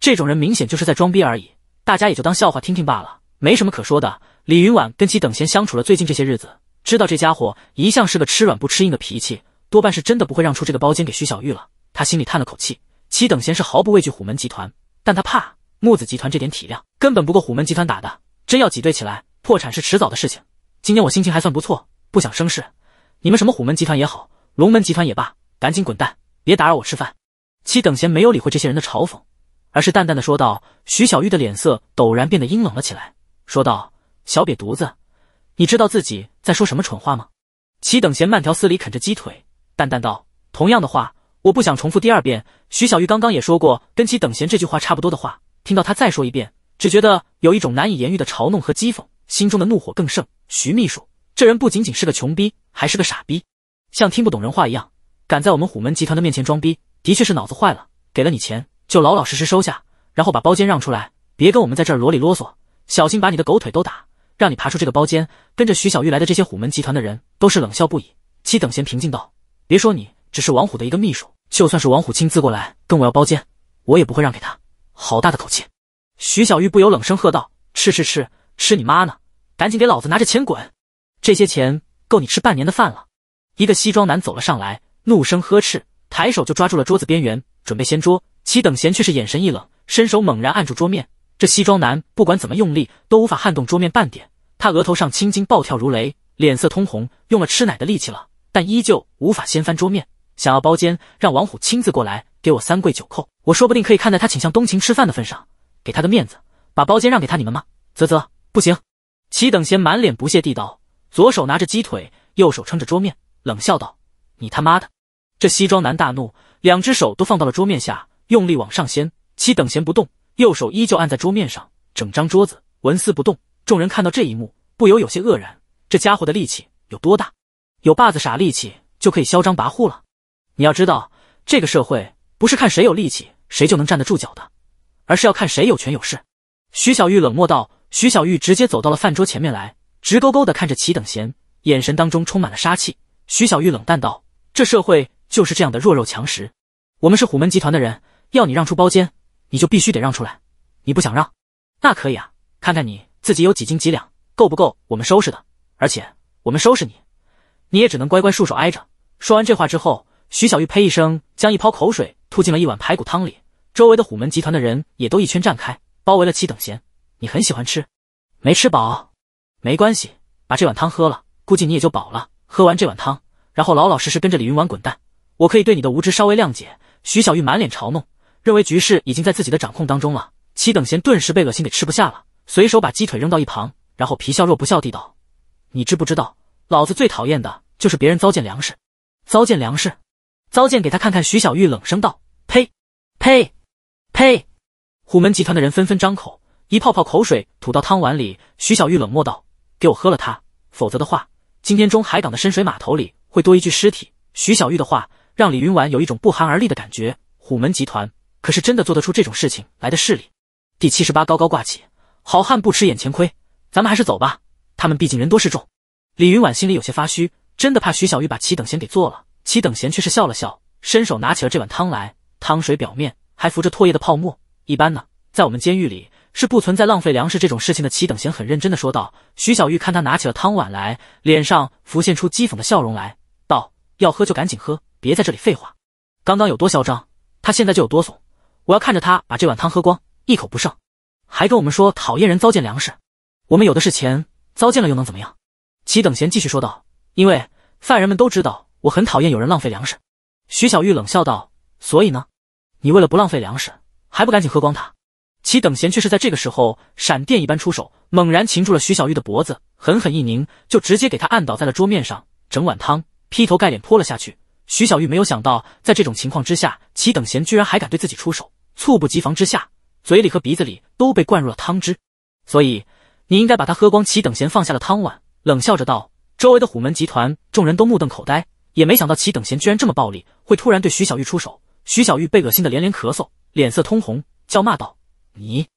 这种人明显就是在装逼而已，大家也就当笑话听听罢了，没什么可说的。李云婉跟齐等闲相处了最近这些日子，知道这家伙一向是个吃软不吃硬的脾气，多半是真的不会让出这个包间给徐小玉了。他心里叹了口气。齐等闲是毫不畏惧虎门集团，但他怕木子集团这点体量根本不够虎门集团打的，真要挤兑起来，破产是迟早的事情。今天我心情还算不错，不想生事。你们什么虎门集团也好。龙门集团也罢，赶紧滚蛋，别打扰我吃饭。齐等闲没有理会这些人的嘲讽，而是淡淡的说道。徐小玉的脸色陡然变得阴冷了起来，说道：“小瘪犊子，你知道自己在说什么蠢话吗？”齐等闲慢条斯理啃着鸡腿，淡淡道：“同样的话，我不想重复第二遍。”徐小玉刚刚也说过跟齐等闲这句话差不多的话，听到他再说一遍，只觉得有一种难以言喻的嘲弄和讥讽，心中的怒火更盛。徐秘书这人不仅仅是个穷逼，还是个傻逼。像听不懂人话一样，敢在我们虎门集团的面前装逼，的确是脑子坏了。给了你钱，就老老实实收下，然后把包间让出来，别跟我们在这儿啰里啰嗦，小心把你的狗腿都打，让你爬出这个包间。跟着徐小玉来的这些虎门集团的人都是冷笑不已。七等闲平静道：“别说你只是王虎的一个秘书，就算是王虎亲自过来跟我要包间，我也不会让给他。”好大的口气！徐小玉不由冷声喝道：“吃吃吃吃你妈呢！赶紧给老子拿着钱滚！这些钱够你吃半年的饭了。”一个西装男走了上来，怒声呵斥，抬手就抓住了桌子边缘，准备掀桌。齐等贤却是眼神一冷，伸手猛然按住桌面。这西装男不管怎么用力，都无法撼动桌面半点。他额头上青筋暴跳如雷，脸色通红，用了吃奶的力气了，但依旧无法掀翻桌面。想要包间，让王虎亲自过来给我三跪九叩，我说不定可以看在他请向东晴吃饭的份上，给他个面子，把包间让给他你们吗？啧啧，不行。齐等贤满脸不屑地道，左手拿着鸡腿，右手撑着桌面。冷笑道：“你他妈的！”这西装男大怒，两只手都放到了桌面下，用力往上掀。齐等闲不动，右手依旧按在桌面上，整张桌子纹丝不动。众人看到这一幕，不由有些愕然：这家伙的力气有多大？有把子傻力气就可以嚣张跋扈了？你要知道，这个社会不是看谁有力气谁就能站得住脚的，而是要看谁有权有势。”徐小玉冷漠道。徐小玉直接走到了饭桌前面来，直勾勾的看着齐等闲，眼神当中充满了杀气。徐小玉冷淡道：“这社会就是这样的弱肉强食。我们是虎门集团的人，要你让出包间，你就必须得让出来。你不想让，那可以啊。看看你自己有几斤几两，够不够我们收拾的？而且我们收拾你，你也只能乖乖束手挨着。”说完这话之后，徐小玉呸一声，将一泡口水吐进了一碗排骨汤里。周围的虎门集团的人也都一圈站开，包围了齐等闲。你很喜欢吃，没吃饱？没关系，把这碗汤喝了，估计你也就饱了。喝完这碗汤，然后老老实实跟着李云婉滚蛋。我可以对你的无知稍微谅解。徐小玉满脸嘲弄，认为局势已经在自己的掌控当中了。齐等闲顿时被恶心给吃不下了，随手把鸡腿扔到一旁，然后皮笑肉不笑地道：“你知不知道，老子最讨厌的就是别人糟践粮食，糟践粮食，糟践给他看看。”徐小玉冷声道：“呸，呸，呸！”虎门集团的人纷纷张口，一泡泡口水吐到汤碗里。徐小玉冷漠道：“给我喝了它，否则的话。”今天中海港的深水码头里会多一具尸体。徐小玉的话让李云婉有一种不寒而栗的感觉。虎门集团可是真的做得出这种事情来的势力。第七十八，高高挂起，好汉不吃眼前亏，咱们还是走吧。他们毕竟人多势众。李云婉心里有些发虚，真的怕徐小玉把齐等贤给做了。齐等贤却是笑了笑，伸手拿起了这碗汤来，汤水表面还浮着唾液的泡沫。一般呢，在我们监狱里。是不存在浪费粮食这种事情的。齐等闲很认真的说道。徐小玉看他拿起了汤碗来，脸上浮现出讥讽的笑容来，道：“要喝就赶紧喝，别在这里废话。刚刚有多嚣张，他现在就有多怂。我要看着他把这碗汤喝光，一口不剩，还跟我们说讨厌人糟践粮食。我们有的是钱，糟践了又能怎么样？”齐等闲继续说道：“因为犯人们都知道我很讨厌有人浪费粮食。”徐小玉冷笑道：“所以呢？你为了不浪费粮食，还不赶紧喝光它？”齐等闲却是在这个时候闪电一般出手，猛然擒住了徐小玉的脖子，狠狠一拧，就直接给她按倒在了桌面上，整碗汤劈头盖脸泼了下去。徐小玉没有想到，在这种情况之下，齐等闲居然还敢对自己出手，猝不及防之下，嘴里和鼻子里都被灌入了汤汁。所以，你应该把他喝光。齐等闲放下了汤碗，冷笑着道：“周围的虎门集团众人都目瞪口呆，也没想到齐等闲居然这么暴力，会突然对徐小玉出手。”徐小玉被恶心的连连咳嗽，脸色通红，叫骂道。你，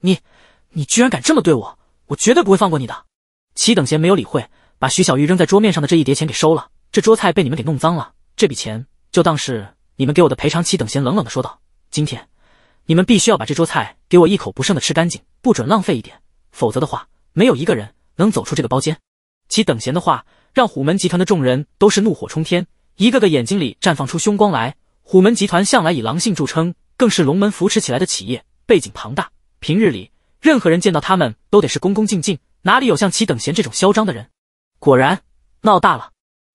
你，你居然敢这么对我！我绝对不会放过你的！齐等闲没有理会，把徐小玉扔在桌面上的这一叠钱给收了。这桌菜被你们给弄脏了，这笔钱就当是你们给我的赔偿。齐等闲冷冷的说道：“今天，你们必须要把这桌菜给我一口不剩的吃干净，不准浪费一点，否则的话，没有一个人能走出这个包间。”齐等闲的话让虎门集团的众人都是怒火冲天，一个个眼睛里绽放出凶光来。虎门集团向来以狼性著称，更是龙门扶持起来的企业。背景庞大，平日里任何人见到他们都得是恭恭敬敬，哪里有像齐等闲这种嚣张的人？果然闹大了。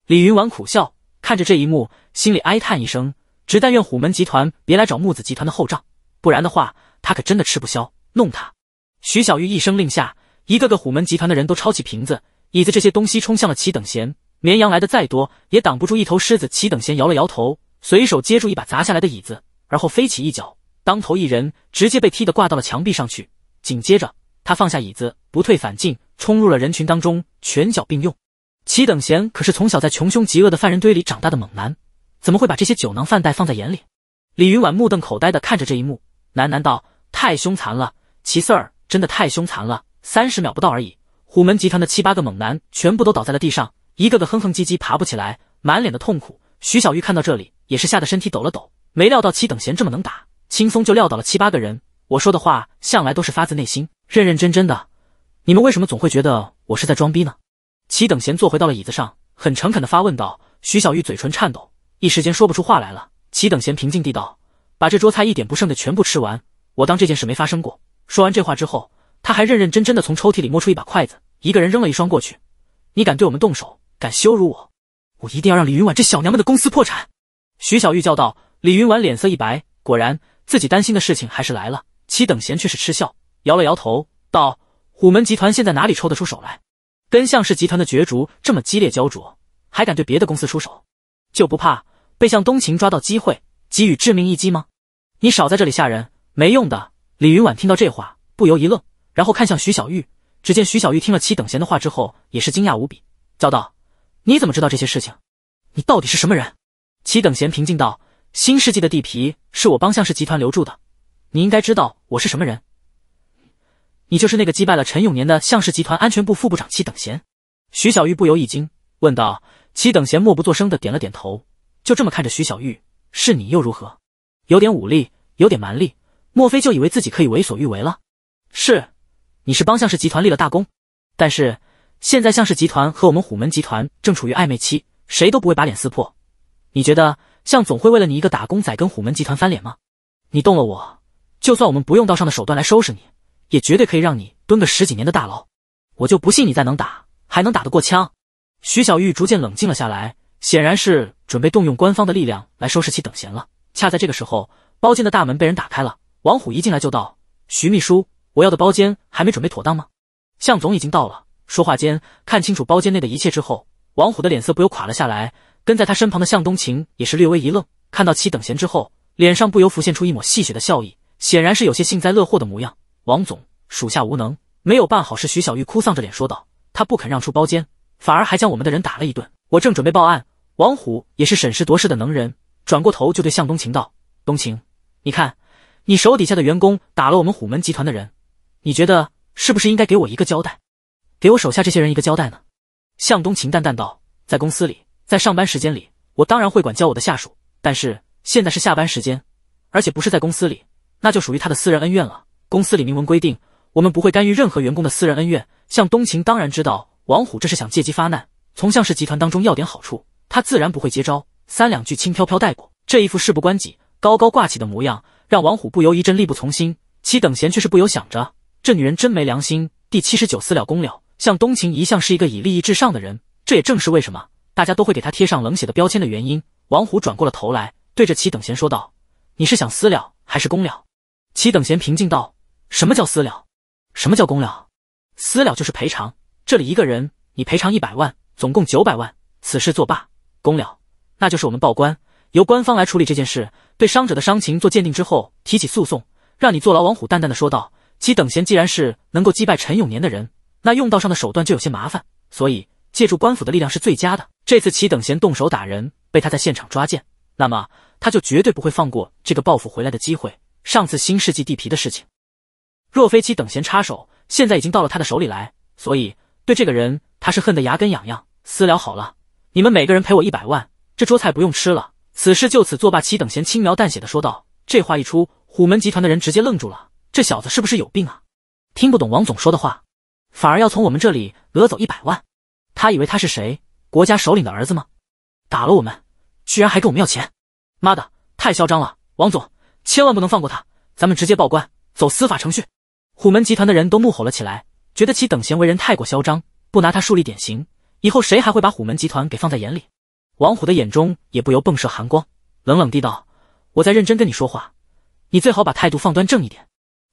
李云婉苦笑看着这一幕，心里哀叹一声，只但愿虎门集团别来找木子集团的后账，不然的话，他可真的吃不消。弄他！徐小玉一声令下，一个个虎门集团的人都抄起瓶子、椅子这些东西冲向了齐等闲。绵羊来的再多，也挡不住一头狮子。齐等闲摇了摇头，随手接住一把砸下来的椅子，而后飞起一脚。当头一人直接被踢得挂到了墙壁上去，紧接着他放下椅子，不退反进，冲入了人群当中，拳脚并用。齐等贤可是从小在穷凶极恶的犯人堆里长大的猛男，怎么会把这些酒囊饭袋放在眼里？李云婉目瞪口呆地看着这一幕，喃喃道：“太凶残了，齐四儿真的太凶残了，三十秒不到而已。”虎门集团的七八个猛男全部都倒在了地上，一个个哼哼唧唧爬不起来，满脸的痛苦。徐小玉看到这里也是吓得身体抖了抖，没料到齐等贤这么能打。轻松就撂倒了七八个人。我说的话向来都是发自内心、认认真真的，你们为什么总会觉得我是在装逼呢？齐等贤坐回到了椅子上，很诚恳地发问道。徐小玉嘴唇颤抖，一时间说不出话来了。齐等贤平静地道：“把这桌菜一点不剩的全部吃完，我当这件事没发生过。”说完这话之后，他还认认真真地从抽屉里摸出一把筷子，一个人扔了一双过去。“你敢对我们动手，敢羞辱我，我一定要让李云婉这小娘们的公司破产！”徐小玉叫道。李云婉脸色一白，果然。自己担心的事情还是来了，齐等闲却是嗤笑，摇了摇头，道：“虎门集团现在哪里抽得出手来？跟向氏集团的角逐这么激烈焦灼，还敢对别的公司出手，就不怕被向东晴抓到机会给予致命一击吗？”你少在这里吓人，没用的。李云婉听到这话，不由一愣，然后看向徐小玉。只见徐小玉听了齐等闲的话之后，也是惊讶无比，叫道：“你怎么知道这些事情？你到底是什么人？”齐等闲平静道。新世纪的地皮是我帮向氏集团留住的，你应该知道我是什么人。你就是那个击败了陈永年的向氏集团安全部副部长齐等贤。徐小玉不由一惊，问道：“齐等贤，默不作声的点了点头，就这么看着徐小玉。是你又如何？有点武力，有点蛮力，莫非就以为自己可以为所欲为了？是，你是帮向氏集团立了大功，但是现在向氏集团和我们虎门集团正处于暧昧期，谁都不会把脸撕破。你觉得？”向总会为了你一个打工仔跟虎门集团翻脸吗？你动了我，就算我们不用道上的手段来收拾你，也绝对可以让你蹲个十几年的大牢。我就不信你再能打，还能打得过枪。徐小玉逐渐冷静了下来，显然是准备动用官方的力量来收拾其等闲了。恰在这个时候，包间的大门被人打开了，王虎一进来就道：“徐秘书，我要的包间还没准备妥当吗？”向总已经到了。说话间，看清楚包间内的一切之后，王虎的脸色不由垮了下来。跟在他身旁的向冬晴也是略微一愣，看到其等闲之后，脸上不由浮现出一抹戏谑的笑意，显然是有些幸灾乐祸的模样。王总，属下无能，没有办好事。”徐小玉哭丧着脸说道：“他不肯让出包间，反而还将我们的人打了一顿。我正准备报案。”王虎也是审时度势的能人，转过头就对向冬晴道：“冬晴，你看，你手底下的员工打了我们虎门集团的人，你觉得是不是应该给我一个交代，给我手下这些人一个交代呢？”向东晴淡淡道：“在公司里。”在上班时间里，我当然会管教我的下属。但是现在是下班时间，而且不是在公司里，那就属于他的私人恩怨了。公司里明文规定，我们不会干预任何员工的私人恩怨。向东晴当然知道王虎这是想借机发难，从向氏集团当中要点好处，他自然不会接招，三两句轻飘飘带过，这一副事不关己，高高挂起的模样，让王虎不由一阵力不从心。其等闲却是不由想着，这女人真没良心。第七十九，私了公了。向东晴一向是一个以利益至上的人，这也正是为什么。大家都会给他贴上冷血的标签的原因。王虎转过了头来，对着齐等贤说道：“你是想私了还是公了？”齐等贤平静道：“什么叫私了？什么叫公了？私了就是赔偿，这里一个人你赔偿一百万，总共九百万，此事作罢。公了，那就是我们报官，由官方来处理这件事，对伤者的伤情做鉴定之后提起诉讼，让你坐牢。”王虎淡淡的说道。齐等贤既然是能够击败陈永年的人，那用道上的手段就有些麻烦，所以。借助官府的力量是最佳的。这次齐等闲动手打人，被他在现场抓见，那么他就绝对不会放过这个报复回来的机会。上次新世纪地皮的事情，若非齐等闲插手，现在已经到了他的手里来。所以对这个人，他是恨得牙根痒痒。私聊好了，你们每个人赔我一百万，这桌菜不用吃了，此事就此作罢。齐等闲轻描淡写的说道。这话一出，虎门集团的人直接愣住了。这小子是不是有病啊？听不懂王总说的话，反而要从我们这里讹走一百万。他以为他是谁？国家首领的儿子吗？打了我们，居然还跟我们要钱！妈的，太嚣张了！王总，千万不能放过他，咱们直接报官，走司法程序。虎门集团的人都怒吼了起来，觉得其等闲为人太过嚣张，不拿他树立典型，以后谁还会把虎门集团给放在眼里？王虎的眼中也不由迸射寒光，冷冷地道：“我在认真跟你说话，你最好把态度放端正一点。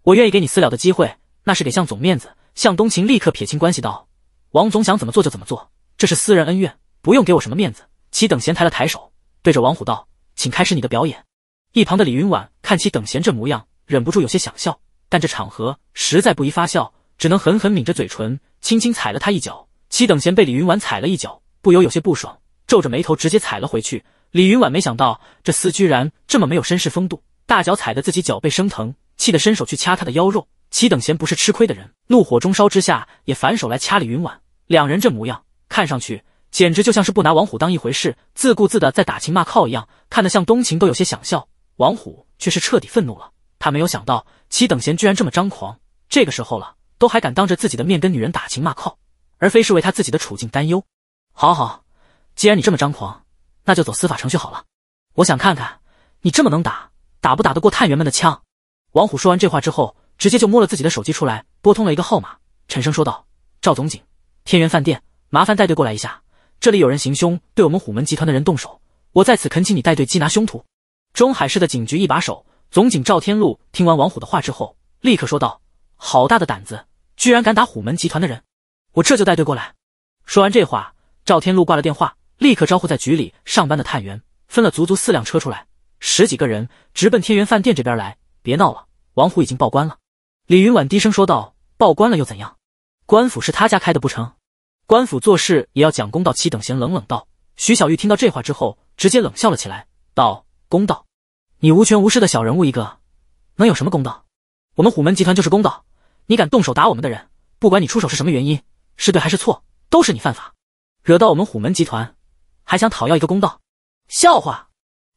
我愿意给你私了的机会，那是给向总面子。”向东晴立刻撇清关系道。王总想怎么做就怎么做，这是私人恩怨，不用给我什么面子。齐等闲抬了抬手，对着王虎道：“请开始你的表演。”一旁的李云婉看齐等闲这模样，忍不住有些想笑，但这场合实在不宜发笑，只能狠狠抿着嘴唇，轻轻踩了他一脚。齐等闲被李云婉踩了一脚，不由有些不爽，皱着眉头直接踩了回去。李云婉没想到这厮居然这么没有绅士风度，大脚踩得自己脚背生疼，气得伸手去掐他的腰肉。齐等闲不是吃亏的人，怒火中烧之下也反手来掐李云婉。两人这模样，看上去简直就像是不拿王虎当一回事，自顾自的在打情骂俏一样，看得像冬晴都有些想笑。王虎却是彻底愤怒了，他没有想到齐等闲居然这么张狂，这个时候了都还敢当着自己的面跟女人打情骂俏，而非是为他自己的处境担忧。好好，既然你这么张狂，那就走司法程序好了。我想看看你这么能打，打不打得过探员们的枪。王虎说完这话之后。直接就摸了自己的手机出来，拨通了一个号码，沉声说道：“赵总警，天元饭店，麻烦带队过来一下，这里有人行凶，对我们虎门集团的人动手，我在此恳请你带队缉拿凶徒。”中海市的警局一把手总警赵天禄听完王虎的话之后，立刻说道：“好大的胆子，居然敢打虎门集团的人，我这就带队过来。”说完这话，赵天禄挂了电话，立刻招呼在局里上班的探员，分了足足四辆车出来，十几个人直奔天元饭店这边来。别闹了，王虎已经报官了。李云婉低声说道：“报官了又怎样？官府是他家开的不成？官府做事也要讲公道。”齐等闲冷冷道。徐小玉听到这话之后，直接冷笑了起来，道：“公道？你无权无势的小人物一个，能有什么公道？我们虎门集团就是公道。你敢动手打我们的人，不管你出手是什么原因，是对还是错，都是你犯法。惹到我们虎门集团，还想讨要一个公道？笑话！”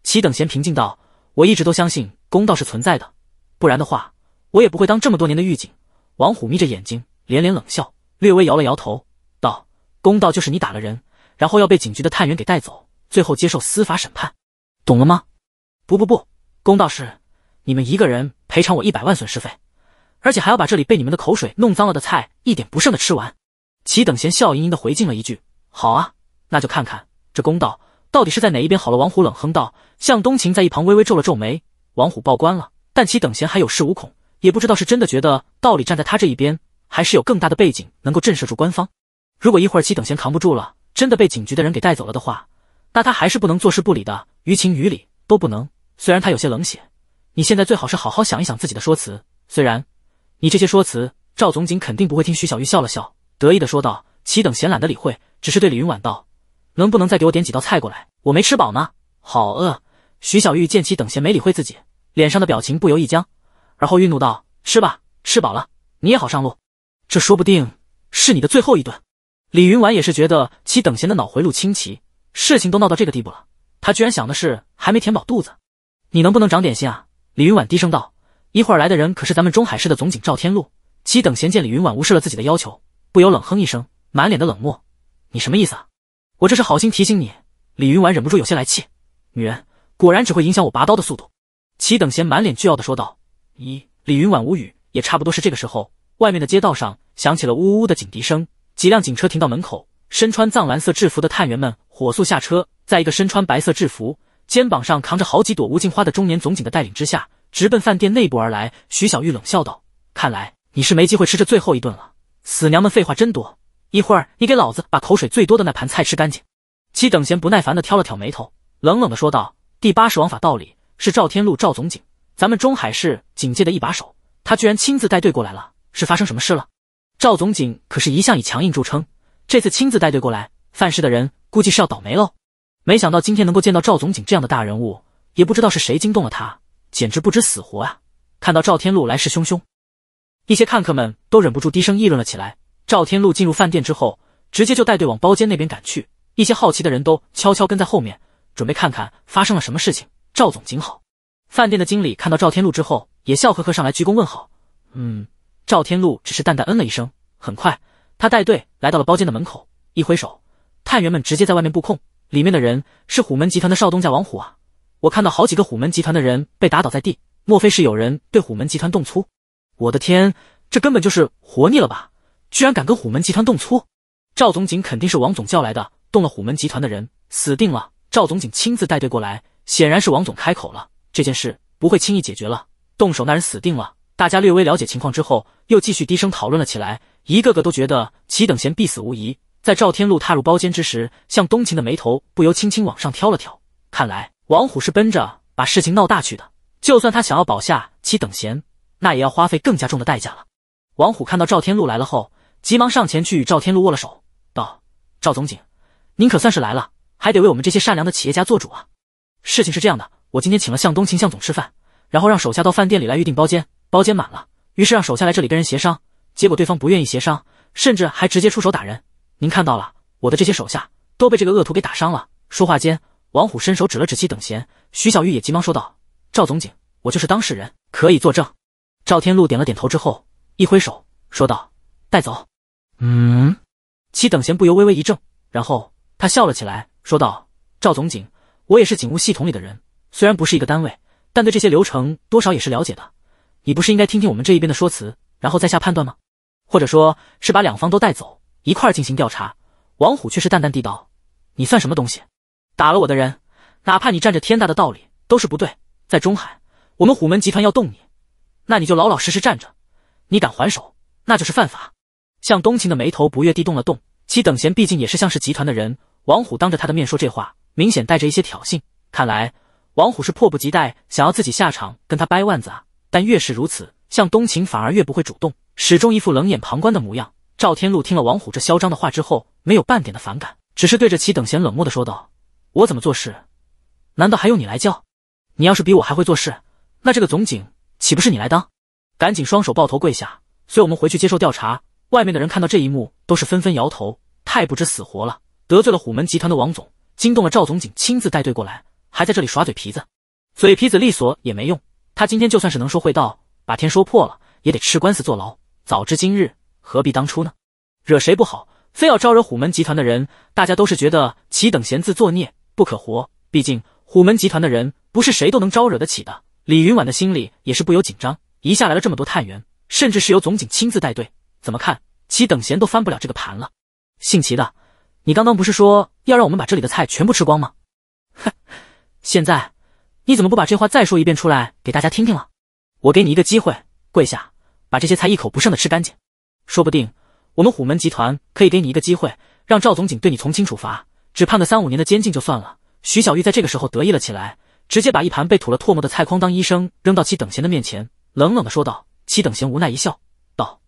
齐等闲平静道：“我一直都相信公道是存在的，不然的话。”我也不会当这么多年的狱警。王虎眯着眼睛，连连冷笑，略微摇了摇头，道：“公道就是你打了人，然后要被警局的探员给带走，最后接受司法审判，懂了吗？”“不不不，公道是你们一个人赔偿我一百万损失费，而且还要把这里被你们的口水弄脏了的菜一点不剩的吃完。”齐等闲笑盈盈的回敬了一句：“好啊，那就看看这公道到底是在哪一边好了。”王虎冷哼道。向东晴在一旁微微皱了皱眉。王虎报官了，但齐等闲还有恃无恐。也不知道是真的觉得道理站在他这一边，还是有更大的背景能够震慑住官方。如果一会儿齐等闲扛不住了，真的被警局的人给带走了的话，那他还是不能坐视不理的，于情于理都不能。虽然他有些冷血，你现在最好是好好想一想自己的说辞。虽然你这些说辞，赵总警肯定不会听。徐小玉笑了笑，得意的说道：“齐等闲懒得理会，只是对李云婉道：能不能再给我点几道菜过来？我没吃饱呢，好饿。”徐小玉见齐等闲没理会自己，脸上的表情不由一僵。然后愠怒道：“吃吧，吃饱了你也好上路。这说不定是你的最后一顿。”李云婉也是觉得齐等闲的脑回路清奇，事情都闹到这个地步了，他居然想的是还没填饱肚子。你能不能长点心啊？”李云婉低声道：“一会儿来的人可是咱们中海市的总警赵天禄。”齐等闲见李云婉无视了自己的要求，不由冷哼一声，满脸的冷漠：“你什么意思啊？我这是好心提醒你。”李云婉忍不住有些来气：“女人果然只会影响我拔刀的速度。”齐等闲满脸倨傲的说道。一李云婉无语，也差不多是这个时候，外面的街道上响起了呜呜的警笛声，几辆警车停到门口，身穿藏蓝色制服的探员们火速下车，在一个身穿白色制服、肩膀上扛着好几朵乌金花的中年总警的带领之下，直奔饭店内部而来。徐小玉冷笑道：“看来你是没机会吃这最后一顿了，死娘们，废话真多！一会儿你给老子把口水最多的那盘菜吃干净。”七等闲不耐烦的挑了挑眉头，冷冷的说道：“第八十王法道理是赵天禄，赵总警。”咱们中海市警界的一把手，他居然亲自带队过来了，是发生什么事了？赵总警可是一向以强硬著称，这次亲自带队过来，犯事的人估计是要倒霉喽。没想到今天能够见到赵总警这样的大人物，也不知道是谁惊动了他，简直不知死活啊！看到赵天禄来势汹汹，一些看客们都忍不住低声议论了起来。赵天禄进入饭店之后，直接就带队往包间那边赶去，一些好奇的人都悄悄跟在后面，准备看看发生了什么事情。赵总警好。饭店的经理看到赵天禄之后，也笑呵呵上来鞠躬问好。嗯，赵天禄只是淡淡嗯了一声。很快，他带队来到了包间的门口，一挥手，探员们直接在外面布控。里面的人是虎门集团的少东家王虎啊！我看到好几个虎门集团的人被打倒在地，莫非是有人对虎门集团动粗？我的天，这根本就是活腻了吧！居然敢跟虎门集团动粗！赵总警肯定是王总叫来的，动了虎门集团的人死定了。赵总警亲自带队过来，显然是王总开口了。这件事不会轻易解决了，动手那人死定了。大家略微了解情况之后，又继续低声讨论了起来，一个个都觉得齐等闲必死无疑。在赵天禄踏入包间之时，向东晴的眉头不由轻轻往上挑了挑。看来王虎是奔着把事情闹大去的，就算他想要保下齐等闲，那也要花费更加重的代价了。王虎看到赵天禄来了后，急忙上前去与赵天禄握了手，道：“赵总警，您可算是来了，还得为我们这些善良的企业家做主啊。事情是这样的。”我今天请了向东秦向总吃饭，然后让手下到饭店里来预订包间，包间满了，于是让手下来这里跟人协商，结果对方不愿意协商，甚至还直接出手打人。您看到了，我的这些手下都被这个恶徒给打伤了。说话间，王虎伸手指了指七等贤，徐小玉也急忙说道：“赵总警，我就是当事人，可以作证。”赵天禄点了点头之后，一挥手说道：“带走。”嗯，七等贤不由微微一怔，然后他笑了起来，说道：“赵总警，我也是警务系统里的人。”虽然不是一个单位，但对这些流程多少也是了解的。你不是应该听听我们这一边的说辞，然后再下判断吗？或者说是把两方都带走，一块进行调查？王虎却是淡淡地道：“你算什么东西？打了我的人，哪怕你占着天大的道理，都是不对。在中海，我们虎门集团要动你，那你就老老实实站着。你敢还手，那就是犯法。”向东晴的眉头不悦地动了动，其等闲毕竟也是向氏集团的人。王虎当着他的面说这话，明显带着一些挑衅。看来。王虎是迫不及待想要自己下场跟他掰腕子啊！但越是如此，向东晴反而越不会主动，始终一副冷眼旁观的模样。赵天禄听了王虎这嚣张的话之后，没有半点的反感，只是对着齐等闲冷漠的说道：“我怎么做事，难道还用你来教？你要是比我还会做事，那这个总警岂不是你来当？”赶紧双手抱头跪下，随我们回去接受调查。外面的人看到这一幕，都是纷纷摇头，太不知死活了，得罪了虎门集团的王总，惊动了赵总警亲自带队过来。还在这里耍嘴皮子，嘴皮子利索也没用。他今天就算是能说会道，把天说破了，也得吃官司坐牢。早知今日，何必当初呢？惹谁不好，非要招惹虎门集团的人？大家都是觉得齐等闲自作孽不可活。毕竟虎门集团的人不是谁都能招惹得起的。李云婉的心里也是不由紧张。一下来了这么多探员，甚至是由总警亲自带队，怎么看齐等闲都翻不了这个盘了。姓齐的，你刚刚不是说要让我们把这里的菜全部吃光吗？哼。现在你怎么不把这话再说一遍出来给大家听听了？我给你一个机会，跪下把这些菜一口不剩的吃干净，说不定我们虎门集团可以给你一个机会，让赵总警对你从轻处罚，只判个三五年的监禁就算了。徐小玉在这个时候得意了起来，直接把一盘被吐了唾沫的菜筐当医生扔到齐等贤的面前，冷冷的说道：“齐等贤无奈一笑，道：‘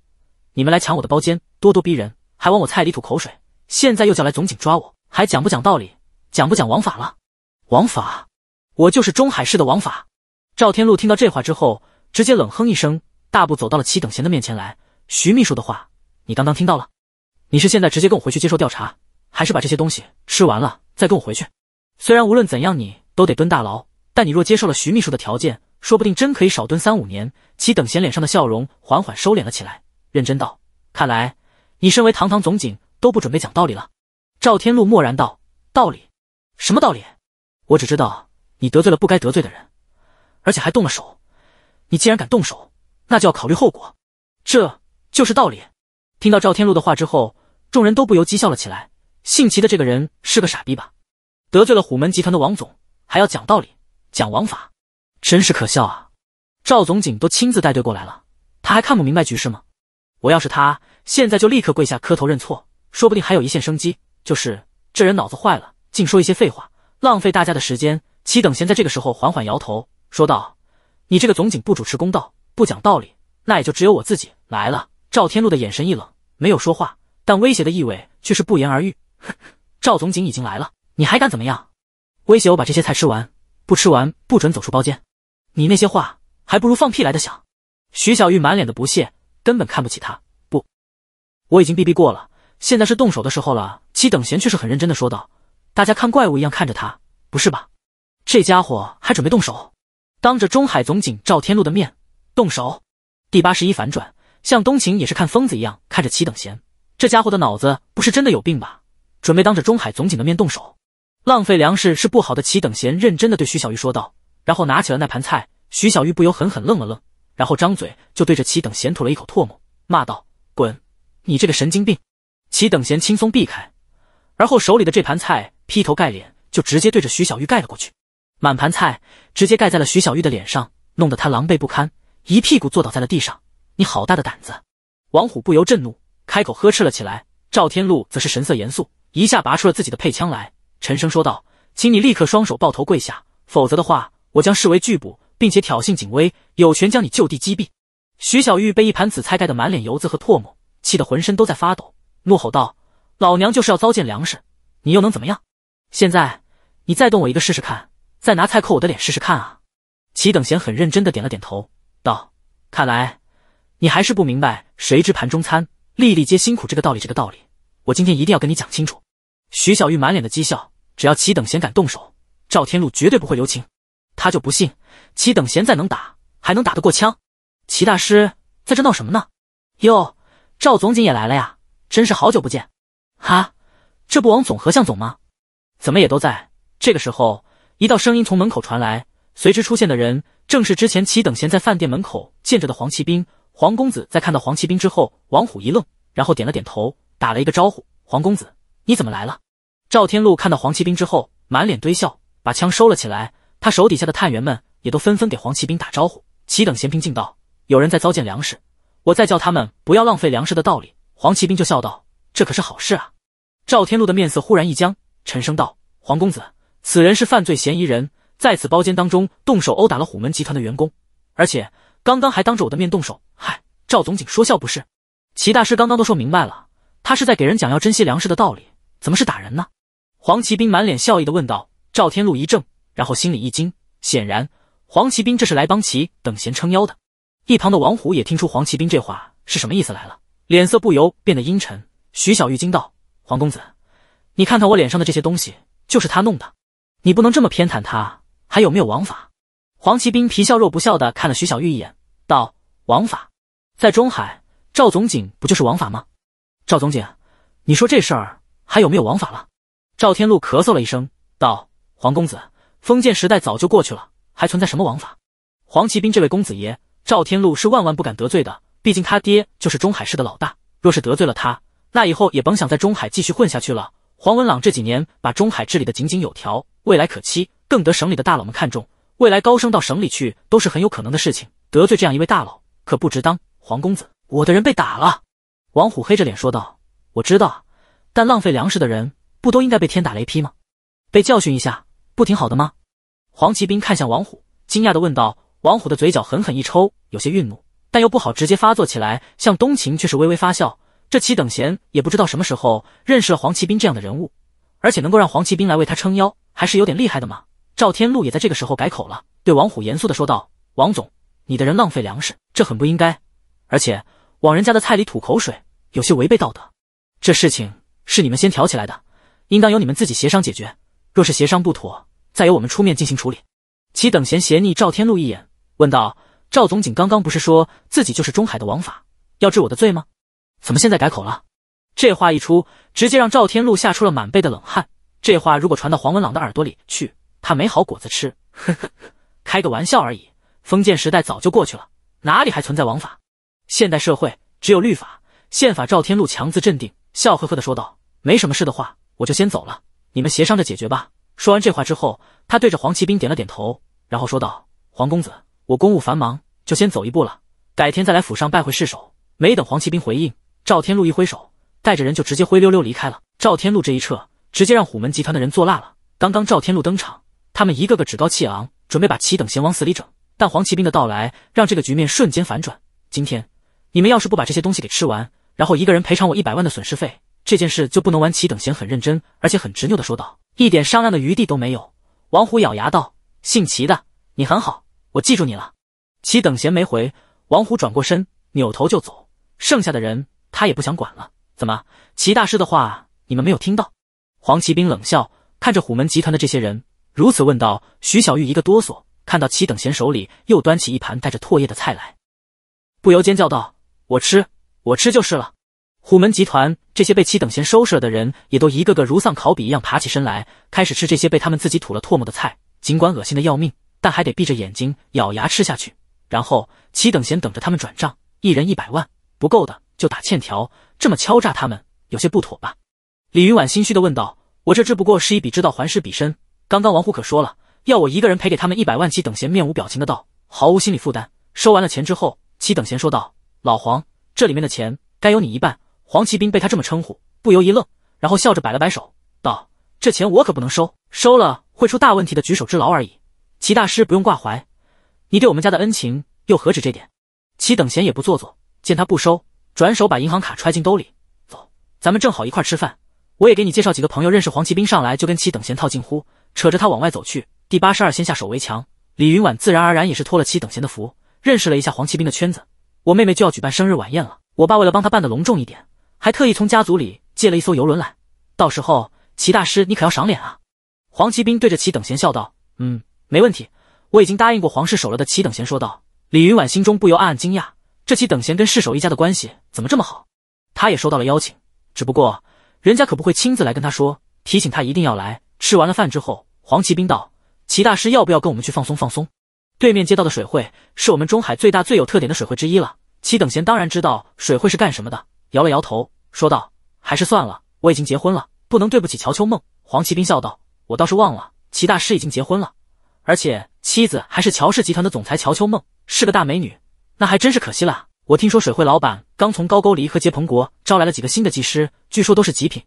你们来抢我的包间，咄咄逼人，还往我菜里吐口水，现在又叫来总警抓我，还讲不讲道理，讲不讲王法了？王法？’”我就是中海市的王法。赵天禄听到这话之后，直接冷哼一声，大步走到了齐等贤的面前来。徐秘书的话，你刚刚听到了。你是现在直接跟我回去接受调查，还是把这些东西吃完了再跟我回去？虽然无论怎样你都得蹲大牢，但你若接受了徐秘书的条件，说不定真可以少蹲三五年。齐等贤脸上的笑容缓缓收敛了起来，认真道：“看来你身为堂堂总警，都不准备讲道理了。”赵天禄默然道：“道理？什么道理？我只知道。”你得罪了不该得罪的人，而且还动了手。你既然敢动手，那就要考虑后果，这就是道理。听到赵天禄的话之后，众人都不由讥笑了起来。姓齐的这个人是个傻逼吧？得罪了虎门集团的王总，还要讲道理、讲王法，真是可笑啊！赵总警都亲自带队过来了，他还看不明白局势吗？我要是他，现在就立刻跪下磕头认错，说不定还有一线生机。就是这人脑子坏了，净说一些废话，浪费大家的时间。齐等闲在这个时候缓缓摇头，说道：“你这个总警不主持公道，不讲道理，那也就只有我自己来了。”赵天禄的眼神一冷，没有说话，但威胁的意味却是不言而喻。赵总警已经来了，你还敢怎么样？威胁我把这些菜吃完，不吃完不准走出包间。你那些话还不如放屁来的响。徐小玉满脸的不屑，根本看不起他。不，我已经逼逼过了，现在是动手的时候了。齐等闲却是很认真的说道：“大家看怪物一样看着他，不是吧？”这家伙还准备动手，当着中海总警赵天禄的面动手。第八十一反转，向东晴也是看疯子一样看着齐等贤，这家伙的脑子不是真的有病吧？准备当着中海总警的面动手，浪费粮食是不好的。齐等贤认真的对徐小玉说道，然后拿起了那盘菜。徐小玉不由狠狠愣了愣，然后张嘴就对着齐等贤吐了一口唾沫，骂道：“滚，你这个神经病！”齐等贤轻松避开，而后手里的这盘菜劈头盖脸就直接对着徐小玉盖了过去。满盘菜直接盖在了徐小玉的脸上，弄得她狼狈不堪，一屁股坐倒在了地上。你好大的胆子！王虎不由震怒，开口呵斥了起来。赵天禄则是神色严肃，一下拔出了自己的配枪来，沉声说道：“请你立刻双手抱头跪下，否则的话，我将视为拒捕，并且挑衅警威，有权将你就地击毙。”徐小玉被一盘紫菜盖得满脸油渍和唾沫，气得浑身都在发抖，怒吼道：“老娘就是要糟践粮食，你又能怎么样？现在你再动我一个试试看！”再拿菜扣我的脸试试看啊！齐等贤很认真的点了点头，道：“看来你还是不明白‘谁知盘中餐，粒粒皆辛苦’这个道理。这个道理，我今天一定要跟你讲清楚。”徐小玉满脸的讥笑。只要齐等贤敢动手，赵天禄绝对不会留情。他就不信齐等贤再能打，还能打得过枪。齐大师在这闹什么呢？哟，赵总警也来了呀！真是好久不见。哈，这不王总和向总吗？怎么也都在这个时候？一道声音从门口传来，随之出现的人正是之前齐等闲在饭店门口见着的黄奇兵。黄公子在看到黄奇兵之后，王虎一愣，然后点了点头，打了一个招呼：“黄公子，你怎么来了？”赵天禄看到黄奇兵之后，满脸堆笑，把枪收了起来。他手底下的探员们也都纷纷给黄奇兵打招呼。齐等闲平静道：“有人在糟践粮食，我再叫他们不要浪费粮食的道理。”黄奇兵就笑道：“这可是好事啊！”赵天禄的面色忽然一僵，沉声道：“黄公子。”此人是犯罪嫌疑人，在此包间当中动手殴打了虎门集团的员工，而且刚刚还当着我的面动手。嗨，赵总警说笑不是？齐大师刚刚都说明白了，他是在给人讲要珍惜粮食的道理，怎么是打人呢？黄奇兵满脸笑意的问道。赵天禄一怔，然后心里一惊，显然黄奇兵这是来帮齐等闲撑腰的。一旁的王虎也听出黄奇兵这话是什么意思来了，脸色不由变得阴沉。徐小玉惊道：“黄公子，你看看我脸上的这些东西，就是他弄的。”你不能这么偏袒他，还有没有王法？黄奇兵皮笑肉不笑的看了徐小玉一眼，道：“王法，在中海，赵总警不就是王法吗？赵总警，你说这事儿还有没有王法了？”赵天禄咳嗽了一声，道：“黄公子，封建时代早就过去了，还存在什么王法？黄奇兵这位公子爷，赵天禄是万万不敢得罪的，毕竟他爹就是中海市的老大，若是得罪了他，那以后也甭想在中海继续混下去了。”黄文朗这几年把中海治理的井井有条，未来可期，更得省里的大佬们看重，未来高升到省里去都是很有可能的事情。得罪这样一位大佬，可不值当。黄公子，我的人被打了。王虎黑着脸说道：“我知道，但浪费粮食的人不都应该被天打雷劈吗？被教训一下，不挺好的吗？”黄奇兵看向王虎，惊讶的问道。王虎的嘴角狠狠一抽，有些愠怒，但又不好直接发作起来。向冬晴却是微微发笑。这齐等闲也不知道什么时候认识了黄奇兵这样的人物，而且能够让黄奇兵来为他撑腰，还是有点厉害的嘛。赵天禄也在这个时候改口了，对王虎严肃的说道：“王总，你的人浪费粮食，这很不应该，而且往人家的菜里吐口水，有些违背道德。这事情是你们先挑起来的，应当由你们自己协商解决。若是协商不妥，再由我们出面进行处理。”齐等闲斜睨赵天禄一眼，问道：“赵总警，刚刚不是说自己就是中海的王法，要治我的罪吗？”怎么现在改口了？这话一出，直接让赵天禄吓出了满背的冷汗。这话如果传到黄文朗的耳朵里去，他没好果子吃。呵呵，开个玩笑而已。封建时代早就过去了，哪里还存在王法？现代社会只有律法、宪法。赵天禄强自镇定，笑呵呵地说道：“没什么事的话，我就先走了。你们协商着解决吧。”说完这话之后，他对着黄奇兵点了点头，然后说道：“黄公子，我公务繁忙，就先走一步了。改天再来府上拜会师守。没等黄奇兵回应。赵天禄一挥手，带着人就直接灰溜溜离开了。赵天禄这一撤，直接让虎门集团的人坐辣了。刚刚赵天禄登场，他们一个个趾高气昂，准备把齐等贤往死里整。但黄骑兵的到来，让这个局面瞬间反转。今天你们要是不把这些东西给吃完，然后一个人赔偿我一百万的损失费，这件事就不能完。齐等闲很认真，而且很执拗的说道：“一点商量的余地都没有。”王虎咬牙道：“姓齐的，你很好，我记住你了。”齐等闲没回，王虎转过身，扭头就走。剩下的人。他也不想管了，怎么？齐大师的话你们没有听到？黄奇兵冷笑，看着虎门集团的这些人，如此问道。徐小玉一个哆嗦，看到齐等贤手里又端起一盘带着唾液的菜来，不由尖叫道：“我吃，我吃就是了。”虎门集团这些被齐等贤收拾了的人，也都一个个如丧考妣一样爬起身来，开始吃这些被他们自己吐了唾沫的菜。尽管恶心的要命，但还得闭着眼睛咬牙吃下去。然后齐等贤等着他们转账，一人一百万，不够的。就打欠条，这么敲诈他们有些不妥吧？李云婉心虚的问道：“我这只不过是一笔，知道还失笔身，刚刚王虎可说了，要我一个人赔给他们一百万。”齐等闲面无表情的道：“毫无心理负担。”收完了钱之后，齐等闲说道：“老黄，这里面的钱该有你一半。”黄奇兵被他这么称呼，不由一愣，然后笑着摆了摆手，道：“这钱我可不能收，收了会出大问题的。举手之劳而已，齐大师不用挂怀。你对我们家的恩情又何止这点？”齐等闲也不做作，见他不收。转手把银行卡揣进兜里，走，咱们正好一块吃饭。我也给你介绍几个朋友认识。黄奇兵上来就跟齐等闲套近乎，扯着他往外走去。第八十二，先下手为强。李云婉自然而然也是托了齐等闲的福，认识了一下黄奇兵的圈子。我妹妹就要举办生日晚宴了，我爸为了帮她办得隆重一点，还特意从家族里借了一艘游轮来。到时候，齐大师你可要赏脸啊！黄奇兵对着齐等闲笑道：“嗯，没问题，我已经答应过黄室守了的。”齐等闲说道。李云婉心中不由暗暗惊讶，这齐等闲跟世守一家的关系。怎么这么好？他也收到了邀请，只不过人家可不会亲自来跟他说，提醒他一定要来。吃完了饭之后，黄奇兵道：“齐大师要不要跟我们去放松放松？”对面街道的水会是我们中海最大最有特点的水会之一了。齐等闲当然知道水会是干什么的，摇了摇头说道：“还是算了，我已经结婚了，不能对不起乔秋梦。”黄奇兵笑道：“我倒是忘了，齐大师已经结婚了，而且妻子还是乔氏集团的总裁乔秋梦，是个大美女，那还真是可惜了。”我听说水会老板刚从高沟离和捷蓬国招来了几个新的技师，据说都是极品。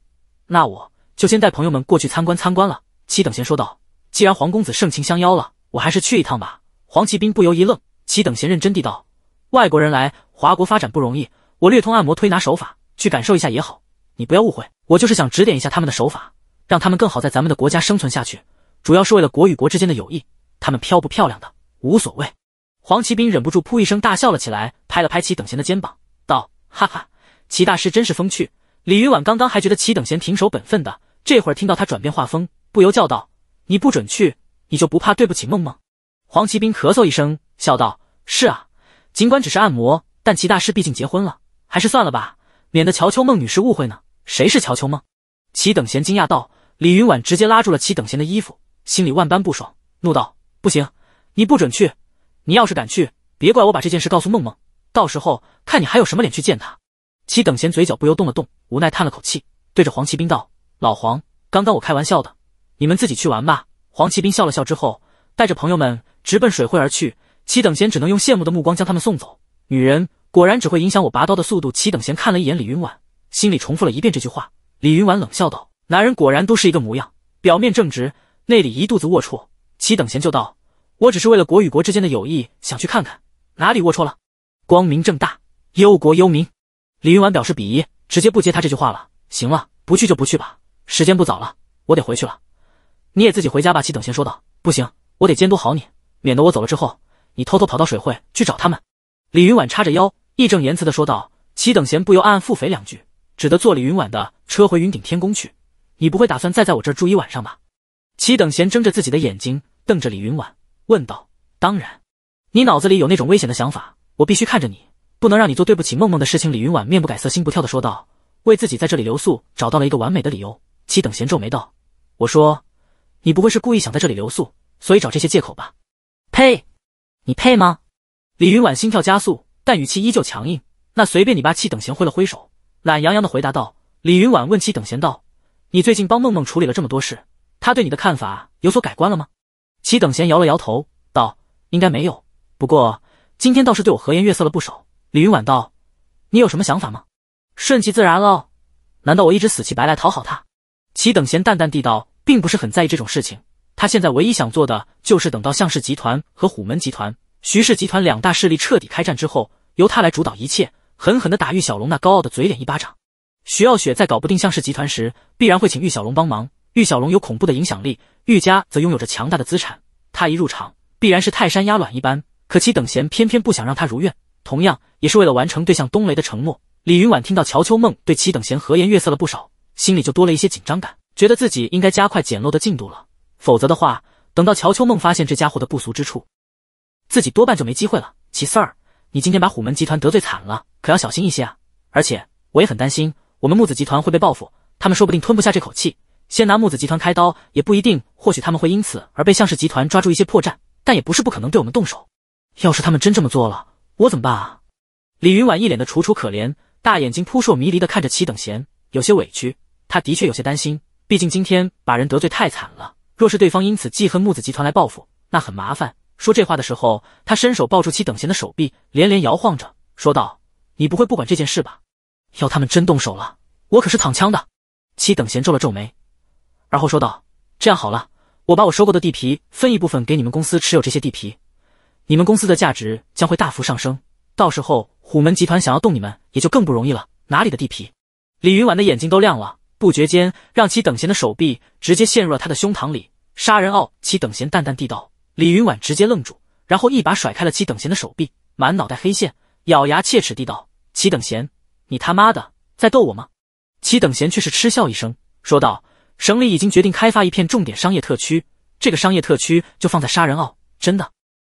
那我就先带朋友们过去参观参观了。齐等闲说道：“既然黄公子盛情相邀了，我还是去一趟吧。”黄奇兵不由一愣，齐等闲认真地道：“外国人来华国发展不容易，我略通按摩推拿手法，去感受一下也好。你不要误会，我就是想指点一下他们的手法，让他们更好在咱们的国家生存下去，主要是为了国与国之间的友谊。他们漂不漂亮的无所谓。”黄奇兵忍不住噗一声大笑了起来，拍了拍齐等闲的肩膀，道：“哈哈，齐大师真是风趣。”李云婉刚刚还觉得齐等闲挺守本分的，这会儿听到他转变画风，不由叫道：“你不准去，你就不怕对不起梦梦？”黄奇兵咳嗽一声，笑道：“是啊，尽管只是按摩，但齐大师毕竟结婚了，还是算了吧，免得乔秋梦女士误会呢。”谁是乔秋梦？齐等闲惊讶道。李云婉直接拉住了齐等闲的衣服，心里万般不爽，怒道：“不行，你不准去！”你要是敢去，别怪我把这件事告诉梦梦，到时候看你还有什么脸去见她。齐等闲嘴角不由动了动，无奈叹了口气，对着黄骑兵道：“老黄，刚刚我开玩笑的，你们自己去玩吧。”黄骑兵笑了笑之后，带着朋友们直奔水会而去。齐等闲只能用羡慕的目光将他们送走。女人果然只会影响我拔刀的速度。齐等闲看了一眼李云婉，心里重复了一遍这句话。李云婉冷笑道：“男人果然都是一个模样，表面正直，内里一肚子龌龊。”齐等闲就道。我只是为了国与国之间的友谊想去看看，哪里龌龊了？光明正大，忧国忧民。李云婉表示鄙夷，直接不接他这句话了。行了，不去就不去吧。时间不早了，我得回去了。你也自己回家吧。齐等贤说道：“不行，我得监督好你，免得我走了之后，你偷偷跑到水会去找他们。”李云婉叉着腰，义正言辞的说道。齐等闲不由暗暗腹诽两句，只得坐李云婉的车回云顶天宫去。你不会打算再在我这儿住一晚上吧？齐等闲睁着自己的眼睛，瞪着李云婉。问道：“当然，你脑子里有那种危险的想法，我必须看着你，不能让你做对不起梦梦的事情。”李云婉面不改色心不跳的说道，为自己在这里留宿找到了一个完美的理由。七等闲皱眉道：“我说，你不会是故意想在这里留宿，所以找这些借口吧？”“呸，你配吗？”李云婉心跳加速，但语气依旧强硬。那随便你吧。七等闲挥了挥手，懒洋洋的回答道。李云婉问七等闲道：“你最近帮梦梦处理了这么多事，她对你的看法有所改观了吗？”齐等闲摇了摇头，道：“应该没有，不过今天倒是对我和颜悦色了不少。”李云婉道：“你有什么想法吗？”“顺其自然喽。”“难道我一直死乞白赖讨好他？”齐等闲淡淡地道：“并不是很在意这种事情。他现在唯一想做的就是等到向氏集团和虎门集团、徐氏集团两大势力彻底开战之后，由他来主导一切，狠狠地打玉小龙那高傲的嘴脸一巴掌。”徐傲雪在搞不定向氏集团时，必然会请玉小龙帮忙。玉小龙有恐怖的影响力，玉家则拥有着强大的资产。他一入场，必然是泰山压卵一般。可齐等贤偏偏不想让他如愿，同样也是为了完成对向东雷的承诺。李云婉听到乔秋梦对齐等贤和颜悦色了不少，心里就多了一些紧张感，觉得自己应该加快简陋的进度了，否则的话，等到乔秋梦发现这家伙的不俗之处，自己多半就没机会了。齐四儿，你今天把虎门集团得罪惨了，可要小心一些啊！而且我也很担心，我们木子集团会被报复，他们说不定吞不下这口气。先拿木子集团开刀也不一定，或许他们会因此而被向氏集团抓住一些破绽，但也不是不可能对我们动手。要是他们真这么做了，我怎么办？啊？李云婉一脸的楚楚可怜，大眼睛扑朔迷离的看着齐等贤，有些委屈。她的确有些担心，毕竟今天把人得罪太惨了，若是对方因此记恨木子集团来报复，那很麻烦。说这话的时候，他伸手抱住齐等贤的手臂，连连摇晃着，说道：“你不会不管这件事吧？要他们真动手了，我可是躺枪的。”齐等贤皱了皱眉。而后说道：“这样好了，我把我收购的地皮分一部分给你们公司持有。这些地皮，你们公司的价值将会大幅上升。到时候，虎门集团想要动你们也就更不容易了。”哪里的地皮？李云婉的眼睛都亮了，不觉间让其等闲的手臂直接陷入了他的胸膛里。杀人傲，其等闲淡淡地道。李云婉直接愣住，然后一把甩开了其等闲的手臂，满脑袋黑线，咬牙切齿地道：“齐等闲，你他妈的在逗我吗？”齐等闲却是嗤笑一声，说道。省里已经决定开发一片重点商业特区，这个商业特区就放在杀人坳。真的？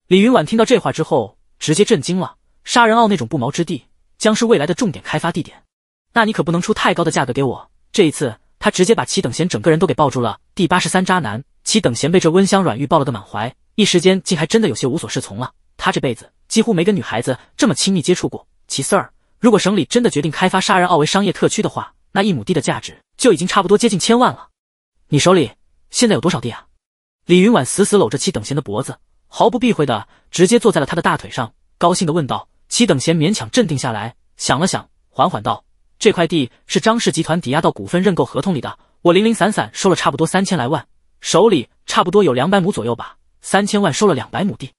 李云婉听到这话之后，直接震惊了。杀人坳那种不毛之地，将是未来的重点开发地点。那你可不能出太高的价格给我。这一次，他直接把齐等贤整个人都给抱住了。第八十三渣男齐等贤被这温香软玉抱了个满怀，一时间竟还真的有些无所适从了。他这辈子几乎没跟女孩子这么亲密接触过。齐 Sir，如果省里真的决定开发杀人坳为商业特区的话，那一亩地的价值就已经差不多接近千万了。你手里现在有多少地啊？李云婉死死搂着齐等闲的脖子，毫不避讳的直接坐在了他的大腿上，高兴的问道。齐等闲勉强镇定下来，想了想，缓缓道：“这块地是张氏集团抵押到股份认购合同里的，我零零散散收了差不多三千来万，手里差不多有两百亩左右吧。三千万收了两百亩地。”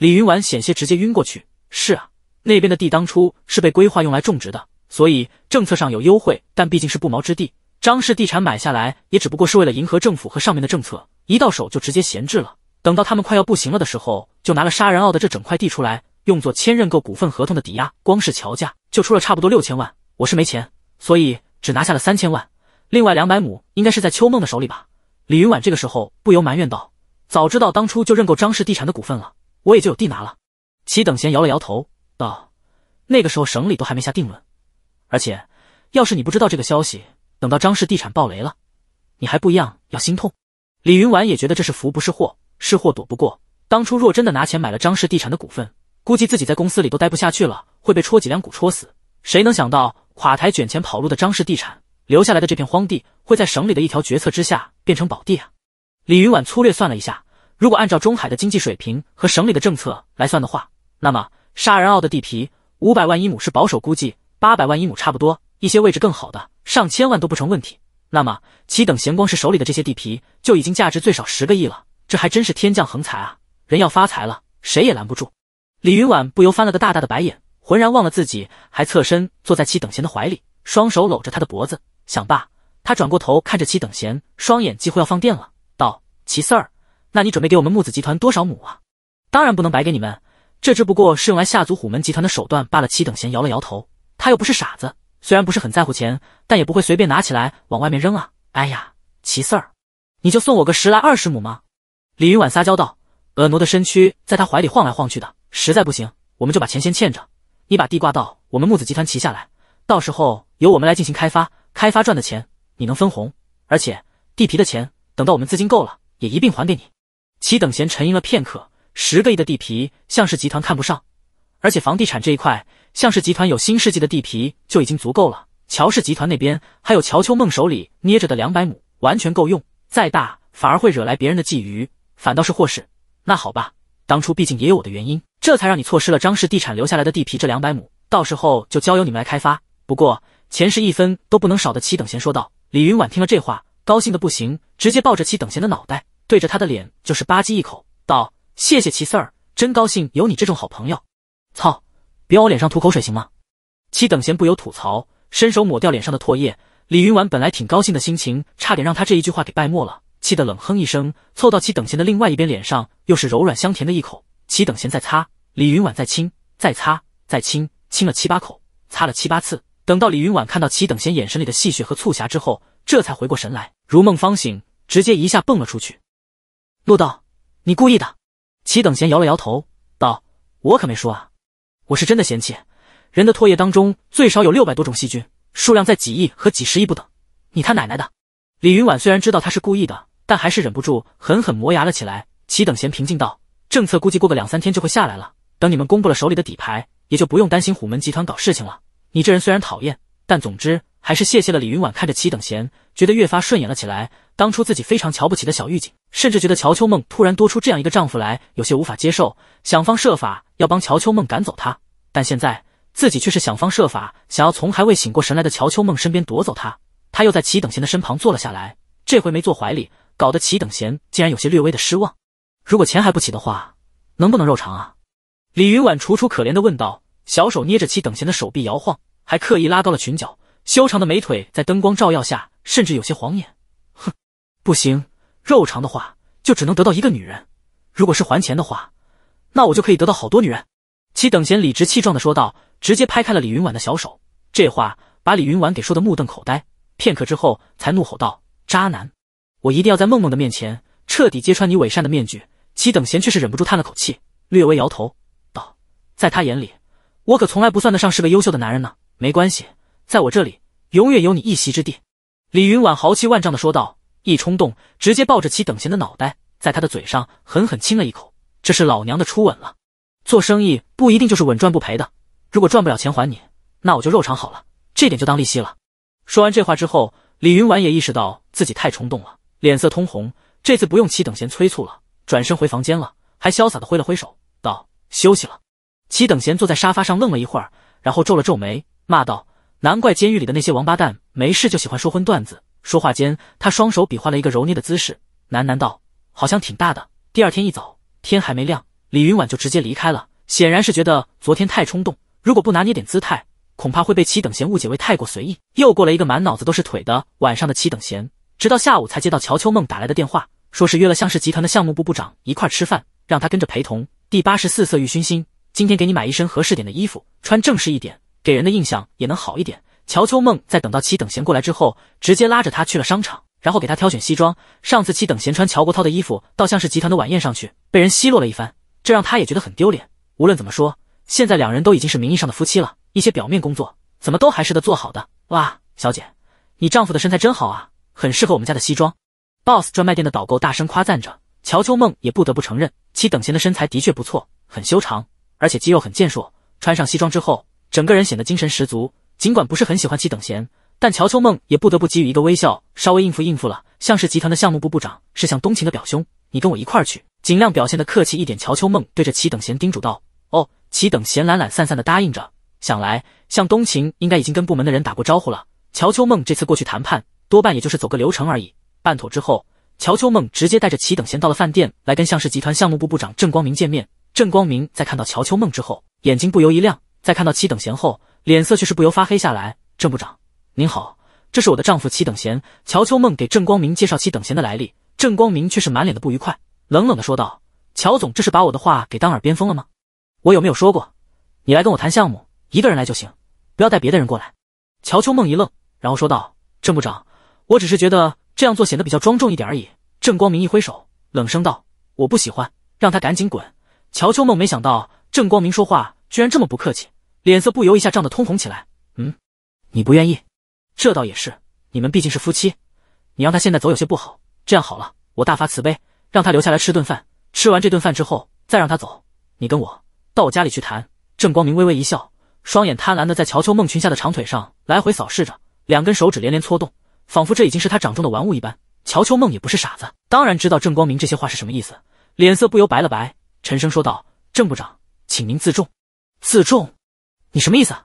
李云婉险些直接晕过去。是啊，那边的地当初是被规划用来种植的，所以政策上有优惠，但毕竟是不毛之地。张氏地产买下来也只不过是为了迎合政府和上面的政策，一到手就直接闲置了。等到他们快要不行了的时候，就拿了杀人坳的这整块地出来，用作签认购股份合同的抵押。光是桥价就出了差不多六千万，我是没钱，所以只拿下了三千万。另外两百亩应该是在秋梦的手里吧？李云婉这个时候不由埋怨道：“早知道当初就认购张氏地产的股份了，我也就有地拿了。”齐等闲摇了摇头道：“那个时候省里都还没下定论，而且要是你不知道这个消息……”等到张氏地产爆雷了，你还不一样要心痛？李云婉也觉得这是福不是祸，是祸躲不过。当初若真的拿钱买了张氏地产的股份，估计自己在公司里都待不下去了，会被戳脊梁骨戳死。谁能想到垮台卷钱跑路的张氏地产留下来的这片荒地，会在省里的一条决策之下变成宝地啊？李云婉粗略算了一下，如果按照中海的经济水平和省里的政策来算的话，那么杀人坳的地皮五百万一亩是保守估计，八百万一亩差不多，一些位置更好的。上千万都不成问题，那么齐等闲光是手里的这些地皮，就已经价值最少十个亿了。这还真是天降横财啊！人要发财了，谁也拦不住。李云婉不由翻了个大大的白眼，浑然忘了自己还侧身坐在齐等闲的怀里，双手搂着他的脖子。想罢，他转过头看着齐等闲，双眼几乎要放电了，道：“齐四儿，那你准备给我们木子集团多少亩啊？当然不能白给你们，这只不过是用来吓阻虎门集团的手段罢了。”齐等闲摇了摇头，他又不是傻子。虽然不是很在乎钱，但也不会随便拿起来往外面扔啊！哎呀，齐四儿，你就送我个十来二十亩吗？李云婉撒娇道，婀娜的身躯在他怀里晃来晃去的。实在不行，我们就把钱先欠着，你把地挂到我们木子集团旗下来，到时候由我们来进行开发，开发赚的钱你能分红，而且地皮的钱等到我们资金够了，也一并还给你。齐等闲沉吟了片刻，十个亿的地皮向氏集团看不上，而且房地产这一块。像是集团有新世纪的地皮就已经足够了，乔氏集团那边还有乔秋梦手里捏着的两百亩，完全够用，再大反而会惹来别人的觊觎，反倒是祸事。那好吧，当初毕竟也有我的原因，这才让你错失了张氏地产留下来的地皮这两百亩，到时候就交由你们来开发。不过钱是一分都不能少的，齐等闲说道。李云婉听了这话，高兴的不行，直接抱着齐等闲的脑袋，对着他的脸就是吧唧一口，道：“谢谢齐四儿，真高兴有你这种好朋友。”操！别往我脸上吐口水，行吗？齐等闲不由吐槽，伸手抹掉脸上的唾液。李云婉本来挺高兴的心情，差点让他这一句话给败没了，气得冷哼一声，凑到齐等闲的另外一边脸上，又是柔软香甜的一口。齐等闲再擦，李云婉再亲，再擦再亲，亲了七八口，擦了七八次。等到李云婉看到齐等闲眼神里的戏谑和促狭之后，这才回过神来，如梦方醒，直接一下蹦了出去。陆道，你故意的？齐等闲摇了摇头，道：“我可没说啊。”我是真的嫌弃，人的唾液当中最少有六百多种细菌，数量在几亿和几十亿不等。你他奶奶的！李云婉虽然知道他是故意的，但还是忍不住狠狠磨牙了起来。齐等闲平静道：“政策估计过个两三天就会下来了，等你们公布了手里的底牌，也就不用担心虎门集团搞事情了。你这人虽然讨厌。”但总之还是谢谢了。李云婉看着齐等闲，觉得越发顺眼了起来。当初自己非常瞧不起的小狱警，甚至觉得乔秋梦突然多出这样一个丈夫来，有些无法接受，想方设法要帮乔秋梦赶走他。但现在自己却是想方设法想要从还未醒过神来的乔秋梦身边夺走他。他又在齐等闲的身旁坐了下来，这回没坐怀里，搞得齐等闲竟然有些略微的失望。如果钱还不起的话，能不能肉偿啊？李云婉楚楚可怜的问道，小手捏着齐等闲的手臂摇晃。还刻意拉高了裙角，修长的美腿在灯光照耀下甚至有些晃眼。哼，不行，肉长的话就只能得到一个女人。如果是还钱的话，那我就可以得到好多女人。”齐等闲理直气壮的说道，直接拍开了李云婉的小手。这话把李云婉给说的目瞪口呆，片刻之后才怒吼道：“渣男！我一定要在梦梦的面前彻底揭穿你伪善的面具。”齐等闲却是忍不住叹了口气，略微摇头道：“在他眼里，我可从来不算得上是个优秀的男人呢。”没关系，在我这里永远有你一席之地。”李云婉豪气万丈的说道，一冲动，直接抱着齐等闲的脑袋，在他的嘴上狠狠亲了一口，这是老娘的初吻了。做生意不一定就是稳赚不赔的，如果赚不了钱还你，那我就肉偿好了，这点就当利息了。说完这话之后，李云婉也意识到自己太冲动了，脸色通红。这次不用齐等闲催促了，转身回房间了，还潇洒的挥了挥手，道：“休息了。”齐等闲坐在沙发上愣了一会儿，然后皱了皱眉。骂道：“难怪监狱里的那些王八蛋没事就喜欢说荤段子。”说话间，他双手比划了一个揉捏的姿势，喃喃道：“好像挺大的。”第二天一早，天还没亮，李云婉就直接离开了，显然是觉得昨天太冲动，如果不拿捏点姿态，恐怕会被齐等闲误解为太过随意。又过了一个满脑子都是腿的晚上的齐等闲，直到下午才接到乔秋梦打来的电话，说是约了向氏集团的项目部部长一块吃饭，让他跟着陪同。第八十四色欲熏心，今天给你买一身合适点的衣服，穿正式一点。给人的印象也能好一点。乔秋梦在等到齐等闲过来之后，直接拉着他去了商场，然后给他挑选西装。上次齐等闲穿乔国涛的衣服，倒像是集团的晚宴上去，被人奚落了一番，这让他也觉得很丢脸。无论怎么说，现在两人都已经是名义上的夫妻了，一些表面工作怎么都还是得做好的。哇，小姐，你丈夫的身材真好啊，很适合我们家的西装。BOSS 专卖店的导购大声夸赞着。乔秋梦也不得不承认，齐等闲的身材的确不错，很修长，而且肌肉很健硕，穿上西装之后。整个人显得精神十足，尽管不是很喜欢齐等闲，但乔秋梦也不得不给予一个微笑，稍微应付应付了。向氏集团的项目部部长是向东晴的表兄，你跟我一块儿去，尽量表现的客气一点。”乔秋梦对着齐等闲叮嘱道。“哦。”齐等闲懒懒散散地答应着。想来向东晴应该已经跟部门的人打过招呼了。乔秋梦这次过去谈判，多半也就是走个流程而已。办妥之后，乔秋梦直接带着齐等闲到了饭店，来跟向氏集团项目部部长郑光明见面。郑光明在看到乔秋梦之后，眼睛不由一亮。在看到齐等闲后，脸色却是不由发黑下来。郑部长您好，这是我的丈夫齐等闲。乔秋梦给郑光明介绍齐等闲的来历，郑光明却是满脸的不愉快，冷冷的说道：“乔总，这是把我的话给当耳边风了吗？我有没有说过，你来跟我谈项目，一个人来就行，不要带别的人过来？”乔秋梦一愣，然后说道：“郑部长，我只是觉得这样做显得比较庄重一点而已。”郑光明一挥手，冷声道：“我不喜欢，让他赶紧滚。”乔秋梦没想到郑光明说话居然这么不客气。脸色不由一下涨得通红起来。嗯，你不愿意，这倒也是。你们毕竟是夫妻，你让他现在走有些不好。这样好了，我大发慈悲，让他留下来吃顿饭。吃完这顿饭之后，再让他走。你跟我到我家里去谈。郑光明微微一笑，双眼贪婪的在乔秋梦裙下的长腿上来回扫视着，两根手指连连搓动，仿佛这已经是他掌中的玩物一般。乔秋梦也不是傻子，当然知道郑光明这些话是什么意思，脸色不由白了白，沉声说道：“郑部长，请您自重，自重。”你什么意思？啊？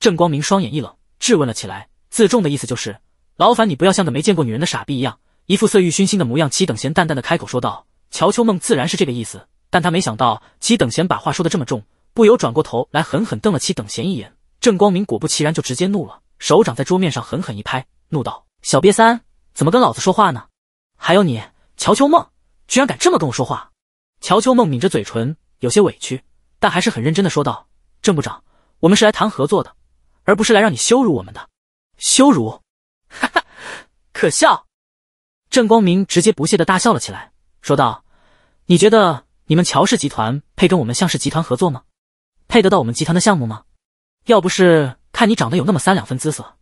郑光明双眼一冷，质问了起来。自重的意思就是，劳烦你不要像个没见过女人的傻逼一样，一副色欲熏心的模样。齐等闲淡淡的开口说道。乔秋梦自然是这个意思，但他没想到齐等闲把话说的这么重，不由转过头来狠狠瞪了齐等闲一眼。郑光明果不其然就直接怒了，手掌在桌面上狠狠一拍，怒道：“小瘪三，怎么跟老子说话呢？还有你，乔秋梦，居然敢这么跟我说话！”乔秋梦抿着嘴唇，有些委屈，但还是很认真的说道：“郑部长。”我们是来谈合作的，而不是来让你羞辱我们的。羞辱？哈哈，可笑！郑光明直接不屑的大笑了起来，说道：“你觉得你们乔氏集团配跟我们向氏集团合作吗？配得到我们集团的项目吗？要不是看你长得有那么三两分姿色，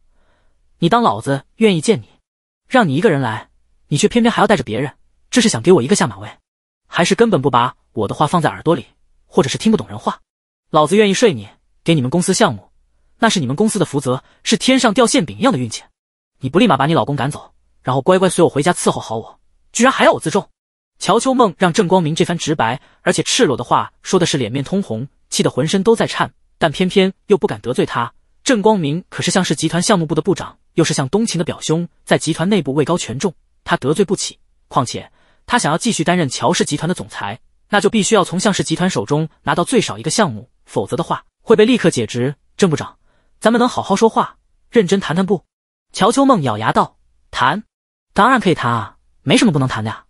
你当老子愿意见你？让你一个人来，你却偏偏还要带着别人，这是想给我一个下马威，还是根本不把我的话放在耳朵里，或者是听不懂人话？老子愿意睡你？”给你们公司项目，那是你们公司的福泽，是天上掉馅饼一样的运气。你不立马把你老公赶走，然后乖乖随我回家伺候好我，居然还要我自重？乔秋梦让郑光明这番直白而且赤裸的话说的是脸面通红，气得浑身都在颤，但偏偏又不敢得罪他。郑光明可是向氏集团项目部的部长，又是向东秦的表兄，在集团内部位高权重，他得罪不起。况且他想要继续担任乔氏集团的总裁，那就必须要从向氏集团手中拿到最少一个项目，否则的话。会被立刻解职，郑部长，咱们能好好说话，认真谈谈不？乔秋梦咬牙道：“谈，当然可以谈啊，没什么不能谈的。”呀、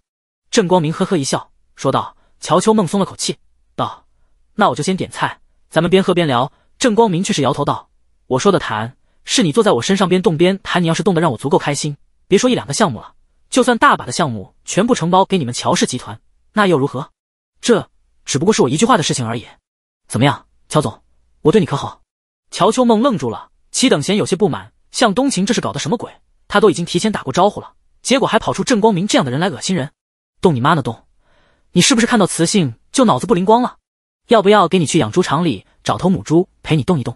郑光明呵呵一笑，说道：“乔秋梦松了口气，道：‘那我就先点菜，咱们边喝边聊。’”郑光明却是摇头道：“我说的谈，是你坐在我身上边动边谈。你要是动得让我足够开心，别说一两个项目了，就算大把的项目全部承包给你们乔氏集团，那又如何？这只不过是我一句话的事情而已。怎么样，乔总？”我对你可好？乔秋梦愣住了，齐等闲有些不满：“向冬晴，这是搞的什么鬼？他都已经提前打过招呼了，结果还跑出郑光明这样的人来恶心人，动你妈呢动！你是不是看到雌性就脑子不灵光了？要不要给你去养猪场里找头母猪陪你动一动？”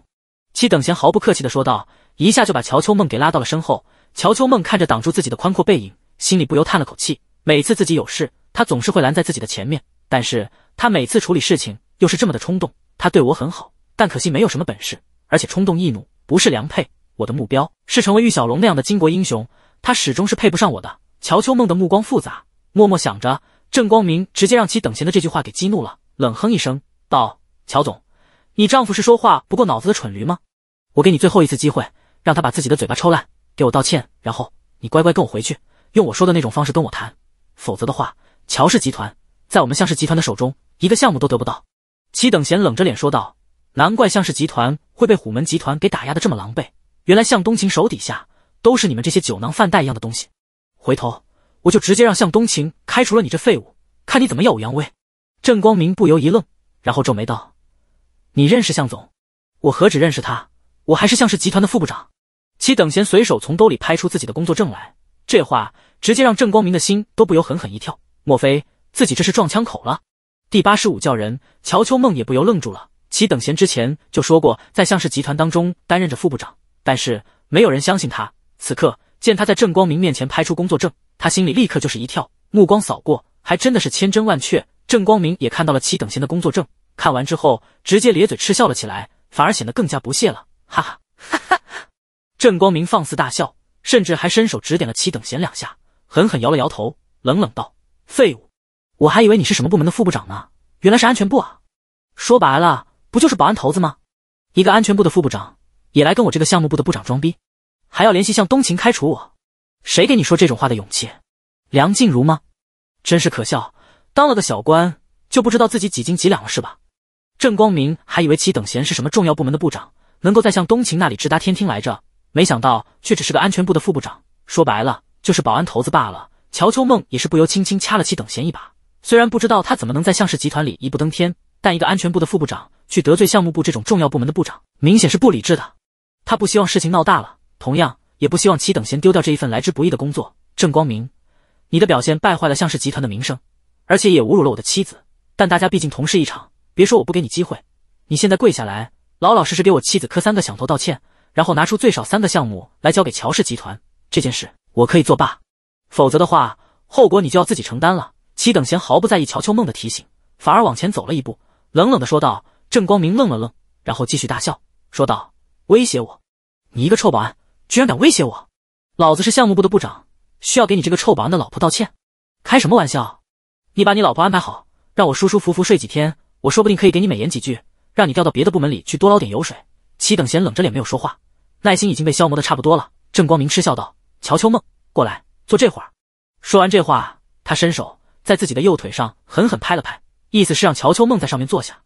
齐等闲毫不客气的说道，一下就把乔秋梦给拉到了身后。乔秋梦看着挡住自己的宽阔背影，心里不由叹了口气。每次自己有事，他总是会拦在自己的前面，但是他每次处理事情又是这么的冲动。他对我很好。但可惜没有什么本事，而且冲动易怒，不是良配。我的目标是成为玉小龙那样的巾帼英雄，他始终是配不上我的。乔秋梦的目光复杂，默默想着。郑光明直接让其等闲的这句话给激怒了，冷哼一声道：“乔总，你丈夫是说话不过脑子的蠢驴吗？我给你最后一次机会，让他把自己的嘴巴抽烂，给我道歉，然后你乖乖跟我回去，用我说的那种方式跟我谈。否则的话，乔氏集团在我们向氏集团的手中，一个项目都得不到。”齐等闲冷着脸说道。难怪向氏集团会被虎门集团给打压的这么狼狈，原来向东晴手底下都是你们这些酒囊饭袋一样的东西。回头我就直接让向东晴开除了你这废物，看你怎么耀武扬威。郑光明不由一愣，然后皱眉道：“你认识向总？我何止认识他，我还是向氏集团的副部长。”其等闲随手从兜里拍出自己的工作证来，这话直接让郑光明的心都不由狠狠一跳，莫非自己这是撞枪口了？第八十五教人，乔秋梦也不由愣住了。齐等闲之前就说过，在向氏集团当中担任着副部长，但是没有人相信他。此刻见他在郑光明面前拍出工作证，他心里立刻就是一跳，目光扫过，还真的是千真万确。郑光明也看到了齐等闲的工作证，看完之后直接咧嘴嗤笑了起来，反而显得更加不屑了。哈哈哈哈哈！郑光明放肆大笑，甚至还伸手指点了齐等闲两下，狠狠摇了摇头，冷冷道：“废物！我还以为你是什么部门的副部长呢，原来是安全部啊！说白了。”不就是保安头子吗？一个安全部的副部长也来跟我这个项目部的部长装逼，还要联系向东晴开除我，谁给你说这种话的勇气？梁静茹吗？真是可笑，当了个小官就不知道自己几斤几两了是吧？郑光明还以为齐等闲是什么重要部门的部长，能够在向东晴那里直达天听来着，没想到却只是个安全部的副部长，说白了就是保安头子罢了。乔秋梦也是不由轻轻掐了齐等闲一把，虽然不知道他怎么能在向氏集团里一步登天，但一个安全部的副部长。去得罪项目部这种重要部门的部长，明显是不理智的。他不希望事情闹大了，同样也不希望齐等闲丢掉这一份来之不易的工作。郑光明，你的表现败坏了向氏集团的名声，而且也侮辱了我的妻子。但大家毕竟同事一场，别说我不给你机会，你现在跪下来，老老实实给我妻子磕三个响头道歉，然后拿出最少三个项目来交给乔氏集团，这件事我可以作罢。否则的话，后果你就要自己承担了。齐等闲毫不在意乔秋梦的提醒，反而往前走了一步，冷冷的说道。郑光明愣了愣，然后继续大笑，说道：“威胁我？你一个臭保安，居然敢威胁我？老子是项目部的部长，需要给你这个臭保安的老婆道歉？开什么玩笑！你把你老婆安排好，让我舒舒服服睡几天，我说不定可以给你美言几句，让你调到别的部门里去多捞点油水。”齐等闲冷着脸没有说话，耐心已经被消磨的差不多了。郑光明嗤笑道：“乔秋梦，过来坐这会儿。”说完这话，他伸手在自己的右腿上狠狠拍了拍，意思是让乔秋梦在上面坐下。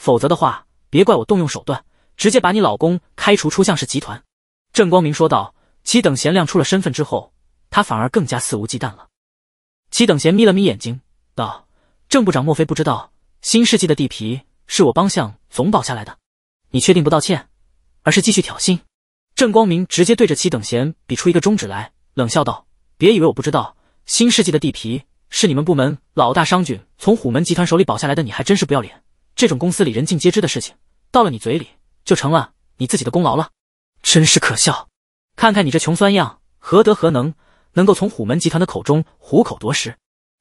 否则的话，别怪我动用手段，直接把你老公开除出向氏集团。”郑光明说道。齐等贤亮出了身份之后，他反而更加肆无忌惮了。齐等贤眯了眯眼睛，道：“郑部长，莫非不知道新世纪的地皮是我帮向总保下来的？你确定不道歉，而是继续挑衅？”郑光明直接对着齐等贤比出一个中指来，冷笑道：“别以为我不知道，新世纪的地皮是你们部门老大商君从虎门集团手里保下来的。你还真是不要脸。”这种公司里人尽皆知的事情，到了你嘴里就成了你自己的功劳了，真是可笑！看看你这穷酸样，何德何能能够从虎门集团的口中虎口夺食？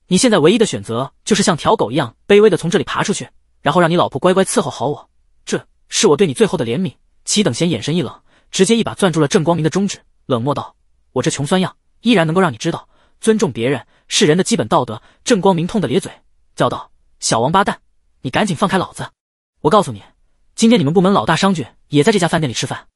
你现在唯一的选择就是像条狗一样卑微的从这里爬出去，然后让你老婆乖乖伺候好我，这是我对你最后的怜悯。齐等闲眼神一冷，直接一把攥住了郑光明的中指，冷漠道：“我这穷酸样依然能够让你知道，尊重别人是人的基本道德。”郑光明痛得咧嘴叫道：“小王八蛋！”你赶紧放开老子！我告诉你，今天你们部门老大商俊也在这家饭店里吃饭。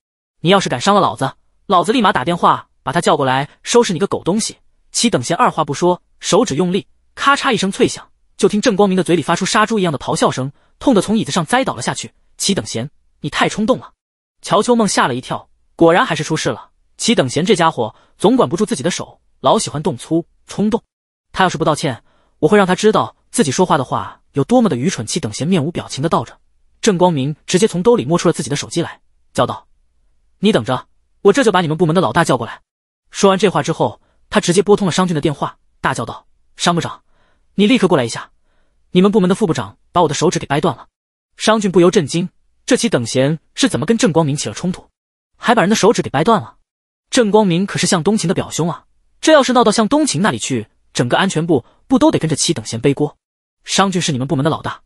你要是敢伤了老子，老子立马打电话把他叫过来收拾你个狗东西！齐等闲二话不说，手指用力，咔嚓一声脆响，就听郑光明的嘴里发出杀猪一样的咆哮声，痛得从椅子上栽倒了下去。齐等闲，你太冲动了！乔秋梦吓了一跳，果然还是出事了。齐等闲这家伙总管不住自己的手，老喜欢动粗、冲动。他要是不道歉，我会让他知道自己说话的话。有多么的愚蠢！七等闲面无表情的道着。郑光明直接从兜里摸出了自己的手机来，叫道：“你等着，我这就把你们部门的老大叫过来。”说完这话之后，他直接拨通了商俊的电话，大叫道：“商部长，你立刻过来一下！你们部门的副部长把我的手指给掰断了。”商俊不由震惊：这七等闲是怎么跟郑光明起了冲突，还把人的手指给掰断了？郑光明可是向东晴的表兄啊！这要是闹到向东晴那里去，整个安全部不都得跟着七等闲背锅？商俊是你们部门的老大，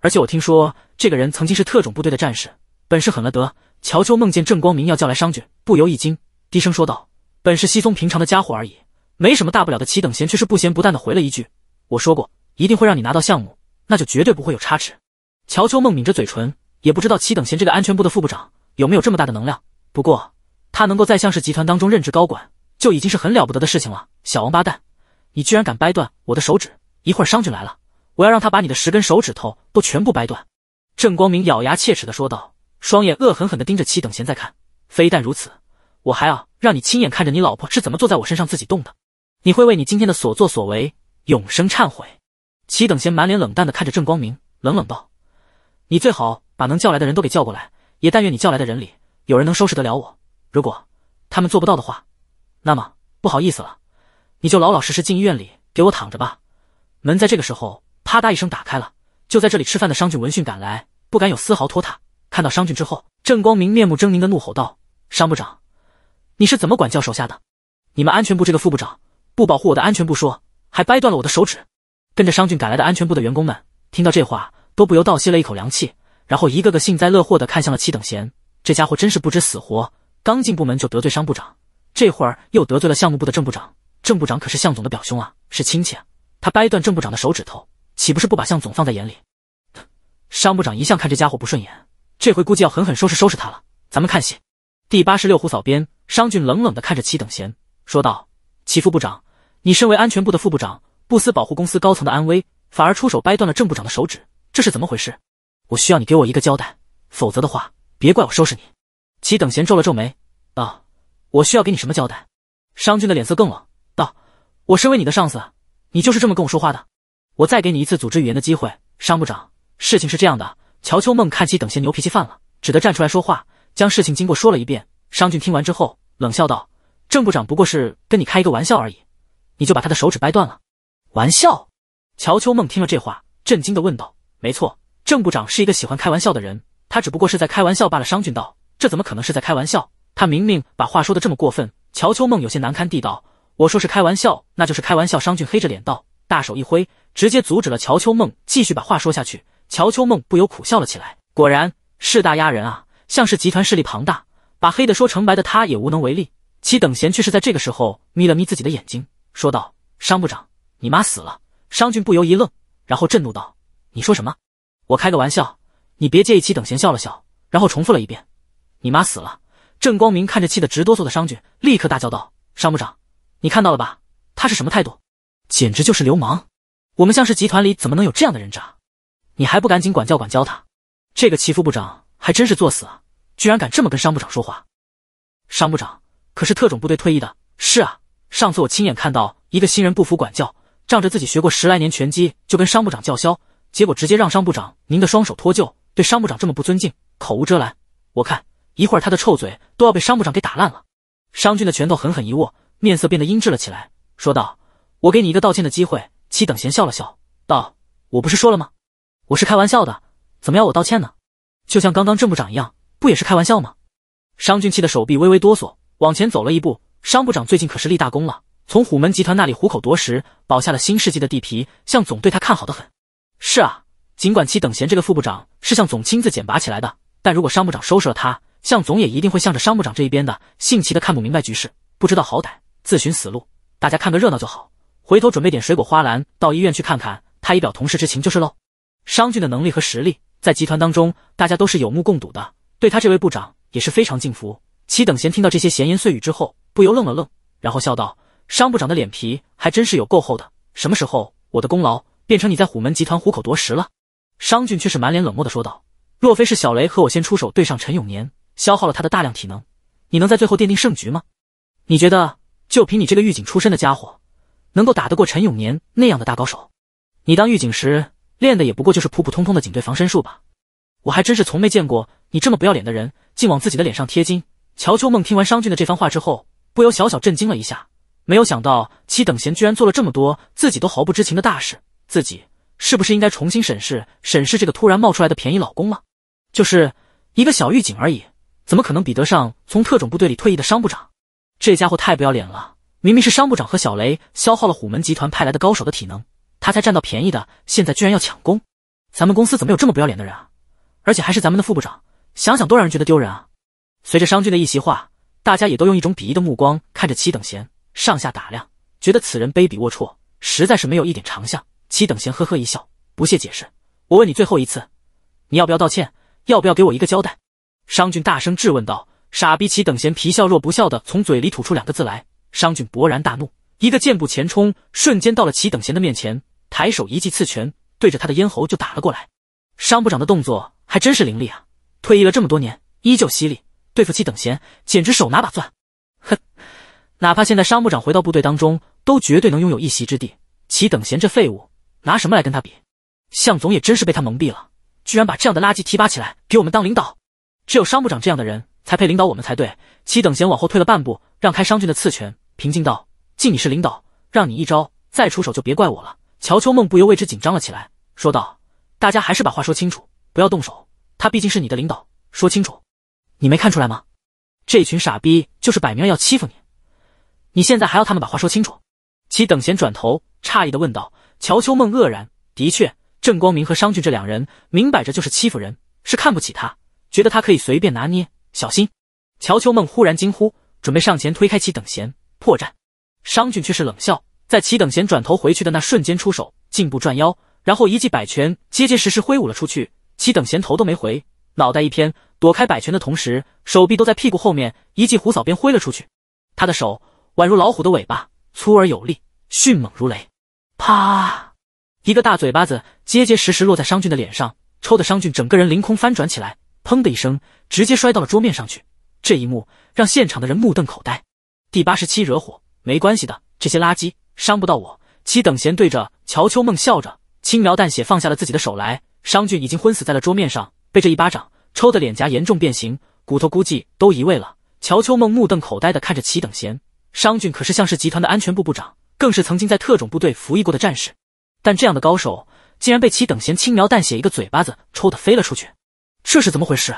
而且我听说这个人曾经是特种部队的战士，本事很了得。乔秋梦见郑光明要叫来商俊，不由一惊，低声说道：“本是稀松平常的家伙而已，没什么大不了的。”齐等闲却是不咸不淡的回了一句：“我说过一定会让你拿到项目，那就绝对不会有差池。”乔秋梦抿着嘴唇，也不知道齐等闲这个安全部的副部长有没有这么大的能量。不过他能够在向氏集团当中任职高管，就已经是很了不得的事情了。小王八蛋，你居然敢掰断我的手指！一会儿商俊来了。我要让他把你的十根手指头都全部掰断！”郑光明咬牙切齿的说道，双眼恶狠狠的盯着齐等贤在看。非但如此，我还要让你亲眼看着你老婆是怎么坐在我身上自己动的。你会为你今天的所作所为永生忏悔。”齐等贤满脸冷淡的看着郑光明，冷冷道：“你最好把能叫来的人都给叫过来，也但愿你叫来的人里有人能收拾得了我。如果他们做不到的话，那么不好意思了，你就老老实实进医院里给我躺着吧。门在这个时候。啪嗒一声打开了，就在这里吃饭的商俊闻讯赶来，不敢有丝毫拖沓。看到商俊之后，郑光明面目狰狞的怒吼道：“商部长，你是怎么管教手下的？你们安全部这个副部长不保护我的安全部说，还掰断了我的手指。”跟着商俊赶来的安全部的员工们听到这话，都不由倒吸了一口凉气，然后一个个幸灾乐祸的看向了七等贤。这家伙真是不知死活，刚进部门就得罪商部长，这会儿又得罪了项目部的郑部长。郑部长可是向总的表兄啊，是亲戚，他掰断郑部长的手指头。岂不是不把向总放在眼里？商部长一向看这家伙不顺眼，这回估计要狠狠收拾收拾他了。咱们看戏。第八十六胡扫边，商俊冷冷地看着齐等闲，说道：“齐副部长，你身为安全部的副部长，不思保护公司高层的安危，反而出手掰断了郑部长的手指，这是怎么回事？我需要你给我一个交代，否则的话，别怪我收拾你。”齐等闲皱了皱眉，道：“我需要给你什么交代？”商俊的脸色更冷，道：“我身为你的上司，你就是这么跟我说话的？”我再给你一次组织语言的机会，商部长，事情是这样的。乔秋梦看起等些牛脾气犯了，只得站出来说话，将事情经过说了一遍。商俊听完之后，冷笑道：“郑部长不过是跟你开一个玩笑而已，你就把他的手指掰断了？”玩笑？乔秋梦听了这话，震惊地问道：“没错，郑部长是一个喜欢开玩笑的人，他只不过是在开玩笑罢了。”商俊道：“这怎么可能是在开玩笑？他明明把话说的这么过分。”乔秋梦有些难堪地道：“我说是开玩笑，那就是开玩笑。”商俊黑着脸道。大手一挥，直接阻止了乔秋梦继续把话说下去。乔秋梦不由苦笑了起来，果然势大压人啊！像是集团势力庞大，把黑的说成白的，他也无能为力。齐等闲却是在这个时候眯了眯自己的眼睛，说道：“商部长，你妈死了。”商俊不由一愣，然后震怒道：“你说什么？”“我开个玩笑，你别介意。”齐等闲笑了笑，然后重复了一遍：“你妈死了。”郑光明看着气得直哆嗦的商俊，立刻大叫道：“商部长，你看到了吧？他是什么态度？”简直就是流氓！我们向氏集团里怎么能有这样的人渣？你还不赶紧管教管教他！这个齐副部长还真是作死，居然敢这么跟商部长说话。商部长可是特种部队退役的。是啊，上次我亲眼看到一个新人不服管教，仗着自己学过十来年拳击，就跟商部长叫嚣，结果直接让商部长您的双手脱臼，对商部长这么不尊敬，口无遮拦。我看一会儿他的臭嘴都要被商部长给打烂了。商俊的拳头狠狠一握，面色变得阴滞了起来，说道。我给你一个道歉的机会，七等闲笑了笑，道：“我不是说了吗？我是开玩笑的，怎么要我道歉呢？就像刚刚郑部长一样，不也是开玩笑吗？”商俊气的手臂微微哆嗦，往前走了一步。商部长最近可是立大功了，从虎门集团那里虎口夺食，保下了新世纪的地皮，向总对他看好的很。是啊，尽管七等闲这个副部长是向总亲自捡拔起来的，但如果商部长收拾了他，向总也一定会向着商部长这一边的。姓齐的看不明白局势，不知道好歹，自寻死路，大家看个热闹就好。回头准备点水果花篮，到医院去看看他，以表同事之情就是喽。商俊的能力和实力，在集团当中，大家都是有目共睹的，对他这位部长也是非常敬服。齐等闲听到这些闲言碎语之后，不由愣了愣，然后笑道：“商部长的脸皮还真是有够厚的，什么时候我的功劳变成你在虎门集团虎口夺食了？”商俊却是满脸冷漠的说道：“若非是小雷和我先出手，对上陈永年，消耗了他的大量体能，你能在最后奠定胜局吗？你觉得就凭你这个狱警出身的家伙？”能够打得过陈永年那样的大高手，你当狱警时练的也不过就是普普通通的警队防身术吧？我还真是从没见过你这么不要脸的人，竟往自己的脸上贴金。乔秋梦听完商俊的这番话之后，不由小小震惊了一下，没有想到齐等贤居然做了这么多自己都毫不知情的大事，自己是不是应该重新审视审视这个突然冒出来的便宜老公了？就是一个小狱警而已，怎么可能比得上从特种部队里退役的商部长？这家伙太不要脸了。明明是商部长和小雷消耗了虎门集团派来的高手的体能，他才占到便宜的。现在居然要抢功，咱们公司怎么有这么不要脸的人啊？而且还是咱们的副部长，想想都让人觉得丢人啊！随着商俊的一席话，大家也都用一种鄙夷的目光看着齐等闲，上下打量，觉得此人卑鄙龌龊，实在是没有一点长项。齐等闲呵呵一笑，不屑解释：“我问你最后一次，你要不要道歉？要不要给我一个交代？”商俊大声质问道。傻逼齐等闲皮笑若不笑的从嘴里吐出两个字来。商俊勃然大怒，一个箭步前冲，瞬间到了齐等闲的面前，抬手一记刺拳，对着他的咽喉就打了过来。商部长的动作还真是凌厉啊！退役了这么多年，依旧犀利，对付齐等闲简直手拿把钻。哼，哪怕现在商部长回到部队当中，都绝对能拥有一席之地。齐等闲这废物，拿什么来跟他比？向总也真是被他蒙蔽了，居然把这样的垃圾提拔起来给我们当领导。只有商部长这样的人才配领导我们才对。齐等闲往后退了半步，让开商俊的刺拳。平静道：“敬你是领导，让你一招，再出手就别怪我了。”乔秋梦不由为之紧张了起来，说道：“大家还是把话说清楚，不要动手。他毕竟是你的领导，说清楚。你没看出来吗？这群傻逼就是摆明了要欺负你，你现在还要他们把话说清楚？”其等闲转头，诧异的问道：“乔秋梦愕然，的确，郑光明和商俊这两人明摆着就是欺负人，是看不起他，觉得他可以随便拿捏。小心！”乔秋梦忽然惊呼，准备上前推开其等闲。破绽，商俊却是冷笑，在齐等贤转头回去的那瞬间出手，进步转腰，然后一记摆拳结结实实挥舞了出去。齐等贤头都没回，脑袋一偏躲开摆拳的同时，手臂都在屁股后面一记虎扫鞭挥了出去。他的手宛如老虎的尾巴，粗而有力，迅猛如雷。啪！一个大嘴巴子结结实实落在商俊的脸上，抽的商俊整个人凌空翻转起来，砰的一声直接摔到了桌面上去。这一幕让现场的人目瞪口呆。第八十七惹火没关系的，这些垃圾伤不到我。齐等闲对着乔秋梦笑着，轻描淡写放下了自己的手来。商俊已经昏死在了桌面上，被这一巴掌抽的脸颊严重变形，骨头估计都移位了。乔秋梦目瞪口呆的看着齐等闲，商俊可是像氏集团的安全部部长，更是曾经在特种部队服役过的战士，但这样的高手竟然被齐等闲轻描淡写一个嘴巴子抽的飞了出去，这是怎么回事？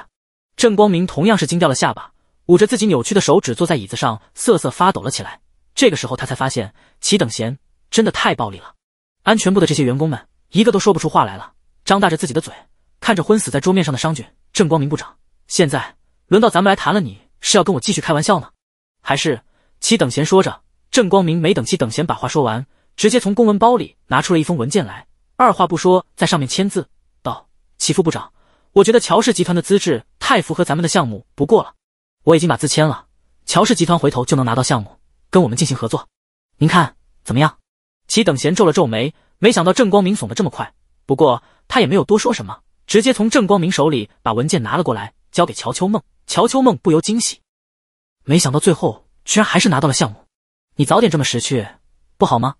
郑光明同样是惊掉了下巴。捂着自己扭曲的手指，坐在椅子上瑟瑟发抖了起来。这个时候，他才发现齐等贤真的太暴力了。安全部的这些员工们一个都说不出话来了，张大着自己的嘴，看着昏死在桌面上的商卷，郑光明部长。现在轮到咱们来谈了，你是要跟我继续开玩笑呢，还是？齐等贤说着，郑光明没等齐等贤把话说完，直接从公文包里拿出了一封文件来，二话不说在上面签字，道：“齐副部长，我觉得乔氏集团的资质太符合咱们的项目，不过了。”我已经把字签了，乔氏集团回头就能拿到项目，跟我们进行合作，您看怎么样？齐等闲皱了皱眉，没想到郑光明怂得这么快，不过他也没有多说什么，直接从郑光明手里把文件拿了过来，交给乔秋梦。乔秋梦不由惊喜，没想到最后居然还是拿到了项目，你早点这么识趣不好吗？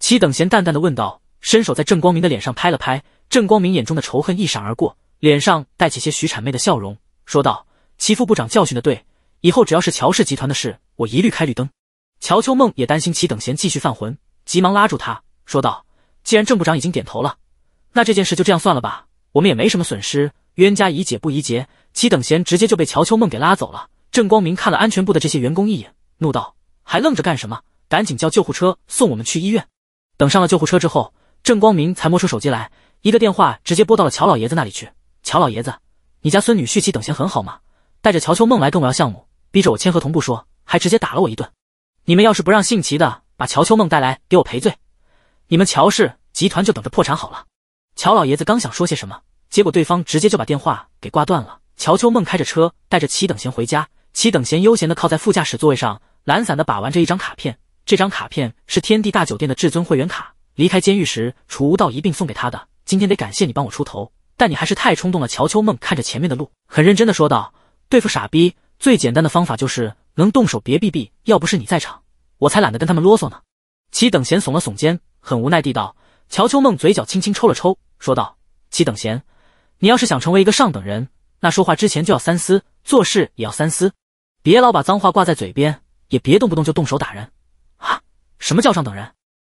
齐等闲淡淡的问道，伸手在郑光明的脸上拍了拍，郑光明眼中的仇恨一闪而过，脸上带起些许谄媚的笑容，说道。齐副部长教训的对，以后只要是乔氏集团的事，我一律开绿灯。乔秋梦也担心齐等闲继续犯浑，急忙拉住他说道：“既然郑部长已经点头了，那这件事就这样算了吧，我们也没什么损失，冤家宜解不宜结。”齐等闲直接就被乔秋梦给拉走了。郑光明看了安全部的这些员工一眼，怒道：“还愣着干什么？赶紧叫救护车送我们去医院！”等上了救护车之后，郑光明才摸出手机来，一个电话直接拨到了乔老爷子那里去：“乔老爷子，你家孙女续齐等闲很好吗？”带着乔秋梦来跟我要项目，逼着我签合同不说，还直接打了我一顿。你们要是不让姓齐的把乔秋梦带来给我赔罪，你们乔氏集团就等着破产好了。乔老爷子刚想说些什么，结果对方直接就把电话给挂断了。乔秋梦开着车带着齐等贤回家，齐等贤悠闲的靠在副驾驶座位上，懒散的把玩着一张卡片。这张卡片是天地大酒店的至尊会员卡，离开监狱时楚无道一并送给他的。今天得感谢你帮我出头，但你还是太冲动了。乔秋梦看着前面的路，很认真的说道。对付傻逼最简单的方法就是能动手别避避。要不是你在场，我才懒得跟他们啰嗦呢。齐等闲耸了耸肩，很无奈地道。乔秋梦嘴角轻轻抽了抽，说道：“齐等闲，你要是想成为一个上等人，那说话之前就要三思，做事也要三思，别老把脏话挂在嘴边，也别动不动就动手打人。啊，什么叫上等人？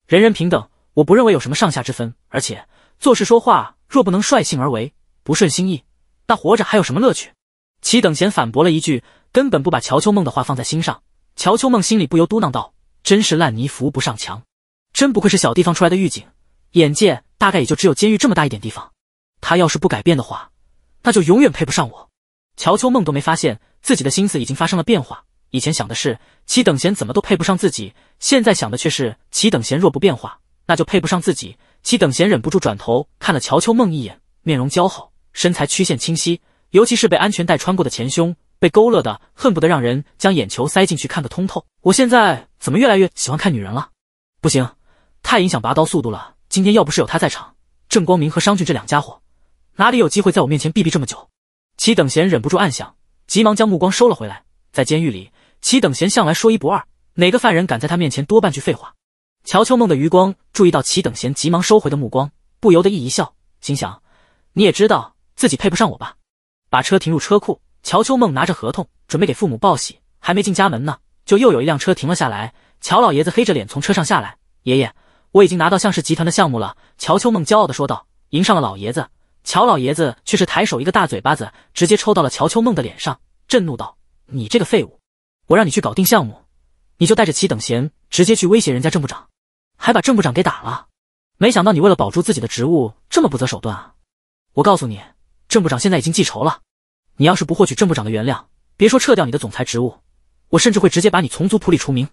人人平等，我不认为有什么上下之分。而且做事说话若不能率性而为，不顺心意，那活着还有什么乐趣？”齐等闲反驳了一句，根本不把乔秋梦的话放在心上。乔秋梦心里不由嘟囔道：“真是烂泥扶不上墙，真不愧是小地方出来的狱警，眼界大概也就只有监狱这么大一点地方。他要是不改变的话，那就永远配不上我。”乔秋梦都没发现自己的心思已经发生了变化。以前想的是齐等闲怎么都配不上自己，现在想的却是齐等闲若不变化，那就配不上自己。齐等闲忍不住转头看了乔秋梦一眼，面容姣好，身材曲线清晰。尤其是被安全带穿过的前胸，被勾勒的恨不得让人将眼球塞进去看个通透。我现在怎么越来越喜欢看女人了？不行，太影响拔刀速度了。今天要不是有他在场，郑光明和商俊这两家伙哪里有机会在我面前避避这么久？齐等闲忍不住暗想，急忙将目光收了回来。在监狱里，齐等闲向来说一不二，哪个犯人敢在他面前多半句废话？乔秋梦的余光注意到齐等闲急忙收回的目光，不由得一一笑，心想：你也知道自己配不上我吧？把车停入车库，乔秋梦拿着合同准备给父母报喜，还没进家门呢，就又有一辆车停了下来。乔老爷子黑着脸从车上下来：“爷爷，我已经拿到向氏集团的项目了。”乔秋梦骄傲地说道，迎上了老爷子。乔老爷子却是抬手一个大嘴巴子，直接抽到了乔秋梦的脸上，震怒道：“你这个废物！我让你去搞定项目，你就带着齐等闲直接去威胁人家郑部长，还把郑部长给打了。没想到你为了保住自己的职务，这么不择手段啊！我告诉你。”郑部长现在已经记仇了，你要是不获取郑部长的原谅，别说撤掉你的总裁职务，我甚至会直接把你从族谱里除名。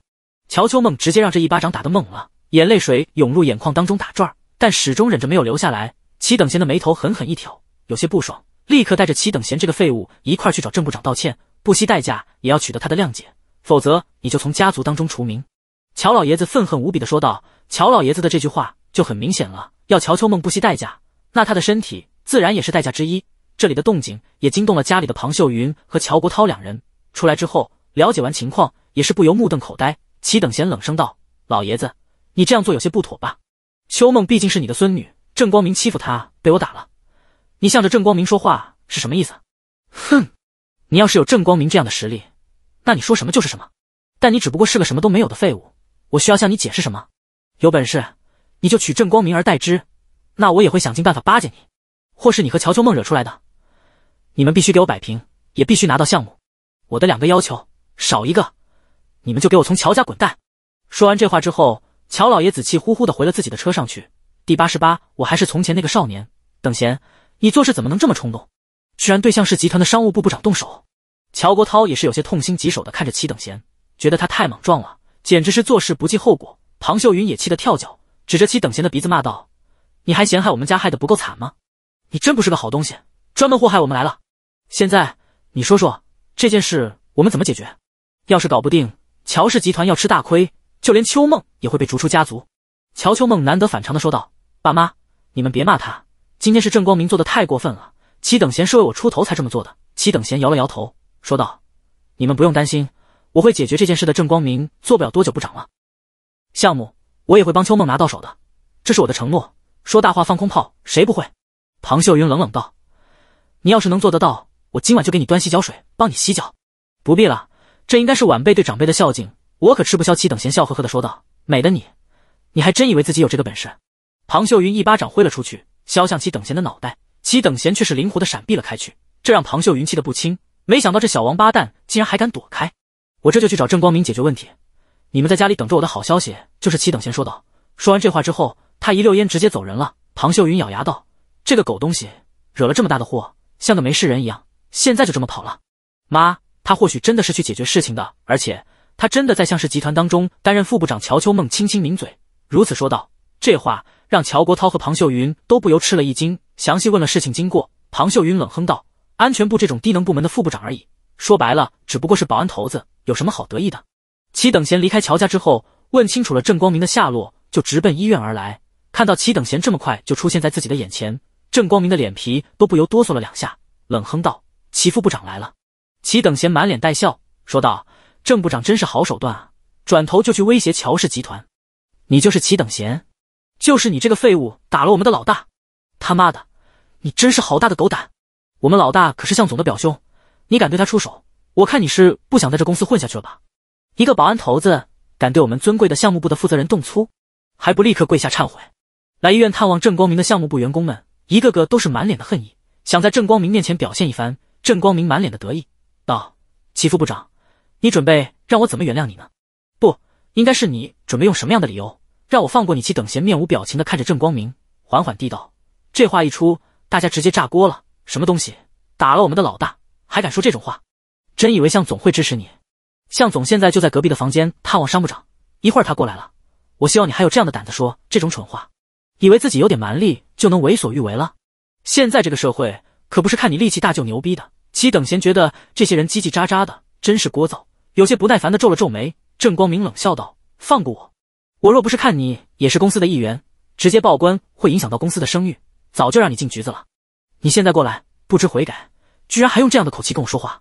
乔秋梦直接让这一巴掌打得猛了，眼泪水涌入眼眶当中打转，但始终忍着没有流下来。齐等闲的眉头狠狠一挑，有些不爽，立刻带着齐等闲这个废物一块去找郑部长道歉，不惜代价也要取得他的谅解，否则你就从家族当中除名。乔老爷子愤恨无比的说道。乔老爷子的这句话就很明显了，要乔秋梦不惜代价，那他的身体。自然也是代价之一。这里的动静也惊动了家里的庞秀云和乔国涛两人。出来之后，了解完情况，也是不由目瞪口呆。齐等贤冷声道：“老爷子，你这样做有些不妥吧？秋梦毕竟是你的孙女，郑光明欺负她，被我打了。你向着郑光明说话是什么意思？”“哼，你要是有郑光明这样的实力，那你说什么就是什么。但你只不过是个什么都没有的废物，我需要向你解释什么？有本事你就取郑光明而代之，那我也会想尽办法巴结你。”或是你和乔秋梦惹出来的，你们必须给我摆平，也必须拿到项目。我的两个要求，少一个，你们就给我从乔家滚蛋！说完这话之后，乔老爷子气呼呼的回了自己的车上去。第八十八，我还是从前那个少年。等闲，你做事怎么能这么冲动？居然对向氏集团的商务部部长动手！乔国涛也是有些痛心疾首的看着齐等闲，觉得他太莽撞了，简直是做事不计后果。庞秀云也气得跳脚，指着齐等闲的鼻子骂道：“你还嫌害我们家害得不够惨吗？”你真不是个好东西，专门祸害我们来了。现在你说说这件事，我们怎么解决？要是搞不定，乔氏集团要吃大亏，就连秋梦也会被逐出家族。乔秋梦难得反常的说道：“爸妈，你们别骂他。今天是郑光明做的太过分了，齐等闲是为我出头才这么做的。”齐等闲摇了摇头，说道：“你们不用担心，我会解决这件事的。郑光明做不了多久不长了，项目我也会帮秋梦拿到手的，这是我的承诺。说大话放空炮，谁不会？”庞秀云冷冷道：“你要是能做得到，我今晚就给你端洗脚水，帮你洗脚。”“不必了，这应该是晚辈对长辈的孝敬。”我可吃不消。”齐等闲笑呵呵的说道。“美的你，你还真以为自己有这个本事？”庞秀云一巴掌挥了出去，削向齐等闲的脑袋。齐等闲却是灵活的闪避了开去，这让庞秀云气得不轻。没想到这小王八蛋竟然还敢躲开！我这就去找郑光明解决问题，你们在家里等着我的好消息。”就是齐等闲说道。说完这话之后，他一溜烟直接走人了。庞秀云咬牙道。这个狗东西，惹了这么大的祸，像个没事人一样，现在就这么跑了。妈，他或许真的是去解决事情的，而且他真的在向氏集团当中担任副部长。乔秋梦轻轻抿嘴，如此说道。这话让乔国涛和庞秀云都不由吃了一惊，详细问了事情经过。庞秀云冷哼道：“安全部这种低能部门的副部长而已，说白了，只不过是保安头子，有什么好得意的？”齐等贤离开乔家之后，问清楚了郑光明的下落，就直奔医院而来。看到齐等贤这么快就出现在自己的眼前。郑光明的脸皮都不由哆嗦了两下，冷哼道：“齐副部长来了。”齐等闲满脸带笑说道：“郑部长真是好手段啊！”转头就去威胁乔氏集团。“你就是齐等闲，就是你这个废物打了我们的老大，他妈的，你真是好大的狗胆！我们老大可是向总的表兄，你敢对他出手，我看你是不想在这公司混下去了吧？一个保安头子敢对我们尊贵的项目部的负责人动粗，还不立刻跪下忏悔？来医院探望郑光明的项目部员工们。”一个个都是满脸的恨意，想在郑光明面前表现一番。郑光明满脸的得意道：“齐副部长，你准备让我怎么原谅你呢？不，应该是你准备用什么样的理由让我放过你？”齐等闲面无表情的看着郑光明，缓缓地道：“这话一出，大家直接炸锅了。什么东西，打了我们的老大，还敢说这种话？真以为向总会支持你？向总现在就在隔壁的房间探望商部长，一会儿他过来了。我希望你还有这样的胆子说这种蠢话，以为自己有点蛮力？”就能为所欲为了。现在这个社会可不是看你力气大就牛逼的。齐等闲觉得这些人叽叽喳喳的，真是聒噪，有些不耐烦的皱了皱眉。郑光明冷笑道：“放过我，我若不是看你也是公司的一员，直接报官会影响到公司的声誉，早就让你进局子了。你现在过来，不知悔改，居然还用这样的口气跟我说话。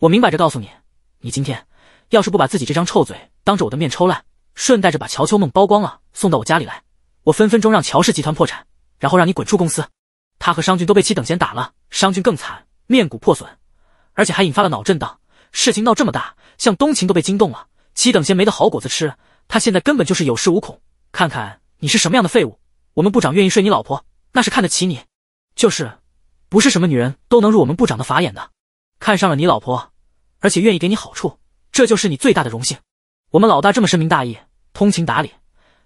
我明摆着告诉你，你今天要是不把自己这张臭嘴当着我的面抽烂，顺带着把乔秋梦曝光了，送到我家里来，我分分钟让乔氏集团破产。”然后让你滚出公司。他和商俊都被齐等闲打了，商俊更惨，面骨破损，而且还引发了脑震荡。事情闹这么大，向东晴都被惊动了。齐等闲没得好果子吃，他现在根本就是有恃无恐。看看你是什么样的废物，我们部长愿意睡你老婆，那是看得起你。就是，不是什么女人都能入我们部长的法眼的。看上了你老婆，而且愿意给你好处，这就是你最大的荣幸。我们老大这么深明大义，通情达理，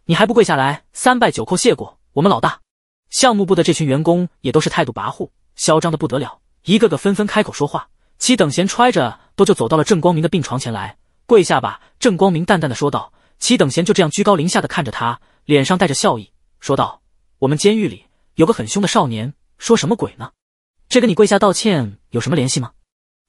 你还不跪下来三拜九叩谢过我们老大？项目部的这群员工也都是态度跋扈、嚣张的不得了，一个个纷纷开口说话。齐等闲揣着都就走到了郑光明的病床前来，跪下吧。郑光明淡淡的说道。齐等闲就这样居高临下的看着他，脸上带着笑意，说道：“我们监狱里有个很凶的少年，说什么鬼呢？这跟你跪下道歉有什么联系吗？”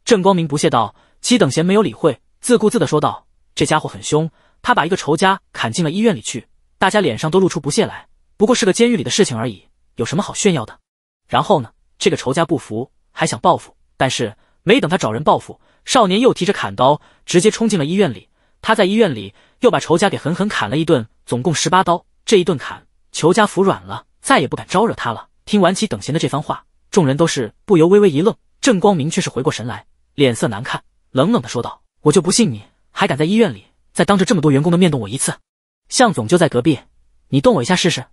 郑光明不屑道。齐等闲没有理会，自顾自的说道：“这家伙很凶，他把一个仇家砍进了医院里去。”大家脸上都露出不屑来，不过是个监狱里的事情而已。有什么好炫耀的？然后呢？这个仇家不服，还想报复，但是没等他找人报复，少年又提着砍刀直接冲进了医院里。他在医院里又把仇家给狠狠砍了一顿，总共十八刀。这一顿砍，仇家服软了，再也不敢招惹他了。听完齐等闲的这番话，众人都是不由微微一愣。郑光明却是回过神来，脸色难看，冷冷的说道：“我就不信你还敢在医院里再当着这么多员工的面动我一次。向总就在隔壁，你动我一下试试？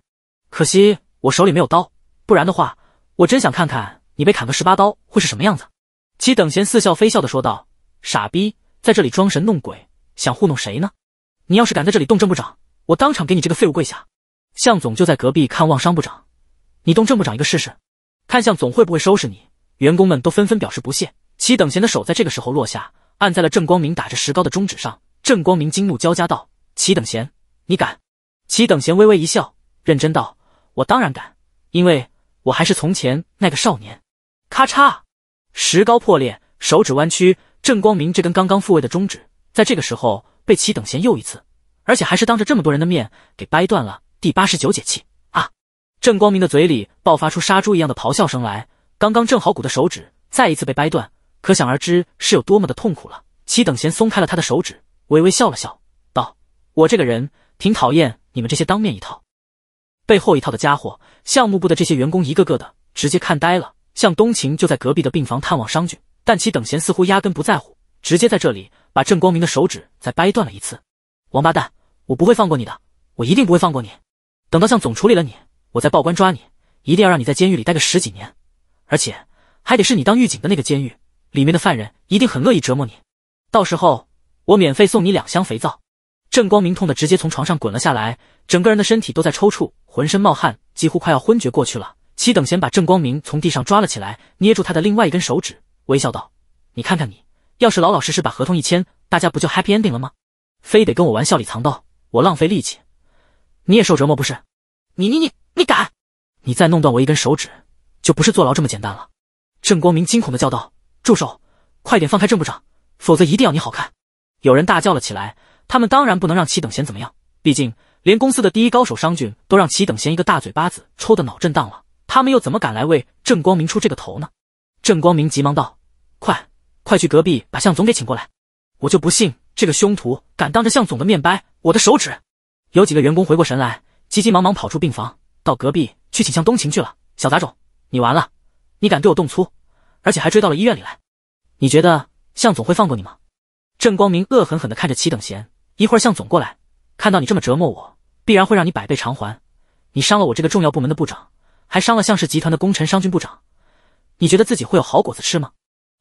可惜。”我手里没有刀，不然的话，我真想看看你被砍个十八刀会是什么样子。”齐等闲似笑非笑的说道：“傻逼，在这里装神弄鬼，想糊弄谁呢？你要是敢在这里动郑部长，我当场给你这个废物跪下。”向总就在隔壁看望商部长，你动郑部长一个试试，看向总会不会收拾你？员工们都纷纷表示不屑。齐等闲的手在这个时候落下，按在了郑光明打着石膏的中指上。郑光明惊怒交加道：“齐等闲，你敢？”齐等闲微微一笑，认真道。我当然敢，因为我还是从前那个少年。咔嚓，石膏破裂，手指弯曲。郑光明这根刚刚复位的中指，在这个时候被齐等贤又一次，而且还是当着这么多人的面给掰断了。第八十九解气啊！郑光明的嘴里爆发出杀猪一样的咆哮声来。刚刚正好骨的手指再一次被掰断，可想而知是有多么的痛苦了。齐等闲松开了他的手指，微微笑了笑，道：“我这个人挺讨厌你们这些当面一套。”背后一套的家伙，项目部的这些员工一个个的直接看呆了。向冬晴就在隔壁的病房探望商俊，但其等闲似乎压根不在乎，直接在这里把郑光明的手指再掰断了一次。王八蛋，我不会放过你的，我一定不会放过你。等到向总处理了你，我再报官抓你，一定要让你在监狱里待个十几年，而且还得是你当狱警的那个监狱里面的犯人一定很乐意折磨你。到时候我免费送你两箱肥皂。郑光明痛的直接从床上滚了下来，整个人的身体都在抽搐。浑身冒汗，几乎快要昏厥过去了。齐等闲把郑光明从地上抓了起来，捏住他的另外一根手指，微笑道：“你看看你，要是老老实实把合同一签，大家不就 happy ending 了吗？非得跟我玩笑里藏刀，我浪费力气，你也受折磨不是？你你你你敢？你再弄断我一根手指，就不是坐牢这么简单了。”郑光明惊恐的叫道：“住手！快点放开郑部长，否则一定要你好看！”有人大叫了起来。他们当然不能让齐等闲怎么样，毕竟……连公司的第一高手商俊都让齐等闲一个大嘴巴子抽的脑震荡了，他们又怎么敢来为郑光明出这个头呢？郑光明急忙道：“快，快去隔壁把向总给请过来！我就不信这个凶徒敢当着向总的面掰我的手指！”有几个员工回过神来，急急忙忙跑出病房，到隔壁去请向东晴去了。小杂种，你完了！你敢对我动粗，而且还追到了医院里来，你觉得向总会放过你吗？郑光明恶狠狠地看着齐等闲，一会儿向总过来，看到你这么折磨我。必然会让你百倍偿还。你伤了我这个重要部门的部长，还伤了向氏集团的功臣商军部长，你觉得自己会有好果子吃吗？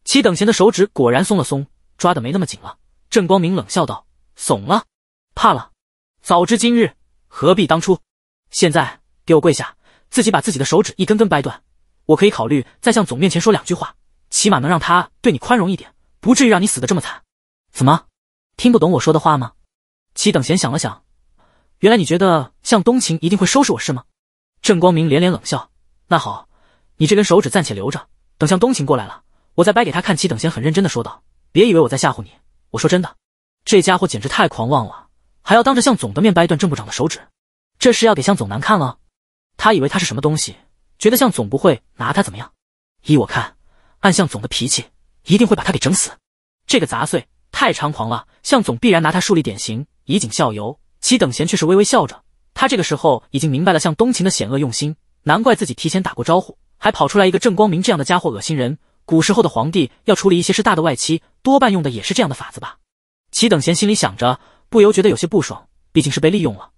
齐等闲的手指果然松了松，抓的没那么紧了。郑光明冷笑道：“怂了，怕了。早知今日，何必当初？现在给我跪下，自己把自己的手指一根根掰断。我可以考虑再向总面前说两句话，起码能让他对你宽容一点，不至于让你死的这么惨。怎么，听不懂我说的话吗？”齐等闲想了想。原来你觉得向东晴一定会收拾我，是吗？郑光明连连冷笑。那好，你这根手指暂且留着，等向东晴过来了，我再掰给他看。齐等贤很认真的说道：“别以为我在吓唬你，我说真的，这家伙简直太狂妄了，还要当着向总的面掰断郑部长的手指，这是要给向总难看了。他以为他是什么东西，觉得向总不会拿他怎么样。依我看，按向总的脾气，一定会把他给整死。这个杂碎太猖狂了，向总必然拿他树立典型，以儆效尤。”齐等闲却是微微笑着，他这个时候已经明白了向东秦的险恶用心，难怪自己提前打过招呼，还跑出来一个郑光明这样的家伙恶心人。古时候的皇帝要处理一些事大的外戚，多半用的也是这样的法子吧？齐等闲心里想着，不由觉得有些不爽，毕竟是被利用了，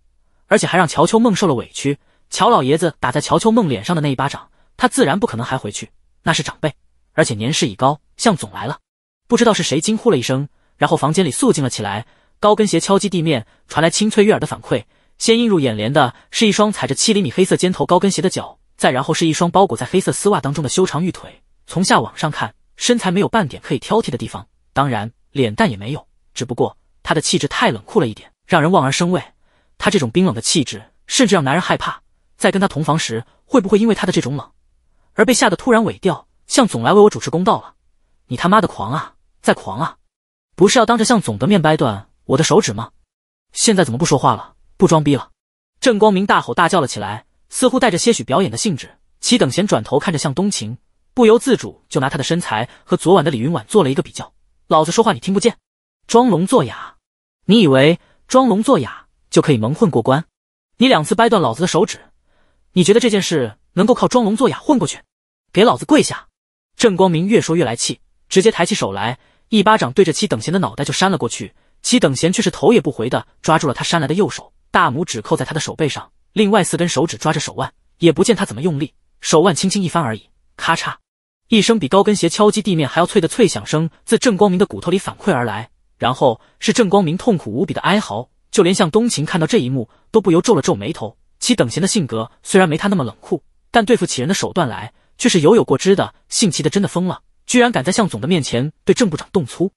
而且还让乔秋梦受了委屈。乔老爷子打在乔秋梦脸上的那一巴掌，他自然不可能还回去，那是长辈，而且年事已高。向总来了，不知道是谁惊呼了一声，然后房间里肃静了起来。高跟鞋敲击地面，传来清脆悦耳的反馈。先映入眼帘的是一双踩着七厘米黑色尖头高跟鞋的脚，再然后是一双包裹在黑色丝袜当中的修长玉腿。从下往上看，身材没有半点可以挑剔的地方，当然脸蛋也没有。只不过她的气质太冷酷了一点，让人望而生畏。她这种冰冷的气质，甚至让男人害怕。在跟她同房时，会不会因为她的这种冷，而被吓得突然萎掉？向总来为我主持公道了，你他妈的狂啊！再狂啊！不是要当着向总的面掰断？我的手指吗？现在怎么不说话了？不装逼了？郑光明大吼大叫了起来，似乎带着些许表演的兴致。齐等闲转头看着向冬晴，不由自主就拿她的身材和昨晚的李云婉做了一个比较。老子说话你听不见？装聋作哑？你以为装聋作哑就可以蒙混过关？你两次掰断老子的手指，你觉得这件事能够靠装聋作哑混过去？给老子跪下！郑光明越说越来气，直接抬起手来，一巴掌对着齐等闲的脑袋就扇了过去。其等闲却是头也不回的抓住了他扇来的右手，大拇指扣在他的手背上，另外四根手指抓着手腕，也不见他怎么用力，手腕轻轻一翻而已，咔嚓一声比高跟鞋敲击地面还要脆的脆响声自郑光明的骨头里反馈而来，然后是郑光明痛苦无比的哀嚎。就连向冬晴看到这一幕都不由皱了皱眉头。其等闲的性格虽然没他那么冷酷，但对付起人的手段来却是犹有过之的。姓齐的真的疯了，居然敢在向总的面前对郑部长动粗。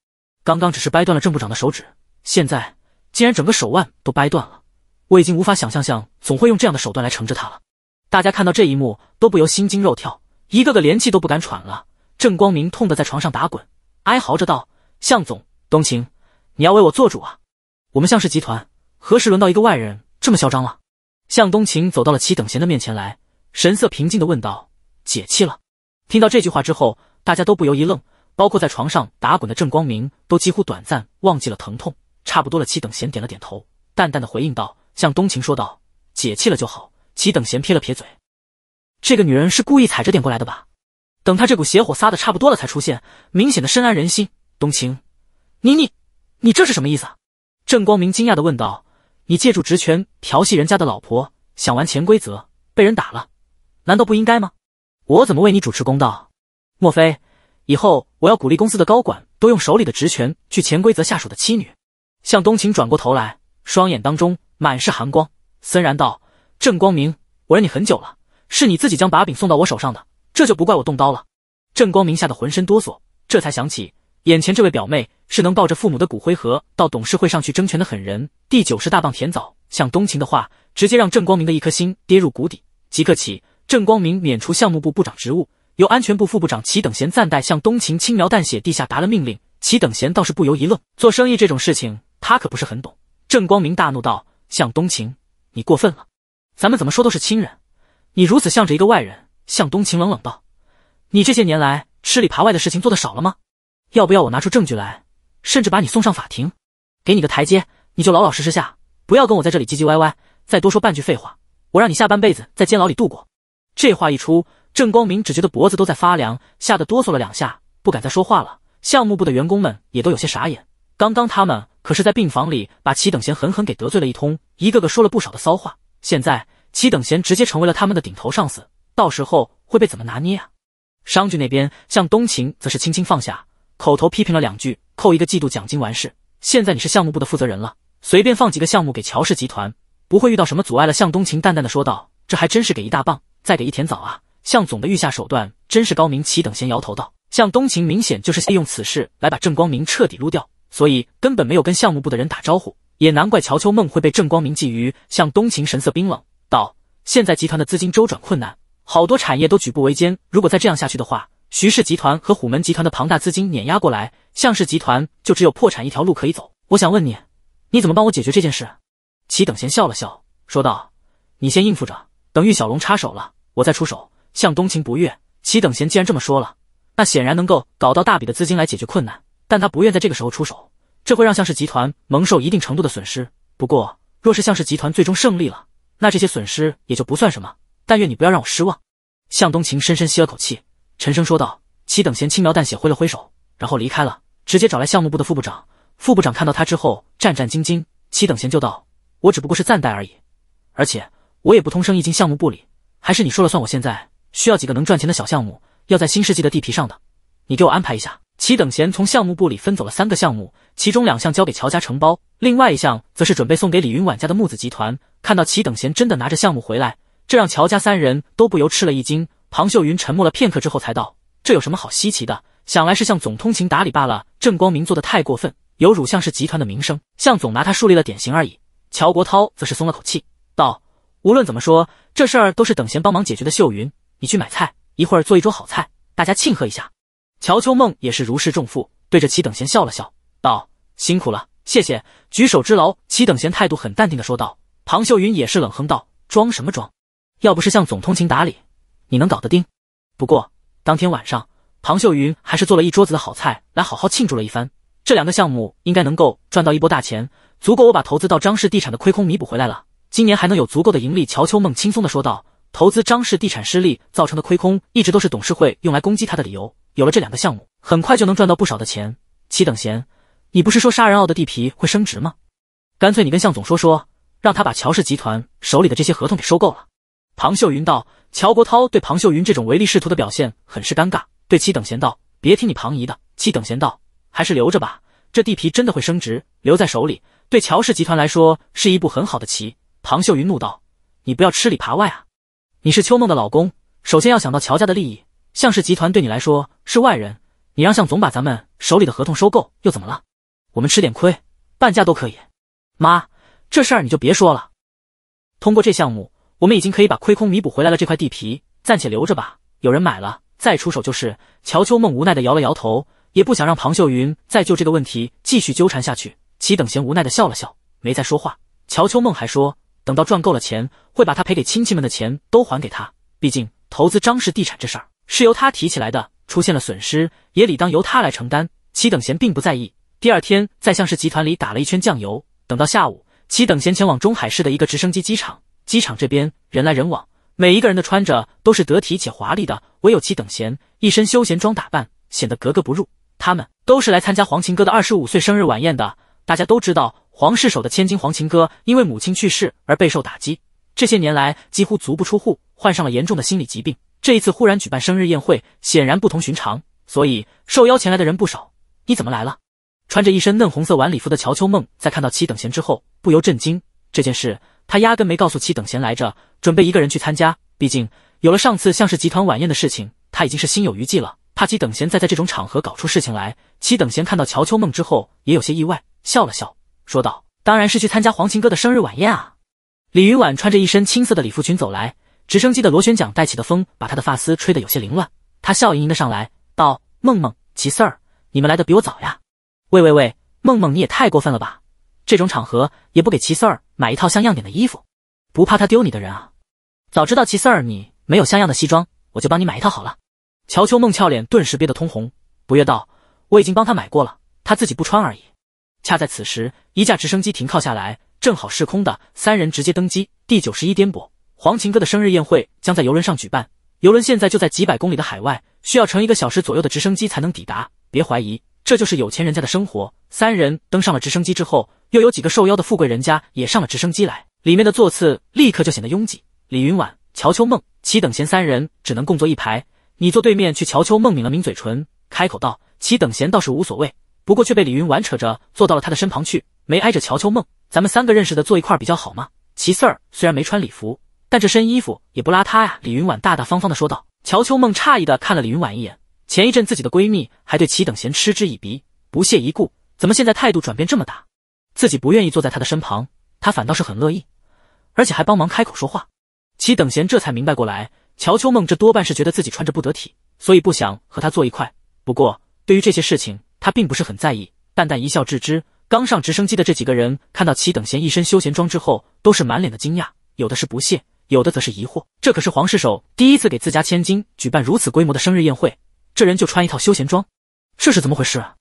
刚刚只是掰断了郑部长的手指，现在竟然整个手腕都掰断了，我已经无法想象向总会用这样的手段来惩治他了。大家看到这一幕都不由心惊肉跳，一个个连气都不敢喘了。郑光明痛得在床上打滚，哀嚎着道：“向总，冬晴，你要为我做主啊！我们向氏集团何时轮到一个外人这么嚣张了？”向冬晴走到了齐等闲的面前来，神色平静地问道：“解气了？”听到这句话之后，大家都不由一愣。包括在床上打滚的郑光明，都几乎短暂忘记了疼痛。差不多了，齐等贤点了点头，淡淡的回应道：“向冬晴说道，解气了就好。”齐等贤撇了撇嘴：“这个女人是故意踩着点过来的吧？等她这股邪火撒的差不多了才出现，明显的深谙人心。”冬晴，你你你这是什么意思？郑光明惊讶的问道：“你借助职权调戏人家的老婆，想玩潜规则，被人打了，难道不应该吗？我怎么为你主持公道？莫非？”以后我要鼓励公司的高管都用手里的职权去潜规则下属的妻女。向冬晴转过头来，双眼当中满是寒光，森然道：“郑光明，我忍你很久了，是你自己将把柄送到我手上的，这就不怪我动刀了。”郑光明吓得浑身哆嗦，这才想起眼前这位表妹是能抱着父母的骨灰盒到董事会上去争权的狠人。第九十大棒甜枣，向冬晴的话直接让郑光明的一颗心跌入谷底。即刻起，郑光明免除项目部部长职务。由安全部副部长齐等贤暂代向东晴轻描淡写地下达了命令，齐等贤倒是不由一愣。做生意这种事情，他可不是很懂。郑光明大怒道：“向东晴，你过分了！咱们怎么说都是亲人，你如此向着一个外人。”向东晴冷冷道：“你这些年来吃里扒外的事情做的少了吗？要不要我拿出证据来，甚至把你送上法庭？给你个台阶，你就老老实实下，不要跟我在这里唧唧歪歪。再多说半句废话，我让你下半辈子在监牢里度过。”这话一出。郑光明只觉得脖子都在发凉，吓得哆嗦了两下，不敢再说话了。项目部的员工们也都有些傻眼，刚刚他们可是在病房里把齐等贤狠狠给得罪了一通，一个个说了不少的骚话。现在齐等贤直接成为了他们的顶头上司，到时候会被怎么拿捏啊？商局那边，向东晴则是轻轻放下，口头批评了两句，扣一个季度奖金完事。现在你是项目部的负责人了，随便放几个项目给乔氏集团，不会遇到什么阻碍了。向东晴淡淡的说道：“这还真是给一大棒，再给一甜枣啊。”向总的御下手段真是高明，齐等闲摇头道：“向东秦明显就是利用此事来把郑光明彻底撸掉，所以根本没有跟项目部的人打招呼。也难怪乔秋梦会被郑光明觊觎。”向东晴神色冰冷道：“现在集团的资金周转困难，好多产业都举步维艰。如果再这样下去的话，徐氏集团和虎门集团的庞大资金碾压过来，向氏集团就只有破产一条路可以走。”我想问你，你怎么帮我解决这件事？齐等闲笑了笑，说道：“你先应付着，等玉小龙插手了，我再出手。”向东晴不悦，齐等贤既然这么说了，那显然能够搞到大笔的资金来解决困难。但他不愿在这个时候出手，这会让向氏集团蒙受一定程度的损失。不过，若是向氏集团最终胜利了，那这些损失也就不算什么。但愿你不要让我失望。向东晴深深吸了口气，沉声说道。齐等贤轻描淡写挥了挥手，然后离开了，直接找来项目部的副部长。副部长看到他之后，战战兢兢。齐等贤就道：“我只不过是暂代而已，而且我也不通生意经。项目部里还是你说了算。我现在。”需要几个能赚钱的小项目，要在新世纪的地皮上的，你给我安排一下。齐等贤从项目部里分走了三个项目，其中两项交给乔家承包，另外一项则是准备送给李云婉家的木子集团。看到齐等贤真的拿着项目回来，这让乔家三人都不由吃了一惊。庞秀云沉默了片刻之后才道：“这有什么好稀奇的？想来是向总通情达理罢了。郑光明做的太过分，有辱向氏集团的名声，向总拿他树立了典型而已。”乔国涛则是松了口气，道：“无论怎么说，这事儿都是等贤帮忙解决的。”秀云。你去买菜，一会儿做一桌好菜，大家庆贺一下。乔秋梦也是如释重负，对着齐等闲笑了笑，道：“辛苦了，谢谢，举手之劳。”齐等闲态度很淡定的说道。庞秀云也是冷哼道：“装什么装？要不是向总通情达理，你能搞得定？”不过当天晚上，庞秀云还是做了一桌子的好菜来好好庆祝了一番。这两个项目应该能够赚到一波大钱，足够我把投资到张氏地产的亏空弥补回来了。今年还能有足够的盈利。乔秋梦轻松的说道。投资张氏地产失利造成的亏空，一直都是董事会用来攻击他的理由。有了这两个项目，很快就能赚到不少的钱。七等闲，你不是说杀人坳的地皮会升值吗？干脆你跟向总说说，让他把乔氏集团手里的这些合同给收购了。庞秀云道：“乔国涛对庞秀云这种唯利是图的表现很是尴尬，对七等闲道：别听你庞姨的。七等闲道：还是留着吧，这地皮真的会升值，留在手里对乔氏集团来说是一步很好的棋。”庞秀云怒道：“你不要吃里扒外啊！”你是秋梦的老公，首先要想到乔家的利益。向氏集团对你来说是外人，你让向总把咱们手里的合同收购又怎么了？我们吃点亏，半价都可以。妈，这事儿你就别说了。通过这项目，我们已经可以把亏空弥补回来了。这块地皮暂且留着吧，有人买了再出手就是。乔秋梦无奈的摇了摇头，也不想让庞秀云再就这个问题继续纠缠下去。齐等贤无奈的笑了笑，没再说话。乔秋梦还说。等到赚够了钱，会把他赔给亲戚们的钱都还给他。毕竟投资张氏地产这事儿是由他提起来的，出现了损失也理当由他来承担。齐等贤并不在意。第二天在向氏集团里打了一圈酱油，等到下午，齐等贤前往中海市的一个直升机机场。机场这边人来人往，每一个人的穿着都是得体且华丽的，唯有齐等贤一身休闲装打扮，显得格格不入。他们都是来参加黄琴歌的二十五岁生日晚宴的。大家都知道，黄氏手的千金黄琴歌因为母亲去世而备受打击，这些年来几乎足不出户，患上了严重的心理疾病。这一次忽然举办生日宴会，显然不同寻常，所以受邀前来的人不少。你怎么来了？穿着一身嫩红色晚礼服的乔秋梦，在看到齐等闲之后，不由震惊。这件事他压根没告诉齐等闲来着，准备一个人去参加。毕竟有了上次像氏集团晚宴的事情，他已经是心有余悸了，怕齐等闲再在这种场合搞出事情来。齐等闲看到乔秋梦之后，也有些意外。笑了笑，说道：“当然是去参加黄琴哥的生日晚宴啊！”李云婉穿着一身青色的礼服裙走来，直升机的螺旋桨带起的风把她的发丝吹得有些凌乱。她笑盈盈的上来道：“梦梦，齐四儿，你们来的比我早呀！”“喂喂喂，梦梦你也太过分了吧！这种场合也不给齐四儿买一套像样点的衣服，不怕他丢你的人啊？”“早知道齐四儿你没有像样的西装，我就帮你买一套好了。”乔秋梦俏脸顿时憋得通红，不悦道：“我已经帮他买过了，他自己不穿而已。”恰在此时，一架直升机停靠下来，正好是空的，三人直接登机。第九十一颠簸，黄琴歌的生日宴会将在游轮上举办，游轮现在就在几百公里的海外，需要乘一个小时左右的直升机才能抵达。别怀疑，这就是有钱人家的生活。三人登上了直升机之后，又有几个受邀的富贵人家也上了直升机来，里面的座次立刻就显得拥挤。李云婉、乔秋梦、齐等闲三人只能共坐一排，你坐对面去。乔秋梦抿了抿嘴唇，开口道：“齐等闲倒是无所谓。”不过却被李云婉扯着坐到了她的身旁去，没挨着乔秋梦。咱们三个认识的坐一块比较好吗？齐四儿虽然没穿礼服，但这身衣服也不邋遢呀。李云婉大大方方的说道。乔秋梦诧异的看了李云婉一眼，前一阵自己的闺蜜还对齐等闲嗤之以鼻、不屑一顾，怎么现在态度转变这么大？自己不愿意坐在她的身旁，她反倒是很乐意，而且还帮忙开口说话。齐等闲这才明白过来，乔秋梦这多半是觉得自己穿着不得体，所以不想和她坐一块。不过对于这些事情。他并不是很在意，淡淡一笑置之。刚上直升机的这几个人看到齐等闲一身休闲装之后，都是满脸的惊讶，有的是不屑，有的则是疑惑。这可是黄氏首第一次给自家千金举办如此规模的生日宴会，这人就穿一套休闲装，这是怎么回事？啊？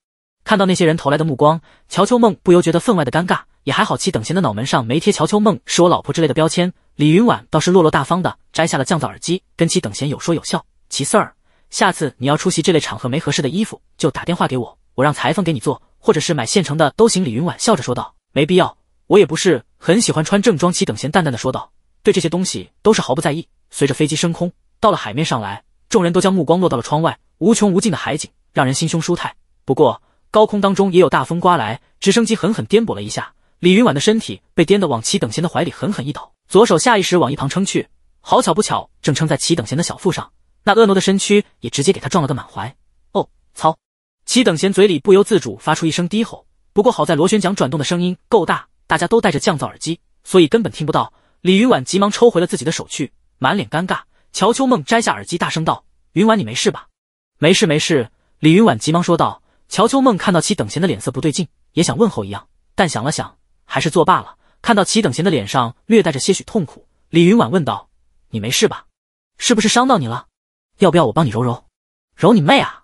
看到那些人投来的目光，乔秋梦不由觉得分外的尴尬。也还好，齐等闲的脑门上没贴“乔秋梦是我老婆”之类的标签。李云婉倒是落落大方的摘下了降噪耳机，跟齐等闲有说有笑。齐 Sir，下次你要出席这类场合没合适的衣服，就打电话给我。我让裁缝给你做，或者是买现成的都行。”李云婉笑着说道，“没必要，我也不是很喜欢穿正装。”齐等闲淡淡的说道，对这些东西都是毫不在意。随着飞机升空，到了海面上来，众人都将目光落到了窗外，无穷无尽的海景让人心胸舒泰。不过高空当中也有大风刮来，直升机狠狠颠簸了一下，李云婉的身体被颠得往齐等闲的怀里狠狠一倒，左手下意识往一旁撑去，好巧不巧正撑在齐等闲的小腹上，那婀娜的身躯也直接给他撞了个满怀。哦，操！齐等闲嘴里不由自主发出一声低吼，不过好在螺旋桨转动的声音够大，大家都戴着降噪耳机，所以根本听不到。李云婉急忙抽回了自己的手去，满脸尴尬。乔秋梦摘下耳机，大声道：“云婉，你没事吧？没事，没事。”李云婉急忙说道。乔秋梦看到齐等闲的脸色不对劲，也想问候一样，但想了想，还是作罢了。看到齐等闲的脸上略带着些许痛苦，李云婉问道：“你没事吧？是不是伤到你了？要不要我帮你揉揉？揉你妹啊！”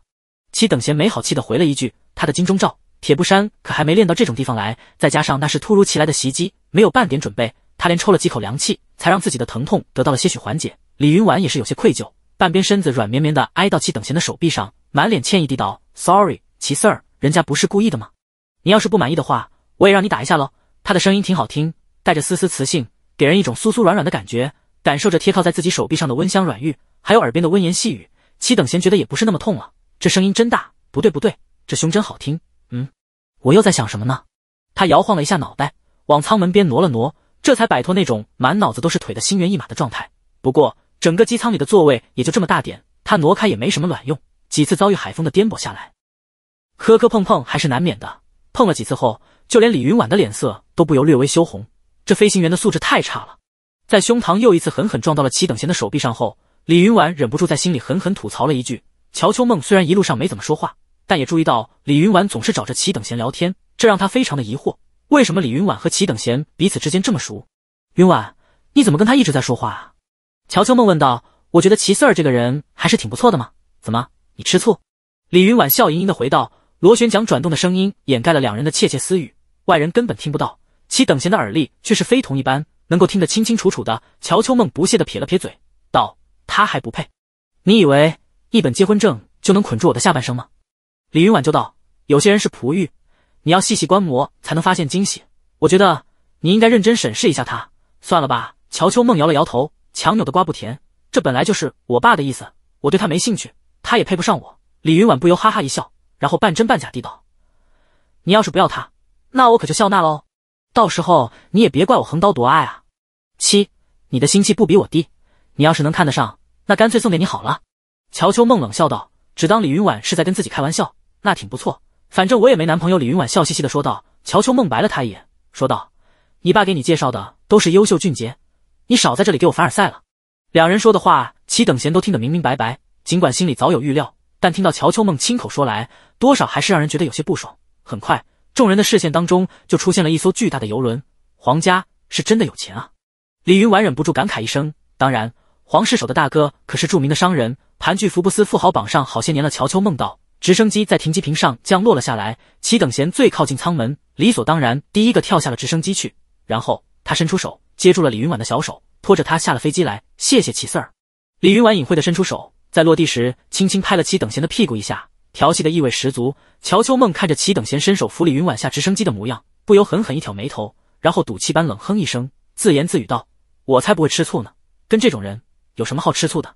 齐等闲没好气地回了一句：“他的金钟罩、铁布衫可还没练到这种地方来，再加上那是突如其来的袭击，没有半点准备。他连抽了几口凉气，才让自己的疼痛得到了些许缓解。”李云婉也是有些愧疚，半边身子软绵绵地挨到齐等闲的手臂上，满脸歉意地道：“Sorry，齐 Sir，人家不是故意的吗？你要是不满意的话，我也让你打一下喽。”他的声音挺好听，带着丝丝磁性，给人一种酥酥软软的感觉。感受着贴靠在自己手臂上的温香软玉，还有耳边的温言细语，齐等闲觉得也不是那么痛了。这声音真大！不对，不对，这胸真好听。嗯，我又在想什么呢？他摇晃了一下脑袋，往舱门边挪了挪，这才摆脱那种满脑子都是腿的心猿意马的状态。不过，整个机舱里的座位也就这么大点，他挪开也没什么卵用。几次遭遇海风的颠簸下来，磕磕碰碰还是难免的。碰了几次后，就连李云婉的脸色都不由略微羞红。这飞行员的素质太差了！在胸膛又一次狠狠撞到了齐等闲的手臂上后，李云婉忍不住在心里狠狠吐槽了一句。乔秋梦虽然一路上没怎么说话，但也注意到李云婉总是找着齐等闲聊天，这让他非常的疑惑，为什么李云婉和齐等闲彼此之间这么熟？云婉，你怎么跟他一直在说话啊？乔秋梦问道。我觉得齐四儿这个人还是挺不错的嘛，怎么你吃醋？李云婉笑盈盈的回道。螺旋桨转动的声音掩盖了两人的窃窃私语，外人根本听不到。齐等闲的耳力却是非同一般，能够听得清清楚楚的。乔秋梦不屑的撇了撇嘴，道：他还不配。你以为？一本结婚证就能捆住我的下半生吗？李云婉就道：“有些人是璞玉，你要细细观摩才能发现惊喜。我觉得你应该认真审视一下他。算了吧。”乔秋梦摇了摇头，强扭的瓜不甜。这本来就是我爸的意思，我对他没兴趣，他也配不上我。李云婉不由哈哈一笑，然后半真半假地道：“你要是不要他，那我可就笑纳喽。到时候你也别怪我横刀夺爱啊。”七，你的心气不比我低。你要是能看得上，那干脆送给你好了。乔秋梦冷笑道：“只当李云婉是在跟自己开玩笑，那挺不错。反正我也没男朋友。”李云婉笑嘻嘻的说道。乔秋梦白了他一眼，说道：“你爸给你介绍的都是优秀俊杰，你少在这里给我凡尔赛了。”两人说的话，齐等闲都听得明明白白。尽管心里早有预料，但听到乔秋梦亲口说来，多少还是让人觉得有些不爽。很快，众人的视线当中就出现了一艘巨大的游轮。皇家是真的有钱啊！李云婉忍不住感慨一声。当然，黄世守的大哥可是著名的商人。盘踞福布斯富豪榜上好些年了，乔秋梦道。直升机在停机坪上降落了下来，齐等贤最靠近舱门，理所当然第一个跳下了直升机去。然后他伸出手接住了李云婉的小手，拖着她下了飞机来。谢谢齐四儿。李云婉隐晦的伸出手，在落地时轻轻拍了齐等贤的屁股一下，调戏的意味十足。乔秋梦看着齐等贤伸手扶李云婉下直升机的模样，不由狠狠一挑眉头，然后赌气般冷哼一声，自言自语道：“我才不会吃醋呢，跟这种人有什么好吃醋的？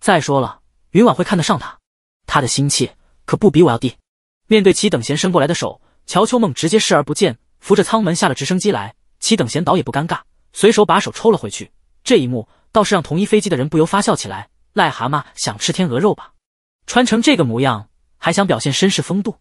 再说了。”云婉会看得上他，他的心气可不比我要低。面对齐等闲伸过来的手，乔秋梦直接视而不见，扶着舱门下了直升机来。齐等闲倒也不尴尬，随手把手抽了回去。这一幕倒是让同一飞机的人不由发笑起来：癞蛤蟆想吃天鹅肉吧？穿成这个模样还想表现绅士风度？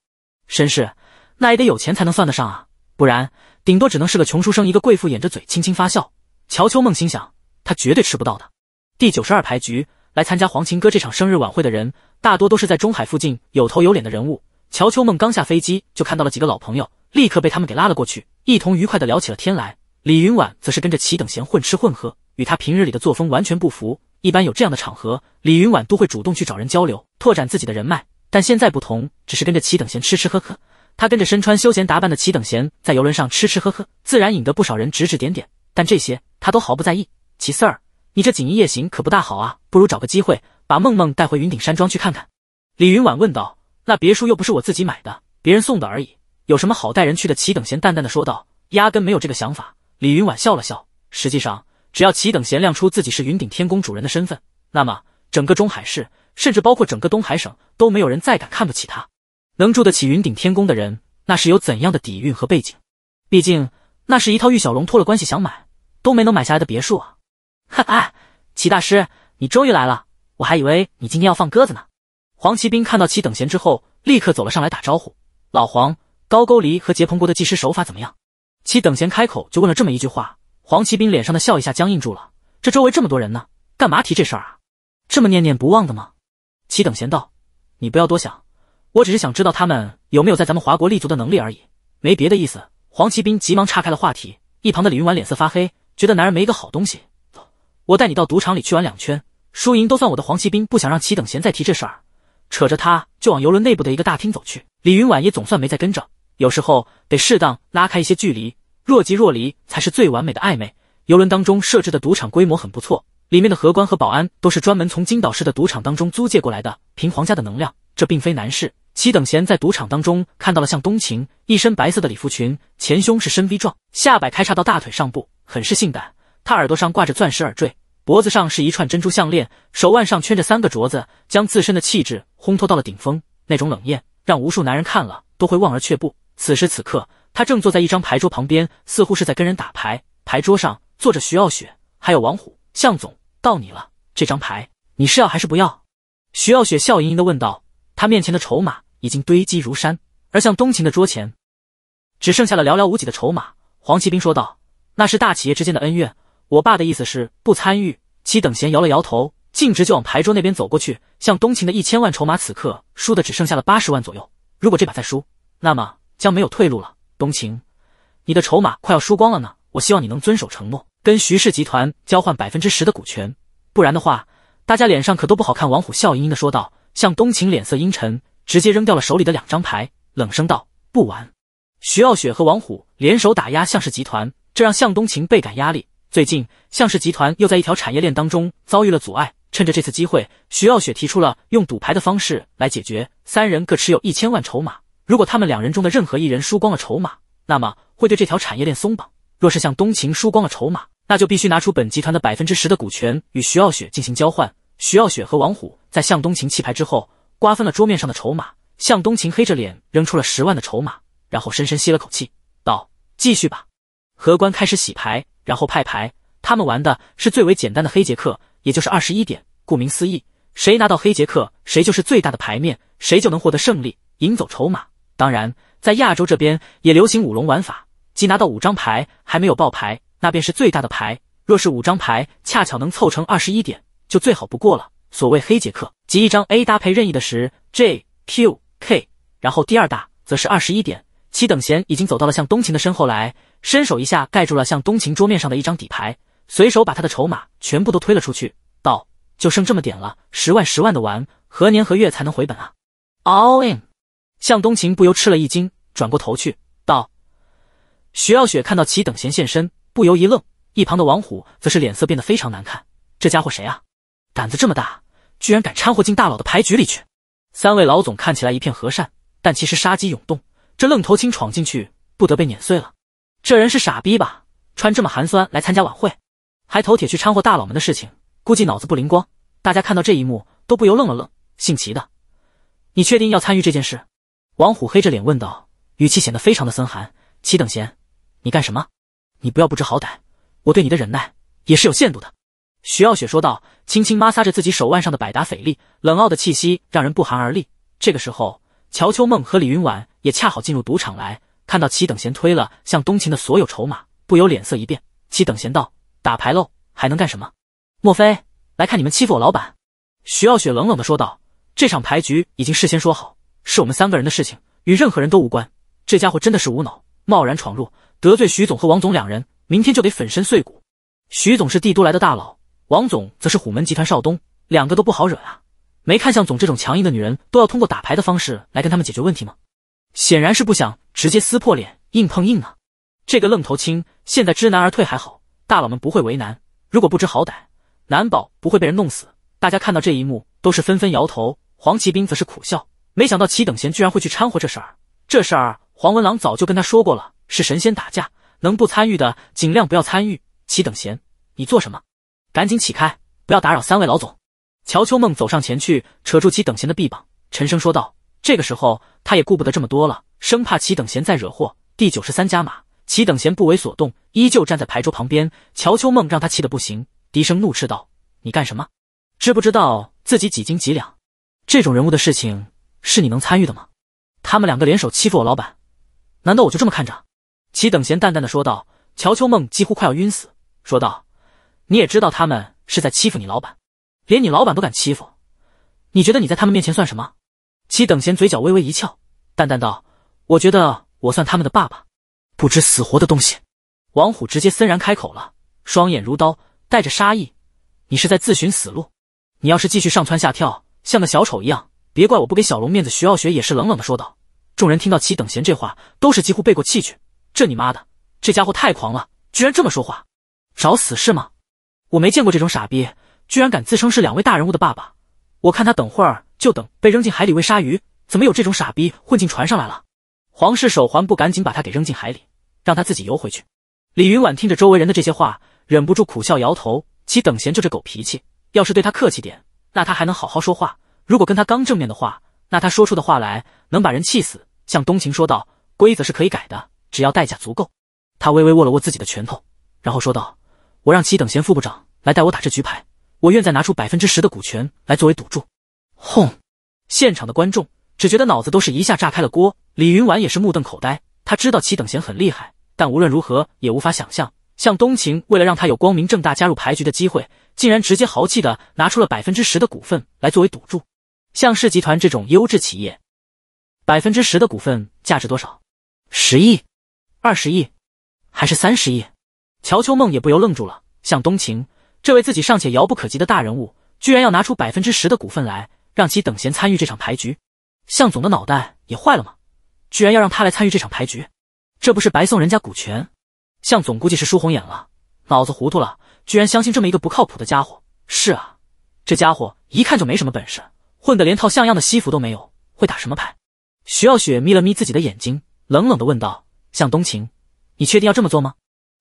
绅士那也得有钱才能算得上啊，不然顶多只能是个穷书生。一个贵妇掩着嘴轻轻发笑。乔秋梦心想，他绝对吃不到的。第九十二牌局。来参加黄琴歌这场生日晚会的人，大多都是在中海附近有头有脸的人物。乔秋梦刚下飞机就看到了几个老朋友，立刻被他们给拉了过去，一同愉快的聊起了天来。李云婉则是跟着齐等闲混吃混喝，与他平日里的作风完全不符。一般有这样的场合，李云婉都会主动去找人交流，拓展自己的人脉。但现在不同，只是跟着齐等闲吃吃喝喝。他跟着身穿休闲打扮的齐等闲在游轮上吃吃喝喝，自然引得不少人指指点点，但这些他都毫不在意。齐四儿。你这锦衣夜行可不大好啊，不如找个机会把梦梦带回云顶山庄去看看。”李云婉问道。“那别墅又不是我自己买的，别人送的而已，有什么好带人去的？”齐等闲淡淡的说道，压根没有这个想法。李云婉笑了笑。实际上，只要齐等闲亮出自己是云顶天宫主人的身份，那么整个中海市，甚至包括整个东海省，都没有人再敢看不起他。能住得起云顶天宫的人，那是有怎样的底蕴和背景？毕竟那是一套玉小龙托了关系想买都没能买下来的别墅啊。哈哈，齐大师，你终于来了！我还以为你今天要放鸽子呢。黄奇兵看到齐等闲之后，立刻走了上来打招呼。老黄，高沟离和捷鹏国的技师手法怎么样？齐等闲开口就问了这么一句话，黄奇兵脸上的笑一下僵硬住了。这周围这么多人呢，干嘛提这事儿啊？这么念念不忘的吗？齐等闲道：“你不要多想，我只是想知道他们有没有在咱们华国立足的能力而已，没别的意思。”黄奇兵急忙岔开了话题。一旁的李云婉脸色发黑，觉得男人没一个好东西。我带你到赌场里去玩两圈，输赢都算我的。黄骑兵不想让齐等闲再提这事儿，扯着他就往游轮内部的一个大厅走去。李云婉也总算没再跟着。有时候得适当拉开一些距离，若即若离才是最完美的暧昧。游轮当中设置的赌场规模很不错，里面的荷官和保安都是专门从金岛市的赌场当中租借过来的。凭皇家的能量，这并非难事。齐等闲在赌场当中看到了向冬晴，一身白色的礼服裙，前胸是深 V 状，下摆开叉到大腿上部，很是性感。她耳朵上挂着钻石耳坠。脖子上是一串珍珠项链，手腕上圈着三个镯子，将自身的气质烘托到了顶峰。那种冷艳，让无数男人看了都会望而却步。此时此刻，他正坐在一张牌桌旁边，似乎是在跟人打牌。牌桌上坐着徐傲雪，还有王虎、向总。到你了，这张牌你是要还是不要？徐傲雪笑盈盈地问道。他面前的筹码已经堆积如山，而向东晴的桌前只剩下了寥寥无几的筹码。黄奇兵说道：“那是大企业之间的恩怨。”我爸的意思是不参与，七等闲摇了摇头，径直就往牌桌那边走过去。向东晴的一千万筹码，此刻输的只剩下了八十万左右。如果这把再输，那么将没有退路了。东晴，你的筹码快要输光了呢。我希望你能遵守承诺，跟徐氏集团交换百分之十的股权，不然的话，大家脸上可都不好看。王虎笑盈盈的说道。向东晴脸色阴沉，直接扔掉了手里的两张牌，冷声道：“不玩。”徐傲雪和王虎联手打压向氏集团，这让向东晴倍感压力。最近，向氏集团又在一条产业链当中遭遇了阻碍。趁着这次机会，徐傲雪提出了用赌牌的方式来解决。三人各持有一千万筹码，如果他们两人中的任何一人输光了筹码，那么会对这条产业链松绑。若是向东晴输光了筹码，那就必须拿出本集团的百分之十的股权与徐傲雪进行交换。徐傲雪和王虎在向东晴弃牌之后，瓜分了桌面上的筹码。向东晴黑着脸扔出了十万的筹码，然后深深吸了口气，道：“继续吧。”荷官开始洗牌。然后派牌，他们玩的是最为简单的黑杰克，也就是二十一点。顾名思义，谁拿到黑杰克，谁就是最大的牌面，谁就能获得胜利，赢走筹码。当然，在亚洲这边也流行五龙玩法，即拿到五张牌还没有爆牌，那便是最大的牌。若是五张牌恰巧能凑成二十一点，就最好不过了。所谓黑杰克，即一张 A 搭配任意的十、J、Q、K。然后第二大则是二十一点。其等闲已经走到了向东秦的身后来。伸手一下盖住了向东晴桌面上的一张底牌，随手把他的筹码全部都推了出去，道：“就剩这么点了，十万十万的玩，何年何月才能回本啊？” All in。向东晴不由吃了一惊，转过头去道：“徐傲雪看到齐等闲现身，不由一愣。一旁的王虎则是脸色变得非常难看，这家伙谁啊？胆子这么大，居然敢掺和进大佬的牌局里去？三位老总看起来一片和善，但其实杀机涌动，这愣头青闯进去，不得被碾碎了？”这人是傻逼吧？穿这么寒酸来参加晚会，还头铁去掺和大佬们的事情，估计脑子不灵光。大家看到这一幕都不由愣了愣。姓齐的，你确定要参与这件事？王虎黑着脸问道，语气显得非常的森寒。齐等闲，你干什么？你不要不知好歹，我对你的忍耐也是有限度的。徐傲雪说道，轻轻抹挲着自己手腕上的百达翡丽，冷傲的气息让人不寒而栗。这个时候，乔秋梦和李云婉也恰好进入赌场来。看到齐等闲推了向东晴的所有筹码，不由脸色一变。齐等闲道：“打牌喽，还能干什么？莫非来看你们欺负我老板？”徐傲雪冷冷的说道：“这场牌局已经事先说好，是我们三个人的事情，与任何人都无关。这家伙真的是无脑，贸然闯入，得罪徐总和王总两人，明天就得粉身碎骨。徐总是帝都来的大佬，王总则是虎门集团少东，两个都不好惹啊。没看向总这种强硬的女人都要通过打牌的方式来跟他们解决问题吗？”显然是不想直接撕破脸、硬碰硬啊！这个愣头青现在知难而退还好，大佬们不会为难。如果不知好歹，难保不会被人弄死。大家看到这一幕，都是纷纷摇头。黄奇兵则是苦笑，没想到齐等闲居然会去掺和这事儿。这事儿黄文郎早就跟他说过了，是神仙打架，能不参与的尽量不要参与。齐等闲，你做什么？赶紧起开，不要打扰三位老总！乔秋梦走上前去，扯住齐等闲的臂膀，沉声说道。这个时候，他也顾不得这么多了，生怕齐等闲再惹祸。第九十三加码，齐等闲不为所动，依旧站在牌桌旁边。乔秋梦让他气得不行，低声怒斥道：“你干什么？知不知道自己几斤几两？这种人物的事情是你能参与的吗？他们两个联手欺负我老板，难道我就这么看着？”齐等闲淡淡的说道。乔秋梦几乎快要晕死，说道：“你也知道他们是在欺负你老板，连你老板都敢欺负，你觉得你在他们面前算什么？”齐等闲嘴角微微一翘，淡淡道：“我觉得我算他们的爸爸。”不知死活的东西！王虎直接森然开口了，双眼如刀，带着杀意：“你是在自寻死路！你要是继续上蹿下跳，像个小丑一样，别怪我不给小龙面子。”徐傲雪也是冷冷的说道。众人听到齐等闲这话，都是几乎背过气去。这你妈的，这家伙太狂了，居然这么说话，找死是吗？我没见过这种傻逼，居然敢自称是两位大人物的爸爸！我看他等会儿就等被扔进海里喂鲨鱼，怎么有这种傻逼混进船上来了？皇室手环不赶紧把他给扔进海里，让他自己游回去。李云婉听着周围人的这些话，忍不住苦笑摇头。齐等闲就这狗脾气，要是对他客气点，那他还能好好说话；如果跟他刚正面的话，那他说出的话来能把人气死。向冬晴说道：“规则是可以改的，只要代价足够。”他微微握了握自己的拳头，然后说道：“我让齐等闲副部长来带我打这局牌。”我愿再拿出百分之十的股权来作为赌注。轰！现场的观众只觉得脑子都是一下炸开了锅。李云婉也是目瞪口呆，他知道齐等贤很厉害，但无论如何也无法想象，向东晴为了让他有光明正大加入牌局的机会，竟然直接豪气的拿出了百分之十的股份来作为赌注。向氏集团这种优质企业，百分之十的股份价值多少？十亿？二十亿？还是三十亿？乔秋梦也不由愣住了，向东晴。这位自己尚且遥不可及的大人物，居然要拿出百分之十的股份来，让其等闲参与这场牌局？向总的脑袋也坏了吗？居然要让他来参与这场牌局，这不是白送人家股权？向总估计是输红眼了，脑子糊涂了，居然相信这么一个不靠谱的家伙？是啊，这家伙一看就没什么本事，混得连套像样的西服都没有，会打什么牌？徐傲雪眯了眯自己的眼睛，冷冷的问道：“向东晴，你确定要这么做吗？”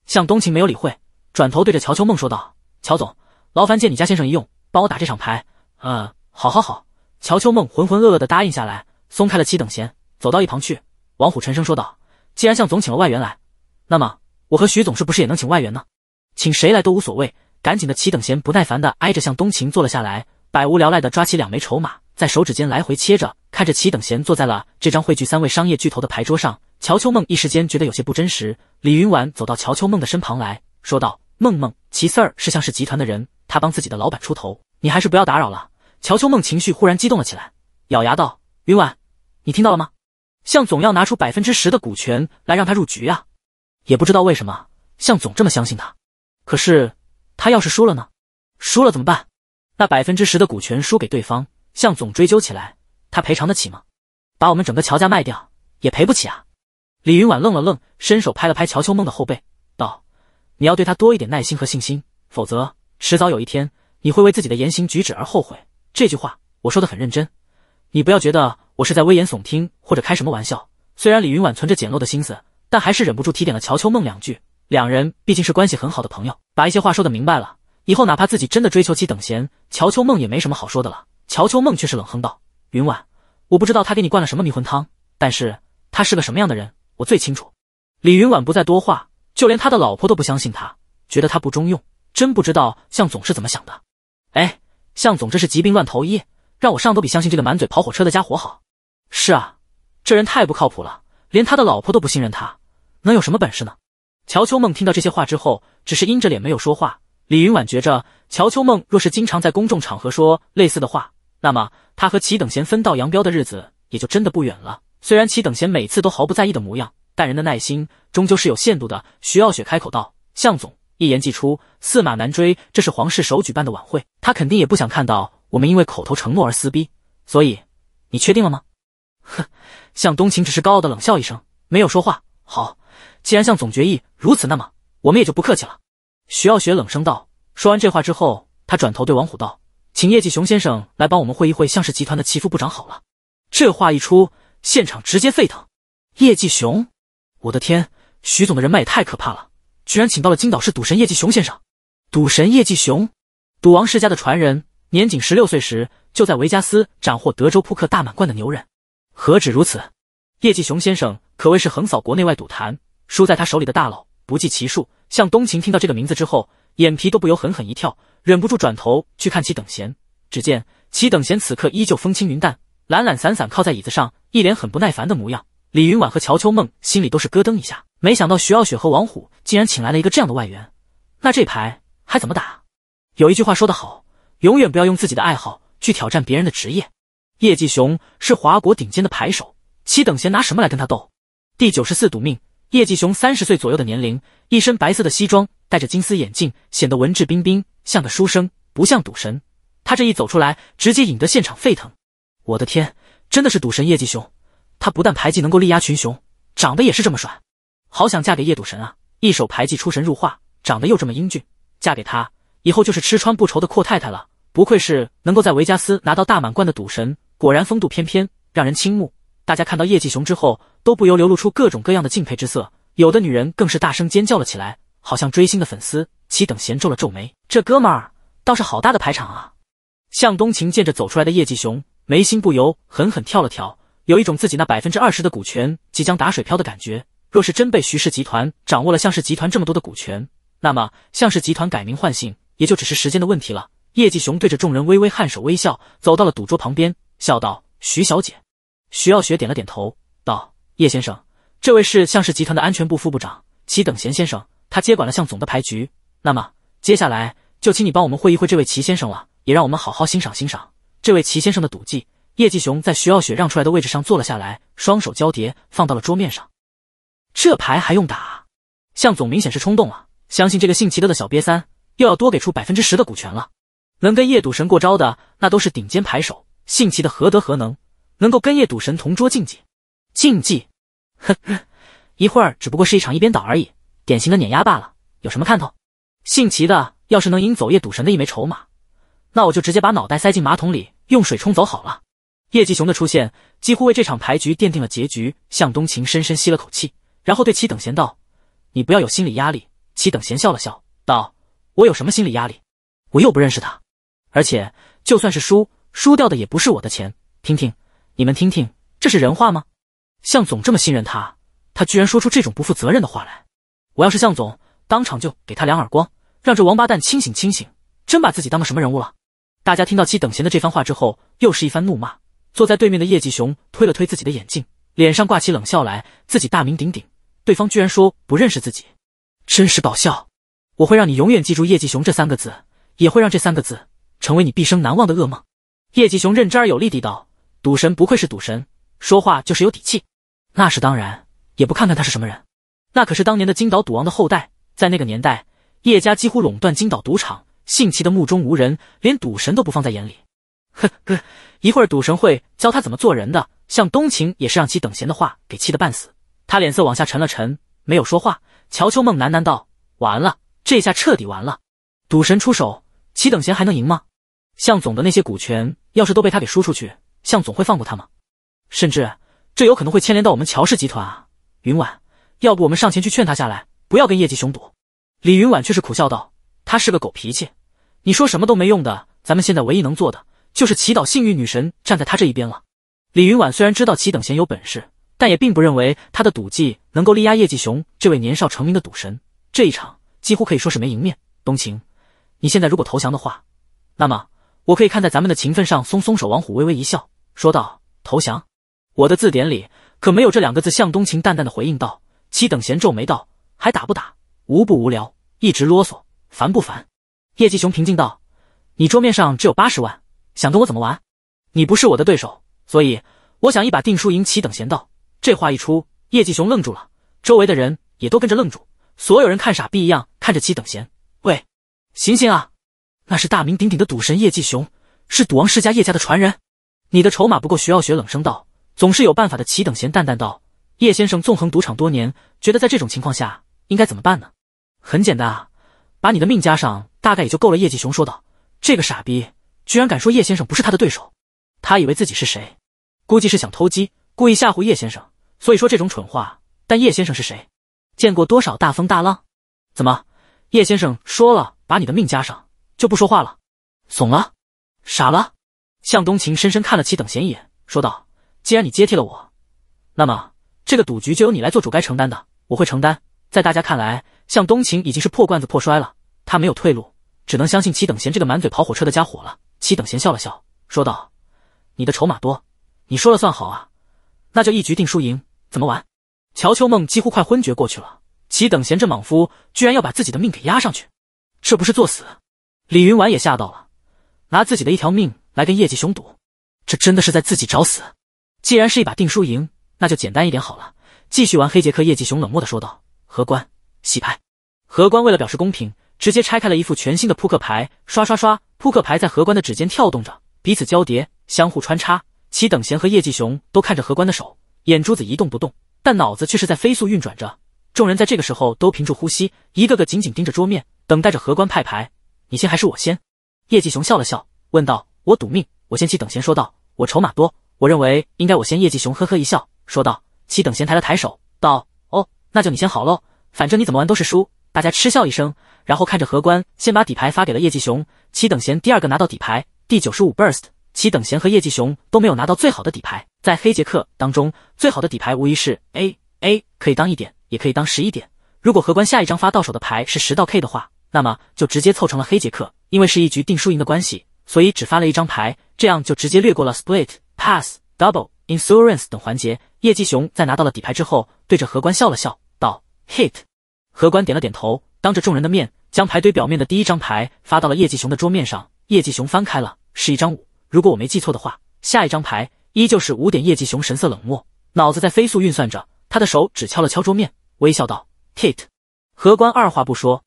向东晴没有理会，转头对着乔秋梦说道。乔总，劳烦借你家先生一用，帮我打这场牌。呃，好，好，好。乔秋梦浑浑噩噩的答应下来，松开了齐等闲，走到一旁去。王虎沉声说道：“既然向总请了外援来，那么我和徐总是不是也能请外援呢？请谁来都无所谓。”赶紧的，齐等闲不耐烦的挨着向东晴坐了下来，百无聊赖的抓起两枚筹码，在手指间来回切着，看着齐等闲坐在了这张汇聚三位商业巨头的牌桌上。乔秋梦一时间觉得有些不真实。李云婉走到乔秋梦的身旁来说道。梦梦，齐四儿是向氏集团的人，他帮自己的老板出头，你还是不要打扰了。乔秋梦情绪忽然激动了起来，咬牙道：“云婉，你听到了吗？向总要拿出百分之十的股权来让他入局啊！也不知道为什么向总这么相信他，可是他要是输了呢？输了怎么办？那百分之十的股权输给对方，向总追究起来，他赔偿得起吗？把我们整个乔家卖掉也赔不起啊！”李云婉愣了愣，伸手拍了拍乔秋梦的后背，道。你要对他多一点耐心和信心，否则迟早有一天你会为自己的言行举止而后悔。这句话我说的很认真，你不要觉得我是在危言耸听或者开什么玩笑。虽然李云婉存着简陋的心思，但还是忍不住提点了乔秋梦两句。两人毕竟是关系很好的朋友，把一些话说的明白了以后，哪怕自己真的追求起等闲，乔秋梦也没什么好说的了。乔秋梦却是冷哼道：“云婉，我不知道他给你灌了什么迷魂汤，但是他是个什么样的人，我最清楚。”李云婉不再多话。就连他的老婆都不相信他，觉得他不中用，真不知道向总是怎么想的。哎，向总这是疾病乱投医，让我上都比相信这个满嘴跑火车的家伙好。是啊，这人太不靠谱了，连他的老婆都不信任他，能有什么本事呢？乔秋梦听到这些话之后，只是阴着脸没有说话。李云婉觉着，乔秋梦若是经常在公众场合说类似的话，那么他和齐等贤分道扬镳的日子也就真的不远了。虽然齐等贤每次都毫不在意的模样。但人的耐心终究是有限度的。徐傲雪开口道：“向总，一言既出，驷马难追。这是皇室首举办的晚会，他肯定也不想看到我们因为口头承诺而撕逼。所以，你确定了吗？”哼，向东晴只是高傲的冷笑一声，没有说话。好，既然向总决议如此，那么我们也就不客气了。”徐傲雪冷声道。说完这话之后，他转头对王虎道：“请叶继雄先生来帮我们会一会向氏集团的齐副部长。”好了。这话一出，现场直接沸腾。叶继雄。我的天，徐总的人脉也太可怕了，居然请到了金岛市赌神叶继雄先生。赌神叶继雄，赌王世家的传人，年仅十六岁时就在维加斯斩获德州扑克大满贯的牛人。何止如此，叶继雄先生可谓是横扫国内外赌坛，输在他手里的大佬不计其数。向东晴听到这个名字之后，眼皮都不由狠狠一跳，忍不住转头去看齐等闲。只见齐等闲此刻依旧风轻云淡，懒懒散散靠在椅子上，一脸很不耐烦的模样。李云婉和乔秋梦心里都是咯噔一下，没想到徐傲雪和王虎竟然请来了一个这样的外援，那这牌还怎么打？有一句话说得好，永远不要用自己的爱好去挑战别人的职业。叶继雄是华国顶尖的牌手，七等闲拿什么来跟他斗？第九十四赌命，叶继雄三十岁左右的年龄，一身白色的西装，戴着金丝眼镜，显得文质彬彬，像个书生，不像赌神。他这一走出来，直接引得现场沸腾。我的天，真的是赌神叶继雄！他不但牌技能够力压群雄，长得也是这么帅，好想嫁给夜赌神啊！一手牌技出神入化，长得又这么英俊，嫁给他以后就是吃穿不愁的阔太太了。不愧是能够在维加斯拿到大满贯的赌神，果然风度翩翩，让人倾慕。大家看到叶继雄之后，都不由流露出各种各样的敬佩之色，有的女人更是大声尖叫了起来，好像追星的粉丝。齐等闲皱了皱眉，这哥们儿倒是好大的排场啊！向东晴见着走出来的叶继雄，眉心不由狠狠跳了跳。有一种自己那百分之二十的股权即将打水漂的感觉。若是真被徐氏集团掌握了向氏集团这么多的股权，那么向氏集团改名换姓也就只是时间的问题了。叶继雄对着众人微微颔首微笑，走到了赌桌旁边，笑道：“徐小姐。”徐耀雪点了点头，道：“叶先生，这位是向氏集团的安全部副部长齐等贤先生，他接管了向总的牌局。那么接下来就请你帮我们会一会这位齐先生了，也让我们好好欣赏欣赏这位齐先生的赌技。”叶继雄在徐傲雪让出来的位置上坐了下来，双手交叠放到了桌面上。这牌还用打？向总明显是冲动了。相信这个姓齐的的小瘪三又要多给出百分之十的股权了。能跟叶赌神过招的那都是顶尖牌手，姓齐的何德何能，能够跟叶赌神同桌竞技？竞技？呵呵，一会儿只不过是一场一边倒而已，典型的碾压罢了。有什么看头？姓齐的要是能赢走叶赌神的一枚筹码，那我就直接把脑袋塞进马桶里用水冲走好了。叶继雄的出现几乎为这场牌局奠定了结局。向东晴深深吸了口气，然后对齐等闲道：“你不要有心理压力。”齐等闲笑了笑，道：“我有什么心理压力？我又不认识他。而且就算是输，输掉的也不是我的钱。听听，你们听听，这是人话吗？向总这么信任他，他居然说出这种不负责任的话来。我要是向总，当场就给他两耳光，让这王八蛋清醒清醒，真把自己当个什么人物了？”大家听到齐等闲的这番话之后，又是一番怒骂。坐在对面的叶继雄推了推自己的眼镜，脸上挂起冷笑来。自己大名鼎鼎，对方居然说不认识自己，真是搞笑！我会让你永远记住叶继雄这三个字，也会让这三个字成为你毕生难忘的噩梦。叶继雄认真而有力地道：“赌神不愧是赌神，说话就是有底气。”那是当然，也不看看他是什么人，那可是当年的金岛赌王的后代。在那个年代，叶家几乎垄断金岛赌场，姓齐的目中无人，连赌神都不放在眼里。呵呵，一会儿赌神会教他怎么做人的。向冬晴也是让其等闲的话给气得半死，他脸色往下沉了沉，没有说话。乔秋梦喃喃道：“完了，这下彻底完了。赌神出手，齐等闲还能赢吗？向总的那些股权要是都被他给输出去，向总会放过他吗？甚至这有可能会牵连到我们乔氏集团啊！云婉，要不我们上前去劝他下来，不要跟叶继雄赌？”李云婉却是苦笑道：“他是个狗脾气，你说什么都没用的。咱们现在唯一能做的……”就是祈祷幸运女神站在他这一边了。李云婉虽然知道齐等闲有本事，但也并不认为他的赌技能够力压叶继雄这位年少成名的赌神。这一场几乎可以说是没赢面。冬晴，你现在如果投降的话，那么我可以看在咱们的情分上松松手。王虎微微一笑说道：“投降，我的字典里可没有这两个字。”向冬晴淡淡的回应道。齐等闲皱眉道：“还打不打？无不无聊，一直啰嗦，烦不烦？”叶继雄平静道：“你桌面上只有八十万。”想跟我怎么玩？你不是我的对手，所以我想一把定输赢。齐等闲道。这话一出，叶继雄愣住了，周围的人也都跟着愣住，所有人看傻逼一样看着齐等闲。喂，醒醒啊！那是大名鼎鼎的赌神叶继雄，是赌王世家叶家的传人。你的筹码不够。徐傲雪冷声道。总是有办法的。齐等闲淡淡道。叶先生纵横赌场多年，觉得在这种情况下应该怎么办呢？很简单啊，把你的命加上，大概也就够了。叶继雄说道。这个傻逼。居然敢说叶先生不是他的对手，他以为自己是谁？估计是想偷鸡，故意吓唬叶先生，所以说这种蠢话。但叶先生是谁？见过多少大风大浪？怎么，叶先生说了把你的命加上，就不说话了？怂了？傻了？向东晴深深看了齐等闲一眼，说道：“既然你接替了我，那么这个赌局就由你来做主。该承担的，我会承担。”在大家看来，向东晴已经是破罐子破摔了，他没有退路，只能相信齐等闲这个满嘴跑火车的家伙了。齐等闲笑了笑，说道：“你的筹码多，你说了算好啊，那就一局定输赢，怎么玩？”乔秋梦几乎快昏厥过去了，齐等闲这莽夫居然要把自己的命给压上去，这不是作死？李云婉也吓到了，拿自己的一条命来跟叶继雄赌，这真的是在自己找死。既然是一把定输赢，那就简单一点好了，继续玩黑杰克。叶继雄冷漠的说道：“荷官，洗牌。”荷官为了表示公平，直接拆开了一副全新的扑克牌，刷刷刷，扑克牌在荷官的指尖跳动着，彼此交叠，相互穿插。齐等贤和叶继雄都看着荷官的手，眼珠子一动不动，但脑子却是在飞速运转着。众人在这个时候都屏住呼吸，一个个紧紧盯着桌面，等待着荷官派牌。你先还是我先？叶继雄笑了笑，问道：“我赌命，我先。”齐等贤说道：“我筹码多，我认为应该我先。”叶继雄呵呵一笑，说道：“齐等贤抬了抬手，道：‘哦，那就你先好喽，反正你怎么玩都是输。’”大家嗤笑一声，然后看着荷官先把底牌发给了叶继雄、七等闲第二个拿到底牌，第九十五 burst。七等闲和叶继雄都没有拿到最好的底牌。在黑杰克当中，最好的底牌无疑是 A A，可以当一点，也可以当十一点。如果荷官下一张发到手的牌是十到 K 的话，那么就直接凑成了黑杰克。因为是一局定输赢的关系，所以只发了一张牌，这样就直接略过了 split、pass、double、insurance 等环节。叶继雄在拿到了底牌之后，对着荷官笑了笑道：“Hit。”荷官点了点头，当着众人的面将牌堆表面的第一张牌发到了叶继雄的桌面上。叶继雄翻开了，是一张五。如果我没记错的话，下一张牌依旧是五点。叶继雄神色冷漠，脑子在飞速运算着，他的手指敲了敲桌面，微笑道 k i t 荷官二话不说，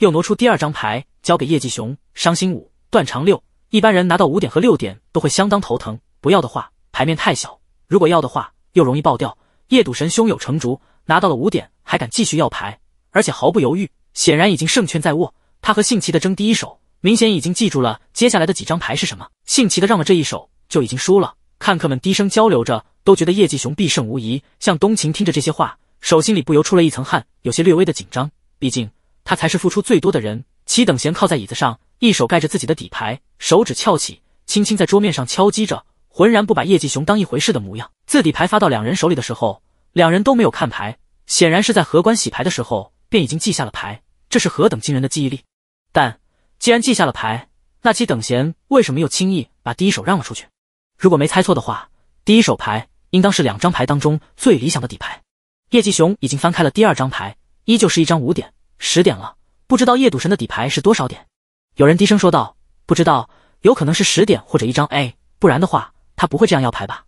又挪出第二张牌交给叶继雄。伤心五，断肠六。一般人拿到五点和六点都会相当头疼。不要的话，牌面太小；如果要的话，又容易爆掉。叶赌神胸有成竹，拿到了五点，还敢继续要牌。而且毫不犹豫，显然已经胜券在握。他和姓齐的争第一手，明显已经记住了接下来的几张牌是什么。姓齐的让了这一手，就已经输了。看客们低声交流着，都觉得叶继雄必胜无疑。向冬晴听着这些话，手心里不由出了一层汗，有些略微的紧张。毕竟他才是付出最多的人。齐等闲靠在椅子上，一手盖着自己的底牌，手指翘起，轻轻在桌面上敲击着，浑然不把叶继雄当一回事的模样。自底牌发到两人手里的时候，两人都没有看牌，显然是在荷官洗牌的时候。便已经记下了牌，这是何等惊人的记忆力！但既然记下了牌，那其等闲为什么又轻易把第一手让了出去？如果没猜错的话，第一手牌应当是两张牌当中最理想的底牌。叶继雄已经翻开了第二张牌，依旧是一张五点、十点了。不知道叶赌神的底牌是多少点？有人低声说道：“不知道，有可能是十点或者一张 A，不然的话他不会这样要牌吧？”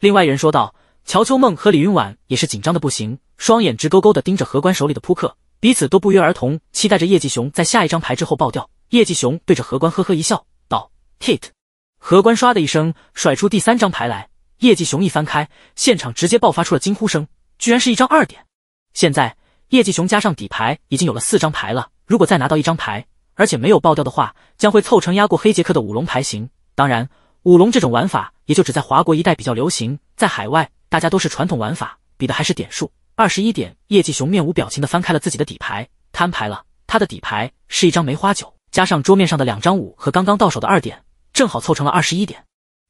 另外一人说道：“乔秋梦和李云婉也是紧张的不行，双眼直勾勾的盯着荷官手里的扑克。”彼此都不约而同期待着叶继雄在下一张牌之后爆掉。叶继雄对着荷官呵呵一笑，道 k i t 荷官唰的一声甩出第三张牌来。叶继雄一翻开，现场直接爆发出了惊呼声，居然是一张二点。现在叶继雄加上底牌，已经有了四张牌了。如果再拿到一张牌，而且没有爆掉的话，将会凑成压过黑杰克的五龙牌型。当然，五龙这种玩法也就只在华国一带比较流行，在海外大家都是传统玩法，比的还是点数。二十一点，叶继雄面无表情的翻开了自己的底牌，摊牌了。他的底牌是一张梅花九，加上桌面上的两张五和刚刚到手的二点，正好凑成了二十一点。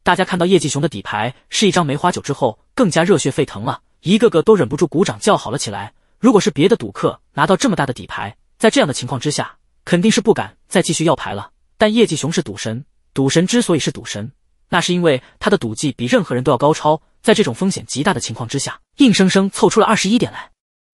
大家看到叶继雄的底牌是一张梅花九之后，更加热血沸腾了，一个个都忍不住鼓掌叫好了起来。如果是别的赌客拿到这么大的底牌，在这样的情况之下，肯定是不敢再继续要牌了。但叶继雄是赌神，赌神之所以是赌神，那是因为他的赌技比任何人都要高超。在这种风险极大的情况之下，硬生生凑出了二十一点来，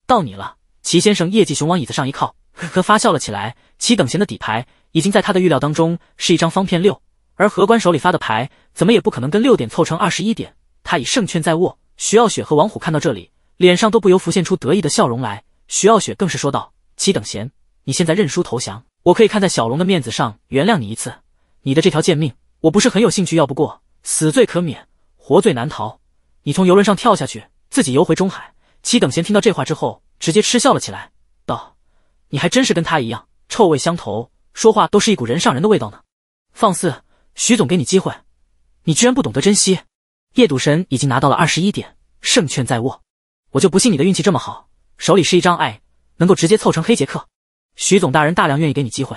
到你了，齐先生。叶继雄往椅子上一靠，呵呵发笑了起来。齐等闲的底牌已经在他的预料当中，是一张方片六，而荷官手里发的牌怎么也不可能跟六点凑成二十一点。他已胜券在握。徐傲雪和王虎看到这里，脸上都不由浮现出得意的笑容来。徐傲雪更是说道：“齐等闲，你现在认输投降，我可以看在小龙的面子上原谅你一次。你的这条贱命，我不是很有兴趣要。不过，死罪可免，活罪难逃。”你从游轮上跳下去，自己游回中海。齐等贤听到这话之后，直接嗤笑了起来，道：“你还真是跟他一样，臭味相投，说话都是一股人上人的味道呢。”放肆！徐总给你机会，你居然不懂得珍惜。夜赌神已经拿到了二十一点，胜券在握。我就不信你的运气这么好，手里是一张，爱，能够直接凑成黑杰克。徐总大人大量，愿意给你机会，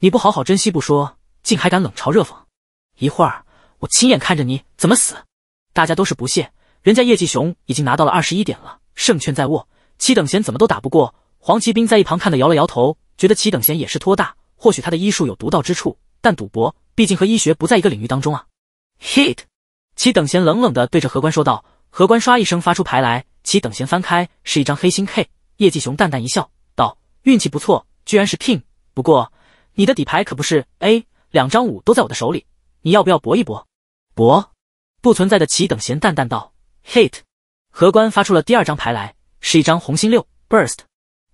你不好好珍惜不说，竟还敢冷嘲热讽。一会儿，我亲眼看着你怎么死！大家都是不屑，人家叶继雄已经拿到了二十一点了，胜券在握。齐等闲怎么都打不过。黄奇兵在一旁看的摇了摇头，觉得齐等闲也是托大。或许他的医术有独到之处，但赌博毕竟和医学不在一个领域当中啊。Hit，齐等闲冷冷的对着荷官说道。荷官刷一声发出牌来，齐等闲翻开是一张黑心 K。叶继雄淡淡一笑，道：“运气不错，居然是 King。不过你的底牌可不是 A，两张五都在我的手里，你要不要搏一搏？”搏。不存在的齐等闲淡淡道：“Hit。”荷官发出了第二张牌来，是一张红心六，Burst。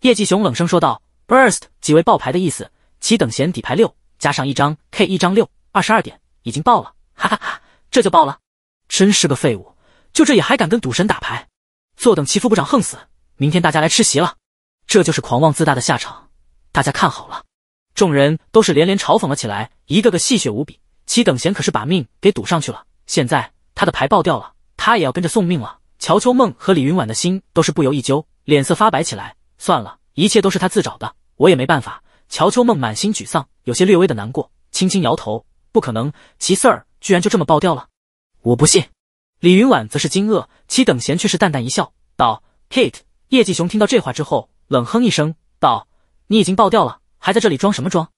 叶继雄冷声说道：“Burst 即为爆牌的意思。齐等闲底牌六，加上一张 K，一张六，二十二点，已经爆了。哈哈哈，这就爆了！真是个废物，就这也还敢跟赌神打牌，坐等齐副部长横死。明天大家来吃席了，这就是狂妄自大的下场。大家看好了。”众人都是连连嘲讽了起来，一个个戏谑无比。齐等闲可是把命给赌上去了，现在。他的牌爆掉了，他也要跟着送命了。乔秋梦和李云婉的心都是不由一揪，脸色发白起来。算了，一切都是他自找的，我也没办法。乔秋梦满心沮丧，有些略微的难过，轻轻摇头。不可能，齐四儿居然就这么爆掉了，我不信。李云婉则是惊愕，齐等闲却是淡淡一笑，道：“Kate。”叶继雄听到这话之后，冷哼一声，道：“你已经爆掉了，还在这里装什么装？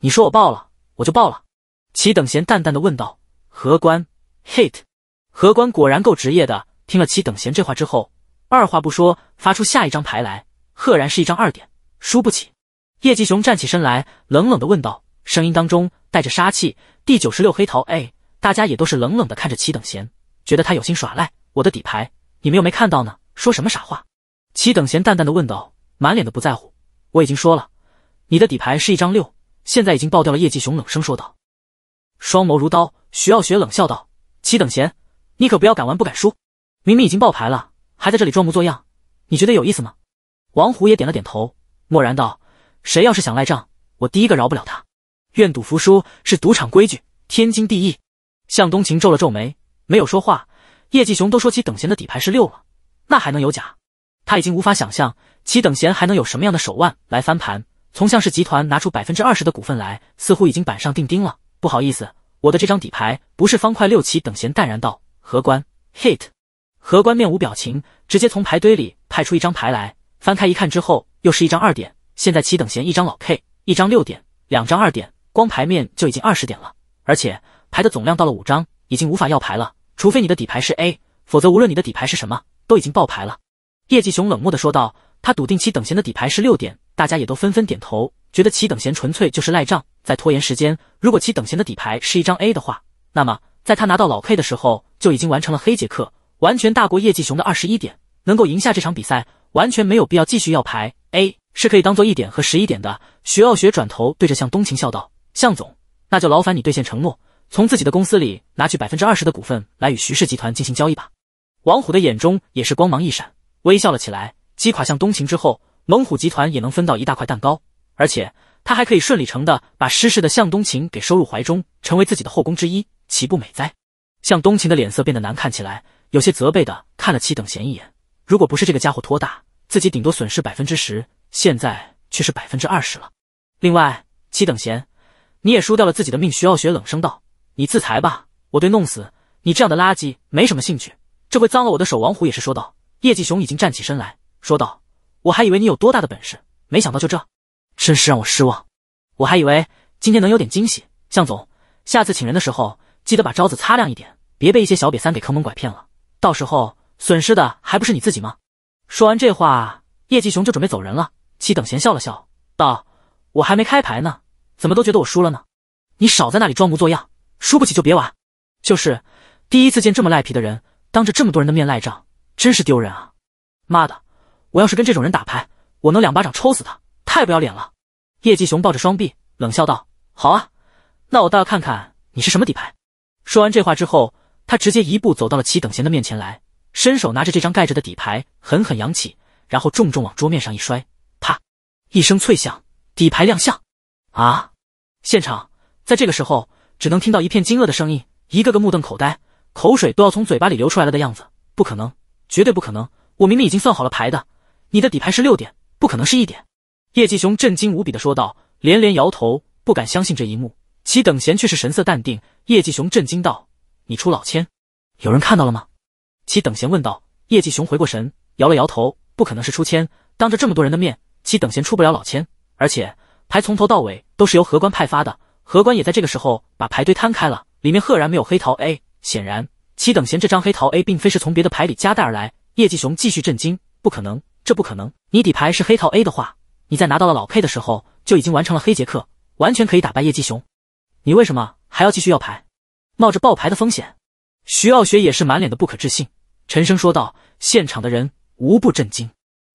你说我爆了，我就爆了。”齐等闲淡淡的问道：“何官 h a t e 荷官果然够职业的。听了齐等闲这话之后，二话不说，发出下一张牌来，赫然是一张二点，输不起。叶继雄站起身来，冷冷的问道，声音当中带着杀气。第九十六黑桃 A，大家也都是冷冷的看着齐等闲，觉得他有心耍赖。我的底牌你们又没看到呢，说什么傻话？齐等闲淡淡的问道，满脸的不在乎。我已经说了，你的底牌是一张六，现在已经爆掉了。叶继雄冷声说道，双眸如刀。徐傲雪冷笑道，齐等闲。你可不要敢玩不敢输，明明已经爆牌了，还在这里装模作样，你觉得有意思吗？王虎也点了点头，默然道：“谁要是想赖账，我第一个饶不了他。愿赌服输是赌场规矩，天经地义。”向东晴皱了皱眉，没有说话。叶继雄都说起等闲的底牌是六了，那还能有假？他已经无法想象其等闲还能有什么样的手腕来翻盘。从向氏集团拿出百分之二十的股份来，似乎已经板上钉钉了。不好意思，我的这张底牌不是方块六。齐等闲淡然道。荷官 hit，荷官面无表情，直接从牌堆里派出一张牌来，翻开一看之后，又是一张二点。现在齐等闲一张老 K，一张六点，两张二点，光牌面就已经二十点了。而且牌的总量到了五张，已经无法要牌了。除非你的底牌是 A，否则无论你的底牌是什么，都已经爆牌了。叶继雄冷漠的说道，他笃定齐等闲的底牌是六点，大家也都纷纷点头，觉得齐等闲纯粹就是赖账，在拖延时间。如果齐等闲的底牌是一张 A 的话，那么在他拿到老 K 的时候。就已经完成了黑杰克，完全大过叶继雄的二十一点，能够赢下这场比赛，完全没有必要继续要牌。A 是可以当做一点和十一点的。徐傲雪转头对着向东晴笑道：“向总，那就劳烦你兑现承诺，从自己的公司里拿去百分之二十的股份来与徐氏集团进行交易吧。”王虎的眼中也是光芒一闪，微笑了起来。击垮向东晴之后，猛虎集团也能分到一大块蛋糕，而且他还可以顺理成的把失势的向东晴给收入怀中，成为自己的后宫之一，岂不美哉？向冬晴的脸色变得难看起来，有些责备的看了七等闲一眼。如果不是这个家伙托大，自己顶多损失百分之十，现在却是百分之二十了。另外，七等闲，你也输掉了自己的命。徐傲雪冷声道：“你自裁吧，我对弄死你这样的垃圾没什么兴趣，这回脏了我的手。”王虎也是说道。叶继雄已经站起身来说道：“我还以为你有多大的本事，没想到就这，真是让我失望。我还以为今天能有点惊喜，向总，下次请人的时候。”记得把招子擦亮一点，别被一些小瘪三给坑蒙拐骗了，到时候损失的还不是你自己吗？说完这话，叶继雄就准备走人了。齐等闲笑了笑，道：“我还没开牌呢，怎么都觉得我输了呢？你少在那里装模作样，输不起就别玩。”就是，第一次见这么赖皮的人，当着这么多人的面赖账，真是丢人啊！妈的，我要是跟这种人打牌，我能两巴掌抽死他，太不要脸了！叶继雄抱着双臂冷笑道：“好啊，那我倒要看看你是什么底牌。”说完这话之后，他直接一步走到了齐等闲的面前来，伸手拿着这张盖着的底牌，狠狠扬起，然后重重往桌面上一摔，啪！一声脆响，底牌亮相。啊！现场在这个时候只能听到一片惊愕的声音，一个个目瞪口呆，口水都要从嘴巴里流出来了的样子。不可能，绝对不可能！我明明已经算好了牌的，你的底牌是六点，不可能是一点。叶继雄震惊无比的说道，连连摇头，不敢相信这一幕。齐等闲却是神色淡定。叶继雄震惊道：“你出老千，有人看到了吗？”齐等闲问道。叶继雄回过神，摇了摇头：“不可能是出千，当着这么多人的面，齐等闲出不了老千。而且牌从头到尾都是由荷官派发的，荷官也在这个时候把牌堆摊开了，里面赫然没有黑桃 A。显然，齐等闲这张黑桃 A 并非是从别的牌里夹带而来。”叶继雄继续震惊：“不可能，这不可能！你底牌是黑桃 A 的话，你在拿到了老 K 的时候就已经完成了黑杰克，完全可以打败叶继雄。”你为什么还要继续要牌，冒着爆牌的风险？徐傲雪也是满脸的不可置信，沉声说道。现场的人无不震惊。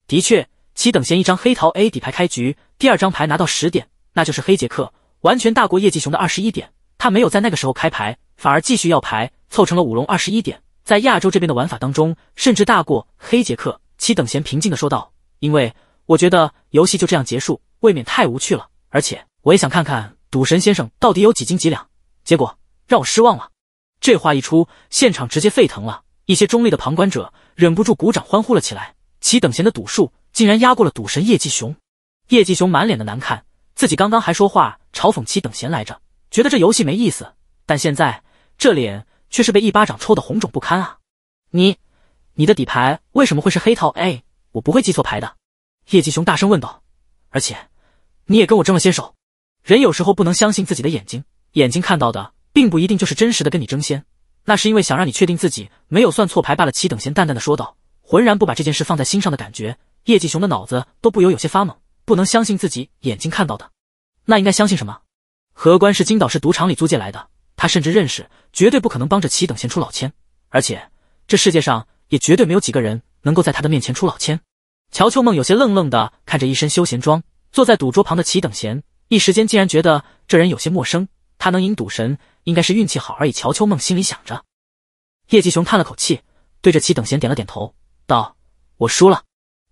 的确，七等闲一张黑桃 A 底牌开局，第二张牌拿到十点，那就是黑杰克，完全大过叶继雄的二十一点。他没有在那个时候开牌，反而继续要牌，凑成了五龙二十一点。在亚洲这边的玩法当中，甚至大过黑杰克。七等闲平静的说道：“因为我觉得游戏就这样结束，未免太无趣了。而且我也想看看。”赌神先生到底有几斤几两？结果让我失望了。这话一出，现场直接沸腾了，一些中立的旁观者忍不住鼓掌欢呼了起来。齐等闲的赌术竟然压过了赌神叶继雄。叶继雄满脸的难看，自己刚刚还说话嘲讽齐等闲来着，觉得这游戏没意思，但现在这脸却是被一巴掌抽得红肿不堪啊！你，你的底牌为什么会是黑桃 A？我不会记错牌的。叶继雄大声问道。而且，你也跟我争了先手。人有时候不能相信自己的眼睛，眼睛看到的并不一定就是真实的。跟你争先，那是因为想让你确定自己没有算错牌罢了。齐等闲淡淡的说道，浑然不把这件事放在心上的感觉。叶继雄的脑子都不由有些发懵，不能相信自己眼睛看到的，那应该相信什么？荷官是金岛市赌场里租借来的，他甚至认识，绝对不可能帮着齐等闲出老千，而且这世界上也绝对没有几个人能够在他的面前出老千。乔秋梦有些愣愣的看着一身休闲装坐在赌桌旁的齐等闲。一时间竟然觉得这人有些陌生，他能赢赌神，应该是运气好而已。乔秋梦心里想着。叶继雄叹了口气，对着齐等贤点了点头，道：“我输了。”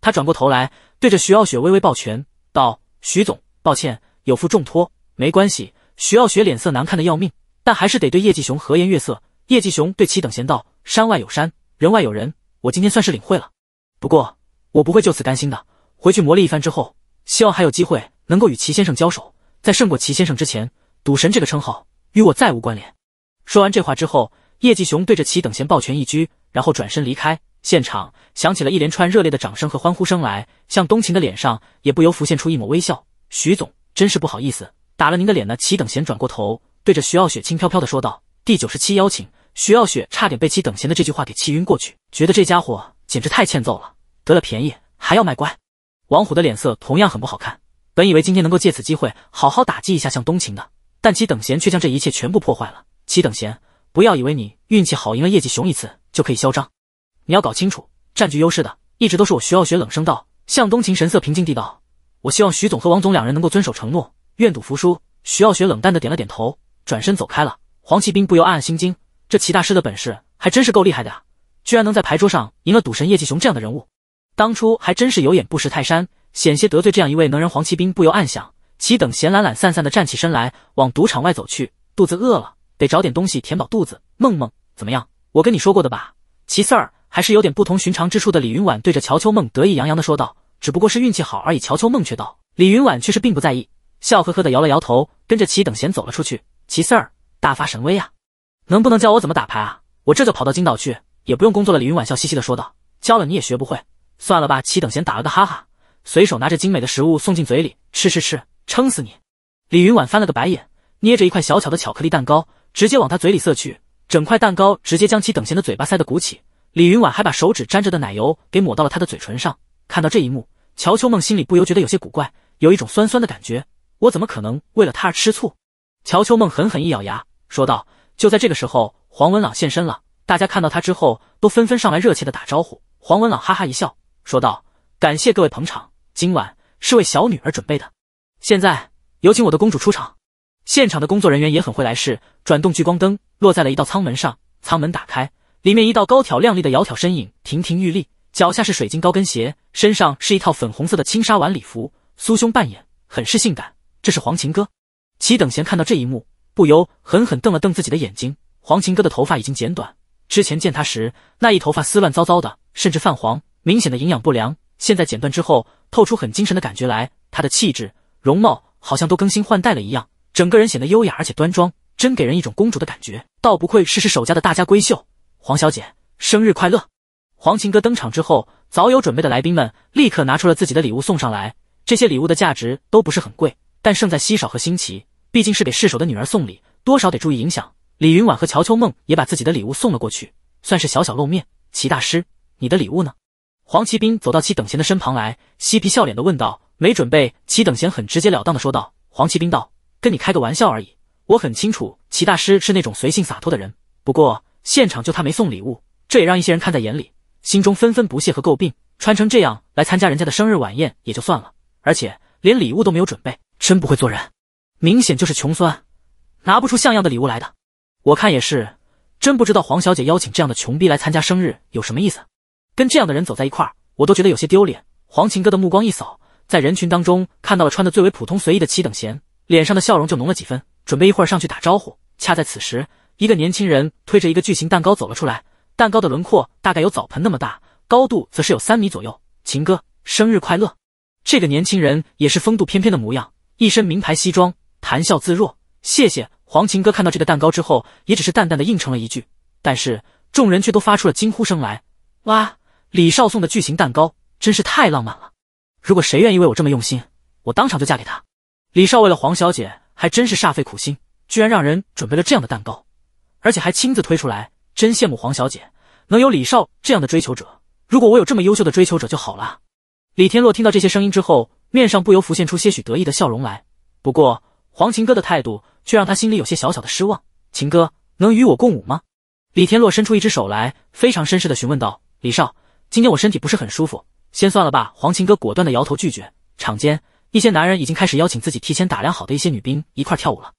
他转过头来，对着徐傲雪微微抱拳，道：“徐总，抱歉，有负重托，没关系。”徐傲雪脸色难看的要命，但还是得对叶继雄和颜悦色。叶继雄对齐等贤道：“山外有山，人外有人，我今天算是领会了。不过我不会就此甘心的，回去磨砺一番之后，希望还有机会。”能够与齐先生交手，在胜过齐先生之前，赌神这个称号与我再无关联。说完这话之后，叶继雄对着齐等闲抱拳一鞠，然后转身离开。现场响起了一连串热烈的掌声和欢呼声来。向冬晴的脸上也不由浮现出一抹微笑。徐总真是不好意思打了您的脸呢。齐等闲转过头，对着徐傲雪轻飘飘的说道：“第九十七邀请。”徐傲雪差点被齐等闲的这句话给气晕过去，觉得这家伙简直太欠揍了，得了便宜还要卖乖。王虎的脸色同样很不好看。本以为今天能够借此机会好好打击一下向东晴的，但齐等闲却将这一切全部破坏了。齐等闲，不要以为你运气好赢了叶继雄一次就可以嚣张，你要搞清楚，占据优势的一直都是我。徐傲雪冷声道。向东晴神色平静地道：“我希望徐总和王总两人能够遵守承诺，愿赌服输。”徐傲雪冷淡的点了点头，转身走开了。黄奇兵不由暗暗心惊，这齐大师的本事还真是够厉害的啊，居然能在牌桌上赢了赌神叶继雄这样的人物。当初还真是有眼不识泰山。险些得罪这样一位能人，黄奇兵不由暗想。齐等闲懒懒散散的站起身来，往赌场外走去。肚子饿了，得找点东西填饱肚子。梦梦，怎么样？我跟你说过的吧。齐四儿还是有点不同寻常之处的。李云婉对着乔秋梦得意洋洋的说道：“只不过是运气好而已。”乔秋梦却道：“李云婉却是并不在意，笑呵呵的摇了摇头，跟着齐等闲走了出去。”齐四儿大发神威啊！能不能教我怎么打牌啊？我这就跑到金岛去，也不用工作了。”李云婉笑嘻嘻的说道：“教了你也学不会，算了吧。”齐等闲打了个哈哈。随手拿着精美的食物送进嘴里，吃吃吃，撑死你！李云婉翻了个白眼，捏着一块小巧的巧克力蛋糕，直接往他嘴里塞去，整块蛋糕直接将其等闲的嘴巴塞得鼓起。李云婉还把手指沾着的奶油给抹到了他的嘴唇上。看到这一幕，乔秋梦心里不由觉得有些古怪，有一种酸酸的感觉。我怎么可能为了他而吃醋？乔秋梦狠狠一咬牙，说道。就在这个时候，黄文朗现身了，大家看到他之后，都纷纷上来热切的打招呼。黄文朗哈哈一笑，说道：“感谢各位捧场。”今晚是为小女儿准备的。现在有请我的公主出场。现场的工作人员也很会来事，转动聚光灯，落在了一道舱门上。舱门打开，里面一道高挑亮丽的窈窕身影，亭亭玉立，脚下是水晶高跟鞋，身上是一套粉红色的轻纱晚礼服，酥胸半掩，很是性感。这是黄琴歌。齐等闲看到这一幕，不由狠狠瞪了瞪自己的眼睛。黄琴歌的头发已经剪短，之前见他时，那一头发丝乱糟糟的，甚至泛黄，明显的营养不良。现在剪断之后，透出很精神的感觉来。她的气质、容貌好像都更新换代了一样，整个人显得优雅而且端庄，真给人一种公主的感觉。倒不愧是是守家的大家闺秀，黄小姐，生日快乐！黄琴歌登场之后，早有准备的来宾们立刻拿出了自己的礼物送上来。这些礼物的价值都不是很贵，但胜在稀少和新奇。毕竟是给世守的女儿送礼，多少得注意影响。李云婉和乔秋梦也把自己的礼物送了过去，算是小小露面。齐大师，你的礼物呢？黄奇兵走到齐等闲的身旁来，嬉皮笑脸的问道：“没准备？”齐等闲很直截了当的说道：“黄奇兵道，跟你开个玩笑而已。我很清楚，齐大师是那种随性洒脱的人。不过现场就他没送礼物，这也让一些人看在眼里，心中纷纷不屑和诟病。穿成这样来参加人家的生日晚宴也就算了，而且连礼物都没有准备，真不会做人，明显就是穷酸，拿不出像样的礼物来的。我看也是，真不知道黄小姐邀请这样的穷逼来参加生日有什么意思。”跟这样的人走在一块儿，我都觉得有些丢脸。黄琴哥的目光一扫，在人群当中看到了穿的最为普通随意的七等闲，脸上的笑容就浓了几分，准备一会儿上去打招呼。恰在此时，一个年轻人推着一个巨型蛋糕走了出来，蛋糕的轮廓大概有澡盆那么大，高度则是有三米左右。秦哥生日快乐！这个年轻人也是风度翩翩的模样，一身名牌西装，谈笑自若。谢谢黄琴哥，看到这个蛋糕之后，也只是淡淡的应承了一句，但是众人却都发出了惊呼声来，哇！李少送的巨型蛋糕真是太浪漫了！如果谁愿意为我这么用心，我当场就嫁给他。李少为了黄小姐还真是煞费苦心，居然让人准备了这样的蛋糕，而且还亲自推出来。真羡慕黄小姐能有李少这样的追求者。如果我有这么优秀的追求者就好了。李天洛听到这些声音之后，面上不由浮现出些许得意的笑容来。不过黄情哥的态度却让他心里有些小小的失望。情哥能与我共舞吗？李天洛伸出一只手来，非常绅士的询问道：“李少。”今天我身体不是很舒服，先算了吧。黄琴哥果断的摇头拒绝。场间一些男人已经开始邀请自己提前打量好的一些女兵一块跳舞了。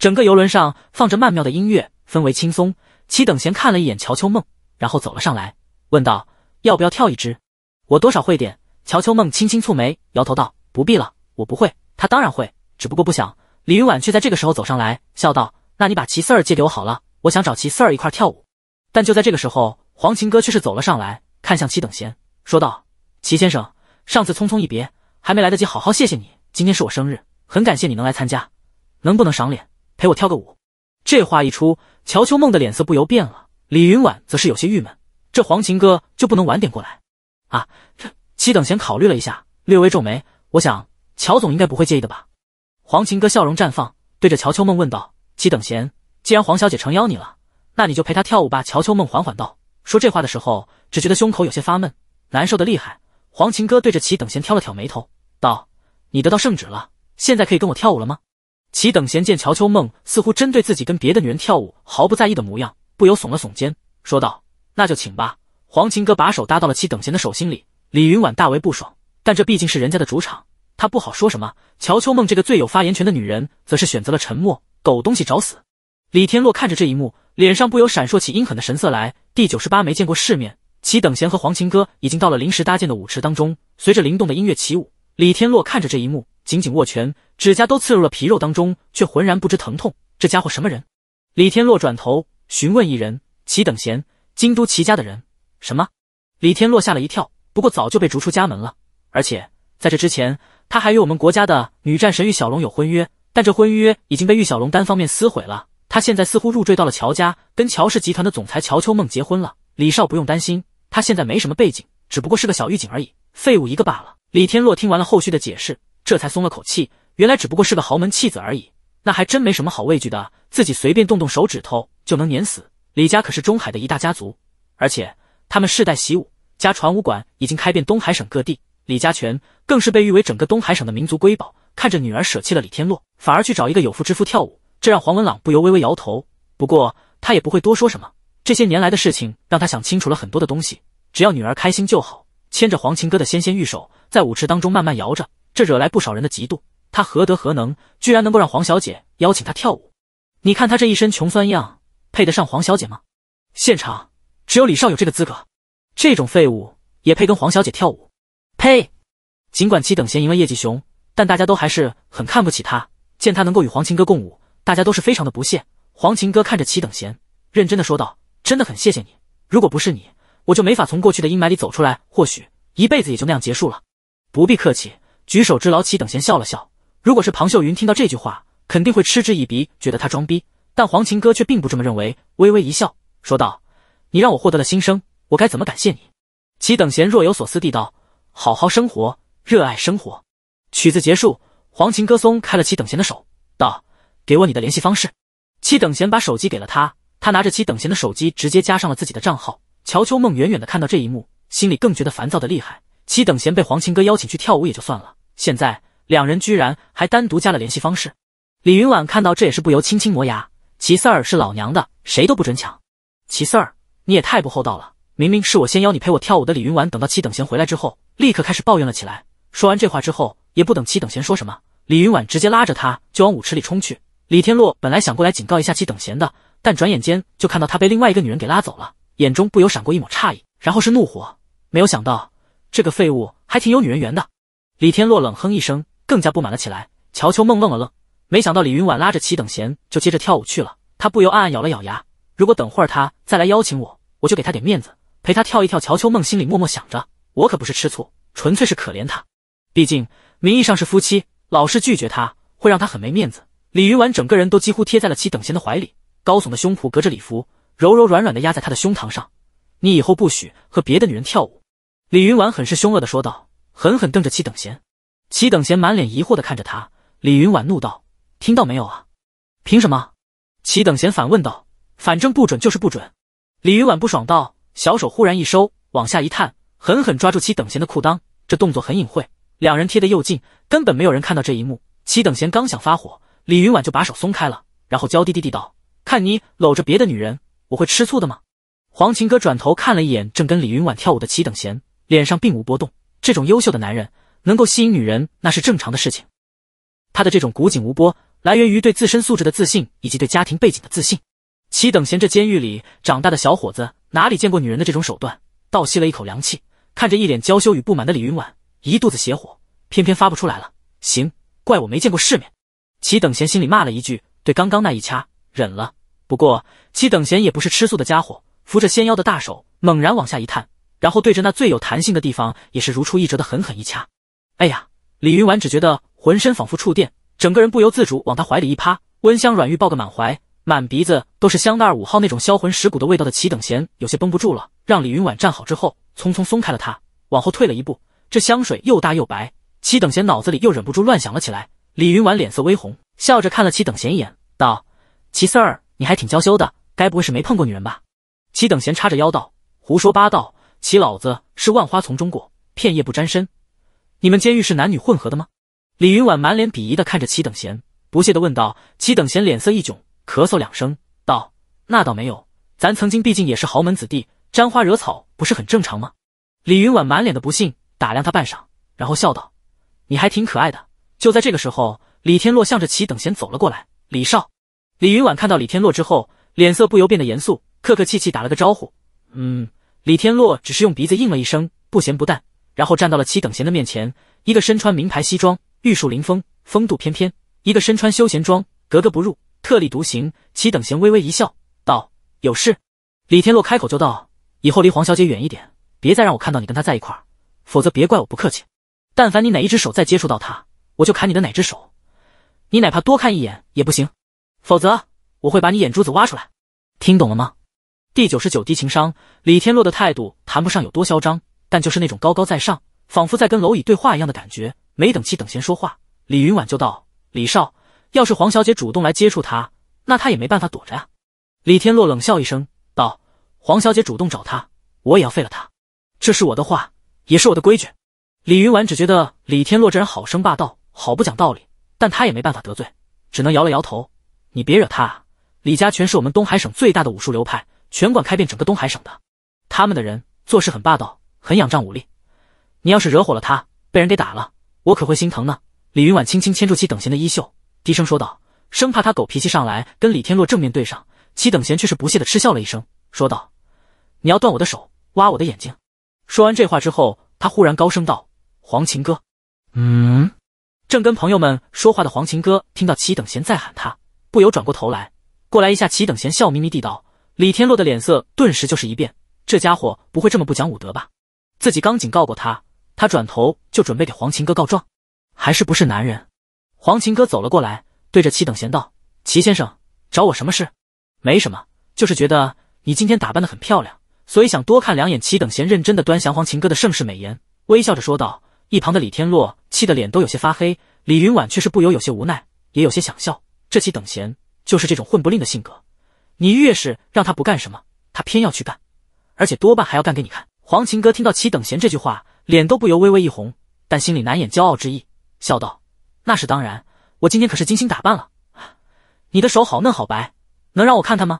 整个游轮上放着曼妙的音乐，氛围轻松。齐等闲看了一眼乔秋梦，然后走了上来，问道：“要不要跳一支？”我多少会点。乔秋梦轻轻蹙眉，摇头道：“不必了，我不会。”他当然会，只不过不想。李云婉却在这个时候走上来，笑道：“那你把齐四儿借给我好了，我想找齐四儿一块跳舞。”但就在这个时候，黄琴哥却是走了上来。看向齐等闲，说道：“齐先生，上次匆匆一别，还没来得及好好谢谢你。今天是我生日，很感谢你能来参加，能不能赏脸陪我跳个舞？”这话一出，乔秋梦的脸色不由变了，李云婉则是有些郁闷，这黄琴哥就不能晚点过来？啊！这齐等闲考虑了一下，略微皱眉：“我想乔总应该不会介意的吧？”黄琴哥笑容绽放，对着乔秋梦问道：“齐等闲，既然黄小姐诚邀你了，那你就陪她跳舞吧。”乔秋梦缓缓道。说这话的时候，只觉得胸口有些发闷，难受的厉害。黄琴哥对着齐等闲挑了挑眉头，道：“你得到圣旨了，现在可以跟我跳舞了吗？”齐等闲见乔秋梦似乎针对自己跟别的女人跳舞毫不在意的模样，不由耸了耸肩，说道：“那就请吧。”黄琴哥把手搭到了齐等闲的手心里。李云婉大为不爽，但这毕竟是人家的主场，他不好说什么。乔秋梦这个最有发言权的女人，则是选择了沉默。狗东西，找死！李天洛看着这一幕，脸上不由闪烁起阴狠的神色来。第九十八没见过世面，齐等闲和黄琴歌已经到了临时搭建的舞池当中，随着灵动的音乐起舞。李天洛看着这一幕，紧紧握拳，指甲都刺入了皮肉当中，却浑然不知疼痛。这家伙什么人？李天洛转头询问一人：齐等闲，京都齐家的人？什么？李天洛吓了一跳，不过早就被逐出家门了。而且在这之前，他还与我们国家的女战神玉小龙有婚约，但这婚约已经被玉小龙单方面撕毁了。他现在似乎入赘到了乔家，跟乔氏集团的总裁乔秋梦结婚了。李少不用担心，他现在没什么背景，只不过是个小狱警而已，废物一个罢了。李天洛听完了后续的解释，这才松了口气。原来只不过是个豪门弃子而已，那还真没什么好畏惧的，自己随便动动手指头就能碾死。李家可是中海的一大家族，而且他们世代习武，家传武馆已经开遍东海省各地。李家拳更是被誉为整个东海省的民族瑰宝。看着女儿舍弃了李天洛，反而去找一个有妇之夫跳舞。这让黄文朗不由微微摇头，不过他也不会多说什么。这些年来的事情让他想清楚了很多的东西，只要女儿开心就好。牵着黄琴歌的纤纤玉手，在舞池当中慢慢摇着，这惹来不少人的嫉妒。他何德何能，居然能够让黄小姐邀请他跳舞？你看他这一身穷酸样，配得上黄小姐吗？现场只有李少有这个资格，这种废物也配跟黄小姐跳舞？呸！尽管其等闲赢了叶继雄，但大家都还是很看不起他。见他能够与黄琴歌共舞。大家都是非常的不屑。黄琴哥看着齐等闲，认真的说道：“真的很谢谢你，如果不是你，我就没法从过去的阴霾里走出来，或许一辈子也就那样结束了。”不必客气，举手之劳。齐等闲笑了笑。如果是庞秀云听到这句话，肯定会嗤之以鼻，觉得他装逼。但黄琴哥却并不这么认为，微微一笑，说道：“你让我获得了新生，我该怎么感谢你？”齐等闲若有所思地道：“好好生活，热爱生活。”曲子结束，黄琴哥松开了齐等闲的手，道。给我你的联系方式。齐等闲把手机给了他，他拿着齐等闲的手机，直接加上了自己的账号。乔秋梦远远的看到这一幕，心里更觉得烦躁的厉害。齐等闲被黄琴哥邀请去跳舞也就算了，现在两人居然还单独加了联系方式。李云婉看到这也是不由轻轻磨牙。齐四儿是老娘的，谁都不准抢。齐四儿，你也太不厚道了，明明是我先邀你陪我跳舞的。李云婉等到齐等闲回来之后，立刻开始抱怨了起来。说完这话之后，也不等齐等闲说什么，李云婉直接拉着他就往舞池里冲去。李天洛本来想过来警告一下齐等闲的，但转眼间就看到他被另外一个女人给拉走了，眼中不由闪过一抹诧异，然后是怒火。没有想到这个废物还挺有女人缘的。李天洛冷哼一声，更加不满了起来。乔秋梦愣了愣，没想到李云婉拉着齐等闲就接着跳舞去了。他不由暗暗咬了咬牙，如果等会儿他再来邀请我，我就给他点面子，陪他跳一跳。乔秋梦心里默默想着，我可不是吃醋，纯粹是可怜他。毕竟名义上是夫妻，老是拒绝他会让他很没面子。李云婉整个人都几乎贴在了齐等闲的怀里，高耸的胸脯隔着礼服，柔柔软软的压在他的胸膛上。你以后不许和别的女人跳舞，李云婉很是凶恶的说道，狠狠瞪着齐等闲。齐等闲满脸疑惑的看着他。李云婉怒道：“听到没有啊？凭什么？”齐等闲反问道：“反正不准就是不准。”李云婉不爽道，小手忽然一收，往下一探，狠狠抓住齐等闲的裤裆。这动作很隐晦，两人贴得又近，根本没有人看到这一幕。齐等闲刚想发火。李云婉就把手松开了，然后娇滴滴地道：“看你搂着别的女人，我会吃醋的吗？”黄琴哥转头看了一眼正跟李云婉跳舞的齐等闲，脸上并无波动。这种优秀的男人能够吸引女人，那是正常的事情。他的这种古井无波，来源于对自身素质的自信以及对家庭背景的自信。齐等闲这监狱里长大的小伙子，哪里见过女人的这种手段？倒吸了一口凉气，看着一脸娇羞与不满的李云婉，一肚子邪火，偏偏发不出来了。行，怪我没见过世面。齐等闲心里骂了一句，对刚刚那一掐忍了。不过齐等闲也不是吃素的家伙，扶着仙腰的大手猛然往下一探，然后对着那最有弹性的地方也是如出一辙的狠狠一掐。哎呀！李云婉只觉得浑身仿佛触电，整个人不由自主往他怀里一趴，温香软玉抱个满怀，满鼻子都是香奈儿五号那种销魂蚀骨的味道的齐等闲有些绷不住了，让李云婉站好之后，匆匆松开了他，往后退了一步。这香水又大又白，齐等闲脑子里又忍不住乱想了起来。李云婉脸色微红，笑着看了齐等闲一眼，道：“齐四儿，你还挺娇羞的，该不会是没碰过女人吧？”齐等闲叉着腰道：“胡说八道，齐老子是万花丛中过，片叶不沾身。你们监狱是男女混合的吗？”李云婉满脸鄙夷的看着齐等闲，不屑的问道。齐等闲脸色一窘，咳嗽两声，道：“那倒没有，咱曾经毕竟也是豪门子弟，沾花惹草不是很正常吗？”李云婉满脸的不信，打量他半晌，然后笑道：“你还挺可爱的。”就在这个时候，李天洛向着齐等闲走了过来。李少，李云婉看到李天洛之后，脸色不由变得严肃，客客气气打了个招呼。嗯，李天洛只是用鼻子应了一声，不咸不淡，然后站到了齐等闲的面前。一个身穿名牌西装，玉树临风，风度翩翩；一个身穿休闲装，格格不入，特立独行。齐等闲微微一笑，道：“有事。”李天洛开口就道：“以后离黄小姐远一点，别再让我看到你跟她在一块儿，否则别怪我不客气。但凡你哪一只手再接触到她，”我就砍你的哪只手，你哪怕多看一眼也不行，否则我会把你眼珠子挖出来。听懂了吗？第九十九低情商，李天洛的态度谈不上有多嚣张，但就是那种高高在上，仿佛在跟蝼蚁对话一样的感觉。没等其等闲说话，李云婉就道：“李少，要是黄小姐主动来接触他，那他也没办法躲着呀。”李天洛冷笑一声道：“黄小姐主动找他，我也要废了他。这是我的话，也是我的规矩。”李云婉只觉得李天洛这人好生霸道。好不讲道理，但他也没办法得罪，只能摇了摇头。你别惹他，李家全是我们东海省最大的武术流派，拳馆开遍整个东海省的。他们的人做事很霸道，很仰仗武力。你要是惹火了他，被人给打了，我可会心疼呢。李云婉轻轻牵住齐等闲的衣袖，低声说道，生怕他狗脾气上来跟李天洛正面对上。齐等闲却是不屑的嗤笑了一声，说道：“你要断我的手，挖我的眼睛。”说完这话之后，他忽然高声道：“黄琴哥，嗯。”正跟朋友们说话的黄琴哥听到齐等贤在喊他，不由转过头来，过来一下。齐等贤笑眯眯地道：“李天洛的脸色顿时就是一变，这家伙不会这么不讲武德吧？自己刚警告过他，他转头就准备给黄琴哥告状，还是不是男人？”黄琴哥走了过来，对着齐等贤道：“齐先生找我什么事？没什么，就是觉得你今天打扮得很漂亮，所以想多看两眼。”齐等贤认真地端详黄琴哥的盛世美颜，微笑着说道。一旁的李天洛气得脸都有些发黑，李云婉却是不由有些无奈，也有些想笑。这齐等闲就是这种混不吝的性格，你越是让他不干什么，他偏要去干，而且多半还要干给你看。黄琴哥听到齐等闲这句话，脸都不由微微一红，但心里难掩骄傲之意，笑道：“那是当然，我今天可是精心打扮了。你的手好嫩好白，能让我看看吗？”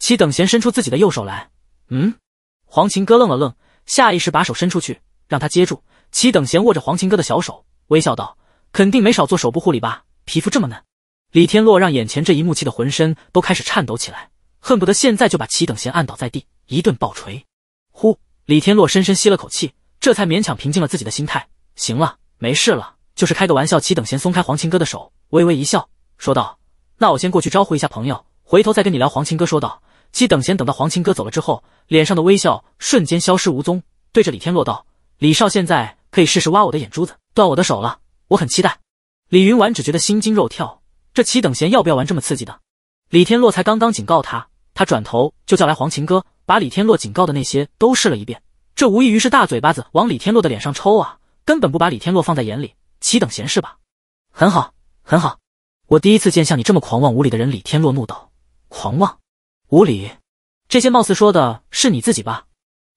齐等闲伸出自己的右手来，嗯。黄琴哥愣了愣，下意识把手伸出去，让他接住。齐等闲握着黄琴歌的小手，微笑道：“肯定没少做手部护理吧？皮肤这么嫩。”李天洛让眼前这一幕气得浑身都开始颤抖起来，恨不得现在就把齐等闲按倒在地，一顿暴捶。呼！李天洛深深吸了口气，这才勉强平静了自己的心态。行了，没事了，就是开个玩笑。齐等闲松开黄琴歌的手，微微一笑，说道：“那我先过去招呼一下朋友，回头再跟你聊。”黄琴哥说道。齐等闲等到黄琴哥走了之后，脸上的微笑瞬间消失无踪，对着李天洛道：“李少，现在。”可以试试挖我的眼珠子，断我的手了，我很期待。李云婉只觉得心惊肉跳，这齐等闲要不要玩这么刺激的？李天洛才刚刚警告他，他转头就叫来黄琴歌，把李天洛警告的那些都试了一遍，这无异于是大嘴巴子往李天洛的脸上抽啊，根本不把李天洛放在眼里，齐等闲是吧？很好，很好，我第一次见像你这么狂妄无理的人。李天洛怒道，狂妄无理，这些貌似说的是你自己吧？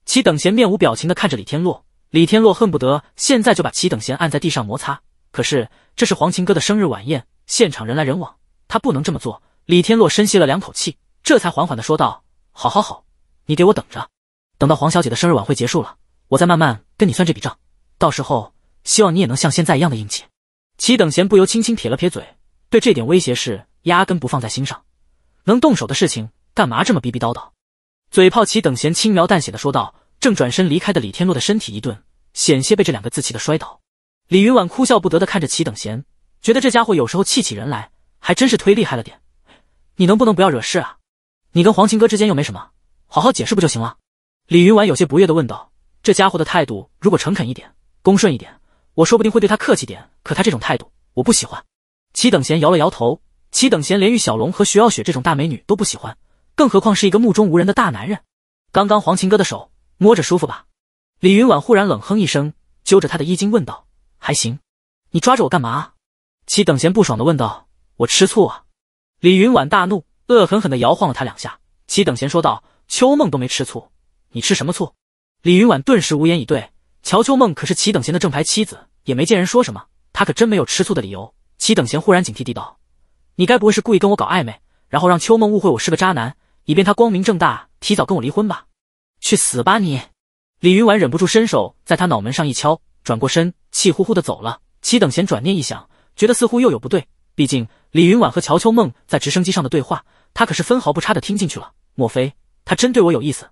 齐等闲面无表情的看着李天洛。李天洛恨不得现在就把齐等闲按在地上摩擦，可是这是黄琴歌的生日晚宴，现场人来人往，他不能这么做。李天洛深吸了两口气，这才缓缓的说道：“好好好，你给我等着，等到黄小姐的生日晚会结束了，我再慢慢跟你算这笔账。到时候希望你也能像现在一样的硬气。”齐等闲不由轻轻撇了撇嘴，对这点威胁是压根不放在心上，能动手的事情干嘛这么逼逼叨叨？嘴炮齐等闲轻描淡写的说道。正转身离开的李天洛的身体一顿，险些被这两个字气得摔倒。李云婉哭笑不得的看着齐等贤，觉得这家伙有时候气起人来还真是忒厉害了点。你能不能不要惹事啊？你跟黄琴哥之间又没什么，好好解释不就行了？李云婉有些不悦的问道。这家伙的态度如果诚恳一点，恭顺一点，我说不定会对他客气点。可他这种态度，我不喜欢。齐等贤摇了摇头。齐等贤连玉小龙和徐傲雪这种大美女都不喜欢，更何况是一个目中无人的大男人。刚刚黄琴哥的手。摸着舒服吧？李云婉忽然冷哼一声，揪着他的衣襟问道：“还行，你抓着我干嘛？”齐等闲不爽的问道：“我吃醋啊！”李云婉大怒，恶狠狠地摇晃了他两下。齐等闲说道：“秋梦都没吃醋，你吃什么醋？”李云婉顿时无言以对。乔秋梦可是齐等闲的正牌妻子，也没见人说什么，他可真没有吃醋的理由。齐等闲忽然警惕地道：“你该不会是故意跟我搞暧昧，然后让秋梦误会我是个渣男，以便他光明正大提早跟我离婚吧？”去死吧你！李云婉忍不住伸手在他脑门上一敲，转过身，气呼呼的走了。齐等闲转念一想，觉得似乎又有不对，毕竟李云婉和乔秋梦在直升机上的对话，他可是分毫不差的听进去了。莫非他真对我有意思？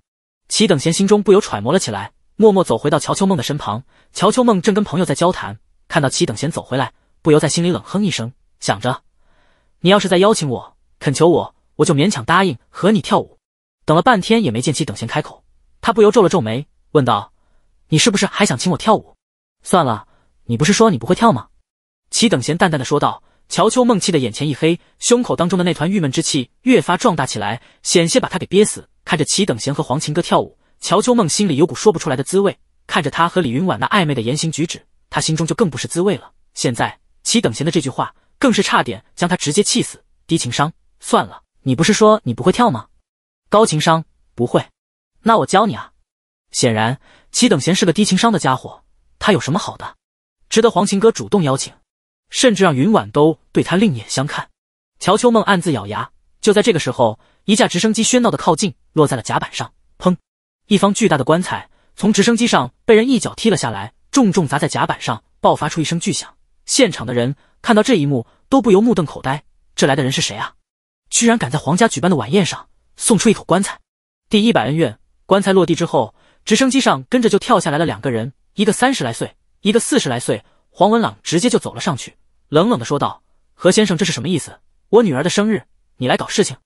齐等闲心中不由揣摩了起来，默默走回到乔秋梦的身旁。乔秋梦正跟朋友在交谈，看到齐等闲走回来，不由在心里冷哼一声，想着，你要是再邀请我，恳求我，我就勉强答应和你跳舞。等了半天也没见齐等闲开口。他不由皱了皱眉，问道：“你是不是还想请我跳舞？算了，你不是说你不会跳吗？”齐等闲淡淡的说道。乔秋梦气得眼前一黑，胸口当中的那团郁闷之气越发壮大起来，险些把他给憋死。看着齐等闲和黄情歌跳舞，乔秋梦心里有股说不出来的滋味。看着他和李云婉那暧昧的言行举止，他心中就更不是滋味了。现在齐等闲的这句话更是差点将他直接气死。低情商，算了，你不是说你不会跳吗？高情商，不会。那我教你啊！显然齐等闲是个低情商的家伙，他有什么好的，值得黄琴哥主动邀请，甚至让云婉都对他另眼相看。乔秋梦暗自咬牙。就在这个时候，一架直升机喧闹的靠近，落在了甲板上。砰！一方巨大的棺材从直升机上被人一脚踢了下来，重重砸在甲板上，爆发出一声巨响。现场的人看到这一幕，都不由目瞪口呆。这来的人是谁啊？居然敢在皇家举办的晚宴上送出一口棺材！第一百恩怨。棺材落地之后，直升机上跟着就跳下来了两个人，一个三十来岁，一个四十来岁。黄文朗直接就走了上去，冷冷的说道：“何先生，这是什么意思？我女儿的生日，你来搞事情？”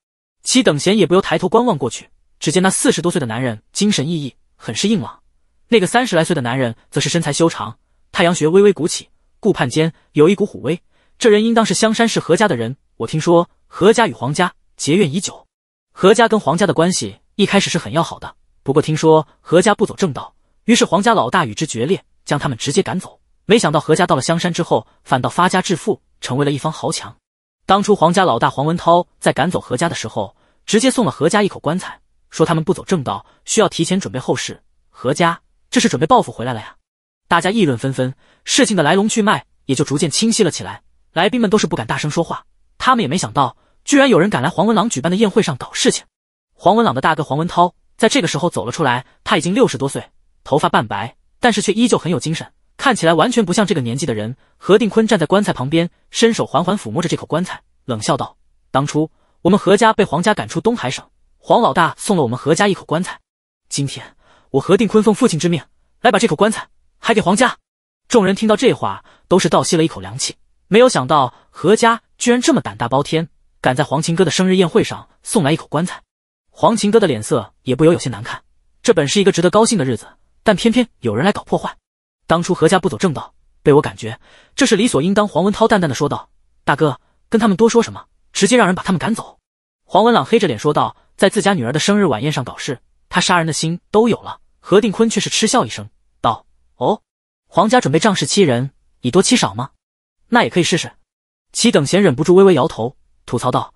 齐等闲也不由抬头观望过去，只见那四十多岁的男人精神奕奕，很是硬朗；那个三十来岁的男人则是身材修长，太阳穴微微鼓起，顾盼间有一股虎威。这人应当是香山市何家的人。我听说何家与黄家结怨已久，何家跟黄家的关系一开始是很要好的。不过听说何家不走正道，于是黄家老大与之决裂，将他们直接赶走。没想到何家到了香山之后，反倒发家致富，成为了一方豪强。当初黄家老大黄文涛在赶走何家的时候，直接送了何家一口棺材，说他们不走正道，需要提前准备后事。何家这是准备报复回来了呀？大家议论纷纷，事情的来龙去脉也就逐渐清晰了起来。来宾们都是不敢大声说话，他们也没想到，居然有人敢来黄文朗举办的宴会上搞事情。黄文朗的大哥黄文涛。在这个时候走了出来，他已经六十多岁，头发半白，但是却依旧很有精神，看起来完全不像这个年纪的人。何定坤站在棺材旁边，伸手缓缓抚摸着这口棺材，冷笑道：“当初我们何家被黄家赶出东海省，黄老大送了我们何家一口棺材。今天我何定坤奉父亲之命，来把这口棺材还给黄家。”众人听到这话，都是倒吸了一口凉气，没有想到何家居然这么胆大包天，敢在黄秦哥的生日宴会上送来一口棺材。黄琴哥的脸色也不由有些难看，这本是一个值得高兴的日子，但偏偏有人来搞破坏。当初何家不走正道，被我感觉这是理所应当。黄文涛淡淡的说道：“大哥，跟他们多说什么，直接让人把他们赶走。”黄文朗黑着脸说道：“在自家女儿的生日晚宴上搞事，他杀人的心都有了。”何定坤却是嗤笑一声道：“哦，黄家准备仗势欺人，以多欺少吗？那也可以试试。”齐等闲忍不住微微摇头，吐槽道：“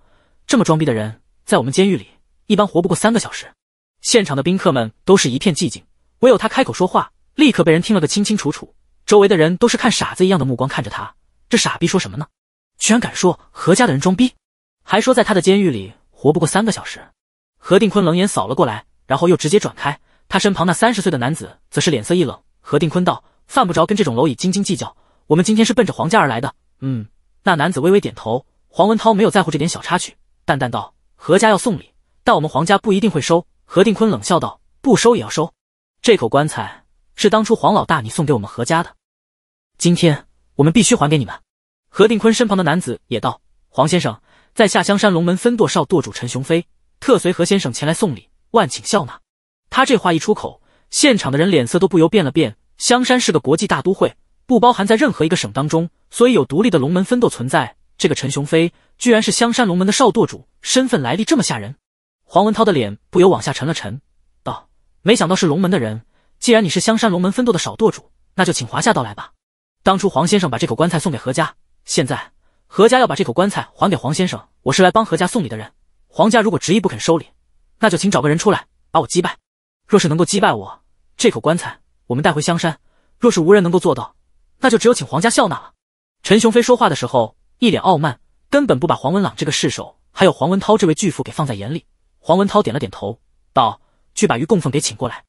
这么装逼的人，在我们监狱里。”一般活不过三个小时，现场的宾客们都是一片寂静，唯有他开口说话，立刻被人听了个清清楚楚。周围的人都是看傻子一样的目光看着他，这傻逼说什么呢？居然敢说何家的人装逼，还说在他的监狱里活不过三个小时。何定坤冷眼扫了过来，然后又直接转开。他身旁那三十岁的男子则是脸色一冷。何定坤道：“犯不着跟这种蝼蚁斤斤计较，我们今天是奔着黄家而来的。”嗯，那男子微微点头。黄文涛没有在乎这点小插曲，淡淡道：“何家要送礼。”但我们皇家不一定会收。何定坤冷笑道：“不收也要收，这口棺材是当初黄老大你送给我们何家的，今天我们必须还给你们。”何定坤身旁的男子也道：“黄先生，在下香山龙门分舵少舵主陈雄飞，特随何先生前来送礼，万请笑纳。”他这话一出口，现场的人脸色都不由变了变。香山是个国际大都会，不包含在任何一个省当中，所以有独立的龙门分舵存在。这个陈雄飞居然是香山龙门的少舵主，身份来历这么吓人。黄文涛的脸不由往下沉了沉，道：“没想到是龙门的人。既然你是香山龙门分舵的少舵主，那就请华夏道来吧。当初黄先生把这口棺材送给何家，现在何家要把这口棺材还给黄先生。我是来帮何家送礼的人。黄家如果执意不肯收礼，那就请找个人出来把我击败。若是能够击败我，这口棺材我们带回香山；若是无人能够做到，那就只有请黄家笑纳了。”陈雄飞说话的时候一脸傲慢，根本不把黄文朗这个世首，还有黄文涛这位巨富给放在眼里。黄文涛点了点头，道：“去把鱼供奉给请过来。”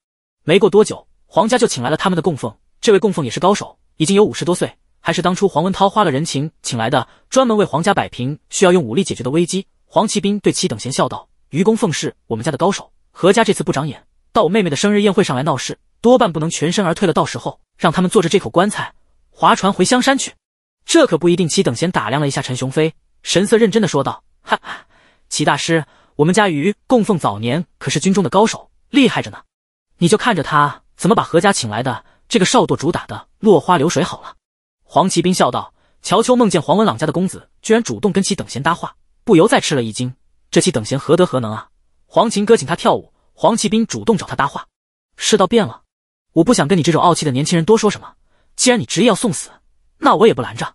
没过多久，黄家就请来了他们的供奉。这位供奉也是高手，已经有五十多岁，还是当初黄文涛花了人情请来的，专门为黄家摆平需要用武力解决的危机。黄奇兵对齐等贤笑道：“于公奉是我们家的高手，何家这次不长眼，到我妹妹的生日宴会上来闹事，多半不能全身而退了。到时候让他们坐着这口棺材划船回香山去，这可不一定。”齐等贤打量了一下陈雄飞，神色认真的说道：“哈哈，齐大师。”我们家于供奉早年可是军中的高手，厉害着呢。你就看着他怎么把何家请来的这个少舵主打的落花流水好了。黄奇兵笑道。乔秋梦见黄文朗家的公子居然主动跟其等闲搭话，不由再吃了一惊。这其等闲何德何能啊？黄琴哥请他跳舞，黄奇兵主动找他搭话，世道变了。我不想跟你这种傲气的年轻人多说什么。既然你执意要送死，那我也不拦着。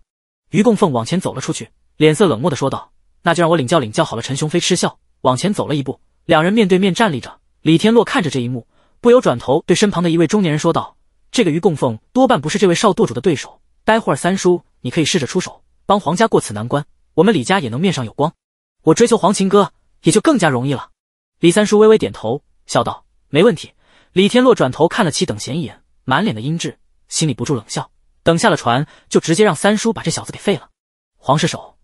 于供奉往前走了出去，脸色冷漠的说道：“那就让我领教领教好了。”陈雄飞嗤笑。往前走了一步，两人面对面站立着。李天洛看着这一幕，不由转头对身旁的一位中年人说道：“这个鱼供奉多半不是这位少舵主的对手，待会儿三叔你可以试着出手，帮黄家过此难关，我们李家也能面上有光。我追求黄琴哥也就更加容易了。”李三叔微微点头，笑道：“没问题。”李天洛转头看了其等闲一眼，满脸的阴鸷，心里不住冷笑。等下了船，就直接让三叔把这小子给废了。黄世手，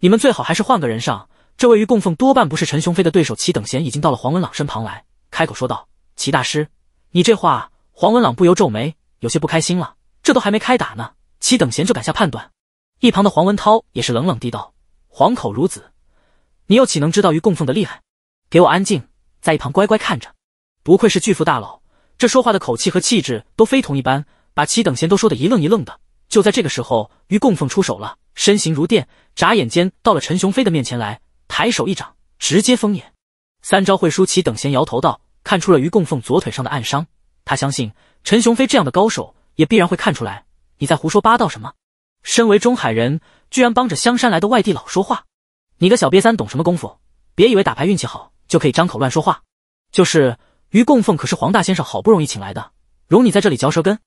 你们最好还是换个人上。这位于供奉多半不是陈雄飞的对手，齐等闲已经到了黄文朗身旁来，开口说道：“齐大师，你这话。”黄文朗不由皱眉，有些不开心了。这都还没开打呢，齐等闲就敢下判断。一旁的黄文涛也是冷冷地道：“黄口孺子，你又岂能知道于供奉的厉害？给我安静，在一旁乖乖看着。”不愧是巨富大佬，这说话的口气和气质都非同一般，把齐等闲都说得一愣一愣的。就在这个时候，于供奉出手了，身形如电，眨眼间到了陈雄飞的面前来。抬手一掌，直接封眼。三招会输棋，等闲摇头道：“看出了于供奉左腿上的暗伤，他相信陈雄飞这样的高手也必然会看出来。”你在胡说八道什么？身为中海人，居然帮着香山来的外地佬说话，你个小瘪三懂什么功夫？别以为打牌运气好就可以张口乱说话。就是于供奉，可是黄大先生好不容易请来的，容你在这里嚼舌根？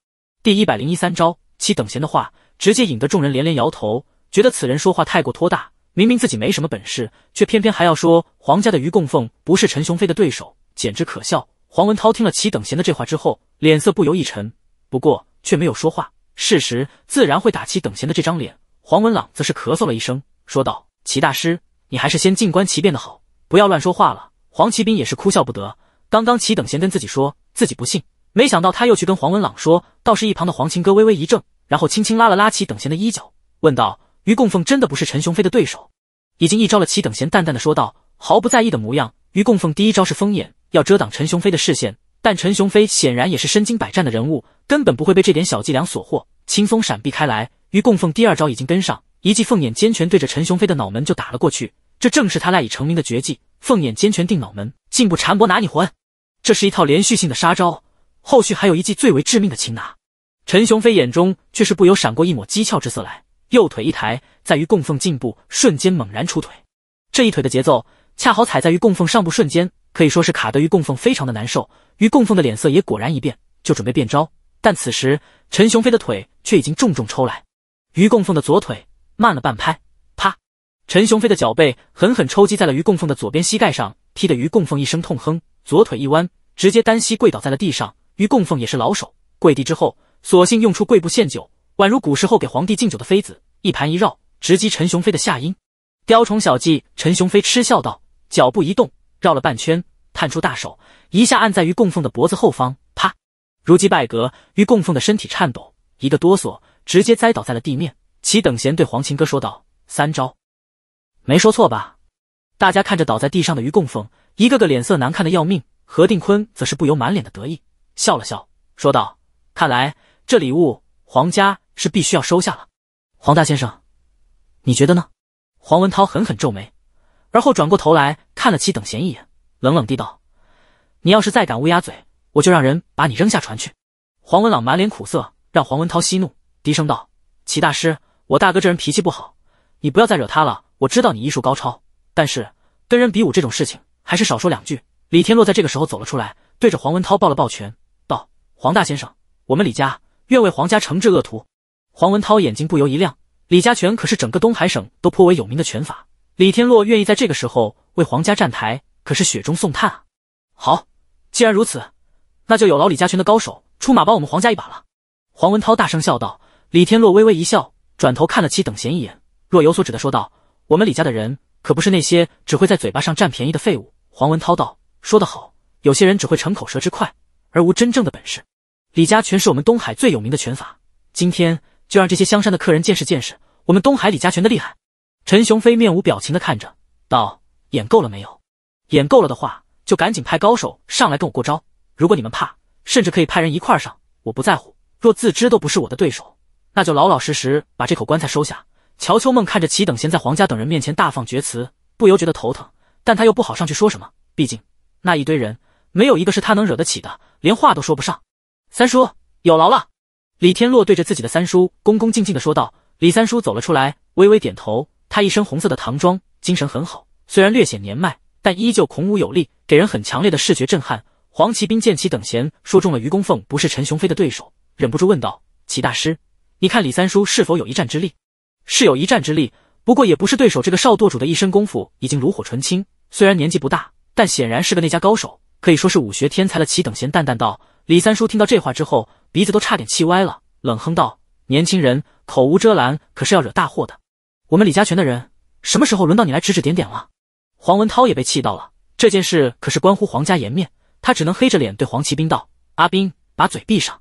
第一百零一三招，其等闲的话，直接引得众人连连摇头，觉得此人说话太过托大。明明自己没什么本事，却偏偏还要说黄家的鱼供奉不是陈雄飞的对手，简直可笑。黄文涛听了齐等闲的这话之后，脸色不由一沉，不过却没有说话。事实自然会打齐等闲的这张脸。黄文朗则是咳嗽了一声，说道：“齐大师，你还是先静观其变的好，不要乱说话了。”黄奇斌也是哭笑不得。刚刚齐等闲跟自己说，自己不信，没想到他又去跟黄文朗说。倒是一旁的黄琴哥微微一怔，然后轻轻拉了拉齐等闲的衣角，问道。于供奉真的不是陈雄飞的对手，已经一招了。齐等闲淡淡的说道，毫不在意的模样。于供奉第一招是风眼，要遮挡陈雄飞的视线，但陈雄飞显然也是身经百战的人物，根本不会被这点小伎俩所惑，轻松闪避开来。于供奉第二招已经跟上，一记凤眼尖拳对着陈雄飞的脑门就打了过去，这正是他赖以成名的绝技——凤眼尖拳定脑门，进步缠脖拿你魂。这是一套连续性的杀招，后续还有一记最为致命的擒拿。陈雄飞眼中却是不由闪过一抹讥诮之色来。右腿一抬，在于供奉颈部瞬间猛然出腿，这一腿的节奏恰好踩在于供奉上部瞬间，可以说是卡得于供奉非常的难受。于供奉的脸色也果然一变，就准备变招，但此时陈雄飞的腿却已经重重抽来，于供奉的左腿慢了半拍，啪！陈雄飞的脚背狠狠抽击在了于供奉的左边膝盖上，踢得于供奉一声痛哼，左腿一弯，直接单膝跪倒在了地上。于供奉也是老手，跪地之后，索性用出跪步献酒。宛如古时候给皇帝敬酒的妃子，一盘一绕，直击陈雄飞的下阴，雕虫小技。陈雄飞嗤笑道，脚步一动，绕了半圈，探出大手，一下按在于供奉的脖子后方，啪，如击败革。于供奉的身体颤抖，一个哆嗦，直接栽倒在了地面。齐等闲对黄琴歌说道：“三招，没说错吧？”大家看着倒在地上的于供奉，一个个脸色难看的要命。何定坤则是不由满脸的得意，笑了笑，说道：“看来这礼物，皇家。”是必须要收下了，黄大先生，你觉得呢？黄文涛狠狠皱眉，而后转过头来看了齐等闲一眼，冷冷地道：“你要是再敢乌鸦嘴，我就让人把你扔下船去。”黄文朗满脸苦涩，让黄文涛息怒，低声道：“齐大师，我大哥这人脾气不好，你不要再惹他了。我知道你医术高超，但是跟人比武这种事情，还是少说两句。”李天洛在这个时候走了出来，对着黄文涛抱了抱拳，道：“黄大先生，我们李家愿为黄家惩治恶徒。”黄文涛眼睛不由一亮，李家拳可是整个东海省都颇为有名的拳法。李天洛愿意在这个时候为黄家站台，可是雪中送炭啊！好，既然如此，那就有劳李家拳的高手出马帮我们黄家一把了。”黄文涛大声笑道。李天洛微微一笑，转头看了其等闲一眼，若有所指的说道：“我们李家的人可不是那些只会在嘴巴上占便宜的废物。”黄文涛道：“说得好，有些人只会逞口舌之快，而无真正的本事。李家拳是我们东海最有名的拳法，今天。”就让这些香山的客人见识见识我们东海李家拳的厉害。陈雄飞面无表情的看着，道：“演够了没有？演够了的话，就赶紧派高手上来跟我过招。如果你们怕，甚至可以派人一块上，我不在乎。若自知都不是我的对手，那就老老实实把这口棺材收下。”乔秋梦看着齐等贤在黄家等人面前大放厥词，不由觉得头疼，但他又不好上去说什么，毕竟那一堆人没有一个是他能惹得起的，连话都说不上。三叔，有劳了。李天洛对着自己的三叔恭恭敬敬的说道：“李三叔走了出来，微微点头。他一身红色的唐装，精神很好，虽然略显年迈，但依旧孔武有力，给人很强烈的视觉震撼。”黄奇兵见齐等闲，说中了于公凤不是陈雄飞的对手，忍不住问道：“齐大师，你看李三叔是否有一战之力？”“是有一战之力，不过也不是对手。这个少舵主的一身功夫已经炉火纯青，虽然年纪不大，但显然是个内家高手，可以说是武学天才了。”齐等闲淡淡道。李三叔听到这话之后。鼻子都差点气歪了，冷哼道：“年轻人口无遮拦，可是要惹大祸的。我们李家拳的人，什么时候轮到你来指指点点了？”黄文涛也被气到了，这件事可是关乎黄家颜面，他只能黑着脸对黄奇兵道：“阿兵，把嘴闭上。”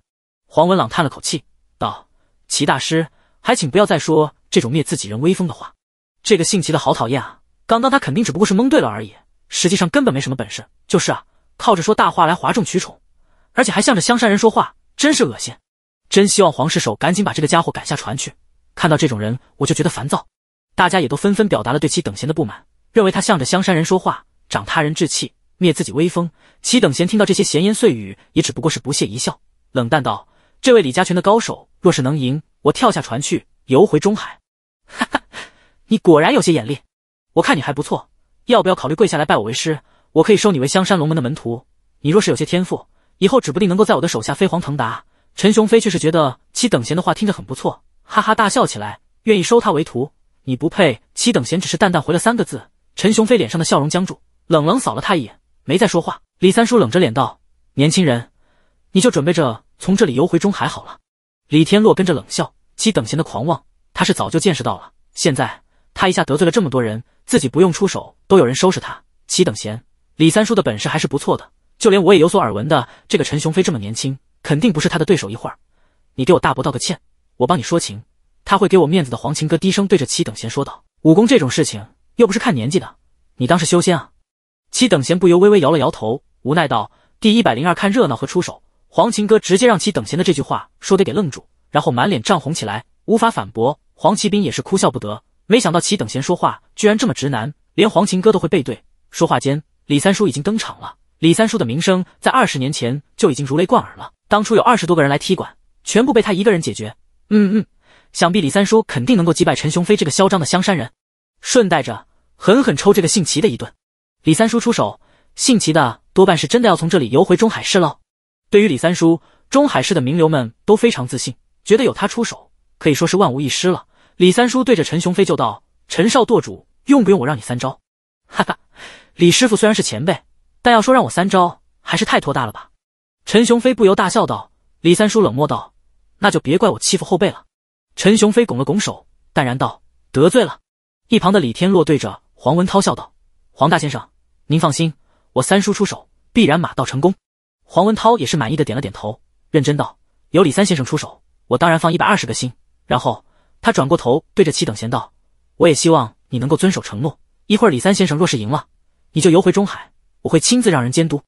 黄文朗叹了口气道：“齐大师，还请不要再说这种灭自己人威风的话。”这个姓齐的好讨厌啊！刚刚他肯定只不过是蒙对了而已，实际上根本没什么本事，就是啊，靠着说大话来哗众取宠，而且还向着香山人说话。真是恶心！真希望黄世守赶紧把这个家伙赶下船去。看到这种人，我就觉得烦躁。大家也都纷纷表达了对其等闲的不满，认为他向着香山人说话，长他人志气，灭自己威风。其等闲听到这些闲言碎语，也只不过是不屑一笑，冷淡道：“这位李家拳的高手，若是能赢，我跳下船去游回中海。”哈哈，你果然有些眼力，我看你还不错，要不要考虑跪下来拜我为师？我可以收你为香山龙门的门徒。你若是有些天赋。以后指不定能够在我的手下飞黄腾达。陈雄飞却是觉得七等闲的话听着很不错，哈哈大笑起来，愿意收他为徒。你不配。七等闲只是淡淡回了三个字。陈雄飞脸上的笑容僵住，冷冷扫了他一眼，没再说话。李三叔冷着脸道：“年轻人，你就准备着从这里游回中海好了。”李天洛跟着冷笑。七等闲的狂妄，他是早就见识到了。现在他一下得罪了这么多人，自己不用出手，都有人收拾他。七等闲，李三叔的本事还是不错的。就连我也有所耳闻的这个陈雄飞这么年轻，肯定不是他的对手。一会儿，你给我大伯道个歉，我帮你说情，他会给我面子的。”黄琴哥低声对着齐等闲说道：“武功这种事情又不是看年纪的，你当是修仙啊？”齐等闲不由微微摇了摇头，无奈道：“第一百零二看热闹和出手。”黄琴哥直接让齐等闲的这句话说得给愣住，然后满脸涨红起来，无法反驳。黄奇斌也是哭笑不得，没想到齐等闲说话居然这么直男，连黄琴哥都会背对。说话间，李三叔已经登场了。李三叔的名声在二十年前就已经如雷贯耳了。当初有二十多个人来踢馆，全部被他一个人解决。嗯嗯，想必李三叔肯定能够击败陈雄飞这个嚣张的香山人，顺带着狠狠抽这个姓齐的一顿。李三叔出手，姓齐的多半是真的要从这里游回中海市喽。对于李三叔，中海市的名流们都非常自信，觉得有他出手可以说是万无一失了。李三叔对着陈雄飞就道：“陈少舵主，用不用我让你三招？”哈哈，李师傅虽然是前辈。但要说让我三招，还是太托大了吧？陈雄飞不由大笑道。李三叔冷漠道：“那就别怪我欺负后辈了。”陈雄飞拱了拱手，淡然道：“得罪了。”一旁的李天洛对着黄文涛笑道：“黄大先生，您放心，我三叔出手必然马到成功。”黄文涛也是满意的点了点头，认真道：“有李三先生出手，我当然放一百二十个心。”然后他转过头对着齐等闲道：“我也希望你能够遵守承诺，一会儿李三先生若是赢了，你就游回中海。”我会亲自让人监督。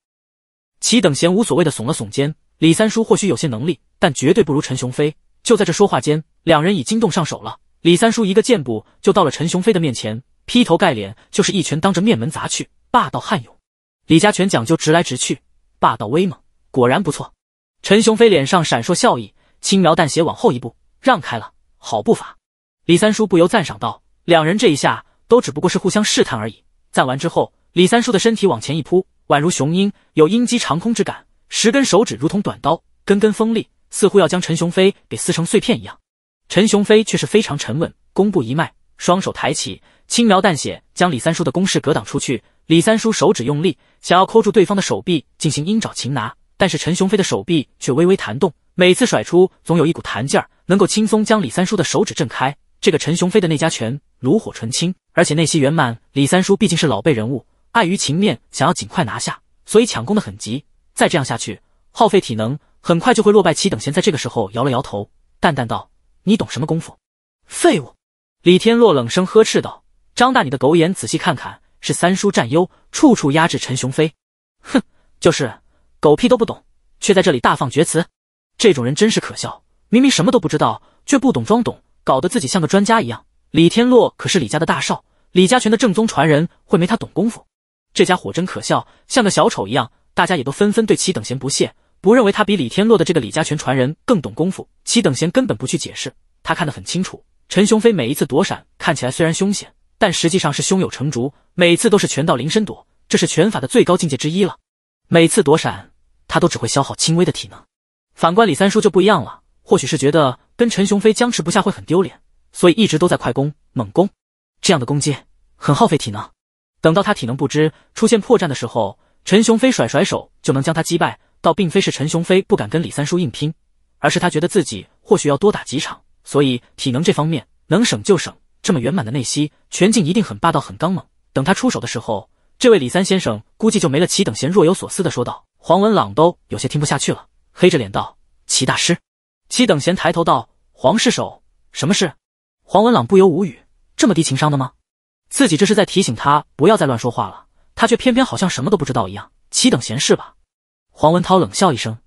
齐等闲无所谓的耸了耸肩，李三叔或许有些能力，但绝对不如陈雄飞。就在这说话间，两人已惊动上手了。李三叔一个箭步就到了陈雄飞的面前，劈头盖脸就是一拳，当着面门砸去，霸道悍勇。李家拳讲究直来直去，霸道威猛，果然不错。陈雄飞脸上闪烁笑意，轻描淡写往后一步，让开了，好步伐。李三叔不由赞赏道：“两人这一下都只不过是互相试探而已。”赞完之后，李三叔的身体往前一扑，宛如雄鹰，有鹰击长空之感。十根手指如同短刀，根根锋利，似乎要将陈雄飞给撕成碎片一样。陈雄飞却是非常沉稳，弓步一迈，双手抬起，轻描淡写将李三叔的攻势格挡出去。李三叔手指用力，想要扣住对方的手臂进行鹰爪擒拿，但是陈雄飞的手臂却微微弹动，每次甩出总有一股弹劲儿，能够轻松将李三叔的手指震开。这个陈雄飞的内家拳炉火纯青。而且内心圆满，李三叔毕竟是老辈人物，碍于情面，想要尽快拿下，所以抢攻的很急。再这样下去，耗费体能，很快就会落败。齐等闲在这个时候摇了摇头，淡淡道：“你懂什么功夫？废物！”李天洛冷声呵斥道：“张大，你的狗眼，仔细看看，是三叔占优，处处压制陈雄飞。”“哼，就是狗屁都不懂，却在这里大放厥词，这种人真是可笑。明明什么都不知道，却不懂装懂，搞得自己像个专家一样。”李天洛可是李家的大少，李家拳的正宗传人，会没他懂功夫？这家伙真可笑，像个小丑一样。大家也都纷纷对其等闲不屑，不认为他比李天洛的这个李家拳传人更懂功夫。其等闲根本不去解释，他看得很清楚。陈雄飞每一次躲闪，看起来虽然凶险，但实际上是胸有成竹，每次都是拳到临身躲，这是拳法的最高境界之一了。每次躲闪，他都只会消耗轻微的体能。反观李三叔就不一样了，或许是觉得跟陈雄飞僵持不下会很丢脸。所以一直都在快攻、猛攻，这样的攻击很耗费体能。等到他体能不支、出现破绽的时候，陈雄飞甩甩手就能将他击败。倒并非是陈雄飞不敢跟李三叔硬拼，而是他觉得自己或许要多打几场，所以体能这方面能省就省。这么圆满的内息，拳劲一定很霸道、很刚猛。等他出手的时候，这位李三先生估计就没了。齐等闲若有所思的说道：“黄文朗都有些听不下去了，黑着脸道：‘齐大师。’齐等闲抬头道：‘黄世手，什么事？’”黄文朗不由无语：“这么低情商的吗？自己这是在提醒他不要再乱说话了，他却偏偏好像什么都不知道一样，岂等闲事吧？”黄文涛冷笑一声：“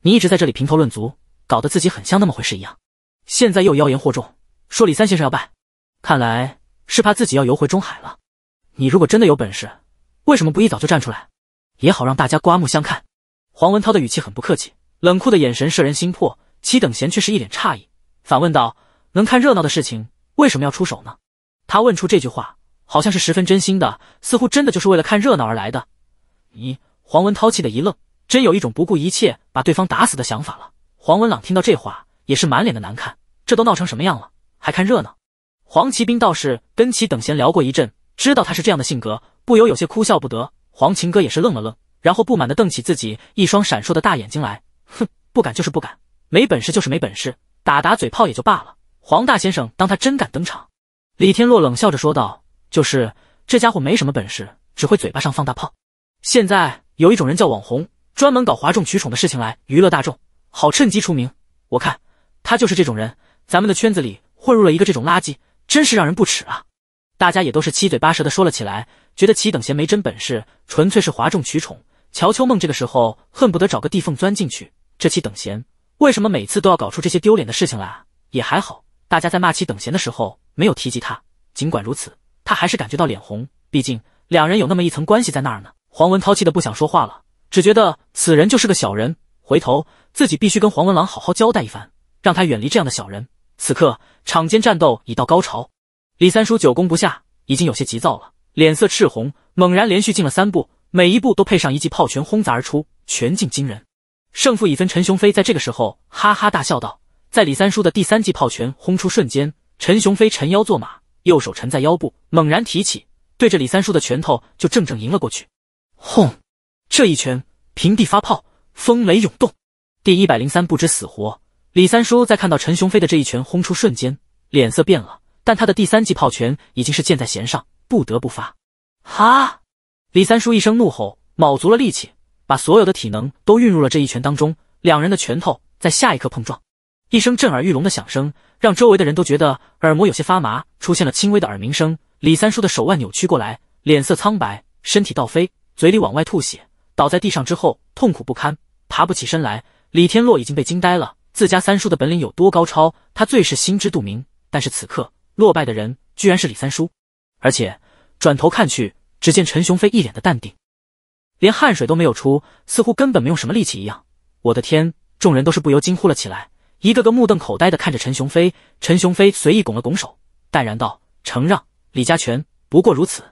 你一直在这里评头论足，搞得自己很像那么回事一样，现在又妖言惑众，说李三先生要败，看来是怕自己要游回中海了。你如果真的有本事，为什么不一早就站出来，也好让大家刮目相看？”黄文涛的语气很不客气，冷酷的眼神摄人心魄。齐等闲却是一脸诧异，反问道。能看热闹的事情，为什么要出手呢？他问出这句话，好像是十分真心的，似乎真的就是为了看热闹而来的。你黄文涛气得一愣，真有一种不顾一切把对方打死的想法了。黄文朗听到这话，也是满脸的难看，这都闹成什么样了，还看热闹？黄奇兵倒是跟其等闲聊过一阵，知道他是这样的性格，不由有些哭笑不得。黄琴哥也是愣了愣，然后不满地瞪起自己一双闪烁的大眼睛来，哼，不敢就是不敢，没本事就是没本事，打打嘴炮也就罢了。黄大先生，当他真敢登场？李天洛冷笑着说道：“就是这家伙没什么本事，只会嘴巴上放大炮。现在有一种人叫网红，专门搞哗众取宠的事情来娱乐大众，好趁机出名。我看他就是这种人。咱们的圈子里混入了一个这种垃圾，真是让人不齿啊！”大家也都是七嘴八舌的说了起来，觉得齐等闲没真本事，纯粹是哗众取宠。乔秋梦这个时候恨不得找个地缝钻进去。这齐等闲为什么每次都要搞出这些丢脸的事情来？也还好。大家在骂妻等闲的时候，没有提及他。尽管如此，他还是感觉到脸红，毕竟两人有那么一层关系在那儿呢。黄文涛气得不想说话了，只觉得此人就是个小人。回头自己必须跟黄文郎好好交代一番，让他远离这样的小人。此刻场间战斗已到高潮，李三叔久攻不下，已经有些急躁了，脸色赤红，猛然连续进了三步，每一步都配上一记炮拳轰砸而出，拳劲惊人。胜负已分，陈雄飞在这个时候哈哈大笑道。在李三叔的第三记炮拳轰出瞬间，陈雄飞沉腰坐马，右手沉在腰部，猛然提起，对着李三叔的拳头就正正迎了过去。轰！这一拳平地发炮，风雷涌动。第一百零三不知死活。李三叔在看到陈雄飞的这一拳轰出瞬间，脸色变了，但他的第三记炮拳已经是箭在弦上，不得不发。哈！李三叔一声怒吼，卯足了力气，把所有的体能都运入了这一拳当中。两人的拳头在下一刻碰撞。一声震耳欲聋的响声，让周围的人都觉得耳膜有些发麻，出现了轻微的耳鸣声。李三叔的手腕扭曲过来，脸色苍白，身体倒飞，嘴里往外吐血，倒在地上之后痛苦不堪，爬不起身来。李天洛已经被惊呆了，自家三叔的本领有多高超，他最是心知肚明。但是此刻落败的人居然是李三叔，而且转头看去，只见陈雄飞一脸的淡定，连汗水都没有出，似乎根本没用什么力气一样。我的天！众人都是不由惊呼了起来。一个个目瞪口呆的看着陈雄飞，陈雄飞随意拱了拱手，淡然道：“承让，李家全不过如此。”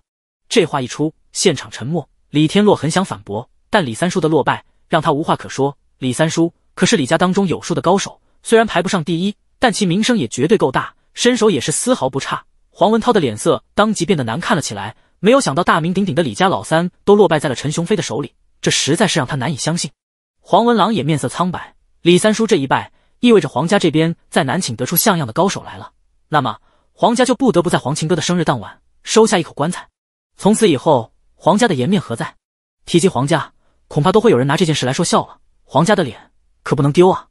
这话一出，现场沉默。李天洛很想反驳，但李三叔的落败让他无话可说。李三叔可是李家当中有数的高手，虽然排不上第一，但其名声也绝对够大，身手也是丝毫不差。黄文涛的脸色当即变得难看了起来，没有想到大名鼎鼎的李家老三都落败在了陈雄飞的手里，这实在是让他难以相信。黄文郎也面色苍白，李三叔这一败。意味着黄家这边再难请得出像样的高手来了，那么黄家就不得不在黄琴哥的生日当晚收下一口棺材。从此以后，黄家的颜面何在？提及黄家，恐怕都会有人拿这件事来说笑了。黄家的脸可不能丢啊！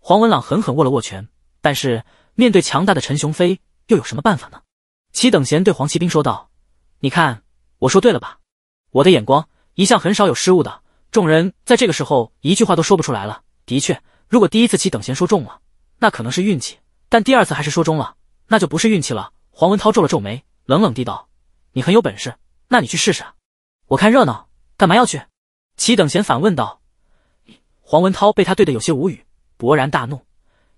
黄文朗狠狠握了握拳，但是面对强大的陈雄飞，又有什么办法呢？齐等贤对黄奇兵说道：“你看，我说对了吧？我的眼光一向很少有失误的。”众人在这个时候一句话都说不出来了。的确。如果第一次齐等闲说中了，那可能是运气；但第二次还是说中了，那就不是运气了。黄文涛皱了皱眉，冷冷地道：“你很有本事，那你去试试。我看热闹，干嘛要去？”齐等闲反问道。黄文涛被他怼得有些无语，勃然大怒：“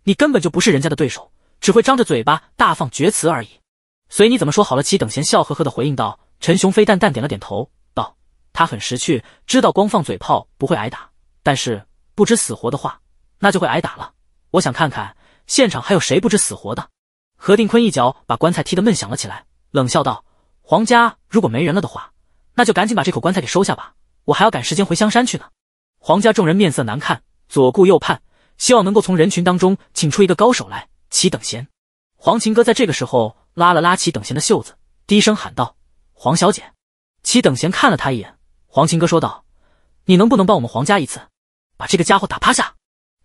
你根本就不是人家的对手，只会张着嘴巴大放厥词而已。随你怎么说好了。”齐等闲笑呵呵的回应道。陈雄飞淡淡点了点头，道：“他很识趣，知道光放嘴炮不会挨打，但是不知死活的话。”那就会挨打了。我想看看现场还有谁不知死活的。何定坤一脚把棺材踢得闷响了起来，冷笑道：“黄家如果没人了的话，那就赶紧把这口棺材给收下吧，我还要赶时间回香山去呢。”黄家众人面色难看，左顾右盼，希望能够从人群当中请出一个高手来。齐等闲，黄琴哥在这个时候拉了拉齐等闲的袖子，低声喊道：“黄小姐。”齐等闲看了他一眼，黄琴哥说道：“你能不能帮我们黄家一次，把这个家伙打趴下？”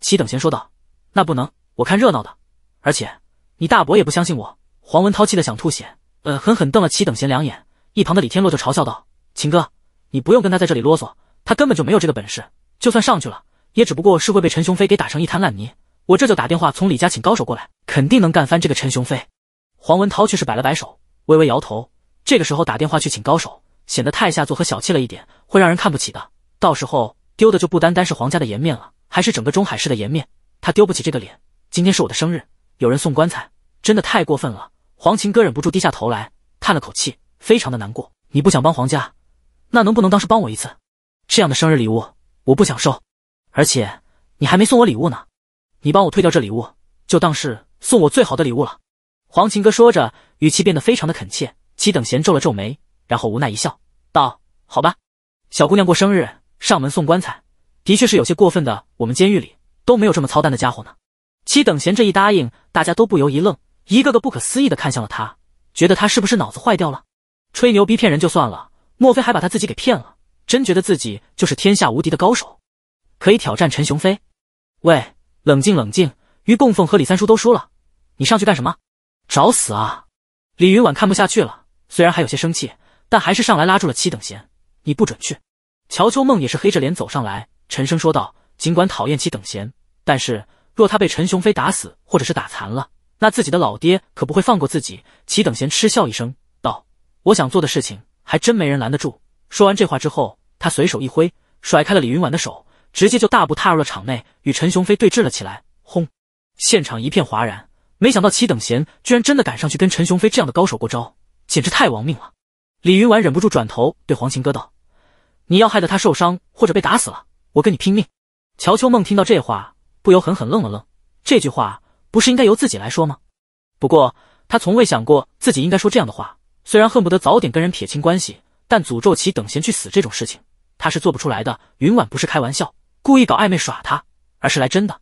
齐等闲说道：“那不能，我看热闹的。而且你大伯也不相信我。”黄文涛气得想吐血，呃，狠狠瞪了齐等闲两眼。一旁的李天洛就嘲笑道：“秦哥，你不用跟他在这里啰嗦，他根本就没有这个本事。就算上去了，也只不过是会被陈雄飞给打成一滩烂泥。”我这就打电话从李家请高手过来，肯定能干翻这个陈雄飞。黄文涛却是摆了摆手，微微摇头。这个时候打电话去请高手，显得太下作和小气了一点，会让人看不起的。到时候丢的就不单单是黄家的颜面了。还是整个中海市的颜面，他丢不起这个脸。今天是我的生日，有人送棺材，真的太过分了。黄琴哥忍不住低下头来，叹了口气，非常的难过。你不想帮黄家，那能不能当时帮我一次？这样的生日礼物我不想收，而且你还没送我礼物呢，你帮我退掉这礼物，就当是送我最好的礼物了。黄琴哥说着，语气变得非常的恳切。齐等贤皱了皱眉，然后无奈一笑，道：“好吧，小姑娘过生日，上门送棺材。”的确是有些过分的，我们监狱里都没有这么操蛋的家伙呢。七等闲这一答应，大家都不由一愣，一个个不可思议的看向了他，觉得他是不是脑子坏掉了？吹牛逼骗人就算了，莫非还把他自己给骗了？真觉得自己就是天下无敌的高手，可以挑战陈雄飞？喂，冷静冷静！于供奉和李三叔都输了，你上去干什么？找死啊！李云婉看不下去了，虽然还有些生气，但还是上来拉住了七等闲：“你不准去！”乔秋梦也是黑着脸走上来。陈升说道：“尽管讨厌其等闲，但是若他被陈雄飞打死或者是打残了，那自己的老爹可不会放过自己。”其等闲嗤笑一声道：“我想做的事情，还真没人拦得住。”说完这话之后，他随手一挥，甩开了李云婉的手，直接就大步踏入了场内，与陈雄飞对峙了起来。轰！现场一片哗然。没想到齐等闲居然真的敢上去跟陈雄飞这样的高手过招，简直太亡命了。李云婉忍不住转头对黄琴歌道：“你要害得他受伤或者被打死了？”我跟你拼命！乔秋梦听到这话，不由狠狠愣了愣。这句话不是应该由自己来说吗？不过他从未想过自己应该说这样的话。虽然恨不得早点跟人撇清关系，但诅咒齐等闲去死这种事情，他是做不出来的。云婉不是开玩笑，故意搞暧昧耍他，而是来真的。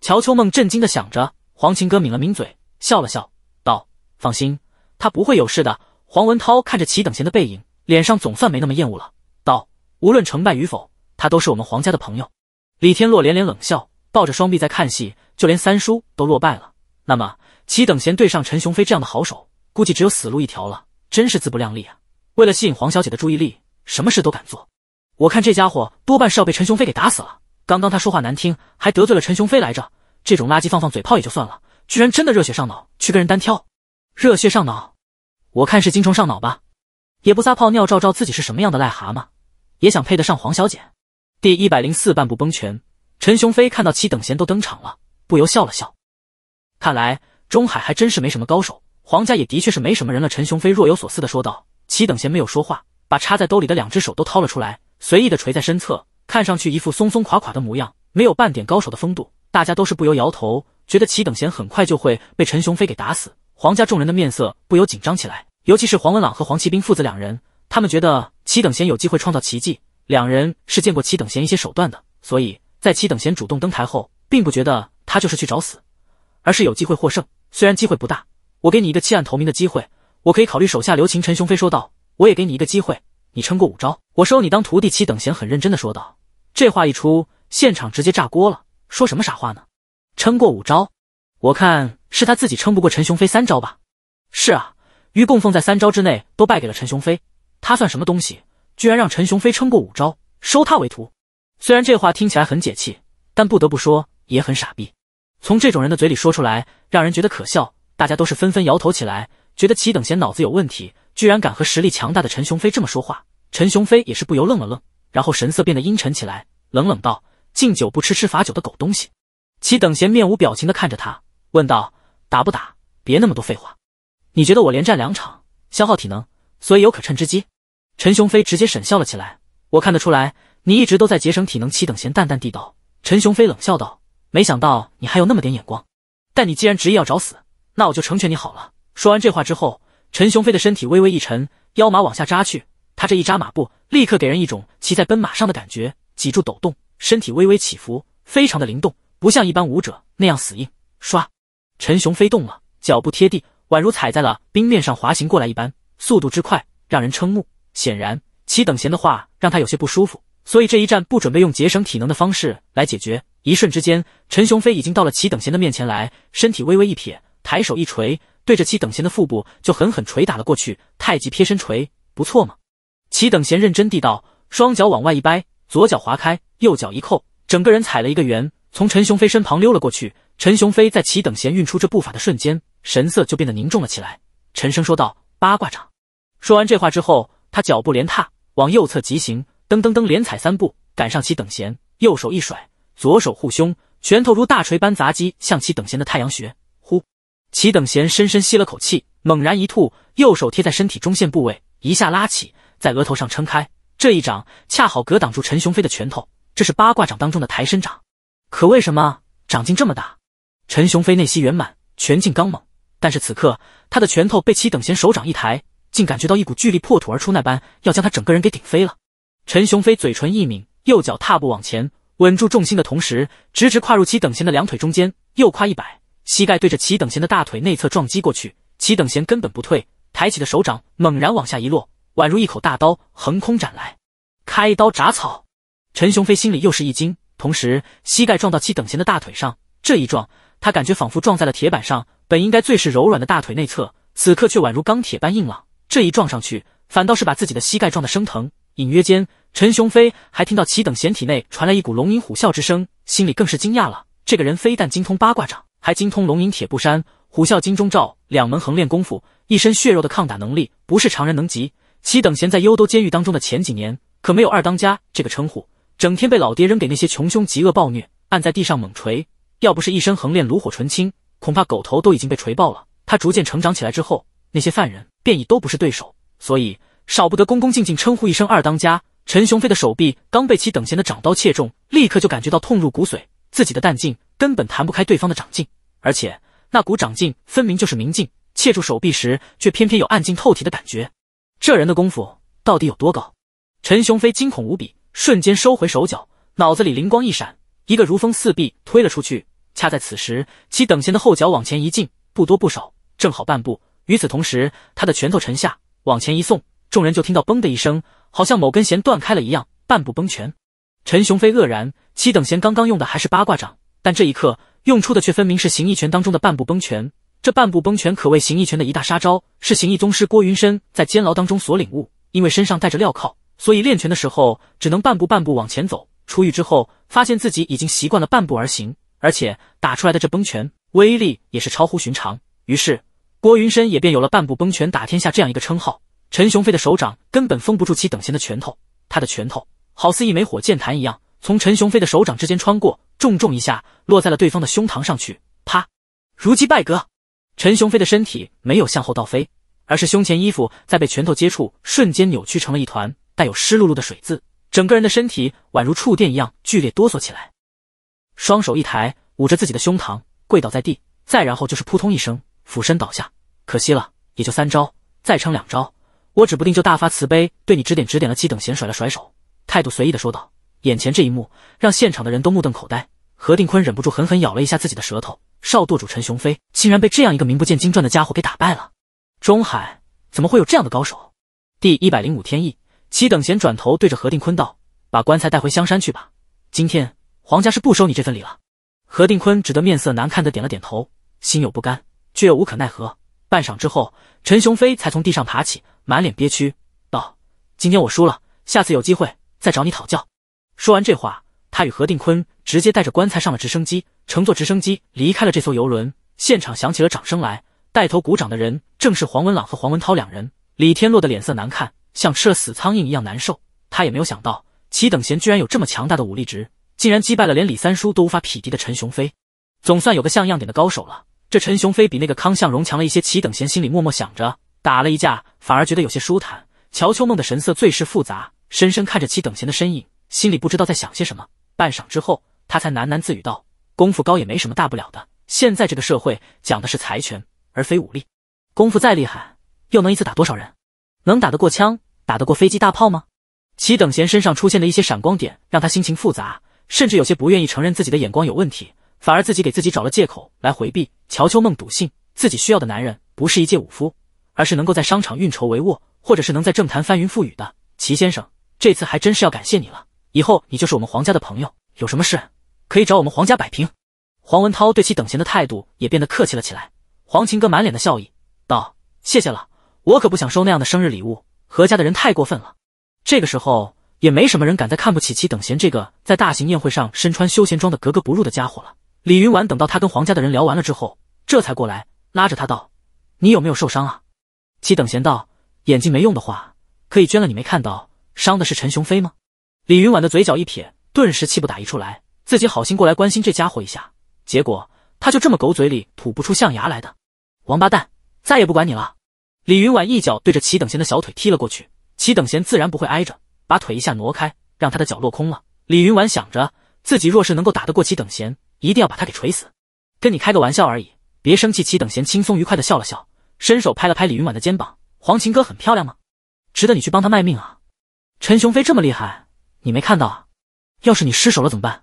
乔秋梦震惊的想着。黄琴歌抿了抿嘴，笑了笑，道：“放心，他不会有事的。”黄文涛看着齐等闲的背影，脸上总算没那么厌恶了，道：“无论成败与否。”他都是我们皇家的朋友，李天洛连连冷笑，抱着双臂在看戏。就连三叔都落败了，那么齐等闲对上陈雄飞这样的好手，估计只有死路一条了。真是自不量力啊！为了吸引黄小姐的注意力，什么事都敢做。我看这家伙多半是要被陈雄飞给打死了。刚刚他说话难听，还得罪了陈雄飞来着。这种垃圾放放嘴炮也就算了，居然真的热血上脑去跟人单挑。热血上脑？我看是精虫上脑吧。也不撒泡尿照照自己是什么样的癞蛤蟆，也想配得上黄小姐。第一百零四半步崩拳，陈雄飞看到齐等贤都登场了，不由笑了笑。看来中海还真是没什么高手，皇家也的确是没什么人了。陈雄飞若有所思的说道。齐等贤没有说话，把插在兜里的两只手都掏了出来，随意的垂在身侧，看上去一副松松垮垮的模样，没有半点高手的风度。大家都是不由摇头，觉得齐等贤很快就会被陈雄飞给打死。皇家众人的面色不由紧张起来，尤其是黄文朗和黄奇兵父子两人，他们觉得齐等贤有机会创造奇迹。两人是见过齐等闲一些手段的，所以在齐等闲主动登台后，并不觉得他就是去找死，而是有机会获胜。虽然机会不大，我给你一个弃暗投明的机会，我可以考虑手下留情。”陈雄飞说道，“我也给你一个机会，你撑过五招，我收你当徒弟。”齐等闲很认真的说道。这话一出，现场直接炸锅了。说什么傻话呢？撑过五招？我看是他自己撑不过陈雄飞三招吧。是啊，于供奉在三招之内都败给了陈雄飞，他算什么东西？居然让陈雄飞撑过五招，收他为徒。虽然这话听起来很解气，但不得不说也很傻逼。从这种人的嘴里说出来，让人觉得可笑。大家都是纷纷摇头起来，觉得齐等闲脑子有问题，居然敢和实力强大的陈雄飞这么说话。陈雄飞也是不由愣了愣，然后神色变得阴沉起来，冷冷道：“敬酒不吃吃罚酒的狗东西。”齐等闲面无表情地看着他，问道：“打不打？别那么多废话。你觉得我连战两场，消耗体能，所以有可趁之机？”陈雄飞直接沈笑了起来，我看得出来，你一直都在节省体能。”七等闲淡淡地道。陈雄飞冷笑道：“没想到你还有那么点眼光，但你既然执意要找死，那我就成全你好了。”说完这话之后，陈雄飞的身体微微一沉，腰马往下扎去。他这一扎马步，立刻给人一种骑在奔马上的感觉，脊柱抖动，身体微微起伏，非常的灵动，不像一般武者那样死硬。唰，陈雄飞动了，脚步贴地，宛如踩在了冰面上滑行过来一般，速度之快，让人瞠目。显然，齐等闲的话让他有些不舒服，所以这一战不准备用节省体能的方式来解决。一瞬之间，陈雄飞已经到了齐等闲的面前来，身体微微一撇，抬手一锤，对着齐等闲的腹部就狠狠捶打了过去。太极贴身锤，不错嘛！齐等闲认真地道，双脚往外一掰，左脚划开，右脚一扣，整个人踩了一个圆，从陈雄飞身旁溜了过去。陈雄飞在齐等闲运出这步法的瞬间，神色就变得凝重了起来，沉声说道：“八卦掌。”说完这话之后。他脚步连踏，往右侧疾行，噔噔噔连踩三步，赶上齐等闲。右手一甩，左手护胸，拳头如大锤般砸击向齐等闲的太阳穴。呼！齐等闲深深吸了口气，猛然一吐，右手贴在身体中线部位，一下拉起，在额头上撑开。这一掌恰好隔挡住陈雄飞的拳头。这是八卦掌当中的抬身掌。可为什么掌劲这么大？陈雄飞内息圆满，拳劲刚猛，但是此刻他的拳头被齐等闲手掌一抬。竟感觉到一股巨力破土而出，那般要将他整个人给顶飞了。陈雄飞嘴唇一抿，右脚踏步往前，稳住重心的同时，直直跨入齐等闲的两腿中间，右胯一摆，膝盖对着齐等闲的大腿内侧撞击过去。齐等闲根本不退，抬起的手掌猛然往下一落，宛如一口大刀横空斩来，开刀铡草。陈雄飞心里又是一惊，同时膝盖撞到齐等闲的大腿上，这一撞，他感觉仿佛撞在了铁板上，本应该最是柔软的大腿内侧，此刻却宛如钢铁般硬朗。这一撞上去，反倒是把自己的膝盖撞得生疼。隐约间，陈雄飞还听到齐等闲体内传来一股龙吟虎啸之声，心里更是惊讶了。这个人非但精通八卦掌，还精通龙吟铁布衫、虎啸金钟罩两门横练功夫，一身血肉的抗打能力不是常人能及。齐等闲在幽都监狱当中的前几年，可没有二当家这个称呼，整天被老爹扔给那些穷凶极恶、暴虐，按在地上猛锤。要不是一身横练炉火纯青，恐怕狗头都已经被锤爆了。他逐渐成长起来之后，那些犯人。便已都不是对手，所以少不得恭恭敬敬称呼一声二当家。陈雄飞的手臂刚被其等闲的掌刀切中，立刻就感觉到痛入骨髓，自己的弹劲根本弹不开对方的掌劲，而且那股掌劲分明就是明劲，切住手臂时却偏偏有暗劲透体的感觉。这人的功夫到底有多高？陈雄飞惊恐无比，瞬间收回手脚，脑子里灵光一闪，一个如风似壁推了出去。恰在此时，其等闲的后脚往前一进，不多不少，正好半步。与此同时，他的拳头沉下，往前一送，众人就听到“嘣”的一声，好像某根弦断开了一样。半步崩拳，陈雄飞愕然，七等弦刚刚用的还是八卦掌，但这一刻用出的却分明是形意拳当中的半步崩拳。这半步崩拳可谓形意拳的一大杀招，是形意宗师郭云深在监牢当中所领悟。因为身上带着镣铐，所以练拳的时候只能半步半步往前走。出狱之后，发现自己已经习惯了半步而行，而且打出来的这崩拳威力也是超乎寻常。于是。郭云深也便有了“半步崩拳打天下”这样一个称号。陈雄飞的手掌根本封不住其等闲的拳头，他的拳头好似一枚火箭弹一样，从陈雄飞的手掌之间穿过，重重一下落在了对方的胸膛上去，啪！如击败格。陈雄飞的身体没有向后倒飞，而是胸前衣服在被拳头接触瞬间扭曲成了一团，带有湿漉漉的水渍，整个人的身体宛如触电一样剧烈哆嗦起来，双手一抬，捂着自己的胸膛，跪倒在地，再然后就是扑通一声。俯身倒下，可惜了，也就三招，再撑两招，我指不定就大发慈悲对你指点指点了。齐等闲甩了甩手，态度随意的说道。眼前这一幕让现场的人都目瞪口呆。何定坤忍不住狠狠咬了一下自己的舌头。少舵主陈雄飞竟然被这样一个名不见经传的家伙给打败了。中海怎么会有这样的高手？第一百零五天，意，齐等闲转头对着何定坤道：“把棺材带回香山去吧，今天黄家是不收你这份礼了。”何定坤只得面色难看的点了点头，心有不甘。却又无可奈何。半晌之后，陈雄飞才从地上爬起，满脸憋屈道：“今天我输了，下次有机会再找你讨教。”说完这话，他与何定坤直接带着棺材上了直升机，乘坐直升机离开了这艘游轮。现场响起了掌声来，带头鼓掌的人正是黄文朗和黄文涛两人。李天洛的脸色难看，像吃了死苍蝇一样难受。他也没有想到齐等贤居然有这么强大的武力值，竟然击败了连李三叔都无法匹敌的陈雄飞。总算有个像样点的高手了。这陈雄飞比那个康向荣强了一些，齐等闲心里默默想着，打了一架反而觉得有些舒坦。乔秋梦的神色最是复杂，深深看着齐等闲的身影，心里不知道在想些什么。半晌之后，他才喃喃自语道：“功夫高也没什么大不了的，现在这个社会讲的是财权而非武力，功夫再厉害又能一次打多少人？能打得过枪，打得过飞机大炮吗？”齐等闲身上出现的一些闪光点让他心情复杂，甚至有些不愿意承认自己的眼光有问题。反而自己给自己找了借口来回避。乔秋梦笃信自己需要的男人不是一介武夫，而是能够在商场运筹帷幄，或者是能在政坛翻云覆雨的。齐先生，这次还真是要感谢你了。以后你就是我们黄家的朋友，有什么事可以找我们黄家摆平。黄文涛对其等闲的态度也变得客气了起来。黄琴哥满脸的笑意道：“谢谢了，我可不想收那样的生日礼物。何家的人太过分了。这个时候也没什么人敢再看不起齐等闲这个在大型宴会上身穿休闲装的格格不入的家伙了。”李云婉等到他跟黄家的人聊完了之后，这才过来拉着他道：“你有没有受伤啊？”齐等闲道：“眼睛没用的话，可以捐了。”你没看到伤的是陈雄飞吗？李云婉的嘴角一撇，顿时气不打一处来。自己好心过来关心这家伙一下，结果他就这么狗嘴里吐不出象牙来的王八蛋，再也不管你了！李云婉一脚对着齐等闲的小腿踢了过去，齐等闲自然不会挨着，把腿一下挪开，让他的脚落空了。李云婉想着，自己若是能够打得过齐等闲，一定要把他给锤死！跟你开个玩笑而已，别生气。齐等闲轻松愉快的笑了笑，伸手拍了拍李云婉的肩膀。黄琴哥很漂亮吗？值得你去帮他卖命啊！陈雄飞这么厉害，你没看到啊？要是你失手了怎么办？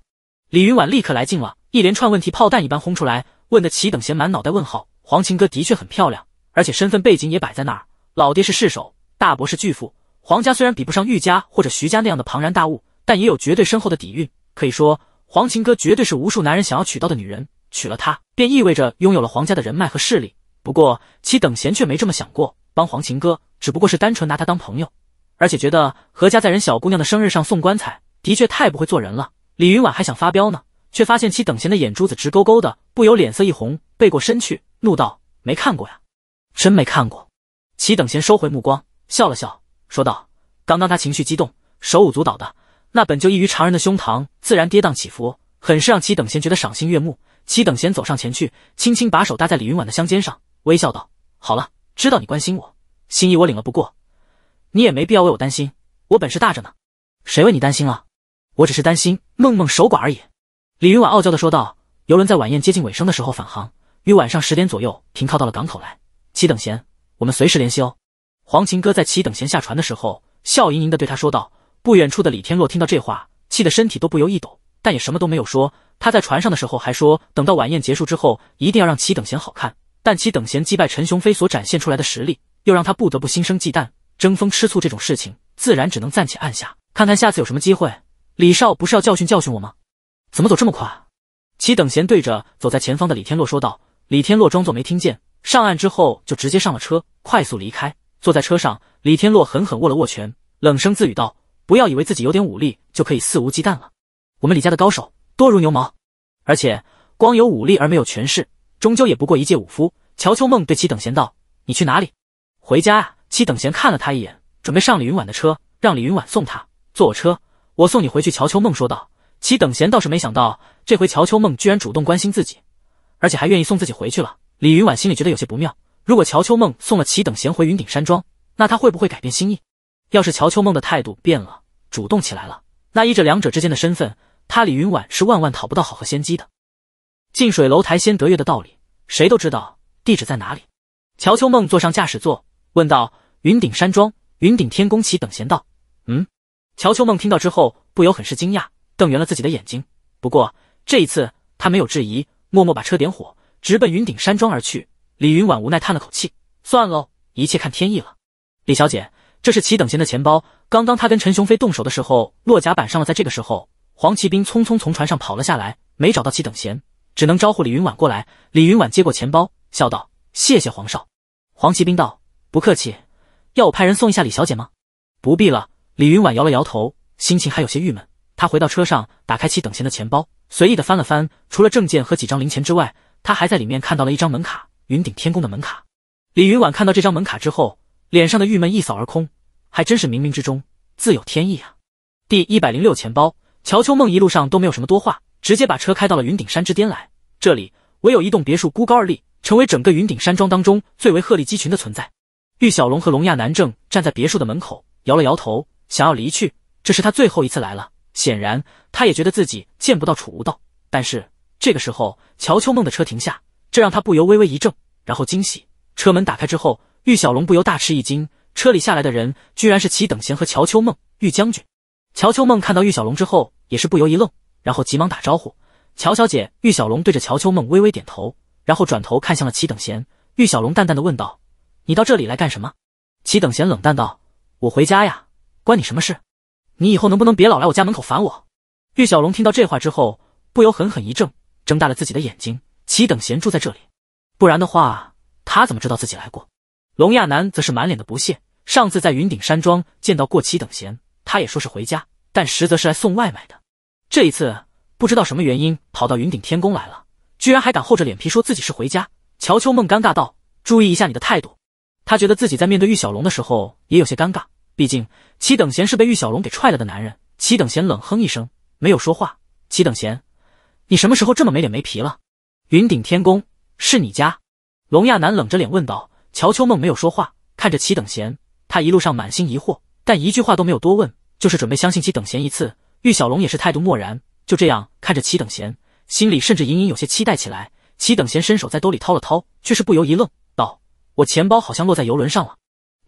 李云婉立刻来劲了，一连串问题炮弹一般轰出来，问得齐等闲满脑袋问号。黄琴哥的确很漂亮，而且身份背景也摆在那儿，老爹是市首，大伯是巨富。黄家虽然比不上玉家或者徐家那样的庞然大物，但也有绝对深厚的底蕴，可以说。黄琴歌绝对是无数男人想要娶到的女人，娶了她便意味着拥有了黄家的人脉和势力。不过齐等闲却没这么想过，帮黄琴歌只不过是单纯拿她当朋友，而且觉得何家在人小姑娘的生日上送棺材，的确太不会做人了。李云婉还想发飙呢，却发现齐等闲的眼珠子直勾勾的，不由脸色一红，背过身去，怒道：“没看过呀，真没看过。”齐等闲收回目光，笑了笑，说道：“刚刚他情绪激动，手舞足蹈的。”那本就异于常人的胸膛，自然跌宕起伏，很是让齐等闲觉得赏心悦目。齐等闲走上前去，轻轻把手搭在李云婉的香肩上，微笑道：“好了，知道你关心我，心意我领了。不过，你也没必要为我担心，我本事大着呢。谁为你担心了？我只是担心梦梦守寡而已。”李云婉傲娇的说道。游轮在晚宴接近尾声的时候返航，于晚上十点左右停靠到了港口来。齐等闲，我们随时联系哦。黄琴歌在齐等闲下船的时候，笑盈盈的对他说道。不远处的李天洛听到这话，气得身体都不由一抖，但也什么都没有说。他在船上的时候还说，等到晚宴结束之后，一定要让齐等贤好看。但齐等贤击败陈雄飞所展现出来的实力，又让他不得不心生忌惮。争风吃醋这种事情，自然只能暂且按下，看看下次有什么机会。李少不是要教训教训我吗？怎么走这么快？齐等贤对着走在前方的李天洛说道。李天洛装作没听见，上岸之后就直接上了车，快速离开。坐在车上，李天洛狠狠握了握拳，冷声自语道。不要以为自己有点武力就可以肆无忌惮了。我们李家的高手多如牛毛，而且光有武力而没有权势，终究也不过一介武夫。乔秋梦对齐等闲道：“你去哪里？”回家啊！齐等闲看了他一眼，准备上李云婉的车，让李云婉送他。坐我车，我送你回去。”乔秋梦说道。齐等闲倒是没想到，这回乔秋梦居然主动关心自己，而且还愿意送自己回去了。李云婉心里觉得有些不妙。如果乔秋梦送了齐等闲回云顶山庄，那他会不会改变心意？要是乔秋梦的态度变了，主动起来了，那依这两者之间的身份，他李云婉是万万讨不到好和先机的。近水楼台先得月的道理，谁都知道。地址在哪里？乔秋梦坐上驾驶座，问道：“云顶山庄，云顶天宫起等闲道。”嗯。乔秋梦听到之后，不由很是惊讶，瞪圆了自己的眼睛。不过这一次，他没有质疑，默默把车点火，直奔云顶山庄而去。李云婉无奈叹了口气，算喽，一切看天意了。李小姐。这是齐等闲的钱包。刚刚他跟陈雄飞动手的时候，落甲板上了。在这个时候，黄奇兵匆匆从船上跑了下来，没找到齐等闲，只能招呼李云婉过来。李云婉接过钱包，笑道：“谢谢黄少。”黄奇兵道：“不客气。要我派人送一下李小姐吗？”“不必了。”李云婉摇了摇头，心情还有些郁闷。他回到车上，打开齐等闲的钱包，随意的翻了翻，除了证件和几张零钱之外，他还在里面看到了一张门卡——云顶天宫的门卡。李云婉看到这张门卡之后。脸上的郁闷一扫而空，还真是冥冥之中自有天意啊！第一百零六钱包，乔秋梦一路上都没有什么多话，直接把车开到了云顶山之巅来。这里唯有一栋别墅孤高而立，成为整个云顶山庄当中最为鹤立鸡群的存在。玉小龙和龙亚南正站在别墅的门口，摇了摇头，想要离去。这是他最后一次来了，显然他也觉得自己见不到楚无道。但是这个时候，乔秋梦的车停下，这让他不由微微一怔，然后惊喜。车门打开之后。玉小龙不由大吃一惊，车里下来的人居然是齐等贤和乔秋梦。玉将军，乔秋梦看到玉小龙之后也是不由一愣，然后急忙打招呼：“乔小姐。”玉小龙对着乔秋梦微微点头，然后转头看向了齐等贤。玉小龙淡淡的问道：“你到这里来干什么？”齐等贤冷淡道：“我回家呀，关你什么事？你以后能不能别老来我家门口烦我？”玉小龙听到这话之后，不由狠狠一怔，睁大了自己的眼睛。齐等贤住在这里，不然的话，他怎么知道自己来过？龙亚楠则是满脸的不屑。上次在云顶山庄见到过齐等闲，他也说是回家，但实则是来送外卖的。这一次不知道什么原因跑到云顶天宫来了，居然还敢厚着脸皮说自己是回家。乔秋梦尴尬道：“注意一下你的态度。”他觉得自己在面对玉小龙的时候也有些尴尬，毕竟齐等闲是被玉小龙给踹了的男人。齐等闲冷哼一声，没有说话。齐等闲，你什么时候这么没脸没皮了？云顶天宫是你家？龙亚楠冷着脸问道。乔秋梦没有说话，看着齐等闲，他一路上满心疑惑，但一句话都没有多问，就是准备相信齐等闲一次。玉小龙也是态度漠然，就这样看着齐等闲，心里甚至隐隐有些期待起来。齐等闲伸手在兜里掏了掏，却是不由一愣，道：“我钱包好像落在游轮上了。”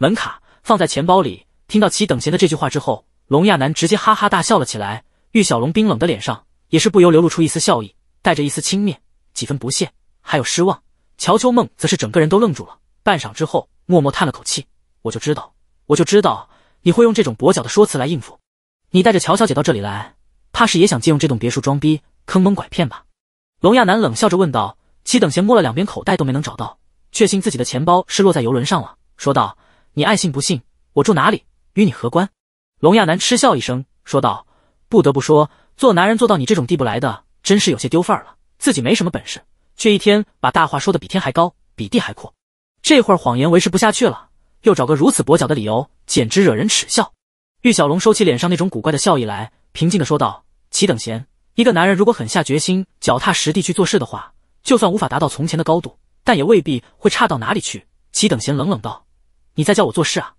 门卡放在钱包里。听到齐等闲的这句话之后，龙亚楠直接哈哈大笑了起来。玉小龙冰冷的脸上也是不由流露出一丝笑意，带着一丝轻蔑、几分不屑，还有失望。乔秋梦则是整个人都愣住了。半晌之后，默默叹了口气，我就知道，我就知道你会用这种跛脚的说辞来应付。你带着乔小姐到这里来，怕是也想借用这栋别墅装逼、坑蒙拐骗吧？龙亚楠冷笑着问道。齐等闲摸了两边口袋都没能找到，确信自己的钱包是落在游轮上了，说道：“你爱信不信，我住哪里，与你何关？”龙亚楠嗤笑一声，说道：“不得不说，做男人做到你这种地步来的，真是有些丢份儿了。自己没什么本事，却一天把大话说的比天还高，比地还阔。”这会儿谎言维持不下去了，又找个如此跛脚的理由，简直惹人耻笑。玉小龙收起脸上那种古怪的笑意来，平静的说道：“齐等闲，一个男人如果狠下决心，脚踏实地去做事的话，就算无法达到从前的高度，但也未必会差到哪里去。”齐等闲冷冷道：“你在叫我做事啊？”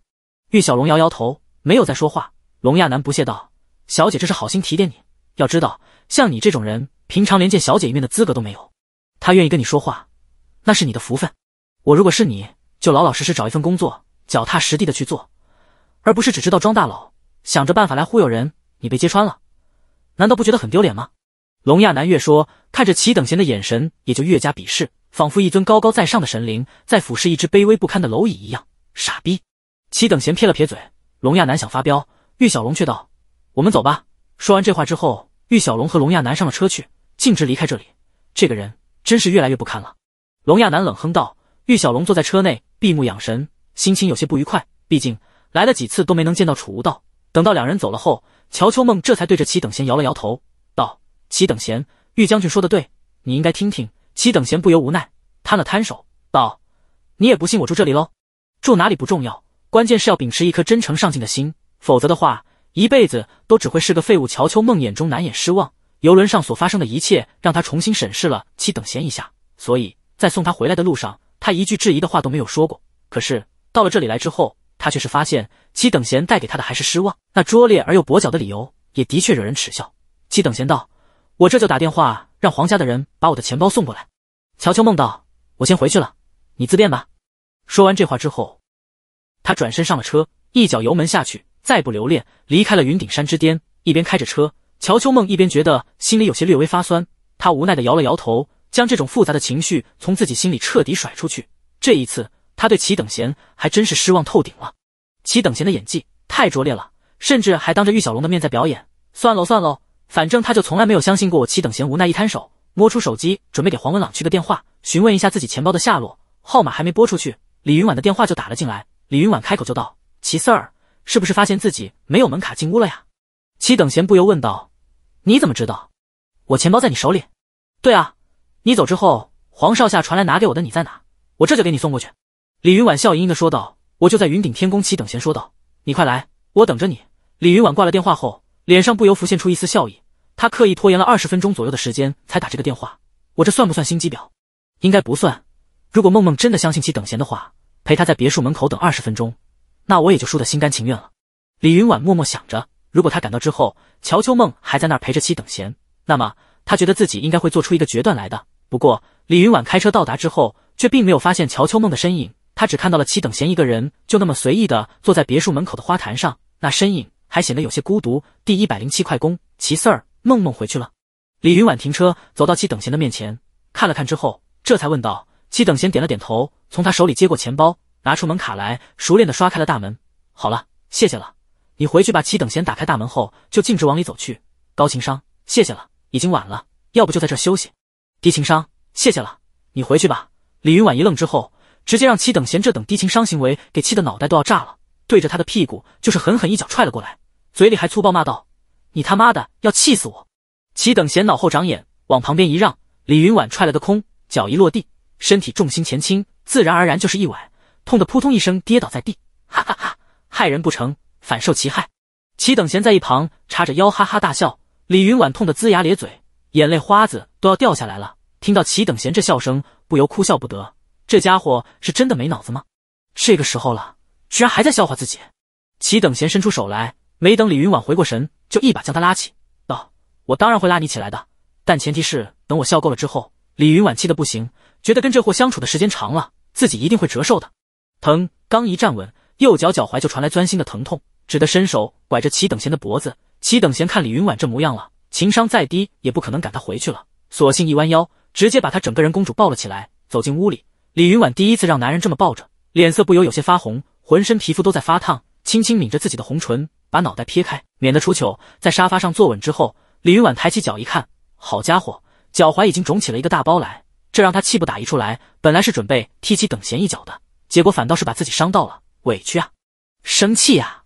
玉小龙摇摇头，没有再说话。龙亚楠不屑道：“小姐这是好心提点你，要知道像你这种人，平常连见小姐一面的资格都没有，她愿意跟你说话，那是你的福分。”我如果是你，就老老实实找一份工作，脚踏实地的去做，而不是只知道装大佬，想着办法来忽悠人。你被揭穿了，难道不觉得很丢脸吗？龙亚南越说，看着齐等闲的眼神也就越加鄙视，仿佛一尊高高在上的神灵在俯视一只卑微不堪的蝼蚁一样。傻逼！齐等闲撇了撇嘴。龙亚楠想发飙，玉小龙却道：“我们走吧。”说完这话之后，玉小龙和龙亚楠上了车去，径直离开这里。这个人真是越来越不堪了。龙亚楠冷哼道。玉小龙坐在车内，闭目养神，心情有些不愉快。毕竟来了几次都没能见到楚无道。等到两人走了后，乔秋梦这才对着齐等闲摇了摇头，道：“齐等闲，玉将军说的对，你应该听听。”齐等闲不由无奈，摊了摊手，道：“你也不信我住这里喽？住哪里不重要，关键是要秉持一颗真诚上进的心，否则的话，一辈子都只会是个废物。”乔秋梦眼中难掩失望。游轮上所发生的一切，让他重新审视了齐等闲一下，所以在送他回来的路上。他一句质疑的话都没有说过，可是到了这里来之后，他却是发现齐等贤带给他的还是失望。那拙劣而又跛脚的理由，也的确惹人耻笑。齐等贤道：“我这就打电话让黄家的人把我的钱包送过来。”乔秋梦道：“我先回去了，你自便吧。”说完这话之后，他转身上了车，一脚油门下去，再不留恋，离开了云顶山之巅。一边开着车，乔秋梦一边觉得心里有些略微发酸，他无奈的摇了摇头。将这种复杂的情绪从自己心里彻底甩出去。这一次，他对齐等贤还真是失望透顶了。齐等贤的演技太拙劣了，甚至还当着玉小龙的面在表演。算喽算喽，反正他就从来没有相信过我。齐等贤无奈一摊手，摸出手机准备给黄文朗去个电话，询问一下自己钱包的下落。号码还没拨出去，李云婉的电话就打了进来。李云婉开口就道：“齐四儿，是不是发现自己没有门卡进屋了呀？”齐等贤不由问道：“你怎么知道我钱包在你手里？”“对啊。”你走之后，黄少夏传来拿给我的，你在哪？我这就给你送过去。”李云婉笑盈盈的说道。“我就在云顶天宫，七等闲说道：‘你快来，我等着你。’”李云婉挂了电话后，脸上不由浮现出一丝笑意。他刻意拖延了二十分钟左右的时间才打这个电话，我这算不算心机婊？应该不算。如果梦梦真的相信其等闲的话，陪他在别墅门口等二十分钟，那我也就输得心甘情愿了。李云婉默默想着：如果他赶到之后，乔秋梦还在那陪着其等闲，那么他觉得自己应该会做出一个决断来的。不过，李云婉开车到达之后，却并没有发现乔秋梦的身影，他只看到了齐等闲一个人，就那么随意的坐在别墅门口的花坛上，那身影还显得有些孤独。第一百零七块齐四儿，梦梦回去了。李云婉停车，走到齐等闲的面前，看了看之后，这才问道。齐等闲点了点头，从他手里接过钱包，拿出门卡来，熟练的刷开了大门。好了，谢谢了，你回去吧。齐等闲打开大门后，就径直往里走去。高情商，谢谢了，已经晚了，要不就在这休息。低情商，谢谢了，你回去吧。李云婉一愣之后，直接让齐等贤这等低情商行为给气得脑袋都要炸了，对着他的屁股就是狠狠一脚踹了过来，嘴里还粗暴骂道：“你他妈的要气死我！”齐等贤脑后长眼，往旁边一让，李云婉踹了个空，脚一落地，身体重心前倾，自然而然就是一崴，痛得扑通一声跌倒在地。哈哈哈，害人不成，反受其害。齐等贤在一旁叉着腰哈哈大笑，李云婉痛得龇牙咧嘴。眼泪花子都要掉下来了，听到齐等闲这笑声，不由哭笑不得。这家伙是真的没脑子吗？这个时候了，居然还在笑话自己。齐等闲伸出手来，没等李云婉回过神，就一把将他拉起，道：“我当然会拉你起来的，但前提是等我笑够了之后。”李云婉气得不行，觉得跟这货相处的时间长了，自己一定会折寿的。疼！刚一站稳，右脚脚踝就传来钻心的疼痛，只得伸手拐着齐等闲的脖子。齐等闲看李云婉这模样了。情商再低也不可能赶他回去了，索性一弯腰，直接把他整个人公主抱了起来，走进屋里。李云婉第一次让男人这么抱着，脸色不由有些发红，浑身皮肤都在发烫，轻轻抿着自己的红唇，把脑袋撇开，免得出糗。在沙发上坐稳之后，李云婉抬起脚一看，好家伙，脚踝已经肿起了一个大包来，这让她气不打一处来。本来是准备踢起等闲一脚的，结果反倒是把自己伤到了，委屈啊，生气呀。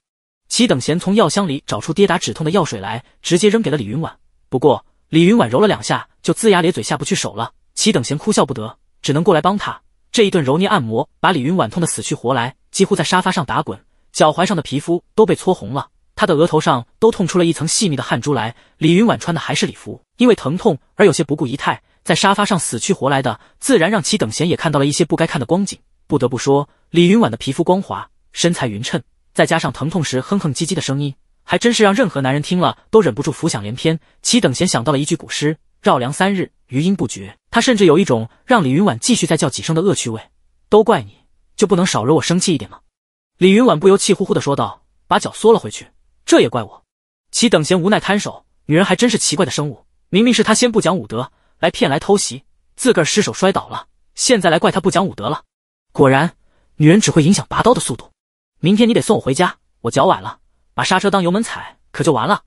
齐等闲从药箱里找出跌打止痛的药水来，直接扔给了李云婉。不过李云婉揉了两下就龇牙咧嘴，下不去手了。齐等闲哭笑不得，只能过来帮他。这一顿揉捏按摩，把李云婉痛得死去活来，几乎在沙发上打滚，脚踝上的皮肤都被搓红了。他的额头上都痛出了一层细密的汗珠来。李云婉穿的还是礼服，因为疼痛而有些不顾仪态，在沙发上死去活来的，自然让齐等闲也看到了一些不该看的光景。不得不说，李云婉的皮肤光滑，身材匀称。再加上疼痛时哼哼唧唧的声音，还真是让任何男人听了都忍不住浮想联翩。齐等闲想到了一句古诗：“绕梁三日，余音不绝。”他甚至有一种让李云婉继续再叫几声的恶趣味。都怪你，就不能少惹我生气一点吗？李云婉不由气呼呼地说道，把脚缩了回去。这也怪我。齐等闲无奈摊手，女人还真是奇怪的生物。明明是他先不讲武德，来骗来偷袭，自个儿失手摔倒了，现在来怪他不讲武德了。果然，女人只会影响拔刀的速度。明天你得送我回家，我脚崴了，把刹车当油门踩可就完了。”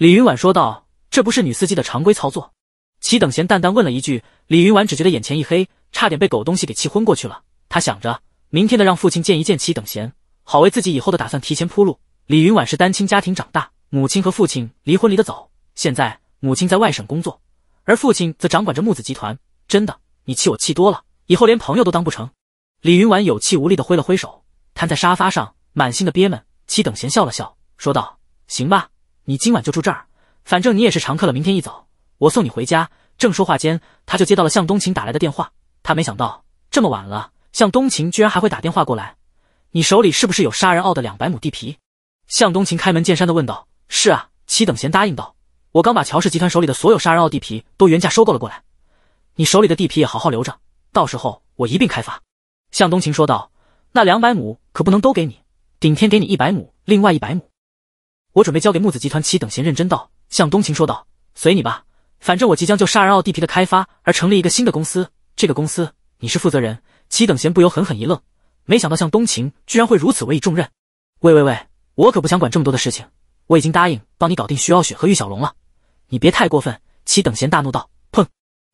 李云婉说道，“这不是女司机的常规操作。”齐等闲淡淡问了一句。李云婉只觉得眼前一黑，差点被狗东西给气昏过去了。他想着，明天的让父亲见一见齐等闲，好为自己以后的打算提前铺路。李云婉是单亲家庭长大，母亲和父亲离婚离得早，现在母亲在外省工作，而父亲则掌管着木子集团。真的，你气我气多了，以后连朋友都当不成。”李云婉有气无力地挥了挥手，瘫在沙发上。满心的憋闷，齐等闲笑了笑，说道：“行吧，你今晚就住这儿，反正你也是常客了。明天一早我送你回家。”正说话间，他就接到了向东晴打来的电话。他没想到这么晚了，向东晴居然还会打电话过来。你手里是不是有杀人坳的两百亩地皮？向东晴开门见山的问道。“是啊。”齐等闲答应道，“我刚把乔氏集团手里的所有杀人坳地皮都原价收购了过来。你手里的地皮也好好留着，到时候我一并开发。”向东晴说道：“那两百亩可不能都给你。”顶天给你一百亩，另外一百亩，我准备交给木子集团。齐等闲认真道，向东晴说道：“随你吧，反正我即将就杀人坳地皮的开发而成立一个新的公司，这个公司你是负责人。”齐等闲不由狠狠一愣，没想到向东晴居然会如此委以重任。喂喂喂，我可不想管这么多的事情，我已经答应帮你搞定徐傲雪和玉小龙了，你别太过分！齐等闲大怒道：“砰！”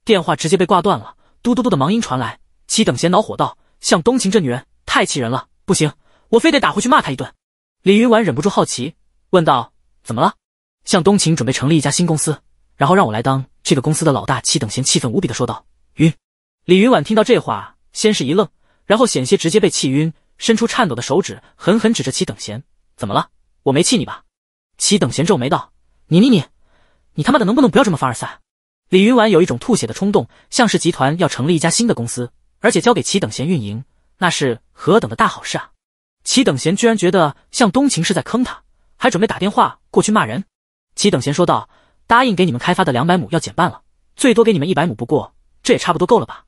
电话直接被挂断了，嘟嘟嘟的忙音传来。齐等闲恼火道：“向东晴这女人太气人了，不行！”我非得打回去骂他一顿。李云婉忍不住好奇问道：“怎么了？”向东晴准备成立一家新公司，然后让我来当这个公司的老大。齐等闲气愤无比的说道：“晕！”李云婉听到这话，先是一愣，然后险些直接被气晕，伸出颤抖的手指，狠狠指着齐等闲：“怎么了？我没气你吧？”齐等闲皱眉道：“你你你，你他妈的能不能不要这么凡尔赛？”李云婉有一种吐血的冲动。向氏集团要成立一家新的公司，而且交给齐等闲运营，那是何等的大好事啊！齐等闲居然觉得向东晴是在坑他，还准备打电话过去骂人。齐等闲说道：“答应给你们开发的两百亩要减半了，最多给你们一百亩，不过这也差不多够了吧？”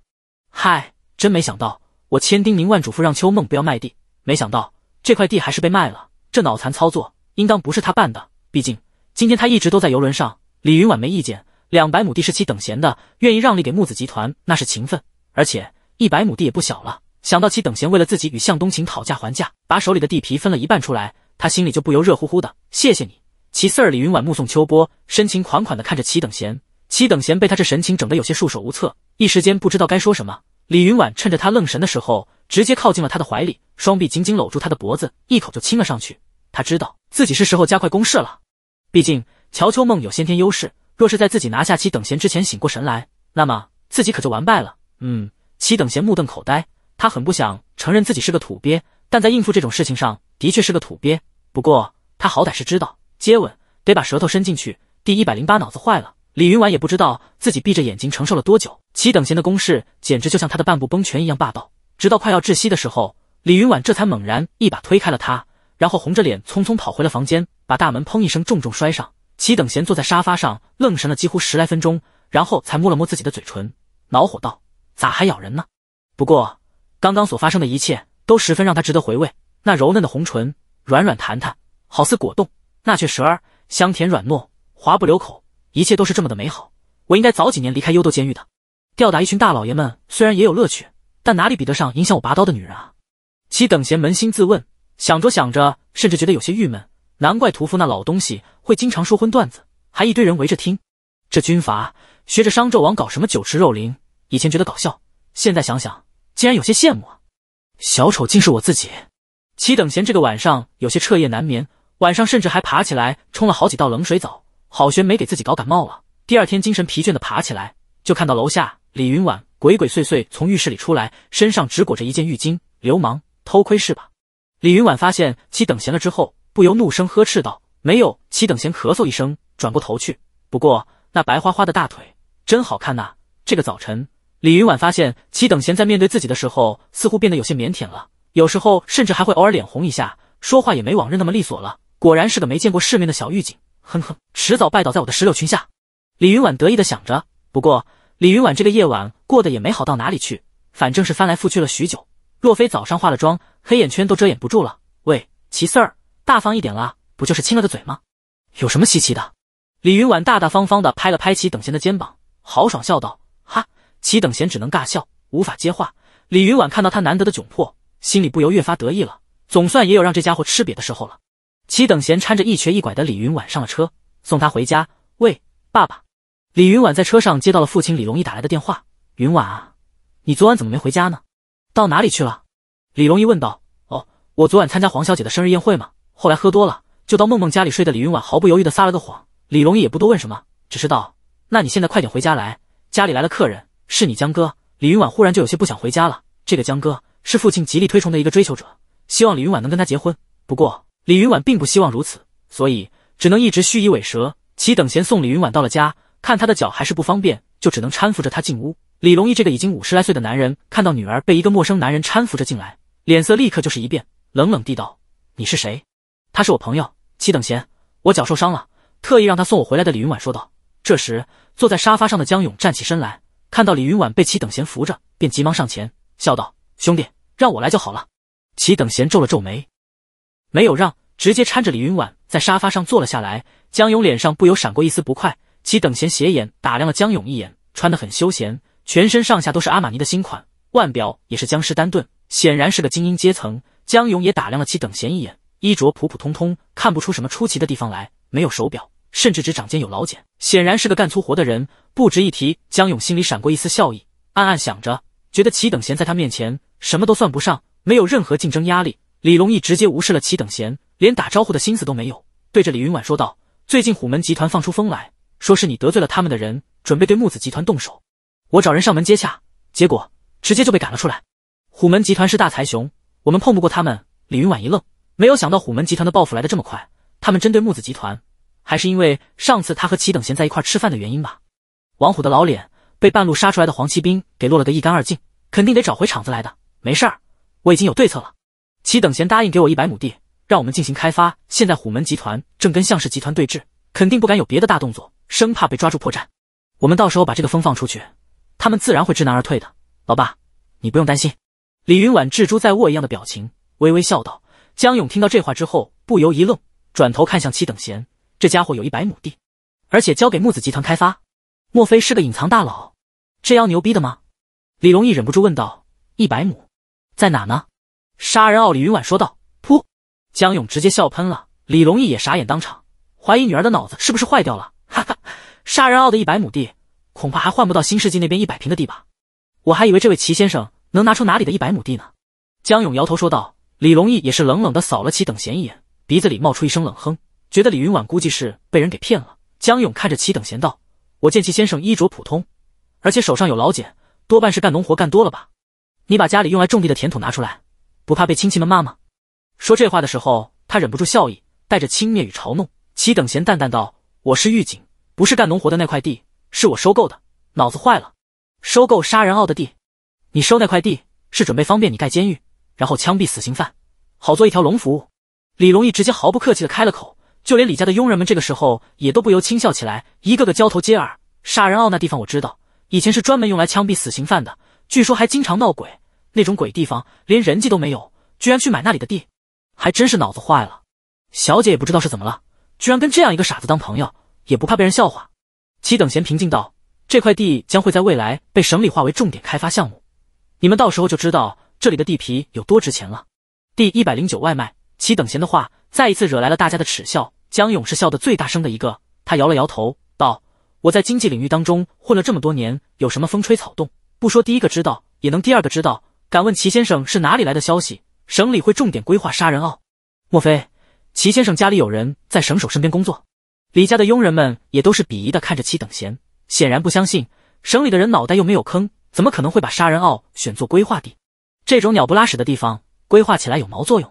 嗨，真没想到，我千叮咛万嘱咐让秋梦不要卖地，没想到这块地还是被卖了。这脑残操作，应当不是他办的，毕竟今天他一直都在游轮上。李云婉没意见，两百亩地是齐等闲的，愿意让利给木子集团那是情分，而且一百亩地也不小了。想到齐等闲为了自己与向东晴讨价还价，把手里的地皮分了一半出来，他心里就不由热乎乎的。谢谢你，齐四儿。李云婉目送秋波，深情款款地看着齐等闲。齐等闲被他这神情整得有些束手无策，一时间不知道该说什么。李云婉趁着他愣神的时候，直接靠近了他的怀里，双臂紧紧搂住他的脖子，一口就亲了上去。他知道自己是时候加快攻势了，毕竟乔秋梦有先天优势，若是在自己拿下齐等闲之前醒过神来，那么自己可就完败了。嗯，齐等闲目瞪口呆。他很不想承认自己是个土鳖，但在应付这种事情上，的确是个土鳖。不过他好歹是知道，接吻得把舌头伸进去。第一百零八，脑子坏了。李云婉也不知道自己闭着眼睛承受了多久。齐等闲的攻势简直就像他的半步崩拳一样霸道，直到快要窒息的时候，李云婉这才猛然一把推开了他，然后红着脸匆匆跑回了房间，把大门砰一声重重摔上。齐等闲坐在沙发上愣神了几乎十来分钟，然后才摸了摸自己的嘴唇，恼火道：“咋还咬人呢？”不过。刚刚所发生的一切都十分让他值得回味。那柔嫩的红唇，软软弹弹，好似果冻；那却舌儿，香甜软糯，滑不留口。一切都是这么的美好。我应该早几年离开幽斗监狱的，吊打一群大老爷们虽然也有乐趣，但哪里比得上影响我拔刀的女人啊？齐等闲扪心自问，想着想着，甚至觉得有些郁闷。难怪屠夫那老东西会经常说荤段子，还一堆人围着听。这军阀学着商纣王搞什么酒池肉林，以前觉得搞笑，现在想想。竟然有些羡慕啊！小丑竟是我自己。齐等闲这个晚上有些彻夜难眠，晚上甚至还爬起来冲了好几道冷水澡，好悬没给自己搞感冒了。第二天精神疲倦的爬起来，就看到楼下李云婉鬼鬼祟祟从浴室里出来，身上只裹着一件浴巾，流氓偷窥是吧？李云婉发现齐等闲了之后，不由怒声呵斥道：“没有！”齐等闲咳嗽一声，转过头去。不过那白花花的大腿真好看呐！这个早晨。李云婉发现齐等闲在面对自己的时候，似乎变得有些腼腆了，有时候甚至还会偶尔脸红一下，说话也没往日那么利索了。果然是个没见过世面的小狱警。哼哼，迟早拜倒在我的石榴裙下。李云婉得意的想着。不过，李云婉这个夜晚过得也没好到哪里去，反正是翻来覆去了许久，若非早上化了妆，黑眼圈都遮掩不住了。喂，齐四儿，大方一点啦，不就是亲了个嘴吗？有什么稀奇的？李云婉大大方方的拍了拍齐等闲的肩膀，豪爽笑道。齐等贤只能尬笑，无法接话。李云婉看到他难得的窘迫，心里不由越发得意了。总算也有让这家伙吃瘪的时候了。齐等贤搀着一瘸一拐的李云婉上了车，送他回家。喂，爸爸！李云婉在车上接到了父亲李龙一打来的电话。云婉啊，你昨晚怎么没回家呢？到哪里去了？李龙一问道。哦，我昨晚参加黄小姐的生日宴会嘛，后来喝多了，就到梦梦家里睡的。李云婉毫不犹豫地撒了个谎。李龙一也不多问什么，只是道：“那你现在快点回家来，家里来了客人。”是你江哥，李云婉忽然就有些不想回家了。这个江哥是父亲极力推崇的一个追求者，希望李云婉能跟他结婚。不过李云婉并不希望如此，所以只能一直虚以委蛇。齐等闲送李云婉到了家，看她的脚还是不方便，就只能搀扶着她进屋。李龙义这个已经五十来岁的男人看到女儿被一个陌生男人搀扶着进来，脸色立刻就是一变，冷冷地道：“你是谁？”“他是我朋友，齐等闲。我脚受伤了，特意让他送我回来的。”李云婉说道。这时，坐在沙发上的江勇站起身来。看到李云婉被齐等闲扶着，便急忙上前，笑道：“兄弟，让我来就好了。”齐等闲皱了皱眉，没有让，直接搀着李云婉在沙发上坐了下来。江勇脸上不由闪过一丝不快。齐等闲斜眼打量了江勇一眼，穿得很休闲，全身上下都是阿玛尼的新款，腕表也是江诗丹顿，显然是个精英阶层。江勇也打量了齐等闲一眼，衣着普普通通，看不出什么出奇的地方来，没有手表。甚至指掌间有老茧，显然是个干粗活的人，不值一提。江勇心里闪过一丝笑意，暗暗想着，觉得齐等贤在他面前什么都算不上，没有任何竞争压力。李龙义直接无视了齐等贤，连打招呼的心思都没有，对着李云婉说道：“最近虎门集团放出风来，说是你得罪了他们的人，准备对木子集团动手。我找人上门接洽，结果直接就被赶了出来。虎门集团是大财雄，我们碰不过他们。”李云婉一愣，没有想到虎门集团的报复来得这么快，他们针对木子集团。还是因为上次他和齐等贤在一块吃饭的原因吧。王虎的老脸被半路杀出来的黄七兵给落了个一干二净，肯定得找回场子来的。没事儿，我已经有对策了。齐等贤答应给我一百亩地，让我们进行开发。现在虎门集团正跟向氏集团对峙，肯定不敢有别的大动作，生怕被抓住破绽。我们到时候把这个风放出去，他们自然会知难而退的。老爸，你不用担心。李云婉智珠在握一样的表情，微微笑道。江勇听到这话之后，不由一愣，转头看向齐等贤。这家伙有一百亩地，而且交给木子集团开发，莫非是个隐藏大佬？这要牛逼的吗？李龙毅忍不住问道。一百亩，在哪呢？杀人傲李云婉说道。噗！江勇直接笑喷了。李龙毅也傻眼当场，怀疑女儿的脑子是不是坏掉了。哈哈，杀人傲的一百亩地，恐怕还换不到新世纪那边一百平的地吧？我还以为这位齐先生能拿出哪里的一百亩地呢。江勇摇头说道。李龙毅也是冷冷的扫了齐等闲一眼，鼻子里冒出一声冷哼。觉得李云婉估计是被人给骗了。江勇看着齐等闲道：“我见齐先生衣着普通，而且手上有老茧，多半是干农活干多了吧？你把家里用来种地的田土拿出来，不怕被亲戚们骂吗？”说这话的时候，他忍不住笑意，带着轻蔑与嘲弄。齐等闲淡淡道：“我是狱警，不是干农活的。那块地是我收购的，脑子坏了，收购杀人坳的地？你收那块地是准备方便你盖监狱，然后枪毙死刑犯，好做一条龙服务？”李龙义直接毫不客气地开了口。就连李家的佣人们这个时候也都不由轻笑起来，一个个交头接耳。杀人坳那地方我知道，以前是专门用来枪毙死刑犯的，据说还经常闹鬼。那种鬼地方连人迹都没有，居然去买那里的地，还真是脑子坏了。小姐也不知道是怎么了，居然跟这样一个傻子当朋友，也不怕被人笑话。齐等闲平静道：“这块地将会在未来被省里化为重点开发项目，你们到时候就知道这里的地皮有多值钱了。”第一百零九外卖，齐等闲的话再一次惹来了大家的耻笑。江勇是笑得最大声的一个，他摇了摇头，道：“我在经济领域当中混了这么多年，有什么风吹草动，不说第一个知道，也能第二个知道。敢问齐先生是哪里来的消息？省里会重点规划杀人坳？莫非齐先生家里有人在省首身边工作？”李家的佣人们也都是鄙夷的看着齐等闲，显然不相信，省里的人脑袋又没有坑，怎么可能会把杀人坳选作规划地？这种鸟不拉屎的地方，规划起来有毛作用？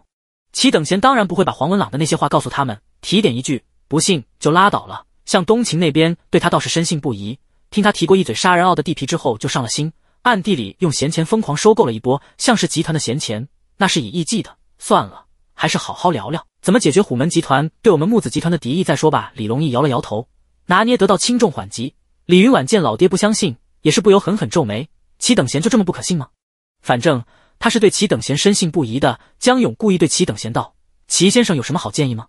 齐等闲当然不会把黄文朗的那些话告诉他们，提点一句，不信就拉倒了。向冬晴那边对他倒是深信不疑，听他提过一嘴杀人坳的地皮之后，就上了心，暗地里用闲钱疯狂收购了一波。像是集团的闲钱，那是以亿计的。算了，还是好好聊聊怎么解决虎门集团对我们木子集团的敌意再说吧。李龙毅摇了摇头，拿捏得到轻重缓急。李云婉见老爹不相信，也是不由狠狠皱眉。齐等闲就这么不可信吗？反正。他是对齐等贤深信不疑的。江勇故意对齐等贤道：“齐先生有什么好建议吗？”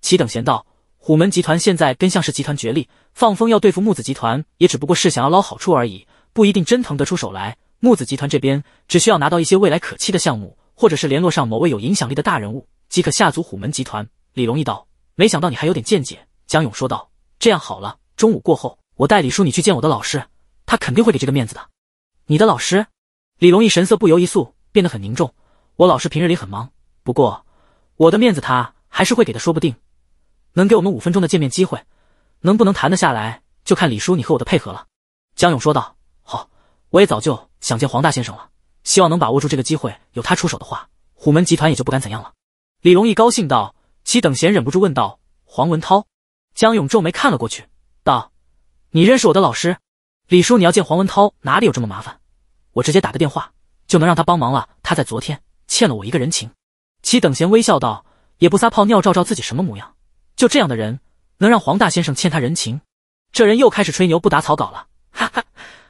齐等贤道：“虎门集团现在跟向氏集团决裂，放风要对付木子集团，也只不过是想要捞好处而已，不一定真腾得出手来。木子集团这边只需要拿到一些未来可期的项目，或者是联络上某位有影响力的大人物，即可下足虎门集团。”李龙一道：“没想到你还有点见解。”江勇说道：“这样好了，中午过后，我带李叔你去见我的老师，他肯定会给这个面子的。”你的老师？李龙一神色不由一肃。变得很凝重。我老师平日里很忙，不过我的面子他还是会给的，说不定能给我们五分钟的见面机会。能不能谈得下来，就看李叔你和我的配合了。”江勇说道。“好，我也早就想见黄大先生了，希望能把握住这个机会。有他出手的话，虎门集团也就不敢怎样了。”李龙一高兴道。齐等闲忍不住问道：“黄文涛？”江勇皱眉看了过去，道：“你认识我的老师？李叔，你要见黄文涛，哪里有这么麻烦？我直接打个电话。”就能让他帮忙了。他在昨天欠了我一个人情。齐等闲微笑道：“也不撒泡尿照照自己什么模样，就这样的人能让黄大先生欠他人情？这人又开始吹牛不打草稿了，哈哈！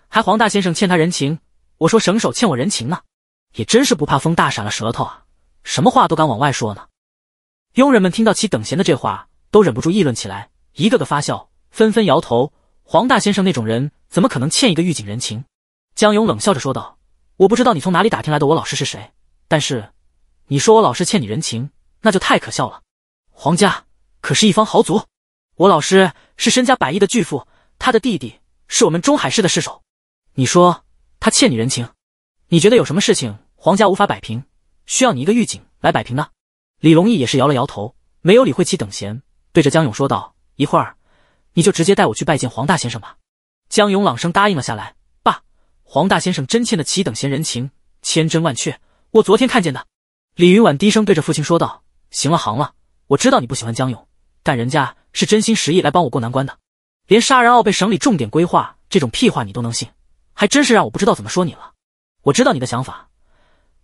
还黄大先生欠他人情？我说省手欠我人情呢，也真是不怕风大闪了舌头啊，什么话都敢往外说呢。”佣人们听到齐等闲的这话，都忍不住议论起来，一个个发笑，纷纷摇头。黄大先生那种人，怎么可能欠一个狱警人情？江勇冷笑着说道。我不知道你从哪里打听来的我老师是谁，但是，你说我老师欠你人情，那就太可笑了。黄家可是一方豪族，我老师是身家百亿的巨富，他的弟弟是我们中海市的市首。你说他欠你人情，你觉得有什么事情黄家无法摆平，需要你一个狱警来摆平呢？李龙义也是摇了摇头，没有理会其等闲，对着江勇说道：“一会儿，你就直接带我去拜见黄大先生吧。”江勇朗声答应了下来。黄大先生真欠得起等闲人情，千真万确，我昨天看见的。李云婉低声对着父亲说道：“行了，行了，我知道你不喜欢江勇，但人家是真心实意来帮我过难关的。连杀人坳被省里重点规划这种屁话你都能信，还真是让我不知道怎么说你了。我知道你的想法，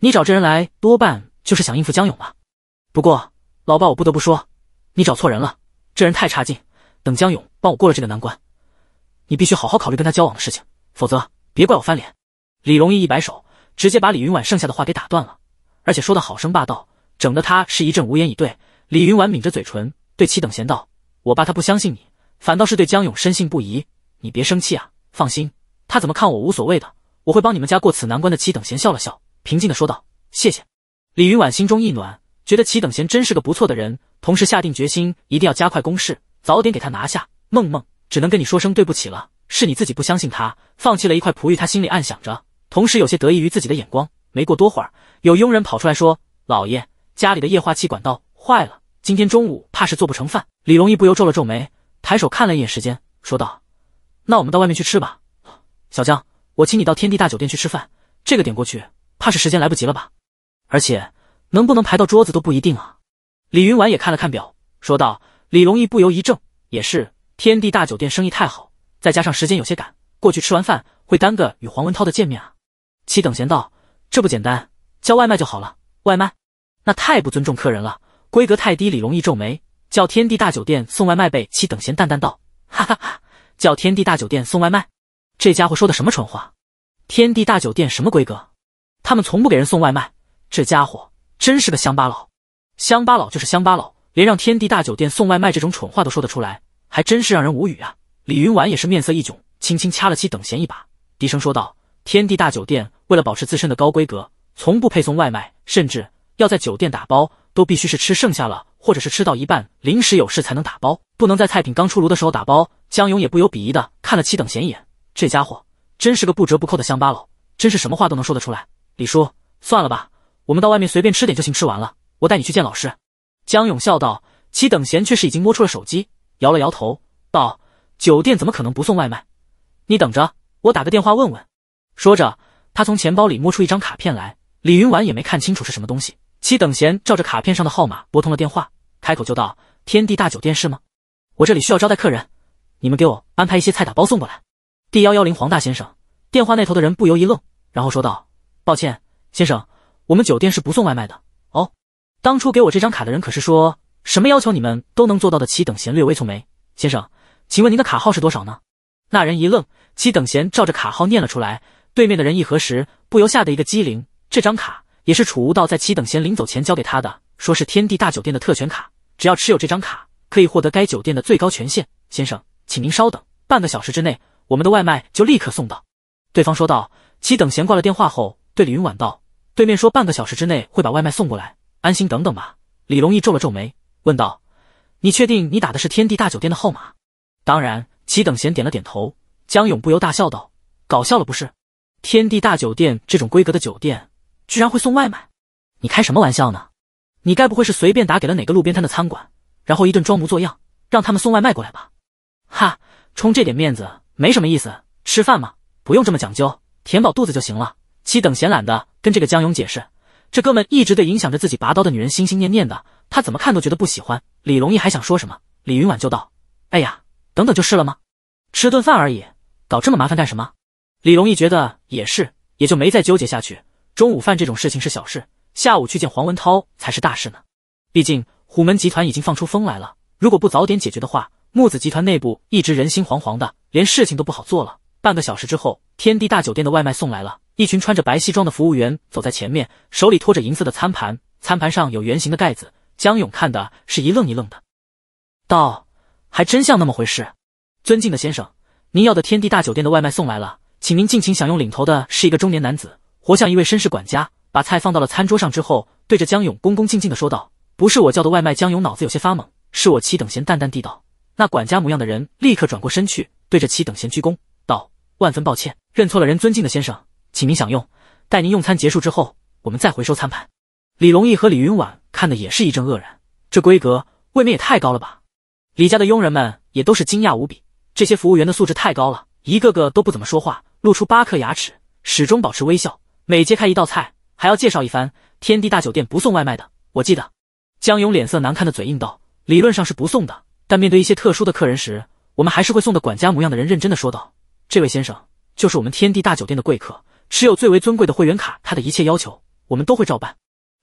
你找这人来多半就是想应付江勇吧？不过，老爸，我不得不说，你找错人了，这人太差劲。等江勇帮我过了这个难关，你必须好好考虑跟他交往的事情，否则。”别怪我翻脸，李龙基一摆手，直接把李云婉剩下的话给打断了，而且说的好声霸道，整得他是一阵无言以对。李云婉抿着嘴唇，对齐等贤道：“我爸他不相信你，反倒是对江勇深信不疑，你别生气啊，放心，他怎么看我无所谓的，我会帮你们家过此难关的。”齐等贤笑了笑，平静的说道：“谢谢。”李云婉心中一暖，觉得齐等贤真是个不错的人，同时下定决心一定要加快攻势，早点给他拿下。梦梦，只能跟你说声对不起了。是你自己不相信他，放弃了一块璞玉。他心里暗想着，同时有些得意于自己的眼光。没过多会儿，有佣人跑出来说：“老爷，家里的液化气管道坏了，今天中午怕是做不成饭。”李龙一不由皱了皱眉，抬手看了一眼时间，说道：“那我们到外面去吃吧，小江，我请你到天地大酒店去吃饭。这个点过去，怕是时间来不及了吧？而且能不能排到桌子都不一定啊。”李云婉也看了看表，说道：“李龙毅不由一怔，也是，天地大酒店生意太好。”再加上时间有些赶，过去吃完饭会耽搁与黄文涛的见面啊。齐等闲道：“这不简单，叫外卖就好了。”外卖？那太不尊重客人了，规格太低。李隆义皱眉：“叫天地大酒店送外卖呗。”齐等闲淡淡道：“哈哈哈，叫天地大酒店送外卖，这家伙说的什么蠢话？天地大酒店什么规格？他们从不给人送外卖。这家伙真是个乡巴佬，乡巴佬就是乡巴佬，连让天地大酒店送外卖这种蠢话都说得出来，还真是让人无语啊。”李云婉也是面色一窘，轻轻掐了其等闲一把，低声说道：“天地大酒店为了保持自身的高规格，从不配送外卖，甚至要在酒店打包，都必须是吃剩下了，或者是吃到一半临时有事才能打包，不能在菜品刚出炉的时候打包。”江勇也不由鄙夷的看了七等闲一眼，这家伙真是个不折不扣的乡巴佬，真是什么话都能说得出来。李叔，算了吧，我们到外面随便吃点就行，吃完了我带你去见老师。”江勇笑道。七等闲却是已经摸出了手机，摇了摇头道。酒店怎么可能不送外卖？你等着，我打个电话问问。说着，他从钱包里摸出一张卡片来。李云婉也没看清楚是什么东西。齐等闲照着卡片上的号码拨通了电话，开口就道：“天地大酒店是吗？我这里需要招待客人，你们给我安排一些菜打包送过来。”D 幺幺零黄大先生，电话那头的人不由一愣，然后说道：“抱歉，先生，我们酒店是不送外卖的哦。当初给我这张卡的人可是说什么要求你们都能做到的。”齐等闲略微蹙眉：“先生。”请问您的卡号是多少呢？那人一愣，齐等闲照着卡号念了出来。对面的人一核实，不由吓得一个机灵。这张卡也是楚无道在齐等闲临走前交给他的，说是天地大酒店的特权卡，只要持有这张卡，可以获得该酒店的最高权限。先生，请您稍等，半个小时之内，我们的外卖就立刻送到。对方说道。齐等闲挂了电话后，对李云婉道：“对面说半个小时之内会把外卖送过来，安心等等吧。”李龙毅皱了皱眉，问道：“你确定你打的是天地大酒店的号码？”当然，齐等闲点了点头。江勇不由大笑道：“搞笑了，不是？天地大酒店这种规格的酒店，居然会送外卖？你开什么玩笑呢？你该不会是随便打给了哪个路边摊的餐馆，然后一顿装模作样，让他们送外卖过来吧？”哈，充这点面子没什么意思。吃饭嘛，不用这么讲究，填饱肚子就行了。齐等闲懒得跟这个江勇解释，这哥们一直对影响着自己拔刀的女人心心念念的，他怎么看都觉得不喜欢。李龙义还想说什么，李云婉就道：“哎呀。”等等，就是了吗？吃顿饭而已，搞这么麻烦干什么？李龙毅觉得也是，也就没再纠结下去。中午饭这种事情是小事，下午去见黄文涛才是大事呢。毕竟虎门集团已经放出风来了，如果不早点解决的话，木子集团内部一直人心惶惶的，连事情都不好做了。半个小时之后，天地大酒店的外卖送来了，一群穿着白西装的服务员走在前面，手里托着银色的餐盘，餐盘上有圆形的盖子。江勇看的是一愣一愣的，道。还真像那么回事，尊敬的先生，您要的天地大酒店的外卖送来了，请您尽情享用。领头的是一个中年男子，活像一位绅士管家，把菜放到了餐桌上之后，对着江勇恭恭敬敬的说道：“不是我叫的外卖。”江勇脑子有些发懵，是我齐等闲淡淡地道。那管家模样的人立刻转过身去，对着齐等闲鞠躬道：“万分抱歉，认错了人，尊敬的先生，请您享用。待您用餐结束之后，我们再回收餐盘。”李龙义和李云婉看的也是一阵愕然，这规格未免也太高了吧。李家的佣人们也都是惊讶无比。这些服务员的素质太高了，一个个都不怎么说话，露出八颗牙齿，始终保持微笑。每揭开一道菜，还要介绍一番。天地大酒店不送外卖的，我记得。江勇脸色难看的嘴硬道：“理论上是不送的，但面对一些特殊的客人时，我们还是会送的。”管家模样的人认真的说道：“这位先生就是我们天地大酒店的贵客，持有最为尊贵的会员卡，他的一切要求，我们都会照办。”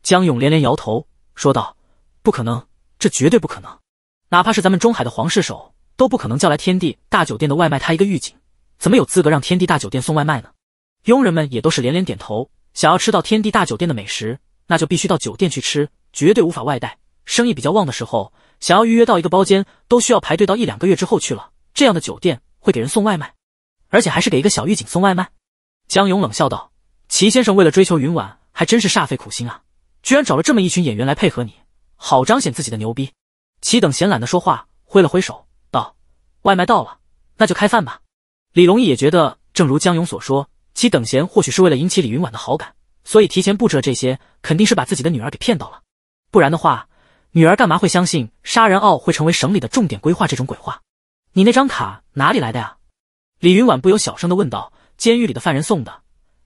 江勇连连摇头，说道：“不可能，这绝对不可能。”哪怕是咱们中海的皇室手都不可能叫来天地大酒店的外卖，他一个狱警怎么有资格让天地大酒店送外卖呢？佣人们也都是连连点头，想要吃到天地大酒店的美食，那就必须到酒店去吃，绝对无法外带。生意比较旺的时候，想要预约到一个包间，都需要排队到一两个月之后去了。这样的酒店会给人送外卖，而且还是给一个小狱警送外卖？江勇冷笑道：“齐先生为了追求云婉，还真是煞费苦心啊，居然找了这么一群演员来配合你，好彰显自己的牛逼。”齐等闲懒得说话，挥了挥手，道：“外卖到了，那就开饭吧。”李龙义也觉得，正如江勇所说，齐等闲或许是为了引起李云婉的好感，所以提前布置了这些，肯定是把自己的女儿给骗到了。不然的话，女儿干嘛会相信杀人傲会成为省里的重点规划这种鬼话？你那张卡哪里来的呀？李云婉不由小声的问道：“监狱里的犯人送的，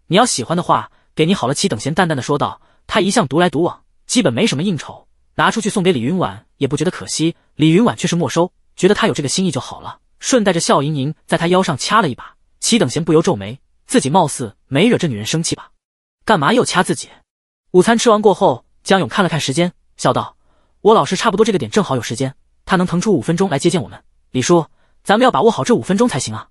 你要喜欢的话，给你好了。”齐等闲淡淡的说道：“他一向独来独往，基本没什么应酬。”拿出去送给李云婉也不觉得可惜，李云婉却是没收，觉得他有这个心意就好了，顺带着笑盈盈在他腰上掐了一把。齐等闲不由皱眉，自己貌似没惹这女人生气吧？干嘛又掐自己？午餐吃完过后，江勇看了看时间，笑道：“我老师差不多这个点正好有时间，他能腾出五分钟来接见我们。李叔，咱们要把握好这五分钟才行啊。”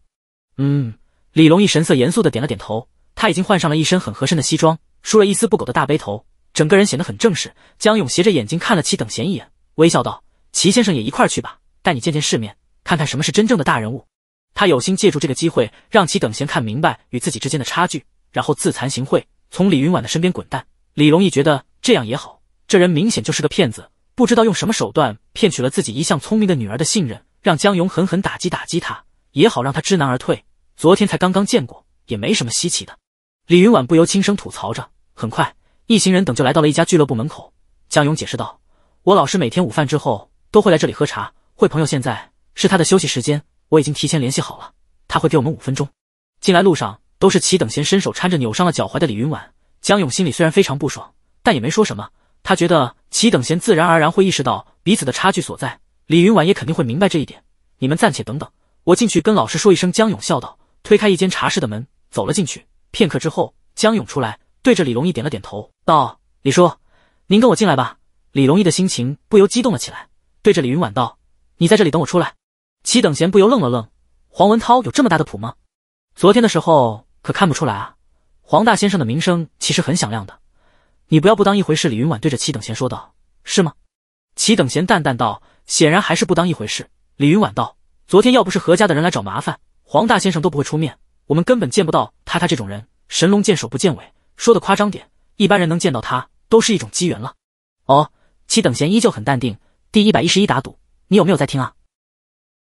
嗯，李龙义神色严肃的点了点头，他已经换上了一身很合身的西装，梳了一丝不苟的大背头。整个人显得很正式。江勇斜着眼睛看了齐等闲一眼，微笑道：“齐先生也一块去吧，带你见见世面，看看什么是真正的大人物。”他有心借助这个机会，让齐等闲看明白与自己之间的差距，然后自惭形秽，从李云婉的身边滚蛋。李龙义觉得这样也好，这人明显就是个骗子，不知道用什么手段骗取了自己一向聪明的女儿的信任，让江勇狠狠打击打击他，也好让他知难而退。昨天才刚刚见过，也没什么稀奇的。李云婉不由轻声吐槽着，很快。一行人等就来到了一家俱乐部门口。江勇解释道：“我老师每天午饭之后都会来这里喝茶会朋友，现在是他的休息时间，我已经提前联系好了，他会给我们五分钟。”进来路上都是齐等闲伸手搀着扭伤了脚踝的李云婉。江勇心里虽然非常不爽，但也没说什么。他觉得齐等闲自然而然会意识到彼此的差距所在，李云婉也肯定会明白这一点。你们暂且等等，我进去跟老师说一声。”江勇笑道，推开一间茶室的门，走了进去。片刻之后，江勇出来。对着李龙一点了点头，道：“李叔，您跟我进来吧。”李龙一的心情不由激动了起来，对着李云婉道：“你在这里等我出来。”齐等贤不由愣了愣：“黄文涛有这么大的谱吗？昨天的时候可看不出来啊。”黄大先生的名声其实很响亮的，你不要不当一回事。”李云婉对着齐等贤说道：“是吗？”齐等贤淡淡道：“显然还是不当一回事。”李云婉道：“昨天要不是何家的人来找麻烦，黄大先生都不会出面，我们根本见不到他。他这种人，神龙见首不见尾。”说的夸张点，一般人能见到他都是一种机缘了。哦，七等闲依旧很淡定。第一百一十一打赌，你有没有在听啊？